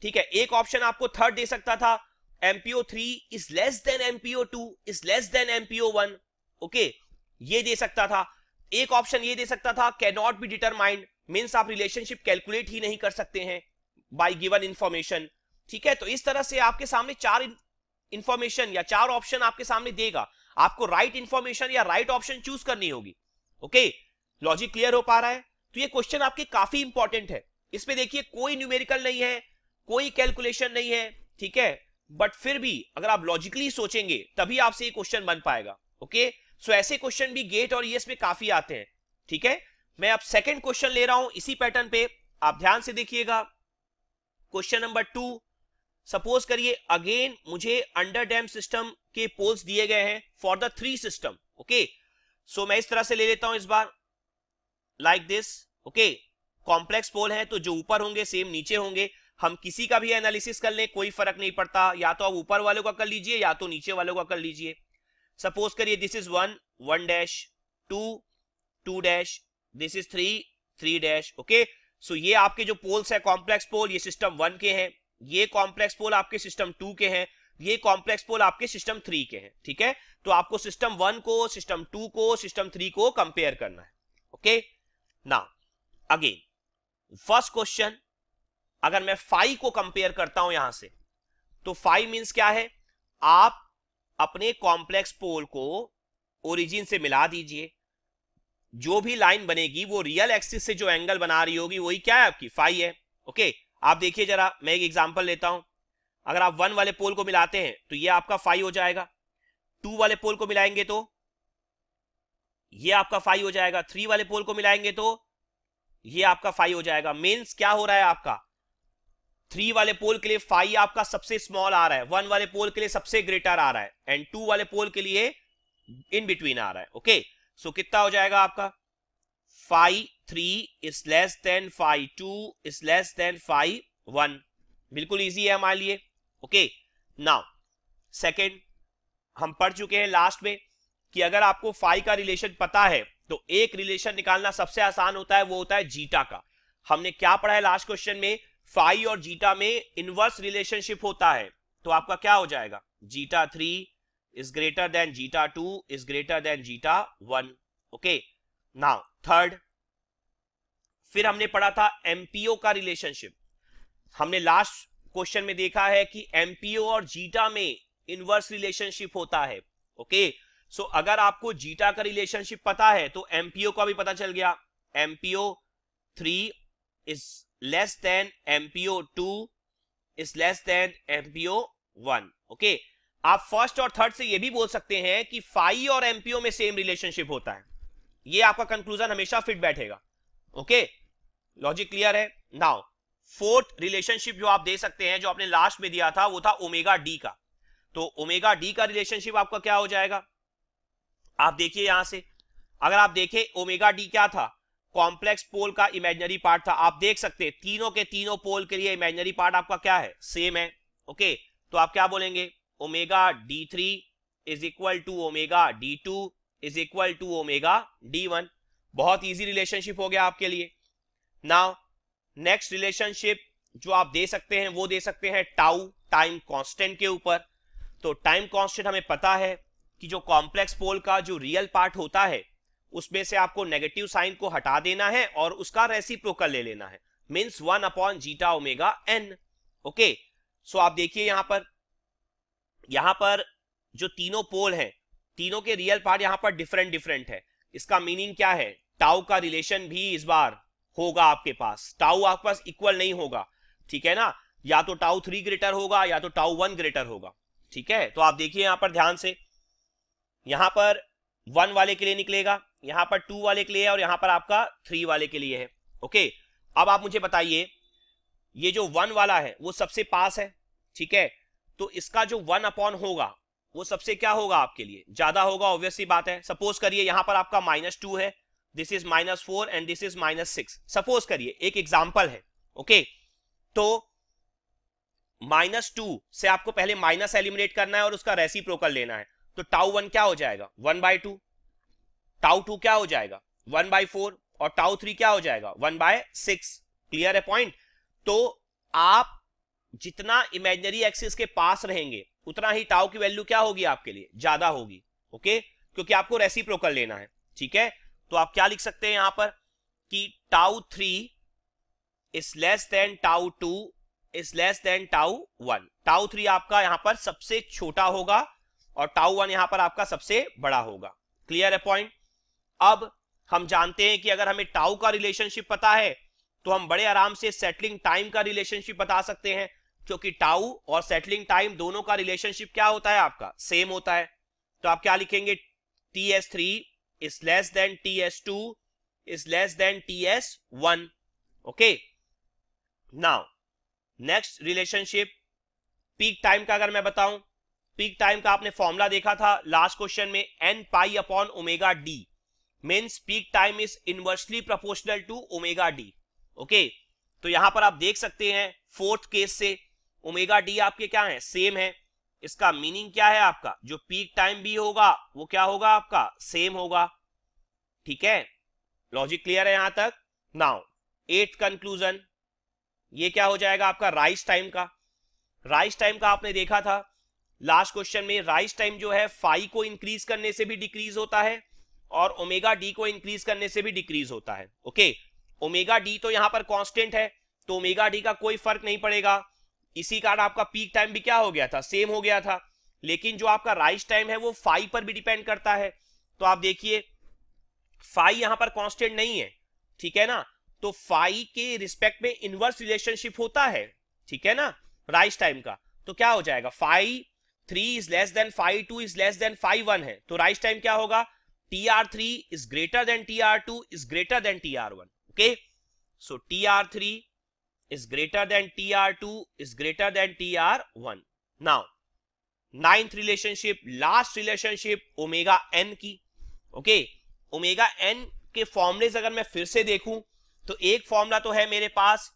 ठीक है एक ऑप्शन आपको थर्ड दे सकता था MPO three is less than MPO two is less than MPO one okay ये दे सकता था एक ऑप्शन ये दे सकता था can not be determined means आप रिलेशनशिप कैलकुलेट ही नहीं कर सकते हैं बाई गिवन इंफॉर्मेशन ठीक है तो इस तरह से आपके सामने चार इंफॉर्मेशन या चार ऑप्शन आपके सामने देगा आपको राइट इंफॉर्मेशन या राइट ऑप्शन चूज करनी होगी ओके लॉजिक क्लियर हो पा रहा है तो ये क्वेश्चन आपके काफी इंपॉर्टेंट है इसमें देखिए कोई न्यूमेरिकल नहीं है कोई कैलकुलेशन नहीं है ठीक है बट फिर भी अगर आप लॉजिकली सोचेंगे तभी आपसे ये क्वेश्चन बन पाएगा ओके सो ऐसे क्वेश्चन भी गेट और ये में काफी आते हैं ठीक है मैं अब सेकेंड क्वेश्चन ले रहा हूं इसी पैटर्न पे आप ध्यान से देखिएगा क्वेश्चन नंबर टू सपोज करिए अगेन मुझे अंडर डैम सिस्टम के पोल्स दिए गए हैं for the three system okay so मैं इस तरह से ले लेता हूं इस बार like this okay complex pole है तो जो ऊपर होंगे सेम नीचे होंगे हम किसी का भी एनालिसिस कर लें कोई फर्क नहीं पड़ता या तो आप ऊपर वालों का कर लीजिए या तो नीचे वालों का कर लीजिए सपोज करिए this is one one dash two two dash this is three three dash okay so ये आपके जो पोल्स है कॉम्प्लेक्स पोल ये सिस्टम वन के हैं ये कॉम्प्लेक्स पोल आपके सिस्टम टू के हैं ये कॉम्प्लेक्स पोल आपके सिस्टम थ्री के हैं ठीक है तो आपको सिस्टम वन को सिस्टम टू को सिस्टम थ्री को कंपेयर करना है ओके ना अगेन फर्स्ट क्वेश्चन अगर मैं फाइव को कंपेयर करता हूं यहां से तो फाइव मीन्स क्या है आप अपने कॉम्प्लेक्स पोल को ओरिजिन से मिला दीजिए जो भी लाइन बनेगी वो रियल एक्सिस से जो एंगल बना रही होगी वही क्या है आपकी फाइव है ओके okay? आप देखिए जरा मैं एक एग्जाम्पल लेता हूं अगर आप वन वाले पोल को मिलाते हैं तो ये आपका फाइव हो जाएगा टू वाले पोल को मिलाएंगे तो ये आपका फाइव हो जाएगा थ्री वाले पोल को मिलाएंगे तो ये आपका फाइव हो जाएगा मीन्स क्या हो रहा है आपका थ्री वाले पोल के लिए फाइव आपका सबसे स्मॉल आ रहा है वन वाले पोल के लिए सबसे ग्रेटर आ रहा है एंड टू वाले पोल के लिए इन बिटवीन आ रहा है ओके सो so, कितना हो जाएगा आपका five three is less than five two is less than five one बिल्कुल इजी है हमारे लिए ओके नाउ सेकेंड हम पढ़ चुके हैं लास्ट में कि अगर आपको फाइव का रिलेशन पता है तो एक रिलेशन निकालना सबसे आसान होता है वो होता है जीटा का हमने क्या पढ़ा है लास्ट क्वेश्चन में फाइव और जीटा में इनवर्स रिलेशनशिप होता है तो आपका क्या हो जाएगा zeta three is greater than zeta two is greater than zeta one okay now third फिर हमने पढ़ा था एमपीओ का रिलेशनशिप हमने लास्ट क्वेश्चन में देखा है कि एमपीओ और जीटा में इनवर्स रिलेशनशिप होता है ओके सो so, अगर आपको जीटा का रिलेशनशिप पता है तो एमपीओ का भी पता चल गया MPO three is less than MPO two is less than MPO one okay आप फर्स्ट और थर्ड से यह भी बोल सकते हैं कि फाइव और एमपीओ में सेम रिलेशनशिप होता है ये आपका कंक्लूजन हमेशा फिट बैठेगा ओके okay? लॉजिक क्लियर है नाउ फोर्थ रिलेशनशिप जो आप दे सकते हैं जो आपने लास्ट में दिया था वो था ओमेगा डी का तो ओमेगा डी का रिलेशनशिप आपका क्या हो जाएगा आप देखिए यहां से अगर आप देखें ओमेगा डी क्या था कॉम्प्लेक्स पोल का इमेजनरी पार्ट था आप देख सकते हैं तीनों के तीनों पोल के लिए इमेजनरी पार्ट आपका क्या है सेम है ओके तो आप क्या बोलेंगे omega D three is equal to omega D two is equal to omega D one बहुत इजी रिलेशनशिप हो गया आपके लिए नाउ नेक्स्ट रिलेशनशिप जो आप दे सकते हैं वो दे सकते हैं टाउ टाइम कांस्टेंट के ऊपर तो टाइम कांस्टेंट हमें पता है कि जो कॉम्प्लेक्स पोल का जो रियल पार्ट होता है उसमें से आपको नेगेटिव साइन को हटा देना है और उसका रेसिप्रोकल ले लेना है means one upon zeta omega N okay so आप देखिए यहां पर यहां पर जो तीनों पोल हैं तीनों के रियल पार्ट यहां पर डिफरेंट डिफरेंट है इसका मीनिंग क्या है टाउ का रिलेशन भी इस बार होगा आपके पास टाउ आपके पास इक्वल नहीं होगा ठीक है ना या तो टाउ थ्री ग्रेटर होगा या तो टाउ वन ग्रेटर होगा ठीक है तो आप देखिए यहां पर ध्यान से यहां पर वन वाले के लिए निकलेगा यहां पर टू वाले के लिए और यहां पर आपका थ्री वाले के लिए है ओके अब आप मुझे बताइए ये जो वन वाला है वो सबसे पास है ठीक है तो इसका जो वन अपॉन होगा वो सबसे क्या होगा आपके लिए ज्यादा होगा ऑब्वियसली बात है सपोज करिए यहां पर आपका माइनस टू है this is minus four and this is minus six suppose करिए एक एग्जाम्पल है ओके तो माइनस टू से आपको पहले माइनस एलिमिनेट करना है और उसका रेसिप्रोकल लेना है तो टाउ वन क्या हो जाएगा one by two tau two क्या हो जाएगा वन बाय फोर और टाउ थ्री क्या हो जाएगा वन बाय सिक्स क्लियर है पॉइंट तो आप जितना इमेजनरी एक्सिस के पास रहेंगे उतना ही टाउ की वैल्यू क्या होगी आपके लिए ज्यादा होगी ओके क्योंकि आपको रेसिप्रोकल लेना है ठीक है तो आप क्या लिख सकते हैं यहां पर कि tau three is less than tau two is less than tau one tau three आपका यहां पर सबसे छोटा होगा और टाउ वन यहां पर आपका सबसे बड़ा होगा क्लियर है पॉइंट अब हम जानते हैं कि अगर हमें टाउ का रिलेशनशिप पता है तो हम बड़े आराम से सेटलिंग टाइम का रिलेशनशिप बता सकते हैं क्योंकि टाउ और सेटलिंग टाइम दोनों का रिलेशनशिप क्या होता है आपका सेम होता है तो आप क्या लिखेंगे T S three is less than TS2 is less than TS1. Okay. Now, next relationship peak time का अगर मैं बताऊं पीक टाइम का आपने फॉर्मूला देखा था लास्ट क्वेश्चन में N pi upon omega D means peak time is inversely proportional to omega D okay तो यहां पर आप देख सकते हैं फोर्थ केस से ओमेगा डी आपके क्या है सेम है इसका मीनिंग क्या है आपका जो पीक टाइम भी होगा वो क्या होगा आपका सेम होगा ठीक है लॉजिक क्लियर है यहां तक नाउ एट कंक्लूजन ये क्या हो जाएगा आपका राइस टाइम का राइस टाइम का आपने देखा था लास्ट क्वेश्चन में राइस टाइम जो है फाइव को इंक्रीज करने से भी डिक्रीज होता है और ओमेगा डी को इंक्रीज करने से भी डिक्रीज होता है ओके ओमेगा डी तो यहां पर कांस्टेंट है तो ओमेगा डी का कोई फर्क नहीं पड़ेगा इसी कारण आपका पीक टाइम भी क्या हो गया था सेम हो गया था लेकिन जो आपका राइस टाइम है वो फाइव पर भी डिपेंड करता है तो आप देखिए फाइव यहां पर कॉन्स्टेंट नहीं है ठीक है ना तो फाइव के रिस्पेक्ट में इनवर्स रिलेशनशिप होता है ठीक है ना राइस टाइम का तो क्या हो जाएगा five three is less than five two is less than five one है तो राइस टाइम क्या होगा T R three is greater than T R two is greater than T R one okay so T R three is greater than TR2 is greater than TR1. Now, ninth relationship, last relationship omega N की okay omega N के formulas अगर मैं फिर से देखूं तो एक formula तो है मेरे पास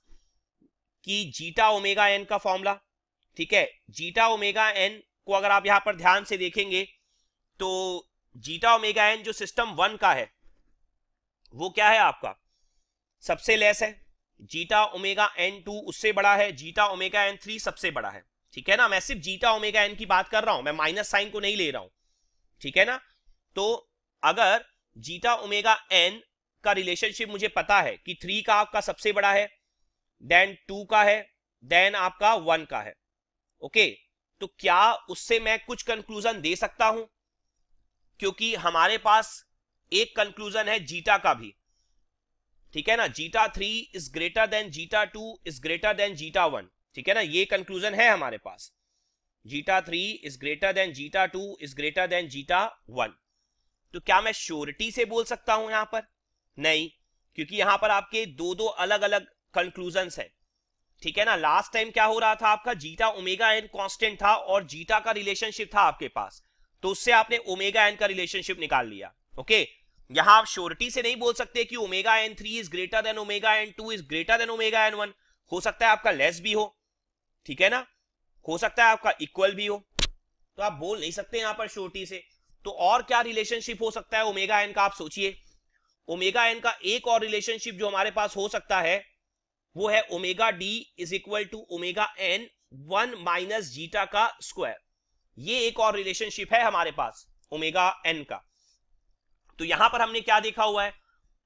कि जीटा ओमेगा एन का फॉर्मूला ठीक है जीटा ओमेगा एन को अगर आप यहां पर ध्यान से देखेंगे तो जीटा ओमेगा एन जो सिस्टम वन का है वो क्या है आपका सबसे लेस है जीटा ओमेगा एन टू उससे बड़ा है जीटा ओमेगा एन थ्री सबसे बड़ा है ठीक है ना मैं सिर्फ जीटा ओमेगा एन की बात कर रहा हूं मैं माइनस साइन को नहीं ले रहा हूं ठीक है ना तो अगर जीटा ओमेगा एन का रिलेशनशिप मुझे पता है कि थ्री का आपका सबसे बड़ा है देन टू का है देन आपका वन का है ओके तो क्या उससे मैं कुछ कंक्लूजन दे सकता हूं क्योंकि हमारे पास एक कंक्लूजन है जीटा का भी ठीक है ना zeta three is greater than zeta two is greater than zeta one ठीक है ना ये कंक्लूजन है हमारे पास zeta three is greater than zeta two is greater than zeta one तो क्या मैं श्योरिटी से बोल सकता हूं यहां पर नहीं क्योंकि यहां पर आपके दो दो अलग अलग कंक्लूजन है ठीक है ना लास्ट टाइम क्या हो रहा था आपका जीटा ओमेगा एन कांस्टेंट था और जीटा का रिलेशनशिप था आपके पास तो उससे आपने ओमेगा एन का रिलेशनशिप निकाल लिया ओके okay? यहां आप श्योरिटी से नहीं बोल सकते कि omega N three is greater than omega N two is greater than omega N one हो सकता है आपका लेस भी हो ठीक है ना हो सकता है आपका इक्वल भी हो तो आप बोल नहीं सकते यहां पर श्योरिटी से तो और क्या रिलेशनशिप हो सकता है ओमेगा एन का आप सोचिए ओमेगा एन का एक और रिलेशनशिप जो हमारे पास हो सकता है वो है omega D is equal to omega N one minus zeta का स्क्वायर ये एक और रिलेशनशिप है हमारे पास ओमेगा एन का तो यहां पर हमने क्या देखा हुआ है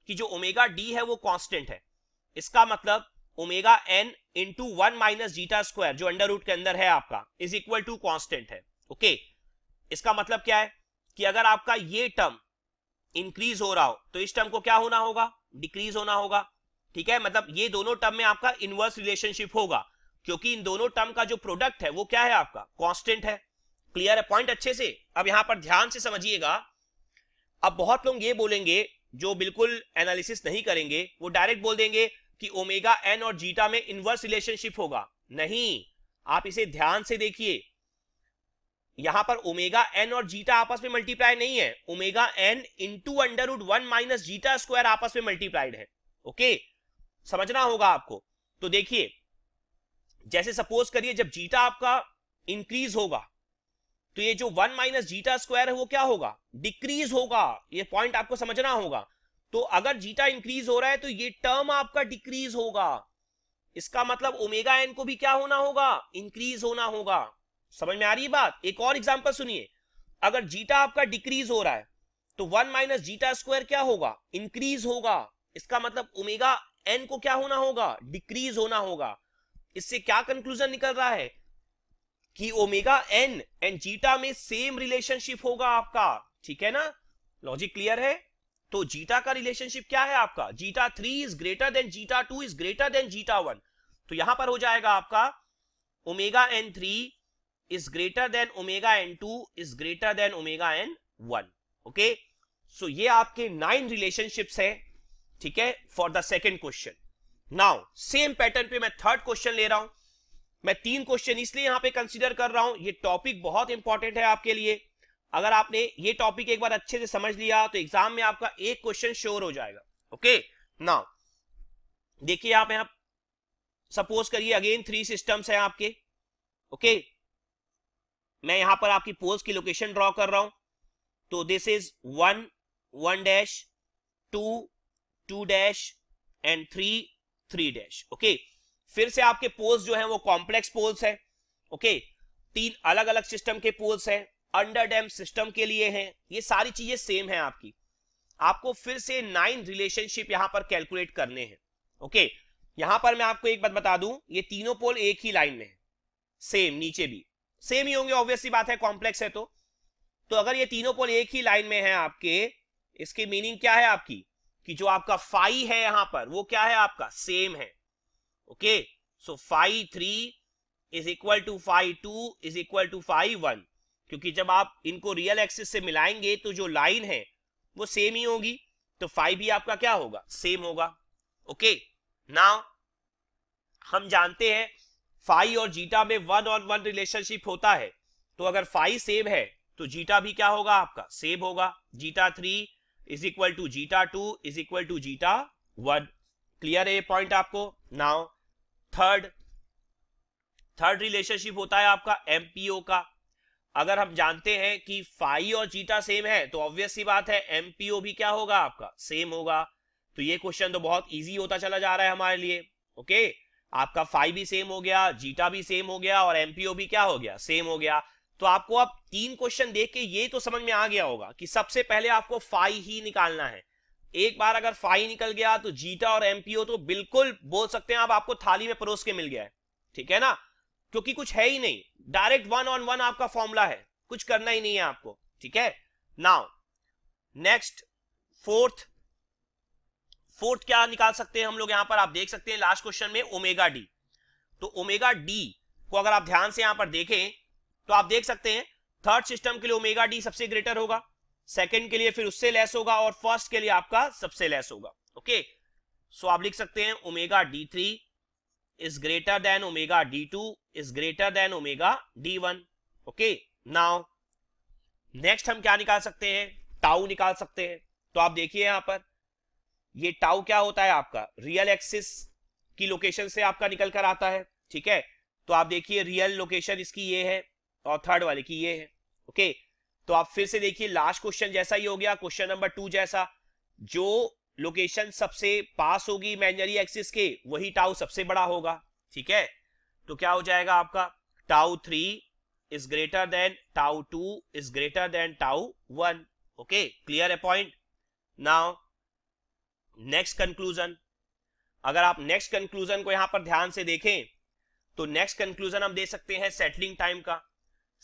कि जो ओमेगा डी है वो कांस्टेंट है इसका मतलब omega N into one minus zeta square जो अंडर रूट के अंदर है आपका इज इक्वल टू कांस्टेंट है ओके okay. इसका मतलब क्या है कि अगर आपका ये टर्म इंक्रीज हो रहा हो तो इस टर्म को क्या होना होगा डिक्रीज होना होगा ठीक है मतलब ये दोनों टर्म में आपका इनवर्स रिलेशनशिप होगा क्योंकि इन दोनों टर्म का जो प्रोडक्ट है वो क्या है आपका कॉन्स्टेंट है क्लियर है पॉइंट अच्छे से अब यहां पर ध्यान से समझिएगा अब बहुत लोग ये बोलेंगे जो बिल्कुल एनालिसिस नहीं करेंगे वो डायरेक्ट बोल देंगे कि ओमेगा एन और जीटा में इनवर्स रिलेशनशिप होगा नहीं आप इसे ध्यान से देखिए यहां पर ओमेगा एन और जीटा आपस में मल्टीप्लाई नहीं है omega N into under one minus zeta square आपस में मल्टीप्लाइड है ओके समझना होगा आपको तो देखिए जैसे सपोज करिए जब जीटा आपका इंक्रीज होगा तो ये जो वन माइनस जीटा स्क्वायर है वो क्या होगा डिक्रीज होगा ये पॉइंट आपको समझना होगा तो अगर जीटा इंक्रीज हो रहा है तो ये टर्म आपका डिक्रीज होगा इसका मतलब ओमेगा एन को भी क्या होना होगा इंक्रीज होना होगा समझ में आ रही है बात एक और एग्जांपल सुनिए अगर जीटा आपका डिक्रीज हो रहा है तो वन माइनस जीटा स्क्वायर क्या होगा इंक्रीज होगा इसका मतलब ओमेगा एन को क्या होना होगा डिक्रीज होना होगा इससे क्या कंक्लूजन निकल रहा है कि ओमेगा एन एंड जीटा में सेम रिलेशनशिप होगा आपका ठीक है ना लॉजिक क्लियर है तो जीटा का रिलेशनशिप क्या है आपका zeta three is greater than zeta two is greater than zeta one तो यहां पर हो जाएगा आपका omega N three is greater than omega N two is greater than omega N one okay so ये आपके नाइन रिलेशनशिप्स है ठीक है for the second question now same pattern पे मैं थर्ड क्वेश्चन ले रहा हूं मैं तीन क्वेश्चन इसलिए यहां पे कंसिडर कर रहा हूं ये टॉपिक बहुत इंपॉर्टेंट है आपके लिए अगर आपने ये टॉपिक एक बार अच्छे से समझ लिया तो एग्जाम में आपका एक क्वेश्चन श्योर हो जाएगा ओके नाउ देखिए आप यहां सपोज करिए अगेन थ्री सिस्टम्स हैं आपके ओके मैं यहां पर आपकी पोज की लोकेशन ड्रॉ कर रहा हूं तो this is one one dash two two dash and three three dash okay फिर से आपके पोल्स जो है वो कॉम्प्लेक्स पोल्स है ओके तीन अलग अलग सिस्टम के पोल्स है अंडर डैम सिस्टम के लिए है ये सारी चीजें सेम है आपकी आपको फिर से नाइन रिलेशनशिप यहां पर कैलकुलेट करने हैं ओके यहां पर मैं आपको एक बात बता दूं ये तीनों पोल एक ही लाइन में है सेम नीचे भी सेम ही होंगे ऑब्वियसली बात है कॉम्प्लेक्स है तो तो अगर ये तीनों पोल एक ही लाइन में है आपके इसकी मीनिंग क्या है आपकी कि जो आपका फाइ है यहां पर वो क्या है आपका सेम है okay so five three is equal to five two is equal to five one क्योंकि जब आप इनको रियल एक्सिस से मिलाएंगे तो जो लाइन है वो सेम ही होगी तो फाइव भी आपका क्या होगा सेम होगा ओके ना हम जानते हैं फाइव और जीटा में वन और वन रिलेशनशिप होता है तो अगर फाइव सेम है तो जीटा भी क्या होगा आपका सेम होगा zeta three is equal to zeta two is equal to zeta one clear है ये पॉइंट आपको नाउ थर्ड थर्ड रिलेशनशिप होता है आपका एमपीओ का अगर हम जानते हैं कि फाई और जीटा सेम है तो ऑब्वियस सी बात है एमपीओ भी क्या होगा आपका सेम होगा तो ये क्वेश्चन तो बहुत इजी होता चला जा रहा है हमारे लिए ओके आपका फाई भी सेम हो गया जीटा भी सेम हो गया और एमपीओ भी क्या हो गया सेम हो गया तो आपको अब तीन क्वेश्चन देख के ये तो समझ में आ गया होगा कि सबसे पहले आपको फाइव ही निकालना है एक बार अगर फाइव निकल गया तो जीटा और एमपीओ तो बिल्कुल बोल सकते हैं आप आपको थाली में परोस के मिल गया है ठीक है ना क्योंकि कुछ है ही नहीं डायरेक्ट वन ऑन वन आपका फॉर्मूला है कुछ करना ही नहीं है आपको ठीक है नाउ नेक्स्ट फोर्थ फोर्थ क्या निकाल सकते हैं हम लोग यहां पर आप देख सकते हैं लास्ट क्वेश्चन में ओमेगा डी तो ओमेगा डी को अगर आप ध्यान से यहां पर देखें तो आप देख सकते हैं थर्ड सिस्टम के लिए ओमेगा डी सबसे ग्रेटर होगा सेकेंड के लिए फिर उससे लेस होगा और फर्स्ट के लिए आपका सबसे लेस होगा ओके सो आप लिख सकते हैं omega D three is greater than omega D two is greater than omega D one okay now next हम क्या निकाल सकते हैं टाउ निकाल सकते हैं तो आप देखिए यहां पर ये टाउ क्या होता है आपका रियल एक्सिस की लोकेशन से आपका निकल कर आता है ठीक है तो आप देखिए रियल लोकेशन इसकी ये है और थर्ड वाले की ये है ओके okay. तो आप फिर से देखिए लास्ट क्वेश्चन जैसा ही हो गया क्वेश्चन नंबर टू जैसा जो लोकेशन सबसे पास होगी मैनरी एक्सिस के वही टाउ सबसे बड़ा होगा ठीक है तो क्या हो जाएगा आपका tau three is greater than tau two is greater than tau one okay clear है पॉइंट नाउ नेक्स्ट कंक्लूजन अगर आप नेक्स्ट कंक्लूजन को यहां पर ध्यान से देखें तो नेक्स्ट कंक्लूजन हम दे सकते हैं सेटलिंग टाइम का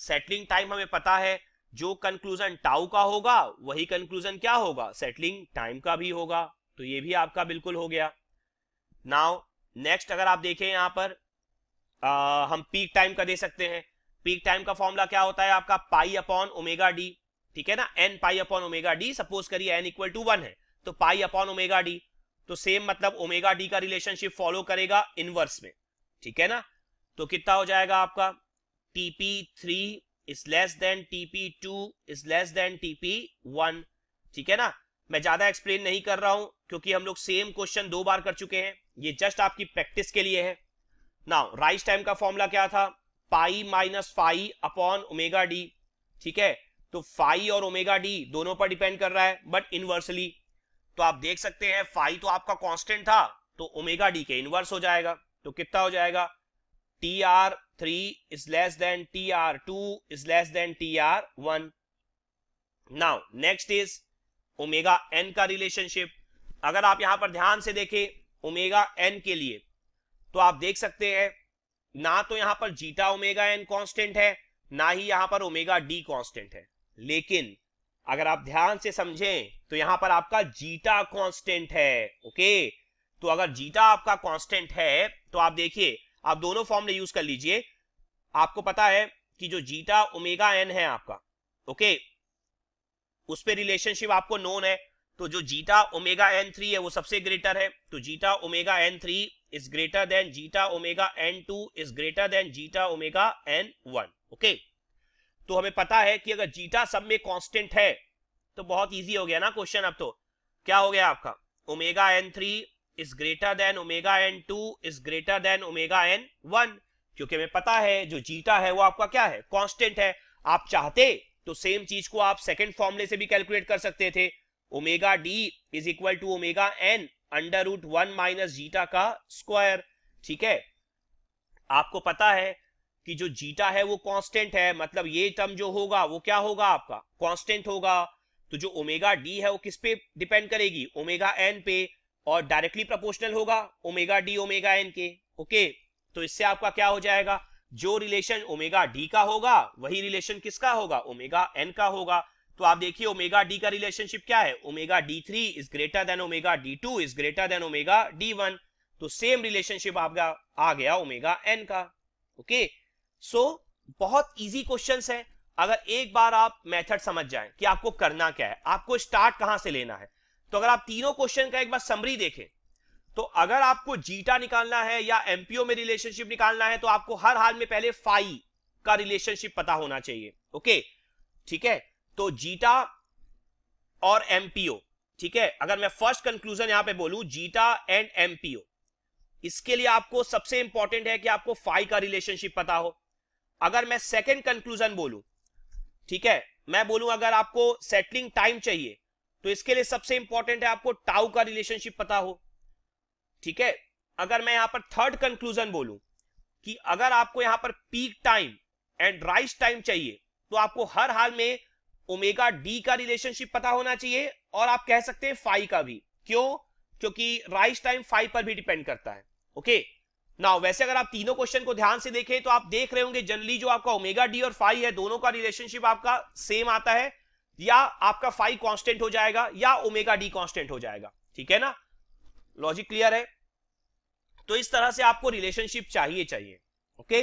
सेटलिंग टाइम हमें पता है जो कंक्लूजन टाउ का होगा वही कंक्लूजन क्या होगा सेटलिंग टाइम का भी होगा तो ये भी आपका बिल्कुल हो गया नाउ नेक्स्ट अगर आप देखें यहां पर आ, हम पीक टाइम का दे सकते हैं पीक टाइम का फॉर्मूला क्या होता है आपका पाई अपॉन ओमेगा डी ठीक है ना N pi upon omega D suppose करिए एन इक्वल टू वन है तो पाई अपॉन ओमेगा डी तो सेम मतलब ओमेगा डी का रिलेशनशिप फॉलो करेगा इनवर्स में ठीक है ना तो कितना हो जाएगा आपका TP three is less than TP two is less than TP one ठीक है ना मैं ज्यादा एक्सप्लेन नहीं कर रहा हूं क्योंकि हम लोग सेम क्वेश्चन दो बार कर चुके हैं ये जस्ट आपकी प्रैक्टिस के लिए है नाउ राइस टाइम का फॉर्मूला क्या था pi minus five upon omega D ठीक है तो फाइव और ओमेगा डी दोनों पर डिपेंड कर रहा है बट इनवर्सली तो आप देख सकते हैं फाइव तो आपका कांस्टेंट था तो ओमेगा डी के इनवर्स हो जाएगा तो कितना हो जाएगा T R three is less than T R two is less than T R one now next is omega N का रिलेशनशिप अगर आप यहां पर ध्यान से देखें ओमेगा एन के लिए तो आप देख सकते हैं ना तो यहां पर जीटा ओमेगा एन कांस्टेंट है ना ही यहां पर ओमेगा डी कांस्टेंट है लेकिन अगर आप ध्यान से समझें तो यहां पर आपका जीटा कांस्टेंट है ओके तो अगर जीटा आपका कांस्टेंट है तो आप देखिए आप दोनों फॉर्म ने यूज कर लीजिए आपको पता है कि जो जीटा ओमेगा एन है आपका ओके उस पर रिलेशनशिप आपको नोन है तो जो जीटा ओमेगा एन थ्री है वो सबसे ग्रेटर है तो zeta omega N three is greater than zeta omega N two is greater than zeta omega N one okay तो हमें पता है कि अगर जीटा सब में कांस्टेंट है तो बहुत इजी हो गया ना क्वेश्चन अब तो क्या हो गया आपका omega N three is greater than omega N two is greater than omega N one क्योंकि हमें पता है जो जीटा है वो आपका क्या है कॉन्स्टेंट है आप चाहते तो सेम चीज को आप सेकेंड फॉर्मुले से भी कैलकुलेट कर सकते थे omega D is equal to omega N under root one minus zeta का स्क्वायर ठीक है आपको पता है कि जो जीटा है वो कांस्टेंट है मतलब ये टर्म जो होगा वो क्या होगा आपका कांस्टेंट होगा तो जो ओमेगा डी है वो किस पे डिपेंड करेगी ओमेगा एन पे और डायरेक्टली प्रपोर्शनल होगा ओमेगा डी ओमेगा एन के ओके तो इससे आपका क्या हो जाएगा जो रिलेशन ओमेगा डी का होगा वही रिलेशन किसका होगा ओमेगा एन का होगा तो आप देखिए ओमेगा डी का रिलेशनशिप क्या है omega D three is greater than omega D two is greater than omega D one तो सेम रिलेशनशिप आपका आ गया ओमेगा एन का ओके सो so, बहुत इजी क्वेश्चंस है अगर एक बार आप मेथड समझ जाए कि आपको करना क्या है आपको स्टार्ट कहां से लेना है तो अगर आप तीनों क्वेश्चन का एक बार समरी देखें तो अगर आपको जीटा निकालना है या एमपीओ में रिलेशनशिप निकालना है तो आपको हर हाल में पहले फाई का रिलेशनशिप पता होना चाहिए ओके ठीक है तो जीटा और एमपीओ ठीक है अगर मैं फर्स्ट कंक्लूजन यहां पे बोलूं जीटा एंड एमपीओ इसके लिए आपको सबसे इंपॉर्टेंट है कि आपको फाई का रिलेशनशिप पता हो अगर मैं सेकंड कंक्लूजन बोलूं ठीक है मैं बोलूं अगर आपको सेटलिंग टाइम चाहिए तो इसके लिए सबसे इंपॉर्टेंट है आपको टाउ का रिलेशनशिप पता हो ठीक है अगर मैं यहां पर थर्ड कंक्लूजन बोलू कि अगर आपको यहां पर peak time and rise time चाहिए तो आपको हर हाल में ओमेगा डी का रिलेशनशिप पता होना चाहिए और आप कह सकते हैं फाइव का भी क्यों क्योंकि राइस टाइम फाइव पर भी डिपेंड करता है ओके नाउ वैसे अगर आप तीनों क्वेश्चन को ध्यान से देखें तो आप देख रहे होंगे जनरली जो आपका ओमेगा डी और फाइव है दोनों का रिलेशनशिप आपका सेम आता है या आपका फाइव कॉन्स्टेंट हो जाएगा या ओमेगा डी कॉन्स्टेंट हो जाएगा ठीक है ना लॉजिक क्लियर है तो इस तरह से आपको रिलेशनशिप चाहिए चाहिए ओके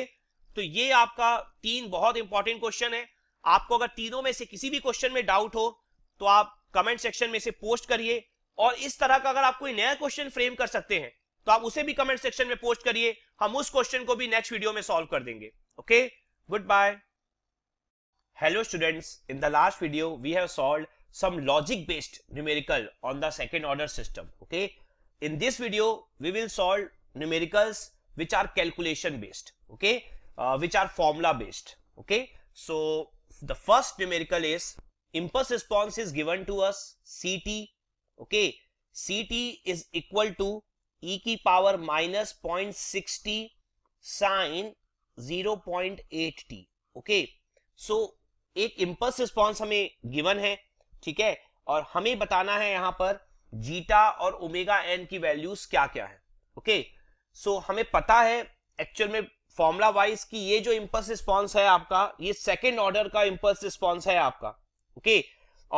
तो ये आपका तीन बहुत इंपॉर्टेंट क्वेश्चन है आपको अगर तीनों में से किसी भी क्वेश्चन में डाउट हो तो आप कमेंट सेक्शन में से पोस्ट करिए और इस तरह का अगर आप कोई नया क्वेश्चन फ्रेम कर सकते हैं तो आप उसे भी कमेंट सेक्शन में पोस्ट करिए हम उस क्वेश्चन को भी नेक्स्ट वीडियो में सॉल्व कर देंगे okay good bye Hello students, in the last video we have solved some logic based numerical on the second order system. Okay, in this video we will solve numericals which are calculation based okay uh, which are formula based okay so the first numerical is impulse response is given to us ct okay ct is equal to e की power minus 0.60 sine 0.8 t okay so एक impulse response हमें given है ठीक है और हमें बताना है यहां पर जीटा और ओमेगा एन की वैल्यूज क्या क्या है ओके सो हमें पता है एक्चुअल में फॉर्मुला वाइज की ये जो इम्पल्स रिस्पॉन्स है आपका ये सेकेंड ऑर्डर का इम्पल्स रिस्पॉन्स है आपका ओके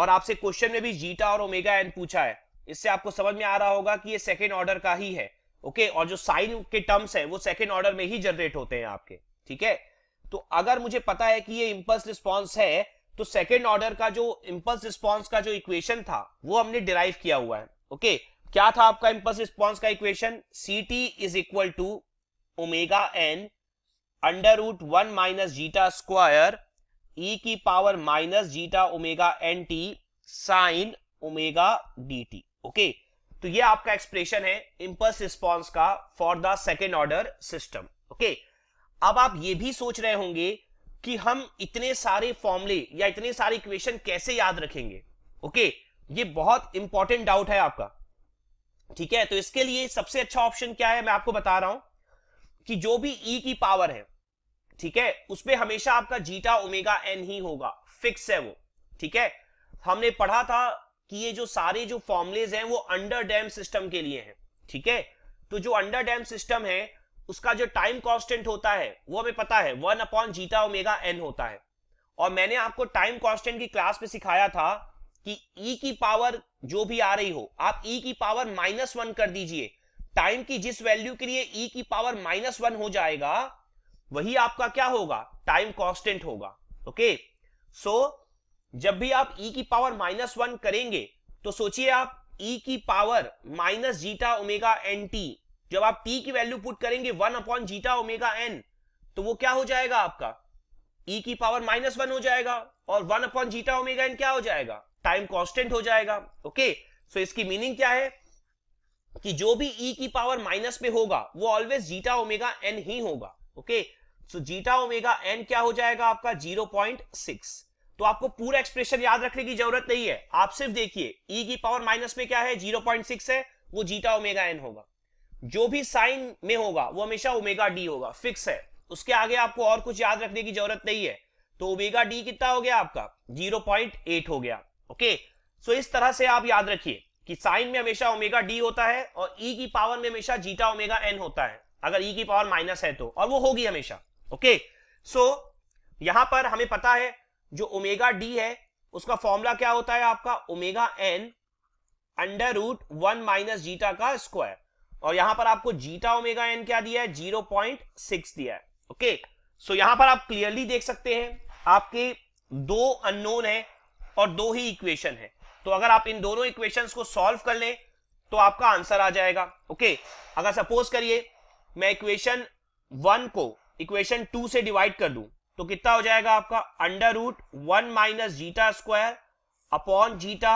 और आपसे क्वेश्चन में भी जीटा और ओमेगा एन पूछा है इससे आपको समझ में आ रहा होगा कि ये सेकेंड ऑर्डर का ही है ओके और जो साइन के टर्म्स है वो सेकेंड ऑर्डर में ही जनरेट होते हैं आपके ठीक है तो अगर मुझे पता है कि ये इम्पल्स रिस्पॉन्स है तो सेकेंड ऑर्डर का जो इम्पल्स रिस्पॉन्स का जो इक्वेशन था वो हमने डिराइव किया हुआ है ओके क्या था आपका इम्पल्स रिस्पॉन्स का equation c t is equal to omega N under root one minus zeta square e की power minus zeta omega N T sine omega D T okay तो ये आपका एक्सप्रेशन है इम्पल्स रिस्पॉन्स का for the second order system okay अब आप ये भी सोच रहे होंगे कि हम इतने सारे फॉर्मले या इतने सारे इक्वेशन कैसे याद रखेंगे ओके ये बहुत इंपॉर्टेंट डाउट है आपका ठीक है तो इसके लिए सबसे अच्छा ऑप्शन क्या है मैं आपको बता रहा हूं कि जो भी ई e की पावर है ठीक है उसमें हमेशा आपका जीटा ओमेगा एन ही होगा फिक्स है वो ठीक है हमने पढ़ा था कि ये जो सारे जो फॉर्मुलेज हैं वो अंडर डैम सिस्टम के लिए हैं ठीक है तो जो अंडर डैम सिस्टम है उसका जो टाइम कांस्टेंट होता है वो हमें पता है one upon zeta omega n होता है और मैंने आपको टाइम कांस्टेंट की क्लास में सिखाया था कि e की पावर जो भी आ रही हो आप e की पावर माइनस वन कर दीजिए टाइम की जिस वैल्यू के लिए e की पावर माइनस वन हो जाएगा वही आपका क्या होगा टाइम कांस्टेंट होगा ओके सो so, जब भी आप e की पावर माइनस वन करेंगे तो सोचिए आप e की power minus zeta omega N t जब आप टी की वैल्यू पुट करेंगे one upon zeta omega N तो वो क्या हो जाएगा आपका E की पावर माइनस वन हो जाएगा और one upon zeta omega n क्या हो जाएगा टाइम कांस्टेंट हो जाएगा ओके सो इसकी मीनिंग क्या है कि जो भी e की पावर माइनस पे होगा वो ऑलवेज जीटा ओमेगा एन ही होगा okay so zeta omega n क्या हो जाएगा आपका जीरो पॉइंट सिक्स तो आपको पूरा एक्सप्रेशन याद रखने की जरूरत नहीं है आप सिर्फ देखिए e की पावर माइनस में क्या है जीरो पॉइंट सिक्स है वो जीटा ओमेगा एन होगा जो भी साइन में होगा वो हमेशा ओमेगा डी होगा फिक्स है उसके आगे आपको और कुछ याद रखने की जरूरत नहीं है तो ओमेगा डी कितना हो गया आपका 0.8 हो गया ओके सो इस तरह से आप याद रखिए कि साइन में हमेशा ओमेगा डी होता है और ई e की पावर में हमेशा जीटा ओमेगा एन होता है अगर ई e की पावर माइनस है तो और वो होगी हमेशा ओके सो यहां पर हमें पता है जो ओमेगा डी है उसका फॉर्मूला क्या होता है आपका omega N under root one minus zeta का स्क्वायर और यहां पर आपको जीटा ओमेगा एन क्या दिया है जीरो पॉइंट सिक्स दिया है ओके सो यहां पर आप क्लियरली देख सकते हैं आपके दो अननोन है और दो ही इक्वेशन है तो अगर आप इन दोनों इक्वेशन को सॉल्व कर लें तो आपका आंसर आ जाएगा ओके अगर सपोज करिए मैं इक्वेशन वन को इक्वेशन टू से डिवाइड कर दूं तो कितना हो जाएगा आपका under root one minus zeta square upon zeta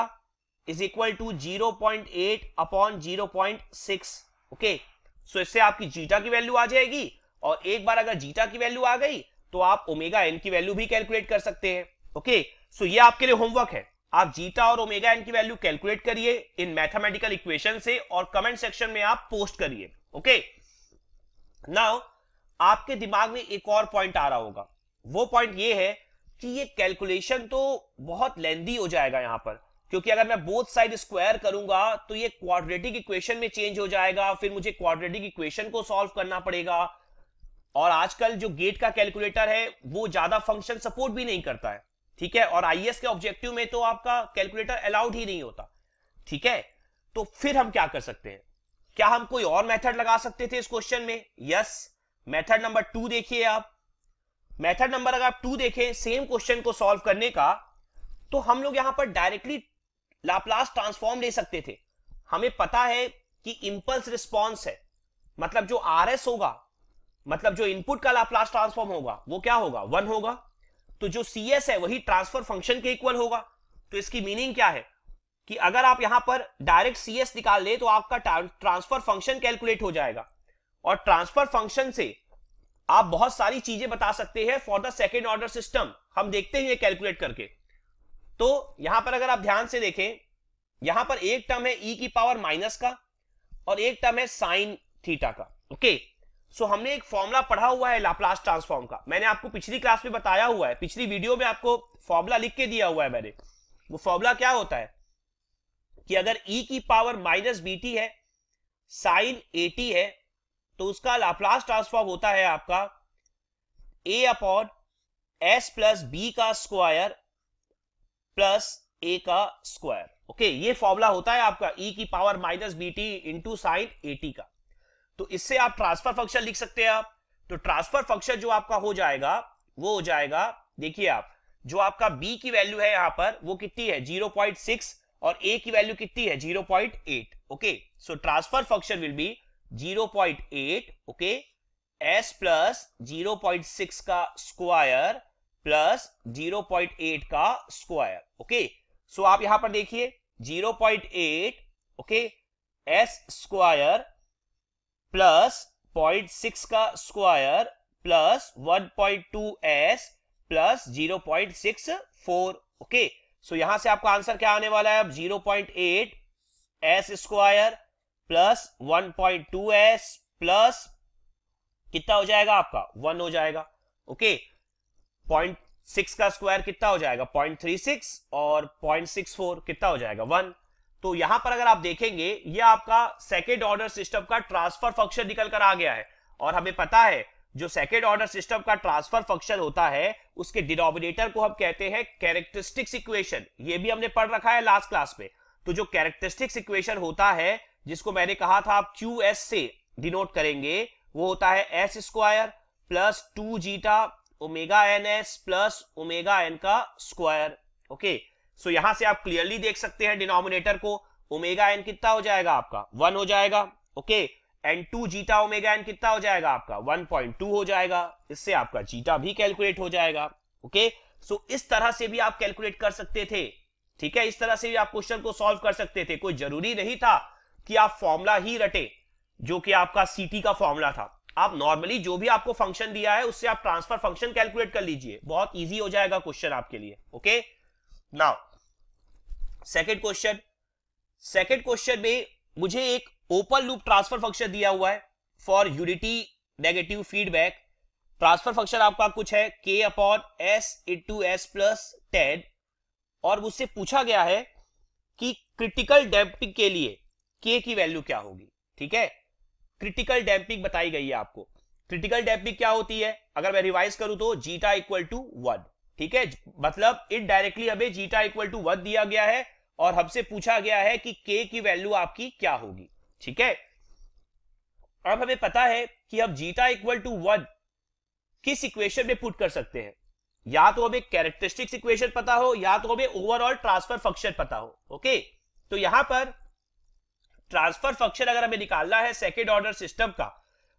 is equal to zero point eight upon zero point six okay so इससे आपकी जीटा की वैल्यू आ जाएगी और एक बार अगर जीटा की वैल्यू आ गई तो आप ओमेगा एन की वैल्यू भी कैलकुलेट कर सकते हैं ओके सो ये आपके लिए होमवर्क है आप जीटा और ओमेगा एन की वैल्यू कैलकुलेट करिए इन मैथमेटिकल इक्वेशन से और कमेंट सेक्शन में आप पोस्ट करिए ओके नाउ आपके दिमाग में एक और पॉइंट आ रहा होगा वो पॉइंट ये है कि ये कैलकुलेशन तो बहुत लेंदी हो जाएगा यहां पर क्योंकि अगर मैं बोथ साइड स्क्वायर करूंगा तो ये क्वाड्रेटिक इक्वेशन में चेंज हो जाएगा फिर मुझे क्वाड्रेटिक इक्वेशन को सॉल्व करना पड़ेगा और आजकल जो गेट का कैलकुलेटर है वो ज्यादा फंक्शन सपोर्ट भी नहीं करता है ठीक है और आईएएस के ऑब्जेक्टिव में तो आपका कैलकुलेटर अलाउड ही नहीं होता ठीक है तो फिर हम क्या कर सकते हैं क्या हम कोई और मेथड लगा सकते थे इस क्वेश्चन में यस मेथड नंबर टू देखिए आप मेथड नंबर अगर आप टू देखें सेम क्वेश्चन को सॉल्व करने का तो हम लोग यहां पर डायरेक्टली लाप्लास ट्रांसफॉर्म ले सकते थे हमें पता है कि इंपल्स रिस्पॉन्स है मतलब जो आर एस होगा मतलब जो इनपुट का लाप्लास ट्रांसफॉर्म होगा वो क्या होगा वन होगा तो जो सी एस है वही ट्रांसफर फंक्शन के इक्वल होगा तो इसकी मीनिंग क्या है कि अगर आप यहां पर डायरेक्ट सी एस निकाल ले तो आपका ट्रांसफर फंक्शन कैलकुलेट हो जाएगा और ट्रांसफर फंक्शन से आप बहुत सारी चीजें बता सकते हैं for the second order system हम देखते हैं कैलकुलेट करके तो यहां पर अगर आप ध्यान से देखें यहां पर एक टर्म है ई e की पावर माइनस का और एक टर्म है साइन थीटा का ओके सो हमने एक फॉर्मूला पढ़ा हुआ है लाप्लास ट्रांसफॉर्म का मैंने आपको पिछली क्लास में बताया हुआ है पिछली वीडियो में आपको फॉर्मूला लिख के दिया हुआ है मैंने वो फॉर्मूला क्या होता है कि अगर e की पावर माइनस बी टी है साइन ए टी है तो उसका लाप्लास ट्रांसफॉर्म होता है आपका ए अपॉन एस प्लस बी का स्क्वायर प्लस ए का स्क्वायर ओके ये फॉर्मूला होता है आपका ई e की power minus B t into sine ए टी का तो इससे आप ट्रांसफर फंक्शन लिख सकते हैं आप तो ट्रांसफर फंक्शन जो आपका हो जाएगा वो हो जाएगा देखिए आप जो आपका b की वैल्यू है यहां पर वो कितनी है 0.6 और a की वैल्यू कितनी है 0.8 okay so transfer function will be 0.8 okay s plus six का स्क्वायर प्लस 0.8 का स्क्वायर ओके सो आप यहां पर देखिए 0.8 ओके एस स्क्वायर प्लस 0.6 का square plus 1.2 s plus 0.64 okay so यहां से आपका आंसर क्या आने वाला है अब 0.8 s square plus two S plus कितना हो जाएगा आपका वन हो जाएगा ओके okay? पॉइंट सिक्स का स्क्वायर कितना हो जाएगा पॉइंट थ्री सिक्स और पॉइंट सिक्स फोर कितना हो जाएगा वन तो यहां पर अगर आप देखेंगे ये आपका सेकेंड ऑर्डर सिस्टम का ट्रांसफर फंक्शन निकल कर आ गया है और हमें पता है जो सेकेंड ऑर्डर सिस्टम का ट्रांसफर फंक्शन होता है उसके डिनोमिनेटर को हम कहते हैं कैरेक्टरिस्टिक्स इक्वेशन ये भी हमने पढ़ रखा है लास्ट क्लास में तो जो कैरेक्टरिस्टिक्स इक्वेशन होता है जिसको मैंने कहा था आप क्यू एस से डिनोट करेंगे वो होता है S square plus two zeta omega N S plus omega N का स्क्वायर ओके सो यहां से आप क्लियरली देख सकते हैं डिनोमिनेटर को ओमेगा एन कितना हो जाएगा आपका वन हो जाएगा okay and two zeta omega n कितना हो जाएगा आपका वन पॉइंट टू हो जाएगा इससे आपका जीटा भी कैलकुलेट हो जाएगा ओके सो इस तरह से भी आप कैलकुलेट कर सकते थे ठीक है इस तरह से भी आप क्वेश्चन को सॉल्व कर सकते थे कोई जरूरी नहीं था कि आप फॉर्मूला ही रटे जो कि आपका सीटी का फॉर्मूला था आप नॉर्मली जो भी आपको फंक्शन दिया है उससे आप ट्रांसफर फंक्शन कैलकुलेट कर लीजिए बहुत इजी हो जाएगा क्वेश्चन आपके लिए okay now second question second question में मुझे एक ओपन लूप ट्रांसफर फंक्शन दिया हुआ है for unity negative feedback transfer function आपका कुछ है K upon S into S plus ten और मुझसे पूछा गया है कि क्रिटिकल डेप्टिंग के लिए के की वैल्यू क्या होगी ठीक है क्रिटिकल डैम्पिंग बताई गई है आपको क्रिटिकल डैम्पिंग क्या होती है अगर मैं रिवाइज करूं तो जीटा इक्वल टू वन ठीक है मतलब इनडायरेक्टली हमें जीटा इक्वल टू वन दिया गया है और हमसे पूछा गया है कि के की वैल्यू आपकी क्या होगी ठीक है अब हमें पता है कि हम जीटा इक्वल टू वन किस इक्वेशन में पुट कर सकते हैं या तो हमें कैरेक्टरिस्टिक्स इक्वेशन पता हो या तो हमें ओवरऑल ट्रांसफर फंक्शन पता हो ओके तो यहां पर ट्रांसफर फंक्शन अगर हमें निकालना है सेकेंड ऑर्डर सिस्टम का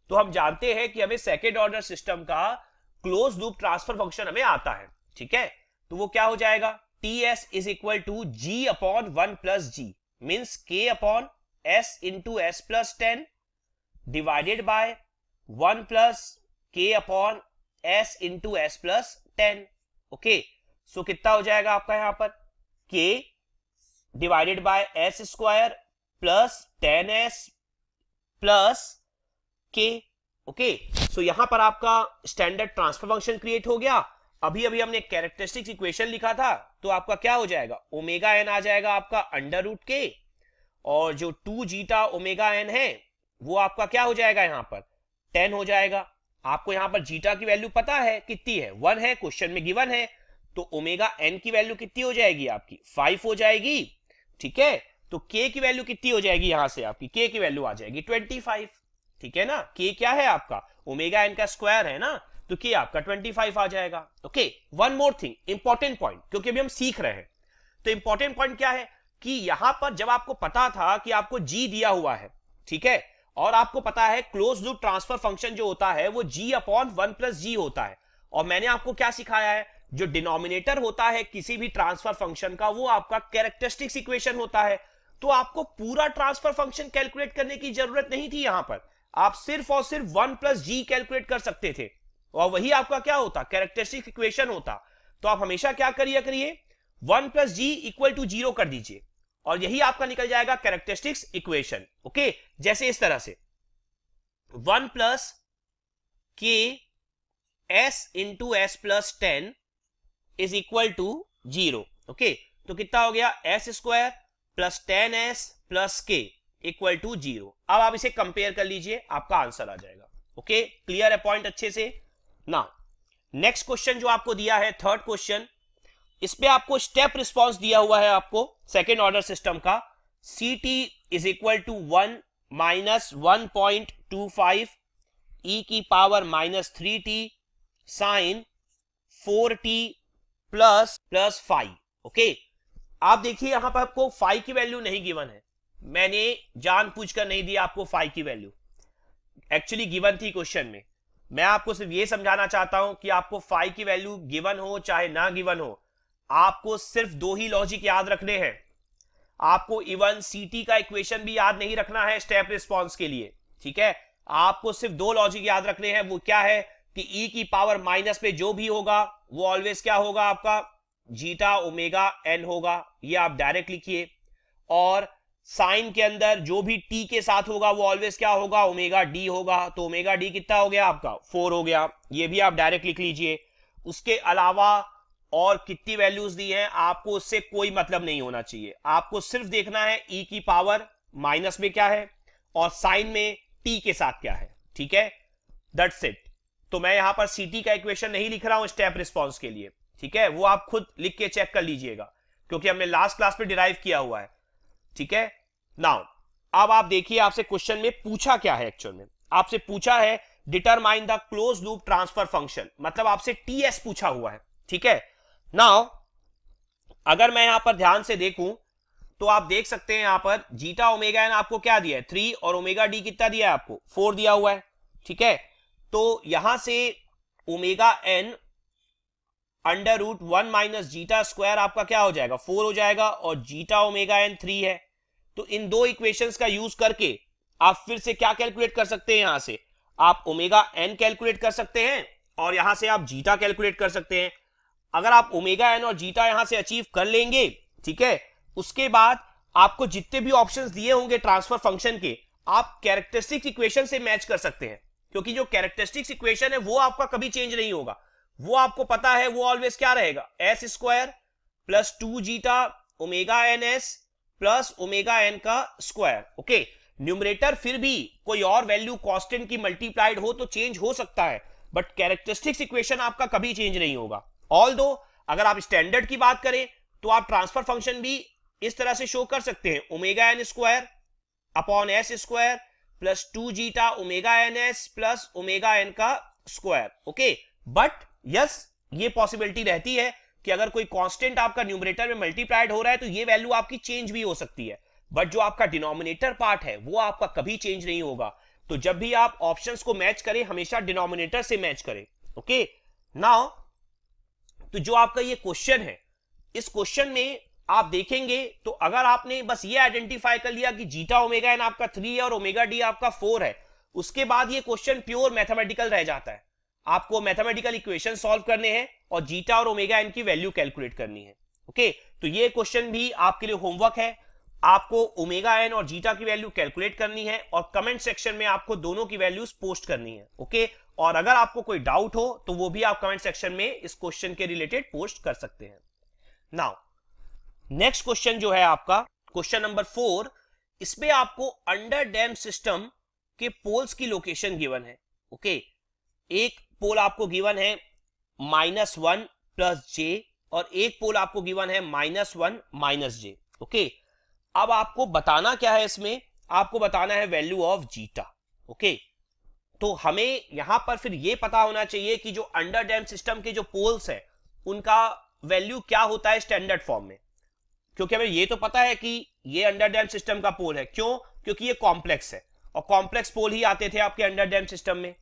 तो हम जानते हैं कि हमें सेकेंड ऑर्डर सिस्टम का क्लोज लूप ट्रांसफर फंक्शन हमें आता है ठीक है तो वो क्या हो जाएगा T S is equal to G upon one plus G means K upon S into S plus ten divided by one plus K upon S into S plus ten okay सो कितना हो जाएगा आपका यहां पर K divided by S square plus ten s plus K okay so यहां पर आपका standard transfer function create हो गया अभी अभी हमने कैरेक्टरिस्टिक इक्वेशन लिखा था तो आपका क्या हो जाएगा ओमेगा एन आ जाएगा आपका अंडर रूट के और जो टू जीटा ओमेगा एन है वो आपका क्या हो जाएगा यहां पर टेन हो जाएगा आपको यहां पर जीटा की वैल्यू पता है कितनी है वन है क्वेश्चन में गिवन है तो ओमेगा एन की वैल्यू कितनी हो जाएगी आपकी फाइव हो जाएगी ठीक है तो k की वैल्यू कितनी हो जाएगी यहां से आपकी k की वैल्यू आ जाएगी 25 ठीक है ना k क्या है आपका ओमेगा एन का स्क्वायर है ना तो k आपका 25 आ जाएगा okay one more thing important point क्योंकि अभी हम सीख रहे हैं तो इंपॉर्टेंट पॉइंट क्या है कि यहां पर जब आपको पता था कि आपको जी दिया हुआ है ठीक है और आपको पता है क्लोज लूप ट्रांसफर फंक्शन जो होता है वो G upon one plus G होता है और मैंने आपको क्या सिखाया है जो डिनोमिनेटर होता है किसी भी ट्रांसफर फंक्शन का वो आपका कैरेक्टरिस्टिक्स इक्वेशन होता है तो आपको पूरा ट्रांसफर फंक्शन कैलकुलेट करने की जरूरत नहीं थी यहां पर आप सिर्फ और सिर्फ वन प्लस जी कैलकुलेट कर सकते थे और वही आपका क्या होता कैरेक्टरिस्टिक इक्वेशन होता तो आप हमेशा क्या करिए करिए one plus G equal to zero कर दीजिए और यही आपका निकल जाएगा कैरेक्टरिस्टिक्स इक्वेशन ओके जैसे इस तरह से one plus K s into S plus ten is equal to zero okay तो कितना हो गया s square plus ten s plus K equal to zero अब आप इसे कंपेयर कर लीजिए आपका आंसर आ जाएगा ओके क्लियर है पॉइंट अच्छे से ना नेक्स्ट क्वेश्चन जो आपको दिया है थर्ड क्वेश्चन इस पे आपको स्टेप रिस्पॉन्स दिया हुआ है आपको सेकेंड ऑर्डर सिस्टम का c t is equal to one minus one point two five e की power minus three t sine four t plus plus phi okay आप देखिए यहां पर आपको फाइव की वैल्यू नहीं गिवन है मैंने जान पूछकर नहीं दिया आपको फाइव की वैल्यू एक्चुअली गिवन थी क्वेश्चन में मैं आपको सिर्फ ये समझाना चाहता हूं कि आपको फाइव की वैल्यू गिवन हो चाहे ना गिवन हो आपको सिर्फ दो ही लॉजिक याद रखने हैं आपको इवन सी का इक्वेशन भी याद नहीं रखना है स्टेप रिस्पॉन्स के लिए ठीक है आपको सिर्फ दो लॉजिक याद रखने हैं वो क्या है कि e की पावर माइनस पे जो भी होगा वो ऑलवेज क्या होगा आपका जीटा ओमेगा एन होगा ये आप डायरेक्ट लिखिए और साइन के अंदर जो भी टी के साथ होगा वो ऑलवेज क्या होगा ओमेगा डी होगा तो ओमेगा डी कितना हो गया आपका फोर हो गया ये भी आप डायरेक्ट लिख लीजिए उसके अलावा और कितनी वैल्यूज दी हैं आपको उससे कोई मतलब नहीं होना चाहिए आपको सिर्फ देखना है ई e की पावर माइनस में क्या है और साइन में टी के साथ क्या है ठीक है दट सेट तो मैं यहां पर सीटी का इक्वेशन नहीं लिख रहा हूं स्टेप रिस्पॉन्स के लिए ठीक है वो आप खुद लिख के चेक कर लीजिएगा क्योंकि हमने लास्ट क्लास में डिराइव किया हुआ है ठीक है नाउ अब आप देखिए आपसे क्वेश्चन में पूछा क्या है एक्चुअल में आपसे पूछा है determine the close loop transfer function मतलब आपसे टीएस पूछा हुआ है ठीक है नाउ अगर मैं यहां पर ध्यान से देखूं तो आप देख सकते हैं यहां पर जीटा ओमेगा एन आपको क्या दिया है थ्री और ओमेगा डी कितना दिया है आपको फोर दिया हुआ है ठीक है तो यहां से omega N under root one minus zeta square आपका क्या हो जाएगा फोर हो जाएगा और जीटा ओमेगा एन थ्री है तो इन दो इक्वेशन का यूज करके आप फिर से क्या कैलकुलेट कर सकते हैं यहां से आप ओमेगा एन कैलकुलेट कर सकते हैं और यहां से आप जीटा कैलकुलेट कर सकते हैं अगर आप ओमेगा एन और जीटा यहां से अचीव कर लेंगे ठीक है उसके बाद आपको जितने भी ऑप्शंस दिए होंगे ट्रांसफर फंक्शन के आप कैरेक्टरिस्टिक्स इक्वेशन से मैच कर सकते हैं क्योंकि जो कैरेक्टरिस्टिक्स इक्वेशन है वो आपका कभी चेंज नहीं होगा वो आपको पता है वो ऑलवेज क्या रहेगा s square plus two zeta omega N S plus omega N का स्क्वायर ओके न्यूमरेटर फिर भी कोई और वैल्यू कॉन्स्टेंट की मल्टीप्लाइड हो तो चेंज हो सकता है बट कैरेक्टरिस्टिक्स इक्वेशन आपका कभी चेंज नहीं होगा ऑल अगर आप स्टैंडर्ड की बात करें तो आप ट्रांसफर फंक्शन भी इस तरह से शो कर सकते हैं omega N square upon S square plus two zeta omega N S plus omega N का स्क्वायर ओके बट यस ये पॉसिबिलिटी रहती है कि अगर कोई कांस्टेंट आपका न्यूमरेटर में मल्टीप्लाइड हो रहा है तो ये वैल्यू आपकी चेंज भी हो सकती है बट जो आपका डिनोमिनेटर पार्ट है वो आपका कभी चेंज नहीं होगा तो जब भी आप ऑप्शंस को मैच करें हमेशा डिनोमिनेटर से मैच करें ओके नाउ तो जो आपका ये क्वेश्चन है इस क्वेश्चन में आप देखेंगे तो अगर आपने बस ये आइडेंटिफाई कर लिया कि जीटा ओमेगा एन आपका थ्री है और ओमेगा डी आपका फोर है उसके बाद ये क्वेश्चन प्योर मैथमेटिकल रह जाता है आपको मैथमेटिकल इक्वेशन सॉल्व करने हैं और जीटा और ओमेगा एन की वैल्यू कैलकुलेट करनी है ओके तो ये क्वेश्चन भी आपके लिए होमवर्क है आपको ओमेगा एन और जीटा की वैल्यू कैलकुलेट करनी है और कमेंट सेक्शन में आपको दोनों की वैल्यूज पोस्ट करनी है ओके और अगर आपको कोई डाउट हो तो वो भी आप कमेंट सेक्शन में इस क्वेश्चन के रिलेटेड पोस्ट कर सकते हैं नाउ नेक्स्ट क्वेश्चन जो है आपका क्वेश्चन नंबर फोर इसमें आपको अंडर डैम सिस्टम के पोल्स की लोकेशन गिवन है ओके okay? एक पोल आपको गिवन है माइनस वन प्लस जे और एक पोल आपको गिवन है minus one minus j okay अब आपको बताना क्या है इसमें आपको बताना है वैल्यू ऑफ जीटा ओके तो हमें यहां पर फिर यह पता होना चाहिए कि जो अंडर डैम सिस्टम के जो पोल्स है उनका वैल्यू क्या होता है स्टैंडर्ड फॉर्म में क्योंकि हमें यह तो पता है कि ये अंडर डैम सिस्टम का पोल है क्यों क्योंकि ये कॉम्प्लेक्स है और कॉम्प्लेक्स पोल ही आते थे आपके अंडर डैम सिस्टम में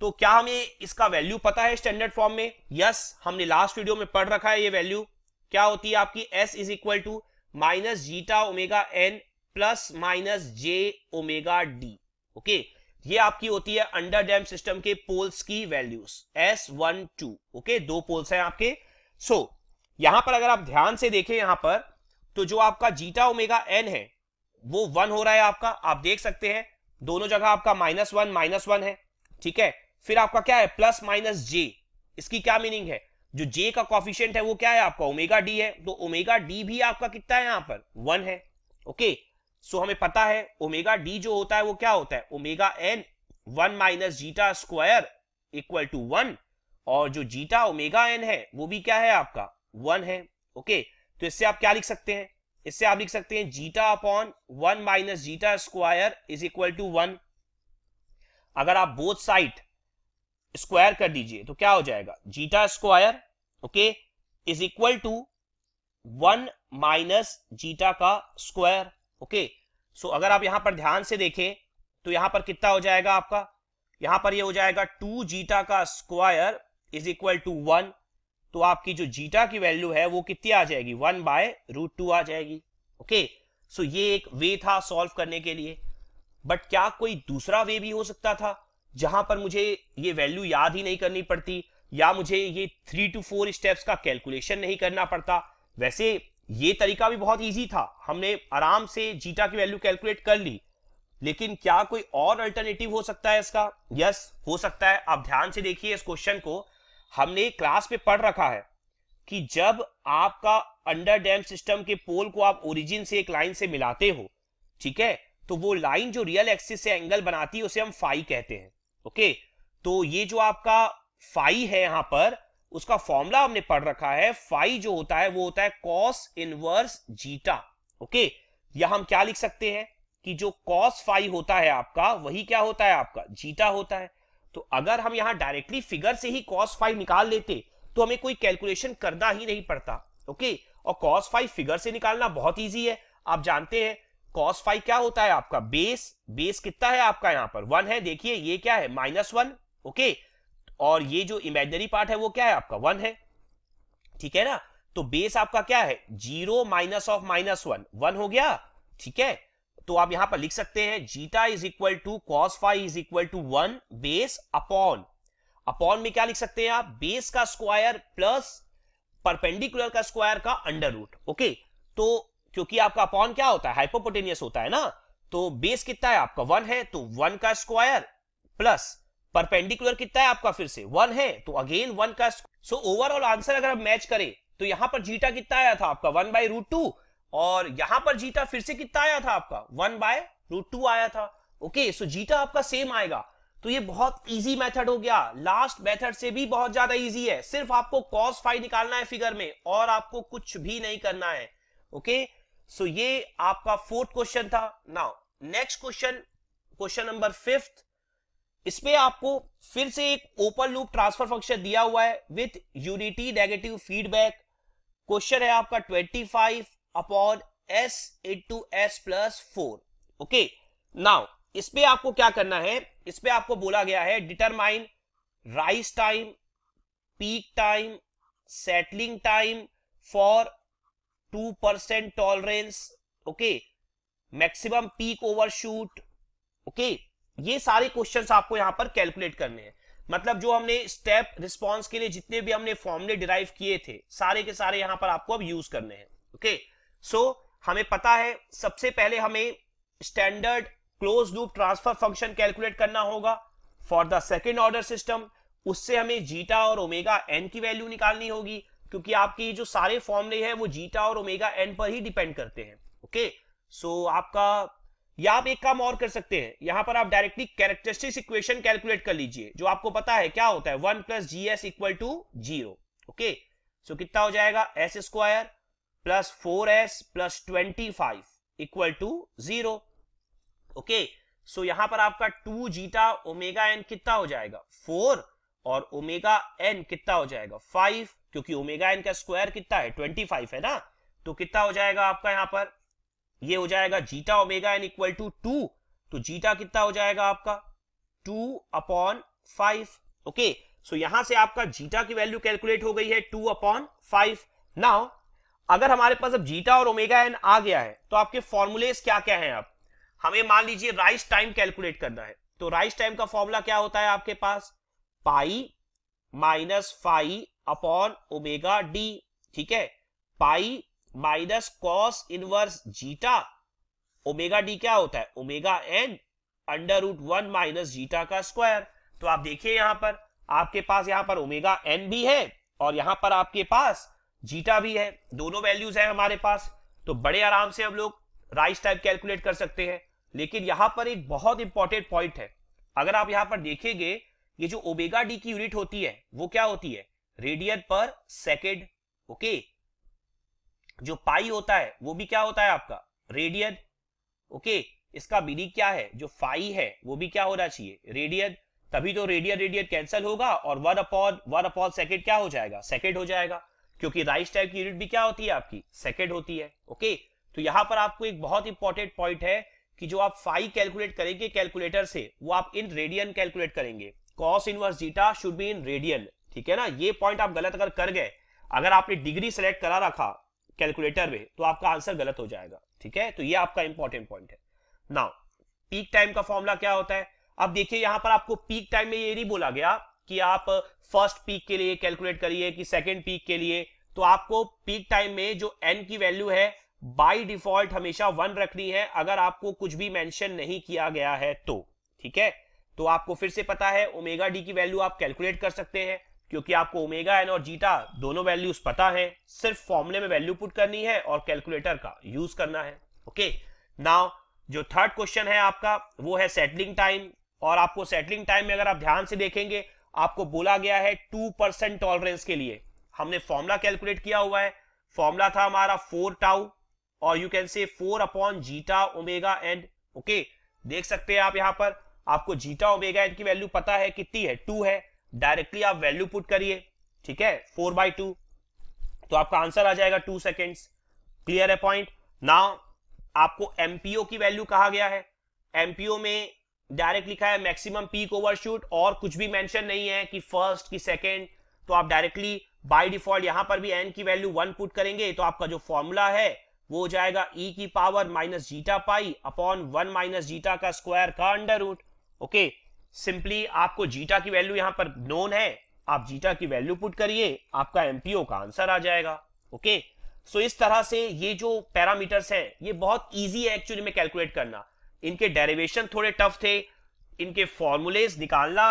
तो क्या हमें इसका वैल्यू पता है स्टैंडर्ड फॉर्म में यस yes, हमने लास्ट वीडियो में पढ़ रखा है ये वैल्यू क्या होती है आपकी s is equal to minus zeta omega N plus minus J omega D okay ये आपकी होती है अंडर डैम सिस्टम के पोल्स की values s one two okay दो पोल्स हैं आपके सो so, यहां पर अगर आप ध्यान से देखें यहां पर तो जो आपका जीटा ओमेगा एन है वो वन हो रहा है आपका आप देख सकते हैं दोनों जगह आपका माइनस वन माइनस वन है ठीक है फिर आपका क्या है प्लस माइनस जे इसकी क्या मीनिंग है जो जे का कॉफिशियंट है वो क्या है आपका ओमेगा डी है तो ओमेगा डी भी आपका कितना है यहां पर वन है ओके सो हमें पता है ओमेगा डी जो होता है वो क्या होता है omega N one minus zeta square equal to one और जो जीटा ओमेगा एन है वो भी क्या है आपका वन है ओके तो इससे आप क्या लिख सकते हैं इससे आप लिख सकते हैं zeta upon one minus zeta square is equal to one अगर आप बोथ साइड स्क्वायर कर दीजिए तो क्या हो जाएगा zeta square okay is equal to one minus zeta का स्क्वायर ओके सो अगर आप यहां पर ध्यान से देखें तो यहां पर कितना हो जाएगा आपका यहां पर ये यह हो जाएगा टू जीटा का square is equal to one तो आपकी जो जीटा की वैल्यू है वो कितनी आ जाएगी वन बाय रूट टू आ जाएगी ओके सो ये एक वे था सॉल्व करने के लिए बट क्या कोई दूसरा वे भी हो सकता था जहां पर मुझे ये वैल्यू याद ही नहीं करनी पड़ती या मुझे ये थ्री टू फोर स्टेप्स का कैलकुलेशन नहीं करना पड़ता वैसे ये तरीका भी बहुत ईजी था हमने आराम से जीटा की वैल्यू कैलकुलेट कर ली लेकिन क्या कोई और अल्टरनेटिव हो सकता है इसका यस हो सकता है आप ध्यान से देखिए इस क्वेश्चन को हमने क्लास में पढ़ रखा है कि जब आपका अंडर डैम सिस्टम के पोल को आप ओरिजिन से एक लाइन से मिलाते हो ठीक है तो वो लाइन जो रियल एक्सिस से एंगल बनाती है उसे हम फाई कहते हैं ओके तो ये जो आपका फाई है यहां पर उसका फॉर्मूला हमने पढ़ रखा है फाई जो होता है वो होता है कॉस इनवर्स जीटा ओके या हम क्या लिख सकते हैं कि जो कॉस फाई होता है आपका वही क्या होता है आपका जीटा होता है तो अगर हम यहां डायरेक्टली फिगर से ही कॉस फाइव निकाल लेते तो हमें कोई कैलकुलेशन करना ही नहीं पड़ता ओके और कॉस फाइव फिगर से निकालना बहुत ईजी है आप जानते हैं कॉस फाइव क्या होता है आपका बेस बेस कितना है आपका यहां पर वन है देखिए ये क्या है माइनस वन ओके और ये जो इमेजनरी पार्ट है वो क्या है आपका वन है ठीक है ना तो बेस आपका क्या है zero minus of minus one one हो गया ठीक है तो आप यहां पर लिख सकते हैं zeta is equal to cos phi is equal to one base upon upon में क्या लिख सकते हैं आप बेस का स्क्वायर प्लस परपेंडिकुलर का स्क्वायर का अंडर रूट ओके तो क्योंकि आपका अपॉन क्या होता है हाइपोपोटेनियस होता है ना तो बेस कितना है आपका वन है तो वन का स्क्वायर प्लस परपेंडिकुलर कितना है आपका फिर से वन है तो अगेन वन का सो ओवरऑल आंसर अगर आप मैच करें तो यहां पर जीटा कितना आया था आपका वन बाय रूट टू और यहां पर जीटा फिर से कितना आया था आपका वन बाय रूट टू आया था ओके सो जीटा आपका सेम आएगा तो ये बहुत इजी मेथड हो गया लास्ट मेथड से भी बहुत ज्यादा इजी है सिर्फ आपको कॉस फाइव निकालना है फिगर में और आपको कुछ भी नहीं करना है ओके okay? सो ये आपका फोर्थ क्वेश्चन था now next question question number fifth इसमें आपको फिर से एक ओपन लूप ट्रांसफर फंक्शन दिया हुआ है with unity negative feedback question है आपका twenty five upon S into S plus four okay now इसमें आपको क्या करना है इसमें आपको बोला गया है determine rise time peak time settling time for two percent tolerance okay maximum peak overshoot okay ये सारे क्वेश्चंस आपको यहां पर कैलकुलेट करने हैं मतलब जो हमने स्टेप रिस्पांस के लिए जितने भी हमने फॉर्मुले डिराइव किए थे सारे के सारे यहां पर आपको अब यूज करने हैं ओके सो हमें पता है सबसे पहले हमें standard close loop transfer function calculate करना होगा for the second order system उससे हमें जीटा और ओमेगा एन की वैल्यू निकालनी होगी क्योंकि आपके जो सारे फॉर्मले हैं वो जीटा और ओमेगा एन पर ही डिपेंड करते हैं ओके सो आपका या आप एक काम और कर सकते हैं यहां पर आप डायरेक्टली कैरेक्टरिस्टिक्स इक्वेशन कैलकुलेट कर लीजिए जो आपको पता है क्या होता है one plus G S equal to zero okay सो कितना हो जाएगा S square plus four S plus twenty five equal to zero okay so यहां पर आपका टू जीटा ओमेगा एन कितना हो जाएगा फोर और ओमेगा एन कितना हो जाएगा फाइव क्योंकि ओमेगा एन का स्क्वायर कितना है ट्वेंटी फाइव है ना तो कितना हो जाएगा आपका यहां पर ये हो जाएगा zeta omega N equal to two तो जीटा कितना हो जाएगा आपका two upon five okay so यहां से आपका जीटा की वैल्यू कैलकुलेट हो गई है टू अपॉन फाइव नाउ अगर हमारे पास अब जीटा और ओमेगा एन आ गया है तो आपके फॉर्मूलेज क्या क्या है आप हमें मान लीजिए राइस टाइम कैलकुलेट करना है तो राइस टाइम का फॉर्मूला क्या होता है आपके पास pi minus phi upon omega D ठीक है pi minus cos inverse zeta omega D क्या होता है omega N under root one minus zeta का स्क्वायर तो आप देखिए यहां पर आपके पास यहां पर ओमेगा एन भी है और यहां पर आपके पास जीटा भी है दोनों वैल्यूज है हमारे पास तो बड़े आराम से हम लोग राइस टाइप कैलकुलेट कर सकते हैं लेकिन यहां पर एक बहुत इंपॉर्टेंट पॉइंट है अगर आप यहां पर देखेंगे ये जो ओबेगा डी की यूनिट होती है वो क्या होती है रेडियन पर सेकेंड ओके जो पाई होता है वो भी क्या होता है आपका रेडियन ओके इसका मीनिंग क्या है जो फाई है वो भी क्या होना चाहिए रेडियन तभी तो रेडियन रेडियन कैंसिल होगा और one upon one upon second क्या हो जाएगा सेकेंड हो जाएगा क्योंकि राइस टाइप की यूनिट भी क्या होती है आपकी सेकेंड होती है ओके तो यहां पर आपको एक बहुत इंपॉर्टेंट पॉइंट है कि जो आप फाइव कैलकुलेट करेंगे कैलकुलेटर से वो आप इन रेडियन कैलकुलेट करेंगे cos inverse zeta should be in radian ठीक है ना ये पॉइंट आप गलत अगर कर गए अगर आपने डिग्री सेलेक्ट करा रखा कैलकुलेटर में तो आपका आंसर गलत हो जाएगा ठीक है तो ये आपका इंपॉर्टेंट पॉइंट है नाउ पीक टाइम का फॉर्मूला क्या होता है अब देखिए यहां पर आपको पीक टाइम में ये नहीं बोला गया कि आप फर्स्ट पीक के लिए कैलकुलेट करिए कि सेकेंड पीक के लिए तो आपको पीक टाइम में जो एन की वैल्यू है बाय डिफॉल्ट हमेशा वन रखनी है अगर आपको कुछ भी मेंशन नहीं किया गया है तो ठीक है तो आपको फिर से पता है ओमेगा डी की वैल्यू आप कैलकुलेट कर सकते हैं क्योंकि आपको ओमेगा एन और जीटा दोनों वैल्यूज पता है सिर्फ फॉर्मुले में वैल्यू पुट करनी है और कैलकुलेटर का यूज करना है ओके नाउ जो थर्ड क्वेश्चन है आपका वो है सेटलिंग टाइम और आपको सेटलिंग टाइम में अगर आप ध्यान से देखेंगे आपको बोला गया है टू परसेंट टॉलरेंस के लिए हमने फॉर्मूला कैलकुलेट किया हुआ है फॉर्मूला था हमारा फोर टाउ और you can say four upon zeta omega and okay देख सकते हैं आप यहां पर आपको जीटा ओमेगा एन की वैल्यू पता है कितनी है टू है डायरेक्टली आप वैल्यू पुट करिए ठीक है फोर बाई टू तो आपका आंसर आ जाएगा टू सेकेंड क्लियर है पॉइंट नाउ आपको एमपीओ की वैल्यू कहा गया है एमपीओ में डायरेक्ट लिखा है मैक्सिमम पीक ओवरशूट और कुछ भी मेंशन नहीं है कि फर्स्ट की सेकंड तो आप डायरेक्टली बाय डिफॉल्ट यहां पर भी एन की वैल्यू वन पुट करेंगे तो आपका जो फॉर्मूला है वो हो जाएगा ई e की power minus zeta pi upon one minus zeta का स्क्वायर का अंडर रूट ओके सिंपली आपको जीटा की वैल्यू यहां पर नोन है आप जीटा की वैल्यू पुट करिए आपका एमपीओ का आंसर आ जाएगा ओके सो so इस तरह से ये जो पैरामीटर्स हैं ये बहुत इजी है एक्चुअली में कैलकुलेट करना इनके डेरिवेशन थोड़े टफ थे इनके फॉर्मूलेज निकालना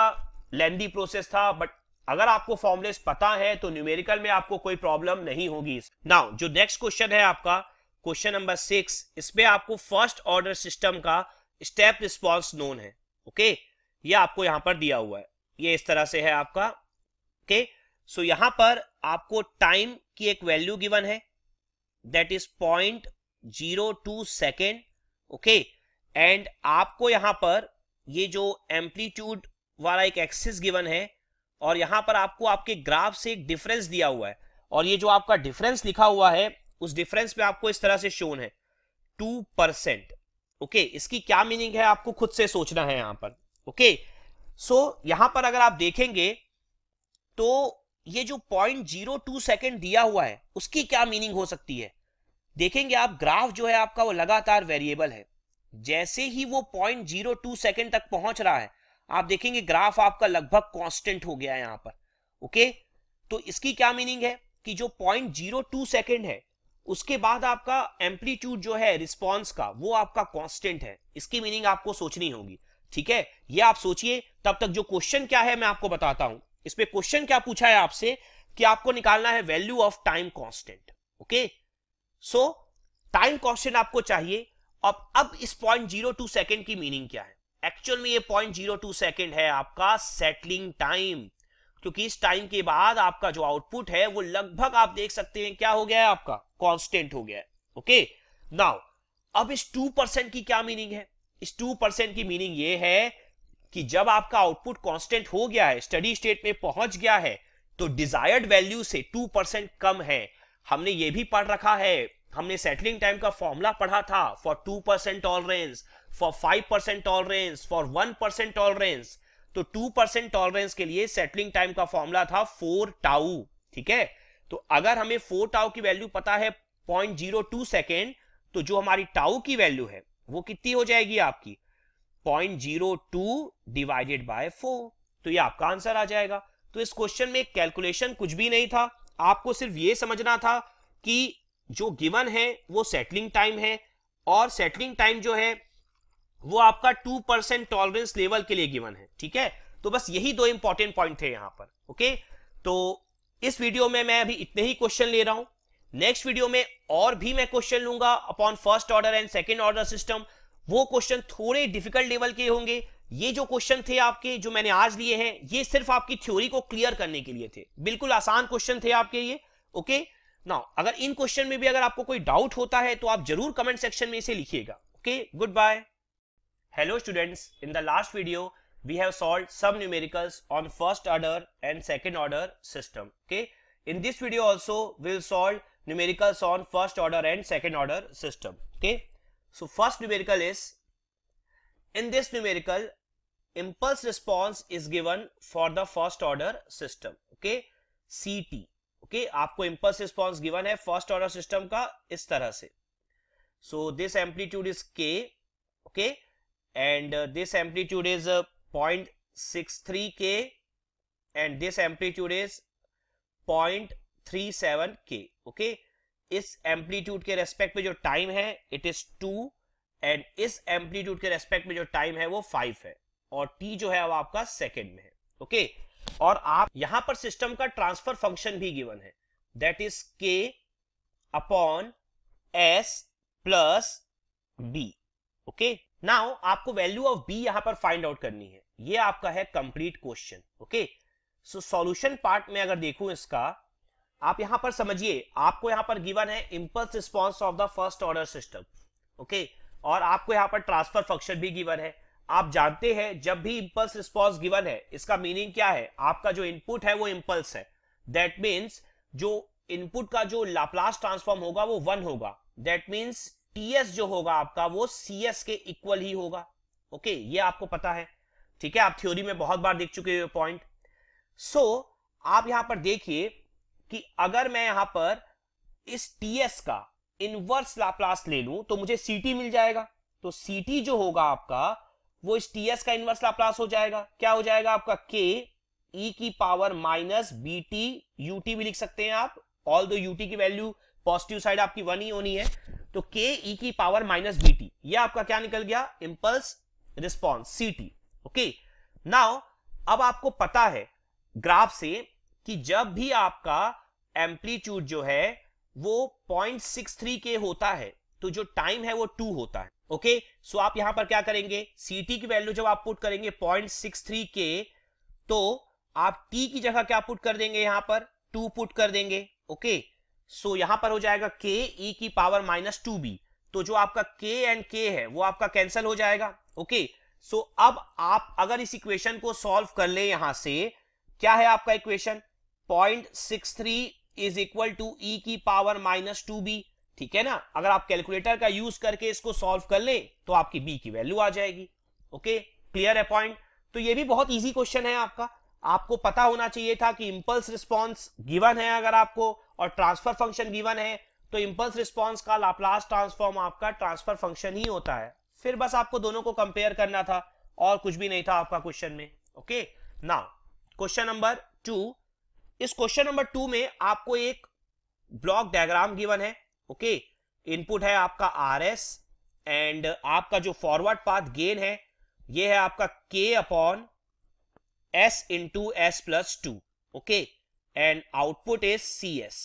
लेंदी प्रोसेस था बट अगर आपको फॉर्मुलेस पता है तो न्यूमेरिकल में आपको कोई प्रॉब्लम नहीं होगी नाउ जो नेक्स्ट क्वेश्चन है आपका क्वेश्चन नंबर सिक्स इसमें आपको फर्स्ट ऑर्डर सिस्टम का स्टेप रिस्पॉन्स नोन है ओके ये आपको यहां पर दिया हुआ है ये इस तरह से है आपका ओके सो यहां पर आपको टाइम की एक वैल्यू गिवन है that is point zero two second okay and आपको यहां पर ये जो एम्पलीट्यूड वाला एक एक्सिस गिवन है और यहां पर आपको आपके ग्राफ से एक डिफरेंस दिया हुआ है और ये जो आपका डिफरेंस लिखा हुआ है उस डिफरेंस में आपको इस तरह से शोन है टू परसेंट ओके okay, इसकी क्या मीनिंग है आपको खुद से सोचना है यहां पर ओके okay, सो so, यहां पर अगर आप देखेंगे तो ये जो पॉइंट जीरो टू सेकेंड दिया हुआ है उसकी क्या मीनिंग हो सकती है देखेंगे आप ग्राफ जो है आपका वो लगातार वेरिएबल है जैसे ही वो पॉइंट जीरो टू सेकेंड तक पहुंच रहा है आप देखेंगे ग्राफ आपका लगभग कॉन्स्टेंट हो गया है यहां पर ओके okay? तो इसकी क्या मीनिंग है कि जो पॉइंट जीरो टू सेकेंड है उसके बाद आपका एम्पलीट्यूड जो है रिस्पॉन्स का वो आपका कॉन्स्टेंट है इसकी मीनिंग आपको सोचनी होगी ठीक है ये आप सोचिए तब तक जो क्वेश्चन क्या है मैं आपको बताता हूं इसमें क्वेश्चन क्या पूछा है आपसे कि आपको निकालना है value of time constant okay so time constant आपको चाहिए अब अब इस पॉइंट जीरो टू सेकेंड की मीनिंग क्या है एक्चुअल में ये पॉइंट जीरो टू सेकेंड है आपका सेटलिंग टाइम क्योंकि इस टाइम के बाद आपका जो आउटपुट है वो लगभग आप देख सकते हैं क्या हो गया है आपका कांस्टेंट हो गया है ओके नाउ अब इस टू परसेंट की क्या मीनिंग है इस टू परसेंट की मीनिंग ये है कि जब आपका आउटपुट कांस्टेंट हो गया है स्टडी स्टेट में पहुंच गया है तो डिजायर्ड वैल्यू से टू परसेंट कम है हमने ये भी पढ़ रखा है हमने सेटलिंग टाइम का फॉर्मूला पढ़ा था for two percent tolerance for five percent tolerance for one percent tolerance तो टू परसेंट टॉलरेंस के लिए सेटलिंग टाइम का फॉर्मूला था फोर टाउ ठीक है तो अगर हमें फोर टाउ की वैल्यू पता है पॉइंट जीरो टू सेकेंड तो जो हमारी टाउ की वैल्यू है वो कितनी हो जाएगी आपकी point zero two divided by four तो ये आपका आंसर आ जाएगा तो इस क्वेश्चन में कैलकुलेशन कुछ भी नहीं था आपको सिर्फ ये समझना था कि जो गिवन है वो सेटलिंग टाइम है और सेटलिंग टाइम जो है वो आपका टू परसेंट टॉलरेंस लेवल के लिए गिवन है ठीक है तो बस यही दो इंपॉर्टेंट पॉइंट थे यहां पर ओके तो इस वीडियो में मैं अभी इतने ही क्वेश्चन ले रहा हूं नेक्स्ट वीडियो में और भी मैं क्वेश्चन लूंगा upon first order and second order system वो क्वेश्चन थोड़े डिफिकल्ट लेवल के होंगे ये जो क्वेश्चन थे आपके जो मैंने आज लिए हैं ये सिर्फ आपकी थ्योरी को क्लियर करने के लिए थे बिल्कुल आसान क्वेश्चन थे आपके ये ओके ना अगर इन क्वेश्चन में भी अगर आपको कोई डाउट होता है तो आप जरूर कमेंट सेक्शन में इसे लिखिएगा okay good bye hello students in the last video we have solved some numericals on first order and second order system okay in this video also we'll solve numericals on first order and second order system okay so first numerical is in this numerical impulse response is given for the first order system okay ct okay आपको impulse response given है first order system का इस तरह से so this amplitude is k okay and uh, this amplitude is uh, 0.63 K and this amplitude is 0.37 K. Okay. इस amplitude के respect में जो टाइम है इट इज टू एंड इस एम्पलीट्यूड के रेस्पेक्ट में जो टाइम है वो फाइव है और टी जो है वो आपका सेकेंड में है ओके okay? और आप यहां पर सिस्टम का ट्रांसफर फंक्शन भी गिवन है that is K upon S plus B okay now आपको वैल्यू ऑफ बी यहां पर फाइंड आउट करनी है ये आपका है complete question okay so solution part में अगर देखूं इसका आप यहां पर समझिए आपको यहां पर गिवन है impulse response of the first order system okay और आपको यहां पर ट्रांसफर फंक्शन भी गिवन है आप जानते हैं जब भी इंपल्स रिस्पॉन्स गिवन है इसका मीनिंग क्या है आपका जो इनपुट है वो इंपल्स है दैट मीन्स जो इनपुट का जो लाप्लास ट्रांसफॉर्म होगा वो वन होगा दैट मीन्स टीएस जो होगा आपका वो सी के इक्वल ही होगा ओके okay, ये आपको पता है ठीक है आप थ्योरी में बहुत बार देख चुके हो पॉइंट सो so, आप यहां पर देखिए कि अगर मैं यहां पर इस टीएस का इनवर्स लाप्लास ले लू तो मुझे सीटी मिल जाएगा तो सीटी जो होगा आपका वो इस टीएस का इनवर्स लाप्लास हो जाएगा क्या हो जाएगा आपका के ई e की power minus B T U T भी लिख सकते हैं आप ऑल दो यू टी की वैल्यू पॉजिटिव साइड आपकी वन ही होनी है तो के ई e की पावर माइनस बी टी यह आपका क्या निकल गया impulse response C T okay now अब आपको पता है ग्राफ से कि जब भी आपका एम्पलीट्यूड जो है वो 0.63 के होता है तो जो टाइम है वो टू होता है ओके okay? सो so आप यहां पर क्या करेंगे सीटी की वैल्यू जब आप पुट करेंगे 0.63 के तो आप टी की जगह क्या पुट कर देंगे यहां पर टू पुट कर देंगे ओके okay? सो so यहां पर हो जाएगा के ई e की पावर माइनस टू बी तो जो आपका के एंड के है वो आपका कैंसिल हो जाएगा ओके okay? सो so, अब आप अगर इस इक्वेशन को सॉल्व कर ले यहां से क्या है आपका equation point six three is equal to ई की पावर माइनस टू बी ठीक है ना अगर आप कैलकुलेटर का यूज करके इसको सॉल्व कर ले तो आपकी बी की वैल्यू आ जाएगी ओके क्लियर है पॉइंट तो ये भी बहुत इजी क्वेश्चन है आपका आपको पता होना चाहिए था कि इंपल्स रिस्पॉन्स गिवन है अगर आपको और ट्रांसफर फंक्शन गिवन है तो इंपल्स रिस्पॉन्स का लाप्लास ट्रांसफॉर्म आपका ट्रांसफर फंक्शन ही होता है फिर बस आपको दोनों को कंपेयर करना था और कुछ भी नहीं था आपका क्वेश्चन में ओके ना क्वेश्चन नंबर टू इस क्वेश्चन नंबर टू में आपको एक ब्लॉक डायग्राम गिवन है ओके okay? इनपुट है आपका आर एस एंड आपका जो फॉरवर्ड पाथ गेन है ये है आपका K upon S into S plus two okay and output is C S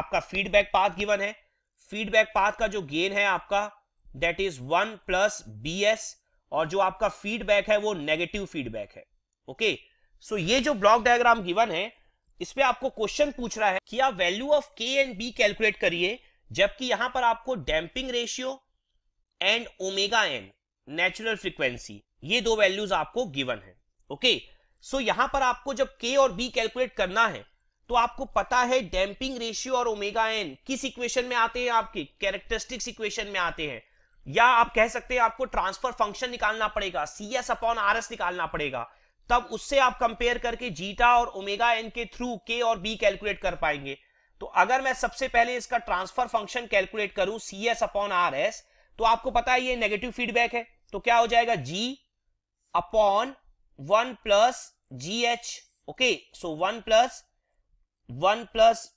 आपका फीडबैक पाथ गिवन है फीडबैक पाथ का जो गेन है आपका that is one plus B S और जो आपका फीडबैक है वो नेगेटिव फीडबैक है ओके okay? सो so, ये जो ब्लॉक डायग्राम गिवन है इस पे आपको क्वेश्चन पूछ रहा है कि आप value of K and B calculate करिए जबकि यहां पर आपको damping ratio and omega N natural frequency ये दो वैल्यूज आपको गिवन है ओके okay? सो so, यहां पर आपको जब के और बी कैलकुलेट करना है तो आपको पता है डैम्पिंग रेशियो और ओमेगा एन किस इक्वेशन में आते हैं आपके कैरेक्टरिस्टिक्स इक्वेशन में आते हैं या आप कह सकते हैं आपको ट्रांसफर फंक्शन निकालना पड़ेगा C S upon are S निकालना पड़ेगा तब उससे आप कंपेयर करके जीटा और ओमेगा एन के थ्रू के और बी कैलकुलेट कर पाएंगे तो अगर मैं सबसे पहले इसका ट्रांसफर फंक्शन कैलकुलेट करूं C S upon are S तो आपको पता है ये नेगेटिव फीडबैक है तो क्या हो जाएगा जी upon one plus ji H okay so one plus one plus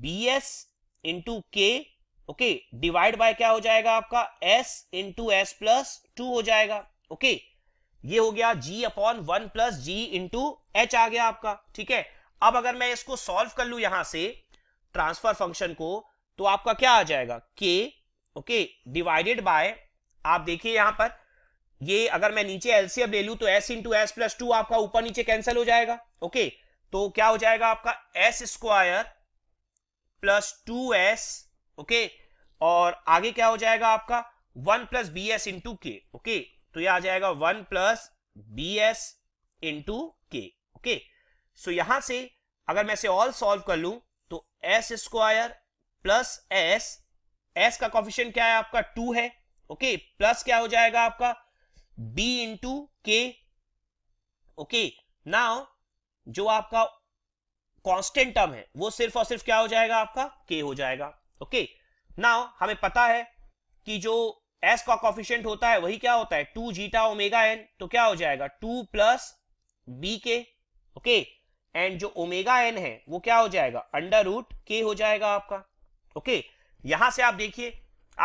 B S into K okay divide by क्या हो जाएगा आपका S into S plus two हो जाएगा ओके ये हो गया G upon one plus G into H आ गया आपका ठीक है अब अगर मैं इसको सॉल्व कर लू यहां से ट्रांसफर फंक्शन को तो आपका क्या आ जाएगा के ओके डिवाइडेड बाय आप देखिए यहां पर ये अगर मैं नीचे एलसीएम ले लू तो S into S plus two आपका ऊपर नीचे कैंसिल हो जाएगा ओके तो क्या हो जाएगा आपका S square plus two S okay और आगे क्या हो जाएगा आपका one plus B S into K okay तो ये आ जाएगा one plus B S into K okay so यहां से अगर मैं इसे ऑल सॉल्व कर लू तो S square plus S S का कॉफिशन क्या है आपका टू है ओके okay, प्लस क्या हो जाएगा आपका B into K okay now जो आपका कांस्टेंट टर्म है वो सिर्फ और सिर्फ क्या हो जाएगा आपका के हो जाएगा ओके नाउ हमें पता है कि जो एस का कॉफिशियंट होता है वही क्या होता है टू जीटा ओमेगा एन तो क्या हो जाएगा two plus B K okay and जो ओमेगा एन है वो क्या हो जाएगा अंडर रूट के हो जाएगा आपका ओके okay, यहां से आप देखिए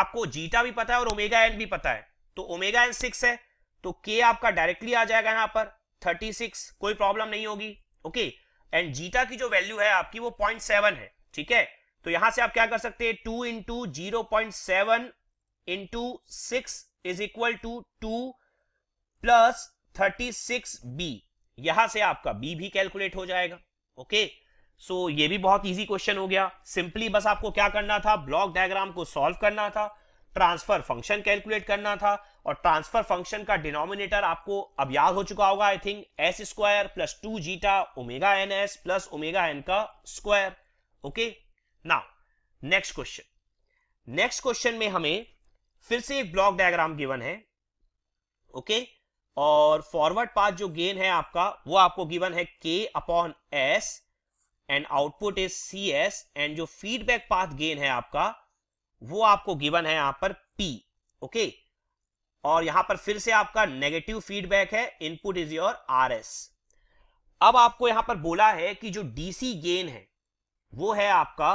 आपको जीटा भी पता है और ओमेगा एन भी पता है तो ओमेगा एन सिक्स है तो के आपका डायरेक्टली आ जाएगा यहां पर थर्टी सिक्स कोई प्रॉब्लम नहीं होगी ओके okay, एंड जीटा की जो वैल्यू है आपकी वो पॉइंट सेवन है ठीक है तो यहां से आप क्या कर सकते हैं two into zero point seven into six is equal to two plus thirty six B यहां से आपका बी भी कैलकुलेट हो जाएगा ओके सो so, ये भी बहुत इजी क्वेश्चन हो गया सिंपली बस आपको क्या करना था ब्लॉक डायग्राम को सॉल्व करना था ट्रांसफर फंक्शन कैलकुलेट करना था और ट्रांसफर फंक्शन का डिनोमिनेटर आपको अब याद हो चुका होगा I think S square plus two zeta omega N S plus omega N का स्क्वायर ओके ना नेक्स्ट क्वेश्चन नेक्स्ट क्वेश्चन में हमें फिर से एक ब्लॉक डायग्राम गिवन है ओके okay? और फॉरवर्ड पाथ जो गेन है आपका वो आपको गिवन है K upon S and output is C S and जो फीडबैक पाथ गेन है आपका वो आपको गिवन है यहां पर पी ओके okay? और यहां पर फिर से आपका नेगेटिव फीडबैक है input is your R S अब आपको यहां पर बोला है कि जो डीसी गेन है वो है आपका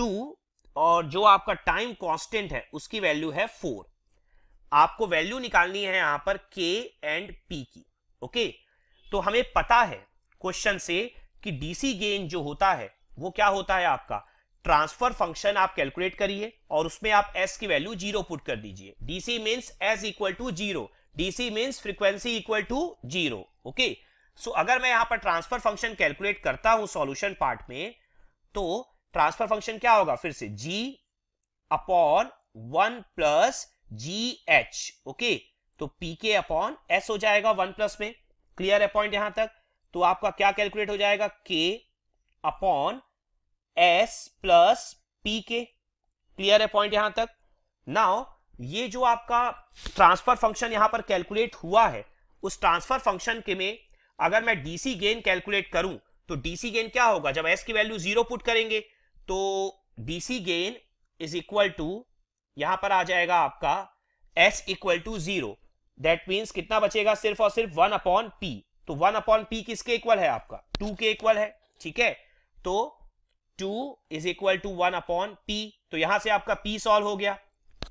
टू और जो आपका टाइम कांस्टेंट है उसकी वैल्यू है फोर आपको वैल्यू निकालनी है यहां पर के एंड पी की ओके तो हमें पता है क्वेश्चन से कि डीसी गेन जो होता है वो क्या होता है आपका ट्रांसफर फंक्शन आप कैलकुलेट करिए और उसमें आप एस की वैल्यू जीरो पुट कर दीजिए DC means S equal to zero DC means frequency equal to zero okay so अगर मैं यहां पर ट्रांसफर फंक्शन कैलकुलेट करता हूं सॉल्यूशन पार्ट में तो ट्रांसफर फंक्शन क्या होगा फिर से जी अपॉन वन प्लस जी एच ओके तो पी के अपॉन एस हो जाएगा वन प्लस में क्लियर है पॉइंट यहां तक तो आपका क्या कैलकुलेट हो जाएगा K upon S plus P K clear है पॉइंट यहां तक नाउ ये जो आपका ट्रांसफर फंक्शन यहां पर कैलकुलेट हुआ है उस ट्रांसफर फंक्शन के में अगर मैं डीसी गेन कैलकुलेट करूं तो डीसी गेन क्या होगा जब एस की वैल्यू जीरो पुट करेंगे तो DC gain is equal to यहां पर आ जाएगा आपका S equal to zero that means कितना बचेगा सिर्फ और सिर्फ वन अपॉन पी तो वन अपॉन पी किसके इक्वल है आपका टू के इक्वल है ठीक है तो two is equal to one upon P तो यहां से आपका पी सॉल्व हो गया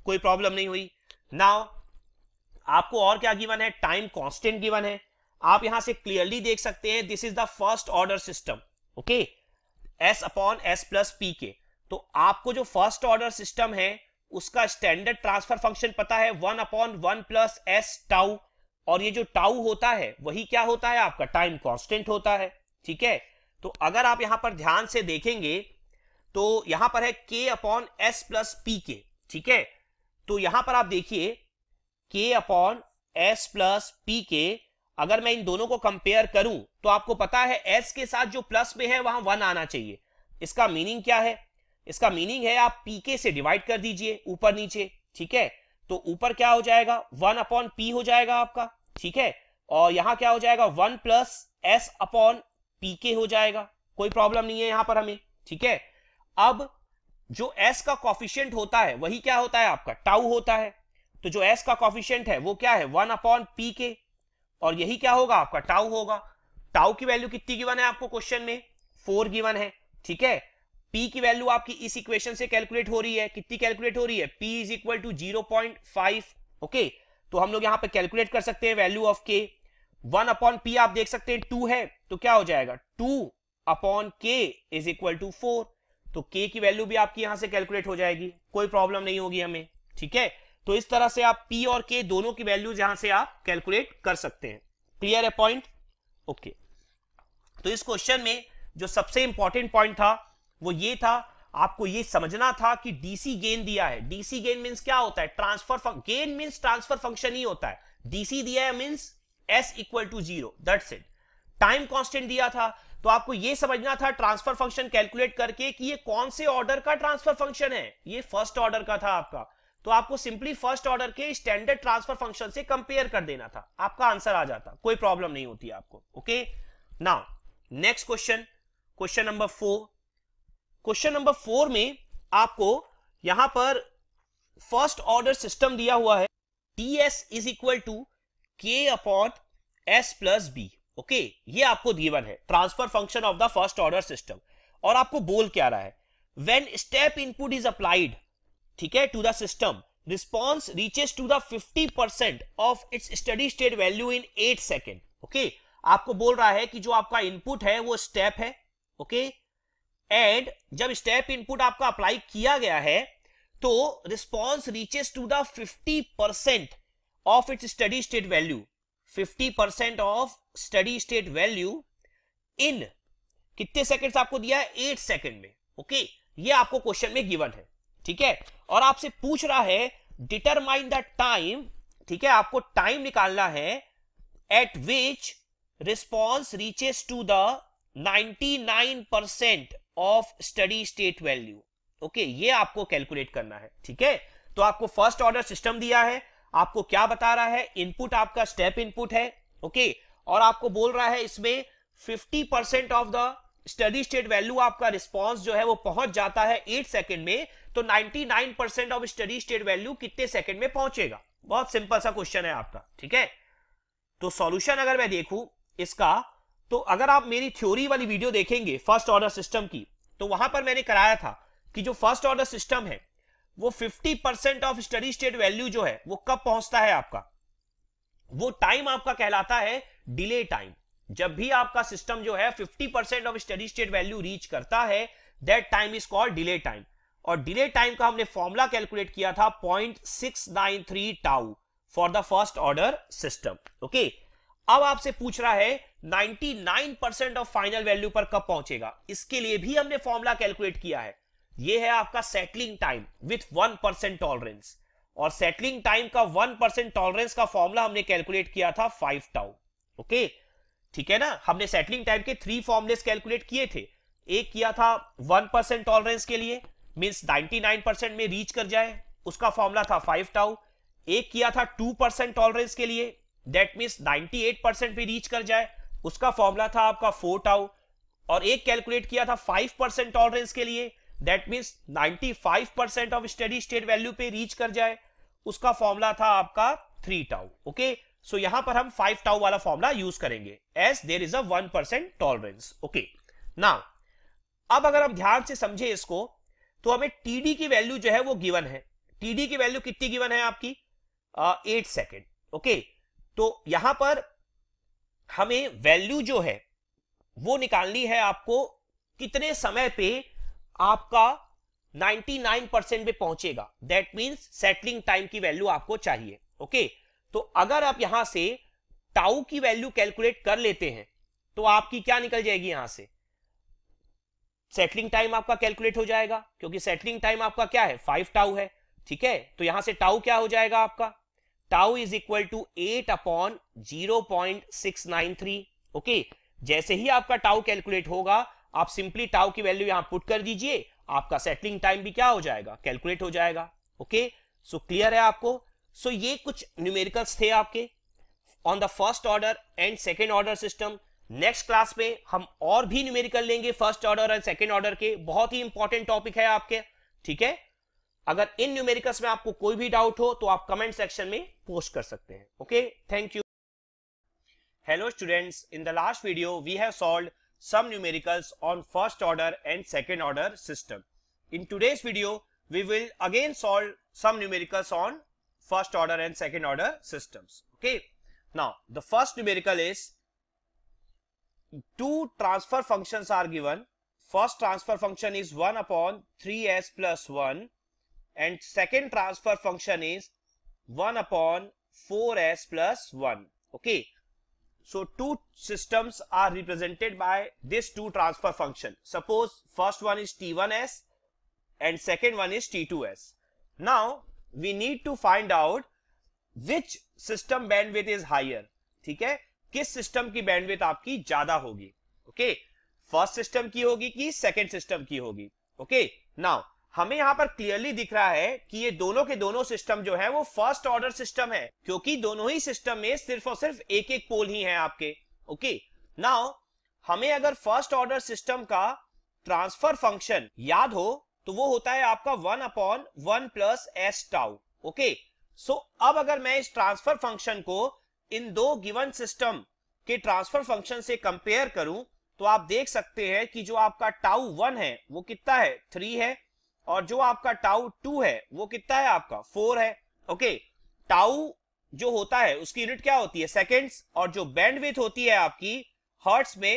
कोई प्रॉब्लम नहीं हुई नाउ आपको और क्या गिवन है टाइम कांस्टेंट गिवन है आप यहां से क्लियरली देख सकते हैं this is the first order system okay S upon S plus P K तो आपको जो फर्स्ट ऑर्डर सिस्टम है उसका स्टैंडर्ड ट्रांसफर फंक्शन पता है one upon one plus S tau और ये जो टाउ होता है वही क्या होता है आपका टाइम कांस्टेंट होता है ठीक है तो अगर आप यहां पर ध्यान से देखेंगे तो यहां पर है K upon S plus P के ठीक है तो यहां पर आप देखिए के अपॉन एस प्लस पी के अगर मैं इन दोनों को कंपेयर करूं तो आपको पता है एस के साथ जो प्लस में है वहां वन आना चाहिए इसका मीनिंग क्या है इसका मीनिंग है आप पी के से डिवाइड कर दीजिए ऊपर नीचे ठीक है तो ऊपर क्या हो जाएगा वन अपॉन पी हो जाएगा आपका ठीक है और यहां क्या हो जाएगा one plus S upon P K हो जाएगा कोई प्रॉब्लम नहीं है यहां पर हमें ठीक है अब जो एस का कॉफिशियंट होता है वही क्या होता है आपका टाउ होता है तो जो एस का कॉफिशियंट है वो क्या है वन अपॉन पी के और यही क्या होगा आपका टाउ होगा टाउ की वैल्यू कितनी गिवन है आपको क्वेश्चन में फोर गिवन है ठीक है पी की वैल्यू आपकी इस इक्वेशन से कैलकुलेट हो रही है कितनी कैलकुलेट हो रही है P is equal to zero point five okay तो हम लोग यहाँ पे कैलकुलेट कर सकते हैं value of K one upon P आप देख सकते हैं टू है तो क्या हो जाएगा two upon K is equal to four तो के की वैल्यू भी आपकी यहां से कैलकुलेट हो जाएगी कोई प्रॉब्लम नहीं होगी हमें ठीक है तो इस तरह से आप पी और के दोनों की वैल्यू यहां से आप कैलकुलेट कर सकते हैं क्लियर है पॉइंट ओके तो इस क्वेश्चन में जो सबसे इंपॉर्टेंट पॉइंट था वो ये था आपको ये समझना था कि डीसी गेन दिया है डीसी गेन मींस क्या होता है transfer gain means transfer function ही होता है डीसी दिया है means s equal to zero time constant दिया था तो आपको यह समझना था ट्रांसफर फंक्शन कैलकुलेट करके कि ये कौन से ऑर्डर का ट्रांसफर फंक्शन है ये फर्स्ट ऑर्डर का था आपका तो आपको सिंपली फर्स्ट ऑर्डर के स्टैंडर्ड ट्रांसफर फंक्शन से कंपेयर कर देना था आपका आंसर आ जाता कोई प्रॉब्लम नहीं होती आपको okay now next question question number four question number four में आपको यहां पर फर्स्ट ऑर्डर सिस्टम दिया हुआ है T S is equal to K upon S plus B okay ये आपको दीवन है transfer function of the first order system और आपको बोल क्या रहा है when step input is applied ठीक है to the system response reaches to the fifty percent of its steady state value in eight second okay आपको बोल रहा है कि जो आपका इनपुट है वो स्टेप है ओके okay? एंड जब स्टेप इनपुट आपका अप्लाई किया गया है तो response reaches to the fifty percent of its steady state value fifty percent of steady state value in कितने सेकेंड आपको दिया है एट सेकेंड में ओके okay? ये आपको क्वेश्चन में गिवन है ठीक है और आपसे पूछ रहा है डिटरमाइन द टाइम ठीक है आपको टाइम निकालना है at which response reaches to the 99 percent of steady state value okay ये आपको कैलकुलेट करना है ठीक है तो आपको फर्स्ट ऑर्डर सिस्टम दिया है आपको क्या बता रहा है इनपुट आपका स्टेप इनपुट है ओके okay? और आपको बोल रहा है इसमें 50 percent of the steady state value आपका रिस्पॉन्स जो है वो पहुंच जाता है एट सेकेंड में तो 99 percent of steady state value कितने सेकेंड में पहुंचेगा बहुत सिंपल सा क्वेश्चन है आपका ठीक है तो सॉल्यूशन अगर मैं देखूं इसका तो अगर आप मेरी थ्योरी वाली वीडियो देखेंगे फर्स्ट ऑर्डर सिस्टम की तो वहां पर मैंने कराया था कि जो फर्स्ट ऑर्डर सिस्टम है वो fifty percent of steady state value जो है वो कब पहुंचता है आपका वो टाइम आपका कहलाता है डिले टाइम जब भी आपका सिस्टम जो है 50 percent of steady state value reach करता है that time is called delay time और डिले टाइम का हमने फॉर्मूला कैलकुलेट किया था point six nine three tau for the first order system okay अब आपसे पूछ रहा है 99% ऑफ फाइनल वैल्यू पर कब पहुंचेगा इसके लिए भी हमने फॉर्मूला कैलकुलेट किया है यह है आपका सेटलिंग टाइम विथ 1% टॉलरेंस और सेटलिंग टाइम का 1% टॉलरेंस का फॉर्मूला हमने कैलकुलेट किया था 5 टाउ ओके okay? ठीक है ना हमने सेटलिंग टाइम के थ्री फॉर्मुलेस कैलकुलेट किए थे एक किया था वन परसेंट टॉलरेंस के लिए मीन्स नाइनटी नाइन परसेंट में रीच कर जाए उसका फॉर्मुला था फाइव टाउ एक किया था टू परसेंट टॉलरेंस के लिए that means ninety eight percent भी रीच कर जाए उसका फॉर्मुला था आपका फोर टाउ और एक कैलकुलेट किया था फाइव परसेंट टॉलरेंस के लिए that means five percent of steady state value पे रीच कर जाए उसका फॉर्मुला था आपका three tau okay okay? So so, यहां पर हम फाइव टाउ वाला फॉर्मुला यूज करेंगे as there is a one percent tolerance okay ना अब अगर हम ध्यान से समझे इसको तो हमें टीडी की वैल्यू जो है वो गिवन है टीडी की वैल्यू कितनी गिवन है आपकी एट सेकेंड ओके तो यहां पर हमें वैल्यू जो है वो निकालनी है आपको कितने समय पे आपका 99 परसेंट पे पहुंचेगा दैट मीन्स सेटलिंग टाइम की वैल्यू आपको चाहिए ओके okay? तो अगर आप यहां से टाउ की वैल्यू कैलकुलेट कर लेते हैं तो आपकी क्या निकल जाएगी यहां से सेटलिंग टाइम आपका कैलकुलेट हो जाएगा क्योंकि सेटलिंग टाइम आपका क्या है फाइव टाउ है ठीक है तो यहां से टाउ क्या हो जाएगा आपका tau is equal to eight upon zero point six nine three okay जैसे ही आपका टाउ कैलकुलेट होगा आप सिंपली टाउ की वैल्यू यहां पुट कर दीजिए आपका सेटलिंग टाइम भी क्या हो जाएगा कैलकुलेट हो जाएगा ओके सो क्लियर है आपको सो ये कुछ न्यूमेरिकल्स थे आपके on the first order and second order system next class में हम और भी न्यूमेरिकल लेंगे first order and second order के बहुत ही इंपॉर्टेंट टॉपिक है आपके ठीक है अगर इन न्यूमेरिकल्स में आपको कोई भी डाउट हो तो आप कमेंट सेक्शन में पोस्ट कर सकते हैं okay thank you hello students in the last video we have solve some numericals on first order and second order system in today's video we will again solve some numericals on first order and second order systems. Okay. Now, the first numerical is two transfer functions are given. First transfer function is 1 upon 3s plus 1 and second transfer function is 1 upon 4s plus 1. Okay. So, two systems are represented by this two transfer function. Suppose first one is T1s and second one is T2s. Now, we need to find out which system bandwidth is higher ठीक है किस system की bandwidth आपकी ज्यादा होगी okay first system की होगी कि सेकेंड सिस्टम की होगी ओके okay? नाउ हमें यहां पर क्लियरली दिख रहा है कि ये दोनों के दोनों सिस्टम जो है वो फर्स्ट ऑर्डर सिस्टम है क्योंकि दोनों ही सिस्टम में सिर्फ और सिर्फ एक एक पोल ही है आपके ओके okay? नाउ हमें अगर फर्स्ट ऑर्डर सिस्टम का ट्रांसफर फंक्शन याद हो तो वो होता है आपका one upon one plus S tau okay so अब अगर मैं इस ट्रांसफर फंक्शन को इन दो गिवन सिस्टम के ट्रांसफर फंक्शन से कंपेयर करूं तो आप देख सकते हैं कि जो आपका टाउ वन है वो कितना है थ्री है और जो आपका टाउ टू है वो कितना है आपका फोर है ओके टाउ जो होता है उसकी यूनिट क्या होती है सेकेंड्स और जो बैंडविथ होती है आपकी हर्ट्स में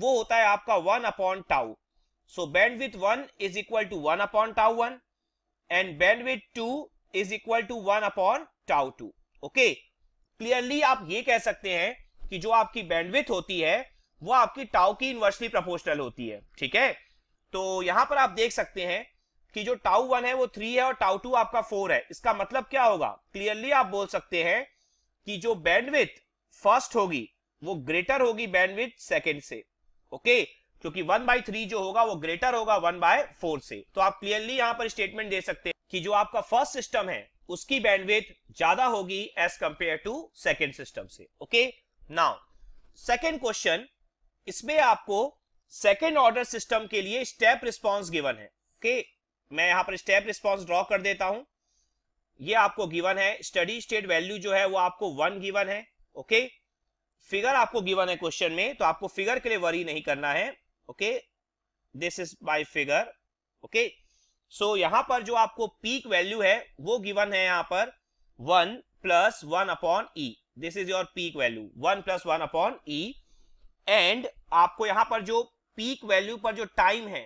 वो होता है आपका one upon tau So bandwidth 1 is equal to 1 upon tau 1 and bandwidth 2 is equal to 1 upon tau 2. Okay. Clearly आप ये कह सकते हैं कि जो आपकी बैंडविथ होती है वो आपकी टाउ की इन्वर्सली प्रोपोर्शनल होती है ठीक है तो यहां पर आप देख सकते हैं कि जो टाउ वन है वो थ्री है और टाउ टू आपका फोर है इसका मतलब क्या होगा क्लियरली आप बोल सकते हैं कि जो बैंडविथ फर्स्ट होगी वो ग्रेटर होगी बैंडविथ सेकेंड से ओके okay? क्योंकि वन बाई थ्री जो होगा वो ग्रेटर होगा वन बाय फोर से तो आप क्लियरली यहाँ पर स्टेटमेंट दे सकते हैं कि जो आपका फर्स्ट सिस्टम है उसकी बैंडविथ ज्यादा होगी as compare to second system से ओके नाउ सेकेंड क्वेश्चन इसमें आपको सेकेंड ऑर्डर सिस्टम के लिए स्टेप रिस्पॉन्स गिवन है ओके मैं यहां पर स्टेप रिस्पॉन्स ड्रॉ कर देता हूं ये आपको गिवन है स्टडी स्टेट वैल्यू जो है वो आपको वन गिवन है ओके okay? फिगर आपको गिवन है क्वेश्चन में तो आपको फिगर के लिए वरी नहीं करना है okay this is my figure okay so यहां पर जो आपको पीक वैल्यू है वो गिवन है यहां पर one plus one upon e this is your peak value one plus one upon e and आपको यहां पर जो पीक वैल्यू पर जो टाइम है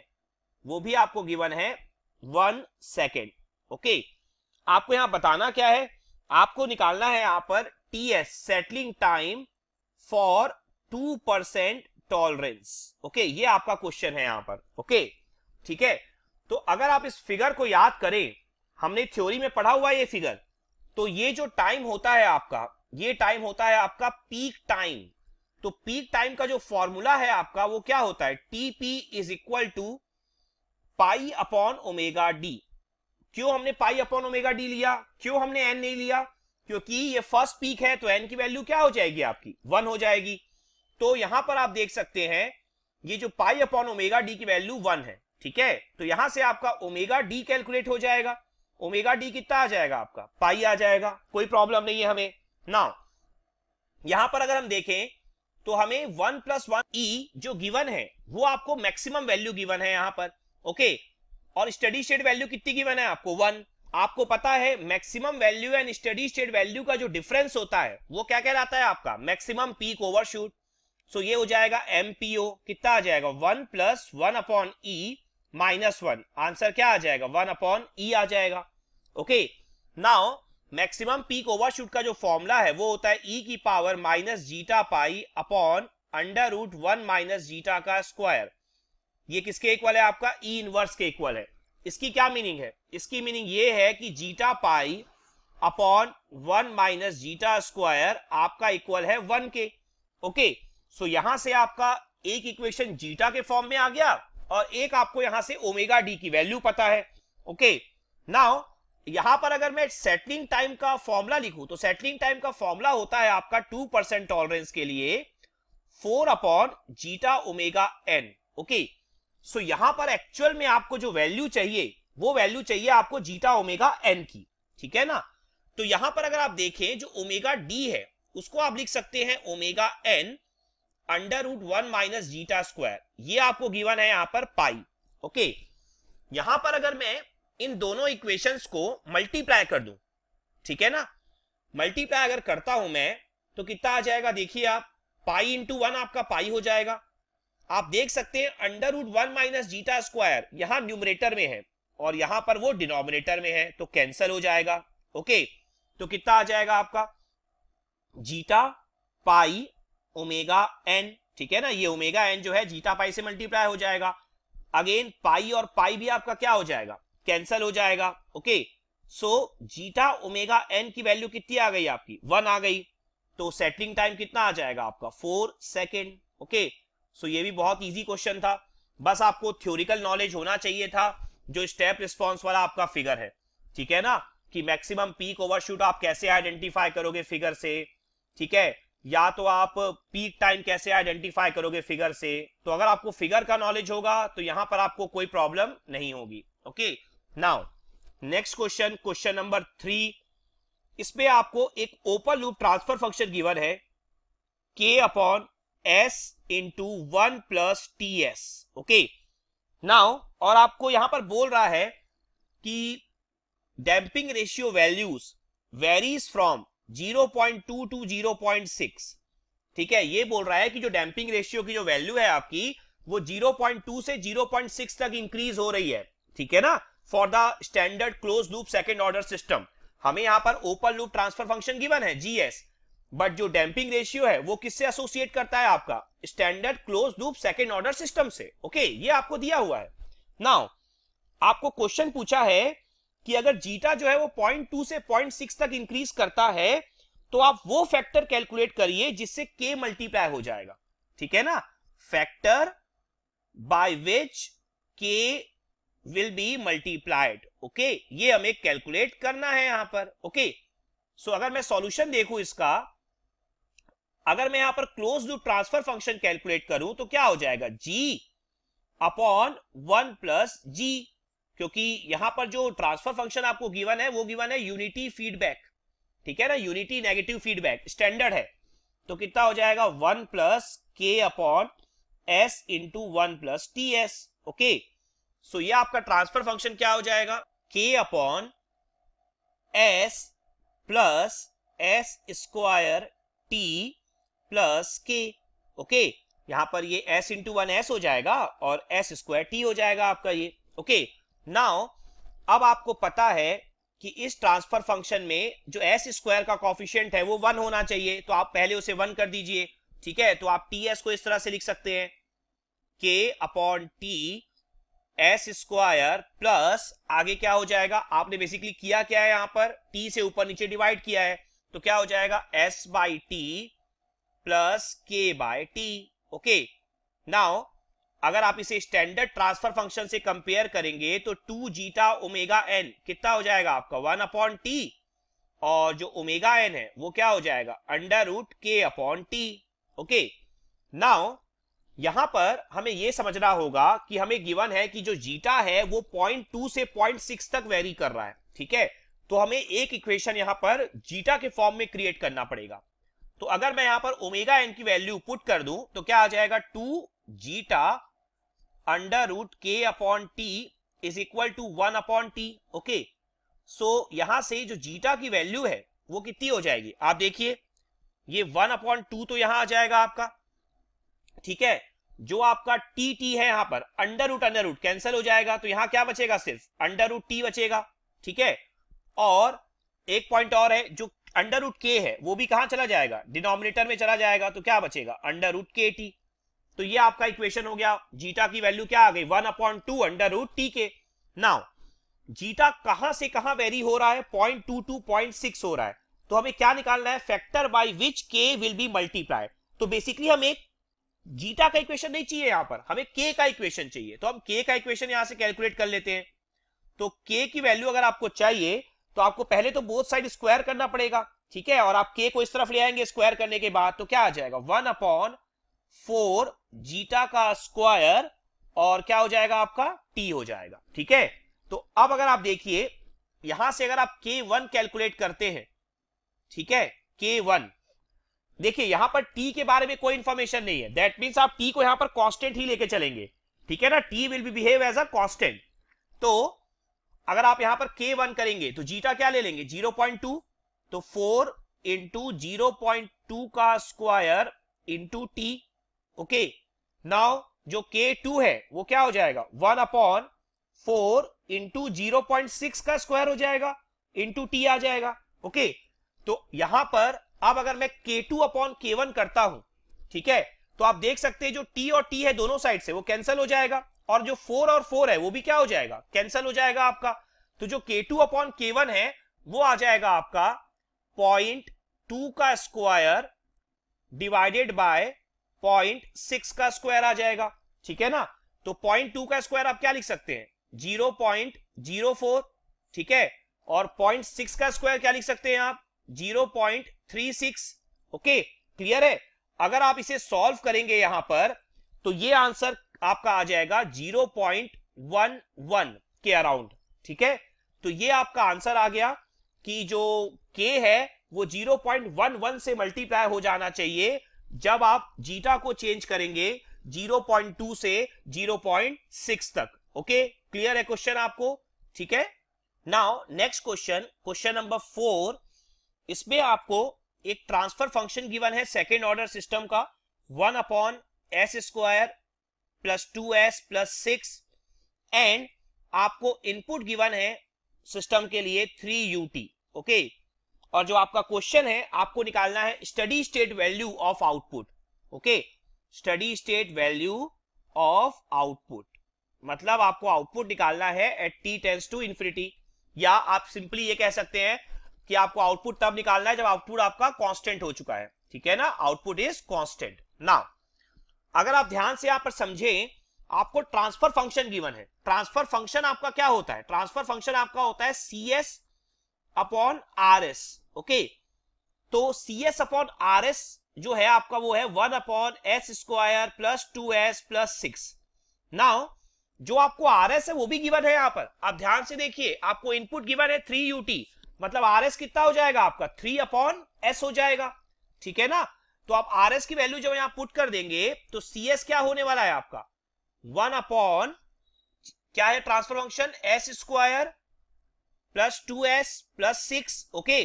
वो भी आपको गिवन है वन सेकेंड ओके आपको यहां बताना क्या है आपको निकालना है यहां पर T s settling time for two percent tolerance okay ये आपका क्वेश्चन है यहां पर ओके ठीक है तो अगर आप इस फिगर को याद करें हमने थ्योरी में पढ़ा हुआ ये फिगर तो ये जो टाइम होता है आपका ये टाइम होता है आपका पीक टाइम तो पीक टाइम का जो फॉर्मूला है आपका वो क्या होता है T P is equal to pi upon omega D क्यों हमने पाई अपॉन ओमेगा डी लिया क्यों हमने एन नहीं लिया क्योंकि ये फर्स्ट पीक है तो एन की वैल्यू क्या हो जाएगी आपकी वन हो जाएगी तो यहां पर आप देख सकते हैं ये जो पाई अपॉन ओमेगा डी की वैल्यू वन है ठीक है तो यहां से आपका ओमेगा डी कैलकुलेट हो जाएगा ओमेगा डी कितना आ जाएगा आपका पाई आ जाएगा कोई प्रॉब्लम नहीं है हमें ना यहां पर अगर हम देखें तो हमें वन प्लस वन ई जो गिवन है वो आपको मैक्सिमम वैल्यू गिवन है यहां पर ओके और स्टडी स्टेट वैल्यू कितनी गिवन है आपको वन आपको पता है maximum value and steady state value का जो डिफरेंस होता है वो क्या कहलाता है आपका मैक्सिमम पीक ओवरशूट सो ये हो जाएगा एमपीओ कितना आ जाएगा one plus one upon e e minus one answer क्या आ जाएगा वन अपॉन ई e आ जाएगा okay now maximum peak overshoot का जो फॉर्मूला है वो होता है ई e की power minus zeta pi upon under root one minus zeta का स्क्वायर ये किसके इक्वल है आपका ई e इनवर्स के इक्वल है इसकी क्या मीनिंग है इसकी मीनिंग ये है कि zeta pi upon one minus zeta square आपका इक्वल है वन के ओके okay? सो यहां से आपका एक इक्वेशन जीटा के फॉर्म में आ गया और एक आपको यहां से ओमेगा डी की वैल्यू पता है ओके नाउ यहां पर अगर मैं सेटलिंग टाइम का फॉर्मूला लिखूं तो सेटलिंग टाइम का फॉर्मूला होता है आपका टू परसेंट टॉलरेंस के लिए four upon zeta omega N okay so यहां पर एक्चुअल में आपको जो वैल्यू चाहिए वो वैल्यू चाहिए आपको जीटा ओमेगा एन की ठीक है ना तो यहां पर अगर आप देखें जो ओमेगा डी है उसको आप लिख सकते हैं omega N under root one minus zeta square ये आपको गिवन है यहां पर पाई ओके यहां पर अगर मैं इन दोनों इक्वेशंस को मल्टीप्लाई कर दूं ठीक है ना मल्टीप्लाई अगर करता हूं मैं तो कितना आ जाएगा देखिए आप पाई इंटू वन आपका पाई हो जाएगा आप देख सकते हैं under root one minus zeta square यहां न्यूमरेटर में है और यहां पर वो डिनोमिनेटर में है तो कैंसल हो जाएगा ओके तो कितना आ जाएगा आपका जीटा पाई ओमेगा एन ठीक है ना ये ओमेगा एन जो है जीटा पाई से मल्टीप्लाई हो जाएगा अगेन पाई और पाई भी आपका क्या हो जाएगा कैंसल हो जाएगा okay so zeta omega N की वैल्यू कितनी आ गई आपकी वन आ गई तो सेटलिंग टाइम कितना आ जाएगा आपका फोर सेकेंड ओके सो ये भी बहुत ईजी क्वेश्चन था बस आपको थ्योरिकल नॉलेज होना चाहिए था जो स्टेप रिस्पॉन्स वाला आपका फिगर है ठीक है ना कि मैक्सिमम पीक ओवरशूट आप कैसे आइडेंटिफाई करोगे फिगर से ठीक है या तो आप पीक टाइम कैसे आइडेंटिफाई करोगे फिगर से तो अगर आपको फिगर का नॉलेज होगा तो यहां पर आपको कोई प्रॉब्लम नहीं होगी okay now next question question number three इस पे आपको एक open loop transfer function given है K upon S into one plus T S okay now और आपको यहां पर बोल रहा है कि damping ratio values varies from 0.2 to 0.6 ठीक है ये बोल रहा है कि जो डैम्पिंग रेशियो की जो वैल्यू है आपकी वो 0.2 से 0.6 तक इंक्रीज हो रही है ठीक है ना for the standard close loop second order system हमें यहां पर open loop transfer function given है जीएस बट जो डैम्पिंग रेशियो है वो किससे एसोसिएट करता है आपका standard close loop second order system से ओके okay, ये आपको दिया हुआ है नाउ आपको क्वेश्चन पूछा है कि अगर जीटा जो है वो टू से पॉइंट सिक्स तक इंक्रीज करता है तो आप वो फैक्टर कैलकुलेट करिए जिससे के मल्टीप्लाई हो जाएगा ठीक है ना factor by which K will be multiplied okay ये हमें कैलकुलेट करना है यहां पर ओके सो अगर मैं सॉल्यूशन देखू इसका अगर मैं यहां पर close loop transfer function calculate करूं तो क्या हो जाएगा जी अपॉन वन प्लस जी क्योंकि यहां पर जो ट्रांसफर फंक्शन आपको गिवन है वो गिवन है यूनिटी फीडबैक ठीक है ना यूनिटी नेगेटिव फीडबैक स्टैंडर्ड है तो कितना हो जाएगा one plus K upon S into one plus T S okay so ये आपका ट्रांसफर फंक्शन क्या हो जाएगा K upon S plus s square T plus K okay यहां पर ये एस इंटू वन एस हो जाएगा और एस स्क्वायर टी हो जाएगा आपका ये ओके okay. नाउ अब आपको पता है कि इस ट्रांसफर फंक्शन में जो एस स्क्वायर का कॉफिशियंट है वो वन होना चाहिए तो आप पहले उसे वन कर दीजिए ठीक है तो आप टी एस को इस तरह से लिख सकते हैं K upon T s square plus आगे क्या हो जाएगा आपने बेसिकली किया क्या है यहां पर टी से ऊपर नीचे डिवाइड किया है तो क्या हो जाएगा s by T plus K by T okay now अगर आप इसे स्टैंडर्ड ट्रांसफर फंक्शन से कंपेयर करेंगे तो टू जीटा ओमेगा एन कितना हो जाएगा आपका वन अपॉन टी और जो ओमेगा एन है वो क्या हो जाएगा under root K upon T okay now यहां पर हमें यह समझना होगा कि हमें गिवन है कि जो जीटा है वो पॉइंट टू से पॉइंट सिक्स तक वेरी कर रहा है ठीक है तो हमें एक इक्वेशन यहां पर जीटा के फॉर्म में क्रिएट करना पड़ेगा तो अगर मैं यहां पर ओमेगा एन की वैल्यू पुट कर दूं तो क्या आ जाएगा two zeta under root K upon T is equal to one upon T okay so यहां से जो जीटा की वैल्यू है वो कितनी हो जाएगी आप देखिए ये वन अपॉन टू तो यहां आ जाएगा आपका ठीक है जो आपका टी टी है यहां पर under root under root cancel हो जाएगा तो यहां क्या बचेगा सिर्फ अंडर रूट टी बचेगा ठीक है और एक पॉइंट और है जो अंडर रूट के है वो भी कहां चला जाएगा डिनोमिनेटर में चला जाएगा तो क्या बचेगा अंडर रूट के टी तो ये आपका इक्वेशन हो गया जीटा की वैल्यू क्या आ गई one upon two under root T K now zeta कहां से कहां वेरी हो रहा है point two two point six हो रहा है तो हमें क्या निकालना है factor by which K will be multiply तो बेसिकली हमें जीटा का इक्वेशन नहीं चाहिए यहां पर हमें के का इक्वेशन चाहिए तो हम के का इक्वेशन यहां से कैलकुलेट कर लेते हैं तो के की वैल्यू अगर आपको चाहिए तो आपको पहले तो बोथ साइड स्क्वायर करना पड़ेगा ठीक है और आप के को इस तरफ ले आएंगे स्क्वायर करने के बाद तो क्या आ जाएगा वन अपॉन फोर जीटा का स्क्वायर और क्या हो जाएगा आपका टी हो जाएगा ठीक है तो अब अगर आप देखिए यहां से अगर आप के वन कैलकुलेट करते हैं ठीक है के वन देखिए यहां पर टी के बारे में कोई इंफॉर्मेशन नहीं है दैट मीन आप टी को यहां पर कॉन्स्टेंट ही लेके चलेंगे ठीक है ना T will be behave as a constant तो अगर आप यहां पर के वन करेंगे तो जीटा क्या ले लेंगे जीरो पॉइंट टू तो four into zero point two का square into T okay now जो के टू है वो क्या हो जाएगा one upon four into zero point six का स्क्वायर हो जाएगा इंटू टी आ जाएगा ओके तो यहां पर अब अगर मैं के टू अपॉन के वन करता हूं ठीक है तो आप देख सकते हैं जो टी और टी है दोनों साइड से वो कैंसिल हो जाएगा और जो फोर और फोर है वो भी क्या हो जाएगा कैंसिल हो जाएगा आपका तो जो के टू अपॉन के वन है वो आ जाएगा आपका पॉइंट टू का square divided by point six का स्क्वायर आ जाएगा ठीक है ना तो पॉइंट टू का स्क्वायर आप क्या लिख सकते हैं जीरो पॉइंट जीरो फोर ठीक है और पॉइंट सिक्स का स्क्वायर क्या लिख सकते हैं आप zero point three six okay clear है अगर आप इसे सॉल्व करेंगे यहां पर तो ये आंसर आपका आ जाएगा जीरो पॉइंट वन वन के अराउंड ठीक है तो ये आपका आंसर आ गया कि जो के है वो जीरो पॉइंट वन वन से मल्टीप्लाई हो जाना चाहिए जब आप जीटा को चेंज करेंगे 0.2 से 0.6 तक ओके क्लियर है क्वेश्चन आपको ठीक है now next question question number four इसमें आपको एक ट्रांसफर फंक्शन गिवन है सेकेंड ऑर्डर सिस्टम का one upon S square plus two S plus six and आपको इनपुट गिवन है सिस्टम के लिए थ्री यू टी ओके और जो आपका क्वेश्चन है आपको निकालना है steady state value of output okay steady state value of output मतलब आपको आउटपुट निकालना है at T tends to infinity या आप सिंपली ये कह सकते हैं कि आपको आउटपुट तब निकालना है जब आउटपुट आपका कांस्टेंट हो चुका है ठीक है ना आउटपुट इज कांस्टेंट नाउ अगर आप ध्यान से यहां पर समझें आपको ट्रांसफर फंक्शन गिवन है ट्रांसफर फंक्शन आपका क्या होता है ट्रांसफर फंक्शन आपका होता है C S upon R S okay तो C S upon R S जो है आपका वो है one upon S square plus two S plus six now जो आपको आर एस है वो भी गिवन है यहां पर आप ध्यान से देखिए आपको इनपुट गिवन है थ्री यूटी मतलब आर एस कितना हो जाएगा आपका थ्री अपॉन एस हो जाएगा ठीक है ना तो आप आर एस की वैल्यू जब यहां पुट कर देंगे तो सी एस क्या होने वाला है आपका वन अपॉन क्या है transfer function S square plus two S plus six okay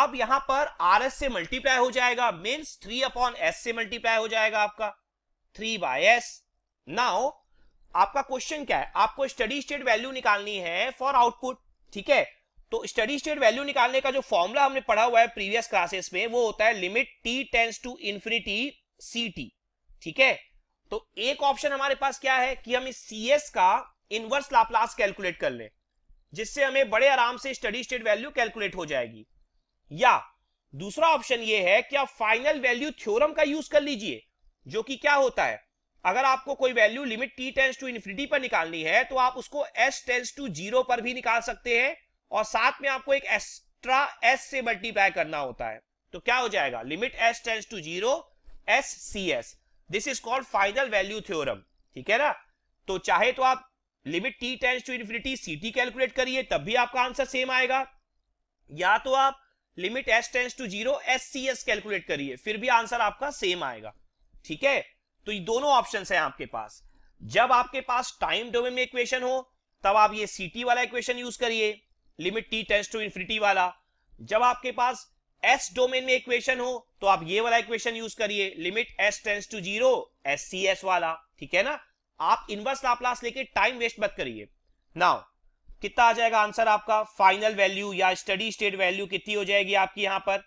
अब यहां पर आर एस से मल्टीप्लाई हो जाएगा मीन्स थ्री अपॉन एस से मल्टीप्लाई हो जाएगा आपका थ्री बाय एस नाउ आपका क्वेश्चन क्या है आपको स्टडी स्टेट वैल्यू निकालनी है फॉर आउटपुट ठीक है तो स्टडी स्टेट वैल्यू निकालने का जो फॉर्मूला हमने पढ़ा हुआ है प्रीवियस क्लासेस में वो होता है limit T tends to infinity C T ठीक है तो एक ऑप्शन हमारे पास क्या है कि हम इस सी एस का इनवर्स लाप्लास कैलकुलेट कर लें जिससे हमें बड़े आराम से स्टडी स्टेट वैल्यू कैलकुलेट हो जाएगी या दूसरा ऑप्शन ये है कि आप फाइनल वैल्यू थ्योरम का यूज कर लीजिए जो कि क्या होता है अगर आपको कोई value limit T tends to infinity पर निकालनी है तो आप उसको एस टेंस टू जीरो पर भी निकाल सकते हैं और साथ में आपको एक एक्स्ट्रा एस से मल्टीप्लाई करना होता है तो क्या हो जाएगा limit S tends to zero S C S this is called final value theorem ठीक है ना तो चाहे तो आप limit T tends to infinity C T calculate करिए तब भी आपका आंसर सेम आएगा या तो आप limit S tends to zero S C S calculate करिए फिर भी आंसर आपका सेम आएगा ठीक है तो ये दोनों ऑप्शन है आपके पास जब आपके पास टाइम डोमेन में इक्वेशन हो तब आप ये सी टी वाला इक्वेशन यूज करिए limit T tends to infinity वाला जब आपके पास एस डोमेन में इक्वेशन हो तो आप ये वाला इक्वेशन यूज करिए limit S tends to zero S C S वाला ठीक है ना आप इनवर्स लाप्लास लेके टाइम वेस्ट मत करिए नाउ कितना आ जाएगा आंसर आपका फाइनल वैल्यू या स्टडी स्टेट वैल्यू कितनी हो जाएगी आपकी यहां पर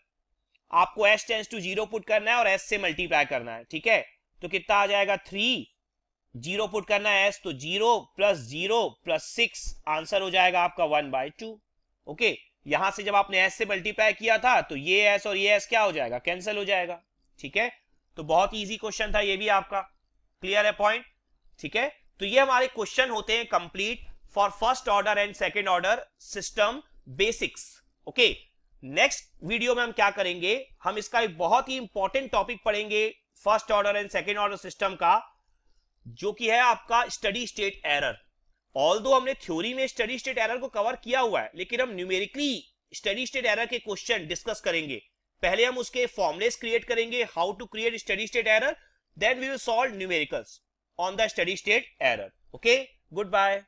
आपको S tends to zero put करना है और एस से मल्टीप्लाई करना है ठीक है तो कितना आ जाएगा थ्री जीरो पुट करना है S to zero plus zero plus six answer हो जाएगा आपका वन बाय टू ओके यहां से जब आपने एस से मल्टीप्लाई किया था तो ये एस और ये एस क्या हो जाएगा कैंसिल हो जाएगा ठीक है तो बहुत इजी क्वेश्चन था ये भी आपका क्लियर है पॉइंट ठीक है तो ये हमारे क्वेश्चन होते हैं complete for first order and second order system basics okay next video में हम क्या करेंगे हम इसका एक बहुत ही इंपॉर्टेंट टॉपिक पढ़ेंगे first order and second order system का जो कि है आपका स्टडी स्टेट एरर ऑल दो हमने थ्योरी में स्टडी स्टेट एरर को कवर किया हुआ है लेकिन हम न्यूमेरिकली स्टडी स्टेट एरर के क्वेश्चन डिस्कस करेंगे पहले हम उसके फॉर्मलेस क्रिएट करेंगे how to create steady state error then we will solve numericals on the steady state error. Okay, goodbye.